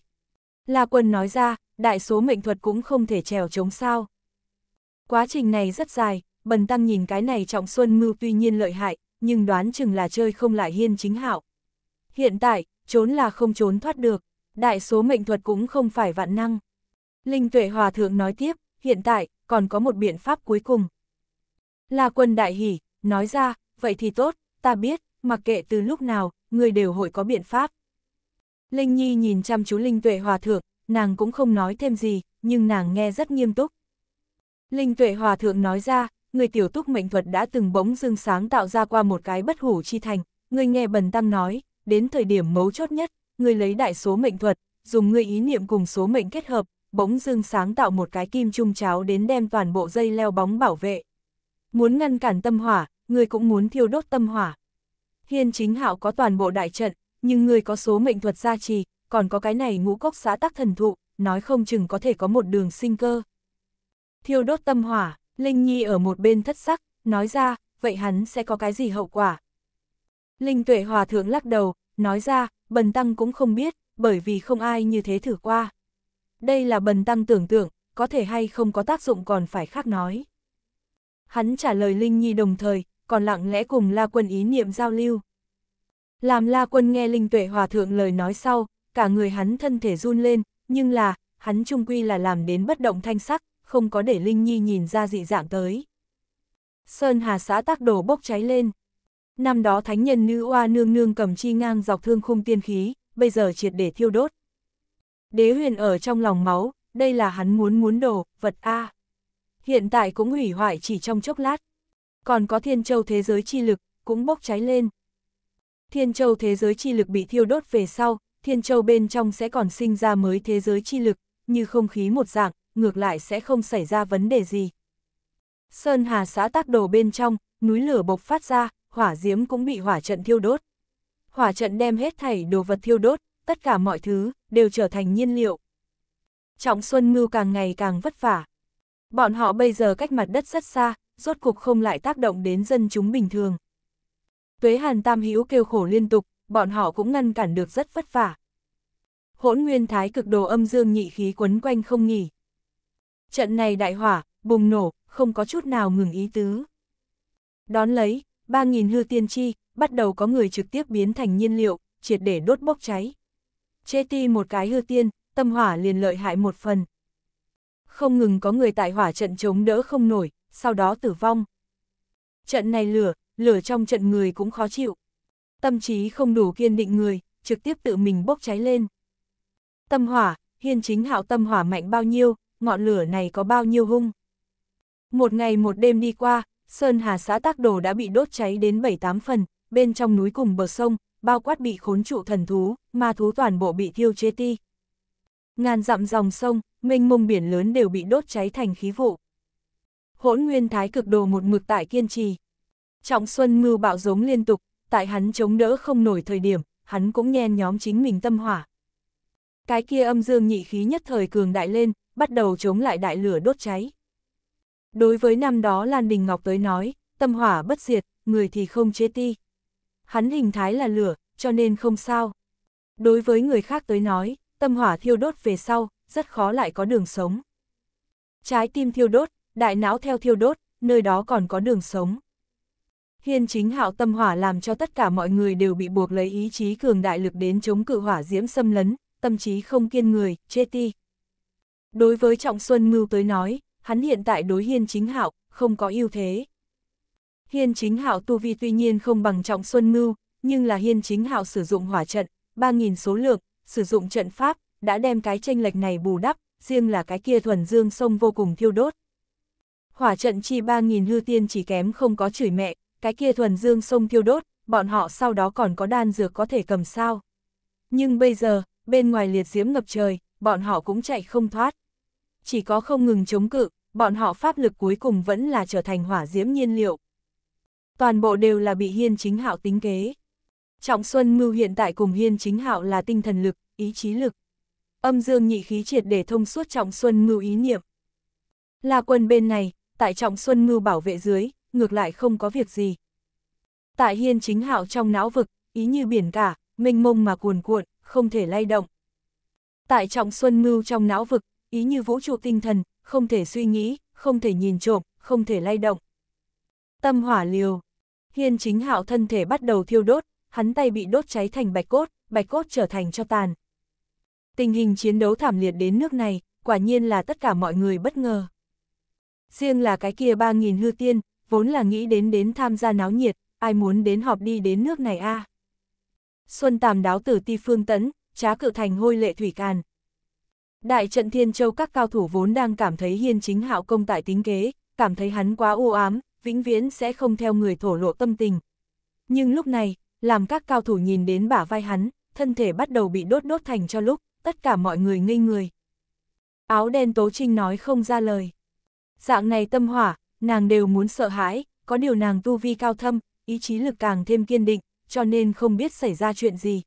La quân nói ra, đại số mệnh thuật cũng không thể trèo chống sao. Quá trình này rất dài, bần tăng nhìn cái này trọng xuân mưu tuy nhiên lợi hại, nhưng đoán chừng là chơi không lại hiên chính hạo. Hiện tại, trốn là không trốn thoát được, đại số mệnh thuật cũng không phải vạn năng. Linh tuệ hòa thượng nói tiếp, hiện tại, còn có một biện pháp cuối cùng. Là quân đại hỉ, nói ra, vậy thì tốt, ta biết, mặc kệ từ lúc nào, người đều hội có biện pháp. Linh Nhi nhìn chăm chú Linh Tuệ Hòa Thượng, nàng cũng không nói thêm gì, nhưng nàng nghe rất nghiêm túc. Linh Tuệ Hòa Thượng nói ra, người tiểu túc mệnh thuật đã từng bỗng dưng sáng tạo ra qua một cái bất hủ chi thành, người nghe bần tăng nói, đến thời điểm mấu chốt nhất, người lấy đại số mệnh thuật, dùng người ý niệm cùng số mệnh kết hợp, bỗng dưng sáng tạo một cái kim trung cháo đến đem toàn bộ dây leo bóng bảo vệ. Muốn ngăn cản tâm hỏa, người cũng muốn thiêu đốt tâm hỏa. Hiên chính hạo có toàn bộ đại trận, nhưng người có số mệnh thuật gia trì, còn có cái này ngũ cốc xã tắc thần thụ, nói không chừng có thể có một đường sinh cơ. Thiêu đốt tâm hỏa Linh Nhi ở một bên thất sắc, nói ra, vậy hắn sẽ có cái gì hậu quả? Linh Tuệ Hòa Thượng lắc đầu, nói ra, Bần Tăng cũng không biết, bởi vì không ai như thế thử qua. Đây là Bần Tăng tưởng tượng, có thể hay không có tác dụng còn phải khác nói. Hắn trả lời Linh Nhi đồng thời, còn lặng lẽ cùng La Quân ý niệm giao lưu. Làm La Quân nghe Linh Tuệ Hòa Thượng lời nói sau, cả người hắn thân thể run lên, nhưng là, hắn trung quy là làm đến bất động thanh sắc, không có để Linh Nhi nhìn ra dị dạng tới. Sơn Hà xã tác đổ bốc cháy lên. Năm đó thánh nhân nữ oa nương nương cầm chi ngang dọc thương khung tiên khí, bây giờ triệt để thiêu đốt. Đế huyền ở trong lòng máu, đây là hắn muốn muốn đồ, vật A. Hiện tại cũng hủy hoại chỉ trong chốc lát. Còn có thiên châu thế giới chi lực, cũng bốc cháy lên. Thiên châu thế giới chi lực bị thiêu đốt về sau, thiên châu bên trong sẽ còn sinh ra mới thế giới chi lực, như không khí một dạng, ngược lại sẽ không xảy ra vấn đề gì. Sơn Hà xã tác đồ bên trong, núi lửa bộc phát ra, hỏa diễm cũng bị hỏa trận thiêu đốt. Hỏa trận đem hết thảy đồ vật thiêu đốt, tất cả mọi thứ đều trở thành nhiên liệu. Trọng Xuân Ngưu càng ngày càng vất vả. Bọn họ bây giờ cách mặt đất rất xa, rốt cuộc không lại tác động đến dân chúng bình thường. Tuế Hàn Tam Hữu kêu khổ liên tục, bọn họ cũng ngăn cản được rất vất vả. Hỗn Nguyên Thái cực đồ âm dương nhị khí quấn quanh không nghỉ. Trận này đại hỏa, bùng nổ, không có chút nào ngừng ý tứ. Đón lấy, 3.000 hư tiên chi, bắt đầu có người trực tiếp biến thành nhiên liệu, triệt để đốt bốc cháy. Chê ti một cái hư tiên, tâm hỏa liền lợi hại một phần. Không ngừng có người tại hỏa trận chống đỡ không nổi, sau đó tử vong. Trận này lửa, lửa trong trận người cũng khó chịu. Tâm trí không đủ kiên định người, trực tiếp tự mình bốc cháy lên. Tâm hỏa, hiên chính hạo tâm hỏa mạnh bao nhiêu, ngọn lửa này có bao nhiêu hung. Một ngày một đêm đi qua, Sơn Hà xã Tác Đồ đã bị đốt cháy đến 7-8 phần, bên trong núi cùng bờ sông, bao quát bị khốn trụ thần thú, ma thú toàn bộ bị thiêu chê ti. Ngàn dặm dòng sông, mênh mông biển lớn đều bị đốt cháy thành khí vụ. Hỗn nguyên thái cực đồ một mực tại kiên trì. Trọng Xuân mưu bạo giống liên tục, tại hắn chống đỡ không nổi thời điểm, hắn cũng nhen nhóm chính mình tâm hỏa. Cái kia âm dương nhị khí nhất thời cường đại lên, bắt đầu chống lại đại lửa đốt cháy. Đối với năm đó Lan Đình Ngọc tới nói, tâm hỏa bất diệt, người thì không chế ti. Hắn hình thái là lửa, cho nên không sao. Đối với người khác tới nói, tâm hỏa thiêu đốt về sau, rất khó lại có đường sống. Trái tim thiêu đốt, đại não theo thiêu đốt, nơi đó còn có đường sống. Hiên chính hạo tâm hỏa làm cho tất cả mọi người đều bị buộc lấy ý chí cường đại lực đến chống cự hỏa diễm xâm lấn, tâm trí không kiên người, chê ti, Đối với Trọng Xuân Mưu tới nói, hắn hiện tại đối Hiên Chính Hạo không có ưu thế. Hiên Chính Hạo tu vi tuy nhiên không bằng Trọng Xuân Mưu, nhưng là Hiên Chính Hạo sử dụng hỏa trận, 3000 số lượng, sử dụng trận pháp, đã đem cái tranh lệch này bù đắp, riêng là cái kia thuần dương sông vô cùng thiêu đốt. Hỏa trận chi 3000 hư tiên chỉ kém không có chửi mẹ, cái kia thuần dương sông thiêu đốt, bọn họ sau đó còn có đan dược có thể cầm sao. Nhưng bây giờ, bên ngoài liệt diễm ngập trời, bọn họ cũng chạy không thoát. Chỉ có không ngừng chống cự, bọn họ pháp lực cuối cùng vẫn là trở thành hỏa diễm nhiên liệu. Toàn bộ đều là bị Hiên Chính Hạo tính kế. Trọng Xuân Mưu hiện tại cùng Hiên Chính Hạo là tinh thần lực, ý chí lực. Âm dương nhị khí triệt để thông suốt Trọng Xuân Mưu ý niệm. là quân bên này, tại Trọng Xuân Mưu bảo vệ dưới, ngược lại không có việc gì. Tại Hiên Chính Hạo trong não vực, ý như biển cả, mênh mông mà cuồn cuộn, không thể lay động. Tại trọng xuân mưu trong não vực, ý như vũ trụ tinh thần, không thể suy nghĩ, không thể nhìn trộm, không thể lay động. Tâm hỏa liều. Hiên chính hạo thân thể bắt đầu thiêu đốt, hắn tay bị đốt cháy thành bạch cốt, bạch cốt trở thành cho tàn. Tình hình chiến đấu thảm liệt đến nước này, quả nhiên là tất cả mọi người bất ngờ. Riêng là cái kia 3.000 hư tiên, vốn là nghĩ đến đến tham gia náo nhiệt, ai muốn đến họp đi đến nước này a Xuân tàm đáo tử ti phương tấn, trá cự thành hôi lệ thủy can Đại trận Thiên Châu các cao thủ vốn đang cảm thấy hiên chính hạo công tại tính kế, cảm thấy hắn quá u ám, vĩnh viễn sẽ không theo người thổ lộ tâm tình. Nhưng lúc này, làm các cao thủ nhìn đến bả vai hắn, thân thể bắt đầu bị đốt đốt thành cho lúc, tất cả mọi người ngây người. Áo đen Tố Trinh nói không ra lời. Dạng này tâm hỏa, nàng đều muốn sợ hãi, có điều nàng tu vi cao thâm, ý chí lực càng thêm kiên định, cho nên không biết xảy ra chuyện gì.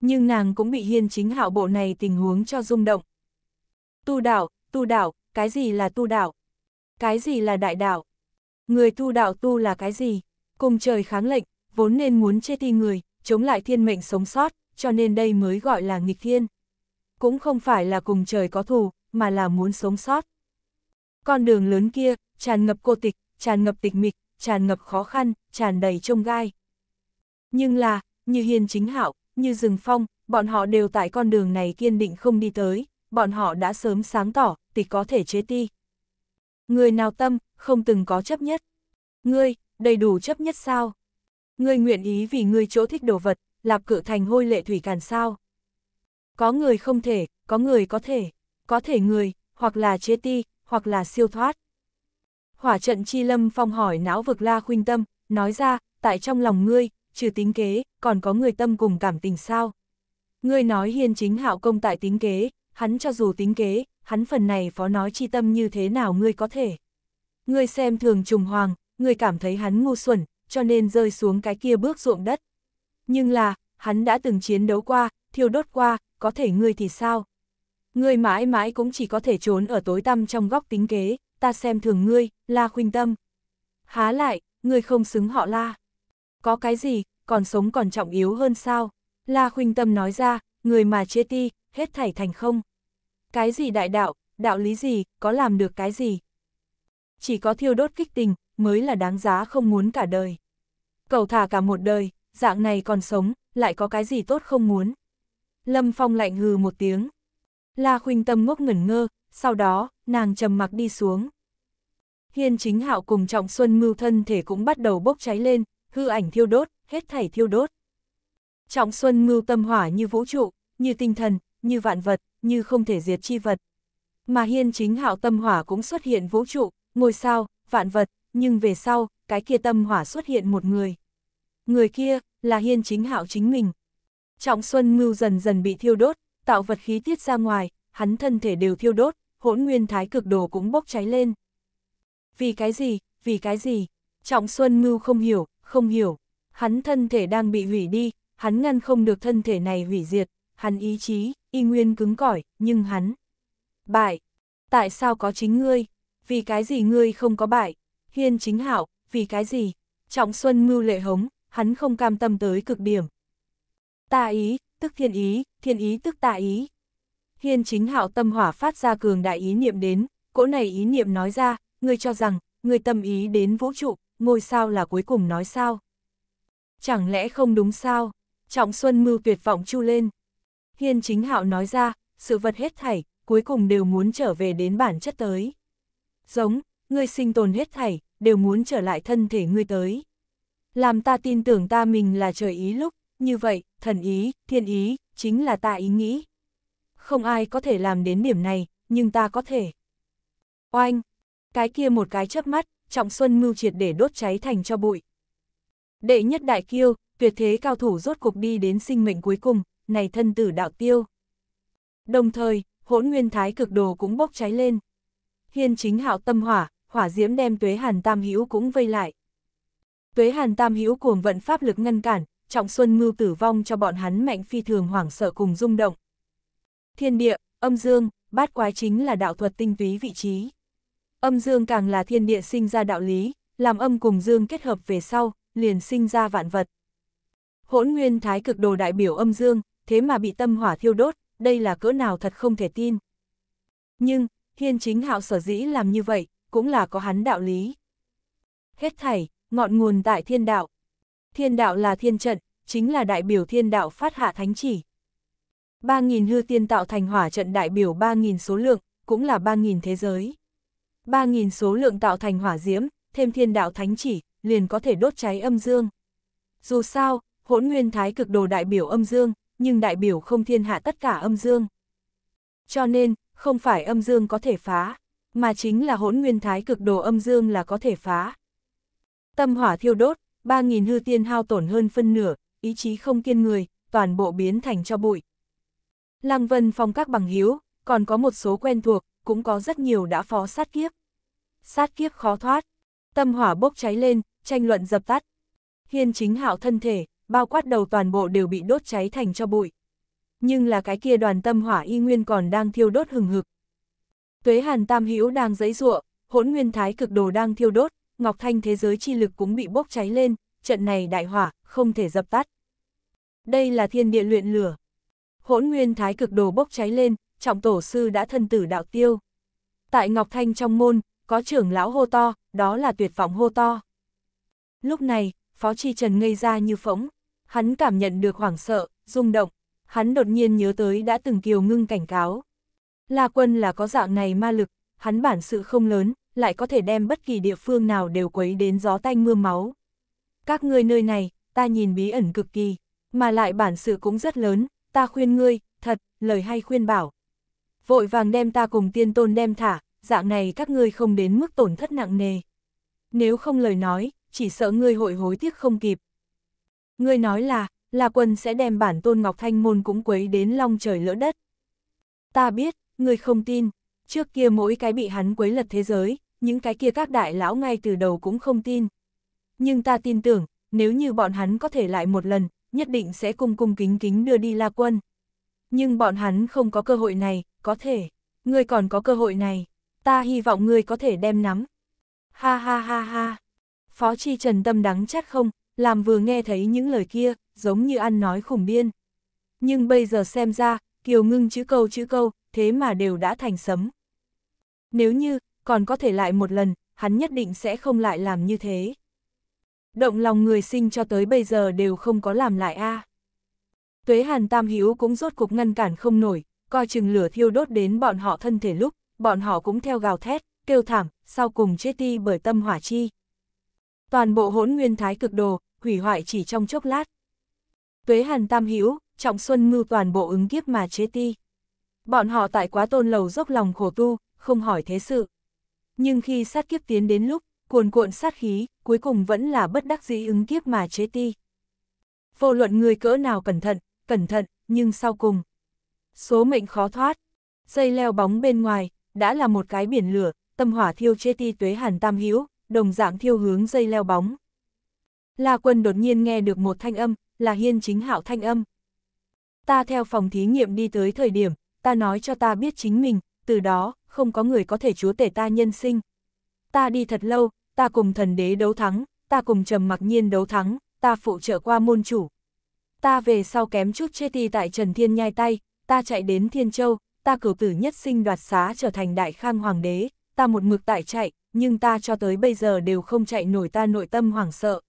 Nhưng nàng cũng bị hiên chính hạo bộ này tình huống cho rung động. Tu đạo tu đạo cái gì là tu đạo Cái gì là đại đạo Người tu đạo tu là cái gì? Cùng trời kháng lệnh, vốn nên muốn chê thi người, chống lại thiên mệnh sống sót, cho nên đây mới gọi là nghịch thiên. Cũng không phải là cùng trời có thù, mà là muốn sống sót. Con đường lớn kia, tràn ngập cô tịch, tràn ngập tịch mịch, tràn ngập khó khăn, tràn đầy trông gai. Nhưng là, như hiên chính hảo, như rừng phong, bọn họ đều tại con đường này kiên định không đi tới, bọn họ đã sớm sáng tỏ, thì có thể chế ti. Người nào tâm, không từng có chấp nhất. Ngươi, đầy đủ chấp nhất sao? Ngươi nguyện ý vì ngươi chỗ thích đồ vật, lạp cự thành hôi lệ thủy càn sao? Có người không thể, có người có thể, có thể người, hoặc là chế ti, hoặc là siêu thoát. Hỏa trận chi lâm phong hỏi não vực la khuynh tâm, nói ra, tại trong lòng ngươi, trừ tính kế, còn có người tâm cùng cảm tình sao? Ngươi nói hiên chính hạo công tại tính kế, hắn cho dù tính kế, hắn phần này phó nói chi tâm như thế nào ngươi có thể? Ngươi xem thường trùng hoàng, ngươi cảm thấy hắn ngu xuẩn, cho nên rơi xuống cái kia bước ruộng đất. Nhưng là, hắn đã từng chiến đấu qua, thiêu đốt qua, có thể ngươi thì sao? Ngươi mãi mãi cũng chỉ có thể trốn ở tối tăm trong góc tính kế, ta xem thường ngươi, la khuynh tâm. Há lại, ngươi không xứng họ la. Có cái gì, còn sống còn trọng yếu hơn sao? La Khuynh Tâm nói ra, người mà chia ti, hết thảy thành không. Cái gì đại đạo, đạo lý gì, có làm được cái gì? Chỉ có thiêu đốt kích tình, mới là đáng giá không muốn cả đời. Cầu thả cả một đời, dạng này còn sống, lại có cái gì tốt không muốn. Lâm Phong lạnh hừ một tiếng. La Khuynh Tâm ngốc ngẩn ngơ, sau đó, nàng trầm mặc đi xuống. Hiên chính hạo cùng Trọng Xuân mưu thân thể cũng bắt đầu bốc cháy lên, hư ảnh thiêu đốt, hết thảy thiêu đốt. Trọng xuân mưu tâm hỏa như vũ trụ, như tinh thần, như vạn vật, như không thể diệt chi vật. Mà hiên chính hạo tâm hỏa cũng xuất hiện vũ trụ, ngôi sao, vạn vật, nhưng về sau, cái kia tâm hỏa xuất hiện một người. Người kia, là hiên chính hạo chính mình. Trọng xuân mưu dần dần bị thiêu đốt, tạo vật khí tiết ra ngoài, hắn thân thể đều thiêu đốt, hỗn nguyên thái cực đồ cũng bốc cháy lên. Vì cái gì, vì cái gì, trọng xuân mưu không hiểu, không hiểu, hắn thân thể đang bị hủy đi, hắn ngăn không được thân thể này hủy diệt, hắn ý chí, y nguyên cứng cỏi, nhưng hắn bại. Tại sao có chính ngươi? Vì cái gì ngươi không có bại? Hiên chính hảo, vì cái gì? Trọng Xuân mưu lệ hống, hắn không cam tâm tới cực điểm. ta ý, tức thiên ý, thiên ý tức ta ý. Hiên chính hạo tâm hỏa phát ra cường đại ý niệm đến, cỗ này ý niệm nói ra, ngươi cho rằng, ngươi tâm ý đến vũ trụ, ngôi sao là cuối cùng nói sao. Chẳng lẽ không đúng sao? Trọng Xuân Mưu tuyệt vọng chu lên. Hiên chính hạo nói ra, sự vật hết thảy, cuối cùng đều muốn trở về đến bản chất tới. Giống, ngươi sinh tồn hết thảy, đều muốn trở lại thân thể ngươi tới. Làm ta tin tưởng ta mình là trời ý lúc, như vậy, thần ý, thiên ý, chính là ta ý nghĩ. Không ai có thể làm đến điểm này, nhưng ta có thể. Oanh! Cái kia một cái chớp mắt, Trọng Xuân mưu triệt để đốt cháy thành cho bụi. Đệ nhất đại kiêu, tuyệt thế cao thủ rốt cục đi đến sinh mệnh cuối cùng, này thân tử đạo tiêu. Đồng thời, hỗn nguyên thái cực đồ cũng bốc cháy lên. Hiên chính hạo tâm hỏa, hỏa diễm đem tuế hàn tam hữu cũng vây lại. Tuế hàn tam hữu cuồng vận pháp lực ngăn cản, trọng xuân mưu tử vong cho bọn hắn mạnh phi thường hoảng sợ cùng rung động. Thiên địa, âm dương, bát quái chính là đạo thuật tinh túy vị trí. Âm dương càng là thiên địa sinh ra đạo lý, làm âm cùng dương kết hợp về sau, liền sinh ra vạn vật. Hỗn nguyên thái cực đồ đại biểu âm dương, thế mà bị tâm hỏa thiêu đốt, đây là cỡ nào thật không thể tin. Nhưng, hiên chính hạo sở dĩ làm như vậy, cũng là có hắn đạo lý. Hết thảy, ngọn nguồn tại thiên đạo. Thiên đạo là thiên trận, chính là đại biểu thiên đạo phát hạ thánh chỉ. 3.000 hư tiên tạo thành hỏa trận đại biểu 3.000 số lượng, cũng là 3.000 thế giới. 3.000 số lượng tạo thành hỏa diễm, thêm thiên đạo thánh chỉ, liền có thể đốt cháy âm dương. Dù sao, hỗn nguyên thái cực đồ đại biểu âm dương, nhưng đại biểu không thiên hạ tất cả âm dương. Cho nên, không phải âm dương có thể phá, mà chính là hỗn nguyên thái cực đồ âm dương là có thể phá. Tâm hỏa thiêu đốt, 3.000 hư tiên hao tổn hơn phân nửa, ý chí không kiên người, toàn bộ biến thành cho bụi. Lăng Vân Phong các bằng hiếu, còn có một số quen thuộc, cũng có rất nhiều đã phó sát kiếp sát kiếp khó thoát. Tâm hỏa bốc cháy lên, tranh luận dập tắt. Hiên chính hạo thân thể, bao quát đầu toàn bộ đều bị đốt cháy thành cho bụi. Nhưng là cái kia đoàn tâm hỏa y nguyên còn đang thiêu đốt hừng hực. Tuế hàn tam hữu đang giấy ruộng, hỗn nguyên thái cực đồ đang thiêu đốt, ngọc thanh thế giới chi lực cũng bị bốc cháy lên, trận này đại hỏa, không thể dập tắt. Đây là thiên địa luyện lửa. Hỗn nguyên thái cực đồ bốc cháy lên, trọng tổ sư đã thân tử đạo tiêu. Tại Ngọc Thanh trong môn, có trưởng lão hô to, đó là tuyệt vọng hô to. Lúc này, Phó tri Trần ngây ra như phỗng, hắn cảm nhận được hoảng sợ, rung động, hắn đột nhiên nhớ tới đã từng kiều ngưng cảnh cáo. La quân là có dạng này ma lực, hắn bản sự không lớn, lại có thể đem bất kỳ địa phương nào đều quấy đến gió tanh mưa máu. Các ngươi nơi này, ta nhìn bí ẩn cực kỳ, mà lại bản sự cũng rất lớn, ta khuyên ngươi, thật, lời hay khuyên bảo. Vội vàng đem ta cùng tiên tôn đem thả, dạng này các ngươi không đến mức tổn thất nặng nề. Nếu không lời nói, chỉ sợ ngươi hội hối tiếc không kịp. Ngươi nói là, là quân sẽ đem bản tôn Ngọc Thanh Môn cũng quấy đến long trời lỡ đất. Ta biết, ngươi không tin, trước kia mỗi cái bị hắn quấy lật thế giới, những cái kia các đại lão ngay từ đầu cũng không tin. Nhưng ta tin tưởng, nếu như bọn hắn có thể lại một lần, nhất định sẽ cung cung kính kính đưa đi La Quân. Nhưng bọn hắn không có cơ hội này, có thể, ngươi còn có cơ hội này ta hy vọng ngươi có thể đem nắm. Ha ha ha ha. Phó Chi Trần tâm đắng chắc không, làm vừa nghe thấy những lời kia, giống như ăn nói khủng biên. Nhưng bây giờ xem ra, kiều ngưng chữ câu chữ câu, thế mà đều đã thành sấm. Nếu như, còn có thể lại một lần, hắn nhất định sẽ không lại làm như thế. Động lòng người sinh cho tới bây giờ đều không có làm lại a à. Tuế Hàn Tam Hiếu cũng rốt cuộc ngăn cản không nổi, coi chừng lửa thiêu đốt đến bọn họ thân thể lúc, bọn họ cũng theo gào thét, kêu thảm, sau cùng chết đi bởi tâm hỏa chi. Toàn bộ hỗn nguyên thái cực đồ, hủy hoại chỉ trong chốc lát. Tuế hàn tam hữu trọng xuân mưu toàn bộ ứng kiếp mà chế ti. Bọn họ tại quá tôn lầu dốc lòng khổ tu, không hỏi thế sự. Nhưng khi sát kiếp tiến đến lúc, cuồn cuộn sát khí, cuối cùng vẫn là bất đắc dĩ ứng kiếp mà chế ti. Vô luận người cỡ nào cẩn thận, cẩn thận, nhưng sau cùng. Số mệnh khó thoát, dây leo bóng bên ngoài, đã là một cái biển lửa, tâm hỏa thiêu chê ti tuế hàn tam hữu đồng dạng thiêu hướng dây leo bóng. La quân đột nhiên nghe được một thanh âm, là hiên chính hạo thanh âm. Ta theo phòng thí nghiệm đi tới thời điểm, ta nói cho ta biết chính mình, từ đó, không có người có thể chúa tể ta nhân sinh. Ta đi thật lâu, ta cùng thần đế đấu thắng, ta cùng trầm mặc nhiên đấu thắng, ta phụ trợ qua môn chủ. Ta về sau kém chút chê ti tại Trần Thiên nhai tay, ta chạy đến Thiên Châu, ta cử tử nhất sinh đoạt xá trở thành đại khang hoàng đế, ta một mực tại chạy, nhưng ta cho tới bây giờ đều không chạy nổi ta nội tâm hoảng sợ.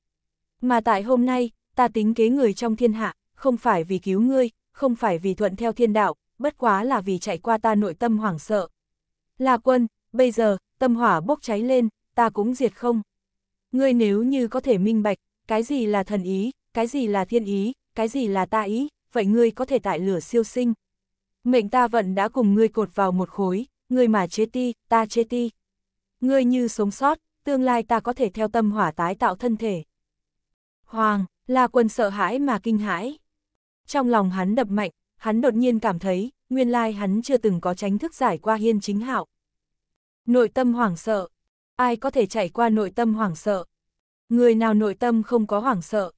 Mà tại hôm nay, ta tính kế người trong thiên hạ, không phải vì cứu ngươi, không phải vì thuận theo thiên đạo, bất quá là vì chạy qua ta nội tâm hoảng sợ. Là quân, bây giờ, tâm hỏa bốc cháy lên, ta cũng diệt không. Ngươi nếu như có thể minh bạch, cái gì là thần ý, cái gì là thiên ý, cái gì là ta ý, vậy ngươi có thể tại lửa siêu sinh, Mệnh ta vẫn đã cùng ngươi cột vào một khối, ngươi mà chế ti, ta chế ti. Ngươi như sống sót, tương lai ta có thể theo tâm hỏa tái tạo thân thể. Hoàng, là quân sợ hãi mà kinh hãi. Trong lòng hắn đập mạnh, hắn đột nhiên cảm thấy, nguyên lai hắn chưa từng có tránh thức giải qua hiên chính hạo. Nội tâm hoảng sợ. Ai có thể chạy qua nội tâm hoảng sợ? Người nào nội tâm không có hoảng sợ?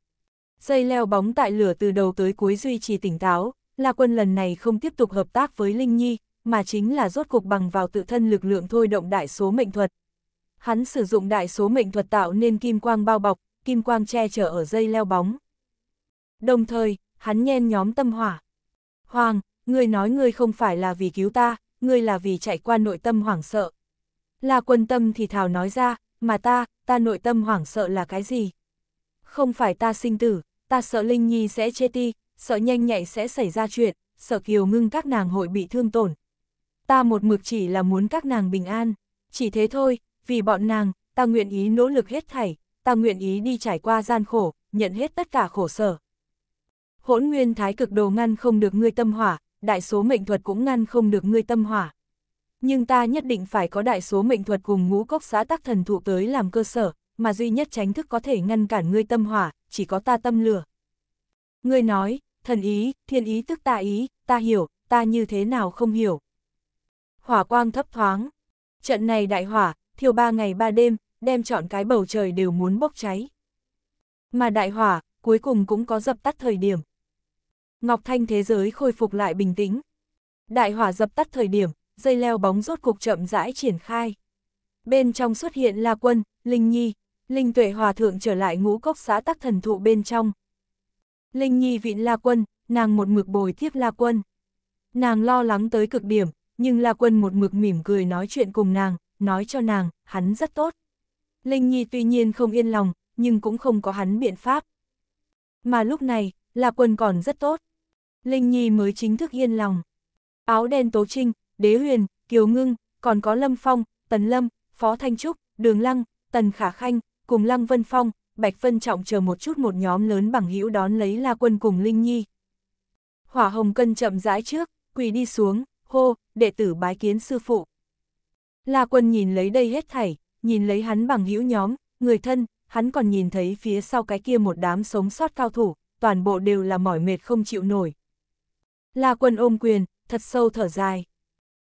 Dây leo bóng tại lửa từ đầu tới cuối duy trì tỉnh táo, La Quân lần này không tiếp tục hợp tác với Linh Nhi, mà chính là rốt cuộc bằng vào tự thân lực lượng thôi động đại số mệnh thuật. Hắn sử dụng đại số mệnh thuật tạo nên kim quang bao bọc, kim quang che chở ở dây leo bóng. Đồng thời, hắn nhen nhóm tâm hỏa. Hoàng, ngươi nói ngươi không phải là vì cứu ta, ngươi là vì chạy qua nội tâm hoảng sợ. La quân tâm thì thảo nói ra, mà ta, ta nội tâm hoảng sợ là cái gì? Không phải ta sinh tử, ta sợ Linh Nhi sẽ chết đi, sợ nhanh nhạy sẽ xảy ra chuyện, sợ kiều ngưng các nàng hội bị thương tổn. Ta một mực chỉ là muốn các nàng bình an, chỉ thế thôi, vì bọn nàng, ta nguyện ý nỗ lực hết thảy, ta nguyện ý đi trải qua gian khổ, nhận hết tất cả khổ sở. Hỗn nguyên thái cực đồ ngăn không được ngươi tâm hỏa, đại số mệnh thuật cũng ngăn không được ngươi tâm hỏa. Nhưng ta nhất định phải có đại số mệnh thuật cùng ngũ cốc xã tắc thần thụ tới làm cơ sở, mà duy nhất tránh thức có thể ngăn cản ngươi tâm hỏa, chỉ có ta tâm lửa. Ngươi nói, thần ý, thiên ý tức ta ý, ta hiểu, ta như thế nào không hiểu. Hỏa quang thấp thoáng. Trận này đại hỏa, thiêu ba ngày ba đêm, đem chọn cái bầu trời đều muốn bốc cháy. Mà đại hỏa, cuối cùng cũng có dập tắt thời điểm. Ngọc Thanh thế giới khôi phục lại bình tĩnh. Đại hỏa dập tắt thời điểm, dây leo bóng rốt cục chậm rãi triển khai. Bên trong xuất hiện La Quân, Linh Nhi, Linh Tuệ Hòa Thượng trở lại ngũ cốc xã tắc thần thụ bên trong. Linh Nhi vịn La Quân, nàng một mực bồi thiếp La Quân. Nàng lo lắng tới cực điểm, nhưng La Quân một mực mỉm cười nói chuyện cùng nàng, nói cho nàng, hắn rất tốt. Linh Nhi tuy nhiên không yên lòng, nhưng cũng không có hắn biện pháp. Mà lúc này, La Quân còn rất tốt. Linh Nhi mới chính thức yên lòng. Áo đen Tố Trinh, Đế Huyền, Kiều Ngưng, còn có Lâm Phong, Tần Lâm, Phó Thanh Trúc, Đường Lăng, Tần Khả Khanh, cùng Lăng Vân Phong, Bạch Vân Trọng chờ một chút một nhóm lớn bằng hữu đón lấy La Quân cùng Linh Nhi. Hỏa Hồng Cân chậm rãi trước, quỳ đi xuống, hô, đệ tử bái kiến sư phụ. La Quân nhìn lấy đây hết thảy, nhìn lấy hắn bằng hữu nhóm, người thân, hắn còn nhìn thấy phía sau cái kia một đám sống sót cao thủ, toàn bộ đều là mỏi mệt không chịu nổi. La Quân ôm quyền, thật sâu thở dài.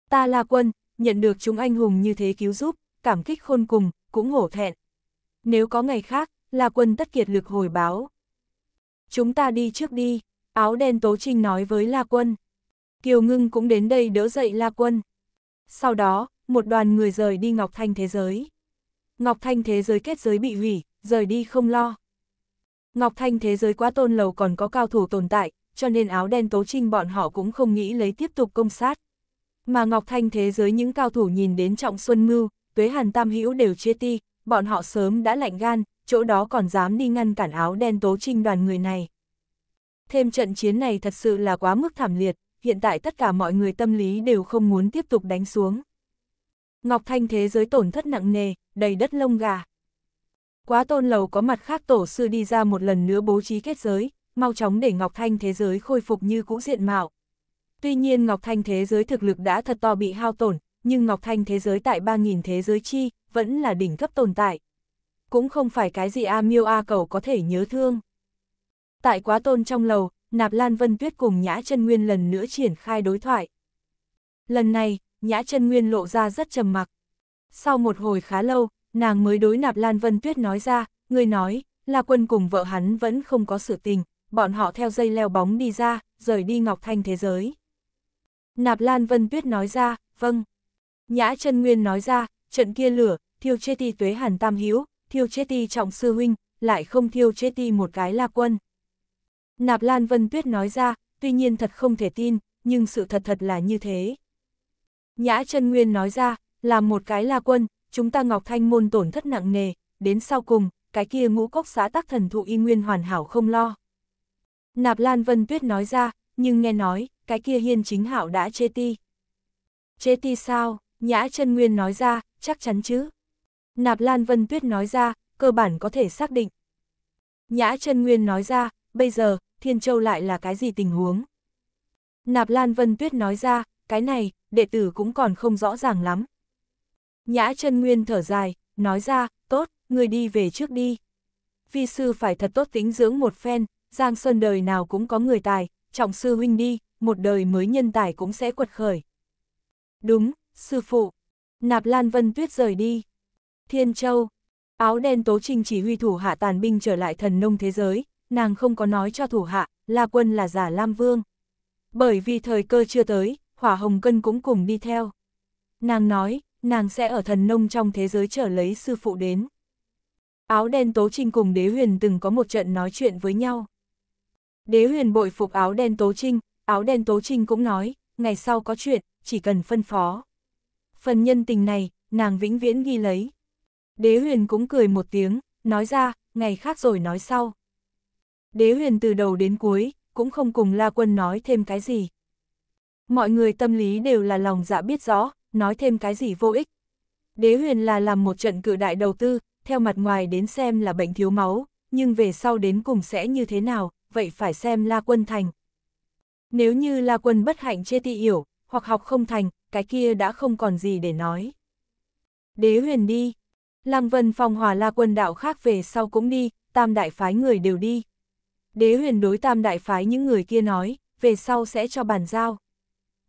Ta La Quân, nhận được chúng anh hùng như thế cứu giúp, cảm kích khôn cùng, cũng hổ thẹn. Nếu có ngày khác, La quân tất kiệt lực hồi báo. Chúng ta đi trước đi, áo đen tố trinh nói với La Quân. Kiều Ngưng cũng đến đây đỡ dậy La Quân. Sau đó, một đoàn người rời đi Ngọc Thanh Thế Giới. Ngọc Thanh Thế Giới kết giới bị hủy, rời đi không lo. Ngọc Thanh Thế Giới quá tôn lầu còn có cao thủ tồn tại, cho nên áo đen tố trinh bọn họ cũng không nghĩ lấy tiếp tục công sát. Mà Ngọc Thanh Thế Giới những cao thủ nhìn đến Trọng Xuân Mưu, Tuế Hàn Tam Hữu đều chia ti, bọn họ sớm đã lạnh gan, chỗ đó còn dám đi ngăn cản áo đen tố trinh đoàn người này. Thêm trận chiến này thật sự là quá mức thảm liệt, hiện tại tất cả mọi người tâm lý đều không muốn tiếp tục đánh xuống. Ngọc Thanh thế giới tổn thất nặng nề, đầy đất lông gà. Quá tôn lầu có mặt khác tổ sư đi ra một lần nữa bố trí kết giới, mau chóng để Ngọc Thanh thế giới khôi phục như cũ diện mạo. Tuy nhiên Ngọc Thanh thế giới thực lực đã thật to bị hao tổn, nhưng Ngọc Thanh thế giới tại 3.000 thế giới chi, vẫn là đỉnh cấp tồn tại cũng không phải cái gì A Miêu A Cầu có thể nhớ thương. Tại quá tôn trong lầu, Nạp Lan Vân Tuyết cùng Nhã Chân Nguyên lần nữa triển khai đối thoại. Lần này, Nhã Chân Nguyên lộ ra rất trầm mặc. Sau một hồi khá lâu, nàng mới đối Nạp Lan Vân Tuyết nói ra, người nói, là Quân cùng vợ hắn vẫn không có sự tình, bọn họ theo dây leo bóng đi ra, rời đi Ngọc Thanh thế giới. Nạp Lan Vân Tuyết nói ra, vâng. Nhã Chân Nguyên nói ra, trận kia lửa, thiêu chê ti tuế hàn tam hiếu, thiêu chết ti trọng sư huynh, lại không thiêu chết ti một cái la quân. Nạp Lan Vân Tuyết nói ra, tuy nhiên thật không thể tin, nhưng sự thật thật là như thế. Nhã chân Nguyên nói ra, là một cái la quân, chúng ta Ngọc Thanh môn tổn thất nặng nề, đến sau cùng, cái kia ngũ cốc xã tác thần thụ y nguyên hoàn hảo không lo. Nạp Lan Vân Tuyết nói ra, nhưng nghe nói, cái kia hiên chính hảo đã chê ti. Chê ti sao? Nhã chân Nguyên nói ra, chắc chắn chứ. Nạp Lan Vân Tuyết nói ra, cơ bản có thể xác định. Nhã Trân Nguyên nói ra, bây giờ, Thiên Châu lại là cái gì tình huống? Nạp Lan Vân Tuyết nói ra, cái này, đệ tử cũng còn không rõ ràng lắm. Nhã Trân Nguyên thở dài, nói ra, tốt, người đi về trước đi. Vi sư phải thật tốt tính dưỡng một phen, Giang Sơn đời nào cũng có người tài, trọng sư huynh đi, một đời mới nhân tài cũng sẽ quật khởi. Đúng, sư phụ. Nạp Lan Vân Tuyết rời đi. Thiên Châu. Áo đen Tố Trinh chỉ huy thủ hạ tàn binh trở lại thần nông thế giới, nàng không có nói cho thủ hạ, La Quân là giả Lam Vương. Bởi vì thời cơ chưa tới, Hỏa Hồng Cân cũng cùng đi theo. Nàng nói, nàng sẽ ở thần nông trong thế giới trở lấy sư phụ đến. Áo đen Tố Trinh cùng Đế Huyền từng có một trận nói chuyện với nhau. Đế Huyền bội phục áo đen Tố Trinh, áo đen Tố Trinh cũng nói, ngày sau có chuyện, chỉ cần phân phó. Phần nhân tình này, nàng vĩnh viễn ghi lấy. Đế huyền cũng cười một tiếng, nói ra, ngày khác rồi nói sau. Đế huyền từ đầu đến cuối, cũng không cùng La Quân nói thêm cái gì. Mọi người tâm lý đều là lòng dạ biết rõ, nói thêm cái gì vô ích. Đế huyền là làm một trận cự đại đầu tư, theo mặt ngoài đến xem là bệnh thiếu máu, nhưng về sau đến cùng sẽ như thế nào, vậy phải xem La Quân thành. Nếu như La Quân bất hạnh chê ti hiểu hoặc học không thành, cái kia đã không còn gì để nói. Đế huyền đi, Lăng Vân Phong hòa la quân đạo khác về sau cũng đi, tam đại phái người đều đi. Đế huyền đối tam đại phái những người kia nói, về sau sẽ cho bàn giao.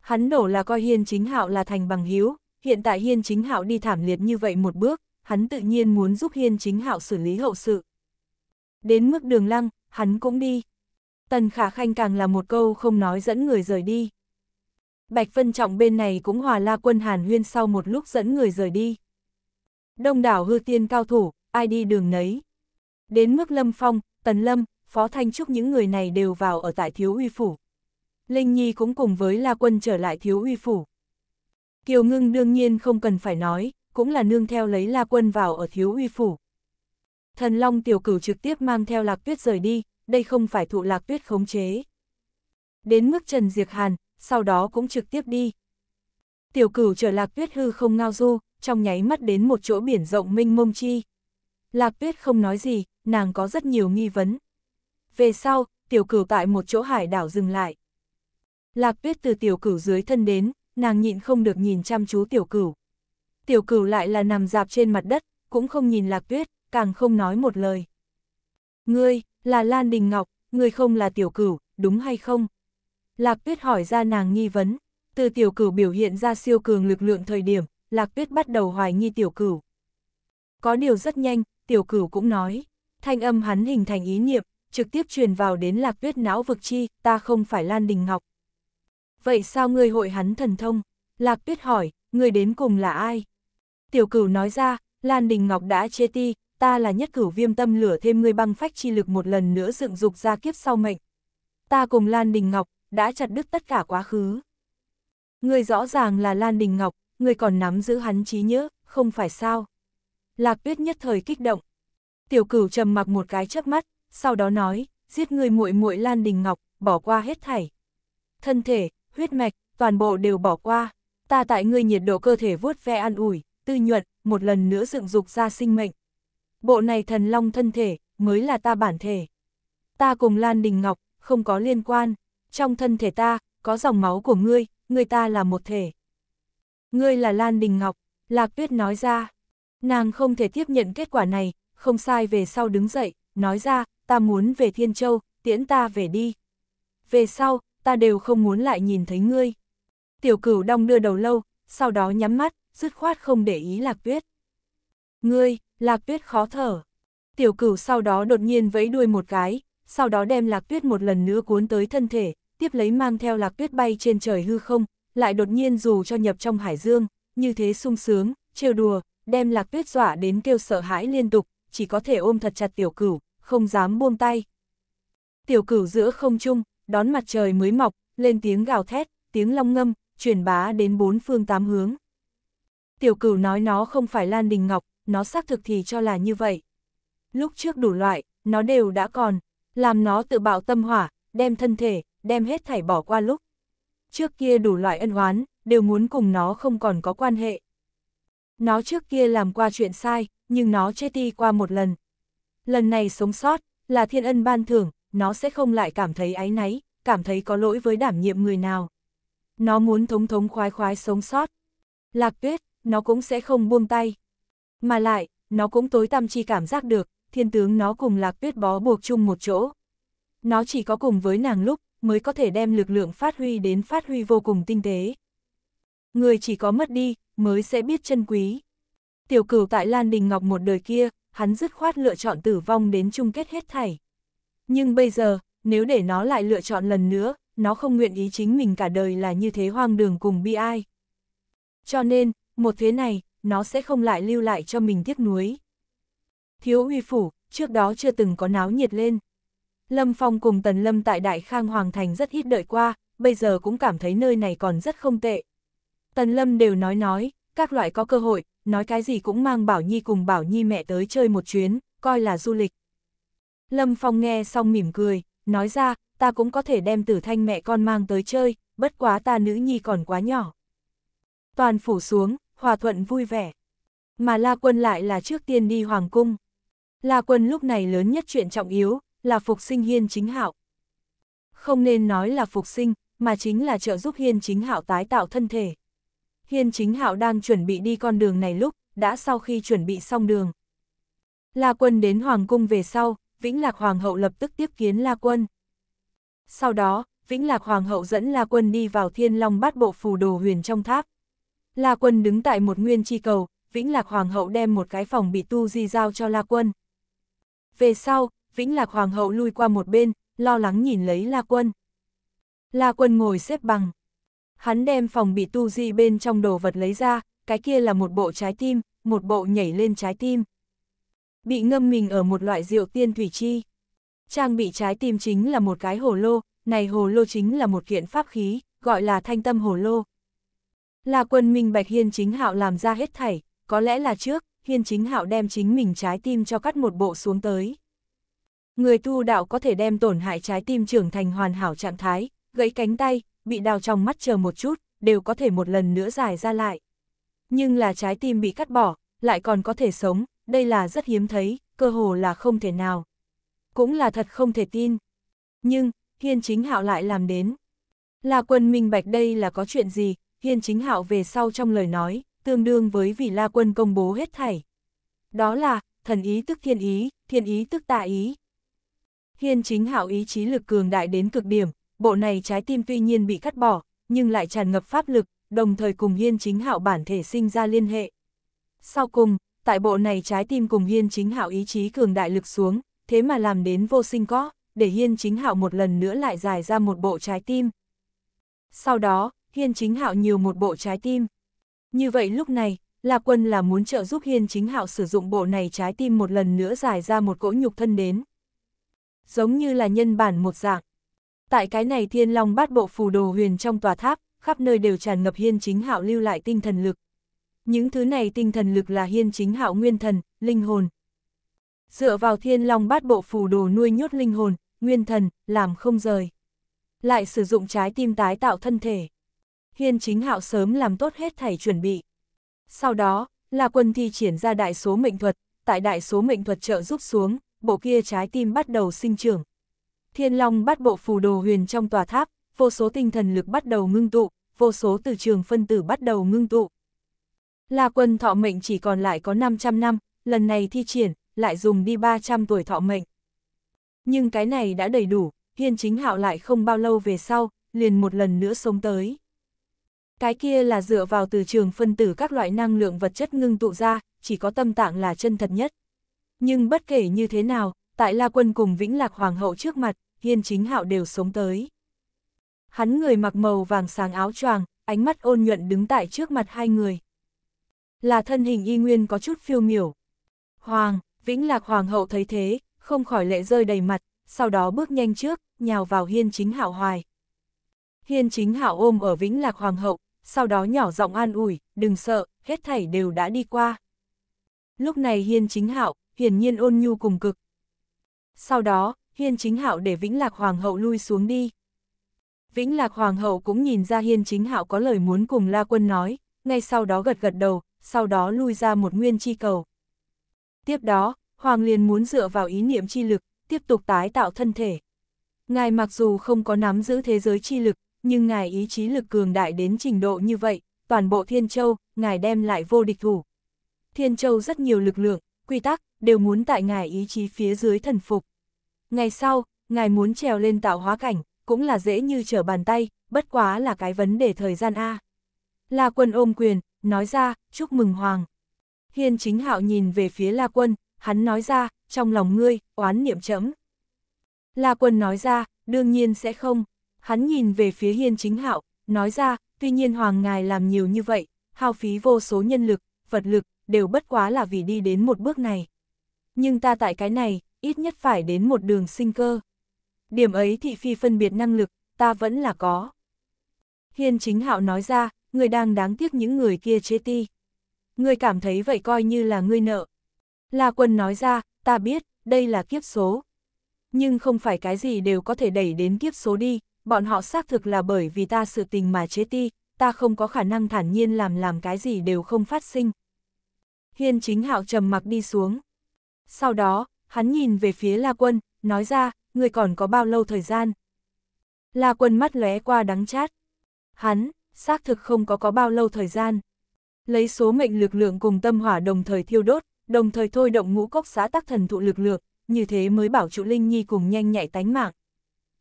Hắn đổ là coi hiên chính hạo là thành bằng hiếu, hiện tại hiên chính hạo đi thảm liệt như vậy một bước, hắn tự nhiên muốn giúp hiên chính hạo xử lý hậu sự. Đến mức đường lăng, hắn cũng đi. Tần khả khanh càng là một câu không nói dẫn người rời đi. Bạch Vân Trọng bên này cũng hòa la quân hàn huyên sau một lúc dẫn người rời đi đông đảo hư tiên cao thủ, ai đi đường nấy. Đến mức Lâm Phong, Tần Lâm, Phó Thanh Trúc những người này đều vào ở tại Thiếu Uy Phủ. Linh Nhi cũng cùng với La Quân trở lại Thiếu Uy Phủ. Kiều Ngưng đương nhiên không cần phải nói, cũng là nương theo lấy La Quân vào ở Thiếu Uy Phủ. Thần Long tiểu cửu trực tiếp mang theo Lạc Tuyết rời đi, đây không phải thụ Lạc Tuyết khống chế. Đến mức Trần Diệc Hàn, sau đó cũng trực tiếp đi. Tiểu cửu trở Lạc Tuyết hư không ngao du, trong nháy mắt đến một chỗ biển rộng minh mông chi. Lạc tuyết không nói gì, nàng có rất nhiều nghi vấn. Về sau, tiểu cửu tại một chỗ hải đảo dừng lại. Lạc tuyết từ tiểu cửu dưới thân đến, nàng nhịn không được nhìn chăm chú tiểu cửu. Tiểu cửu lại là nằm dạp trên mặt đất, cũng không nhìn lạc tuyết, càng không nói một lời. Ngươi, là Lan Đình Ngọc, ngươi không là tiểu cửu, đúng hay không? Lạc tuyết hỏi ra nàng nghi vấn, từ tiểu cửu biểu hiện ra siêu cường lực lượng thời điểm, Lạc Tuyết bắt đầu hoài nghi tiểu cửu. Có điều rất nhanh, tiểu cửu cũng nói, thanh âm hắn hình thành ý niệm, trực tiếp truyền vào đến Lạc Tuyết não vực chi, ta không phải Lan Đình Ngọc. Vậy sao ngươi hội hắn thần thông? Lạc Tuyết hỏi, ngươi đến cùng là ai? Tiểu cửu nói ra, Lan Đình Ngọc đã chê ti, ta là nhất cửu viêm tâm lửa thêm ngươi băng phách chi lực một lần nữa dựng dục ra kiếp sau mệnh. Ta cùng Lan Đình Ngọc, đã chặt đứt tất cả quá khứ. Ngươi rõ ràng là Lan Đình Ngọc, người còn nắm giữ hắn trí nhớ, không phải sao? Lạc tuyết nhất thời kích động. Tiểu cửu trầm mặc một cái chớp mắt, sau đó nói, giết người muội muội Lan Đình Ngọc, bỏ qua hết thảy. Thân thể, huyết mạch, toàn bộ đều bỏ qua. Ta tại ngươi nhiệt độ cơ thể vuốt ve an ủi, tư nhuận, một lần nữa dựng dục ra sinh mệnh. Bộ này thần long thân thể, mới là ta bản thể. Ta cùng Lan Đình Ngọc, không có liên quan. Trong thân thể ta, có dòng máu của ngươi, người ta là một thể. Ngươi là Lan Đình Ngọc, Lạc Tuyết nói ra. Nàng không thể tiếp nhận kết quả này, không sai về sau đứng dậy, nói ra, ta muốn về Thiên Châu, tiễn ta về đi. Về sau, ta đều không muốn lại nhìn thấy ngươi. Tiểu cửu đong đưa đầu lâu, sau đó nhắm mắt, dứt khoát không để ý Lạc Tuyết. Ngươi, Lạc Tuyết khó thở. Tiểu cửu sau đó đột nhiên vẫy đuôi một cái, sau đó đem Lạc Tuyết một lần nữa cuốn tới thân thể, tiếp lấy mang theo Lạc Tuyết bay trên trời hư không, lại đột nhiên dù cho nhập trong hải dương, như thế sung sướng, trêu đùa, đem lạc tuyết dọa đến kêu sợ hãi liên tục, chỉ có thể ôm thật chặt tiểu cửu, không dám buông tay. Tiểu cửu giữa không trung, đón mặt trời mới mọc, lên tiếng gào thét, tiếng long ngâm, truyền bá đến bốn phương tám hướng. Tiểu cửu nói nó không phải Lan Đình Ngọc, nó xác thực thì cho là như vậy. Lúc trước đủ loại, nó đều đã còn, làm nó tự bạo tâm hỏa, đem thân thể, đem hết thảy bỏ qua lúc, trước kia đủ loại ân oán, đều muốn cùng nó không còn có quan hệ. Nó trước kia làm qua chuyện sai, nhưng nó chết đi qua một lần. Lần này sống sót, là thiên ân ban thưởng, nó sẽ không lại cảm thấy áy náy, cảm thấy có lỗi với đảm nhiệm người nào. Nó muốn thống thống khoái khoái sống sót. Lạc tuyết, nó cũng sẽ không buông tay. Mà lại, nó cũng tối tăm chi cảm giác được, thiên tướng nó cùng lạc tuyết bó buộc chung một chỗ. Nó chỉ có cùng với nàng lúc, mới có thể đem lực lượng phát huy đến phát huy vô cùng tinh tế. Người chỉ có mất đi, mới sẽ biết chân quý. Tiểu cửu tại Lan Đình Ngọc một đời kia, hắn dứt khoát lựa chọn tử vong đến chung kết hết thảy. Nhưng bây giờ, nếu để nó lại lựa chọn lần nữa, nó không nguyện ý chính mình cả đời là như thế hoang đường cùng bi ai. Cho nên, một thế này, nó sẽ không lại lưu lại cho mình tiếc nuối. Thiếu uy phủ, trước đó chưa từng có náo nhiệt lên. Lâm Phong cùng Tần Lâm tại Đại Khang Hoàng Thành rất ít đợi qua, bây giờ cũng cảm thấy nơi này còn rất không tệ. Tần Lâm đều nói nói, các loại có cơ hội, nói cái gì cũng mang Bảo Nhi cùng Bảo Nhi mẹ tới chơi một chuyến, coi là du lịch. Lâm Phong nghe xong mỉm cười, nói ra, ta cũng có thể đem tử thanh mẹ con mang tới chơi, bất quá ta nữ nhi còn quá nhỏ. Toàn phủ xuống, hòa thuận vui vẻ. Mà La Quân lại là trước tiên đi Hoàng Cung. La Quân lúc này lớn nhất chuyện trọng yếu, là phục sinh hiên chính hạo. Không nên nói là phục sinh, mà chính là trợ giúp hiên chính hạo tái tạo thân thể. Hiên chính hạo đang chuẩn bị đi con đường này lúc, đã sau khi chuẩn bị xong đường. La quân đến Hoàng cung về sau, Vĩnh Lạc Hoàng hậu lập tức tiếp kiến La quân. Sau đó, Vĩnh Lạc Hoàng hậu dẫn La quân đi vào thiên long bát bộ phù đồ huyền trong tháp. La quân đứng tại một nguyên chi cầu, Vĩnh Lạc Hoàng hậu đem một cái phòng bị tu di giao cho La quân. Về sau, Vĩnh Lạc Hoàng hậu lui qua một bên, lo lắng nhìn lấy La Quân. La Quân ngồi xếp bằng. Hắn đem phòng bị tu di bên trong đồ vật lấy ra, cái kia là một bộ trái tim, một bộ nhảy lên trái tim. Bị ngâm mình ở một loại rượu tiên thủy chi. Trang bị trái tim chính là một cái hồ lô, này hồ lô chính là một kiện pháp khí, gọi là thanh tâm hồ lô. La quân minh bạch hiên chính hạo làm ra hết thảy, có lẽ là trước, hiên chính hạo đem chính mình trái tim cho cắt một bộ xuống tới. Người tu đạo có thể đem tổn hại trái tim trưởng thành hoàn hảo trạng thái, gãy cánh tay, bị đào trong mắt chờ một chút, đều có thể một lần nữa dài ra lại. Nhưng là trái tim bị cắt bỏ, lại còn có thể sống, đây là rất hiếm thấy, cơ hồ là không thể nào. Cũng là thật không thể tin. Nhưng, Hiên Chính Hạo lại làm đến. La Quân minh bạch đây là có chuyện gì, Hiên Chính Hạo về sau trong lời nói, tương đương với vì La Quân công bố hết thảy. Đó là, thần ý tức thiên ý, thiên ý tức tà ý. Hiên chính hảo ý chí lực cường đại đến cực điểm, bộ này trái tim tuy nhiên bị cắt bỏ, nhưng lại tràn ngập pháp lực, đồng thời cùng hiên chính hạo bản thể sinh ra liên hệ. Sau cùng, tại bộ này trái tim cùng hiên chính hạo ý chí cường đại lực xuống, thế mà làm đến vô sinh có, để hiên chính hạo một lần nữa lại dài ra một bộ trái tim. Sau đó, hiên chính hạo nhiều một bộ trái tim. Như vậy lúc này, là Quân là muốn trợ giúp hiên chính hạo sử dụng bộ này trái tim một lần nữa dài ra một cỗ nhục thân đến giống như là nhân bản một dạng. Tại cái này thiên long bát bộ phù đồ huyền trong tòa tháp, khắp nơi đều tràn ngập hiên chính hạo lưu lại tinh thần lực. Những thứ này tinh thần lực là hiên chính hạo nguyên thần, linh hồn. Dựa vào thiên long bát bộ phù đồ nuôi nhốt linh hồn, nguyên thần, làm không rời. Lại sử dụng trái tim tái tạo thân thể. Hiên chính hạo sớm làm tốt hết thảy chuẩn bị. Sau đó, là quân thi triển ra đại số mệnh thuật, tại đại số mệnh thuật trợ giúp xuống, bộ kia trái tim bắt đầu sinh trưởng. Thiên Long bắt bộ phù đồ huyền trong tòa tháp, vô số tinh thần lực bắt đầu ngưng tụ, vô số từ trường phân tử bắt đầu ngưng tụ. La quân thọ mệnh chỉ còn lại có 500 năm, lần này thi triển, lại dùng đi 300 tuổi thọ mệnh. Nhưng cái này đã đầy đủ, hiên chính hạo lại không bao lâu về sau, liền một lần nữa sống tới. Cái kia là dựa vào từ trường phân tử các loại năng lượng vật chất ngưng tụ ra, chỉ có tâm tạng là chân thật nhất. Nhưng bất kể như thế nào, tại La Quân cùng Vĩnh Lạc Hoàng hậu trước mặt, Hiên Chính Hạo đều sống tới. Hắn người mặc màu vàng sáng áo choàng, ánh mắt ôn nhuận đứng tại trước mặt hai người. Là thân hình y nguyên có chút phiêu miểu. Hoàng, Vĩnh Lạc Hoàng hậu thấy thế, không khỏi lệ rơi đầy mặt, sau đó bước nhanh trước, nhào vào Hiên Chính Hạo hoài. Hiên Chính Hạo ôm ở Vĩnh Lạc Hoàng hậu, sau đó nhỏ giọng an ủi, đừng sợ, hết thảy đều đã đi qua. Lúc này Hiên Chính Hạo hiển nhiên ôn nhu cùng cực. Sau đó, Hiên Chính Hạo để Vĩnh Lạc Hoàng hậu lui xuống đi. Vĩnh Lạc Hoàng hậu cũng nhìn ra Hiên Chính Hạo có lời muốn cùng La Quân nói, ngay sau đó gật gật đầu, sau đó lui ra một nguyên chi cầu. Tiếp đó, Hoàng liền muốn dựa vào ý niệm chi lực, tiếp tục tái tạo thân thể. Ngài mặc dù không có nắm giữ thế giới chi lực, nhưng ngài ý chí lực cường đại đến trình độ như vậy, toàn bộ Thiên Châu, ngài đem lại vô địch thủ. Thiên Châu rất nhiều lực lượng, quy tắc, đều muốn tại ngài ý chí phía dưới thần phục. Ngày sau, ngài muốn trèo lên tạo hóa cảnh, cũng là dễ như trở bàn tay, bất quá là cái vấn đề thời gian A. La quân ôm quyền, nói ra, chúc mừng hoàng. Hiên chính hạo nhìn về phía La quân, hắn nói ra, trong lòng ngươi, oán niệm chấm. La quân nói ra, đương nhiên sẽ không. Hắn nhìn về phía hiên chính hạo, nói ra, tuy nhiên hoàng ngài làm nhiều như vậy, hao phí vô số nhân lực, vật lực, đều bất quá là vì đi đến một bước này. Nhưng ta tại cái này, ít nhất phải đến một đường sinh cơ. Điểm ấy thị phi phân biệt năng lực, ta vẫn là có. Hiên chính hạo nói ra, người đang đáng tiếc những người kia chế ti. Người cảm thấy vậy coi như là ngươi nợ. La quân nói ra, ta biết, đây là kiếp số. Nhưng không phải cái gì đều có thể đẩy đến kiếp số đi, bọn họ xác thực là bởi vì ta sự tình mà chế ti, ta không có khả năng thản nhiên làm làm cái gì đều không phát sinh. Hiên chính hạo trầm mặc đi xuống, sau đó, hắn nhìn về phía La Quân, nói ra, người còn có bao lâu thời gian? La Quân mắt lóe qua đắng chát. Hắn, xác thực không có có bao lâu thời gian. Lấy số mệnh lực lượng cùng tâm hỏa đồng thời thiêu đốt, đồng thời thôi động ngũ cốc xã tác thần thụ lực lượng, như thế mới bảo trụ Linh Nhi cùng nhanh nhạy tánh mạng.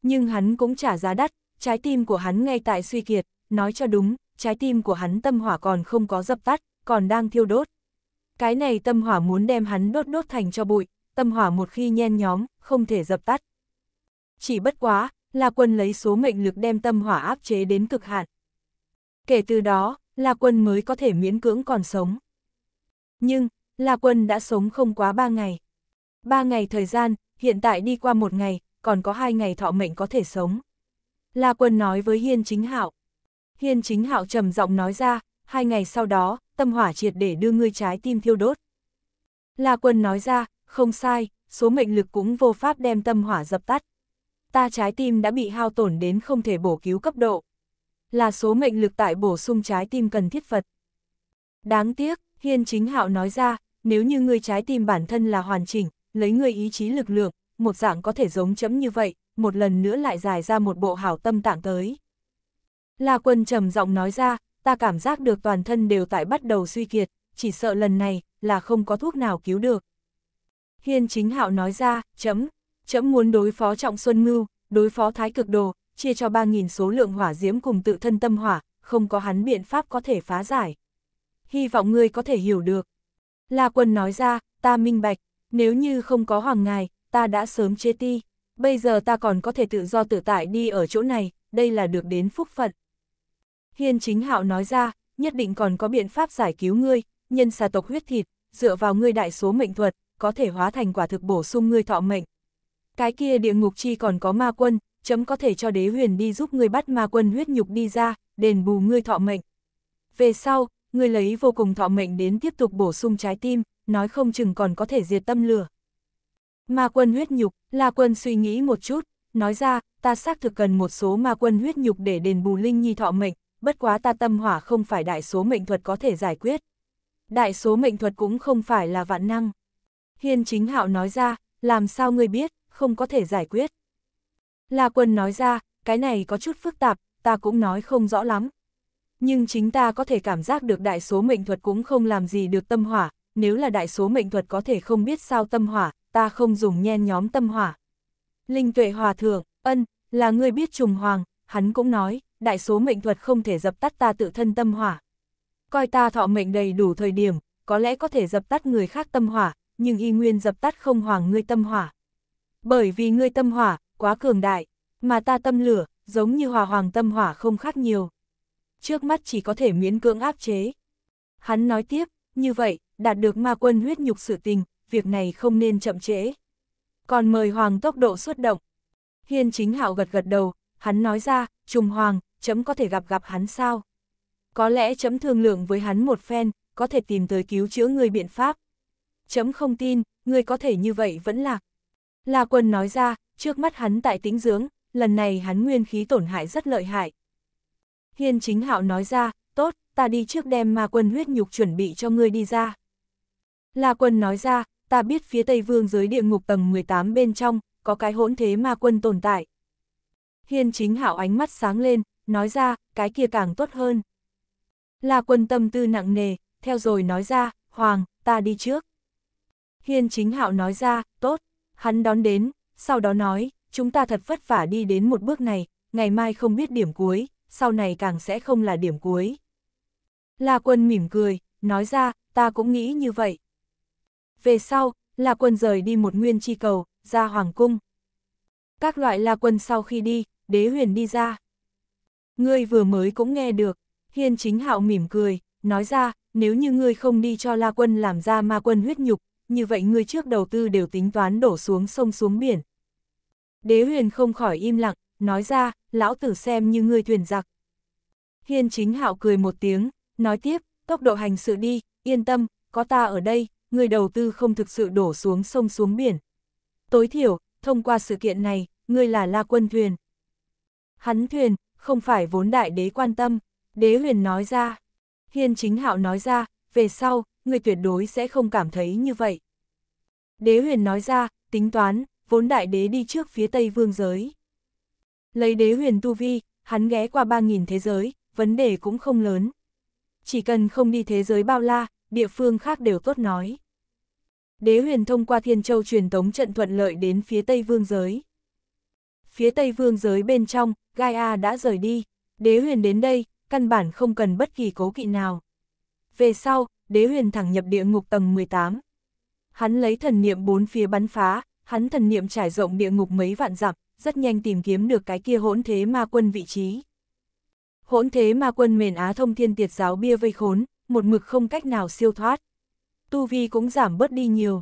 Nhưng hắn cũng trả giá đắt, trái tim của hắn ngay tại suy kiệt, nói cho đúng, trái tim của hắn tâm hỏa còn không có dập tắt, còn đang thiêu đốt. Cái này tâm hỏa muốn đem hắn đốt đốt thành cho bụi, tâm hỏa một khi nhen nhóm, không thể dập tắt. Chỉ bất quá, La Quân lấy số mệnh lực đem tâm hỏa áp chế đến cực hạn. Kể từ đó, La Quân mới có thể miễn cưỡng còn sống. Nhưng, La Quân đã sống không quá ba ngày. Ba ngày thời gian, hiện tại đi qua một ngày, còn có hai ngày thọ mệnh có thể sống. La Quân nói với Hiên Chính Hạo. Hiên Chính Hạo trầm giọng nói ra, hai ngày sau đó, tâm hỏa triệt để đưa ngươi trái tim thiêu đốt. La quân nói ra, không sai, số mệnh lực cũng vô pháp đem tâm hỏa dập tắt. Ta trái tim đã bị hao tổn đến không thể bổ cứu cấp độ. Là số mệnh lực tại bổ sung trái tim cần thiết Phật. Đáng tiếc, Hiên Chính Hạo nói ra, nếu như ngươi trái tim bản thân là hoàn chỉnh, lấy ngươi ý chí lực lượng, một dạng có thể giống chấm như vậy, một lần nữa lại dài ra một bộ hảo tâm tạng tới. La quân trầm giọng nói ra, ta cảm giác được toàn thân đều tại bắt đầu suy kiệt, chỉ sợ lần này, là không có thuốc nào cứu được. Hiên chính hạo nói ra, chấm, chấm muốn đối phó Trọng Xuân Ngưu, đối phó Thái Cực Đồ, chia cho 3.000 số lượng hỏa diễm cùng tự thân tâm hỏa, không có hắn biện pháp có thể phá giải. Hy vọng ngươi có thể hiểu được. La quân nói ra, ta minh bạch, nếu như không có hoàng ngài, ta đã sớm chê ti, bây giờ ta còn có thể tự do tự tại đi ở chỗ này, đây là được đến phúc phận. Hiên chính hạo nói ra, nhất định còn có biện pháp giải cứu ngươi, nhân xà tộc huyết thịt, dựa vào ngươi đại số mệnh thuật, có thể hóa thành quả thực bổ sung ngươi thọ mệnh. Cái kia địa ngục chi còn có ma quân, chấm có thể cho đế huyền đi giúp ngươi bắt ma quân huyết nhục đi ra, đền bù ngươi thọ mệnh. Về sau, ngươi lấy vô cùng thọ mệnh đến tiếp tục bổ sung trái tim, nói không chừng còn có thể diệt tâm lửa. Ma quân huyết nhục, La quân suy nghĩ một chút, nói ra, ta xác thực cần một số ma quân huyết nhục để đền bù linh nhi thọ mệnh, bất quá ta tâm hỏa không phải đại số mệnh thuật có thể giải quyết. Đại số mệnh thuật cũng không phải là vạn năng. Hiên chính hạo nói ra, làm sao ngươi biết, không có thể giải quyết. La quân nói ra, cái này có chút phức tạp, ta cũng nói không rõ lắm. Nhưng chính ta có thể cảm giác được đại số mệnh thuật cũng không làm gì được tâm hỏa, nếu là đại số mệnh thuật có thể không biết sao tâm hỏa, ta không dùng nhen nhóm tâm hỏa. Linh tuệ hòa thượng, ân, là người biết trùng hoàng, hắn cũng nói, đại số mệnh thuật không thể dập tắt ta tự thân tâm hỏa. Coi ta thọ mệnh đầy đủ thời điểm, có lẽ có thể dập tắt người khác tâm hỏa, nhưng y nguyên dập tắt không hoàng ngươi tâm hỏa. Bởi vì ngươi tâm hỏa, quá cường đại, mà ta tâm lửa, giống như hòa hoàng tâm hỏa không khác nhiều. Trước mắt chỉ có thể miễn cưỡng áp chế. Hắn nói tiếp, như vậy, đạt được ma quân huyết nhục sự tình, việc này không nên chậm trễ. Còn mời hoàng tốc độ xuất động. Hiên chính hạo gật gật đầu, hắn nói ra, trùng hoàng, chấm có thể gặp gặp hắn sao? Có lẽ chấm thương lượng với hắn một phen, có thể tìm tới cứu chữa người biện pháp. Chấm không tin, người có thể như vậy vẫn lạc. La quân nói ra, trước mắt hắn tại tính dưỡng, lần này hắn nguyên khí tổn hại rất lợi hại. Hiên chính hạo nói ra, tốt, ta đi trước đem ma quân huyết nhục chuẩn bị cho ngươi đi ra. La quân nói ra, ta biết phía tây vương giới địa ngục tầng 18 bên trong, có cái hỗn thế ma quân tồn tại. Hiên chính hạo ánh mắt sáng lên, nói ra, cái kia càng tốt hơn. La quân tâm tư nặng nề, theo rồi nói ra, Hoàng, ta đi trước. Hiên chính hạo nói ra, tốt, hắn đón đến, sau đó nói, chúng ta thật vất vả đi đến một bước này, ngày mai không biết điểm cuối, sau này càng sẽ không là điểm cuối. La quân mỉm cười, nói ra, ta cũng nghĩ như vậy. Về sau, La quân rời đi một nguyên chi cầu, ra Hoàng cung. Các loại La quân sau khi đi, đế huyền đi ra. Ngươi vừa mới cũng nghe được, hiên chính hạo mỉm cười, nói ra, nếu như ngươi không đi cho la quân làm ra ma quân huyết nhục, như vậy ngươi trước đầu tư đều tính toán đổ xuống sông xuống biển. Đế huyền không khỏi im lặng, nói ra, lão tử xem như ngươi thuyền giặc. Hiên chính hạo cười một tiếng, nói tiếp, tốc độ hành sự đi, yên tâm, có ta ở đây, người đầu tư không thực sự đổ xuống sông xuống biển. Tối thiểu, thông qua sự kiện này, ngươi là la quân thuyền. Hắn thuyền, không phải vốn đại đế quan tâm, đế huyền nói ra. Hiên chính hạo nói ra, về sau, người tuyệt đối sẽ không cảm thấy như vậy. Đế huyền nói ra, tính toán, vốn đại đế đi trước phía tây vương giới. Lấy đế huyền tu vi, hắn ghé qua 3.000 thế giới, vấn đề cũng không lớn. Chỉ cần không đi thế giới bao la, địa phương khác đều tốt nói. Đế huyền thông qua thiên châu truyền tống trận thuận lợi đến phía tây vương giới phía Tây Vương giới bên trong, Gaia đã rời đi, đế huyền đến đây, căn bản không cần bất kỳ cố kỵ nào. Về sau, đế huyền thẳng nhập địa ngục tầng 18. Hắn lấy thần niệm bốn phía bắn phá, hắn thần niệm trải rộng địa ngục mấy vạn dặm, rất nhanh tìm kiếm được cái kia hỗn thế ma quân vị trí. Hỗn thế ma quân mền Á thông thiên tiệt giáo bia vây khốn, một mực không cách nào siêu thoát. Tu vi cũng giảm bớt đi nhiều.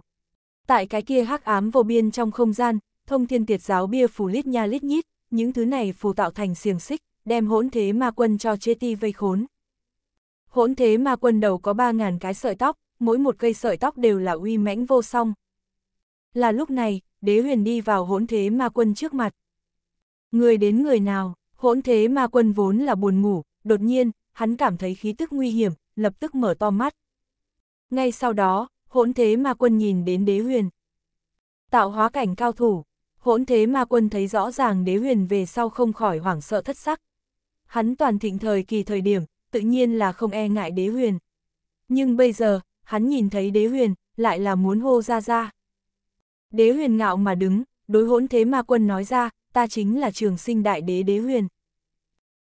Tại cái kia hắc ám vô biên trong không gian, thông thiên tiệt giáo bia phù lít nha lít nhít, những thứ này phù tạo thành xiềng xích, đem hỗn thế ma quân cho chê ti vây khốn. Hỗn thế ma quân đầu có 3.000 cái sợi tóc, mỗi một cây sợi tóc đều là uy mãnh vô song. Là lúc này, đế huyền đi vào hỗn thế ma quân trước mặt. Người đến người nào, hỗn thế ma quân vốn là buồn ngủ, đột nhiên, hắn cảm thấy khí tức nguy hiểm, lập tức mở to mắt. Ngay sau đó, hỗn thế ma quân nhìn đến đế huyền. Tạo hóa cảnh cao thủ hỗn thế ma quân thấy rõ ràng đế huyền về sau không khỏi hoảng sợ thất sắc. Hắn toàn thịnh thời kỳ thời điểm, tự nhiên là không e ngại đế huyền. Nhưng bây giờ, hắn nhìn thấy đế huyền, lại là muốn hô ra ra. Đế huyền ngạo mà đứng, đối hỗn thế ma quân nói ra, ta chính là trường sinh đại đế đế huyền.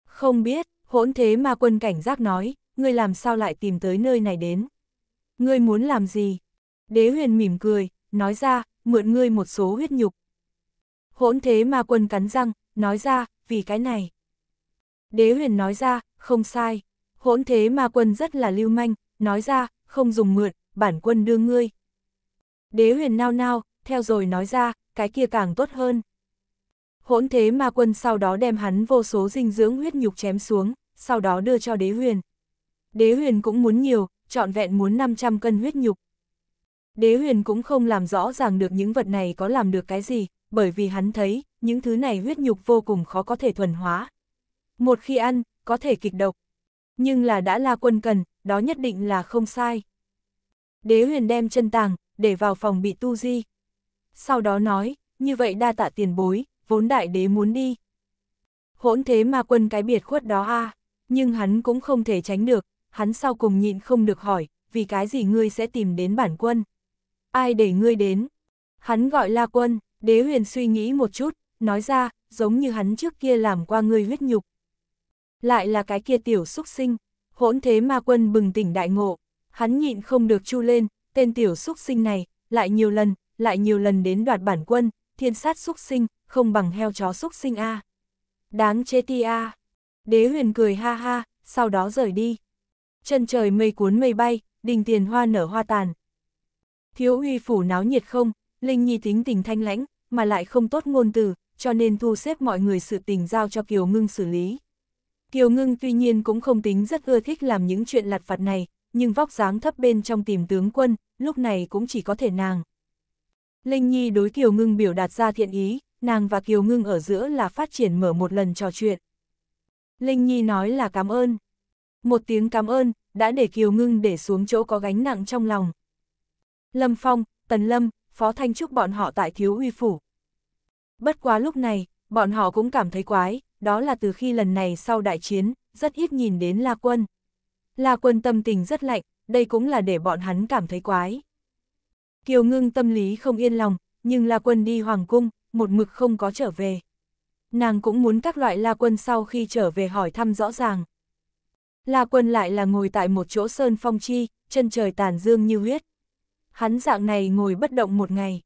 Không biết, hỗn thế ma quân cảnh giác nói, ngươi làm sao lại tìm tới nơi này đến? Ngươi muốn làm gì? Đế huyền mỉm cười, nói ra, mượn ngươi một số huyết nhục, Hỗn thế ma quân cắn răng, nói ra, vì cái này. Đế huyền nói ra, không sai. Hỗn thế ma quân rất là lưu manh, nói ra, không dùng mượn, bản quân đưa ngươi. Đế huyền nao nao, theo rồi nói ra, cái kia càng tốt hơn. Hỗn thế ma quân sau đó đem hắn vô số dinh dưỡng huyết nhục chém xuống, sau đó đưa cho đế huyền. Đế huyền cũng muốn nhiều, trọn vẹn muốn 500 cân huyết nhục. Đế huyền cũng không làm rõ ràng được những vật này có làm được cái gì, bởi vì hắn thấy, những thứ này huyết nhục vô cùng khó có thể thuần hóa. Một khi ăn, có thể kịch độc. Nhưng là đã là quân cần, đó nhất định là không sai. Đế huyền đem chân tàng, để vào phòng bị tu di. Sau đó nói, như vậy đa tạ tiền bối, vốn đại đế muốn đi. Hỗn thế mà quân cái biệt khuất đó a nhưng hắn cũng không thể tránh được, hắn sau cùng nhịn không được hỏi, vì cái gì ngươi sẽ tìm đến bản quân? Ai để ngươi đến? Hắn gọi la quân, Đế huyền suy nghĩ một chút, nói ra, giống như hắn trước kia làm qua người huyết nhục. Lại là cái kia tiểu xúc sinh, hỗn thế ma quân bừng tỉnh đại ngộ, hắn nhịn không được chu lên, tên tiểu xúc sinh này, lại nhiều lần, lại nhiều lần đến đoạt bản quân, thiên sát xúc sinh, không bằng heo chó xúc sinh a. Đáng chê ti a. Đế huyền cười ha ha, sau đó rời đi. Chân trời mây cuốn mây bay, đình tiền hoa nở hoa tàn. Thiếu uy phủ náo nhiệt không, Linh Nhi tính tình thanh lãnh, mà lại không tốt ngôn từ, cho nên thu xếp mọi người sự tình giao cho Kiều Ngưng xử lý. Kiều Ngưng tuy nhiên cũng không tính rất ưa thích làm những chuyện lặt vặt này, nhưng vóc dáng thấp bên trong tìm tướng quân, lúc này cũng chỉ có thể nàng. Linh Nhi đối Kiều Ngưng biểu đạt ra thiện ý, nàng và Kiều Ngưng ở giữa là phát triển mở một lần trò chuyện. Linh Nhi nói là cảm ơn. Một tiếng cảm ơn, đã để Kiều Ngưng để xuống chỗ có gánh nặng trong lòng. Lâm Phong, Tần Lâm, Phó Thanh Trúc bọn họ tại thiếu uy phủ. Bất quá lúc này, bọn họ cũng cảm thấy quái, đó là từ khi lần này sau đại chiến, rất ít nhìn đến La Quân. La Quân tâm tình rất lạnh, đây cũng là để bọn hắn cảm thấy quái. Kiều Ngưng tâm lý không yên lòng, nhưng La Quân đi Hoàng Cung, một mực không có trở về. Nàng cũng muốn các loại La Quân sau khi trở về hỏi thăm rõ ràng. La Quân lại là ngồi tại một chỗ sơn phong chi, chân trời tàn dương như huyết hắn dạng này ngồi bất động một ngày.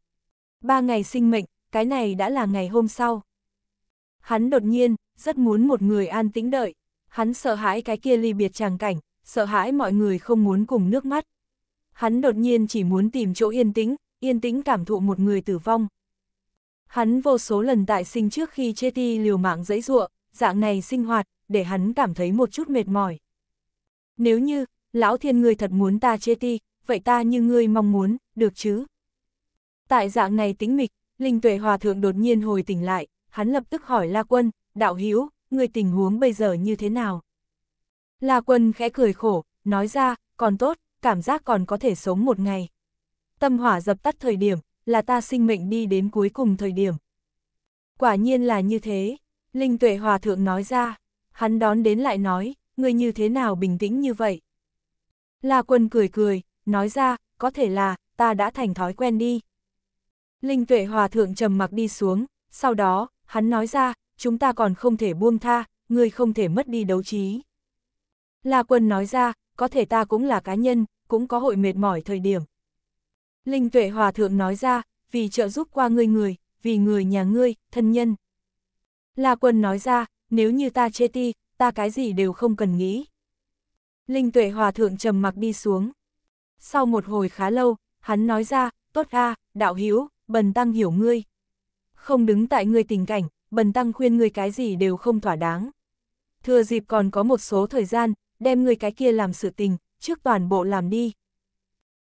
Ba ngày sinh mệnh, cái này đã là ngày hôm sau. Hắn đột nhiên, rất muốn một người an tĩnh đợi, hắn sợ hãi cái kia ly biệt tràng cảnh, sợ hãi mọi người không muốn cùng nước mắt. Hắn đột nhiên chỉ muốn tìm chỗ yên tĩnh, yên tĩnh cảm thụ một người tử vong. Hắn vô số lần tại sinh trước khi chê ti liều mạng dẫy ruộng, dạng này sinh hoạt, để hắn cảm thấy một chút mệt mỏi. Nếu như, lão thiên người thật muốn ta chê ti, vậy ta như ngươi mong muốn, được chứ? Tại dạng này tính mịch, Linh Tuệ Hòa Thượng đột nhiên hồi tỉnh lại, hắn lập tức hỏi La Quân, đạo hữu người tình huống bây giờ như thế nào? La Quân khẽ cười khổ, nói ra, còn tốt, cảm giác còn có thể sống một ngày. Tâm hỏa dập tắt thời điểm, là ta sinh mệnh đi đến cuối cùng thời điểm. Quả nhiên là như thế, Linh Tuệ Hòa Thượng nói ra, hắn đón đến lại nói, người như thế nào bình tĩnh như vậy? La Quân cười cười, nói ra, có thể là, ta đã thành thói quen đi. Linh tuệ hòa thượng trầm mặc đi xuống, sau đó, hắn nói ra, chúng ta còn không thể buông tha, ngươi không thể mất đi đấu trí. La quân nói ra, có thể ta cũng là cá nhân, cũng có hội mệt mỏi thời điểm. Linh tuệ hòa thượng nói ra, vì trợ giúp qua ngươi người, vì người nhà ngươi, thân nhân. La quân nói ra, nếu như ta chê ti, ta cái gì đều không cần nghĩ. Linh tuệ hòa thượng trầm mặc đi xuống, sau một hồi khá lâu, hắn nói ra, tốt a đạo hiếu bần tăng hiểu ngươi. Không đứng tại ngươi tình cảnh, bần tăng khuyên ngươi cái gì đều không thỏa đáng. Thừa dịp còn có một số thời gian, đem ngươi cái kia làm sự tình, trước toàn bộ làm đi.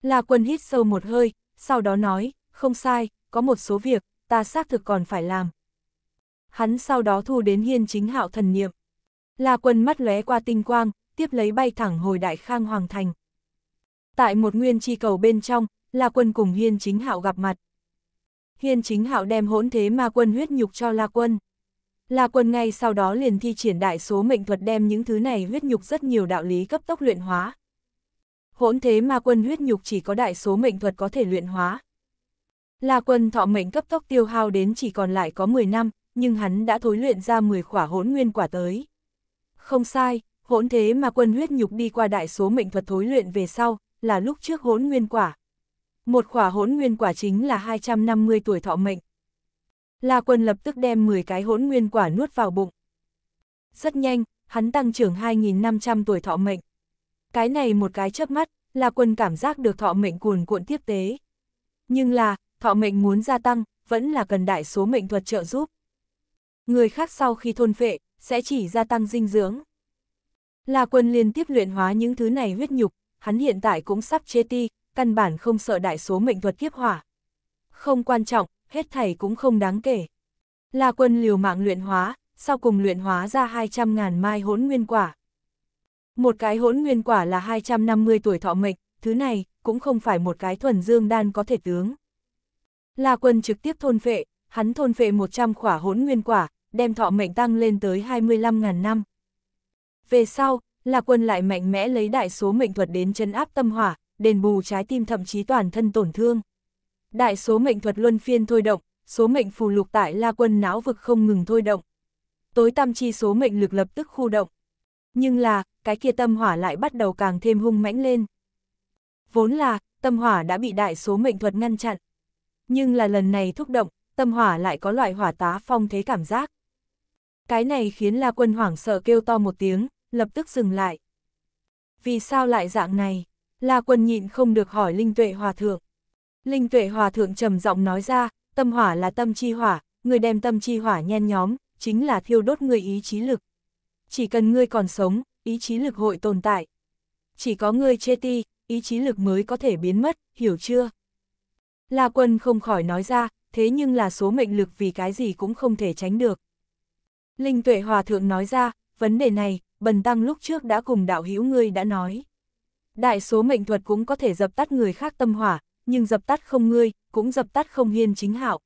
La quân hít sâu một hơi, sau đó nói, không sai, có một số việc, ta xác thực còn phải làm. Hắn sau đó thu đến hiên chính hạo thần niệm. La quân mắt lóe qua tinh quang, tiếp lấy bay thẳng hồi đại khang hoàng thành. Tại một nguyên chi cầu bên trong, La Quân cùng Hiên Chính Hạo gặp mặt. Hiên Chính Hạo đem hỗn thế ma quân huyết nhục cho La Quân. La Quân ngay sau đó liền thi triển đại số mệnh thuật đem những thứ này huyết nhục rất nhiều đạo lý cấp tốc luyện hóa. Hỗn thế ma quân huyết nhục chỉ có đại số mệnh thuật có thể luyện hóa. La Quân thọ mệnh cấp tốc tiêu hao đến chỉ còn lại có 10 năm, nhưng hắn đã thối luyện ra 10 khỏa hỗn nguyên quả tới. Không sai, hỗn thế ma quân huyết nhục đi qua đại số mệnh thuật thối luyện về sau, là lúc trước hốn nguyên quả. Một khỏa hốn nguyên quả chính là 250 tuổi thọ mệnh. La quân lập tức đem 10 cái hốn nguyên quả nuốt vào bụng. Rất nhanh, hắn tăng trưởng 2.500 tuổi thọ mệnh. Cái này một cái chớp mắt, La quân cảm giác được thọ mệnh cuồn cuộn tiếp tế. Nhưng là, thọ mệnh muốn gia tăng, vẫn là cần đại số mệnh thuật trợ giúp. Người khác sau khi thôn phệ, sẽ chỉ gia tăng dinh dưỡng. La quân liên tiếp luyện hóa những thứ này huyết nhục, hắn hiện tại cũng sắp chê ti, căn bản không sợ đại số mệnh thuật kiếp hỏa. Không quan trọng, hết thảy cũng không đáng kể. La quân liều mạng luyện hóa, sau cùng luyện hóa ra 200.000 mai hỗn nguyên quả. Một cái hỗn nguyên quả là 250 tuổi thọ mệnh, thứ này cũng không phải một cái thuần dương đan có thể tướng. La quân trực tiếp thôn phệ, hắn thôn phệ 100 khỏa hỗn nguyên quả, đem thọ mệnh tăng lên tới 25.000 năm. Về sau, La Quân lại mạnh mẽ lấy đại số mệnh thuật đến chân áp tâm hỏa, đền bù trái tim thậm chí toàn thân tổn thương. Đại số mệnh thuật luân phiên thôi động, số mệnh phù lục tại La Quân não vực không ngừng thôi động. Tối tâm chi số mệnh lực lập tức khu động. Nhưng là, cái kia tâm hỏa lại bắt đầu càng thêm hung mãnh lên. Vốn là, tâm hỏa đã bị đại số mệnh thuật ngăn chặn. Nhưng là lần này thúc động, tâm hỏa lại có loại hỏa tá phong thế cảm giác. Cái này khiến La Quân hoảng sợ kêu to một tiếng, lập tức dừng lại. Vì sao lại dạng này? La Quân nhịn không được hỏi Linh Tuệ Hòa Thượng. Linh Tuệ Hòa Thượng trầm giọng nói ra, tâm hỏa là tâm chi hỏa, người đem tâm chi hỏa nhen nhóm, chính là thiêu đốt người ý chí lực. Chỉ cần ngươi còn sống, ý chí lực hội tồn tại. Chỉ có ngươi chê ti, ý chí lực mới có thể biến mất, hiểu chưa? La Quân không khỏi nói ra, thế nhưng là số mệnh lực vì cái gì cũng không thể tránh được. Linh Tuệ Hòa Thượng nói ra, vấn đề này, bần tăng lúc trước đã cùng đạo hữu ngươi đã nói. Đại số mệnh thuật cũng có thể dập tắt người khác tâm hỏa, nhưng dập tắt không ngươi, cũng dập tắt không hiên chính hạo.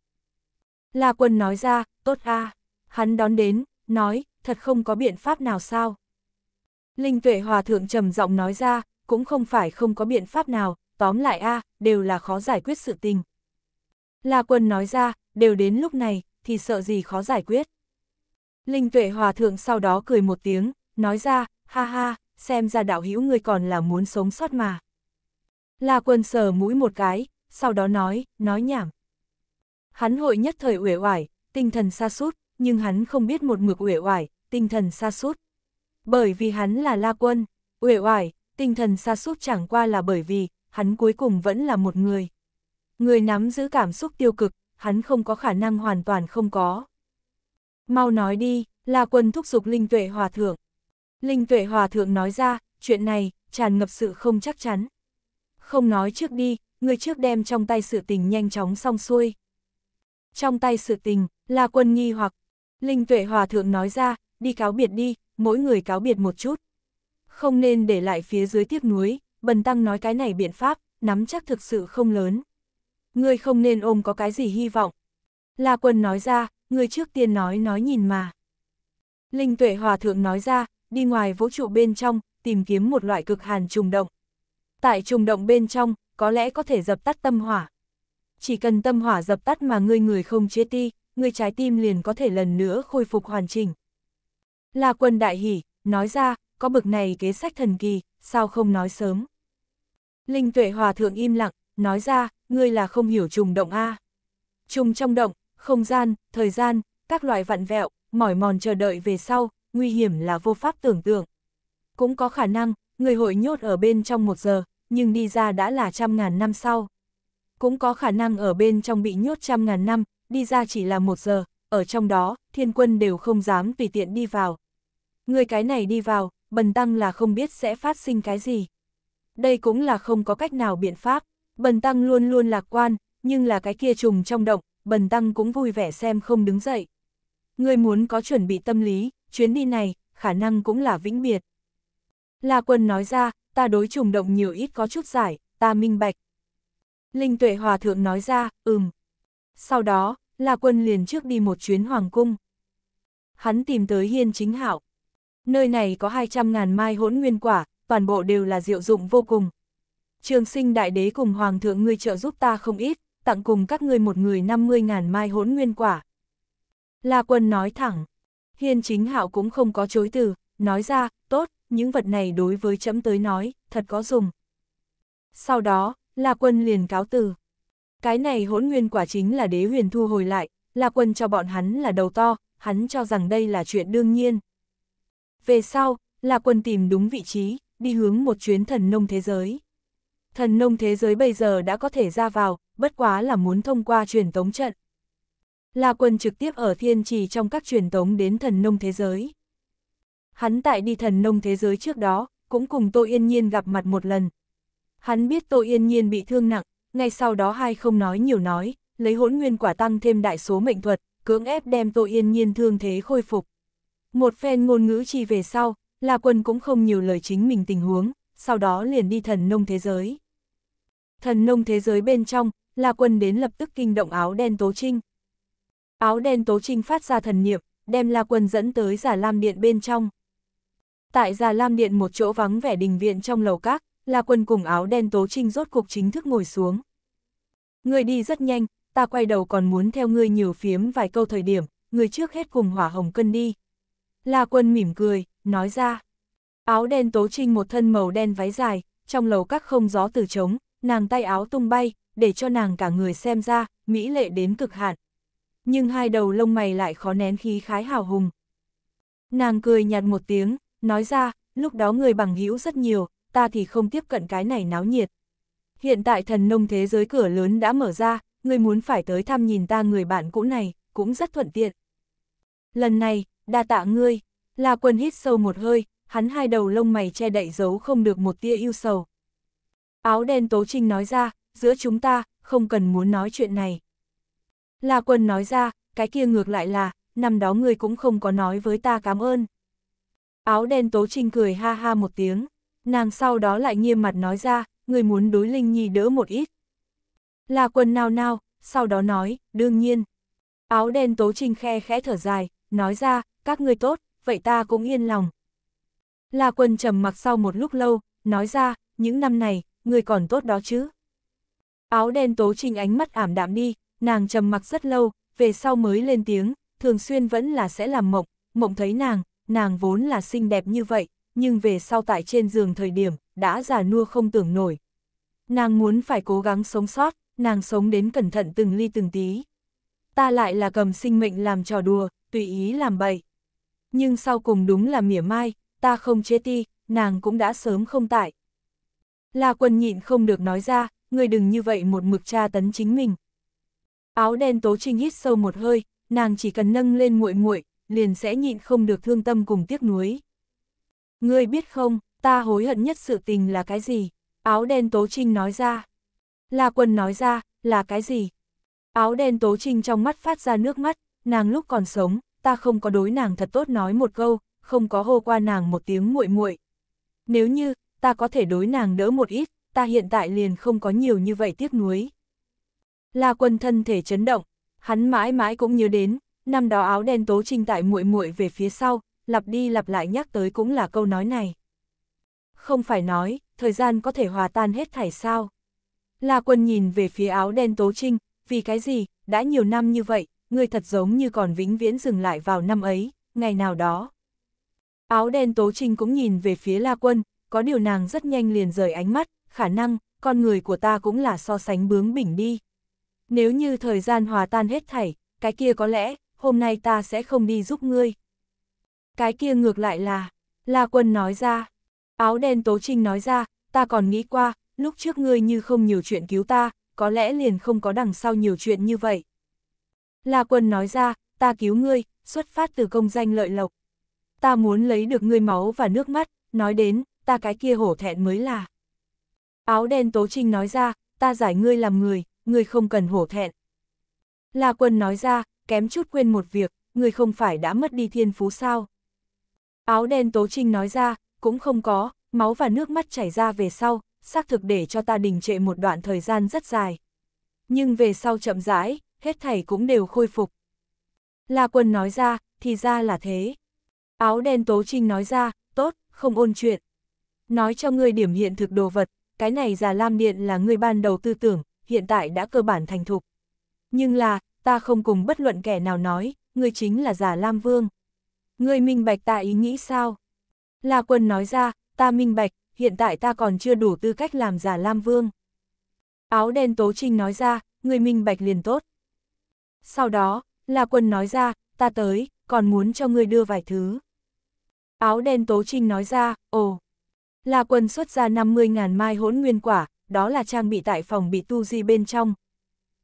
La quân nói ra, tốt a hắn đón đến, nói, thật không có biện pháp nào sao. Linh tuệ hòa thượng trầm giọng nói ra, cũng không phải không có biện pháp nào, tóm lại a đều là khó giải quyết sự tình. La quân nói ra, đều đến lúc này, thì sợ gì khó giải quyết. Linh tuệ hòa thượng sau đó cười một tiếng, nói ra, ha ha, xem ra đạo hữu ngươi còn là muốn sống sót mà. La quân sờ mũi một cái, sau đó nói, nói nhảm. Hắn hội nhất thời uể oải, tinh thần xa sút nhưng hắn không biết một mực uể oải, tinh thần xa sút Bởi vì hắn là la quân, uể oải, tinh thần xa sút chẳng qua là bởi vì, hắn cuối cùng vẫn là một người. Người nắm giữ cảm xúc tiêu cực, hắn không có khả năng hoàn toàn không có. Mau nói đi, La quân thúc giục linh tuệ hòa thượng. Linh tuệ hòa thượng nói ra, chuyện này, tràn ngập sự không chắc chắn. Không nói trước đi, người trước đem trong tay sự tình nhanh chóng xong xuôi. Trong tay sự tình, là quân nghi hoặc, Linh tuệ hòa thượng nói ra, đi cáo biệt đi, mỗi người cáo biệt một chút. Không nên để lại phía dưới tiếc núi, bần tăng nói cái này biện pháp, nắm chắc thực sự không lớn. Ngươi không nên ôm có cái gì hy vọng. Là quân nói ra, người trước tiên nói nói nhìn mà. Linh tuệ hòa thượng nói ra, đi ngoài vũ trụ bên trong, tìm kiếm một loại cực hàn trùng động. Tại trùng động bên trong, có lẽ có thể dập tắt tâm hỏa. Chỉ cần tâm hỏa dập tắt mà ngươi người không chế ti, ngươi trái tim liền có thể lần nữa khôi phục hoàn chỉnh. La quân đại hỉ, nói ra, có bực này kế sách thần kỳ, sao không nói sớm. Linh tuệ hòa thượng im lặng, nói ra, ngươi là không hiểu trùng động A. Trùng trong động, không gian, thời gian, các loại vặn vẹo, mỏi mòn chờ đợi về sau, nguy hiểm là vô pháp tưởng tượng. Cũng có khả năng, người hội nhốt ở bên trong một giờ, nhưng đi ra đã là trăm ngàn năm sau. Cũng có khả năng ở bên trong bị nhốt trăm ngàn năm, đi ra chỉ là một giờ, ở trong đó, thiên quân đều không dám tùy tiện đi vào. Người cái này đi vào, bần tăng là không biết sẽ phát sinh cái gì. Đây cũng là không có cách nào biện pháp, bần tăng luôn luôn lạc quan, nhưng là cái kia trùng trong động, bần tăng cũng vui vẻ xem không đứng dậy. Người muốn có chuẩn bị tâm lý, chuyến đi này, khả năng cũng là vĩnh biệt. La quân nói ra, ta đối trùng động nhiều ít có chút giải, ta minh bạch. Linh tuệ hòa thượng nói ra, ừm. Sau đó, La quân liền trước đi một chuyến hoàng cung. Hắn tìm tới hiên chính hạo. Nơi này có 200.000 mai hỗn nguyên quả, toàn bộ đều là diệu dụng vô cùng. Trường sinh đại đế cùng hoàng thượng ngươi trợ giúp ta không ít, tặng cùng các ngươi một người 50.000 mai hỗn nguyên quả. La quân nói thẳng. Hiên chính hạo cũng không có chối từ, nói ra, tốt, những vật này đối với chấm tới nói, thật có dùng. Sau đó, La Quân liền cáo từ. Cái này hỗn nguyên quả chính là đế huyền thu hồi lại, La Quân cho bọn hắn là đầu to, hắn cho rằng đây là chuyện đương nhiên. Về sau, La Quân tìm đúng vị trí, đi hướng một chuyến thần nông thế giới. Thần nông thế giới bây giờ đã có thể ra vào, bất quá là muốn thông qua truyền tống trận. La Quân trực tiếp ở thiên trì trong các truyền tống đến thần nông thế giới. Hắn tại đi thần nông thế giới trước đó, cũng cùng Tô Yên Nhiên gặp mặt một lần. Hắn biết Tô Yên Nhiên bị thương nặng, ngay sau đó hai không nói nhiều nói, lấy hỗn nguyên quả tăng thêm đại số mệnh thuật, cưỡng ép đem Tô Yên Nhiên thương thế khôi phục. Một phen ngôn ngữ chi về sau, La Quân cũng không nhiều lời chính mình tình huống, sau đó liền đi thần nông thế giới. Thần nông thế giới bên trong, La Quân đến lập tức kinh động áo đen Tố Trinh, áo đen tố trinh phát ra thần niệm, đem La Quân dẫn tới giả lam điện bên trong. Tại giả lam điện một chỗ vắng vẻ đình viện trong lầu các, La Quân cùng áo đen tố trinh rốt cục chính thức ngồi xuống. Người đi rất nhanh, ta quay đầu còn muốn theo ngươi nhiều phiếm vài câu thời điểm, người trước hết cùng hỏa hồng cân đi. La Quân mỉm cười, nói ra. Áo đen tố trinh một thân màu đen váy dài, trong lầu các không gió từ trống, nàng tay áo tung bay, để cho nàng cả người xem ra, mỹ lệ đến cực hạn nhưng hai đầu lông mày lại khó nén khí khái hào hùng. Nàng cười nhạt một tiếng, nói ra, lúc đó người bằng hữu rất nhiều, ta thì không tiếp cận cái này náo nhiệt. Hiện tại thần nông thế giới cửa lớn đã mở ra, người muốn phải tới thăm nhìn ta người bạn cũ này, cũng rất thuận tiện. Lần này, đa tạ ngươi, là quân hít sâu một hơi, hắn hai đầu lông mày che đậy giấu không được một tia yêu sầu. Áo đen tố trinh nói ra, giữa chúng ta, không cần muốn nói chuyện này. La Quân nói ra, cái kia ngược lại là, năm đó ngươi cũng không có nói với ta cảm ơn. Áo đen Tố Trinh cười ha ha một tiếng, nàng sau đó lại nghiêm mặt nói ra, ngươi muốn đối Linh Nhi đỡ một ít. La Quân nao nao, sau đó nói, đương nhiên. Áo đen Tố Trinh khe khẽ thở dài, nói ra, các ngươi tốt, vậy ta cũng yên lòng. La Quân trầm mặc sau một lúc lâu, nói ra, những năm này, ngươi còn tốt đó chứ. Áo đen Tố Trinh ánh mắt ảm đạm đi, Nàng trầm mặc rất lâu, về sau mới lên tiếng, thường xuyên vẫn là sẽ làm mộng, mộng thấy nàng, nàng vốn là xinh đẹp như vậy, nhưng về sau tại trên giường thời điểm, đã già nua không tưởng nổi. Nàng muốn phải cố gắng sống sót, nàng sống đến cẩn thận từng ly từng tí. Ta lại là cầm sinh mệnh làm trò đùa, tùy ý làm bậy. Nhưng sau cùng đúng là mỉa mai, ta không chế ti, nàng cũng đã sớm không tại. là quần nhịn không được nói ra, người đừng như vậy một mực tra tấn chính mình. Áo đen Tố Trinh hít sâu một hơi, nàng chỉ cần nâng lên nguội nguội, liền sẽ nhịn không được thương tâm cùng tiếc nuối. Ngươi biết không, ta hối hận nhất sự tình là cái gì? Áo đen Tố Trinh nói ra. La Quân nói ra, là cái gì? Áo đen Tố Trinh trong mắt phát ra nước mắt, nàng lúc còn sống, ta không có đối nàng thật tốt nói một câu, không có hô qua nàng một tiếng nguội nguội. Nếu như, ta có thể đối nàng đỡ một ít, ta hiện tại liền không có nhiều như vậy tiếc nuối. La Quân thân thể chấn động, hắn mãi mãi cũng nhớ đến, năm đó áo đen tố trinh tại muội muội về phía sau, lặp đi lặp lại nhắc tới cũng là câu nói này. Không phải nói, thời gian có thể hòa tan hết thảy sao. La Quân nhìn về phía áo đen tố trinh, vì cái gì, đã nhiều năm như vậy, người thật giống như còn vĩnh viễn dừng lại vào năm ấy, ngày nào đó. Áo đen tố trinh cũng nhìn về phía La Quân, có điều nàng rất nhanh liền rời ánh mắt, khả năng, con người của ta cũng là so sánh bướng bỉnh đi. Nếu như thời gian hòa tan hết thảy, cái kia có lẽ, hôm nay ta sẽ không đi giúp ngươi. Cái kia ngược lại là, La Quân nói ra, áo đen Tố Trinh nói ra, ta còn nghĩ qua, lúc trước ngươi như không nhiều chuyện cứu ta, có lẽ liền không có đằng sau nhiều chuyện như vậy. La Quân nói ra, ta cứu ngươi, xuất phát từ công danh lợi lộc. Ta muốn lấy được ngươi máu và nước mắt, nói đến, ta cái kia hổ thẹn mới là. Áo đen Tố Trinh nói ra, ta giải ngươi làm người, ngươi không cần hổ thẹn. La quân nói ra, kém chút quên một việc, ngươi không phải đã mất đi thiên phú sao. Áo đen tố trinh nói ra, cũng không có, máu và nước mắt chảy ra về sau, xác thực để cho ta đình trệ một đoạn thời gian rất dài. Nhưng về sau chậm rãi, hết thảy cũng đều khôi phục. La quân nói ra, thì ra là thế. Áo đen tố trinh nói ra, tốt, không ôn chuyện. Nói cho ngươi điểm hiện thực đồ vật, cái này già lam điện là ngươi ban đầu tư tưởng, hiện tại đã cơ bản thành thục. Nhưng là, ta không cùng bất luận kẻ nào nói, ngươi chính là giả Lam Vương. Ngươi minh bạch ta ý nghĩ sao? La quân nói ra, ta minh bạch, hiện tại ta còn chưa đủ tư cách làm giả Lam Vương. Áo đen Tố Trinh nói ra, ngươi minh bạch liền tốt. Sau đó, La quân nói ra, ta tới, còn muốn cho ngươi đưa vài thứ. Áo đen Tố Trinh nói ra, ồ. La quân xuất ra 50.000 mai hỗn nguyên quả, đó là trang bị tại phòng bị tu di bên trong.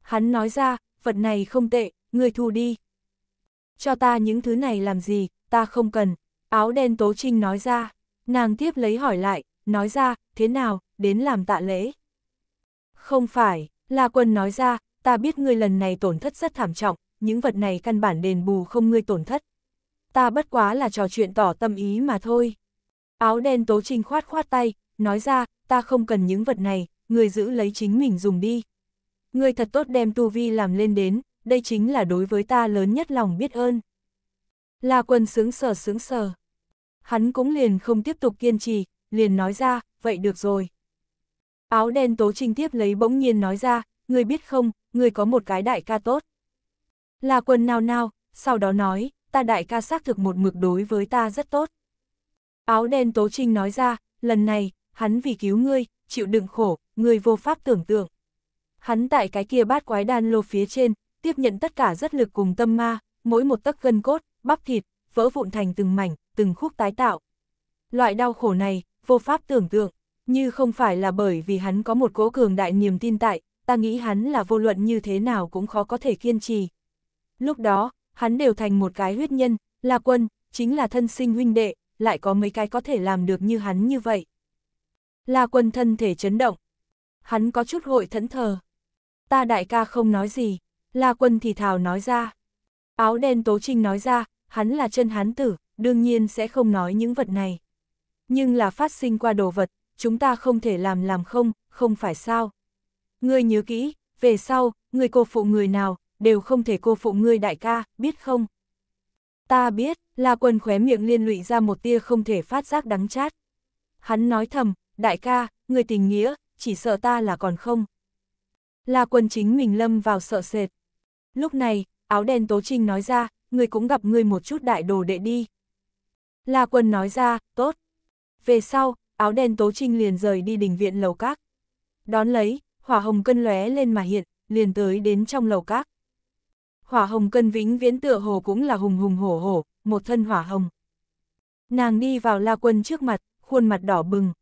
Hắn nói ra, vật này không tệ, ngươi thu đi. Cho ta những thứ này làm gì, ta không cần. Áo đen tố trinh nói ra, nàng tiếp lấy hỏi lại, nói ra, thế nào, đến làm tạ lễ. Không phải, La Quân nói ra, ta biết ngươi lần này tổn thất rất thảm trọng, những vật này căn bản đền bù không ngươi tổn thất. Ta bất quá là trò chuyện tỏ tâm ý mà thôi. Áo đen tố trinh khoát khoát tay, nói ra, ta không cần những vật này, người giữ lấy chính mình dùng đi. Người thật tốt đem tu vi làm lên đến, đây chính là đối với ta lớn nhất lòng biết ơn. là quần sướng sở sướng sở. Hắn cũng liền không tiếp tục kiên trì, liền nói ra, vậy được rồi. Áo đen tố trinh tiếp lấy bỗng nhiên nói ra, người biết không, người có một cái đại ca tốt. là quần nào nào, sau đó nói, ta đại ca xác thực một mực đối với ta rất tốt. Áo đen tố trinh nói ra, lần này, hắn vì cứu ngươi, chịu đựng khổ, người vô pháp tưởng tượng. Hắn tại cái kia bát quái đan lô phía trên, tiếp nhận tất cả rất lực cùng tâm ma, mỗi một tấc gân cốt, bắp thịt, vỡ vụn thành từng mảnh, từng khúc tái tạo. Loại đau khổ này, vô pháp tưởng tượng, như không phải là bởi vì hắn có một cố cường đại niềm tin tại, ta nghĩ hắn là vô luận như thế nào cũng khó có thể kiên trì. Lúc đó, hắn đều thành một cái huyết nhân, là quân, chính là thân sinh huynh đệ, lại có mấy cái có thể làm được như hắn như vậy. là quân thân thể chấn động, hắn có chút gội thẫn thờ. Ta đại ca không nói gì, La Quân thì thào nói ra. Áo đen Tố Trinh nói ra, hắn là chân hán tử, đương nhiên sẽ không nói những vật này. Nhưng là phát sinh qua đồ vật, chúng ta không thể làm làm không, không phải sao. Ngươi nhớ kỹ, về sau, người cô phụ người nào, đều không thể cô phụ ngươi đại ca, biết không? Ta biết, La Quân khóe miệng liên lụy ra một tia không thể phát giác đắng chát. Hắn nói thầm, đại ca, người tình nghĩa, chỉ sợ ta là còn không. La quân chính mình lâm vào sợ sệt. Lúc này, áo đen tố trinh nói ra, người cũng gặp người một chút đại đồ đệ đi. La quân nói ra, tốt. Về sau, áo đen tố trinh liền rời đi đình viện lầu các. Đón lấy, hỏa hồng cân lóe lên mà hiện, liền tới đến trong lầu các. Hỏa hồng cân vĩnh viễn tựa hồ cũng là hùng hùng hổ hổ, một thân hỏa hồng. Nàng đi vào la quân trước mặt, khuôn mặt đỏ bừng.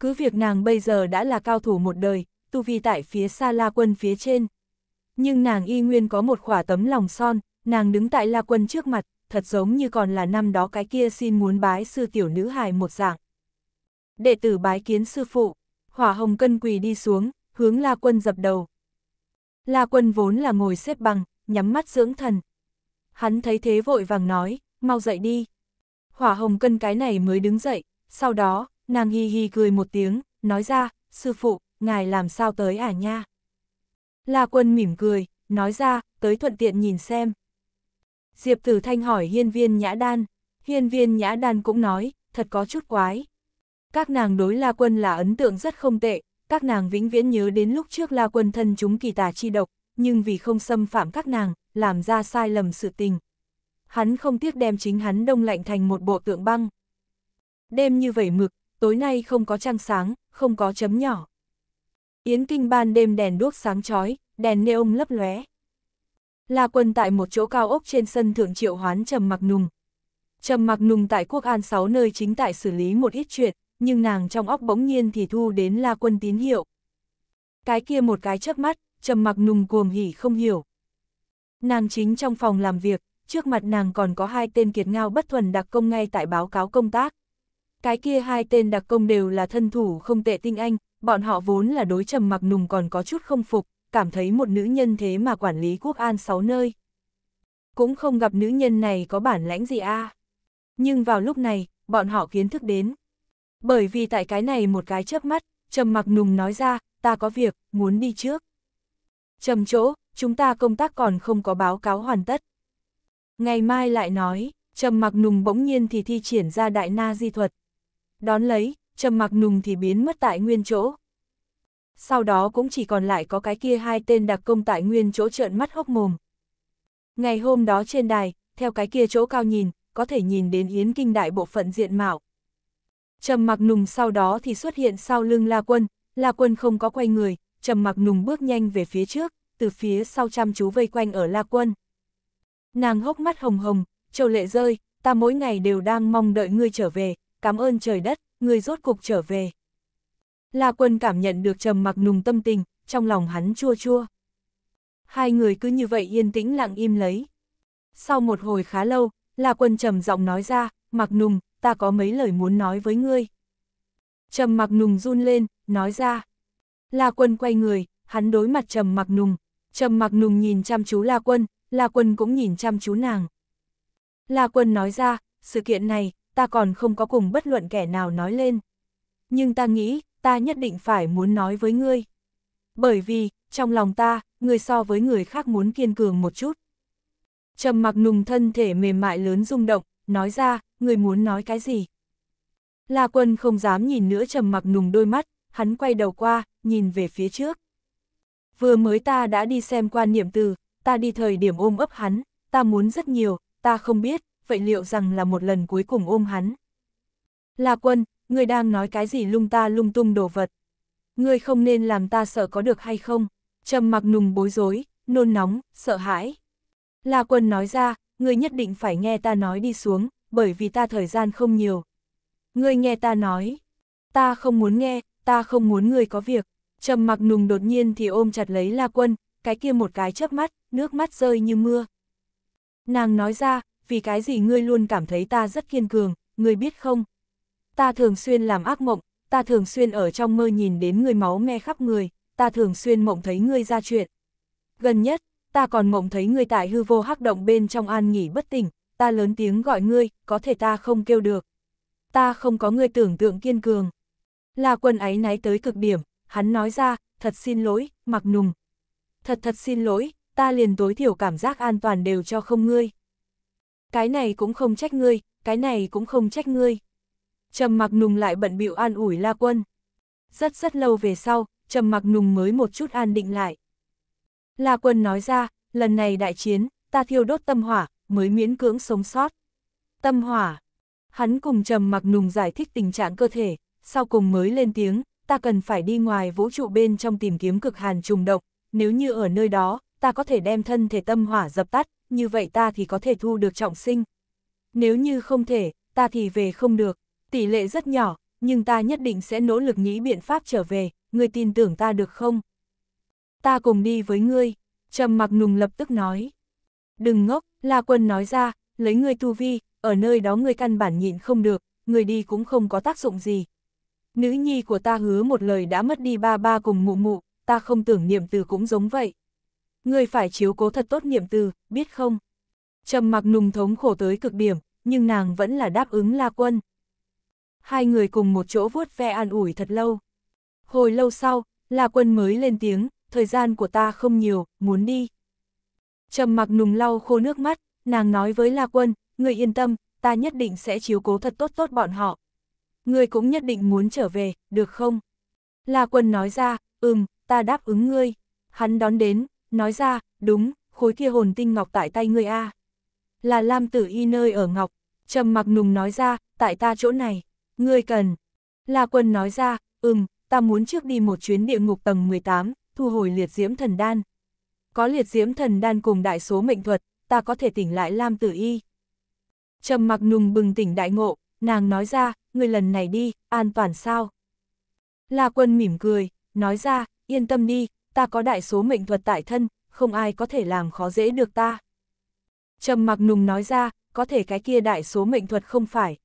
Cứ việc nàng bây giờ đã là cao thủ một đời, tu vi tại phía xa La Quân phía trên. Nhưng nàng y nguyên có một khỏa tấm lòng son, nàng đứng tại La Quân trước mặt, thật giống như còn là năm đó cái kia xin muốn bái sư tiểu nữ hài một dạng. Đệ tử bái kiến sư phụ, hỏa hồng cân quỳ đi xuống, hướng La Quân dập đầu. La Quân vốn là ngồi xếp bằng, nhắm mắt dưỡng thần. Hắn thấy thế vội vàng nói, mau dậy đi. Hỏa hồng cân cái này mới đứng dậy, sau đó, nàng hi hi cười một tiếng, nói ra, sư phụ, ngài làm sao tới à nha? La quân mỉm cười, nói ra, tới thuận tiện nhìn xem. Diệp Tử Thanh hỏi hiên viên nhã đan, hiên viên nhã đan cũng nói, thật có chút quái. Các nàng đối La quân là ấn tượng rất không tệ, các nàng vĩnh viễn nhớ đến lúc trước La quân thân chúng kỳ tà chi độc, nhưng vì không xâm phạm các nàng, làm ra sai lầm sự tình. Hắn không tiếc đem chính hắn đông lạnh thành một bộ tượng băng. Đêm như vậy mực, tối nay không có trăng sáng, không có chấm nhỏ. Yến kinh ban đêm đèn đuốc sáng chói, đèn neon lấp lóe. La quân tại một chỗ cao ốc trên sân thượng triệu hoán Trầm Mặc Nùng. Trầm Mặc Nùng tại Quốc An 6 nơi chính tại xử lý một ít chuyện, nhưng nàng trong óc bỗng nhiên thì thu đến La quân tín hiệu. Cái kia một cái chớp mắt, Trầm Mặc Nùng cuồng hỉ không hiểu. Nàng chính trong phòng làm việc, trước mặt nàng còn có hai tên kiệt ngao bất thuần đặc công ngay tại báo cáo công tác. Cái kia hai tên đặc công đều là thân thủ không tệ tinh anh, bọn họ vốn là đối trầm mặc nùng còn có chút không phục, cảm thấy một nữ nhân thế mà quản lý quốc an sáu nơi. Cũng không gặp nữ nhân này có bản lãnh gì a à. Nhưng vào lúc này, bọn họ kiến thức đến. Bởi vì tại cái này một cái chớp mắt, trầm mặc nùng nói ra, ta có việc, muốn đi trước. Trầm chỗ, chúng ta công tác còn không có báo cáo hoàn tất. Ngày mai lại nói, trầm mặc nùng bỗng nhiên thì thi triển ra đại na di thuật, Đón lấy, trầm mặc nùng thì biến mất tại nguyên chỗ. Sau đó cũng chỉ còn lại có cái kia hai tên đặc công tại nguyên chỗ trợn mắt hốc mồm. Ngày hôm đó trên đài, theo cái kia chỗ cao nhìn, có thể nhìn đến Yến Kinh đại bộ phận diện mạo. Trầm mặc nùng sau đó thì xuất hiện sau lưng La Quân, La Quân không có quay người, Trầm mặc nùng bước nhanh về phía trước, từ phía sau chăm chú vây quanh ở La Quân. Nàng hốc mắt hồng hồng, châu lệ rơi, ta mỗi ngày đều đang mong đợi ngươi trở về, cảm ơn trời đất, người rốt cục trở về. La quân cảm nhận được trầm mặc nùng tâm tình, trong lòng hắn chua chua. Hai người cứ như vậy yên tĩnh lặng im lấy. Sau một hồi khá lâu, La quân trầm giọng nói ra, mặc nùng, ta có mấy lời muốn nói với ngươi. Trầm mặc nùng run lên, nói ra. La quân quay người, hắn đối mặt trầm mặc nùng. Trầm mặc nùng nhìn chăm chú La quân, La quân cũng nhìn chăm chú nàng. La quân nói ra, sự kiện này, ta còn không có cùng bất luận kẻ nào nói lên. Nhưng ta nghĩ, ta nhất định phải muốn nói với ngươi. Bởi vì, trong lòng ta, ngươi so với người khác muốn kiên cường một chút. Trầm mặc nùng thân thể mềm mại lớn rung động, nói ra, ngươi muốn nói cái gì? La quân không dám nhìn nữa trầm mặc nùng đôi mắt, hắn quay đầu qua, nhìn về phía trước. Vừa mới ta đã đi xem quan niệm từ, ta đi thời điểm ôm ấp hắn, ta muốn rất nhiều, ta không biết, vậy liệu rằng là một lần cuối cùng ôm hắn? La quân, ngươi đang nói cái gì lung ta lung tung đồ vật? Ngươi không nên làm ta sợ có được hay không? Trầm mặc nùng bối rối, nôn nóng, sợ hãi. La quân nói ra, ngươi nhất định phải nghe ta nói đi xuống, bởi vì ta thời gian không nhiều. Ngươi nghe ta nói. Ta không muốn nghe, ta không muốn ngươi có việc. Trầm mặc nùng đột nhiên thì ôm chặt lấy La quân, cái kia một cái chớp mắt, nước mắt rơi như mưa. Nàng nói ra, vì cái gì ngươi luôn cảm thấy ta rất kiên cường, ngươi biết không? Ta thường xuyên làm ác mộng, ta thường xuyên ở trong mơ nhìn đến ngươi máu me khắp người, ta thường xuyên mộng thấy ngươi ra chuyện. Gần nhất, ta còn mộng thấy ngươi tại hư vô hắc động bên trong an nghỉ bất tỉnh, ta lớn tiếng gọi ngươi, có thể ta không kêu được. Ta không có ngươi tưởng tượng kiên cường. là quân ấy náy tới cực điểm, hắn nói ra, thật xin lỗi, mặc nùng. Thật thật xin lỗi, ta liền tối thiểu cảm giác an toàn đều cho không ngươi cái này cũng không trách ngươi, cái này cũng không trách ngươi. Trầm mặc nùng lại bận bịu an ủi la quân. Rất rất lâu về sau, trầm mặc nùng mới một chút an định lại. La quân nói ra, lần này đại chiến, ta thiêu đốt tâm hỏa, mới miễn cưỡng sống sót. Tâm hỏa. Hắn cùng trầm mặc nùng giải thích tình trạng cơ thể, sau cùng mới lên tiếng, ta cần phải đi ngoài vũ trụ bên trong tìm kiếm cực hàn trùng độc, nếu như ở nơi đó, ta có thể đem thân thể tâm hỏa dập tắt, như vậy ta thì có thể thu được trọng sinh. Nếu như không thể, ta thì về không được, tỷ lệ rất nhỏ, nhưng ta nhất định sẽ nỗ lực nghĩ biện pháp trở về, ngươi tin tưởng ta được không? Ta cùng đi với ngươi, trầm mặc nùng lập tức nói. Đừng ngốc, La Quân nói ra, lấy ngươi tu vi, ở nơi đó ngươi căn bản nhịn không được, người đi cũng không có tác dụng gì. Nữ nhi của ta hứa một lời đã mất đi ba ba cùng mụ mụ, ta không tưởng niệm từ cũng giống vậy. Người phải chiếu cố thật tốt nghiệm từ, biết không? Trầm mặc nùng thống khổ tới cực điểm, nhưng nàng vẫn là đáp ứng la quân. Hai người cùng một chỗ vuốt ve an ủi thật lâu. Hồi lâu sau, la quân mới lên tiếng, thời gian của ta không nhiều, muốn đi. Trầm mặc nùng lau khô nước mắt, nàng nói với la quân, người yên tâm, ta nhất định sẽ chiếu cố thật tốt tốt bọn họ. Ngươi cũng nhất định muốn trở về, được không? La quân nói ra, ừm, ta đáp ứng ngươi. Hắn đón đến, nói ra, đúng, khối kia hồn tinh ngọc tại tay ngươi a Là Lam Tử Y nơi ở ngọc, trầm mặc nùng nói ra, tại ta chỗ này, ngươi cần. La Quân nói ra, ừm, ta muốn trước đi một chuyến địa ngục tầng 18, thu hồi liệt diễm thần đan. Có liệt diễm thần đan cùng đại số mệnh thuật, ta có thể tỉnh lại Lam Tử Y. Trầm mặc nùng bừng tỉnh đại ngộ, nàng nói ra, ngươi lần này đi, an toàn sao? La quân mỉm cười, nói ra, yên tâm đi, ta có đại số mệnh thuật tại thân, không ai có thể làm khó dễ được ta. Trầm mặc nùng nói ra, có thể cái kia đại số mệnh thuật không phải.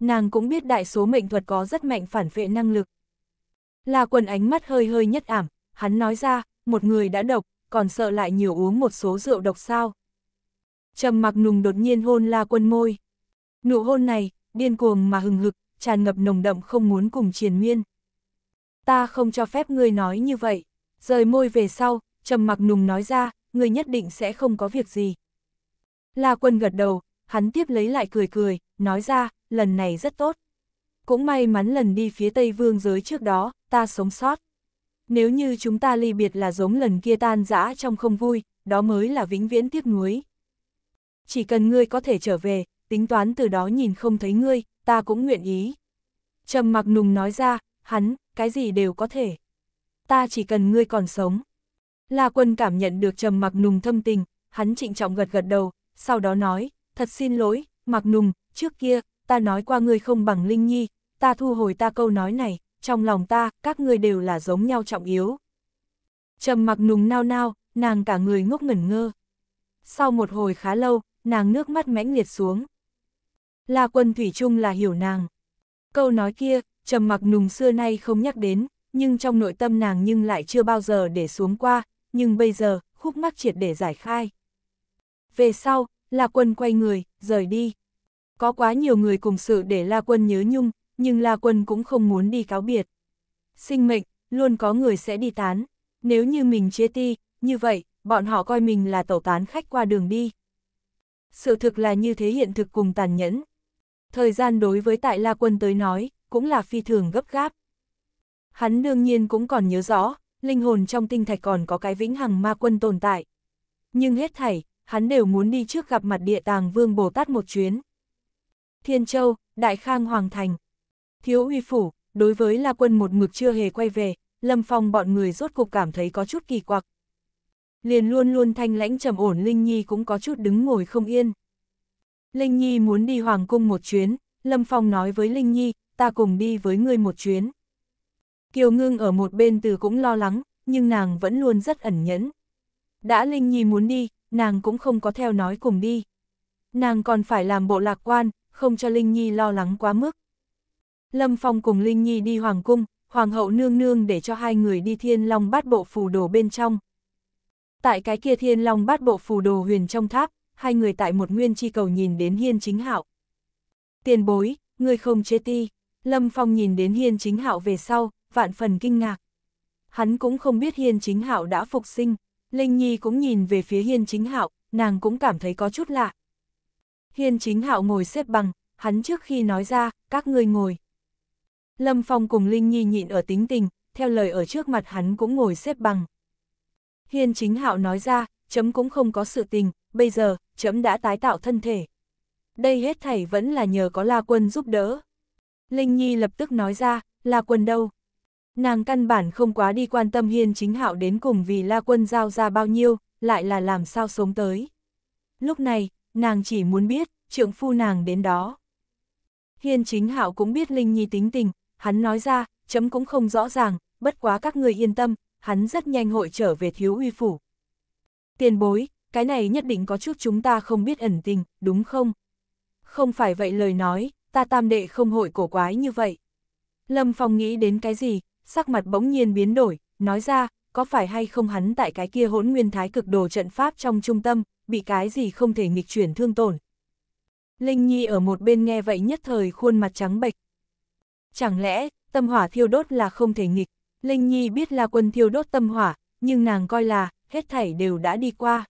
Nàng cũng biết đại số mệnh thuật có rất mạnh phản vệ năng lực. Là quần ánh mắt hơi hơi nhất ảm, hắn nói ra, một người đã độc, còn sợ lại nhiều uống một số rượu độc sao. Trầm mặc nùng đột nhiên hôn la quân môi. Nụ hôn này, điên cuồng mà hừng hực, tràn ngập nồng đậm không muốn cùng triền miên. Ta không cho phép ngươi nói như vậy rời môi về sau, trầm mặc nùng nói ra, người nhất định sẽ không có việc gì. La quân gật đầu, hắn tiếp lấy lại cười cười, nói ra, lần này rất tốt. Cũng may mắn lần đi phía Tây Vương giới trước đó, ta sống sót. Nếu như chúng ta ly biệt là giống lần kia tan rã trong không vui, đó mới là vĩnh viễn tiếc nuối. Chỉ cần ngươi có thể trở về, tính toán từ đó nhìn không thấy ngươi, ta cũng nguyện ý. Trầm mặc nùng nói ra, hắn, cái gì đều có thể ta chỉ cần ngươi còn sống. La quân cảm nhận được trầm mặc nùng thâm tình, hắn trịnh trọng gật gật đầu, sau đó nói, thật xin lỗi, mặc nùng, trước kia, ta nói qua ngươi không bằng Linh Nhi, ta thu hồi ta câu nói này, trong lòng ta, các ngươi đều là giống nhau trọng yếu. Trầm mặc nùng nao nao, nàng cả người ngốc ngẩn ngơ. Sau một hồi khá lâu, nàng nước mắt mãnh liệt xuống. La quân Thủy chung là hiểu nàng. Câu nói kia, trầm mặc nùng xưa nay không nhắc đến, nhưng trong nội tâm nàng nhưng lại chưa bao giờ để xuống qua, nhưng bây giờ, khúc mắc triệt để giải khai. Về sau, La Quân quay người, rời đi. Có quá nhiều người cùng sự để La Quân nhớ nhung, nhưng La Quân cũng không muốn đi cáo biệt. Sinh mệnh, luôn có người sẽ đi tán. Nếu như mình chia ti, như vậy, bọn họ coi mình là tẩu tán khách qua đường đi. Sự thực là như thế hiện thực cùng tàn nhẫn. Thời gian đối với tại La Quân tới nói, cũng là phi thường gấp gáp. Hắn đương nhiên cũng còn nhớ rõ, linh hồn trong tinh thạch còn có cái vĩnh hằng ma quân tồn tại. Nhưng hết thảy, hắn đều muốn đi trước gặp mặt địa tàng vương Bồ Tát một chuyến. Thiên Châu, Đại Khang Hoàng Thành. Thiếu uy phủ, đối với La Quân một mực chưa hề quay về, Lâm Phong bọn người rốt cục cảm thấy có chút kỳ quặc. Liền luôn luôn thanh lãnh trầm ổn Linh Nhi cũng có chút đứng ngồi không yên. Linh Nhi muốn đi Hoàng Cung một chuyến, Lâm Phong nói với Linh Nhi, ta cùng đi với ngươi một chuyến. Kiều Ngưng ở một bên từ cũng lo lắng, nhưng nàng vẫn luôn rất ẩn nhẫn. Đã Linh Nhi muốn đi, nàng cũng không có theo nói cùng đi. Nàng còn phải làm bộ lạc quan, không cho Linh Nhi lo lắng quá mức. Lâm Phong cùng Linh Nhi đi Hoàng Cung, Hoàng hậu nương nương để cho hai người đi thiên long bát bộ phù đồ bên trong. Tại cái kia thiên long bát bộ phù đồ huyền trong tháp, hai người tại một nguyên chi cầu nhìn đến hiên chính hạo. Tiền bối, người không chế ti, Lâm Phong nhìn đến hiên chính hạo về sau, vạn phần kinh ngạc. Hắn cũng không biết Hiên Chính Hạo đã phục sinh, Linh Nhi cũng nhìn về phía Hiên Chính Hạo, nàng cũng cảm thấy có chút lạ. Hiên Chính Hạo ngồi xếp bằng, hắn trước khi nói ra, các ngươi ngồi. Lâm Phong cùng Linh Nhi nhịn ở tính tình, theo lời ở trước mặt hắn cũng ngồi xếp bằng. Hiên Chính Hạo nói ra, chấm cũng không có sự tình, bây giờ, chấm đã tái tạo thân thể. Đây hết thảy vẫn là nhờ có La Quân giúp đỡ. Linh Nhi lập tức nói ra, La Quân đâu? Nàng căn bản không quá đi quan tâm hiên chính hạo đến cùng vì la quân giao ra bao nhiêu, lại là làm sao sống tới. Lúc này, nàng chỉ muốn biết, trượng phu nàng đến đó. Hiên chính hạo cũng biết Linh Nhi tính tình, hắn nói ra, chấm cũng không rõ ràng, bất quá các người yên tâm, hắn rất nhanh hội trở về thiếu uy phủ. Tiền bối, cái này nhất định có chút chúng ta không biết ẩn tình, đúng không? Không phải vậy lời nói, ta tam đệ không hội cổ quái như vậy. Lâm Phong nghĩ đến cái gì, sắc mặt bỗng nhiên biến đổi, nói ra, có phải hay không hắn tại cái kia hỗn nguyên thái cực đồ trận pháp trong trung tâm, bị cái gì không thể nghịch chuyển thương tổn. Linh Nhi ở một bên nghe vậy nhất thời khuôn mặt trắng bệch. Chẳng lẽ, tâm hỏa thiêu đốt là không thể nghịch, Linh Nhi biết là quân thiêu đốt tâm hỏa, nhưng nàng coi là, hết thảy đều đã đi qua.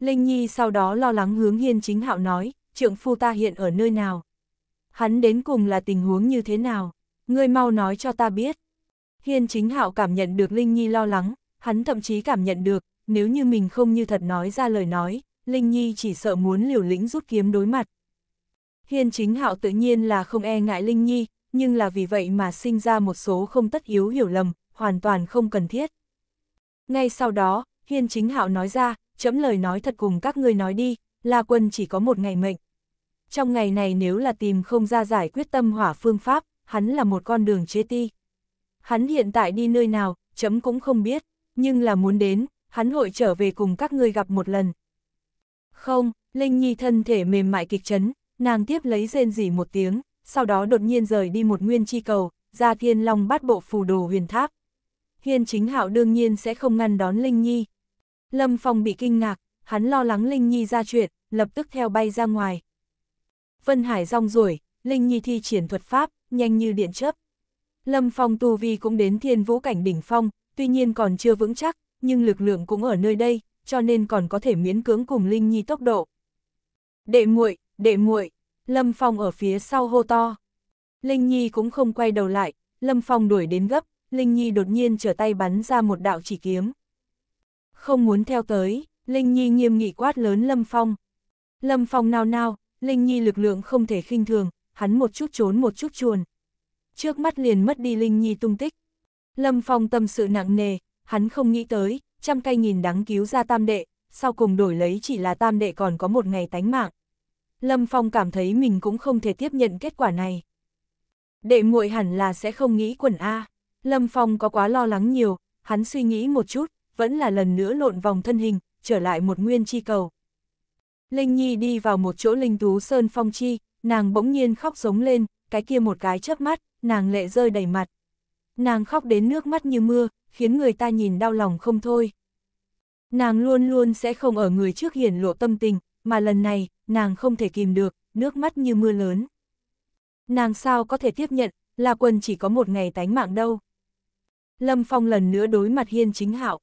Linh Nhi sau đó lo lắng hướng hiên chính hạo nói, trượng phu ta hiện ở nơi nào? Hắn đến cùng là tình huống như thế nào? Ngươi mau nói cho ta biết, Hiên chính hạo cảm nhận được Linh Nhi lo lắng, hắn thậm chí cảm nhận được, nếu như mình không như thật nói ra lời nói, Linh Nhi chỉ sợ muốn liều lĩnh rút kiếm đối mặt. Hiên chính hạo tự nhiên là không e ngại Linh Nhi, nhưng là vì vậy mà sinh ra một số không tất yếu hiểu lầm, hoàn toàn không cần thiết. Ngay sau đó, Hiên chính hạo nói ra, chấm lời nói thật cùng các ngươi nói đi, La Quân chỉ có một ngày mệnh. Trong ngày này nếu là tìm không ra giải quyết tâm hỏa phương pháp, hắn là một con đường chế ti hắn hiện tại đi nơi nào, chấm cũng không biết, nhưng là muốn đến, hắn hội trở về cùng các ngươi gặp một lần. Không, Linh Nhi thân thể mềm mại kịch chấn, nàng tiếp lấy rên rỉ một tiếng, sau đó đột nhiên rời đi một nguyên chi cầu, ra thiên long bát bộ phù đồ huyền tháp. Hiên chính hạo đương nhiên sẽ không ngăn đón Linh Nhi. Lâm Phong bị kinh ngạc, hắn lo lắng Linh Nhi ra chuyện, lập tức theo bay ra ngoài. Vân Hải rong rủi, Linh Nhi thi triển thuật pháp, nhanh như điện chớp. Lâm Phong tu vi cũng đến thiên vũ cảnh đỉnh phong, tuy nhiên còn chưa vững chắc, nhưng lực lượng cũng ở nơi đây, cho nên còn có thể miễn cưỡng cùng Linh Nhi tốc độ. Đệ muội, đệ muội, Lâm Phong ở phía sau hô to. Linh Nhi cũng không quay đầu lại, Lâm Phong đuổi đến gấp, Linh Nhi đột nhiên trở tay bắn ra một đạo chỉ kiếm. Không muốn theo tới, Linh Nhi nghiêm nghị quát lớn Lâm Phong. Lâm Phong nao nao, Linh Nhi lực lượng không thể khinh thường, hắn một chút trốn một chút chuồn, trước mắt liền mất đi Linh Nhi tung tích. Lâm Phong tâm sự nặng nề, hắn không nghĩ tới, trăm cây nghìn đắng cứu ra tam đệ, sau cùng đổi lấy chỉ là tam đệ còn có một ngày tánh mạng. Lâm Phong cảm thấy mình cũng không thể tiếp nhận kết quả này. Đệ muội hẳn là sẽ không nghĩ quần A. Lâm Phong có quá lo lắng nhiều, hắn suy nghĩ một chút, vẫn là lần nữa lộn vòng thân hình, trở lại một nguyên chi cầu. Linh Nhi đi vào một chỗ linh tú sơn phong chi, nàng bỗng nhiên khóc giống lên, cái kia một cái chớp mắt, nàng lệ rơi đầy mặt. Nàng khóc đến nước mắt như mưa, khiến người ta nhìn đau lòng không thôi. Nàng luôn luôn sẽ không ở người trước hiển lộ tâm tình, mà lần này, nàng không thể kìm được, nước mắt như mưa lớn. Nàng sao có thể tiếp nhận, là Quân chỉ có một ngày tánh mạng đâu. Lâm Phong lần nữa đối mặt Hiên Chính Hạo.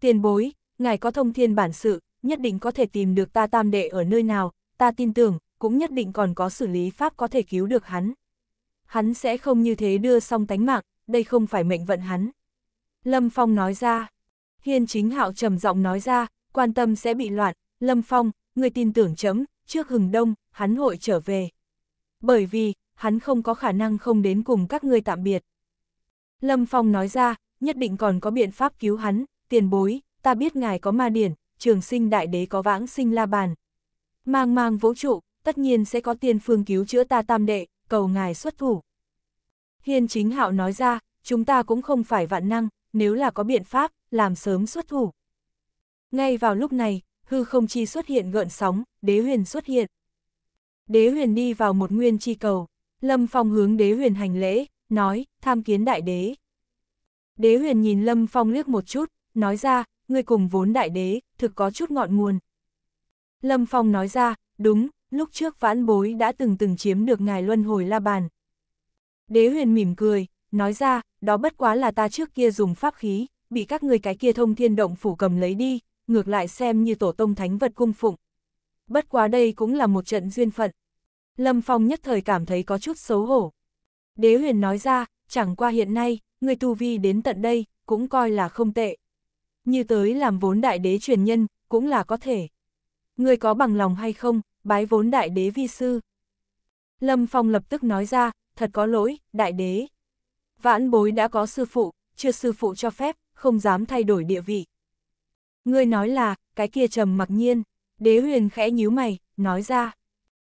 Tiền bối, ngài có thông thiên bản sự, nhất định có thể tìm được ta tam đệ ở nơi nào, ta tin tưởng, cũng nhất định còn có xử lý pháp có thể cứu được hắn hắn sẽ không như thế đưa xong tánh mạng, đây không phải mệnh vận hắn. Lâm Phong nói ra, Hiên chính hạo trầm giọng nói ra, quan tâm sẽ bị loạn, Lâm Phong, người tin tưởng chấm, trước hừng đông, hắn hội trở về. Bởi vì, hắn không có khả năng không đến cùng các ngươi tạm biệt. Lâm Phong nói ra, nhất định còn có biện pháp cứu hắn, tiền bối, ta biết ngài có ma điển, trường sinh đại đế có vãng sinh la bàn. Mang mang vũ trụ, tất nhiên sẽ có tiền phương cứu chữa ta tam đệ, cầu ngài xuất thủ. Hiên chính hạo nói ra, chúng ta cũng không phải vạn năng, nếu là có biện pháp, làm sớm xuất thủ. Ngay vào lúc này, hư không chi xuất hiện gợn sóng, đế huyền xuất hiện. Đế huyền đi vào một nguyên chi cầu, Lâm Phong hướng đế huyền hành lễ, nói, tham kiến đại đế. Đế huyền nhìn Lâm Phong liếc một chút, nói ra, người cùng vốn đại đế, thực có chút ngọn nguồn. Lâm Phong nói ra, đúng, lúc trước vãn bối đã từng từng chiếm được ngài luân hồi la bàn. Đế huyền mỉm cười, nói ra, đó bất quá là ta trước kia dùng pháp khí, bị các người cái kia thông thiên động phủ cầm lấy đi, ngược lại xem như tổ tông thánh vật cung phụng. Bất quá đây cũng là một trận duyên phận. Lâm Phong nhất thời cảm thấy có chút xấu hổ. Đế huyền nói ra, chẳng qua hiện nay, người tu vi đến tận đây, cũng coi là không tệ. Như tới làm vốn đại đế truyền nhân, cũng là có thể. Người có bằng lòng hay không, bái vốn đại đế vi sư. Lâm Phong lập tức nói ra, thật có lỗi, đại đế. Vãn bối đã có sư phụ, chưa sư phụ cho phép, không dám thay đổi địa vị. Ngươi nói là, cái kia trầm mặc nhiên, đế huyền khẽ nhíu mày, nói ra.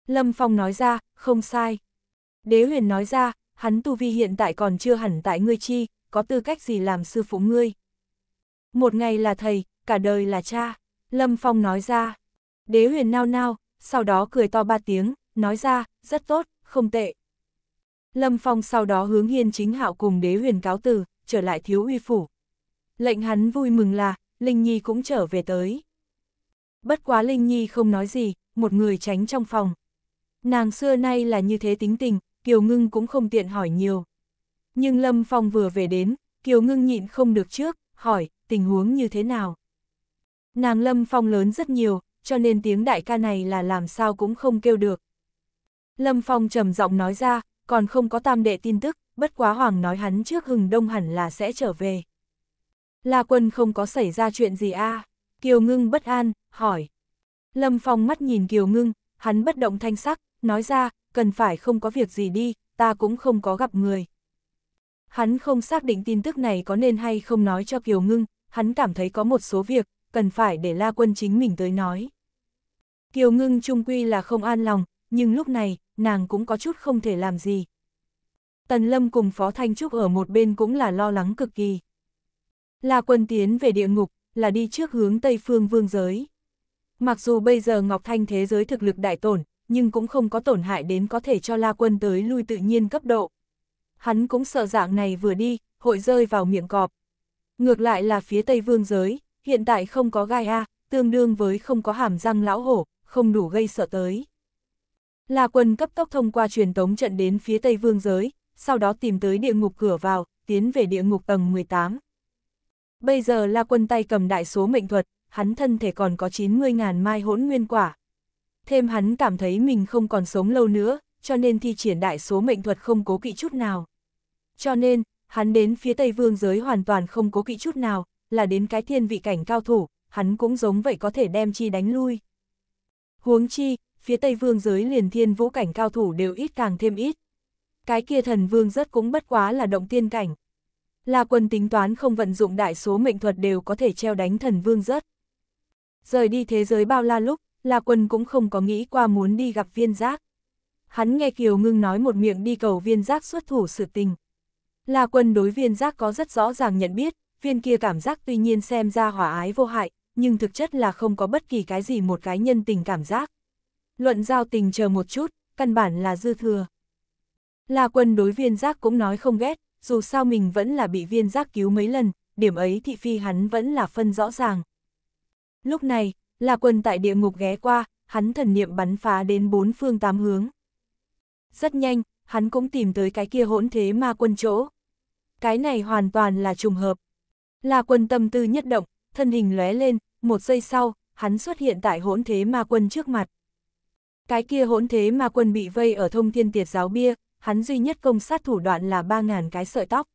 Lâm Phong nói ra, không sai. Đế huyền nói ra, hắn tu vi hiện tại còn chưa hẳn tại ngươi chi, có tư cách gì làm sư phụ ngươi. Một ngày là thầy, cả đời là cha. Lâm Phong nói ra. Đế huyền nao nao, sau đó cười to ba tiếng, nói ra, rất tốt, không tệ. Lâm Phong sau đó hướng hiên chính hạo cùng đế huyền cáo từ, trở lại thiếu uy phủ. Lệnh hắn vui mừng là, Linh Nhi cũng trở về tới. Bất quá Linh Nhi không nói gì, một người tránh trong phòng. Nàng xưa nay là như thế tính tình, Kiều Ngưng cũng không tiện hỏi nhiều. Nhưng Lâm Phong vừa về đến, Kiều Ngưng nhịn không được trước, hỏi, tình huống như thế nào? Nàng Lâm Phong lớn rất nhiều, cho nên tiếng đại ca này là làm sao cũng không kêu được. Lâm Phong trầm giọng nói ra, còn không có tam đệ tin tức, bất quá Hoàng nói hắn trước hừng đông hẳn là sẽ trở về. La quân không có xảy ra chuyện gì a à? Kiều Ngưng bất an, hỏi. Lâm Phong mắt nhìn Kiều Ngưng, hắn bất động thanh sắc, nói ra, cần phải không có việc gì đi, ta cũng không có gặp người. Hắn không xác định tin tức này có nên hay không nói cho Kiều Ngưng, hắn cảm thấy có một số việc, cần phải để La Quân chính mình tới nói. Kiều ngưng trung quy là không an lòng, nhưng lúc này, nàng cũng có chút không thể làm gì. Tần Lâm cùng Phó Thanh Trúc ở một bên cũng là lo lắng cực kỳ. Là quân tiến về địa ngục, là đi trước hướng Tây Phương Vương giới. Mặc dù bây giờ Ngọc Thanh thế giới thực lực đại tổn, nhưng cũng không có tổn hại đến có thể cho La Quân tới lui tự nhiên cấp độ. Hắn cũng sợ dạng này vừa đi, hội rơi vào miệng cọp. Ngược lại là phía Tây Vương giới, hiện tại không có gai a, tương đương với không có hàm răng lão hổ, không đủ gây sợ tới. La quân cấp tốc thông qua truyền tống trận đến phía tây vương giới, sau đó tìm tới địa ngục cửa vào, tiến về địa ngục tầng 18. Bây giờ La quân tay cầm đại số mệnh thuật, hắn thân thể còn có 90.000 mai hỗn nguyên quả. Thêm hắn cảm thấy mình không còn sống lâu nữa, cho nên thi triển đại số mệnh thuật không cố kỵ chút nào. Cho nên, hắn đến phía Tây Vương giới hoàn toàn không cố kỵ chút nào, là đến cái thiên vị cảnh cao thủ, hắn cũng giống vậy có thể đem chi đánh lui. Huống chi, phía Tây Vương giới liền thiên vũ cảnh cao thủ đều ít càng thêm ít. Cái kia thần vương rất cũng bất quá là động tiên cảnh. Là quân tính toán không vận dụng đại số mệnh thuật đều có thể treo đánh thần vương rất. Rời đi thế giới bao la lúc, là quân cũng không có nghĩ qua muốn đi gặp viên giác. Hắn nghe Kiều Ngưng nói một miệng đi cầu viên giác xuất thủ sự tình. Là quân đối viên giác có rất rõ ràng nhận biết, viên kia cảm giác tuy nhiên xem ra hỏa ái vô hại, nhưng thực chất là không có bất kỳ cái gì một cái nhân tình cảm giác. Luận giao tình chờ một chút, căn bản là dư thừa. La quân đối viên giác cũng nói không ghét, dù sao mình vẫn là bị viên giác cứu mấy lần, điểm ấy thị phi hắn vẫn là phân rõ ràng. Lúc này, La quân tại địa ngục ghé qua, hắn thần niệm bắn phá đến bốn phương tám hướng. Rất nhanh, hắn cũng tìm tới cái kia hỗn thế ma quân chỗ. Cái này hoàn toàn là trùng hợp. La quân tâm tư nhất động, thân hình lóe lên, một giây sau, hắn xuất hiện tại hỗn thế ma quân trước mặt. Cái kia hỗn thế ma quân bị vây ở thông thiên tiệt giáo bia, hắn duy nhất công sát thủ đoạn là 3.000 cái sợi tóc.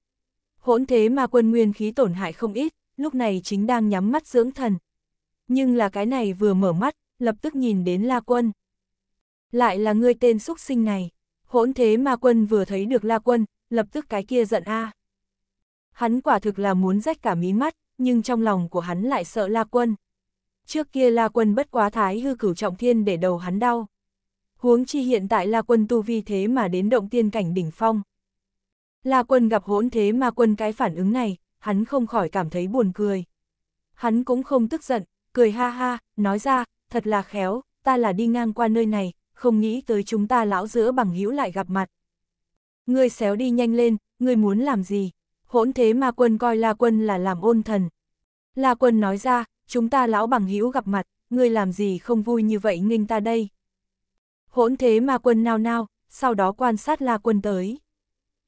Hỗn thế ma quân nguyên khí tổn hại không ít, lúc này chính đang nhắm mắt dưỡng thần. Nhưng là cái này vừa mở mắt, lập tức nhìn đến La Quân. Lại là người tên xúc sinh này, hỗn thế ma quân vừa thấy được La Quân, lập tức cái kia giận a. Hắn quả thực là muốn rách cả mí mắt, nhưng trong lòng của hắn lại sợ La Quân. Trước kia La Quân bất quá thái hư cửu trọng thiên để đầu hắn đau. Huống chi hiện tại La Quân tu vi thế mà đến động tiên cảnh đỉnh phong. La Quân gặp hỗn thế mà quân cái phản ứng này, hắn không khỏi cảm thấy buồn cười. Hắn cũng không tức giận, cười ha ha, nói ra, thật là khéo, ta là đi ngang qua nơi này, không nghĩ tới chúng ta lão giữa bằng hữu lại gặp mặt. Ngươi xéo đi nhanh lên, ngươi muốn làm gì? hỗn thế ma quân coi La Quân là làm ôn thần. La Quân nói ra, chúng ta lão bằng hữu gặp mặt, ngươi làm gì không vui như vậy nghênh ta đây. Hỗn thế ma quân nao nao, sau đó quan sát La Quân tới.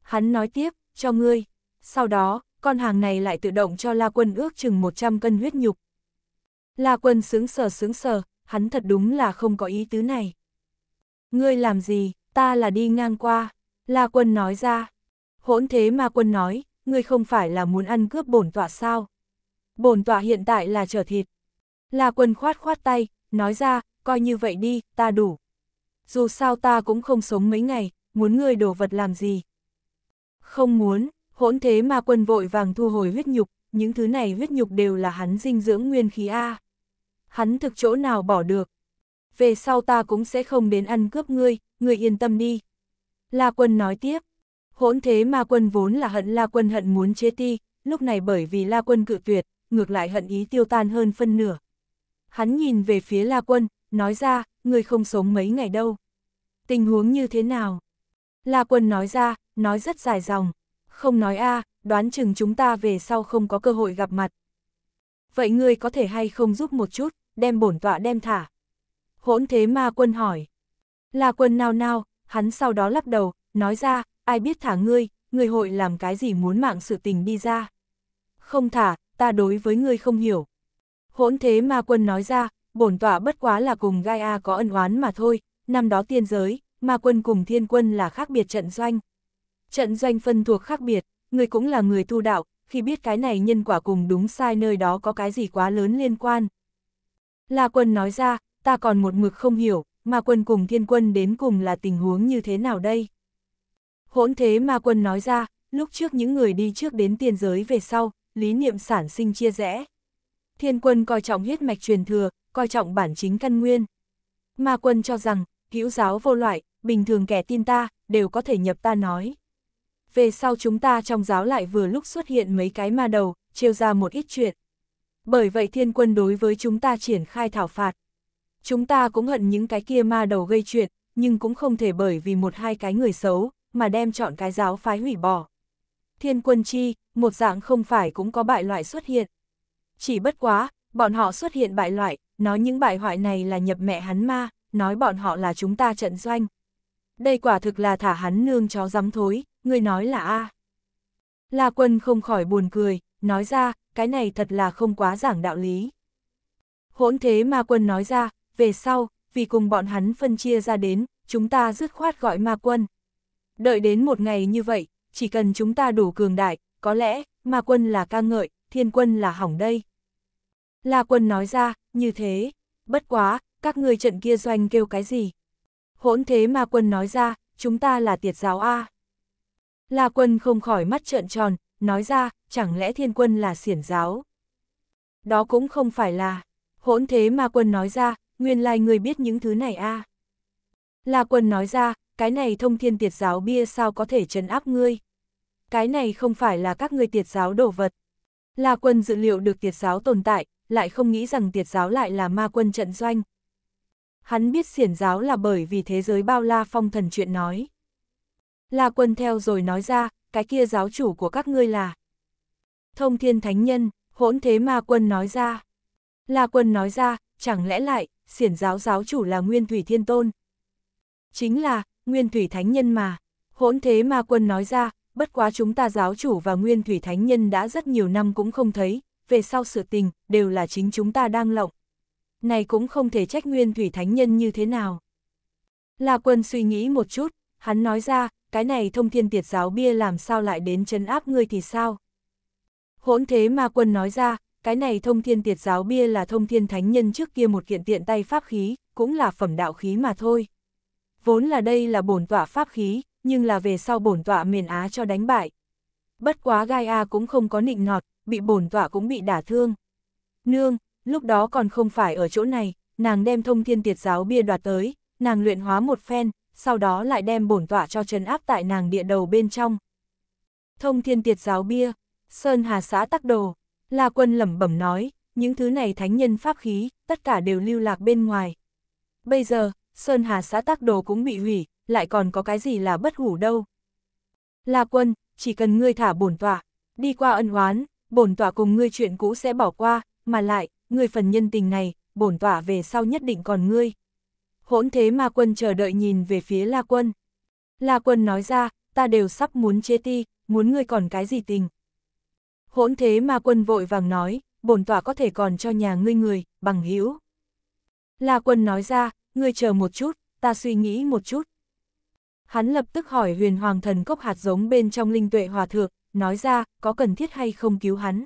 Hắn nói tiếp, cho ngươi. Sau đó, con hàng này lại tự động cho La Quân ước chừng 100 cân huyết nhục. La Quân sướng sờ sướng sờ, hắn thật đúng là không có ý tứ này. Ngươi làm gì, ta là đi ngang qua. La Quân nói ra. Hỗn thế ma quân nói, ngươi không phải là muốn ăn cướp bổn tọa sao? Bổn tọa hiện tại là trở thịt. La quân khoát khoát tay, nói ra, coi như vậy đi, ta đủ. Dù sao ta cũng không sống mấy ngày, muốn ngươi đổ vật làm gì? Không muốn, hỗn thế mà quân vội vàng thu hồi huyết nhục, những thứ này huyết nhục đều là hắn dinh dưỡng nguyên khí A. Hắn thực chỗ nào bỏ được. Về sau ta cũng sẽ không đến ăn cướp ngươi, ngươi yên tâm đi. La quân nói tiếp, Hỗn thế ma quân vốn là hận la quân hận muốn chế ti, lúc này bởi vì la quân cự tuyệt, ngược lại hận ý tiêu tan hơn phân nửa. Hắn nhìn về phía la quân, nói ra, người không sống mấy ngày đâu. Tình huống như thế nào? La quân nói ra, nói rất dài dòng. Không nói a đoán chừng chúng ta về sau không có cơ hội gặp mặt. Vậy ngươi có thể hay không giúp một chút, đem bổn tọa đem thả. Hỗn thế ma quân hỏi. La quân nao nao, hắn sau đó lắc đầu, nói ra, ai biết thả ngươi, ngươi hội làm cái gì muốn mạng sự tình đi ra. Không thả, ta đối với ngươi không hiểu. Hỗn thế ma quân nói ra, bổn tọa bất quá là cùng Gaia có ân oán mà thôi, năm đó tiên giới, ma quân cùng thiên quân là khác biệt trận doanh. Trận doanh phân thuộc khác biệt, Ngươi cũng là người tu đạo, khi biết cái này nhân quả cùng đúng sai nơi đó có cái gì quá lớn liên quan. La quân nói ra, ta còn một mực không hiểu, ma quân cùng thiên quân đến cùng là tình huống như thế nào đây? Hỗn thế ma quân nói ra, lúc trước những người đi trước đến tiền giới về sau, lý niệm sản sinh chia rẽ. Thiên quân coi trọng huyết mạch truyền thừa, coi trọng bản chính căn nguyên. Ma quân cho rằng, hữu giáo vô loại, bình thường kẻ tin ta, đều có thể nhập ta nói. Về sau chúng ta trong giáo lại vừa lúc xuất hiện mấy cái ma đầu, trêu ra một ít chuyện. Bởi vậy thiên quân đối với chúng ta triển khai thảo phạt. Chúng ta cũng hận những cái kia ma đầu gây chuyện, nhưng cũng không thể bởi vì một hai cái người xấu, mà đem chọn cái giáo phái hủy bỏ. Thiên quân chi, một dạng không phải cũng có bại loại xuất hiện. Chỉ bất quá, bọn họ xuất hiện bại loại, nói những bại hoại này là nhập mẹ hắn ma, nói bọn họ là chúng ta trận doanh. Đây quả thực là thả hắn nương chó rắm thối, người nói là A. La quân không khỏi buồn cười, nói ra, cái này thật là không quá giảng đạo lý. Hỗn thế ma quân nói ra, về sau, vì cùng bọn hắn phân chia ra đến, chúng ta dứt khoát gọi ma quân. Đợi đến một ngày như vậy, chỉ cần chúng ta đủ cường đại, có lẽ, ma quân là ca ngợi, thiên quân là hỏng đây. La quân nói ra, như thế, bất quá, các ngươi trận kia doanh kêu cái gì? Hỗn thế ma quân nói ra, chúng ta là tiệt giáo A. La quân không khỏi mắt trợn tròn, nói ra, chẳng lẽ thiên quân là xiển giáo? Đó cũng không phải là, hỗn thế ma quân nói ra, nguyên lai like người biết những thứ này A. La quân nói ra, cái này thông thiên tiệt giáo bia sao có thể trấn áp ngươi? Cái này không phải là các ngươi tiệt giáo đổ vật. là quân dự liệu được tiệt giáo tồn tại, lại không nghĩ rằng tiệt giáo lại là ma quân trận doanh. Hắn biết xiển giáo là bởi vì thế giới bao la phong thần chuyện nói. là quân theo rồi nói ra, cái kia giáo chủ của các ngươi là. Thông thiên thánh nhân, hỗn thế ma quân nói ra. là quân nói ra, chẳng lẽ lại, xiển giáo giáo chủ là nguyên thủy thiên tôn. Chính là, nguyên thủy thánh nhân mà. Hỗn thế ma quân nói ra, bất quá chúng ta giáo chủ và nguyên thủy thánh nhân đã rất nhiều năm cũng không thấy, về sau sự tình, đều là chính chúng ta đang lộng. Này cũng không thể trách nguyên thủy thánh nhân như thế nào. La quân suy nghĩ một chút, hắn nói ra, cái này thông thiên tiệt giáo bia làm sao lại đến chấn áp ngươi thì sao? Hỗn thế ma quân nói ra, cái này thông thiên tiệt giáo bia là thông thiên thánh nhân trước kia một kiện tiện tay pháp khí, cũng là phẩm đạo khí mà thôi vốn là đây là bổn tọa pháp khí, nhưng là về sau bổn tọa miền Á cho đánh bại. Bất quá Gaia cũng không có nịnh nọt, bị bổn tọa cũng bị đả thương. Nương, lúc đó còn không phải ở chỗ này, nàng đem thông thiên tiệt giáo bia đoạt tới, nàng luyện hóa một phen, sau đó lại đem bổn tọa cho trấn áp tại nàng địa đầu bên trong. Thông thiên tiệt giáo bia, Sơn Hà xã tắc đồ, La Quân lẩm bẩm nói, những thứ này thánh nhân pháp khí, tất cả đều lưu lạc bên ngoài. Bây giờ, Sơn Hà xã tác đồ cũng bị hủy, lại còn có cái gì là bất hủ đâu. La quân, chỉ cần ngươi thả bổn tọa, đi qua ân hoán, bổn tọa cùng ngươi chuyện cũ sẽ bỏ qua, mà lại, ngươi phần nhân tình này, bổn tọa về sau nhất định còn ngươi. Hỗn thế ma quân chờ đợi nhìn về phía La quân. La quân nói ra, ta đều sắp muốn chế ti, muốn ngươi còn cái gì tình. Hỗn thế ma quân vội vàng nói, bổn tọa có thể còn cho nhà ngươi người, bằng hữu. La quân nói ra, ngươi chờ một chút, ta suy nghĩ một chút. Hắn lập tức hỏi huyền hoàng thần cốc hạt giống bên trong linh tuệ hòa thượng, nói ra, có cần thiết hay không cứu hắn.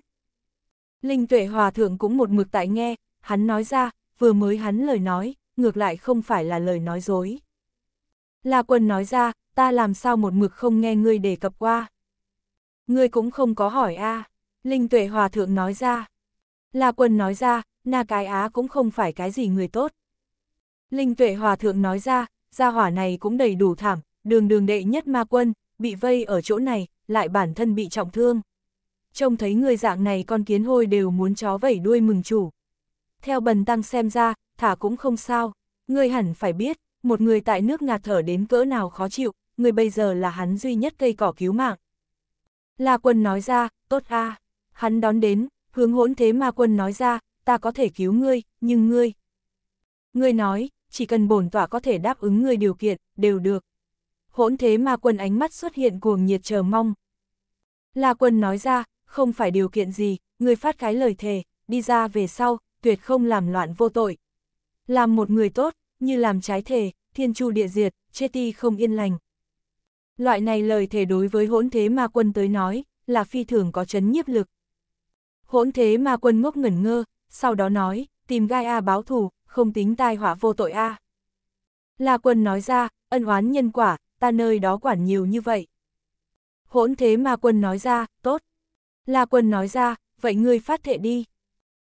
Linh tuệ hòa thượng cũng một mực tại nghe, hắn nói ra, vừa mới hắn lời nói, ngược lại không phải là lời nói dối. La quân nói ra, ta làm sao một mực không nghe ngươi đề cập qua. Ngươi cũng không có hỏi a à. Linh tuệ hòa thượng nói ra. La quân nói ra, na cái á cũng không phải cái gì người tốt. Linh tuệ hòa thượng nói ra, gia hỏa này cũng đầy đủ thảm, đường đường đệ nhất ma quân, bị vây ở chỗ này, lại bản thân bị trọng thương. Trông thấy người dạng này con kiến hôi đều muốn chó vẩy đuôi mừng chủ. Theo bần tăng xem ra, thả cũng không sao, người hẳn phải biết, một người tại nước ngạt thở đến cỡ nào khó chịu, người bây giờ là hắn duy nhất cây cỏ cứu mạng. La quân nói ra, tốt a hắn đón đến, hướng hỗn thế ma quân nói ra, ta có thể cứu ngươi, nhưng ngươi. Ngươi nói, chỉ cần bổn tỏa có thể đáp ứng người điều kiện, đều được. Hỗn thế ma quân ánh mắt xuất hiện cuồng nhiệt chờ mong. La quân nói ra, không phải điều kiện gì, người phát cái lời thề, đi ra về sau, tuyệt không làm loạn vô tội. Làm một người tốt, như làm trái thề, thiên chu địa diệt, chê ti không yên lành. Loại này lời thề đối với hỗn thế ma quân tới nói, là phi thường có chấn nhiếp lực. Hỗn thế ma quân ngốc ngẩn ngơ, sau đó nói, tìm Gaia báo thù, không tính tai họa vô tội a. À. La quân nói ra, ân oán nhân quả, ta nơi đó quản nhiều như vậy. Hỗn thế ma quân nói ra, tốt. La quân nói ra, vậy ngươi phát thệ đi.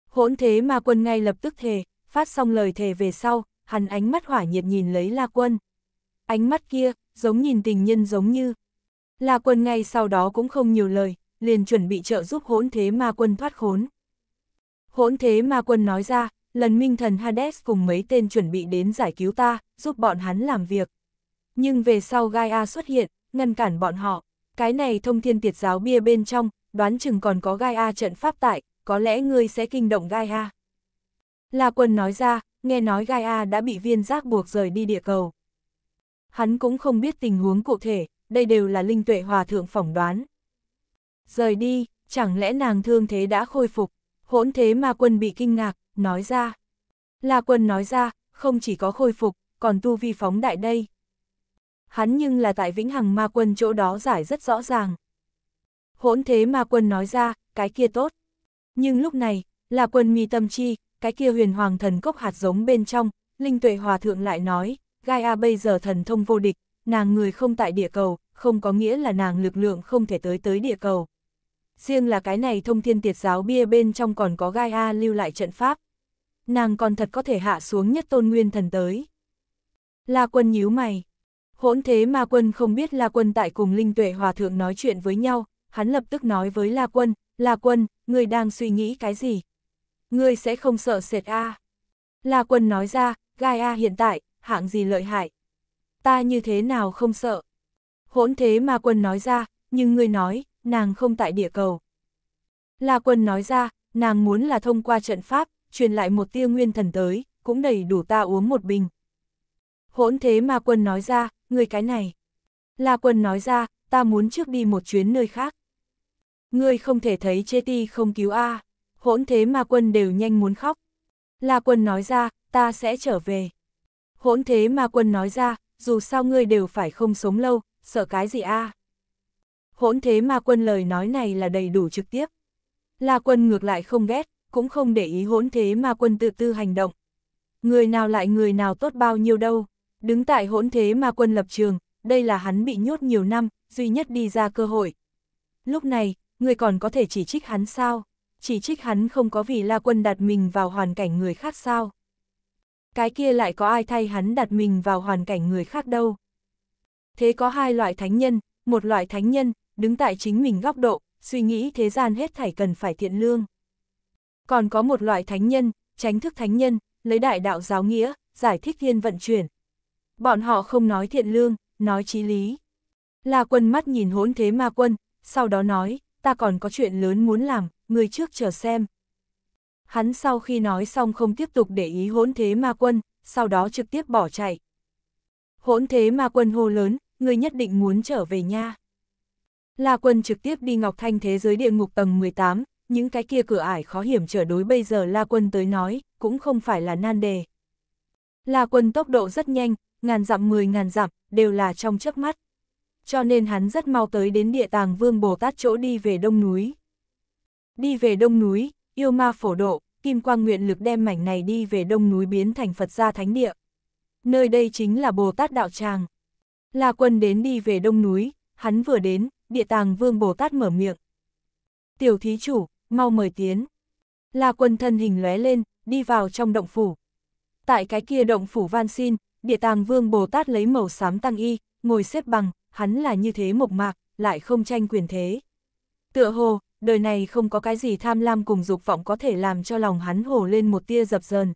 Hỗn thế ma quân ngay lập tức thề, phát xong lời thề về sau, hắn ánh mắt hỏa nhiệt nhìn lấy La quân. Ánh mắt kia, giống nhìn tình nhân giống như. La quân ngay sau đó cũng không nhiều lời, liền chuẩn bị trợ giúp hỗn thế ma quân thoát khốn. Hỗn thế ma quân nói ra, lần minh thần Hades cùng mấy tên chuẩn bị đến giải cứu ta, giúp bọn hắn làm việc. Nhưng về sau Gaia xuất hiện, ngăn cản bọn họ, cái này thông thiên tiệt giáo bia bên trong, đoán chừng còn có Gaia trận pháp tại, có lẽ ngươi sẽ kinh động Gaia. La quân nói ra, nghe nói Gaia đã bị viên giác buộc rời đi địa cầu. Hắn cũng không biết tình huống cụ thể, đây đều là linh tuệ hòa thượng phỏng đoán. Rời đi, chẳng lẽ nàng thương thế đã khôi phục, hỗn thế mà quân bị kinh ngạc, nói ra. La quân nói ra, không chỉ có khôi phục, còn tu vi phóng đại đây. Hắn nhưng là tại vĩnh hằng ma quân chỗ đó giải rất rõ ràng. Hỗn thế ma quân nói ra, cái kia tốt. Nhưng lúc này, là quân mi tâm chi, cái kia huyền hoàng thần cốc hạt giống bên trong, linh tuệ hòa thượng lại nói, Gaia bây giờ thần thông vô địch, nàng người không tại địa cầu, không có nghĩa là nàng lực lượng không thể tới tới địa cầu. Riêng là cái này thông thiên tiệt giáo bia bên trong còn có gai A lưu lại trận pháp. Nàng còn thật có thể hạ xuống nhất tôn nguyên thần tới. La quân nhíu mày. Hỗn thế ma quân không biết La quân tại cùng Linh Tuệ Hòa Thượng nói chuyện với nhau, hắn lập tức nói với La quân, La quân, người đang suy nghĩ cái gì? Ngươi sẽ không sợ sệt A. La quân nói ra, gai A hiện tại, hạng gì lợi hại? Ta như thế nào không sợ? Hỗn thế ma quân nói ra, nhưng ngươi nói, nàng không tại địa cầu. La quân nói ra, nàng muốn là thông qua trận pháp, truyền lại một tia nguyên thần tới, cũng đầy đủ ta uống một bình. Hỗn thế mà quân nói ra, người cái này. La quân nói ra, ta muốn trước đi một chuyến nơi khác. người không thể thấy chê ti không cứu a à. hỗn thế mà quân đều nhanh muốn khóc. La quân nói ra, ta sẽ trở về. Hỗn thế mà quân nói ra, dù sao ngươi đều phải không sống lâu, sợ cái gì a à hỗn thế ma quân lời nói này là đầy đủ trực tiếp. La quân ngược lại không ghét, cũng không để ý hỗn thế ma quân tự tư hành động. Người nào lại người nào tốt bao nhiêu đâu, đứng tại hỗn thế ma quân lập trường, đây là hắn bị nhốt nhiều năm, duy nhất đi ra cơ hội. Lúc này, người còn có thể chỉ trích hắn sao? Chỉ trích hắn không có vì La Quân đặt mình vào hoàn cảnh người khác sao? Cái kia lại có ai thay hắn đặt mình vào hoàn cảnh người khác đâu? Thế có hai loại thánh nhân, một loại thánh nhân đứng tại chính mình góc độ, suy nghĩ thế gian hết thảy cần phải thiện lương. Còn có một loại thánh nhân, tránh thức thánh nhân, lấy đại đạo giáo nghĩa, giải thích thiên vận chuyển. Bọn họ không nói thiện lương, nói trí lý. La quân mắt nhìn hỗn thế ma quân, sau đó nói, ta còn có chuyện lớn muốn làm, người trước chờ xem. Hắn sau khi nói xong không tiếp tục để ý hỗn thế ma quân, sau đó trực tiếp bỏ chạy. Hỗn thế ma quân hô lớn, người nhất định muốn trở về nha. La Quân trực tiếp đi Ngọc Thanh thế giới địa ngục tầng 18, những cái kia cửa ải khó hiểm trở đối bây giờ La Quân tới nói, cũng không phải là nan đề. La Quân tốc độ rất nhanh, ngàn dặm mười ngàn dặm, đều là trong chớp mắt. Cho nên hắn rất mau tới đến địa tàng Vương Bồ Tát chỗ đi về đông núi. Đi về đông núi, yêu ma phổ độ, Kim Quang nguyện lực đem mảnh này đi về đông núi biến thành Phật gia thánh địa. Nơi đây chính là Bồ Tát Đạo Tràng. La Quân đến đi về đông núi, hắn vừa đến, địa tàng vương Bồ Tát mở miệng. Tiểu thí chủ, mau mời tiến. La quân thân hình lóe lên, đi vào trong động phủ. Tại cái kia động phủ van xin, địa tàng vương Bồ Tát lấy màu xám tăng y, ngồi xếp bằng, hắn là như thế mộc mạc, lại không tranh quyền thế. Tựa hồ, đời này không có cái gì tham lam cùng dục vọng có thể làm cho lòng hắn hổ lên một tia dập dờn.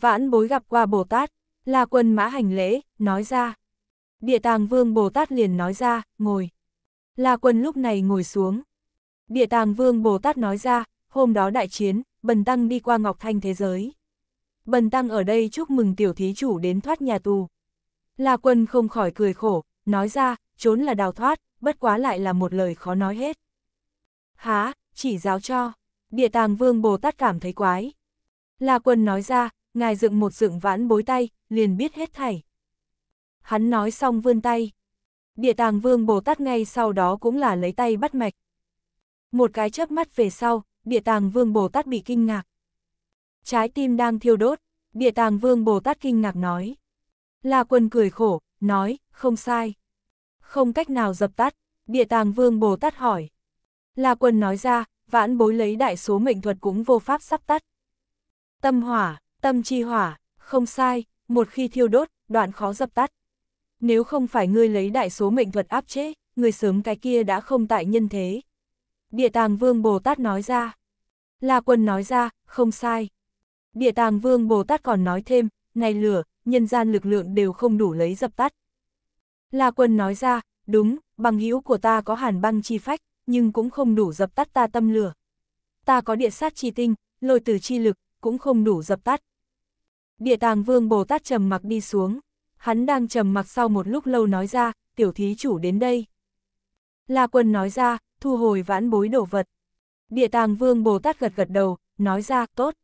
Vãn bối gặp qua Bồ Tát, là quân mã hành lễ, nói ra. Địa tàng vương Bồ Tát liền nói ra, ngồi. La Quân lúc này ngồi xuống. Địa tàng vương Bồ Tát nói ra, hôm đó đại chiến, Bần Tăng đi qua Ngọc Thanh thế giới. Bần Tăng ở đây chúc mừng tiểu thí chủ đến thoát nhà tù. La Quân không khỏi cười khổ, nói ra, trốn là đào thoát, bất quá lại là một lời khó nói hết. Há, chỉ giáo cho. Địa tàng vương Bồ Tát cảm thấy quái. La Quân nói ra, ngài dựng một dựng vãn bối tay, liền biết hết thảy. Hắn nói xong vươn tay, Địa tàng vương Bồ Tát ngay sau đó cũng là lấy tay bắt mạch. Một cái chớp mắt về sau, địa tàng vương Bồ Tát bị kinh ngạc. Trái tim đang thiêu đốt, địa tàng vương Bồ Tát kinh ngạc nói. La quân cười khổ, nói, không sai. Không cách nào dập tắt, địa tàng vương Bồ Tát hỏi. La quân nói ra, vãn bối lấy đại số mệnh thuật cũng vô pháp sắp tắt. Tâm hỏa, tâm chi hỏa, không sai, một khi thiêu đốt, đoạn khó dập tắt nếu không phải ngươi lấy đại số mệnh thuật áp chế, người sớm cái kia đã không tại nhân thế. Địa tàng vương Bồ Tát nói ra. La quân nói ra, không sai. Địa tàng vương Bồ Tát còn nói thêm, này lửa, nhân gian lực lượng đều không đủ lấy dập tắt. La quân nói ra, đúng, bằng hữu của ta có hàn băng chi phách, nhưng cũng không đủ dập tắt ta tâm lửa. Ta có địa sát chi tinh, lôi từ chi lực, cũng không đủ dập tắt. Địa tàng vương Bồ Tát trầm mặc đi xuống hắn đang trầm mặc sau một lúc lâu nói ra, tiểu thí chủ đến đây. La quân nói ra, thu hồi vãn bối đổ vật. Địa tàng vương Bồ Tát gật gật đầu, nói ra, tốt.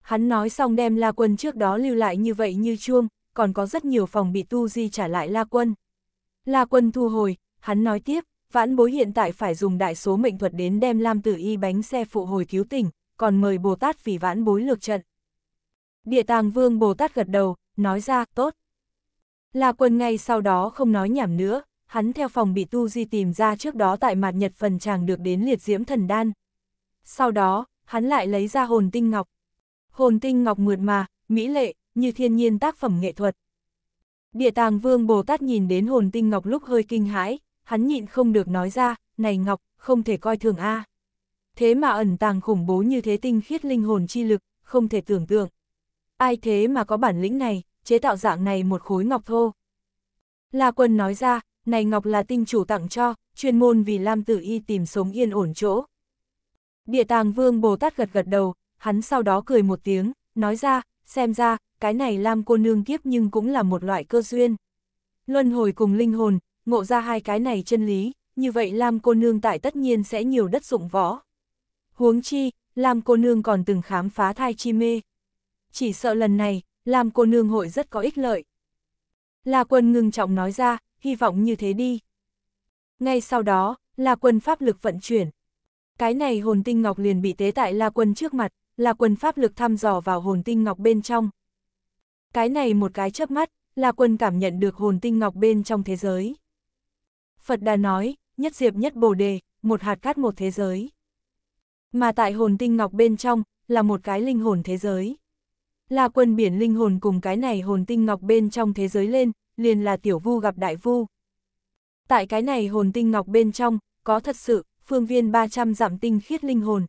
Hắn nói xong đem La quân trước đó lưu lại như vậy như chuông, còn có rất nhiều phòng bị tu di trả lại La quân. La quân thu hồi, hắn nói tiếp, vãn bối hiện tại phải dùng đại số mệnh thuật đến đem Lam tử y bánh xe phụ hồi cứu tỉnh, còn mời Bồ Tát vì vãn bối lược trận. Địa tàng vương Bồ Tát gật đầu, nói ra, tốt. La Quân ngay sau đó không nói nhảm nữa, hắn theo phòng bị Tu Di tìm ra trước đó tại mặt nhật phần chàng được đến liệt diễm thần đan. Sau đó, hắn lại lấy ra hồn tinh ngọc. Hồn tinh ngọc mượt mà, mỹ lệ, như thiên nhiên tác phẩm nghệ thuật. Địa tàng vương Bồ Tát nhìn đến hồn tinh ngọc lúc hơi kinh hãi, hắn nhịn không được nói ra, này ngọc, không thể coi thường a. Thế mà ẩn tàng khủng bố như thế tinh khiết linh hồn chi lực, không thể tưởng tượng. Ai thế mà có bản lĩnh này, chế tạo dạng này một khối ngọc thô. La Quân nói ra, này ngọc là tinh chủ tặng cho, chuyên môn vì Lam Tử Y tìm sống yên ổn chỗ. Địa tàng vương Bồ Tát gật gật đầu, hắn sau đó cười một tiếng, nói ra, xem ra, cái này Lam cô nương kiếp nhưng cũng là một loại cơ duyên. Luân hồi cùng linh hồn, ngộ ra hai cái này chân lý, như vậy Lam cô nương tại tất nhiên sẽ nhiều đất dụng võ. Huống chi, Lam cô nương còn từng khám phá thai chi mê. Chỉ sợ lần này, làm cô nương hội rất có ích lợi. La quân ngưng trọng nói ra, hy vọng như thế đi. Ngay sau đó, La quân pháp lực vận chuyển. Cái này hồn tinh ngọc liền bị tế tại La quân trước mặt, La quân pháp lực thăm dò vào hồn tinh ngọc bên trong. Cái này một cái chớp mắt, La quân cảm nhận được hồn tinh ngọc bên trong thế giới. Phật đã nói, nhất diệp nhất bồ đề, một hạt cát một thế giới. Mà tại hồn tinh ngọc bên trong, là một cái linh hồn thế giới. La quân biển linh hồn cùng cái này hồn tinh ngọc bên trong thế giới lên, liền là tiểu vu gặp đại vu. Tại cái này hồn tinh ngọc bên trong, có thật sự, phương viên 300 giảm tinh khiết linh hồn.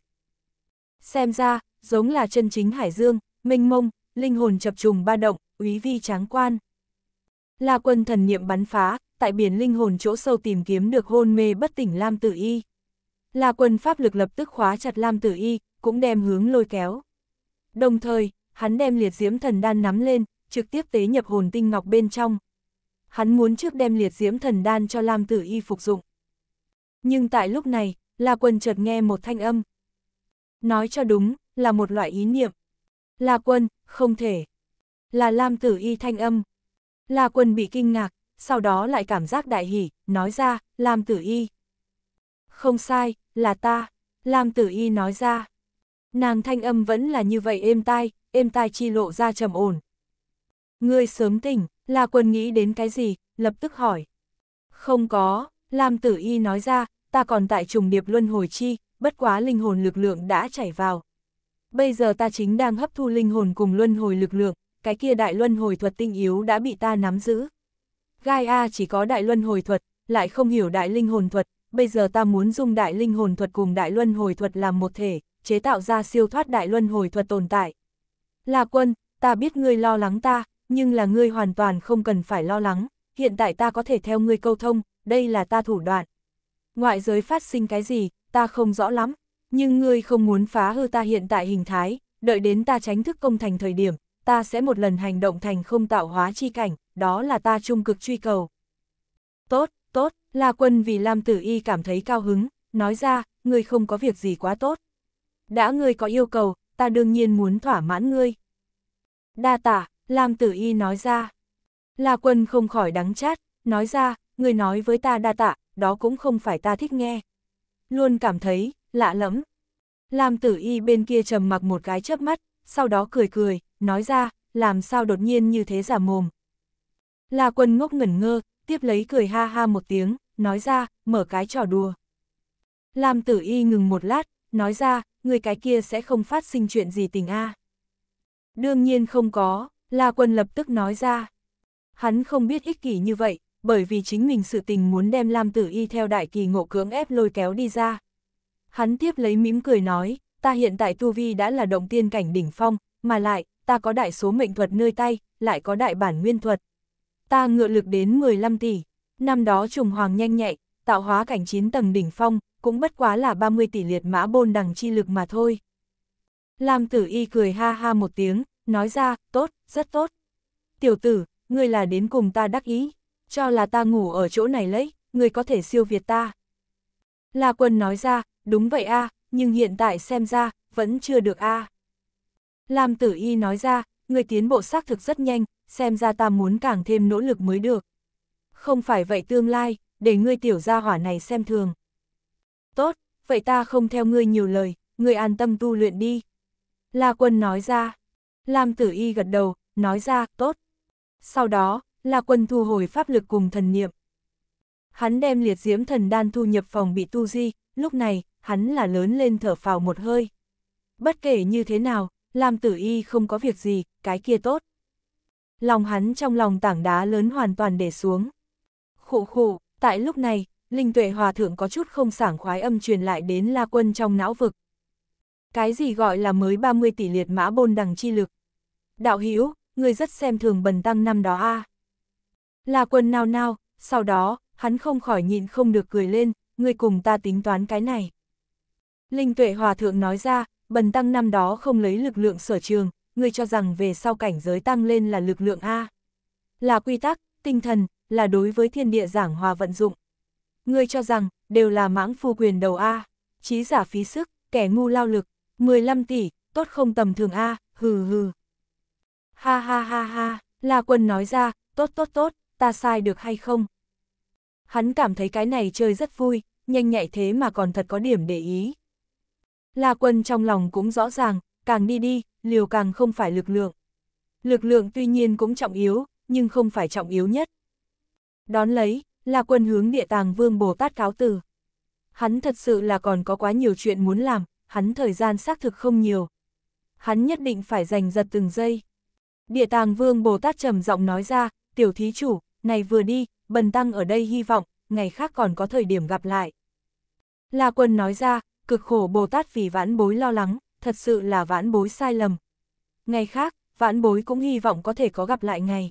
Xem ra, giống là chân chính hải dương, minh mông, linh hồn chập trùng ba động, úy vi tráng quan. La quân thần niệm bắn phá, tại biển linh hồn chỗ sâu tìm kiếm được hôn mê bất tỉnh Lam Tử Y. La quân pháp lực lập tức khóa chặt Lam Tử Y, cũng đem hướng lôi kéo. Đồng thời, hắn đem liệt diễm thần đan nắm lên, trực tiếp tế nhập hồn tinh ngọc bên trong. Hắn muốn trước đem liệt diễm thần đan cho Lam Tử Y phục dụng. Nhưng tại lúc này, La Quân chợt nghe một thanh âm. Nói cho đúng, là một loại ý niệm. La Quân, không thể. Là Lam Tử Y thanh âm. La Quân bị kinh ngạc, sau đó lại cảm giác đại hỉ, nói ra, Lam Tử Y. Không sai, là ta, Lam Tử Y nói ra nàng thanh âm vẫn là như vậy êm tai, êm tai chi lộ ra trầm ổn. Ngươi sớm tỉnh, la quân nghĩ đến cái gì, lập tức hỏi. Không có, Lam Tử Y nói ra, ta còn tại trùng điệp luân hồi chi, bất quá linh hồn lực lượng đã chảy vào. Bây giờ ta chính đang hấp thu linh hồn cùng luân hồi lực lượng, cái kia đại luân hồi thuật tinh yếu đã bị ta nắm giữ. Gaia chỉ có đại luân hồi thuật, lại không hiểu đại linh hồn thuật, bây giờ ta muốn dùng đại linh hồn thuật cùng đại luân hồi thuật làm một thể, chế tạo ra siêu thoát đại luân hồi thuật tồn tại. Là quân, ta biết ngươi lo lắng ta, nhưng là ngươi hoàn toàn không cần phải lo lắng, hiện tại ta có thể theo ngươi câu thông, đây là ta thủ đoạn. Ngoại giới phát sinh cái gì, ta không rõ lắm, nhưng ngươi không muốn phá hư ta hiện tại hình thái, đợi đến ta tránh thức công thành thời điểm, ta sẽ một lần hành động thành không tạo hóa chi cảnh, đó là ta trung cực truy cầu. Tốt, tốt, là quân vì Lam Tử Y cảm thấy cao hứng, nói ra, ngươi không có việc gì quá tốt đã ngươi có yêu cầu, ta đương nhiên muốn thỏa mãn ngươi. Đa tả, Lam Tử Y nói ra. La Quân không khỏi đắng chát, nói ra, ngươi nói với ta đa tạ, đó cũng không phải ta thích nghe. Luôn cảm thấy, lạ lẫm. Lam Tử Y bên kia trầm mặc một cái chớp mắt, sau đó cười cười, nói ra, làm sao đột nhiên như thế giả mồm. La Quân ngốc ngẩn ngơ, tiếp lấy cười ha ha một tiếng, nói ra, mở cái trò đùa. Lam Tử Y ngừng một lát, nói ra, người cái kia sẽ không phát sinh chuyện gì tình a Đương nhiên không có, La Quân lập tức nói ra. Hắn không biết ích kỷ như vậy, bởi vì chính mình sự tình muốn đem Lam Tử Y theo đại kỳ ngộ cưỡng ép lôi kéo đi ra. Hắn tiếp lấy mỉm cười nói, ta hiện tại Tu Vi đã là động tiên cảnh đỉnh phong, mà lại, ta có đại số mệnh thuật nơi tay, lại có đại bản nguyên thuật. Ta ngựa lực đến 15 tỷ, năm đó trùng hoàng nhanh nhạy, tạo hóa cảnh 9 tầng đỉnh phong, cũng bất quá là 30 tỷ liệt mã bôn đằng chi lực mà thôi. Lam tử y cười ha ha một tiếng, nói ra, tốt, rất tốt. Tiểu tử, ngươi là đến cùng ta đắc ý, cho là ta ngủ ở chỗ này lấy, ngươi có thể siêu việt ta. La quân nói ra, đúng vậy a, nhưng hiện tại xem ra, vẫn chưa được a. Lam tử y nói ra, ngươi tiến bộ xác thực rất nhanh, xem ra ta muốn càng thêm nỗ lực mới được. Không phải vậy tương lai, để ngươi tiểu gia hỏa này xem thường tốt, vậy ta không theo ngươi nhiều lời, ngươi an tâm tu luyện đi. La quân nói ra. Lam tử y gật đầu, nói ra, tốt. Sau đó, La quân thu hồi pháp lực cùng thần niệm. Hắn đem liệt diễm thần đan thu nhập phòng bị tu di, lúc này, hắn là lớn lên thở phào một hơi. Bất kể như thế nào, Lam tử y không có việc gì, cái kia tốt. Lòng hắn trong lòng tảng đá lớn hoàn toàn để xuống. Khụ khụ, tại lúc này, Linh tuệ hòa thượng có chút không sảng khoái âm truyền lại đến la quân trong não vực. Cái gì gọi là mới 30 tỷ liệt mã bôn đằng chi lực? Đạo Hữu người rất xem thường bần tăng năm đó a à. La quân nao nao, sau đó, hắn không khỏi nhịn không được cười lên, người cùng ta tính toán cái này. Linh tuệ hòa thượng nói ra, bần tăng năm đó không lấy lực lượng sở trường, người cho rằng về sau cảnh giới tăng lên là lực lượng A. Là quy tắc, tinh thần, là đối với thiên địa giảng hòa vận dụng. Ngươi cho rằng, đều là mãng phu quyền đầu A, trí giả phí sức, kẻ ngu lao lực, 15 tỷ, tốt không tầm thường A, hừ hừ. Ha ha ha ha, La Quân nói ra, tốt tốt tốt, ta sai được hay không? Hắn cảm thấy cái này chơi rất vui, nhanh nhạy thế mà còn thật có điểm để ý. La Quân trong lòng cũng rõ ràng, càng đi đi, liều càng không phải lực lượng. Lực lượng tuy nhiên cũng trọng yếu, nhưng không phải trọng yếu nhất. Đón lấy, La Quân hướng địa tàng vương Bồ Tát cáo từ. Hắn thật sự là còn có quá nhiều chuyện muốn làm, hắn thời gian xác thực không nhiều. Hắn nhất định phải giành giật từng giây. Địa tàng vương Bồ Tát trầm giọng nói ra, tiểu thí chủ, này vừa đi, bần tăng ở đây hy vọng, ngày khác còn có thời điểm gặp lại. La Quân nói ra, cực khổ Bồ Tát vì vãn bối lo lắng, thật sự là vãn bối sai lầm. Ngày khác, vãn bối cũng hy vọng có thể có gặp lại ngày.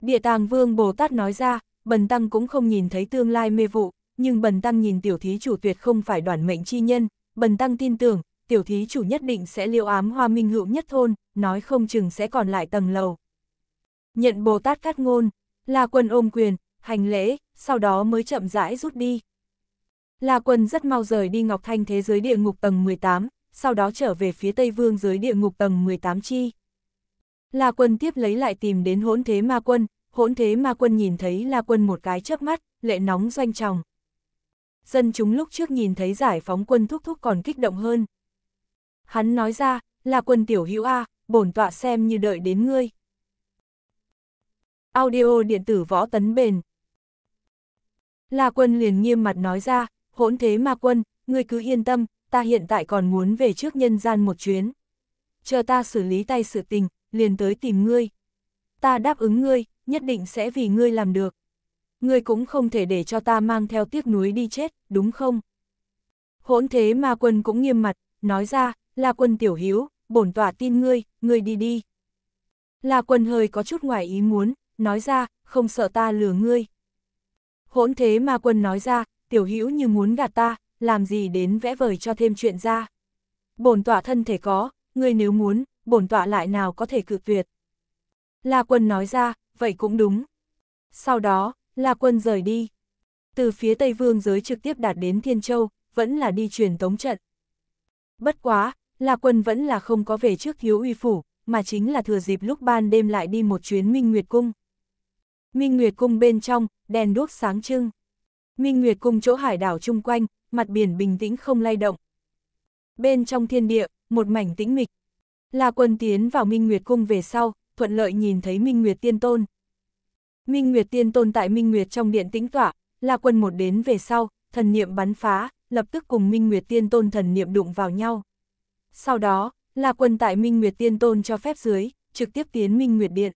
Địa tàng vương Bồ Tát nói ra, Bần Tăng cũng không nhìn thấy tương lai mê vụ, nhưng Bần Tăng nhìn tiểu thí chủ tuyệt không phải đoàn mệnh chi nhân, Bần Tăng tin tưởng, tiểu thí chủ nhất định sẽ liêu ám hoa minh hữu nhất thôn, nói không chừng sẽ còn lại tầng lầu. Nhận Bồ Tát cát ngôn, La Quân ôm quyền, hành lễ, sau đó mới chậm rãi rút đi. La Quân rất mau rời đi Ngọc Thanh thế giới địa ngục tầng 18, sau đó trở về phía Tây Vương giới địa ngục tầng 18 chi. La Quân tiếp lấy lại tìm đến hỗn thế ma quân, hỗn thế ma quân nhìn thấy La Quân một cái chớp mắt, lệ nóng doanh tròng. Dân chúng lúc trước nhìn thấy giải phóng quân thúc thúc còn kích động hơn. Hắn nói ra, La Quân tiểu hữu A, bổn tọa xem như đợi đến ngươi. Audio điện tử võ tấn bền. La Quân liền nghiêm mặt nói ra, hỗn thế ma quân, ngươi cứ yên tâm, ta hiện tại còn muốn về trước nhân gian một chuyến. Chờ ta xử lý tay sự tình, liền tới tìm ngươi. Ta đáp ứng ngươi, nhất định sẽ vì ngươi làm được. Ngươi cũng không thể để cho ta mang theo tiếc núi đi chết, đúng không? Hỗn thế ma quân cũng nghiêm mặt, nói ra, là quân tiểu hiếu, bổn tỏa tin ngươi, ngươi đi đi. Là quân hơi có chút ngoài ý muốn, nói ra, không sợ ta lừa ngươi. Hỗn thế ma quân nói ra, tiểu hữu như muốn gạt ta, làm gì đến vẽ vời cho thêm chuyện ra. Bổn tọa thân thể có, ngươi nếu muốn, bổn tọa lại nào có thể cự tuyệt. là quân nói ra, vậy cũng đúng. Sau đó, La Quân rời đi. Từ phía Tây Vương giới trực tiếp đạt đến Thiên Châu, vẫn là đi truyền tống trận. Bất quá, La Quân vẫn là không có về trước Thiếu Uy Phủ, mà chính là thừa dịp lúc ban đêm lại đi một chuyến Minh Nguyệt Cung. Minh Nguyệt Cung bên trong, đèn đuốc sáng trưng. Minh Nguyệt Cung chỗ hải đảo chung quanh, mặt biển bình tĩnh không lay động. Bên trong thiên địa, một mảnh tĩnh mịch. La Quân tiến vào Minh Nguyệt Cung về sau, thuận lợi nhìn thấy Minh Nguyệt Tiên Tôn. Minh Nguyệt Tiên Tôn tại Minh Nguyệt trong điện tĩnh tỏa, La Quân một đến về sau, thần niệm bắn phá, lập tức cùng Minh Nguyệt Tiên Tôn thần niệm đụng vào nhau. Sau đó, La Quân tại Minh Nguyệt Tiên Tôn cho phép dưới, trực tiếp tiến Minh Nguyệt Điện.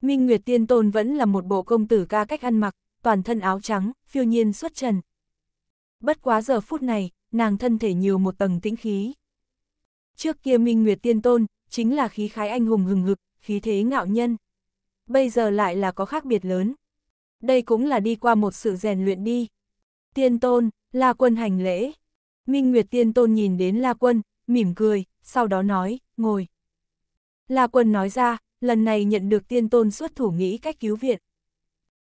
Minh Nguyệt Tiên Tôn vẫn là một bộ công tử ca cách ăn mặc, toàn thân áo trắng, phiêu nhiên xuất trần. Bất quá giờ phút này, nàng thân thể nhiều một tầng tĩnh khí. Trước kia Minh Nguyệt Tiên Tôn, chính là khí khái anh hùng hừng hực, khí thế ngạo nhân. Bây giờ lại là có khác biệt lớn. Đây cũng là đi qua một sự rèn luyện đi. Tiên tôn, La Quân hành lễ. Minh Nguyệt Tiên Tôn nhìn đến La Quân, mỉm cười, sau đó nói, ngồi. La Quân nói ra, lần này nhận được Tiên Tôn xuất thủ nghĩ cách cứu viện.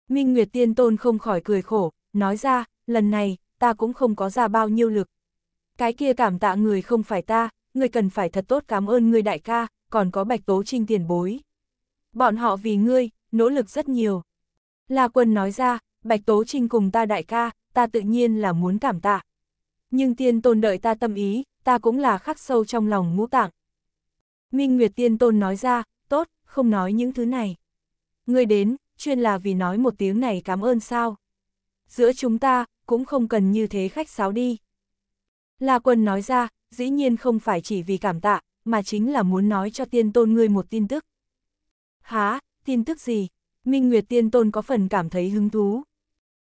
Minh Nguyệt Tiên Tôn không khỏi cười khổ, nói ra, lần này, ta cũng không có ra bao nhiêu lực. Cái kia cảm tạ người không phải ta, người cần phải thật tốt cảm ơn người đại ca, còn có Bạch Tố Trinh tiền bối. Bọn họ vì ngươi, nỗ lực rất nhiều. La Quân nói ra, Bạch Tố Trinh cùng ta đại ca, ta tự nhiên là muốn cảm tạ. Nhưng tiên tôn đợi ta tâm ý, ta cũng là khắc sâu trong lòng ngũ tạng. Minh Nguyệt tiên tôn nói ra, tốt, không nói những thứ này. Ngươi đến, chuyên là vì nói một tiếng này cảm ơn sao. Giữa chúng ta, cũng không cần như thế khách sáo đi. La Quân nói ra, dĩ nhiên không phải chỉ vì cảm tạ, mà chính là muốn nói cho tiên tôn ngươi một tin tức. Há, tin tức gì? Minh Nguyệt tiên tôn có phần cảm thấy hứng thú.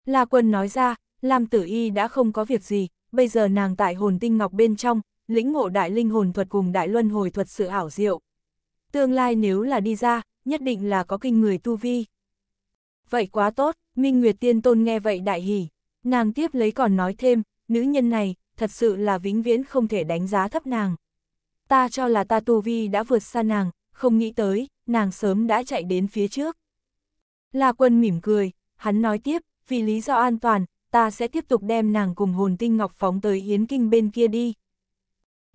La quân nói ra, Lam tử y đã không có việc gì, bây giờ nàng tại hồn tinh ngọc bên trong, lĩnh ngộ đại linh hồn thuật cùng đại luân hồi thuật sự ảo diệu. Tương lai nếu là đi ra, nhất định là có kinh người tu vi. Vậy quá tốt, Minh Nguyệt Tiên Tôn nghe vậy đại hỉ. Nàng tiếp lấy còn nói thêm, nữ nhân này, thật sự là vĩnh viễn không thể đánh giá thấp nàng ta cho là ta tu vi đã vượt xa nàng, không nghĩ tới, nàng sớm đã chạy đến phía trước. La quân mỉm cười, hắn nói tiếp, vì lý do an toàn, ta sẽ tiếp tục đem nàng cùng hồn tinh ngọc phóng tới Yến Kinh bên kia đi.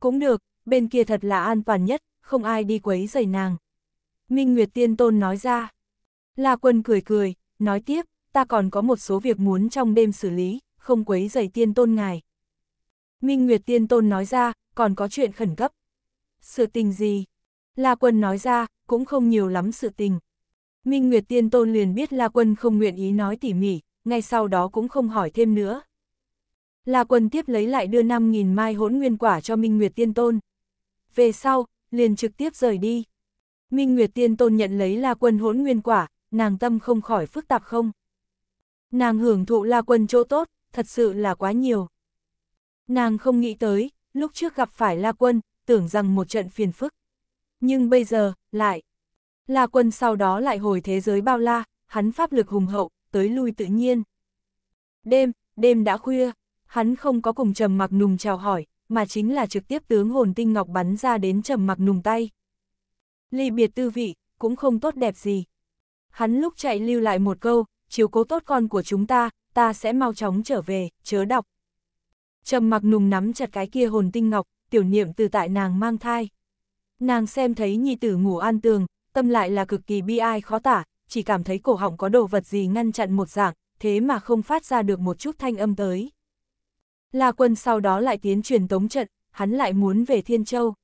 Cũng được, bên kia thật là an toàn nhất, không ai đi quấy rầy nàng. Minh Nguyệt Tiên Tôn nói ra. La Quân cười cười, nói tiếp, ta còn có một số việc muốn trong đêm xử lý, không quấy rầy Tiên Tôn ngài. Minh Nguyệt Tiên Tôn nói ra, còn có chuyện khẩn cấp, sự tình gì? La Quân nói ra, cũng không nhiều lắm sự tình. Minh Nguyệt Tiên Tôn liền biết La Quân không nguyện ý nói tỉ mỉ, ngay sau đó cũng không hỏi thêm nữa. La Quân tiếp lấy lại đưa 5.000 mai hỗn nguyên quả cho Minh Nguyệt Tiên Tôn. Về sau, liền trực tiếp rời đi. Minh Nguyệt Tiên Tôn nhận lấy La Quân hỗn nguyên quả, nàng tâm không khỏi phức tạp không? Nàng hưởng thụ La Quân chỗ tốt, thật sự là quá nhiều. Nàng không nghĩ tới, lúc trước gặp phải La Quân, tưởng rằng một trận phiền phức. Nhưng bây giờ, lại. La quân sau đó lại hồi thế giới bao la, hắn pháp lực hùng hậu, tới lui tự nhiên. Đêm, đêm đã khuya, hắn không có cùng trầm mặc nùng chào hỏi, mà chính là trực tiếp tướng hồn tinh ngọc bắn ra đến trầm mặc nùng tay. Ly biệt tư vị, cũng không tốt đẹp gì. Hắn lúc chạy lưu lại một câu, chiếu cố tốt con của chúng ta, ta sẽ mau chóng trở về, chớ đọc. Trầm mặc nùng nắm chặt cái kia hồn tinh ngọc, tiểu niệm từ tại nàng mang thai. Nàng xem thấy nhi tử ngủ an tường, tâm lại là cực kỳ bi ai khó tả, chỉ cảm thấy cổ họng có đồ vật gì ngăn chặn một dạng, thế mà không phát ra được một chút thanh âm tới. La quân sau đó lại tiến truyền tống trận, hắn lại muốn về Thiên Châu.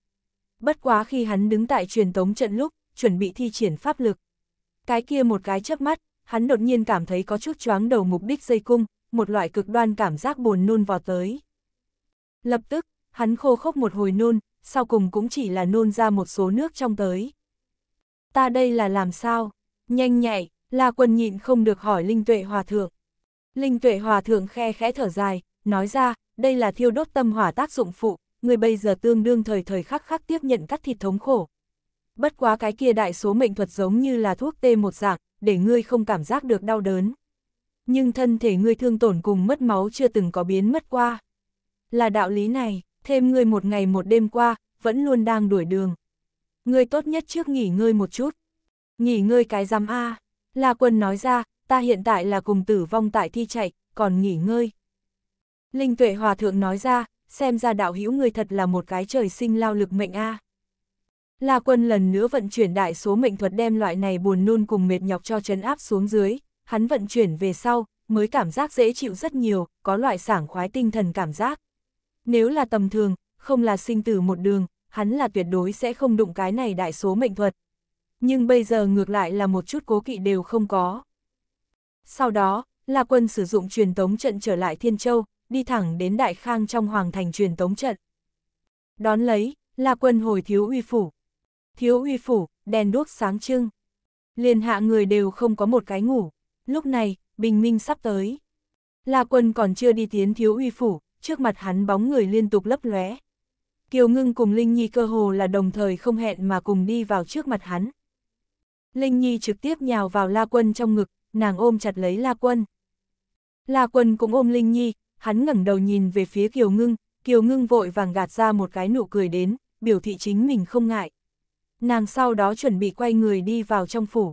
Bất quá khi hắn đứng tại truyền tống trận lúc, chuẩn bị thi triển pháp lực. Cái kia một cái chớp mắt, hắn đột nhiên cảm thấy có chút choáng đầu mục đích dây cung, một loại cực đoan cảm giác buồn nôn vò tới. Lập tức, hắn khô khốc một hồi nôn, sau cùng cũng chỉ là nôn ra một số nước trong tới. Ta đây là làm sao? Nhanh nhạy, La Quân nhịn không được hỏi Linh Tuệ Hòa Thượng. Linh Tuệ Hòa Thượng khe khẽ thở dài, nói ra, đây là thiêu đốt tâm hỏa tác dụng phụ, người bây giờ tương đương thời thời khắc khắc tiếp nhận cắt thịt thống khổ. Bất quá cái kia đại số mệnh thuật giống như là thuốc tê một dạng, để ngươi không cảm giác được đau đớn. Nhưng thân thể ngươi thương tổn cùng mất máu chưa từng có biến mất qua. Là đạo lý này, thêm ngươi một ngày một đêm qua, vẫn luôn đang đuổi đường. Ngươi tốt nhất trước nghỉ ngơi một chút. Nghỉ ngơi cái giám A, à. La Quân nói ra, ta hiện tại là cùng tử vong tại thi chạy, còn nghỉ ngơi. Linh Tuệ Hòa Thượng nói ra, xem ra đạo hữu người thật là một cái trời sinh lao lực mệnh A. À. La Quân lần nữa vận chuyển đại số mệnh thuật đem loại này buồn nôn cùng mệt nhọc cho chấn áp xuống dưới, hắn vận chuyển về sau, mới cảm giác dễ chịu rất nhiều, có loại sảng khoái tinh thần cảm giác. Nếu là tầm thường, không là sinh tử một đường, hắn là tuyệt đối sẽ không đụng cái này đại số mệnh thuật. Nhưng bây giờ ngược lại là một chút cố kỵ đều không có. Sau đó, La Quân sử dụng truyền tống trận trở lại Thiên Châu, đi thẳng đến Đại Khang trong Hoàng Thành truyền tống trận. Đón lấy, La Quân hồi Thiếu Uy Phủ. Thiếu Uy Phủ, đèn đuốc sáng trưng. Liên hạ người đều không có một cái ngủ. Lúc này, bình minh sắp tới. La Quân còn chưa đi tiến Thiếu Uy Phủ, trước mặt hắn bóng người liên tục lấp lóe. Kiều Ngưng cùng Linh Nhi cơ hồ là đồng thời không hẹn mà cùng đi vào trước mặt hắn. Linh Nhi trực tiếp nhào vào La Quân trong ngực, nàng ôm chặt lấy La Quân. La Quân cũng ôm Linh Nhi, hắn ngẩng đầu nhìn về phía Kiều Ngưng, Kiều Ngưng vội vàng gạt ra một cái nụ cười đến, biểu thị chính mình không ngại. Nàng sau đó chuẩn bị quay người đi vào trong phủ.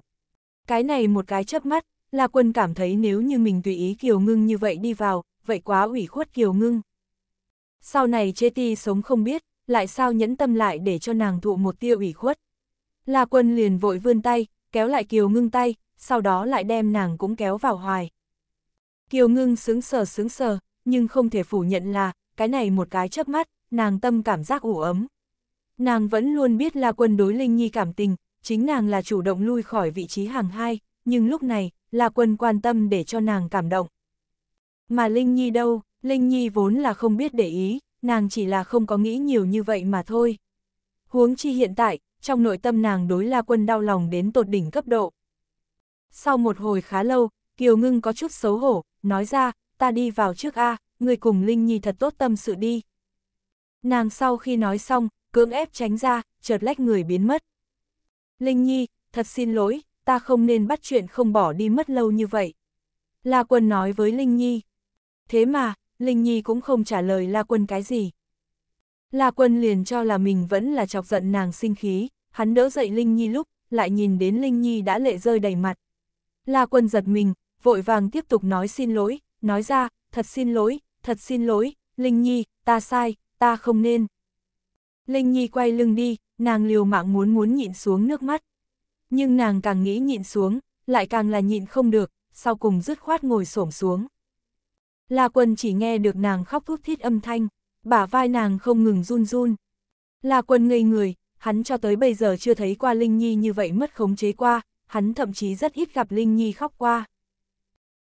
Cái này một cái chớp mắt, La Quân cảm thấy nếu như mình tùy ý Kiều Ngưng như vậy đi vào, vậy quá ủy khuất Kiều Ngưng. Sau này chê ti sống không biết, lại sao nhẫn tâm lại để cho nàng thụ một tia ủy khuất. La quân liền vội vươn tay, kéo lại Kiều Ngưng tay, sau đó lại đem nàng cũng kéo vào hoài. Kiều Ngưng sướng sờ sướng sờ, nhưng không thể phủ nhận là, cái này một cái chớp mắt, nàng tâm cảm giác ủ ấm. Nàng vẫn luôn biết La Quân đối Linh Nhi cảm tình, chính nàng là chủ động lui khỏi vị trí hàng hai, nhưng lúc này, La Quân quan tâm để cho nàng cảm động. Mà Linh Nhi đâu, Linh Nhi vốn là không biết để ý, nàng chỉ là không có nghĩ nhiều như vậy mà thôi. Huống chi hiện tại, trong nội tâm nàng đối La Quân đau lòng đến tột đỉnh cấp độ. Sau một hồi khá lâu, Kiều Ngưng có chút xấu hổ, nói ra, ta đi vào trước A, người cùng Linh Nhi thật tốt tâm sự đi. Nàng sau khi nói xong, cưỡng ép tránh ra, chợt lách người biến mất. Linh Nhi, thật xin lỗi, ta không nên bắt chuyện không bỏ đi mất lâu như vậy. La Quân nói với Linh Nhi. Thế mà, Linh Nhi cũng không trả lời La Quân cái gì. La Quân liền cho là mình vẫn là chọc giận nàng sinh khí, hắn đỡ dậy Linh Nhi lúc, lại nhìn đến Linh Nhi đã lệ rơi đầy mặt. La Quân giật mình, vội vàng tiếp tục nói xin lỗi, nói ra, thật xin lỗi, thật xin lỗi, Linh Nhi, ta sai, ta không nên. Linh Nhi quay lưng đi, nàng liều mạng muốn muốn nhịn xuống nước mắt. Nhưng nàng càng nghĩ nhịn xuống, lại càng là nhịn không được, sau cùng dứt khoát ngồi xổm xuống. La Quân chỉ nghe được nàng khóc thút thít âm thanh, bả vai nàng không ngừng run run. La Quân ngây người, hắn cho tới bây giờ chưa thấy qua Linh Nhi như vậy mất khống chế qua, hắn thậm chí rất ít gặp Linh Nhi khóc qua.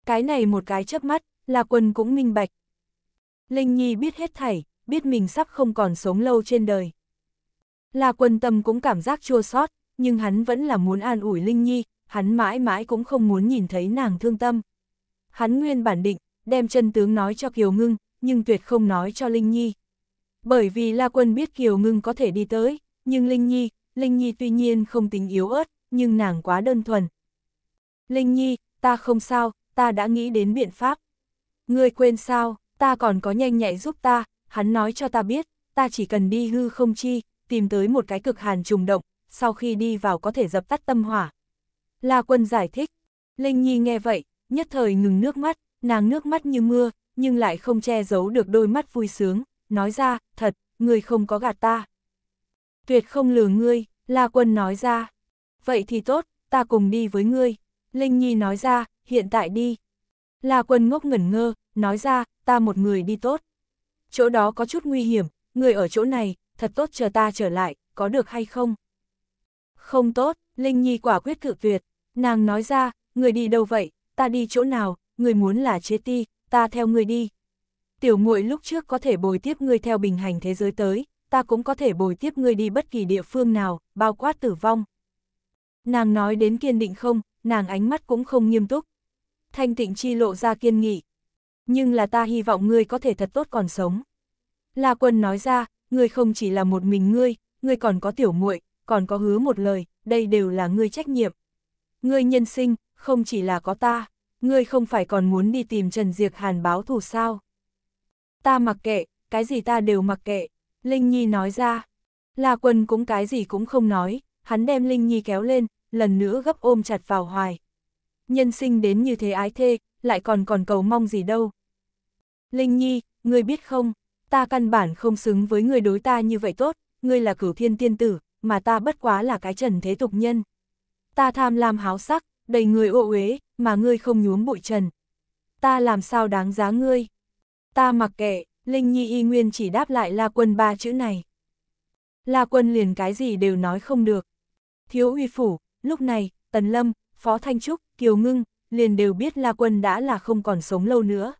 Cái này một cái chớp mắt, La Quân cũng minh bạch. Linh Nhi biết hết thảy, biết mình sắp không còn sống lâu trên đời. La Quân tâm cũng cảm giác chua xót, nhưng hắn vẫn là muốn an ủi Linh Nhi, hắn mãi mãi cũng không muốn nhìn thấy nàng thương tâm. Hắn nguyên bản định, đem chân tướng nói cho Kiều Ngưng, nhưng tuyệt không nói cho Linh Nhi. Bởi vì La Quân biết Kiều Ngưng có thể đi tới, nhưng Linh Nhi, Linh Nhi tuy nhiên không tính yếu ớt, nhưng nàng quá đơn thuần. Linh Nhi, ta không sao, ta đã nghĩ đến biện pháp. Ngươi quên sao, ta còn có nhanh nhạy giúp ta, hắn nói cho ta biết, ta chỉ cần đi hư không chi, tìm tới một cái cực hàn trùng động, sau khi đi vào có thể dập tắt tâm hỏa. La Quân giải thích, Linh Nhi nghe vậy, nhất thời ngừng nước mắt, nàng nước mắt như mưa, nhưng lại không che giấu được đôi mắt vui sướng, nói ra, thật, người không có gạt ta. Tuyệt không lừa ngươi, La Quân nói ra. Vậy thì tốt, ta cùng đi với ngươi. Linh Nhi nói ra, hiện tại đi. La Quân ngốc ngẩn ngơ, nói ra, ta một người đi tốt. Chỗ đó có chút nguy hiểm, người ở chỗ này, thật tốt chờ ta trở lại, có được hay không? Không tốt, Linh Nhi quả quyết cự tuyệt. Nàng nói ra, người đi đâu vậy, ta đi chỗ nào, người muốn là chế ti, ta theo người đi. Tiểu muội lúc trước có thể bồi tiếp người theo bình hành thế giới tới, ta cũng có thể bồi tiếp người đi bất kỳ địa phương nào, bao quát tử vong. Nàng nói đến kiên định không, nàng ánh mắt cũng không nghiêm túc. Thanh tịnh chi lộ ra kiên nghị. Nhưng là ta hy vọng ngươi có thể thật tốt còn sống. La quân nói ra, ngươi không chỉ là một mình ngươi, ngươi còn có tiểu muội, còn có hứa một lời, đây đều là ngươi trách nhiệm. Ngươi nhân sinh, không chỉ là có ta ngươi không phải còn muốn đi tìm Trần Diệc Hàn báo thù sao? Ta mặc kệ, cái gì ta đều mặc kệ, Linh Nhi nói ra. La Quân cũng cái gì cũng không nói, hắn đem Linh Nhi kéo lên, lần nữa gấp ôm chặt vào hoài. Nhân sinh đến như thế ái thê, lại còn còn cầu mong gì đâu. Linh Nhi, ngươi biết không, ta căn bản không xứng với người đối ta như vậy tốt, ngươi là cửu thiên tiên tử, mà ta bất quá là cái trần thế tục nhân. Ta tham lam háo sắc, đầy người ô uế, mà ngươi không nhuốm bụi trần. Ta làm sao đáng giá ngươi? Ta mặc kệ, Linh Nhi y nguyên chỉ đáp lại La Quân ba chữ này. La Quân liền cái gì đều nói không được. Thiếu uy phủ, lúc này, Tần Lâm, Phó Thanh Trúc, Kiều Ngưng, liền đều biết La Quân đã là không còn sống lâu nữa.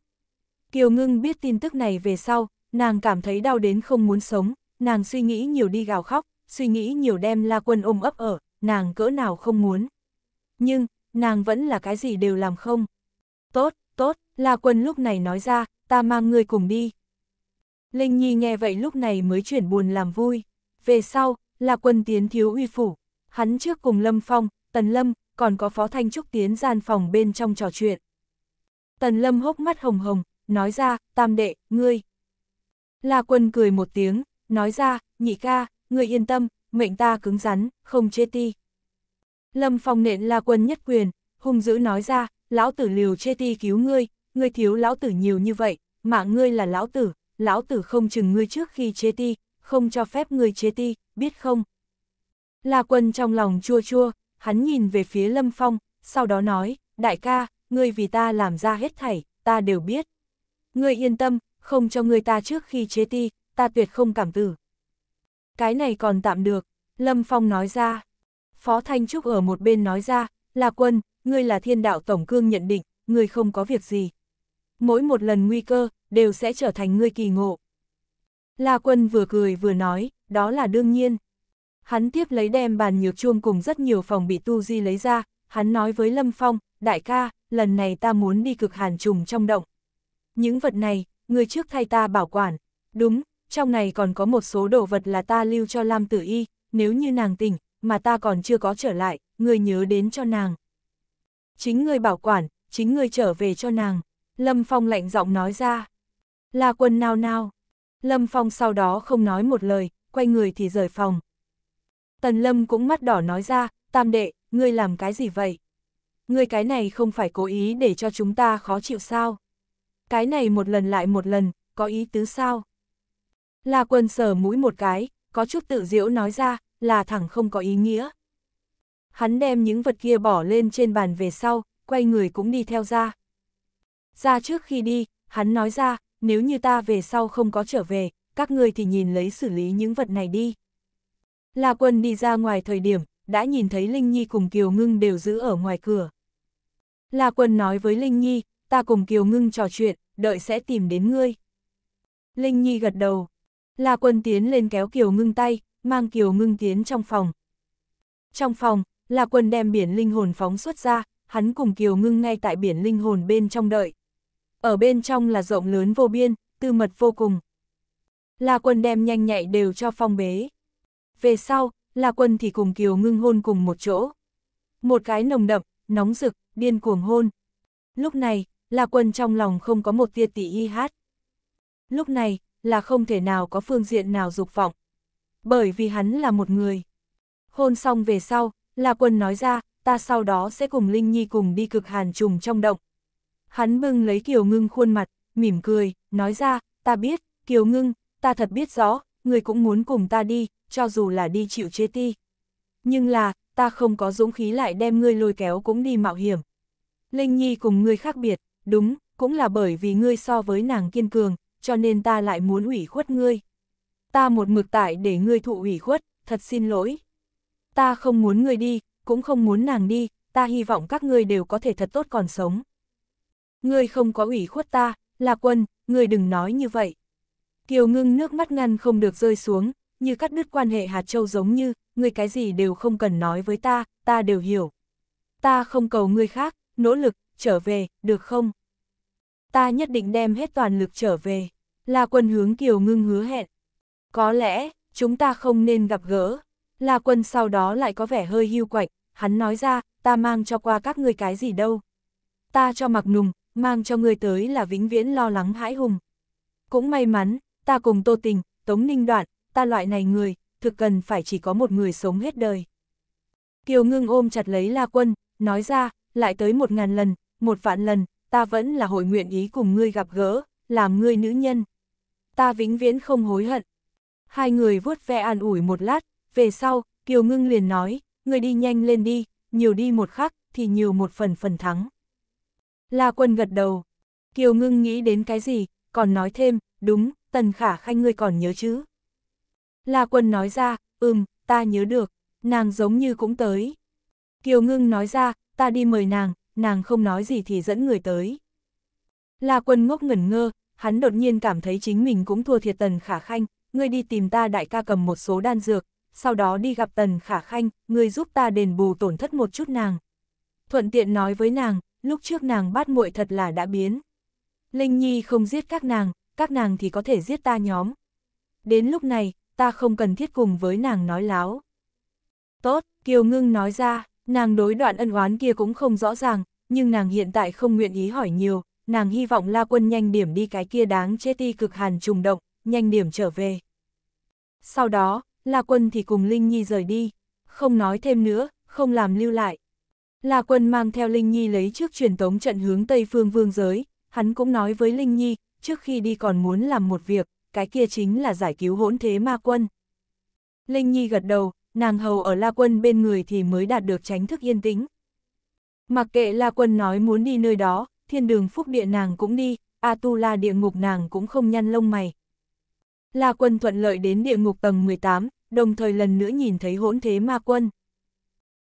Kiều Ngưng biết tin tức này về sau, nàng cảm thấy đau đến không muốn sống, nàng suy nghĩ nhiều đi gào khóc, suy nghĩ nhiều đem La Quân ôm ấp ở, nàng cỡ nào không muốn. Nhưng, nàng vẫn là cái gì đều làm không. Tốt, tốt, La Quân lúc này nói ra, ta mang ngươi cùng đi. Linh Nhi nghe vậy lúc này mới chuyển buồn làm vui. Về sau, La Quân tiến thiếu uy phủ, hắn trước cùng Lâm Phong, Tần Lâm, còn có Phó Thanh Trúc tiến gian phòng bên trong trò chuyện. Tần Lâm hốc mắt hồng hồng, nói ra, tam đệ, ngươi. La Quân cười một tiếng, nói ra, nhị ca, ngươi yên tâm, mệnh ta cứng rắn, không chê ti. Lâm Phong nện La Quân nhất quyền, hung dữ nói ra, lão tử liều chê ti cứu ngươi, ngươi thiếu lão tử nhiều như vậy, mạng ngươi là lão tử, lão tử không chừng ngươi trước khi chê ti, không cho phép ngươi chê ti, biết không? La Quân trong lòng chua chua, hắn nhìn về phía Lâm Phong, sau đó nói, đại ca, ngươi vì ta làm ra hết thảy, ta đều biết. Ngươi yên tâm, không cho ngươi ta trước khi chế ti, ta tuyệt không cảm tử. Cái này còn tạm được, Lâm Phong nói ra. Phó Thanh Trúc ở một bên nói ra, là quân, ngươi là thiên đạo tổng cương nhận định, ngươi không có việc gì. Mỗi một lần nguy cơ, đều sẽ trở thành ngươi kỳ ngộ. La quân vừa cười vừa nói, đó là đương nhiên. Hắn tiếp lấy đem bàn nhược chuông cùng rất nhiều phòng bị tu di lấy ra, hắn nói với Lâm Phong, đại ca, lần này ta muốn đi cực hàn trùng trong động. Những vật này, ngươi trước thay ta bảo quản. Đúng, trong này còn có một số đồ vật là ta lưu cho Lam Tử Y, nếu như nàng tỉnh, mà ta còn chưa có trở lại, người nhớ đến cho nàng. Chính người bảo quản, chính người trở về cho nàng. Lâm Phong lạnh giọng nói ra. La quân nao nao. Lâm Phong sau đó không nói một lời, quay người thì rời phòng. Tần Lâm cũng mắt đỏ nói ra, tam đệ, ngươi làm cái gì vậy? Ngươi cái này không phải cố ý để cho chúng ta khó chịu sao? Cái này một lần lại một lần, có ý tứ sao? La quân sờ mũi một cái, có chút tự diễu nói ra, là thẳng không có ý nghĩa. Hắn đem những vật kia bỏ lên trên bàn về sau, quay người cũng đi theo ra. Ra trước khi đi, hắn nói ra, nếu như ta về sau không có trở về, các người thì nhìn lấy xử lý những vật này đi. La quân đi ra ngoài thời điểm, đã nhìn thấy Linh Nhi cùng Kiều Ngưng đều giữ ở ngoài cửa. La quân nói với Linh Nhi, ta cùng Kiều Ngưng trò chuyện, đợi sẽ tìm đến ngươi. Linh Nhi gật đầu. La quân tiến lên kéo Kiều Ngưng tay, mang Kiều Ngưng tiến trong phòng. Trong phòng, là quân đem biển linh hồn phóng xuất ra, hắn cùng Kiều Ngưng ngay tại biển linh hồn bên trong đợi. Ở bên trong là rộng lớn vô biên, tư mật vô cùng. là quân đem nhanh nhạy đều cho phong bế. Về sau, là quân thì cùng Kiều Ngưng hôn cùng một chỗ. Một cái nồng đậm, nóng rực, điên cuồng hôn. Lúc này, là quân trong lòng không có một tia tỷ y hát. Lúc này, là không thể nào có phương diện nào dục vọng bởi vì hắn là một người. Hôn xong về sau, là quân nói ra, ta sau đó sẽ cùng Linh Nhi cùng đi cực hàn trùng trong động. Hắn bưng lấy Kiều Ngưng khuôn mặt, mỉm cười, nói ra, ta biết, Kiều Ngưng, ta thật biết rõ, người cũng muốn cùng ta đi, cho dù là đi chịu chế ti. Nhưng là, ta không có dũng khí lại đem ngươi lôi kéo cũng đi mạo hiểm. Linh Nhi cùng ngươi khác biệt, đúng, cũng là bởi vì ngươi so với nàng kiên cường, cho nên ta lại muốn ủy khuất ngươi ta một mực tại để ngươi thụ ủy khuất, thật xin lỗi. Ta không muốn ngươi đi, cũng không muốn nàng đi, ta hy vọng các ngươi đều có thể thật tốt còn sống. Ngươi không có ủy khuất ta, là quân, ngươi đừng nói như vậy. Kiều ngưng nước mắt ngăn không được rơi xuống, như cắt đứt quan hệ hạt châu giống như, ngươi cái gì đều không cần nói với ta, ta đều hiểu. Ta không cầu ngươi khác, nỗ lực, trở về, được không? Ta nhất định đem hết toàn lực trở về. là quân hướng Kiều ngưng hứa hẹn, có lẽ, chúng ta không nên gặp gỡ. La quân sau đó lại có vẻ hơi hưu quạnh, hắn nói ra, ta mang cho qua các ngươi cái gì đâu. Ta cho mặc nùng, mang cho ngươi tới là vĩnh viễn lo lắng hãi hùng. Cũng may mắn, ta cùng tô tình, tống ninh đoạn, ta loại này người, thực cần phải chỉ có một người sống hết đời. Kiều ngưng ôm chặt lấy La Quân, nói ra, lại tới một ngàn lần, một vạn lần, ta vẫn là hội nguyện ý cùng ngươi gặp gỡ, làm ngươi nữ nhân. Ta vĩnh viễn không hối hận, Hai người vuốt ve an ủi một lát, về sau, Kiều Ngưng liền nói, người đi nhanh lên đi, nhiều đi một khắc, thì nhiều một phần phần thắng. La quân gật đầu. Kiều Ngưng nghĩ đến cái gì, còn nói thêm, đúng, Tần Khả Khanh ngươi còn nhớ chứ? La quân nói ra, ừm, ta nhớ được, nàng giống như cũng tới. Kiều Ngưng nói ra, ta đi mời nàng, nàng không nói gì thì dẫn người tới. La quân ngốc ngẩn ngơ, hắn đột nhiên cảm thấy chính mình cũng thua thiệt Tần Khả Khanh, ngươi đi tìm ta đại ca cầm một số đan dược, sau đó đi gặp Tần Khả Khanh, ngươi giúp ta đền bù tổn thất một chút nàng. Thuận tiện nói với nàng, lúc trước nàng bát muội thật là đã biến. Linh Nhi không giết các nàng, các nàng thì có thể giết ta nhóm. Đến lúc này, ta không cần thiết cùng với nàng nói láo. Tốt, Kiều Ngưng nói ra, nàng đối đoạn ân oán kia cũng không rõ ràng, nhưng nàng hiện tại không nguyện ý hỏi nhiều, nàng hy vọng La Quân nhanh điểm đi cái kia đáng chết ti cực hàn trùng động, nhanh điểm trở về. Sau đó, La Quân thì cùng Linh Nhi rời đi, không nói thêm nữa, không làm lưu lại. La Quân mang theo Linh Nhi lấy trước truyền tống trận hướng Tây Phương Vương giới, hắn cũng nói với Linh Nhi, trước khi đi còn muốn làm một việc, cái kia chính là giải cứu hỗn thế ma quân. Linh Nhi gật đầu, nàng hầu ở La Quân bên người thì mới đạt được tránh thức yên tĩnh. Mặc kệ La Quân nói muốn đi nơi đó, thiên đường phúc địa nàng cũng đi, A Tu La địa ngục nàng cũng không nhăn lông mày, La Quân thuận lợi đến địa ngục tầng 18, đồng thời lần nữa nhìn thấy hỗn thế ma quân.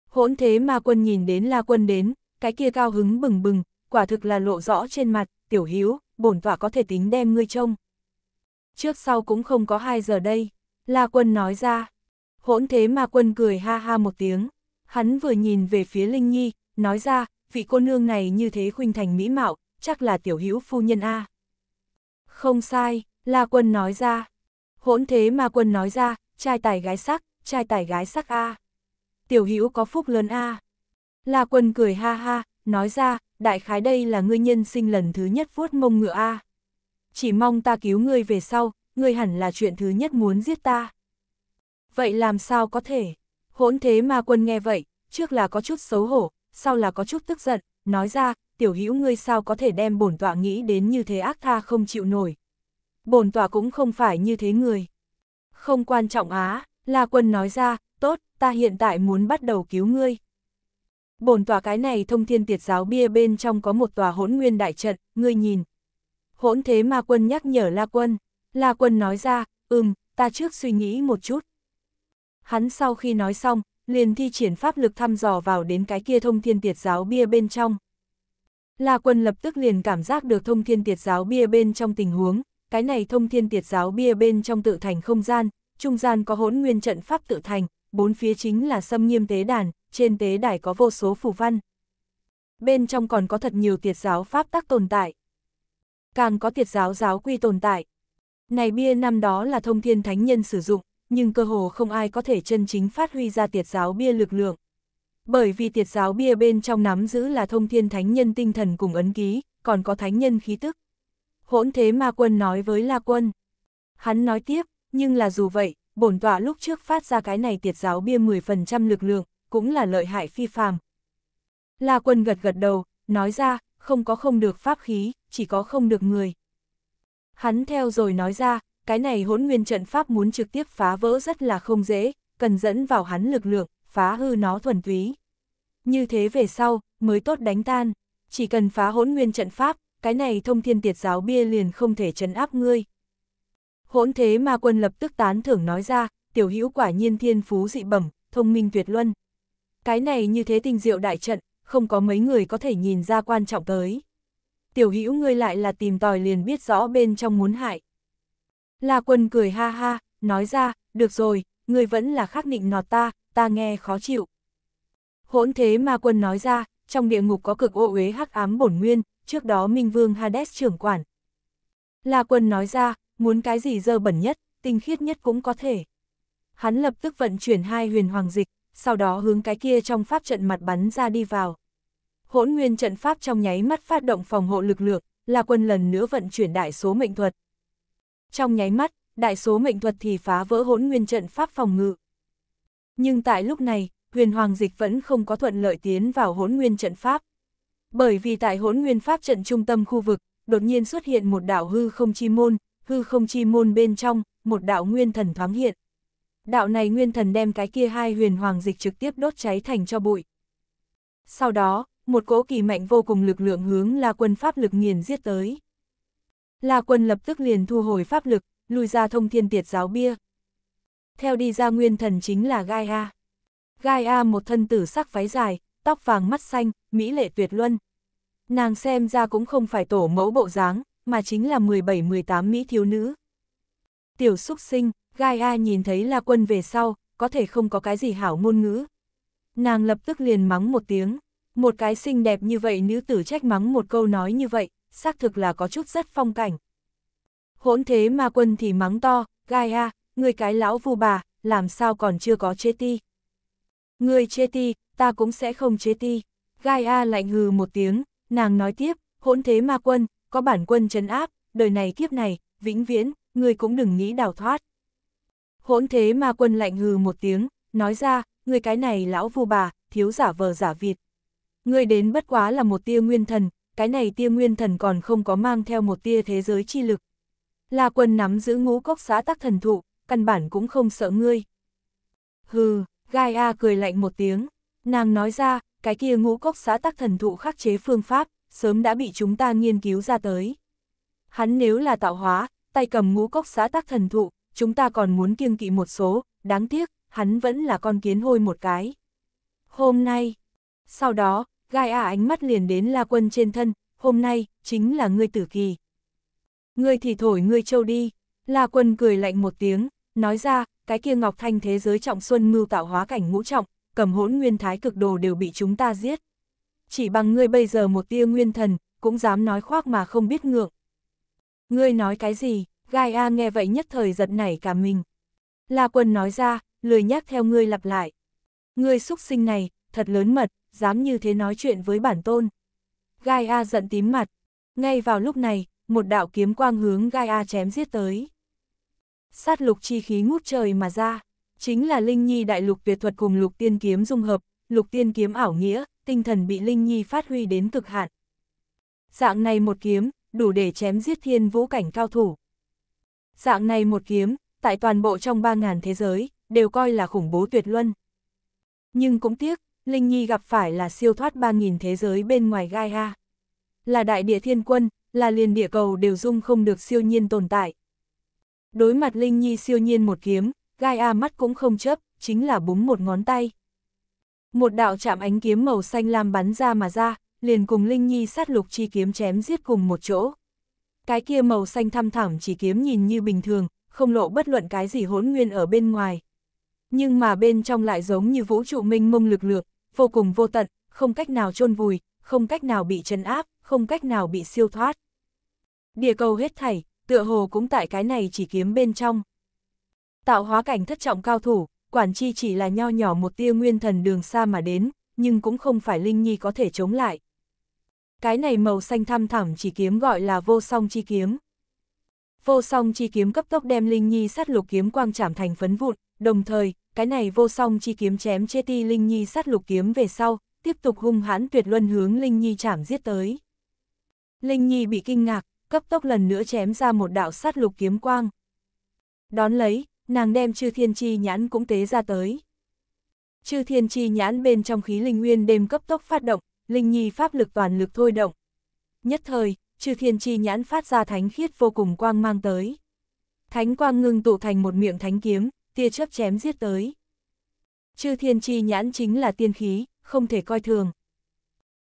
Hỗn thế ma quân nhìn đến La Quân đến, cái kia cao hứng bừng bừng, quả thực là lộ rõ trên mặt, tiểu hiếu, bổn tọa có thể tính đem ngươi trông. Trước sau cũng không có hai giờ đây, La Quân nói ra. Hỗn thế ma quân cười ha ha một tiếng, hắn vừa nhìn về phía Linh Nhi, nói ra, vị cô nương này như thế khuynh thành mỹ mạo, chắc là tiểu hữu phu nhân A. Không sai, La Quân nói ra, Hỗn thế mà quân nói ra, trai tài gái sắc, trai tài gái sắc a. Tiểu hữu có phúc lớn a. À. La quân cười ha ha, nói ra, đại khái đây là ngươi nhân sinh lần thứ nhất vuốt mông ngựa a. Chỉ mong ta cứu ngươi về sau, ngươi hẳn là chuyện thứ nhất muốn giết ta. Vậy làm sao có thể? Hỗn thế mà quân nghe vậy, trước là có chút xấu hổ, sau là có chút tức giận, nói ra, tiểu hữu ngươi sao có thể đem bổn tọa nghĩ đến như thế ác tha không chịu nổi, bổn tòa cũng không phải như thế người. Không quan trọng á, La Quân nói ra, tốt, ta hiện tại muốn bắt đầu cứu ngươi. Bổn tòa cái này thông thiên tiệt giáo bia bên trong có một tòa hỗn nguyên đại trận, ngươi nhìn. Hỗn thế ma quân nhắc nhở La Quân. La Quân nói ra, ừm, ta trước suy nghĩ một chút. Hắn sau khi nói xong, liền thi triển pháp lực thăm dò vào đến cái kia thông thiên tiệt giáo bia bên trong. La Quân lập tức liền cảm giác được thông thiên tiệt giáo bia bên trong tình huống, cái này thông thiên tiệt giáo bia bên trong tự thành không gian, trung gian có hỗn nguyên trận pháp tự thành, bốn phía chính là xâm nghiêm tế đàn, trên tế đài có vô số phù văn. Bên trong còn có thật nhiều tiệt giáo pháp tác tồn tại. Càng có tiệt giáo giáo quy tồn tại. Này bia năm đó là thông thiên thánh nhân sử dụng, nhưng cơ hồ không ai có thể chân chính phát huy ra tiệt giáo bia lực lượng. Bởi vì tiệt giáo bia bên trong nắm giữ là thông thiên thánh nhân tinh thần cùng ấn ký, còn có thánh nhân khí tức, hỗn thế ma quân nói với La Quân. Hắn nói tiếp, nhưng là dù vậy, bổn tọa lúc trước phát ra cái này tiệt giáo bia 10% lực lượng, cũng là lợi hại phi phàm. La Quân gật gật đầu, nói ra, không có không được pháp khí, chỉ có không được người. Hắn theo rồi nói ra, cái này hỗn nguyên trận pháp muốn trực tiếp phá vỡ rất là không dễ, cần dẫn vào hắn lực lượng, phá hư nó thuần túy. Như thế về sau, mới tốt đánh tan. Chỉ cần phá hỗn nguyên trận pháp, cái này thông thiên tiệt giáo bia liền không thể chấn áp ngươi. Hỗn thế ma quân lập tức tán thưởng nói ra, tiểu hữu quả nhiên thiên phú dị bẩm, thông minh tuyệt luân. Cái này như thế tình diệu đại trận, không có mấy người có thể nhìn ra quan trọng tới. Tiểu hữu ngươi lại là tìm tòi liền biết rõ bên trong muốn hại. La quân cười ha ha, nói ra, được rồi, ngươi vẫn là khắc định nọt ta, ta nghe khó chịu. Hỗn thế ma quân nói ra, trong địa ngục có cực ô uế hắc ám bổn nguyên, trước đó Minh Vương Hades trưởng quản. La Quân nói ra, muốn cái gì dơ bẩn nhất, tinh khiết nhất cũng có thể. Hắn lập tức vận chuyển hai huyền hoàng dịch, sau đó hướng cái kia trong pháp trận mặt bắn ra đi vào. Hỗn nguyên trận pháp trong nháy mắt phát động phòng hộ lực lượng, La Quân lần nữa vận chuyển đại số mệnh thuật. Trong nháy mắt, đại số mệnh thuật thì phá vỡ hỗn nguyên trận pháp phòng ngự. Nhưng tại lúc này, huyền hoàng dịch vẫn không có thuận lợi tiến vào hỗn nguyên trận pháp. Bởi vì tại hỗn nguyên pháp trận trung tâm khu vực, đột nhiên xuất hiện một đạo hư không chi môn, hư không chi môn bên trong, một đạo nguyên thần thoáng hiện. Đạo này nguyên thần đem cái kia hai huyền hoàng dịch trực tiếp đốt cháy thành cho bụi. Sau đó, một cỗ kỳ mạnh vô cùng lực lượng hướng La Quân pháp lực nghiền giết tới. La Quân lập tức liền thu hồi pháp lực, lùi ra thông thiên tiệt giáo bia. Theo đi ra nguyên thần chính là Gaia. Gaia một thân tử sắc váy dài, tóc vàng mắt xanh, mỹ lệ tuyệt luân. Nàng xem ra cũng không phải tổ mẫu bộ dáng, mà chính là 17-18 mỹ thiếu nữ. Tiểu xúc sinh, gai a nhìn thấy La Quân về sau, có thể không có cái gì hảo ngôn ngữ. Nàng lập tức liền mắng một tiếng, một cái xinh đẹp như vậy nữ tử trách mắng một câu nói như vậy, xác thực là có chút rất phong cảnh. Hỗn thế mà quân thì mắng to, gai a, người cái lão vu bà, làm sao còn chưa có chê ti. Người chê ti, ta cũng sẽ không chê ti. Gai A lạnh hừ một tiếng, nàng nói tiếp, hỗn thế ma quân, có bản quân trấn áp, đời này kiếp này, vĩnh viễn, người cũng đừng nghĩ đào thoát. Hỗn thế ma quân lạnh hừ một tiếng, nói ra, người cái này lão vù bà, thiếu giả vờ giả vịt. Người đến bất quá là một tia nguyên thần, cái này tia nguyên thần còn không có mang theo một tia thế giới chi lực. Là quân nắm giữ ngũ cốc xã tắc thần thụ, căn bản cũng không sợ ngươi. Hừ, Gai A cười lạnh một tiếng, nàng nói ra, cái kia ngũ cốc xã tắc thần thụ khắc chế phương pháp, sớm đã bị chúng ta nghiên cứu ra tới. Hắn nếu là tạo hóa, tay cầm ngũ cốc xã tắc thần thụ, chúng ta còn muốn kiêng kỵ một số, đáng tiếc, hắn vẫn là con kiến hôi một cái. Hôm nay, sau đó, gai à ánh mắt liền đến la quân trên thân, hôm nay, chính là ngươi tử kỳ. Ngươi thì thổi ngươi châu đi, la quân cười lạnh một tiếng, nói ra, cái kia ngọc thanh thế giới trọng xuân mưu tạo hóa cảnh ngũ trọng, cầm hỗn nguyên thái cực đồ đều bị chúng ta giết. Chỉ bằng ngươi bây giờ một tia nguyên thần, cũng dám nói khoác mà không biết ngượng. Ngươi nói cái gì, gai a nghe vậy nhất thời giật nảy cả mình. La quân nói ra, lười nhắc theo ngươi lặp lại. Ngươi xúc sinh này, thật lớn mật, dám như thế nói chuyện với bản tôn. Gai a giận tím mặt. Ngay vào lúc này, một đạo kiếm quang hướng Gai a chém giết tới. Sát lục chi khí ngút trời mà ra chính là Linh Nhi đại lục Việt thuật cùng lục tiên kiếm dung hợp, lục tiên kiếm ảo nghĩa, tinh thần bị Linh Nhi phát huy đến cực hạn. Dạng này một kiếm, đủ để chém giết thiên vũ cảnh cao thủ. Dạng này một kiếm, tại toàn bộ trong 3.000 thế giới, đều coi là khủng bố tuyệt luân. Nhưng cũng tiếc, Linh Nhi gặp phải là siêu thoát 3.000 thế giới bên ngoài gai ha. Là đại địa thiên quân, là liền địa cầu đều dung không được siêu nhiên tồn tại. Đối mặt Linh Nhi siêu nhiên một kiếm, Gaia mắt cũng không chấp, chính là búng một ngón tay. Một đạo chạm ánh kiếm màu xanh lam bắn ra mà ra, liền cùng Linh Nhi sát lục chi kiếm chém giết cùng một chỗ. Cái kia màu xanh thăm thẳm chỉ kiếm nhìn như bình thường, không lộ bất luận cái gì hỗn nguyên ở bên ngoài. Nhưng mà bên trong lại giống như vũ trụ minh mông lực lượng, vô cùng vô tận, không cách nào chôn vùi, không cách nào bị chấn áp, không cách nào bị siêu thoát. Địa cầu hết thảy, tựa hồ cũng tại cái này chỉ kiếm bên trong. Tạo hóa cảnh thất trọng cao thủ, quản chi chỉ là nho nhỏ một tia nguyên thần đường xa mà đến, nhưng cũng không phải Linh Nhi có thể chống lại. Cái này màu xanh thăm thẳm chỉ kiếm gọi là vô song chi kiếm. Vô song chi kiếm cấp tốc đem Linh Nhi sát lục kiếm quang trảm thành phấn vụn, đồng thời, cái này vô song chi kiếm chém chê ti Linh Nhi sát lục kiếm về sau, tiếp tục hung hãn tuyệt luân hướng Linh Nhi chảm giết tới. Linh Nhi bị kinh ngạc, cấp tốc lần nữa chém ra một đạo sát lục kiếm quang. Đón lấy, nàng đem chư thiên chi nhãn cũng tế ra tới. Chư thiên chi nhãn bên trong khí linh nguyên đêm cấp tốc phát động, linh nhi pháp lực toàn lực thôi động. Nhất thời, chư thiên chi nhãn phát ra thánh khiết vô cùng quang mang tới. Thánh quang ngưng tụ thành một miệng thánh kiếm, tia chớp chém giết tới. Chư thiên chi nhãn chính là tiên khí, không thể coi thường.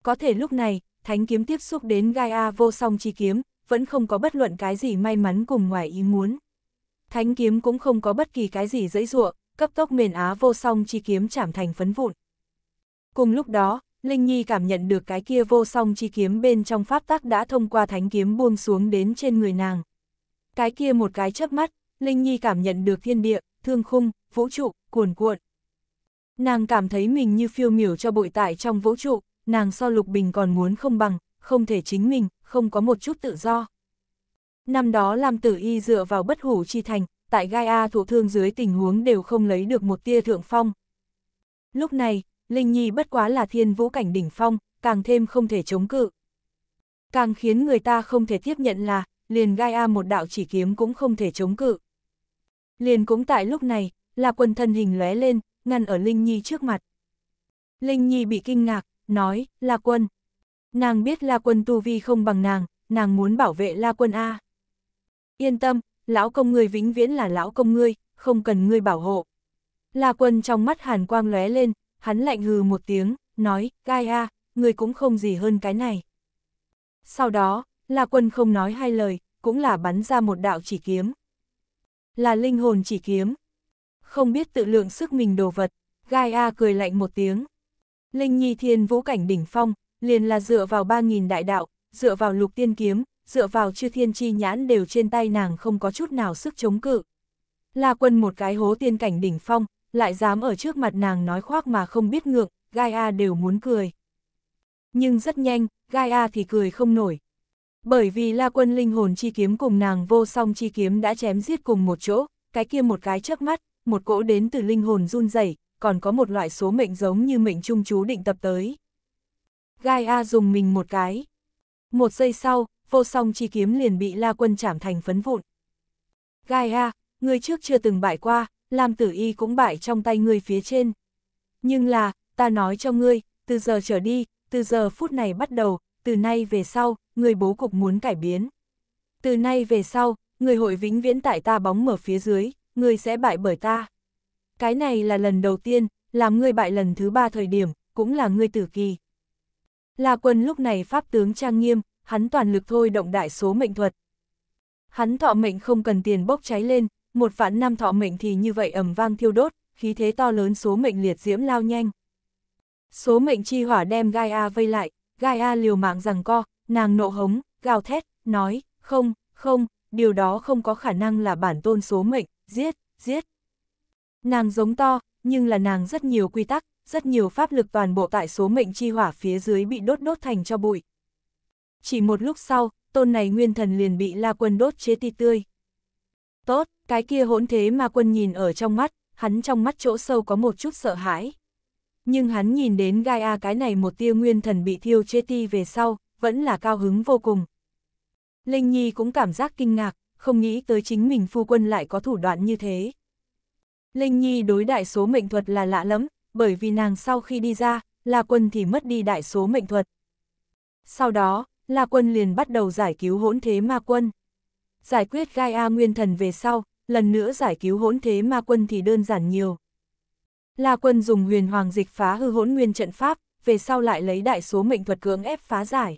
Có thể lúc này, thánh kiếm tiếp xúc đến Gaia vô song chi kiếm, vẫn không có bất luận cái gì may mắn cùng ngoài ý muốn. Thánh kiếm cũng không có bất kỳ cái gì dẫy dụa, cấp tốc miền Á vô song chi kiếm chảm thành phấn vụn. Cùng lúc đó, Linh Nhi cảm nhận được cái kia vô song chi kiếm bên trong pháp tắc đã thông qua thánh kiếm buông xuống đến trên người nàng. Cái kia một cái chớp mắt, Linh Nhi cảm nhận được thiên địa, thương khung, vũ trụ, cuồn cuộn. Nàng cảm thấy mình như phiêu miểu cho bội tại trong vũ trụ, nàng so lục bình còn muốn không bằng, không thể chính mình, không có một chút tự do. Năm đó Lam Tử Y dựa vào bất hủ chi thành, tại gaia A thụ thương dưới tình huống đều không lấy được một tia thượng phong. Lúc này, Linh Nhi bất quá là thiên vũ cảnh đỉnh phong, càng thêm không thể chống cự. Càng khiến người ta không thể tiếp nhận là, liền gaia một đạo chỉ kiếm cũng không thể chống cự. Liền cũng tại lúc này, là quần thân hình lóe lên, ngăn ở Linh Nhi trước mặt. Linh Nhi bị kinh ngạc, nói, La Quân. Nàng biết La Quân tu vi không bằng nàng, nàng muốn bảo vệ La Quân A yên tâm, lão công ngươi vĩnh viễn là lão công ngươi, không cần ngươi bảo hộ. La quân trong mắt hàn quang lóe lên, hắn lạnh hừ một tiếng, nói, gai a, ngươi cũng không gì hơn cái này. Sau đó, La quân không nói hai lời, cũng là bắn ra một đạo chỉ kiếm. Là linh hồn chỉ kiếm. Không biết tự lượng sức mình đồ vật, gai a cười lạnh một tiếng. Linh nhi thiên vũ cảnh đỉnh phong, liền là dựa vào 3.000 đại đạo, dựa vào lục tiên kiếm, dựa vào chư thiên chi nhãn đều trên tay nàng không có chút nào sức chống cự. La quân một cái hố tiên cảnh đỉnh phong, lại dám ở trước mặt nàng nói khoác mà không biết ngượng, Gaia đều muốn cười. Nhưng rất nhanh, Gaia thì cười không nổi. Bởi vì La Quân linh hồn chi kiếm cùng nàng vô song chi kiếm đã chém giết cùng một chỗ, cái kia một cái trước mắt, một cỗ đến từ linh hồn run rẩy, còn có một loại số mệnh giống như mệnh trung chú định tập tới. Gaia dùng mình một cái. Một giây sau, vô song chi kiếm liền bị la quân chảm thành phấn vụn. Gai a, người trước chưa từng bại qua, làm tử y cũng bại trong tay người phía trên. Nhưng là, ta nói cho ngươi, từ giờ trở đi, từ giờ phút này bắt đầu, từ nay về sau, người bố cục muốn cải biến. Từ nay về sau, người hội vĩnh viễn tại ta bóng mở phía dưới, người sẽ bại bởi ta. Cái này là lần đầu tiên, làm ngươi bại lần thứ ba thời điểm, cũng là ngươi tử kỳ. La quân lúc này pháp tướng trang nghiêm, hắn toàn lực thôi động đại số mệnh thuật. Hắn thọ mệnh không cần tiền bốc cháy lên, một vạn năm thọ mệnh thì như vậy ầm vang thiêu đốt, khí thế to lớn số mệnh liệt diễm lao nhanh. Số mệnh chi hỏa đem Gaia vây lại, Gaia liều mạng rằng co, nàng nộ hống, gào thét, nói, không, không, điều đó không có khả năng là bản tôn số mệnh, giết, giết. Nàng giống to, nhưng là nàng rất nhiều quy tắc, rất nhiều pháp lực toàn bộ tại số mệnh chi hỏa phía dưới bị đốt đốt thành cho bụi. Chỉ một lúc sau, tôn này nguyên thần liền bị la quân đốt chế ti tươi. Tốt, cái kia hỗn thế mà quân nhìn ở trong mắt, hắn trong mắt chỗ sâu có một chút sợ hãi. Nhưng hắn nhìn đến Gaia cái này một tiêu nguyên thần bị thiêu chế ti về sau, vẫn là cao hứng vô cùng. Linh Nhi cũng cảm giác kinh ngạc, không nghĩ tới chính mình phu quân lại có thủ đoạn như thế. Linh Nhi đối đại số mệnh thuật là lạ lắm, bởi vì nàng sau khi đi ra, là quân thì mất đi đại số mệnh thuật. Sau đó, La Quân liền bắt đầu giải cứu hỗn thế ma quân. Giải quyết gai a nguyên thần về sau, lần nữa giải cứu hỗn thế ma quân thì đơn giản nhiều. La Quân dùng huyền hoàng dịch phá hư hỗn nguyên trận pháp, về sau lại lấy đại số mệnh thuật cưỡng ép phá giải.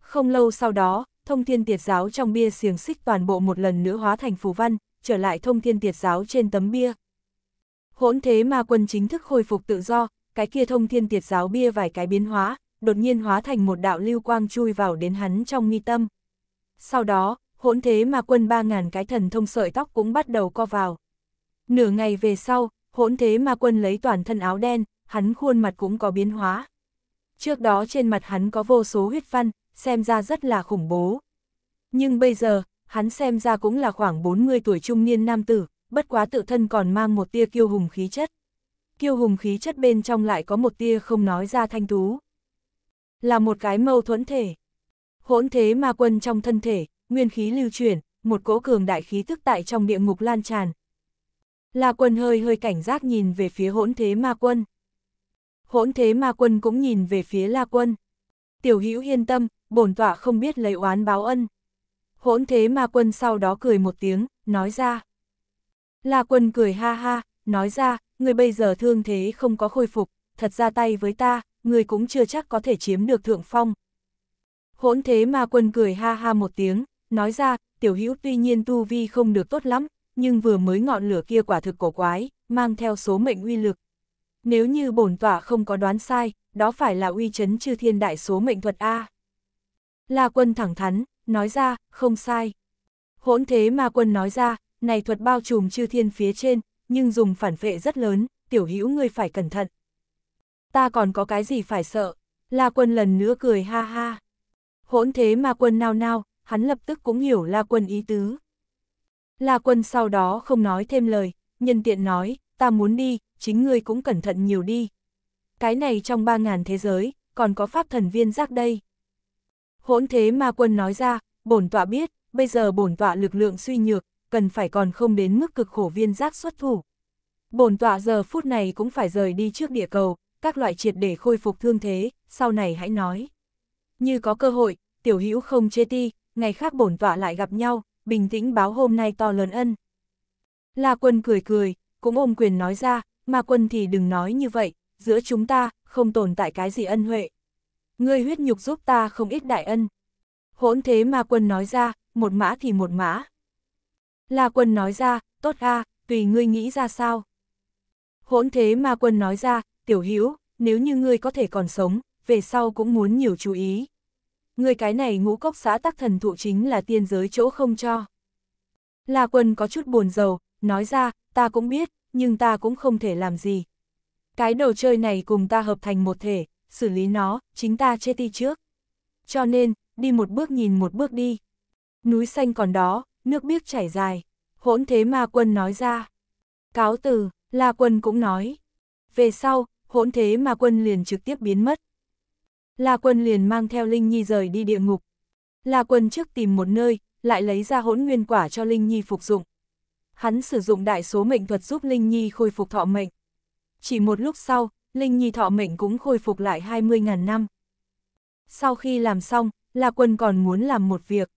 Không lâu sau đó, thông thiên tiệt giáo trong bia xiềng xích toàn bộ một lần nữa hóa thành phù văn, trở lại thông thiên tiệt giáo trên tấm bia. Hỗn thế ma quân chính thức khôi phục tự do, cái kia thông thiên tiệt giáo bia vài cái biến hóa, đột nhiên hóa thành một đạo lưu quang chui vào đến hắn trong nghi tâm. Sau đó, hỗn thế ma quân ba ngàn cái thần thông sợi tóc cũng bắt đầu co vào. Nửa ngày về sau, hỗn thế ma quân lấy toàn thân áo đen, hắn khuôn mặt cũng có biến hóa. Trước đó trên mặt hắn có vô số huyết văn, xem ra rất là khủng bố. Nhưng bây giờ, hắn xem ra cũng là khoảng 40 tuổi trung niên nam tử, bất quá tự thân còn mang một tia kiêu hùng khí chất. Kiêu hùng khí chất bên trong lại có một tia không nói ra thanh tú là một cái mâu thuẫn thể. Hỗn thế ma quân trong thân thể, nguyên khí lưu chuyển, một cỗ cường đại khí tức tại trong địa ngục lan tràn. La quân hơi hơi cảnh giác nhìn về phía hỗn thế ma quân. Hỗn thế ma quân cũng nhìn về phía la quân. Tiểu hữu yên tâm, bổn tọa không biết lấy oán báo ân. Hỗn thế ma quân sau đó cười một tiếng, nói ra. La quân cười ha ha, nói ra, người bây giờ thương thế không có khôi phục, thật ra tay với ta, người cũng chưa chắc có thể chiếm được thượng phong. Hỗn thế ma quân cười ha ha một tiếng, nói ra, tiểu hữu tuy nhiên tu vi không được tốt lắm, nhưng vừa mới ngọn lửa kia quả thực cổ quái, mang theo số mệnh uy lực. Nếu như bổn tỏa không có đoán sai, đó phải là uy chấn chư thiên đại số mệnh thuật A. La quân thẳng thắn, nói ra, không sai. Hỗn thế ma quân nói ra, này thuật bao trùm chư thiên phía trên, nhưng dùng phản vệ rất lớn, tiểu hữu ngươi phải cẩn thận ta còn có cái gì phải sợ. La quân lần nữa cười ha ha. Hỗn thế mà quân nao nao, hắn lập tức cũng hiểu La quân ý tứ. La quân sau đó không nói thêm lời, nhân tiện nói, ta muốn đi, chính ngươi cũng cẩn thận nhiều đi. Cái này trong ba ngàn thế giới, còn có pháp thần viên giác đây. Hỗn thế ma quân nói ra, bổn tọa biết, bây giờ bổn tọa lực lượng suy nhược, cần phải còn không đến mức cực khổ viên giác xuất thủ. Bổn tọa giờ phút này cũng phải rời đi trước địa cầu, các loại triệt để khôi phục thương thế, sau này hãy nói. Như có cơ hội, tiểu hữu không chê ti, ngày khác bổn tọa lại gặp nhau, bình tĩnh báo hôm nay to lớn ân. La quân cười cười, cũng ôm quyền nói ra, mà quân thì đừng nói như vậy, giữa chúng ta, không tồn tại cái gì ân huệ. Ngươi huyết nhục giúp ta không ít đại ân. Hỗn thế mà quân nói ra, một mã thì một mã. La quân nói ra, tốt a, tùy ngươi nghĩ ra sao. Hỗn thế mà quân nói ra, tiểu hữu nếu như ngươi có thể còn sống, về sau cũng muốn nhiều chú ý. Ngươi cái này ngũ cốc xã tắc thần thụ chính là tiên giới chỗ không cho. La quân có chút buồn rầu, nói ra, ta cũng biết, nhưng ta cũng không thể làm gì. Cái đồ chơi này cùng ta hợp thành một thể, xử lý nó, chính ta chê ti trước. Cho nên, đi một bước nhìn một bước đi. Núi xanh còn đó, nước biếc chảy dài. Hỗn thế ma quân nói ra. Cáo từ, La quân cũng nói. Về sau, hỗn thế mà quân liền trực tiếp biến mất. La quân liền mang theo Linh Nhi rời đi địa ngục. La quân trước tìm một nơi, lại lấy ra hỗn nguyên quả cho Linh Nhi phục dụng. Hắn sử dụng đại số mệnh thuật giúp Linh Nhi khôi phục thọ mệnh. Chỉ một lúc sau, Linh Nhi thọ mệnh cũng khôi phục lại 20.000 năm. Sau khi làm xong, La Quân còn muốn làm một việc.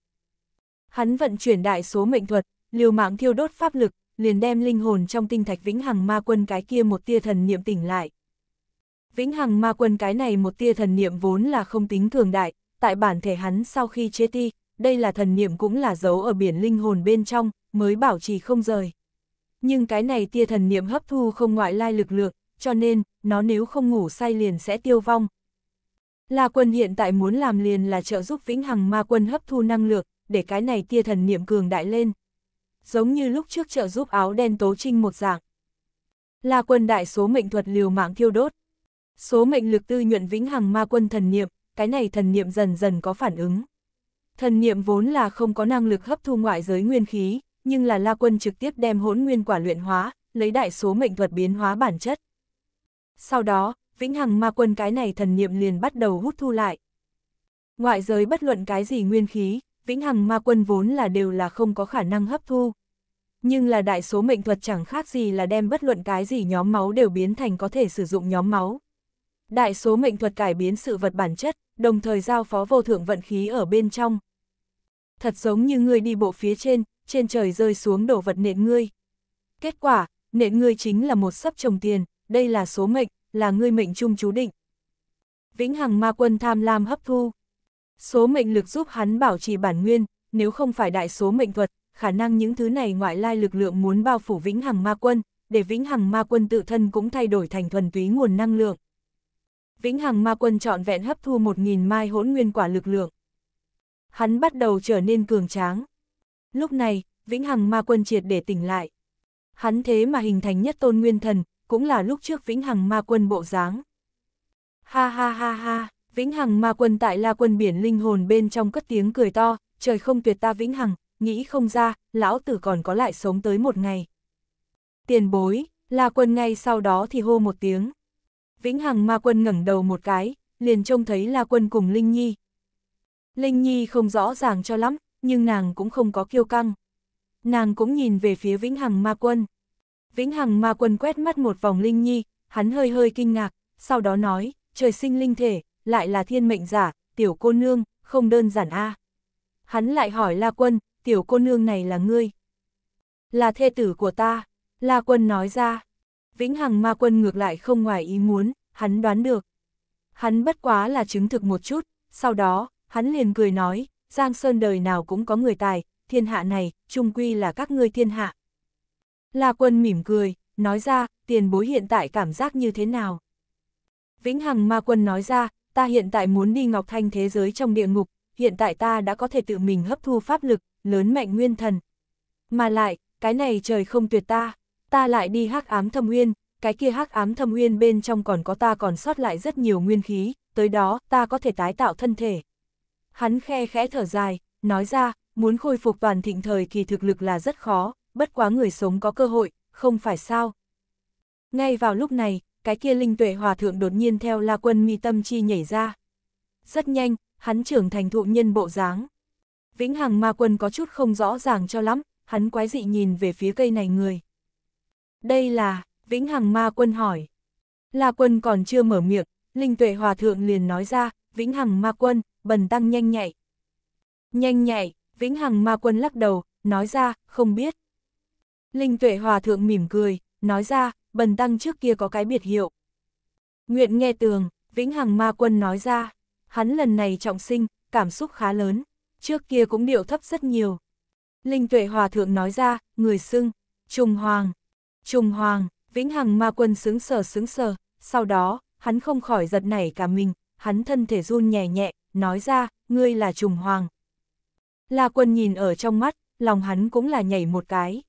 Hắn vận chuyển đại số mệnh thuật, liều mạng thiêu đốt pháp lực, liền đem linh hồn trong tinh thạch vĩnh hằng ma quân cái kia một tia thần niệm tỉnh lại. Vĩnh Hằng Ma Quân cái này một tia thần niệm vốn là không tính cường đại, tại bản thể hắn sau khi chế ti, đây là thần niệm cũng là dấu ở biển linh hồn bên trong, mới bảo trì không rời. Nhưng cái này tia thần niệm hấp thu không ngoại lai lực lượng, cho nên, nó nếu không ngủ say liền sẽ tiêu vong. La Quân hiện tại muốn làm liền là trợ giúp Vĩnh Hằng Ma Quân hấp thu năng lượng, để cái này tia thần niệm cường đại lên. Giống như lúc trước trợ giúp áo đen tố trinh một dạng. La Quân đại số mệnh thuật liều mạng thiêu đốt, Số mệnh lực tư nhuận vĩnh hằng ma quân thần niệm, cái này thần niệm dần dần có phản ứng. Thần niệm vốn là không có năng lực hấp thu ngoại giới nguyên khí, nhưng là La Quân trực tiếp đem hỗn nguyên quả luyện hóa, lấy đại số mệnh thuật biến hóa bản chất. Sau đó, vĩnh hằng ma quân cái này thần niệm liền bắt đầu hút thu lại. Ngoại giới bất luận cái gì nguyên khí, vĩnh hằng ma quân vốn là đều là không có khả năng hấp thu. Nhưng là đại số mệnh thuật chẳng khác gì là đem bất luận cái gì nhóm máu đều biến thành có thể sử dụng nhóm máu. Đại số mệnh thuật cải biến sự vật bản chất, đồng thời giao phó vô thượng vận khí ở bên trong. Thật giống như ngươi đi bộ phía trên, trên trời rơi xuống đổ vật nện ngươi. Kết quả, nện ngươi chính là một sấp trồng tiền, đây là số mệnh, là ngươi mệnh chung chú định. Vĩnh Hằng Ma Quân tham lam hấp thu. Số mệnh lực giúp hắn bảo trì bản nguyên, nếu không phải đại số mệnh thuật, khả năng những thứ này ngoại lai lực lượng muốn bao phủ Vĩnh Hằng Ma Quân, để Vĩnh Hằng Ma Quân tự thân cũng thay đổi thành thuần túy nguồn năng lượng. Vĩnh Hằng Ma Quân trọn vẹn hấp thu một nghìn mai hỗn nguyên quả lực lượng. Hắn bắt đầu trở nên cường tráng. Lúc này, Vĩnh Hằng Ma Quân triệt để tỉnh lại. Hắn thế mà hình thành nhất tôn nguyên thần, cũng là lúc trước Vĩnh Hằng Ma Quân bộ dáng. Ha ha ha ha, Vĩnh Hằng Ma Quân tại La Quân Biển Linh Hồn bên trong cất tiếng cười to, trời không tuyệt ta Vĩnh Hằng, nghĩ không ra, lão tử còn có lại sống tới một ngày. Tiền bối, La Quân ngay sau đó thì hô một tiếng. Vĩnh Hằng Ma Quân ngẩng đầu một cái, liền trông thấy La Quân cùng Linh Nhi. Linh Nhi không rõ ràng cho lắm, nhưng nàng cũng không có kiêu căng. Nàng cũng nhìn về phía Vĩnh Hằng Ma Quân. Vĩnh Hằng Ma Quân quét mắt một vòng Linh Nhi, hắn hơi hơi kinh ngạc, sau đó nói, trời sinh linh thể, lại là thiên mệnh giả, tiểu cô nương, không đơn giản a. Hắn lại hỏi La Quân, tiểu cô nương này là ngươi? Là thê tử của ta, La Quân nói ra. Vĩnh Hằng Ma Quân ngược lại không ngoài ý muốn, hắn đoán được. Hắn bất quá là chứng thực một chút, sau đó, hắn liền cười nói, Giang Sơn đời nào cũng có người tài, thiên hạ này, trung quy là các ngươi thiên hạ. La Quân mỉm cười, nói ra, tiền bối hiện tại cảm giác như thế nào? Vĩnh Hằng Ma Quân nói ra, ta hiện tại muốn đi Ngọc Thanh thế giới trong địa ngục, hiện tại ta đã có thể tự mình hấp thu pháp lực, lớn mạnh nguyên thần. Mà lại, cái này trời không tuyệt ta ta lại đi hắc ám thâm nguyên cái kia hắc ám thâm nguyên bên trong còn có ta còn sót lại rất nhiều nguyên khí, tới đó ta có thể tái tạo thân thể. Hắn khe khẽ thở dài, nói ra, muốn khôi phục toàn thịnh thời kỳ thực lực là rất khó, bất quá người sống có cơ hội, không phải sao. Ngay vào lúc này, cái kia linh tuệ hòa thượng đột nhiên theo la quân mi tâm chi nhảy ra. Rất nhanh, hắn trưởng thành thụ nhân bộ dáng. Vĩnh Hằng Ma Quân có chút không rõ ràng cho lắm, hắn quái dị nhìn về phía cây này người đây là, Vĩnh Hằng Ma Quân hỏi. La Quân còn chưa mở miệng, Linh Tuệ Hòa Thượng liền nói ra, Vĩnh Hằng Ma Quân, bần tăng nhanh nhạy. Nhanh nhạy, Vĩnh Hằng Ma Quân lắc đầu, nói ra, không biết. Linh Tuệ Hòa Thượng mỉm cười, nói ra, bần tăng trước kia có cái biệt hiệu. Nguyện nghe tường, Vĩnh Hằng Ma Quân nói ra, hắn lần này trọng sinh, cảm xúc khá lớn, trước kia cũng điệu thấp rất nhiều. Linh Tuệ Hòa Thượng nói ra, người xưng, Trùng Hoàng, Trùng Hoàng, Vĩnh Hằng Ma Quân sướng sờ sướng sờ, sau đó, hắn không khỏi giật nảy cả mình, hắn thân thể run nhẹ nhẹ, nói ra, ngươi là Trùng Hoàng. La Quân nhìn ở trong mắt, lòng hắn cũng là nhảy một cái.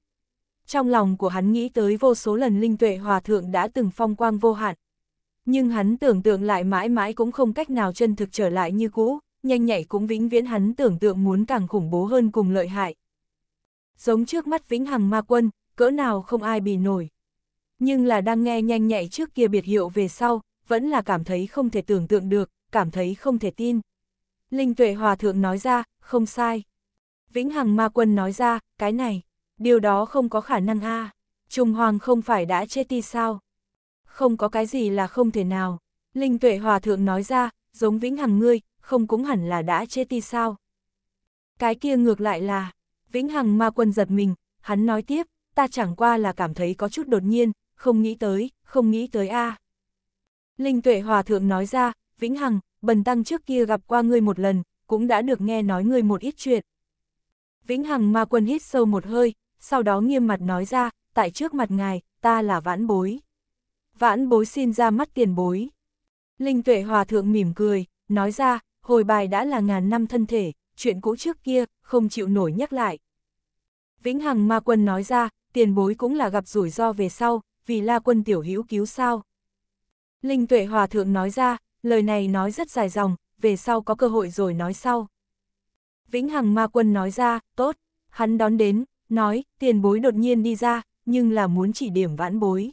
Trong lòng của hắn nghĩ tới vô số lần linh tuệ hòa thượng đã từng phong quang vô hạn. Nhưng hắn tưởng tượng lại mãi mãi cũng không cách nào chân thực trở lại như cũ, nhanh nhảy cũng vĩnh viễn hắn tưởng tượng muốn càng khủng bố hơn cùng lợi hại. Giống trước mắt vĩnh hằng ma quân, cỡ nào không ai bì nổi. Nhưng là đang nghe nhanh nhạy trước kia biệt hiệu về sau, vẫn là cảm thấy không thể tưởng tượng được, cảm thấy không thể tin. Linh Tuệ Hòa Thượng nói ra, không sai. Vĩnh Hằng Ma Quân nói ra, cái này, điều đó không có khả năng a Trung Hoàng không phải đã chết đi sao? Không có cái gì là không thể nào. Linh Tuệ Hòa Thượng nói ra, giống Vĩnh Hằng ngươi, không cũng hẳn là đã chết đi sao? Cái kia ngược lại là, Vĩnh Hằng Ma Quân giật mình, hắn nói tiếp, ta chẳng qua là cảm thấy có chút đột nhiên, không nghĩ tới, không nghĩ tới a. Linh tuệ hòa thượng nói ra, Vĩnh Hằng, bần tăng trước kia gặp qua ngươi một lần, cũng đã được nghe nói ngươi một ít chuyện. Vĩnh Hằng ma quân hít sâu một hơi, sau đó nghiêm mặt nói ra, tại trước mặt ngài, ta là vãn bối. Vãn bối xin ra mắt tiền bối. Linh tuệ hòa thượng mỉm cười, nói ra, hồi bài đã là ngàn năm thân thể, chuyện cũ trước kia, không chịu nổi nhắc lại. Vĩnh Hằng ma quân nói ra, tiền bối cũng là gặp rủi ro về sau, vì la quân tiểu hữu cứu sao. Linh tuệ hòa thượng nói ra, lời này nói rất dài dòng, về sau có cơ hội rồi nói sau. Vĩnh Hằng Ma Quân nói ra, tốt, hắn đón đến, nói, tiền bối đột nhiên đi ra, nhưng là muốn chỉ điểm vãn bối.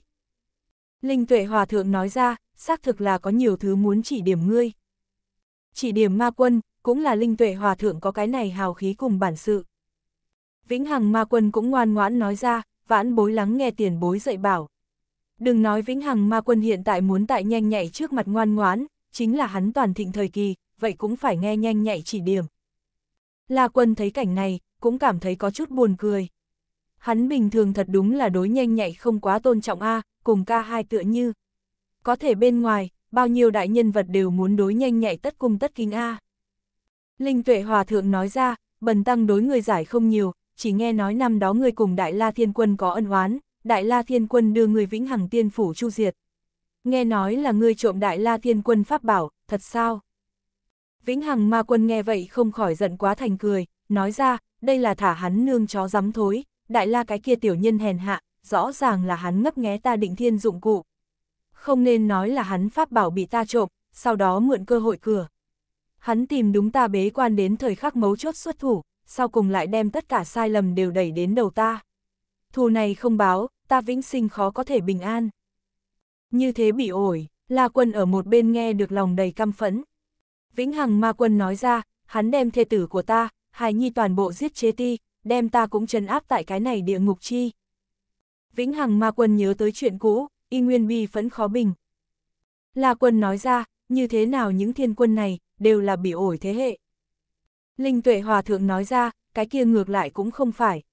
Linh Tuệ Hòa Thượng nói ra, xác thực là có nhiều thứ muốn chỉ điểm ngươi. Chỉ điểm Ma Quân, cũng là Linh Tuệ Hòa Thượng có cái này hào khí cùng bản sự. Vĩnh Hằng Ma Quân cũng ngoan ngoãn nói ra, vãn bối lắng nghe tiền bối dạy bảo. Đừng nói vĩnh hằng ma quân hiện tại muốn tại nhanh nhạy trước mặt ngoan ngoãn, chính là hắn toàn thịnh thời kỳ, vậy cũng phải nghe nhanh nhạy chỉ điểm. La quân thấy cảnh này, cũng cảm thấy có chút buồn cười. Hắn bình thường thật đúng là đối nhanh nhạy không quá tôn trọng A, cùng ca hai tựa như. Có thể bên ngoài, bao nhiêu đại nhân vật đều muốn đối nhanh nhạy tất cung tất kính A. Linh tuệ hòa thượng nói ra, bần tăng đối người giải không nhiều, chỉ nghe nói năm đó ngươi cùng Đại La Thiên Quân có ân oán, Đại La Thiên Quân đưa ngươi vĩnh hằng tiên phủ chu diệt. Nghe nói là ngươi trộm Đại La Thiên Quân pháp bảo, thật sao? Vĩnh hằng ma quân nghe vậy không khỏi giận quá thành cười, nói ra, đây là thả hắn nương chó rắm thối, Đại La cái kia tiểu nhân hèn hạ, rõ ràng là hắn ngấp nghé ta định thiên dụng cụ. Không nên nói là hắn pháp bảo bị ta trộm, sau đó mượn cơ hội cửa. Hắn tìm đúng ta bế quan đến thời khắc mấu chốt xuất thủ, sau cùng lại đem tất cả sai lầm đều đẩy đến đầu ta. Thù này không báo, ta vĩnh sinh khó có thể bình an. Như thế bị ổi, La Quân ở một bên nghe được lòng đầy căm phẫn. Vĩnh Hằng Ma Quân nói ra, hắn đem thê tử của ta, hài nhi toàn bộ giết chế ti, đem ta cũng trấn áp tại cái này địa ngục chi. Vĩnh Hằng Ma Quân nhớ tới chuyện cũ, y nguyên bi phẫn khó bình. La Quân nói ra, như thế nào những thiên quân này, đều là bị ổi thế hệ. Linh tuệ hòa thượng nói ra, cái kia ngược lại cũng không phải.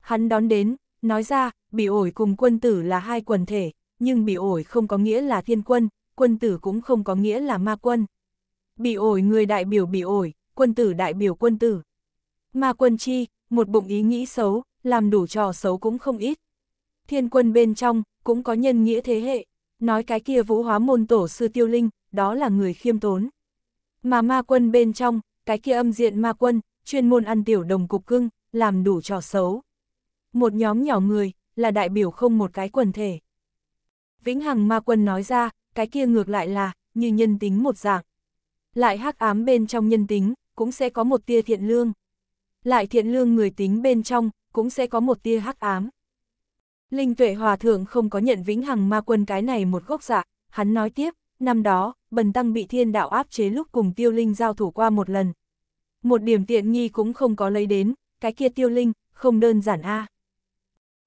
Hắn đón đến, nói ra, bị ổi cùng quân tử là hai quần thể, nhưng bị ổi không có nghĩa là thiên quân, quân tử cũng không có nghĩa là ma quân. Bị ổi người đại biểu bị ổi, quân tử đại biểu quân tử. Ma quân chi, một bụng ý nghĩ xấu, làm đủ trò xấu cũng không ít. Thiên quân bên trong, cũng có nhân nghĩa thế hệ, nói cái kia vũ hóa môn tổ sư tiêu linh, đó là người khiêm tốn. Mà ma quân bên trong, cái kia âm diện ma quân, chuyên môn ăn tiểu đồng cục cưng, làm đủ trò xấu. Một nhóm nhỏ người, là đại biểu không một cái quần thể. Vĩnh Hằng ma quân nói ra, cái kia ngược lại là, như nhân tính một dạng. Lại hắc ám bên trong nhân tính, cũng sẽ có một tia thiện lương. Lại thiện lương người tính bên trong, cũng sẽ có một tia hắc ám. Linh tuệ hòa thượng không có nhận Vĩnh Hằng ma quân cái này một gốc dạ, hắn nói tiếp năm đó, Bần Tăng bị thiên đạo áp chế lúc cùng tiêu linh giao thủ qua một lần. Một điểm tiện nghi cũng không có lấy đến, cái kia tiêu linh, không đơn giản a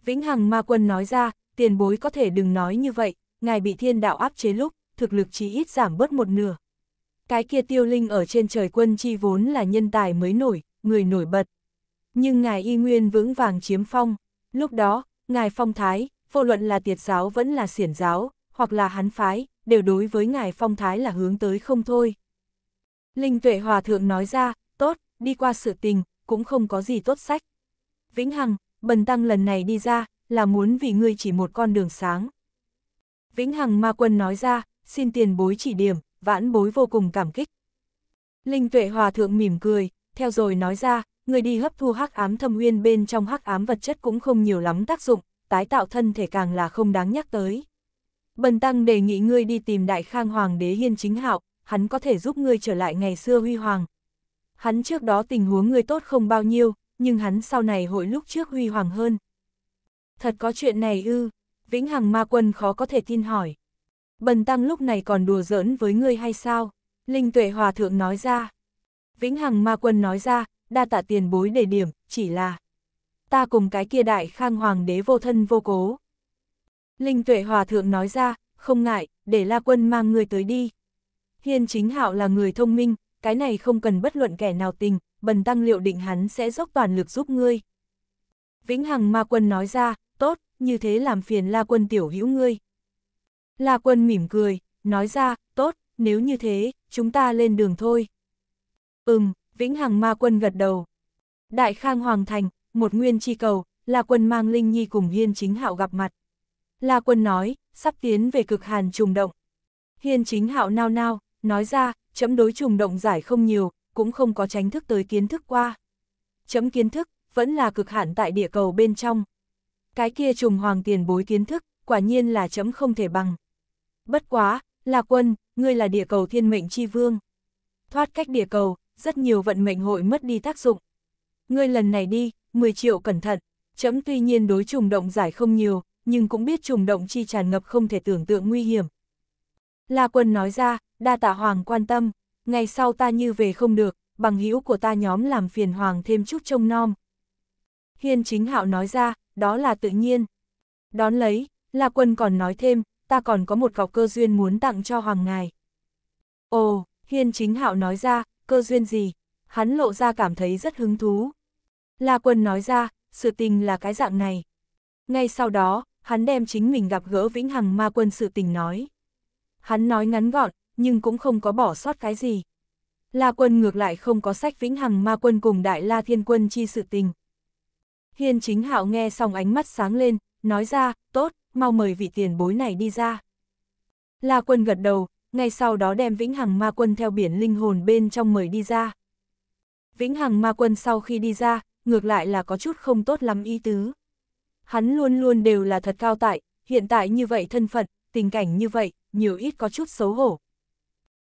Vĩnh Hằng Ma Quân nói ra, tiền bối có thể đừng nói như vậy, ngài bị thiên đạo áp chế lúc, thực lực chỉ ít giảm bớt một nửa. Cái kia tiêu linh ở trên trời quân chi vốn là nhân tài mới nổi, người nổi bật. Nhưng ngài y nguyên vững vàng chiếm phong, lúc đó, ngài phong thái, vô luận là tiệt giáo vẫn là xiển giáo, hoặc là hắn phái, đều đối với ngài phong thái là hướng tới không thôi. Linh tuệ hòa thượng nói ra, tốt, đi qua sự tình, cũng không có gì tốt sách. Vĩnh Hằng, bần tăng lần này đi ra, là muốn vì ngươi chỉ một con đường sáng. Vĩnh Hằng ma quân nói ra, xin tiền bối chỉ điểm, vãn bối vô cùng cảm kích. Linh tuệ hòa thượng mỉm cười, theo rồi nói ra, người đi hấp thu hắc ám thâm nguyên bên trong hắc ám vật chất cũng không nhiều lắm tác dụng, tái tạo thân thể càng là không đáng nhắc tới. Bần Tăng đề nghị ngươi đi tìm Đại Khang Hoàng đế Hiên Chính Hạo, hắn có thể giúp ngươi trở lại ngày xưa huy hoàng. Hắn trước đó tình huống ngươi tốt không bao nhiêu, nhưng hắn sau này hội lúc trước huy hoàng hơn. Thật có chuyện này ư, Vĩnh Hằng Ma Quân khó có thể tin hỏi. Bần Tăng lúc này còn đùa giỡn với ngươi hay sao? Linh Tuệ Hòa Thượng nói ra. Vĩnh Hằng Ma Quân nói ra, đa tạ tiền bối đề điểm, chỉ là ta cùng cái kia đại khang hoàng đế vô thân vô cố. Linh tuệ hòa thượng nói ra, không ngại, để la quân mang người tới đi. Hiên chính hạo là người thông minh, cái này không cần bất luận kẻ nào tình, bần tăng liệu định hắn sẽ dốc toàn lực giúp ngươi. Vĩnh Hằng Ma Quân nói ra, tốt, như thế làm phiền La Quân tiểu hữu ngươi. La Quân mỉm cười, nói ra, tốt, nếu như thế, chúng ta lên đường thôi. Ừm, Vĩnh Hằng Ma Quân gật đầu. Đại Khang Hoàng Thành, một nguyên chi cầu, La Quân mang Linh Nhi cùng Hiên Chính Hạo gặp mặt. La Quân nói, sắp tiến về cực hàn trùng động. Hiên chính hạo nao nao, nói ra, chấm đối trùng động giải không nhiều, cũng không có tránh thức tới kiến thức qua. Chấm kiến thức, vẫn là cực hạn tại địa cầu bên trong. Cái kia trùng hoàng tiền bối kiến thức, quả nhiên là chấm không thể bằng. Bất quá, là quân, ngươi là địa cầu thiên mệnh chi vương. Thoát cách địa cầu, rất nhiều vận mệnh hội mất đi tác dụng. Ngươi lần này đi, 10 triệu cẩn thận, chấm tuy nhiên đối trùng động giải không nhiều, nhưng cũng biết trùng động chi tràn ngập không thể tưởng tượng nguy hiểm. La quân nói ra, đa tạ hoàng quan tâm, ngày sau ta như về không được, bằng hữu của ta nhóm làm phiền hoàng thêm chút trông nom. Hiên chính hạo nói ra, đó là tự nhiên. Đón lấy, La quân còn nói thêm, ta còn có một cọc cơ duyên muốn tặng cho hoàng ngài. Ồ, hiên chính hạo nói ra, cơ duyên gì? Hắn lộ ra cảm thấy rất hứng thú. La quân nói ra, sự tình là cái dạng này. Ngay sau đó, hắn đem chính mình gặp gỡ Vĩnh Hằng ma quân sự tình nói. Hắn nói ngắn gọn, nhưng cũng không có bỏ sót cái gì. La quân ngược lại không có sách Vĩnh Hằng ma quân cùng Đại La Thiên quân chi sự tình. Hiên chính hạo nghe xong ánh mắt sáng lên, nói ra, tốt, mau mời vị tiền bối này đi ra. La quân gật đầu, ngay sau đó đem Vĩnh Hằng ma quân theo biển linh hồn bên trong mời đi ra. Vĩnh Hằng ma quân sau khi đi ra, ngược lại là có chút không tốt lắm ý tứ hắn luôn luôn đều là thật cao tại, hiện tại như vậy thân phận, tình cảnh như vậy, nhiều ít có chút xấu hổ.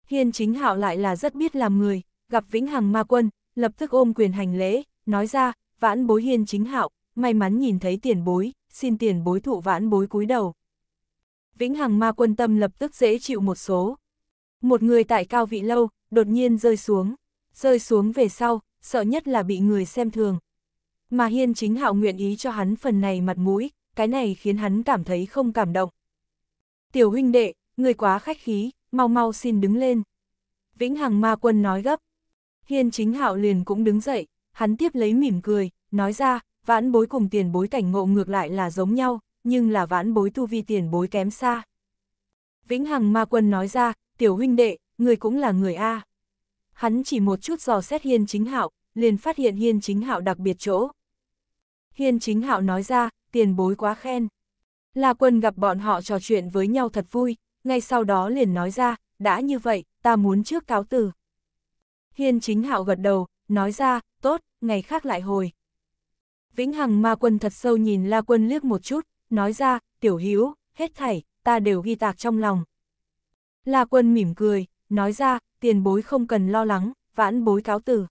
Hiên chính hạo lại là rất biết làm người, gặp Vĩnh Hằng Ma Quân, lập tức ôm quyền hành lễ, nói ra, vãn bối hiên chính hạo, may mắn nhìn thấy tiền bối, xin tiền bối thụ vãn bối cúi đầu. Vĩnh Hằng Ma Quân tâm lập tức dễ chịu một số. Một người tại cao vị lâu, đột nhiên rơi xuống, rơi xuống về sau, sợ nhất là bị người xem thường, mà hiên chính hạo nguyện ý cho hắn phần này mặt mũi, cái này khiến hắn cảm thấy không cảm động. Tiểu huynh đệ, người quá khách khí, mau mau xin đứng lên. Vĩnh Hằng Ma Quân nói gấp. Hiên chính hạo liền cũng đứng dậy, hắn tiếp lấy mỉm cười, nói ra, vãn bối cùng tiền bối cảnh ngộ ngược lại là giống nhau, nhưng là vãn bối tu vi tiền bối kém xa. Vĩnh Hằng Ma Quân nói ra, tiểu huynh đệ, người cũng là người A. Hắn chỉ một chút dò xét hiên chính hạo, liền phát hiện Hiên Chính Hạo đặc biệt chỗ. Hiên Chính Hạo nói ra, tiền bối quá khen. La Quân gặp bọn họ trò chuyện với nhau thật vui, ngay sau đó liền nói ra, đã như vậy, ta muốn trước cáo từ. Hiên Chính Hạo gật đầu, nói ra, tốt, ngày khác lại hồi. Vĩnh Hằng Ma Quân thật sâu nhìn La Quân liếc một chút, nói ra, tiểu hữu hết thảy, ta đều ghi tạc trong lòng. La Quân mỉm cười, nói ra, tiền bối không cần lo lắng, vãn bối cáo từ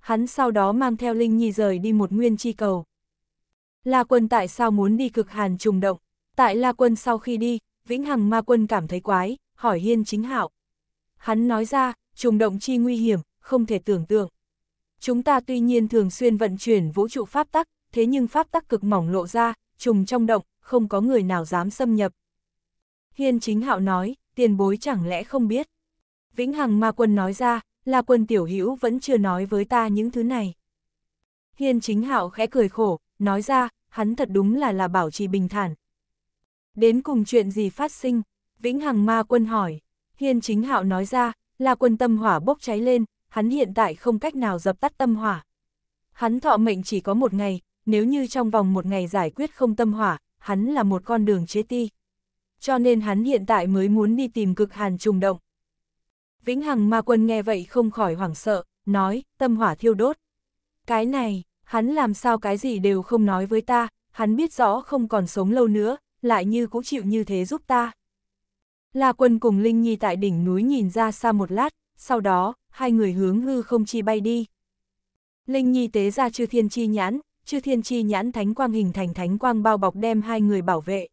hắn sau đó mang theo Linh Nhi rời đi một nguyên chi cầu. La Quân tại sao muốn đi cực hàn trùng động? Tại La Quân sau khi đi, Vĩnh Hằng Ma Quân cảm thấy quái, hỏi Hiên Chính Hạo. Hắn nói ra, trùng động chi nguy hiểm, không thể tưởng tượng. Chúng ta tuy nhiên thường xuyên vận chuyển vũ trụ pháp tắc, thế nhưng pháp tắc cực mỏng lộ ra, trùng trong động, không có người nào dám xâm nhập. Hiên Chính Hạo nói, tiền bối chẳng lẽ không biết. Vĩnh Hằng Ma Quân nói ra, là quân tiểu hữu vẫn chưa nói với ta những thứ này. Hiên chính hạo khẽ cười khổ, nói ra, hắn thật đúng là là bảo trì bình thản. Đến cùng chuyện gì phát sinh? Vĩnh Hằng Ma Quân hỏi. Hiên chính hạo nói ra, là quân tâm hỏa bốc cháy lên, hắn hiện tại không cách nào dập tắt tâm hỏa. Hắn thọ mệnh chỉ có một ngày, nếu như trong vòng một ngày giải quyết không tâm hỏa, hắn là một con đường chết ti. Cho nên hắn hiện tại mới muốn đi tìm cực hàn trùng động. Vĩnh Hằng Ma Quân nghe vậy không khỏi hoảng sợ, nói, tâm hỏa thiêu đốt. Cái này, hắn làm sao cái gì đều không nói với ta, hắn biết rõ không còn sống lâu nữa, lại như cũng chịu như thế giúp ta. La Quân cùng Linh Nhi tại đỉnh núi nhìn ra xa một lát, sau đó, hai người hướng hư không chi bay đi. Linh Nhi tế ra chư thiên chi nhãn, chư thiên chi nhãn thánh quang hình thành thánh quang bao bọc đem hai người bảo vệ.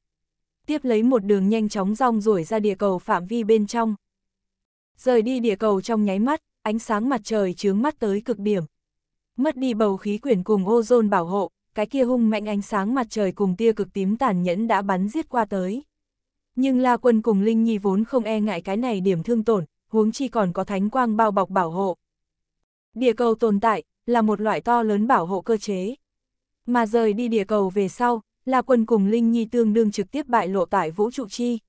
Tiếp lấy một đường nhanh chóng rong rủi ra địa cầu phạm vi bên trong. Rời đi địa cầu trong nháy mắt, ánh sáng mặt trời chướng mắt tới cực điểm. Mất đi bầu khí quyển cùng ozone bảo hộ, cái kia hung mạnh ánh sáng mặt trời cùng tia cực tím tàn nhẫn đã bắn giết qua tới. Nhưng La Quân cùng Linh Nhi vốn không e ngại cái này điểm thương tổn, huống chi còn có thánh quang bao bọc bảo hộ. Địa cầu tồn tại là một loại to lớn bảo hộ cơ chế. Mà rời đi địa cầu về sau, La Quân cùng Linh Nhi tương đương trực tiếp bại lộ tại vũ trụ chi.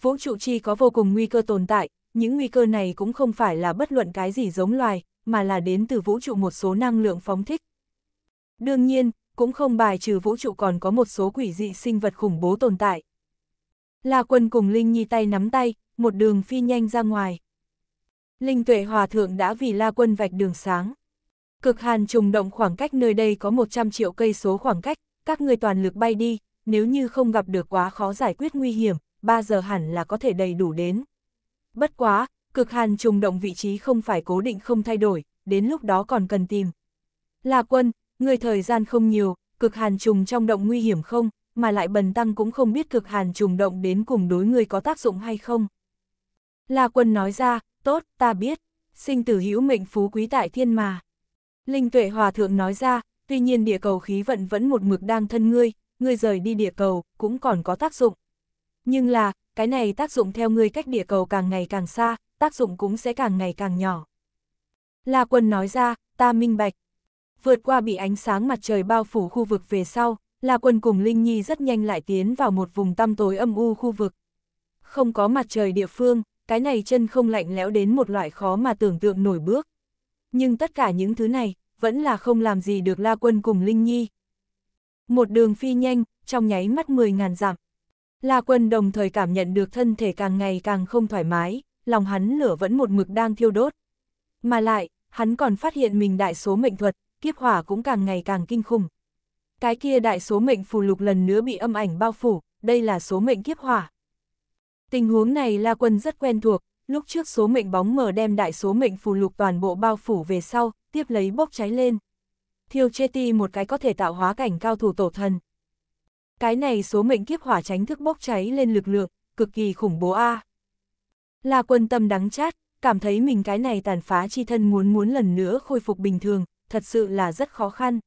Vũ trụ chi có vô cùng nguy cơ tồn tại, những nguy cơ này cũng không phải là bất luận cái gì giống loài, mà là đến từ vũ trụ một số năng lượng phóng thích. Đương nhiên, cũng không bài trừ vũ trụ còn có một số quỷ dị sinh vật khủng bố tồn tại. La quân cùng Linh Nhi tay nắm tay, một đường phi nhanh ra ngoài. Linh tuệ hòa thượng đã vì La quân vạch đường sáng. Cực hàn trùng động khoảng cách nơi đây có 100 triệu cây số khoảng cách, các người toàn lực bay đi, nếu như không gặp được quá khó giải quyết nguy hiểm, 3 giờ hẳn là có thể đầy đủ đến. Bất quá, cực hàn trùng động vị trí không phải cố định không thay đổi, đến lúc đó còn cần tìm. Là quân, người thời gian không nhiều, cực hàn trùng trong động nguy hiểm không, mà lại bần tăng cũng không biết cực hàn trùng động đến cùng đối người có tác dụng hay không. Là quân nói ra, tốt, ta biết, sinh tử hữu mệnh phú quý tại thiên mà. Linh tuệ hòa thượng nói ra, tuy nhiên địa cầu khí vận vẫn một mực đang thân ngươi, ngươi rời đi địa cầu, cũng còn có tác dụng. Nhưng là, cái này tác dụng theo ngươi cách địa cầu càng ngày càng xa, tác dụng cũng sẽ càng ngày càng nhỏ. La Quân nói ra, ta minh bạch. Vượt qua bị ánh sáng mặt trời bao phủ khu vực về sau, La Quân cùng Linh Nhi rất nhanh lại tiến vào một vùng tăm tối âm u khu vực. Không có mặt trời địa phương, cái này chân không lạnh lẽo đến một loại khó mà tưởng tượng nổi bước. Nhưng tất cả những thứ này, vẫn là không làm gì được La Quân cùng Linh Nhi. Một đường phi nhanh, trong nháy mắt 10.000 dặm. La Quân đồng thời cảm nhận được thân thể càng ngày càng không thoải mái, lòng hắn lửa vẫn một mực đang thiêu đốt. Mà lại, hắn còn phát hiện mình đại số mệnh thuật, kiếp hỏa cũng càng ngày càng kinh khủng. Cái kia đại số mệnh phù lục lần nữa bị âm ảnh bao phủ, đây là số mệnh kiếp hỏa. Tình huống này La Quân rất quen thuộc, lúc trước số mệnh bóng mờ đem đại số mệnh phù lục toàn bộ bao phủ về sau, tiếp lấy bốc cháy lên. Thiêu Chê Ti một cái có thể tạo hóa cảnh cao thủ tổ thần, cái này số mệnh kiếp hỏa tránh thức bốc cháy lên lực lượng, cực kỳ khủng bố a. À. La quân tâm đắng chát, cảm thấy mình cái này tàn phá chi thân muốn muốn lần nữa khôi phục bình thường, thật sự là rất khó khăn.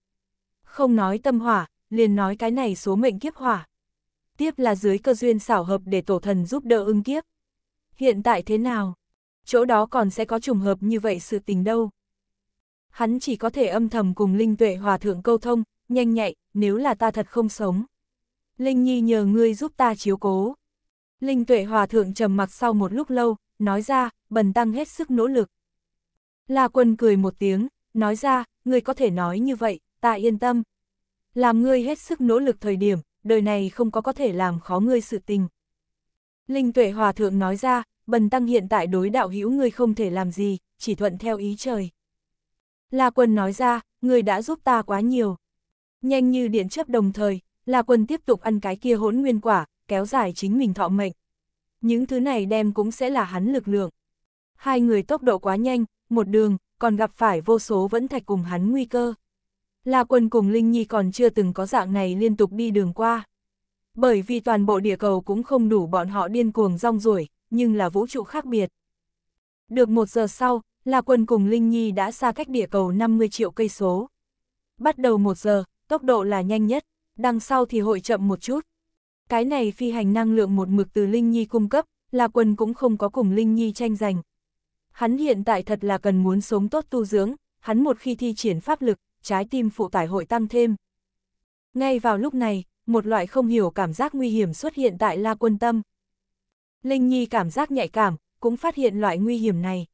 Không nói tâm hỏa, liền nói cái này số mệnh kiếp hỏa. Tiếp là dưới cơ duyên xảo hợp để tổ thần giúp đỡ ưng kiếp. Hiện tại thế nào? Chỗ đó còn sẽ có trùng hợp như vậy sự tình đâu. Hắn chỉ có thể âm thầm cùng linh tuệ hòa thượng câu thông, nhanh nhạy, nếu là ta thật không sống. Linh Nhi nhờ ngươi giúp ta chiếu cố. Linh tuệ hòa thượng trầm mặc sau một lúc lâu, nói ra, bần tăng hết sức nỗ lực. La quân cười một tiếng, nói ra, ngươi có thể nói như vậy, ta yên tâm. Làm ngươi hết sức nỗ lực thời điểm, đời này không có có thể làm khó ngươi sự tình. Linh tuệ hòa thượng nói ra, bần tăng hiện tại đối đạo hữu ngươi không thể làm gì, chỉ thuận theo ý trời. La quân nói ra, ngươi đã giúp ta quá nhiều. Nhanh như điện chấp đồng thời, La Quân tiếp tục ăn cái kia hỗn nguyên quả, kéo dài chính mình thọ mệnh. Những thứ này đem cũng sẽ là hắn lực lượng. Hai người tốc độ quá nhanh, một đường, còn gặp phải vô số vẫn thạch cùng hắn nguy cơ. La Quân cùng Linh Nhi còn chưa từng có dạng này liên tục đi đường qua. Bởi vì toàn bộ địa cầu cũng không đủ bọn họ điên cuồng rong ruổi, nhưng là vũ trụ khác biệt. Được một giờ sau, La Quân cùng Linh Nhi đã xa cách địa cầu 50 triệu cây số. Bắt đầu một giờ, tốc độ là nhanh nhất đằng sau thì hội chậm một chút. Cái này phi hành năng lượng một mực từ Linh Nhi cung cấp, là Quân cũng không có cùng Linh Nhi tranh giành. Hắn hiện tại thật là cần muốn sống tốt tu dưỡng, hắn một khi thi triển pháp lực, trái tim phụ tải hội tăng thêm. Ngay vào lúc này, một loại không hiểu cảm giác nguy hiểm xuất hiện tại La Quân Tâm. Linh Nhi cảm giác nhạy cảm, cũng phát hiện loại nguy hiểm này.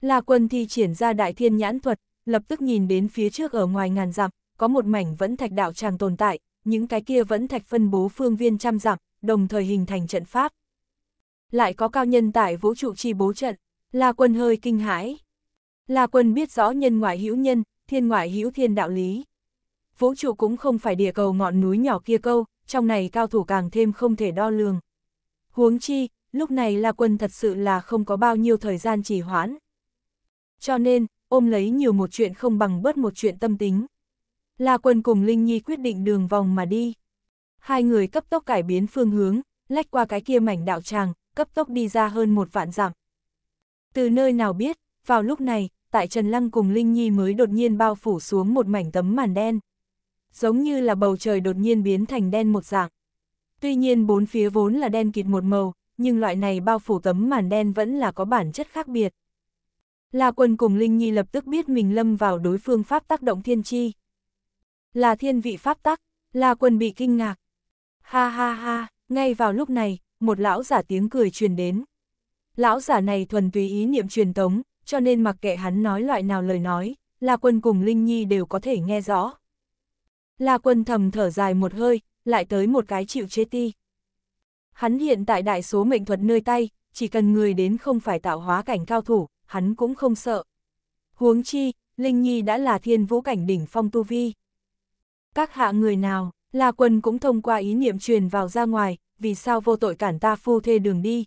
La Quân thi triển ra đại thiên nhãn thuật, lập tức nhìn đến phía trước ở ngoài ngàn dặm, có một mảnh vẫn thạch đạo tràng tồn tại, những cái kia vẫn thạch phân bố phương viên trăm dặm, đồng thời hình thành trận pháp. Lại có cao nhân tại vũ trụ chi bố trận, La Quân hơi kinh hãi. La Quân biết rõ nhân ngoại hữu nhân, thiên ngoại hữu thiên đạo lý. Vũ trụ cũng không phải địa cầu ngọn núi nhỏ kia câu, trong này cao thủ càng thêm không thể đo lường. Huống chi, lúc này La Quân thật sự là không có bao nhiêu thời gian trì hoãn. Cho nên, ôm lấy nhiều một chuyện không bằng bớt một chuyện tâm tính. La Quân cùng Linh Nhi quyết định đường vòng mà đi. Hai người cấp tốc cải biến phương hướng, lách qua cái kia mảnh đạo tràng, cấp tốc đi ra hơn một vạn dặm. Từ nơi nào biết, vào lúc này, tại Trần Lăng cùng Linh Nhi mới đột nhiên bao phủ xuống một mảnh tấm màn đen. Giống như là bầu trời đột nhiên biến thành đen một dạng. Tuy nhiên bốn phía vốn là đen kịt một màu, nhưng loại này bao phủ tấm màn đen vẫn là có bản chất khác biệt. La Quân cùng Linh Nhi lập tức biết mình lâm vào đối phương pháp tác động thiên chi. Là thiên vị pháp tắc, là quân bị kinh ngạc. Ha ha ha, ngay vào lúc này, một lão giả tiếng cười truyền đến. Lão giả này thuần túy ý niệm truyền tống, cho nên mặc kệ hắn nói loại nào lời nói, là quân cùng Linh Nhi đều có thể nghe rõ. La quân thầm thở dài một hơi, lại tới một cái chịu chế ti. Hắn hiện tại đại số mệnh thuật nơi tay, chỉ cần người đến không phải tạo hóa cảnh cao thủ, hắn cũng không sợ. Huống chi, Linh Nhi đã là thiên vũ cảnh đỉnh phong tu vi. Các hạ người nào, La quân cũng thông qua ý niệm truyền vào ra ngoài, vì sao vô tội cản ta phu thê đường đi.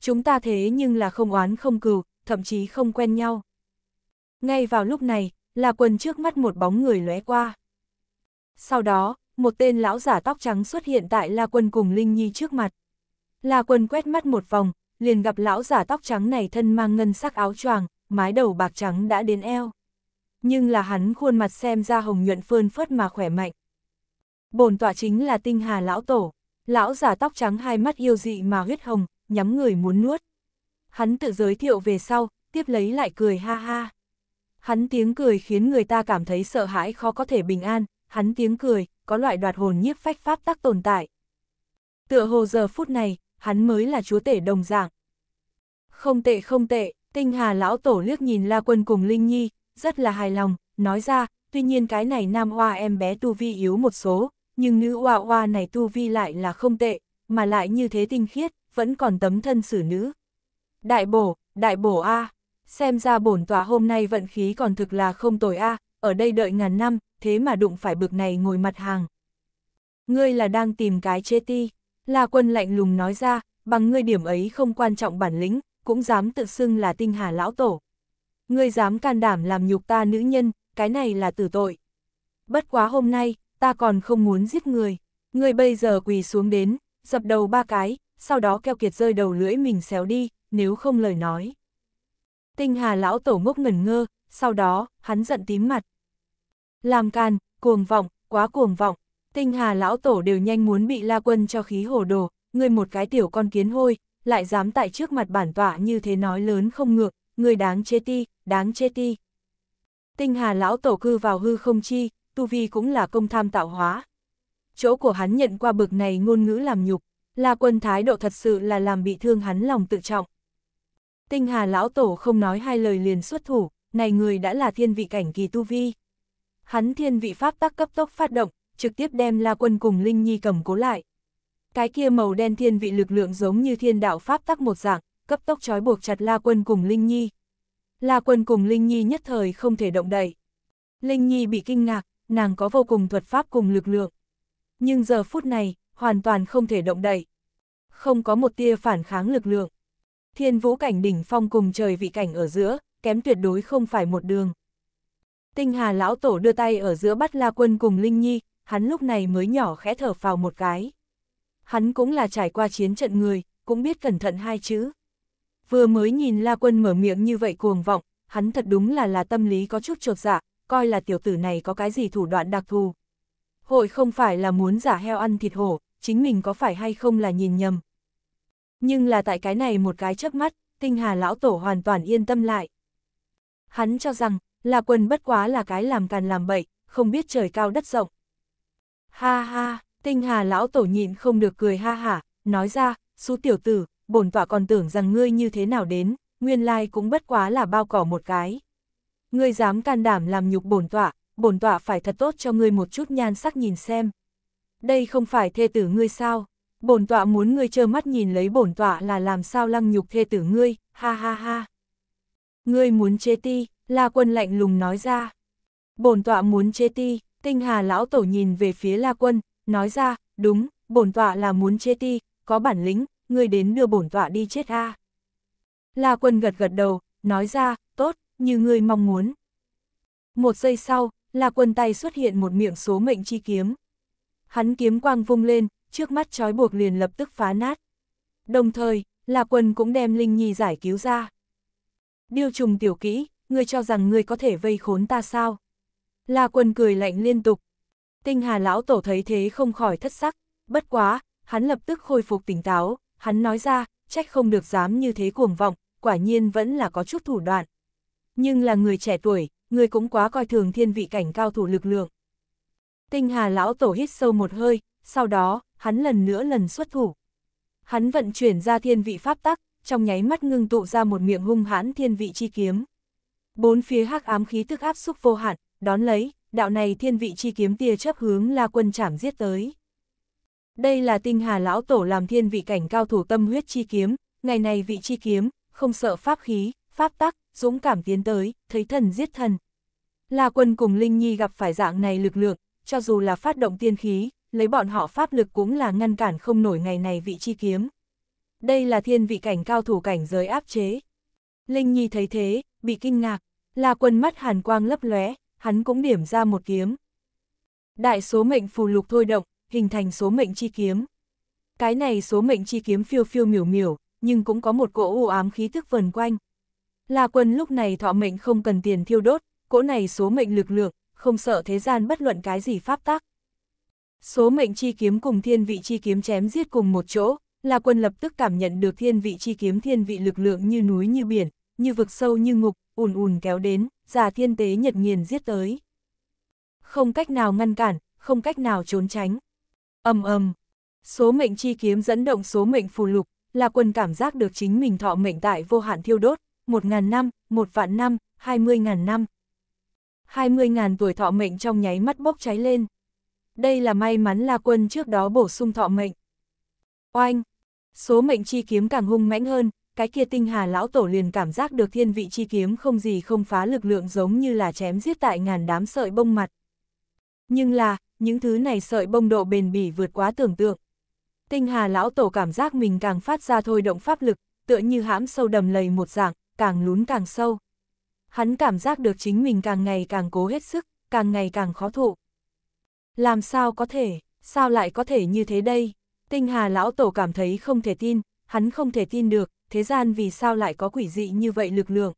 Chúng ta thế nhưng là không oán không cừu, thậm chí không quen nhau. Ngay vào lúc này, La quân trước mắt một bóng người lóe qua. Sau đó, một tên lão giả tóc trắng xuất hiện tại La Quân cùng Linh Nhi trước mặt. La Quân quét mắt một vòng, liền gặp lão giả tóc trắng này thân mang ngân sắc áo choàng, mái đầu bạc trắng đã đến eo nhưng là hắn khuôn mặt xem ra hồng nhuận phơn phớt mà khỏe mạnh. Bồn tọa chính là tinh hà lão tổ, lão giả tóc trắng hai mắt yêu dị mà huyết hồng, nhắm người muốn nuốt. Hắn tự giới thiệu về sau, tiếp lấy lại cười ha ha. Hắn tiếng cười khiến người ta cảm thấy sợ hãi khó có thể bình an, hắn tiếng cười, có loại đoạt hồn nhiếp phách pháp tắc tồn tại. Tựa hồ giờ phút này, hắn mới là chúa tể đồng dạng. Không tệ không tệ, tinh hà lão tổ liếc nhìn La Quân cùng Linh Nhi, rất là hài lòng, nói ra, tuy nhiên cái này nam hoa em bé tu vi yếu một số, nhưng nữ hoa hoa này tu vi lại là không tệ, mà lại như thế tinh khiết, vẫn còn tấm thân xử nữ. Đại bổ, đại bổ A, xem ra bổn tòa hôm nay vận khí còn thực là không tồi A, ở đây đợi ngàn năm, thế mà đụng phải bực này ngồi mặt hàng. Ngươi là đang tìm cái chê ti, là quân lạnh lùng nói ra, bằng ngươi điểm ấy không quan trọng bản lĩnh, cũng dám tự xưng là tinh hà lão tổ, Ngươi dám can đảm làm nhục ta nữ nhân, cái này là tử tội. Bất quá hôm nay, ta còn không muốn giết người. Ngươi bây giờ quỳ xuống đến, dập đầu ba cái, sau đó keo kiệt rơi đầu lưỡi mình xéo đi, nếu không lời nói. Tinh hà lão tổ ngốc ngẩn ngơ, sau đó, hắn giận tím mặt. Làm can, cuồng vọng, quá cuồng vọng, tinh hà lão tổ đều nhanh muốn bị la quân cho khí hồ đồ, ngươi một cái tiểu con kiến hôi, lại dám tại trước mặt bản tọa như thế nói lớn không ngược, ngươi đáng chế ti, đáng chê ti. Tinh hà lão tổ cư vào hư không chi, tu vi cũng là công tham tạo hóa. Chỗ của hắn nhận qua bực này ngôn ngữ làm nhục, là quân thái độ thật sự là làm bị thương hắn lòng tự trọng. Tinh hà lão tổ không nói hai lời liền xuất thủ, này người đã là thiên vị cảnh kỳ tu vi. Hắn thiên vị pháp tắc cấp tốc phát động, trực tiếp đem la quân cùng Linh Nhi cầm cố lại. Cái kia màu đen thiên vị lực lượng giống như thiên đạo pháp tắc một dạng, cấp tốc trói buộc chặt la quân cùng Linh Nhi, La Quân cùng Linh Nhi nhất thời không thể động đậy. Linh Nhi bị kinh ngạc, nàng có vô cùng thuật pháp cùng lực lượng. Nhưng giờ phút này, hoàn toàn không thể động đậy. Không có một tia phản kháng lực lượng. Thiên vũ cảnh đỉnh phong cùng trời vị cảnh ở giữa, kém tuyệt đối không phải một đường. Tinh Hà lão tổ đưa tay ở giữa bắt La Quân cùng Linh Nhi, hắn lúc này mới nhỏ khẽ thở vào một cái. Hắn cũng là trải qua chiến trận người, cũng biết cẩn thận hai chữ vừa mới nhìn La Quân mở miệng như vậy cuồng vọng, hắn thật đúng là là tâm lý có chút trột dạ, coi là tiểu tử này có cái gì thủ đoạn đặc thù. Hội không phải là muốn giả heo ăn thịt hổ, chính mình có phải hay không là nhìn nhầm. Nhưng là tại cái này một cái chớp mắt, tinh hà lão tổ hoàn toàn yên tâm lại. Hắn cho rằng, là quân bất quá là cái làm càn làm bậy, không biết trời cao đất rộng. Ha ha, tinh hà lão tổ nhịn không được cười ha hả, nói ra, số tiểu tử, bổn tọa còn tưởng rằng ngươi như thế nào đến, nguyên lai cũng bất quá là bao cỏ một cái. Ngươi dám can đảm làm nhục bổn tọa, bổn tọa phải thật tốt cho ngươi một chút nhan sắc nhìn xem. Đây không phải thê tử ngươi sao? Bổn tọa muốn ngươi trơ mắt nhìn lấy bổn tọa là làm sao lăng nhục thê tử ngươi, ha ha ha. Ngươi muốn chế ti, La Quân lạnh lùng nói ra. Bổn tọa muốn chế ti, Tinh Hà lão tổ nhìn về phía La Quân, nói ra, đúng, bổn tọa là muốn chế ti, có bản lĩnh, ngươi đến đưa bổn tọa đi chết a. La quân gật gật đầu, nói ra, tốt, như ngươi mong muốn. Một giây sau, La quân tay xuất hiện một miệng số mệnh chi kiếm. Hắn kiếm quang vung lên, trước mắt trói buộc liền lập tức phá nát. Đồng thời, La quân cũng đem Linh Nhi giải cứu ra. Điêu trùng tiểu kỹ, ngươi cho rằng ngươi có thể vây khốn ta sao? La quân cười lạnh liên tục. Tinh hà lão tổ thấy thế không khỏi thất sắc, bất quá, hắn lập tức khôi phục tỉnh táo, hắn nói ra, trách không được dám như thế cuồng vọng, quả nhiên vẫn là có chút thủ đoạn. Nhưng là người trẻ tuổi, người cũng quá coi thường thiên vị cảnh cao thủ lực lượng. Tinh hà lão tổ hít sâu một hơi, sau đó, hắn lần nữa lần xuất thủ. Hắn vận chuyển ra thiên vị pháp tắc, trong nháy mắt ngưng tụ ra một miệng hung hãn thiên vị chi kiếm. Bốn phía hắc ám khí tức áp xúc vô hạn, đón lấy, đạo này thiên vị chi kiếm tia chớp hướng La Quân chảm giết tới. Đây là tinh hà lão tổ làm thiên vị cảnh cao thủ tâm huyết chi kiếm, ngày này vị chi kiếm, không sợ pháp khí, pháp tắc, dũng cảm tiến tới, thấy thần giết thần. là quân cùng Linh Nhi gặp phải dạng này lực lượng, cho dù là phát động tiên khí, lấy bọn họ pháp lực cũng là ngăn cản không nổi ngày này vị chi kiếm. Đây là thiên vị cảnh cao thủ cảnh giới áp chế. Linh Nhi thấy thế, bị kinh ngạc, là quân mắt hàn quang lấp lóe, hắn cũng điểm ra một kiếm. Đại số mệnh phù lục thôi động, hình thành số mệnh chi kiếm. Cái này số mệnh chi kiếm phiêu phiêu miểu miểu, nhưng cũng có một cỗ u ám khí thức vần quanh. La quân lúc này thọ mệnh không cần tiền thiêu đốt, cỗ này số mệnh lực lượng, không sợ thế gian bất luận cái gì pháp tắc. Số mệnh chi kiếm cùng thiên vị chi kiếm chém giết cùng một chỗ, La Quân lập tức cảm nhận được thiên vị chi kiếm thiên vị lực lượng như núi như biển, như vực sâu như ngục, ùn ùn kéo đến, già thiên tế nhật nghiền giết tới. Không cách nào ngăn cản, không cách nào trốn tránh ầm ầm số mệnh chi kiếm dẫn động số mệnh phù lục, là quân cảm giác được chính mình thọ mệnh tại vô hạn thiêu đốt, một ngàn năm, một vạn năm, hai mươi ngàn năm. hai mươi ngàn tuổi thọ mệnh trong nháy mắt bốc cháy lên. Đây là may mắn là quân trước đó bổ sung thọ mệnh. Oanh, số mệnh chi kiếm càng hung mãnh hơn, cái kia tinh hà lão tổ liền cảm giác được thiên vị chi kiếm không gì không phá lực lượng giống như là chém giết tại ngàn đám sợi bông mặt. Nhưng là, những thứ này sợi bông độ bền bỉ vượt quá tưởng tượng. Tinh hà lão tổ cảm giác mình càng phát ra thôi động pháp lực, tựa như hãm sâu đầm lầy một dạng, càng lún càng sâu. Hắn cảm giác được chính mình càng ngày càng cố hết sức, càng ngày càng khó thụ. Làm sao có thể, sao lại có thể như thế đây? Tinh hà lão tổ cảm thấy không thể tin, hắn không thể tin được, thế gian vì sao lại có quỷ dị như vậy lực lượng.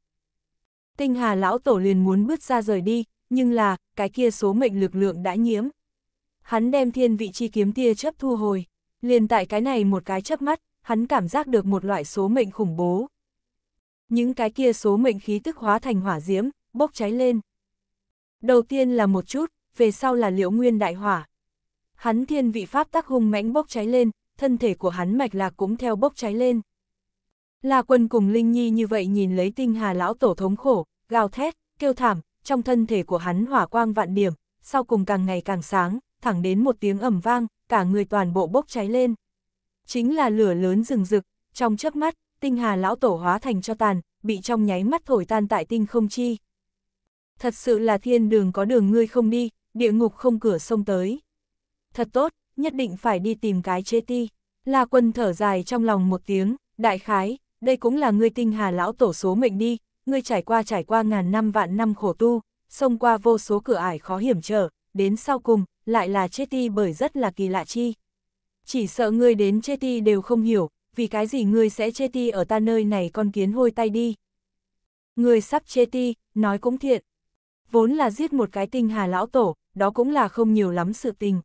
Tinh hà lão tổ liền muốn bước ra rời đi, nhưng là, cái kia số mệnh lực lượng đã nhiễm hắn đem thiên vị chi kiếm tia chấp thu hồi. Liền tại cái này một cái chớp mắt, hắn cảm giác được một loại số mệnh khủng bố. Những cái kia số mệnh khí tức hóa thành hỏa diễm, bốc cháy lên. Đầu tiên là một chút, về sau là liễu nguyên đại hỏa. Hắn thiên vị pháp tác hung mãnh bốc cháy lên, thân thể của hắn mạch lạc cũng theo bốc cháy lên. là quân cùng Linh Nhi như vậy nhìn lấy tinh hà lão tổ thống khổ, gào thét, kêu thảm, trong thân thể của hắn hỏa quang vạn điểm, sau cùng càng ngày càng sáng, thẳng đến một tiếng ẩm vang, cả người toàn bộ bốc cháy lên. Chính là lửa lớn rừng rực, trong chớp mắt, tinh hà lão tổ hóa thành cho tàn, bị trong nháy mắt thổi tan tại tinh không chi. Thật sự là thiên đường có đường ngươi không đi, địa ngục không cửa sông tới. Thật tốt, nhất định phải đi tìm cái chế ti. La quân thở dài trong lòng một tiếng, đại khái, đây cũng là ngươi tinh hà lão tổ số mệnh đi, ngươi trải qua trải qua ngàn năm vạn năm khổ tu, xông qua vô số cửa ải khó hiểm trở, đến sau cùng, lại là chê ti bởi rất là kỳ lạ chi. Chỉ sợ ngươi đến chê ti đều không hiểu, vì cái gì ngươi sẽ chê ti ở ta nơi này con kiến hôi tay đi. Ngươi sắp chê ti, nói cũng thiện. Vốn là giết một cái tinh hà lão tổ, đó cũng là không nhiều lắm sự tình.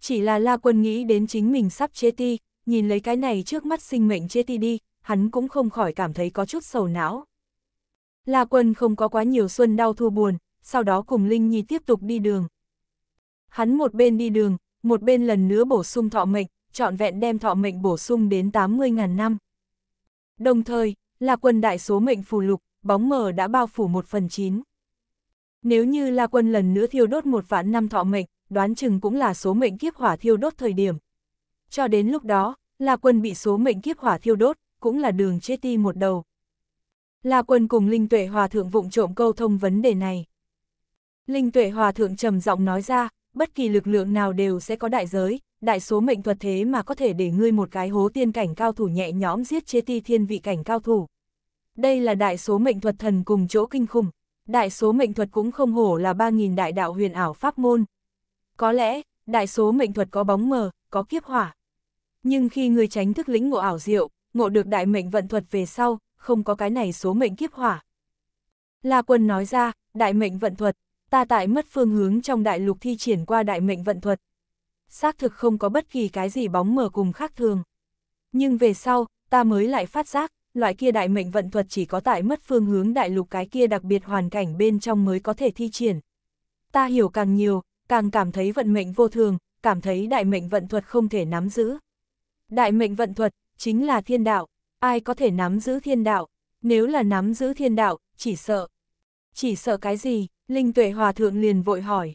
Chỉ là La Quân nghĩ đến chính mình sắp chê ti, nhìn lấy cái này trước mắt sinh mệnh chê ti đi, hắn cũng không khỏi cảm thấy có chút sầu não. La Quân không có quá nhiều xuân đau thua buồn, sau đó cùng Linh Nhi tiếp tục đi đường. Hắn một bên đi đường, một bên lần nữa bổ sung thọ mệnh, trọn vẹn đem thọ mệnh bổ sung đến 80.000 năm. Đồng thời, là quân đại số mệnh phù lục, bóng mờ đã bao phủ một phần chín. Nếu như là Quân lần nữa thiêu đốt một vạn năm thọ mệnh, đoán chừng cũng là số mệnh kiếp hỏa thiêu đốt thời điểm. Cho đến lúc đó, là Quân bị số mệnh kiếp hỏa thiêu đốt, cũng là đường chết ti một đầu. là Quân cùng Linh Tuệ Hòa Thượng vụng trộm câu thông vấn đề này. Linh Tuệ Hòa Thượng trầm giọng nói ra, bất kỳ lực lượng nào đều sẽ có đại giới, đại số mệnh thuật thế mà có thể để ngươi một cái hố tiên cảnh cao thủ nhẹ nhõm giết chế ti thiên vị cảnh cao thủ. Đây là đại số mệnh thuật thần cùng chỗ kinh khủng, đại số mệnh thuật cũng không hổ là 3.000 đại đạo huyền ảo pháp môn. Có lẽ, đại số mệnh thuật có bóng mờ, có kiếp hỏa. Nhưng khi người tránh thức lĩnh ngộ ảo diệu, ngộ được đại mệnh vận thuật về sau, không có cái này số mệnh kiếp hỏa. La Quân nói ra, đại mệnh vận thuật, ta tại mất phương hướng trong đại lục thi triển qua đại mệnh vận thuật. Xác thực không có bất kỳ cái gì bóng mờ cùng khác thường. Nhưng về sau, ta mới lại phát giác, loại kia đại mệnh vận thuật chỉ có tại mất phương hướng đại lục cái kia đặc biệt hoàn cảnh bên trong mới có thể thi triển. Ta hiểu càng nhiều, càng cảm thấy vận mệnh vô thường, cảm thấy đại mệnh vận thuật không thể nắm giữ. Đại mệnh vận thuật, chính là thiên đạo, ai có thể nắm giữ thiên đạo, nếu là nắm giữ thiên đạo, chỉ sợ. Chỉ sợ cái gì? Linh tuệ hòa thượng liền vội hỏi.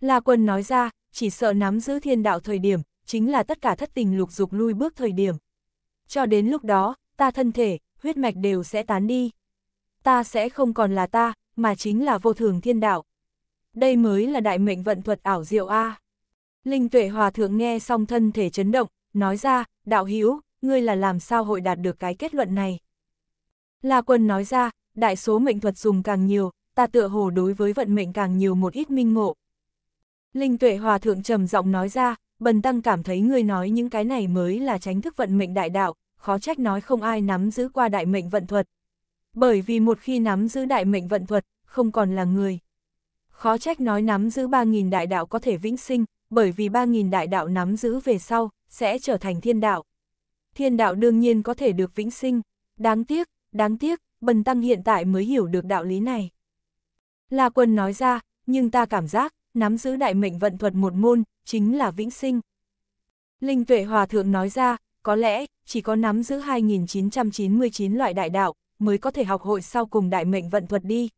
La quân nói ra, chỉ sợ nắm giữ thiên đạo thời điểm, chính là tất cả thất tình lục dục lui bước thời điểm. Cho đến lúc đó, ta thân thể, huyết mạch đều sẽ tán đi. Ta sẽ không còn là ta, mà chính là vô thường thiên đạo. Đây mới là đại mệnh vận thuật ảo diệu A. Linh tuệ hòa thượng nghe xong thân thể chấn động, nói ra, đạo hữu ngươi là làm sao hội đạt được cái kết luận này. La quân nói ra, đại số mệnh thuật dùng càng nhiều, ta tựa hồ đối với vận mệnh càng nhiều một ít minh ngộ. Linh tuệ hòa thượng trầm giọng nói ra, bần tăng cảm thấy người nói những cái này mới là tránh thức vận mệnh đại đạo, khó trách nói không ai nắm giữ qua đại mệnh vận thuật. Bởi vì một khi nắm giữ đại mệnh vận thuật, không còn là người. Khó trách nói nắm giữ 3.000 đại đạo có thể vĩnh sinh, bởi vì 3.000 đại đạo nắm giữ về sau, sẽ trở thành thiên đạo. Thiên đạo đương nhiên có thể được vĩnh sinh. Đáng tiếc, đáng tiếc, bần tăng hiện tại mới hiểu được đạo lý này. La Quân nói ra, nhưng ta cảm giác, nắm giữ đại mệnh vận thuật một môn, chính là vĩnh sinh. Linh Tuệ Hòa Thượng nói ra, có lẽ, chỉ có nắm giữ 2.999 loại đại đạo, mới có thể học hội sau cùng đại mệnh vận thuật đi.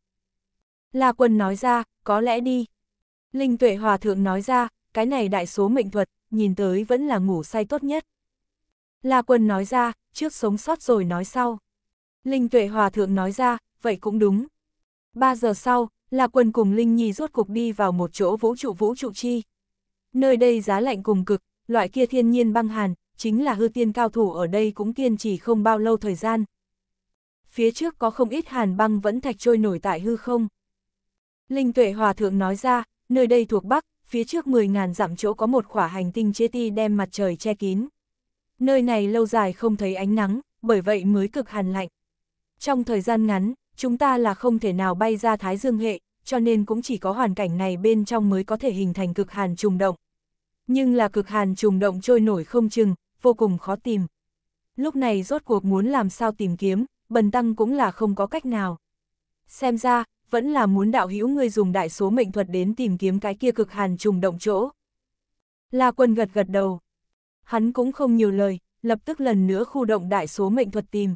La Quân nói ra, có lẽ đi. Linh Tuệ Hòa Thượng nói ra, cái này đại số mệnh thuật, nhìn tới vẫn là ngủ say tốt nhất. La Quân nói ra, trước sống sót rồi nói sau. Linh Tuệ Hòa Thượng nói ra, vậy cũng đúng. Ba giờ sau, là quần cùng Linh Nhi rốt cục đi vào một chỗ vũ trụ vũ trụ chi. Nơi đây giá lạnh cùng cực, loại kia thiên nhiên băng hàn, chính là hư tiên cao thủ ở đây cũng kiên trì không bao lâu thời gian. Phía trước có không ít hàn băng vẫn thạch trôi nổi tại hư không. Linh Tuệ Hòa Thượng nói ra, nơi đây thuộc Bắc, phía trước 10.000 dặm chỗ có một khỏa hành tinh chế ti đem mặt trời che kín. Nơi này lâu dài không thấy ánh nắng, bởi vậy mới cực hàn lạnh. Trong thời gian ngắn, chúng ta là không thể nào bay ra Thái Dương hệ, cho nên cũng chỉ có hoàn cảnh này bên trong mới có thể hình thành cực hàn trùng động. Nhưng là cực hàn trùng động trôi nổi không chừng, vô cùng khó tìm. Lúc này rốt cuộc muốn làm sao tìm kiếm, bần tăng cũng là không có cách nào. Xem ra, vẫn là muốn đạo hữu người dùng đại số mệnh thuật đến tìm kiếm cái kia cực hàn trùng động chỗ. La quân gật gật đầu. Hắn cũng không nhiều lời, lập tức lần nữa khu động đại số mệnh thuật tìm.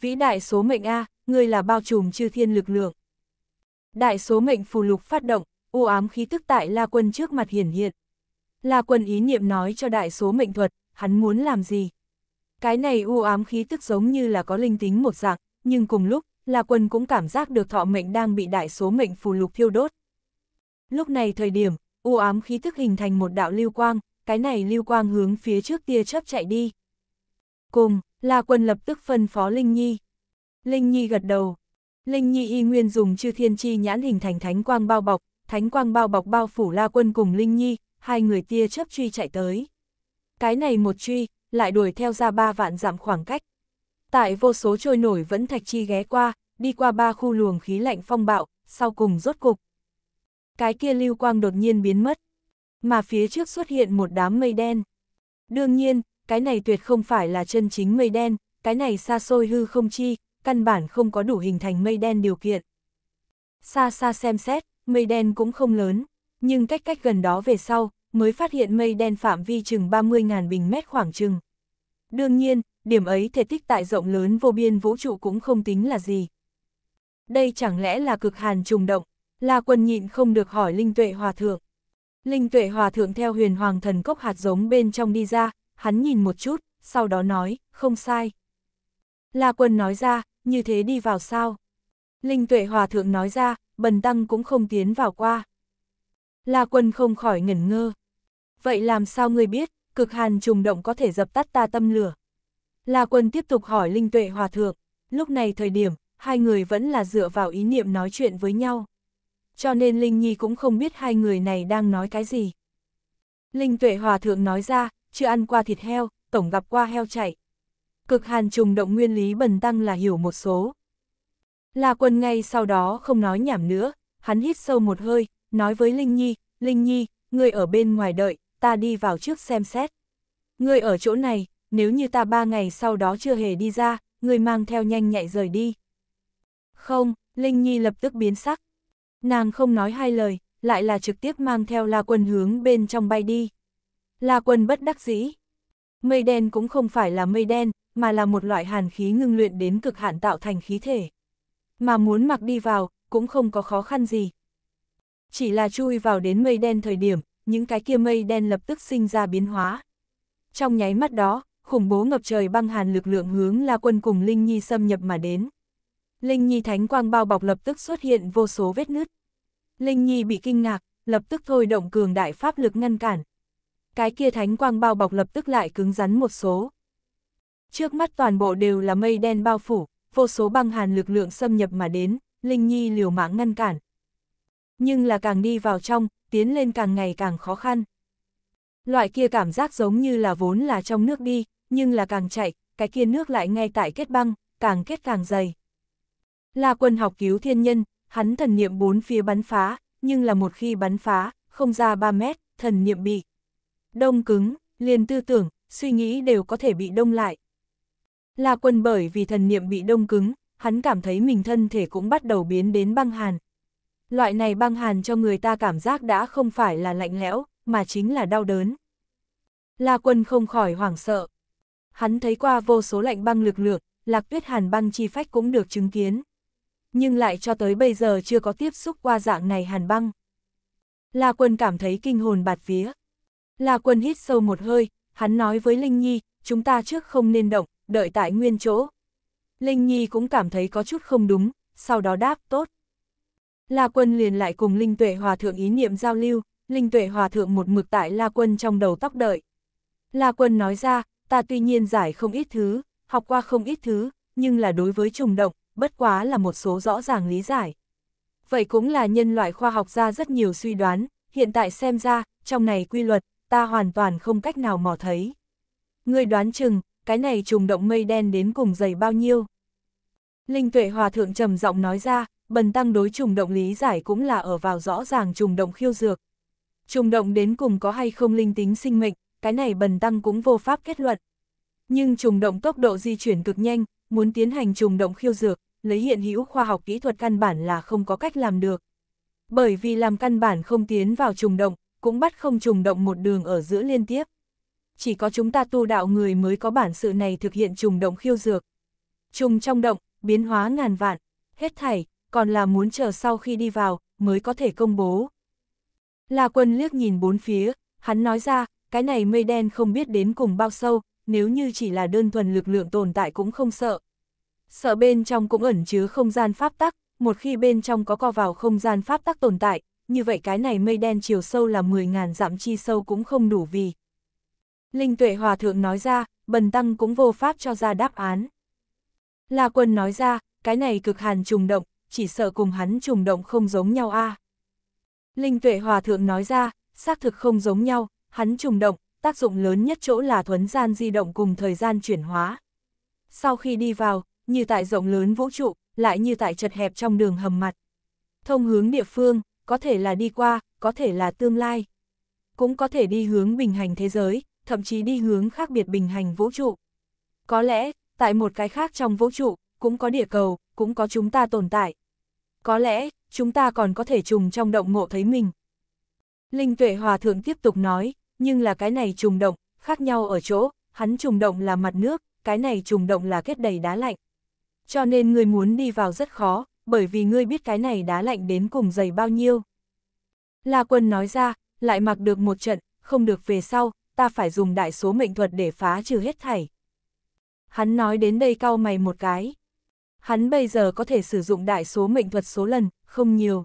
Vĩ đại số mệnh A, ngươi là bao trùm chư thiên lực lượng. Đại số mệnh phù lục phát động, u ám khí tức tại La Quân trước mặt hiển hiện. La Quân ý niệm nói cho đại số mệnh thuật, hắn muốn làm gì. Cái này u ám khí tức giống như là có linh tính một dạng, nhưng cùng lúc, La Quân cũng cảm giác được thọ mệnh đang bị đại số mệnh phù lục thiêu đốt. Lúc này thời điểm, u ám khí tức hình thành một đạo lưu quang, cái này lưu quang hướng phía trước tia chớp chạy đi. Cùng, La Quân lập tức phân phó Linh Nhi, Linh Nhi gật đầu. Linh Nhi y nguyên dùng chư thiên chi nhãn hình thành thánh quang bao bọc, thánh quang bao bọc bao phủ la quân cùng Linh Nhi, hai người tia chấp truy chạy tới. Cái này một truy, lại đuổi theo ra ba vạn giảm khoảng cách. Tại vô số trôi nổi vẫn thạch chi ghé qua, đi qua ba khu luồng khí lạnh phong bạo, sau cùng rốt cục. Cái kia lưu quang đột nhiên biến mất, mà phía trước xuất hiện một đám mây đen. Đương nhiên, cái này tuyệt không phải là chân chính mây đen, cái này xa xôi hư không chi, căn bản không có đủ hình thành mây đen điều kiện. Xa xa xem xét, mây đen cũng không lớn, nhưng cách cách gần đó về sau, mới phát hiện mây đen phạm vi chừng 30.000 bình mét khoảng chừng. Đương nhiên, điểm ấy thể tích tại rộng lớn vô biên vũ trụ cũng không tính là gì. Đây chẳng lẽ là cực hàn trùng động, là quân nhịn không được hỏi Linh Tuệ Hòa Thượng. Linh Tuệ Hòa Thượng theo huyền hoàng thần cốc hạt giống bên trong đi ra, hắn nhìn một chút, sau đó nói, không sai. La quân nói ra, như thế đi vào sao? Linh tuệ hòa thượng nói ra, bần tăng cũng không tiến vào qua. La quân không khỏi ngẩn ngơ. Vậy làm sao người biết, cực hàn trùng động có thể dập tắt ta tâm lửa? La quân tiếp tục hỏi linh tuệ hòa thượng, lúc này thời điểm, hai người vẫn là dựa vào ý niệm nói chuyện với nhau. Cho nên Linh Nhi cũng không biết hai người này đang nói cái gì. Linh tuệ hòa thượng nói ra, chưa ăn qua thịt heo, tổng gặp qua heo chạy, cực hàn trùng động nguyên lý bần tăng là hiểu một số. La quân ngay sau đó không nói nhảm nữa, hắn hít sâu một hơi, nói với Linh Nhi, Linh Nhi, ngươi ở bên ngoài đợi, ta đi vào trước xem xét. Ngươi ở chỗ này, nếu như ta ba ngày sau đó chưa hề đi ra, ngươi mang theo nhanh nhạy rời đi. Không, Linh Nhi lập tức biến sắc. Nàng không nói hai lời, lại là trực tiếp mang theo La Quân hướng bên trong bay đi. La Quân bất đắc dĩ. Mây đen cũng không phải là mây đen, mà là một loại hàn khí ngưng luyện đến cực hạn tạo thành khí thể. Mà muốn mặc đi vào, cũng không có khó khăn gì. Chỉ là chui vào đến mây đen thời điểm, những cái kia mây đen lập tức sinh ra biến hóa. Trong nháy mắt đó, khủng bố ngập trời băng hàn lực lượng hướng La Quân cùng Linh Nhi xâm nhập mà đến. Linh Nhi thánh quang bao bọc lập tức xuất hiện vô số vết nứt. Linh Nhi bị kinh ngạc, lập tức thôi động cường đại pháp lực ngăn cản. Cái kia thánh quang bao bọc lập tức lại cứng rắn một số. Trước mắt toàn bộ đều là mây đen bao phủ, vô số băng hàn lực lượng xâm nhập mà đến, Linh Nhi liều mạng ngăn cản. Nhưng là càng đi vào trong, tiến lên càng ngày càng khó khăn. Loại kia cảm giác giống như là vốn là trong nước đi, nhưng là càng chạy, cái kia nước lại ngay tại kết băng, càng kết càng dày. Là quân học cứu thiên nhân, hắn thần niệm bốn phía bắn phá, nhưng là một khi bắn phá, không ra 3 mét, thần niệm bị đông cứng, liền tư tưởng, suy nghĩ đều có thể bị đông lại. La Quân bởi vì thần niệm bị đông cứng, hắn cảm thấy mình thân thể cũng bắt đầu biến đến băng hàn. Loại này băng hàn cho người ta cảm giác đã không phải là lạnh lẽo, mà chính là đau đớn. La Quân không khỏi hoảng sợ. Hắn thấy qua vô số lạnh băng lực lượng, lạc tuyết hàn băng chi phách cũng được chứng kiến. Nhưng lại cho tới bây giờ chưa có tiếp xúc qua dạng này hàn băng. La Quân cảm thấy kinh hồn bạt vía. La Quân hít sâu một hơi, hắn nói với Linh Nhi, chúng ta trước không nên động, đợi tại nguyên chỗ. Linh Nhi cũng cảm thấy có chút không đúng, sau đó đáp tốt. La Quân liền lại cùng Linh Tuệ Hòa Thượng ý niệm giao lưu, Linh Tuệ Hòa Thượng một mực tại La Quân trong đầu tóc đợi. La Quân nói ra, ta tuy nhiên giải không ít thứ, học qua không ít thứ, nhưng là đối với trùng động, bất quá là một số rõ ràng lý giải. Vậy cũng là nhân loại khoa học ra rất nhiều suy đoán, hiện tại xem ra, trong này quy luật, ta hoàn toàn không cách nào mò thấy. Người đoán chừng, cái này trùng động mây đen đến cùng dày bao nhiêu. Linh tuệ hòa thượng trầm giọng nói ra, bần tăng đối trùng động lý giải cũng là ở vào rõ ràng trùng động khiêu dược. Trùng động đến cùng có hay không linh tính sinh mệnh, cái này bần tăng cũng vô pháp kết luận. Nhưng trùng động tốc độ di chuyển cực nhanh, muốn tiến hành trùng động khiêu dược, lấy hiện hữu khoa học kỹ thuật căn bản là không có cách làm được. Bởi vì làm căn bản không tiến vào trùng động, cũng bắt không trùng động một đường ở giữa liên tiếp chỉ có chúng ta tu đạo người mới có bản sự này thực hiện trùng động khiêu dược. Trùng trong động, biến hóa ngàn vạn, hết thảy, còn là muốn chờ sau khi đi vào, mới có thể công bố. La quân liếc nhìn bốn phía, hắn nói ra, cái này mây đen không biết đến cùng bao sâu, nếu như chỉ là đơn thuần lực lượng tồn tại cũng không sợ. Sợ bên trong cũng ẩn chứa không gian pháp tắc, một khi bên trong có co vào không gian pháp tắc tồn tại, như vậy cái này mây đen chiều sâu là 10.000 dặm chi sâu cũng không đủ vì. Linh tuệ hòa thượng nói ra, bần tăng cũng vô pháp cho ra đáp án. La quân nói ra, cái này cực hàn trùng động, chỉ sợ cùng hắn trùng động không giống nhau a. Linh tuệ hòa thượng nói ra, xác thực không giống nhau, hắn trùng động, tác dụng lớn nhất chỗ là thuấn gian di động cùng thời gian chuyển hóa. Sau khi đi vào, như tại rộng lớn vũ trụ, lại như tại chật hẹp trong đường hầm mặt. Thông hướng địa phương, có thể là đi qua, có thể là tương lai. Cũng có thể đi hướng bình hành thế giới, thậm chí đi hướng khác biệt bình hành vũ trụ. Có lẽ, tại một cái khác trong vũ trụ, cũng có địa cầu, cũng có chúng ta tồn tại. Có lẽ, chúng ta còn có thể trùng trong động ngộ thấy mình. Linh tuệ hòa thượng tiếp tục nói, nhưng là cái này trùng động, khác nhau ở chỗ, hắn trùng động là mặt nước, cái này trùng động là kết đầy đá lạnh. Cho nên người muốn đi vào rất khó, bởi vì ngươi biết cái này đá lạnh đến cùng dày bao nhiêu. La quân nói ra, lại mặc được một trận, không được về sau, ta phải dùng đại số mệnh thuật để phá trừ hết thảy. Hắn nói đến đây cau mày một cái. Hắn bây giờ có thể sử dụng đại số mệnh thuật số lần, không nhiều.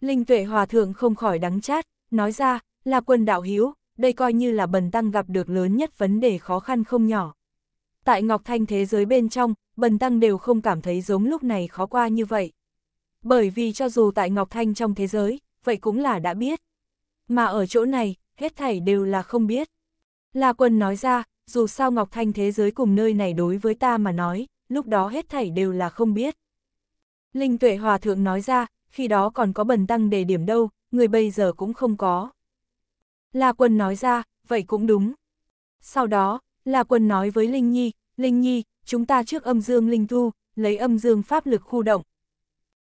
Linh tuệ hòa thượng không khỏi đắng chát, nói ra, là quân đạo hiếu, đây coi như là bần tăng gặp được lớn nhất vấn đề khó khăn không nhỏ. Tại Ngọc Thanh thế giới bên trong, bần tăng đều không cảm thấy giống lúc này khó qua như vậy. Bởi vì cho dù tại Ngọc Thanh trong thế giới, vậy cũng là đã biết. Mà ở chỗ này, hết thảy đều là không biết. La Quân nói ra, dù sao Ngọc Thanh thế giới cùng nơi này đối với ta mà nói, lúc đó hết thảy đều là không biết. Linh Tuệ Hòa Thượng nói ra, khi đó còn có bần tăng đề điểm đâu, người bây giờ cũng không có. La Quân nói ra, vậy cũng đúng. Sau đó, La Quân nói với Linh Nhi, Linh Nhi, chúng ta trước âm dương linh thu, lấy âm dương pháp lực khu động.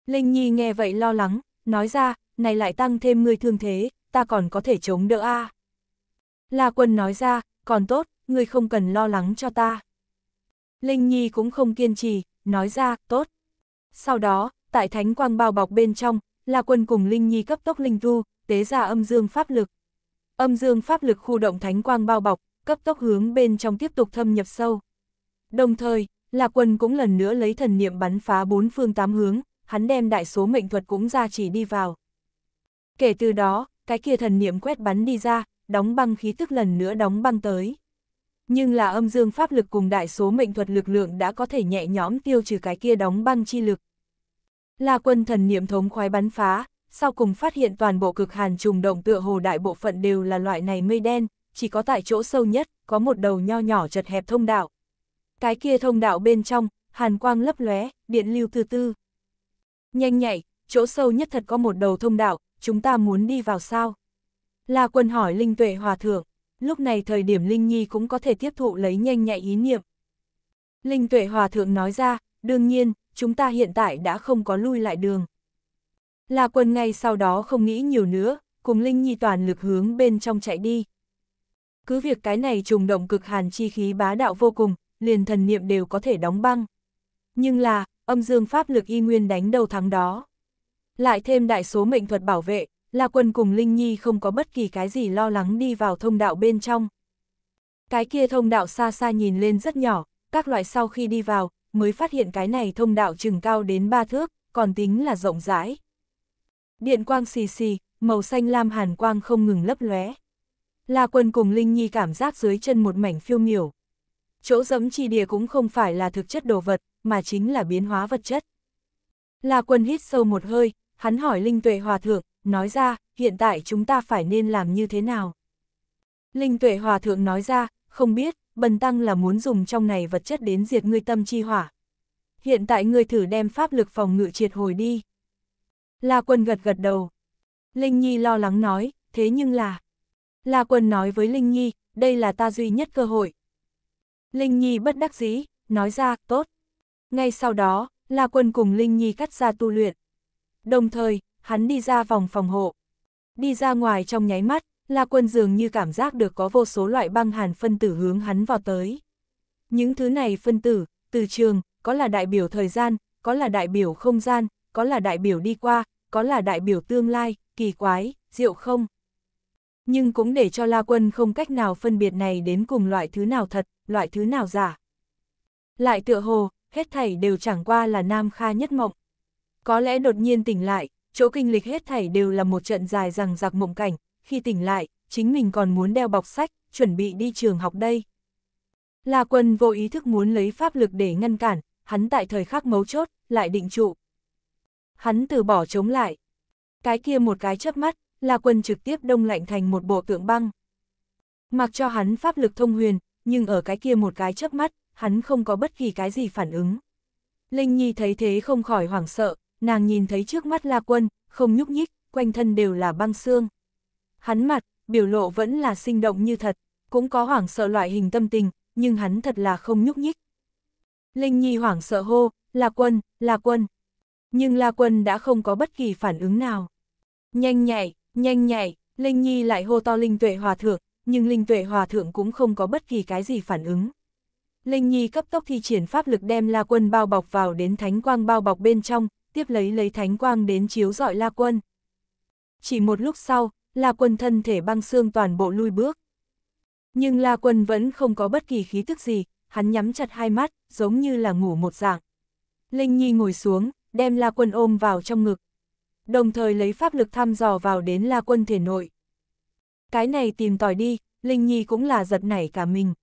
Linh Nhi nghe vậy lo lắng, nói ra, này lại tăng thêm người thương thế, ta còn có thể chống đỡ a. La quân nói ra, còn tốt, ngươi không cần lo lắng cho ta. Linh Nhi cũng không kiên trì, nói ra, tốt. Sau đó, tại thánh quang bao bọc bên trong, La Quân cùng Linh Nhi cấp tốc linh tu, tế ra âm dương pháp lực. Âm dương pháp lực khu động thánh quang bao bọc, cấp tốc hướng bên trong tiếp tục thâm nhập sâu. Đồng thời, La Quân cũng lần nữa lấy thần niệm bắn phá bốn phương tám hướng, hắn đem đại số mệnh thuật cũng ra chỉ đi vào. Kể từ đó, cái kia thần niệm quét bắn đi ra, đóng băng khí tức lần nữa đóng băng tới. Nhưng là âm dương pháp lực cùng đại số mệnh thuật lực lượng đã có thể nhẹ nhõm tiêu trừ cái kia đóng băng chi lực. là quân thần niệm thống khoái bắn phá, sau cùng phát hiện toàn bộ cực hàn trùng động tựa hồ đại bộ phận đều là loại này mây đen, chỉ có tại chỗ sâu nhất, có một đầu nho nhỏ chật hẹp thông đạo. Cái kia thông đạo bên trong, hàn quang lấp lóe, điện lưu từ tư. Nhanh nhạy, chỗ sâu nhất thật có một đầu thông đạo, chúng ta muốn đi vào sao? La quân hỏi Linh Tuệ Hòa Thượng, lúc này thời điểm Linh Nhi cũng có thể tiếp thụ lấy nhanh nhạy ý niệm. Linh Tuệ Hòa Thượng nói ra, đương nhiên, chúng ta hiện tại đã không có lui lại đường. La quân ngay sau đó không nghĩ nhiều nữa, cùng Linh Nhi toàn lực hướng bên trong chạy đi. Cứ việc cái này trùng động cực hàn chi khí bá đạo vô cùng, liền thần niệm đều có thể đóng băng. Nhưng là, âm dương pháp lực y nguyên đánh đầu thắng đó lại thêm đại số mệnh thuật bảo vệ, La Quân cùng Linh Nhi không có bất kỳ cái gì lo lắng đi vào thông đạo bên trong. Cái kia thông đạo xa xa nhìn lên rất nhỏ, các loại sau khi đi vào, mới phát hiện cái này thông đạo chừng cao đến ba thước, còn tính là rộng rãi. Điện quang xì xì, màu xanh lam hàn quang không ngừng lấp lóe. La Quân cùng Linh Nhi cảm giác dưới chân một mảnh phiêu miểu. Chỗ dẫm chi địa cũng không phải là thực chất đồ vật, mà chính là biến hóa vật chất. La Quân hít sâu một hơi, hắn hỏi Linh Tuệ Hòa Thượng, nói ra, hiện tại chúng ta phải nên làm như thế nào? Linh Tuệ Hòa Thượng nói ra, không biết, Bần Tăng là muốn dùng trong này vật chất đến diệt ngươi tâm chi hỏa. Hiện tại ngươi thử đem pháp lực phòng ngự triệt hồi đi. La Quân gật gật đầu. Linh Nhi lo lắng nói, thế nhưng là... La Quân nói với Linh Nhi, đây là ta duy nhất cơ hội. Linh Nhi bất đắc dĩ, nói ra, tốt. Ngay sau đó, La Quân cùng Linh Nhi cắt ra tu luyện đồng thời, hắn đi ra vòng phòng hộ. Đi ra ngoài trong nháy mắt, La Quân dường như cảm giác được có vô số loại băng hàn phân tử hướng hắn vào tới. Những thứ này phân tử, từ trường, có là đại biểu thời gian, có là đại biểu không gian, có là đại biểu đi qua, có là đại biểu tương lai, kỳ quái, diệu không. Nhưng cũng để cho La Quân không cách nào phân biệt này đến cùng loại thứ nào thật, loại thứ nào giả. Lại tựa hồ, hết thảy đều chẳng qua là Nam Kha nhất mộng. Có lẽ đột nhiên tỉnh lại, chỗ kinh lịch hết thảy đều là một trận dài rằng giặc mộng cảnh, khi tỉnh lại, chính mình còn muốn đeo bọc sách, chuẩn bị đi trường học đây. La quân vô ý thức muốn lấy pháp lực để ngăn cản, hắn tại thời khắc mấu chốt, lại định trụ. Hắn từ bỏ chống lại. Cái kia một cái chớp mắt, La quân trực tiếp đông lạnh thành một bộ tượng băng. Mặc cho hắn pháp lực thông huyền, nhưng ở cái kia một cái chớp mắt, hắn không có bất kỳ cái gì phản ứng. Linh Nhi thấy thế không khỏi hoảng sợ, nàng nhìn thấy trước mắt La Quân, không nhúc nhích, quanh thân đều là băng xương. Hắn mặt, biểu lộ vẫn là sinh động như thật, cũng có hoảng sợ loại hình tâm tình, nhưng hắn thật là không nhúc nhích. Linh Nhi hoảng sợ hô, La Quân, La Quân. Nhưng La Quân đã không có bất kỳ phản ứng nào. Nhanh nhạy, nhanh nhạy, Linh Nhi lại hô to Linh Tuệ Hòa Thượng, nhưng Linh Tuệ Hòa Thượng cũng không có bất kỳ cái gì phản ứng. Linh Nhi cấp tốc thi triển pháp lực đem La Quân bao bọc vào đến thánh quang bao bọc bên trong, tiếp lấy lấy thánh quang đến chiếu dọi La Quân. Chỉ một lúc sau, La Quân thân thể băng xương toàn bộ lui bước. Nhưng La Quân vẫn không có bất kỳ khí tức gì, hắn nhắm chặt hai mắt, giống như là ngủ một dạng. Linh Nhi ngồi xuống, đem La Quân ôm vào trong ngực. Đồng thời lấy pháp lực thăm dò vào đến La Quân thể nội. Cái này tìm tòi đi, Linh Nhi cũng là giật nảy cả mình.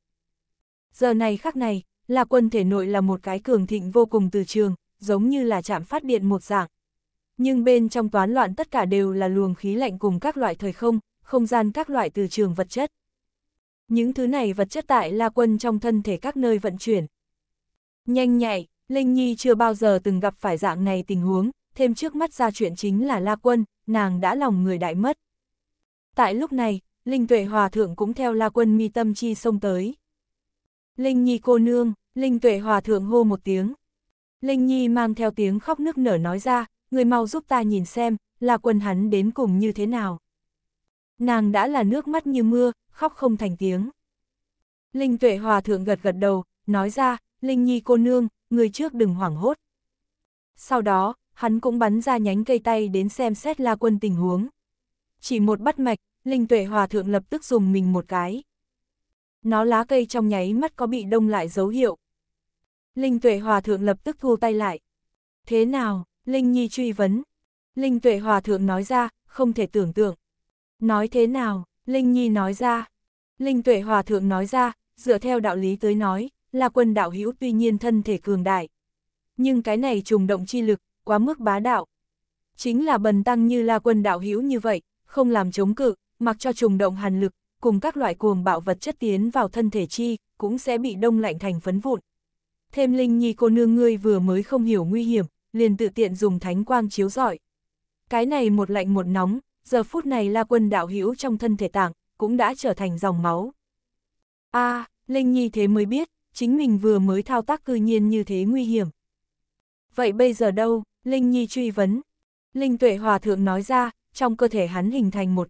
Giờ này khắc này, La Quân thể nội là một cái cường thịnh vô cùng từ trường, giống như là chạm phát điện một dạng. Nhưng bên trong toán loạn tất cả đều là luồng khí lạnh cùng các loại thời không, không gian các loại từ trường vật chất. Những thứ này vật chất tại La Quân trong thân thể các nơi vận chuyển. Nhanh nhạy, Linh Nhi chưa bao giờ từng gặp phải dạng này tình huống, thêm trước mắt ra chuyện chính là La Quân, nàng đã lòng người đại mất. Tại lúc này, Linh Tuệ Hòa Thượng cũng theo La Quân mi tâm chi sông tới. Linh Nhi cô nương, Linh Tuệ Hòa Thượng hô một tiếng. Linh Nhi mang theo tiếng khóc nức nở nói ra, người mau giúp ta nhìn xem, là quần hắn đến cùng như thế nào. Nàng đã là nước mắt như mưa, khóc không thành tiếng. Linh Tuệ Hòa Thượng gật gật đầu, nói ra, Linh Nhi cô nương, người trước đừng hoảng hốt. Sau đó, hắn cũng bắn ra nhánh cây tay đến xem xét La Quân tình huống. Chỉ một bắt mạch, Linh Tuệ Hòa Thượng lập tức dùng mình một cái. Nó lá cây trong nháy mắt có bị đông lại dấu hiệu, Linh Tuệ Hòa Thượng lập tức thu tay lại. Thế nào, Linh Nhi truy vấn. Linh Tuệ Hòa Thượng nói ra, không thể tưởng tượng. Nói thế nào, Linh Nhi nói ra. Linh Tuệ Hòa Thượng nói ra, dựa theo đạo lý tới nói, là quân đạo hữu tuy nhiên thân thể cường đại. Nhưng cái này trùng động chi lực, quá mức bá đạo. Chính là bần tăng như là quân đạo hữu như vậy, không làm chống cự, mặc cho trùng động hàn lực, cùng các loại cuồng bạo vật chất tiến vào thân thể chi, cũng sẽ bị đông lạnh thành phấn vụn. Thêm Linh Nhi cô nương ngươi vừa mới không hiểu nguy hiểm, liền tự tiện dùng thánh quang chiếu rọi. Cái này một lạnh một nóng, giờ phút này La Quân đạo hữu trong thân thể tạng, cũng đã trở thành dòng máu. a à, Linh Nhi thế mới biết, chính mình vừa mới thao tác cư nhiên như thế nguy hiểm. Vậy bây giờ đâu? Linh Nhi truy vấn. Linh Tuệ Hòa Thượng nói ra, trong cơ thể hắn hình thành một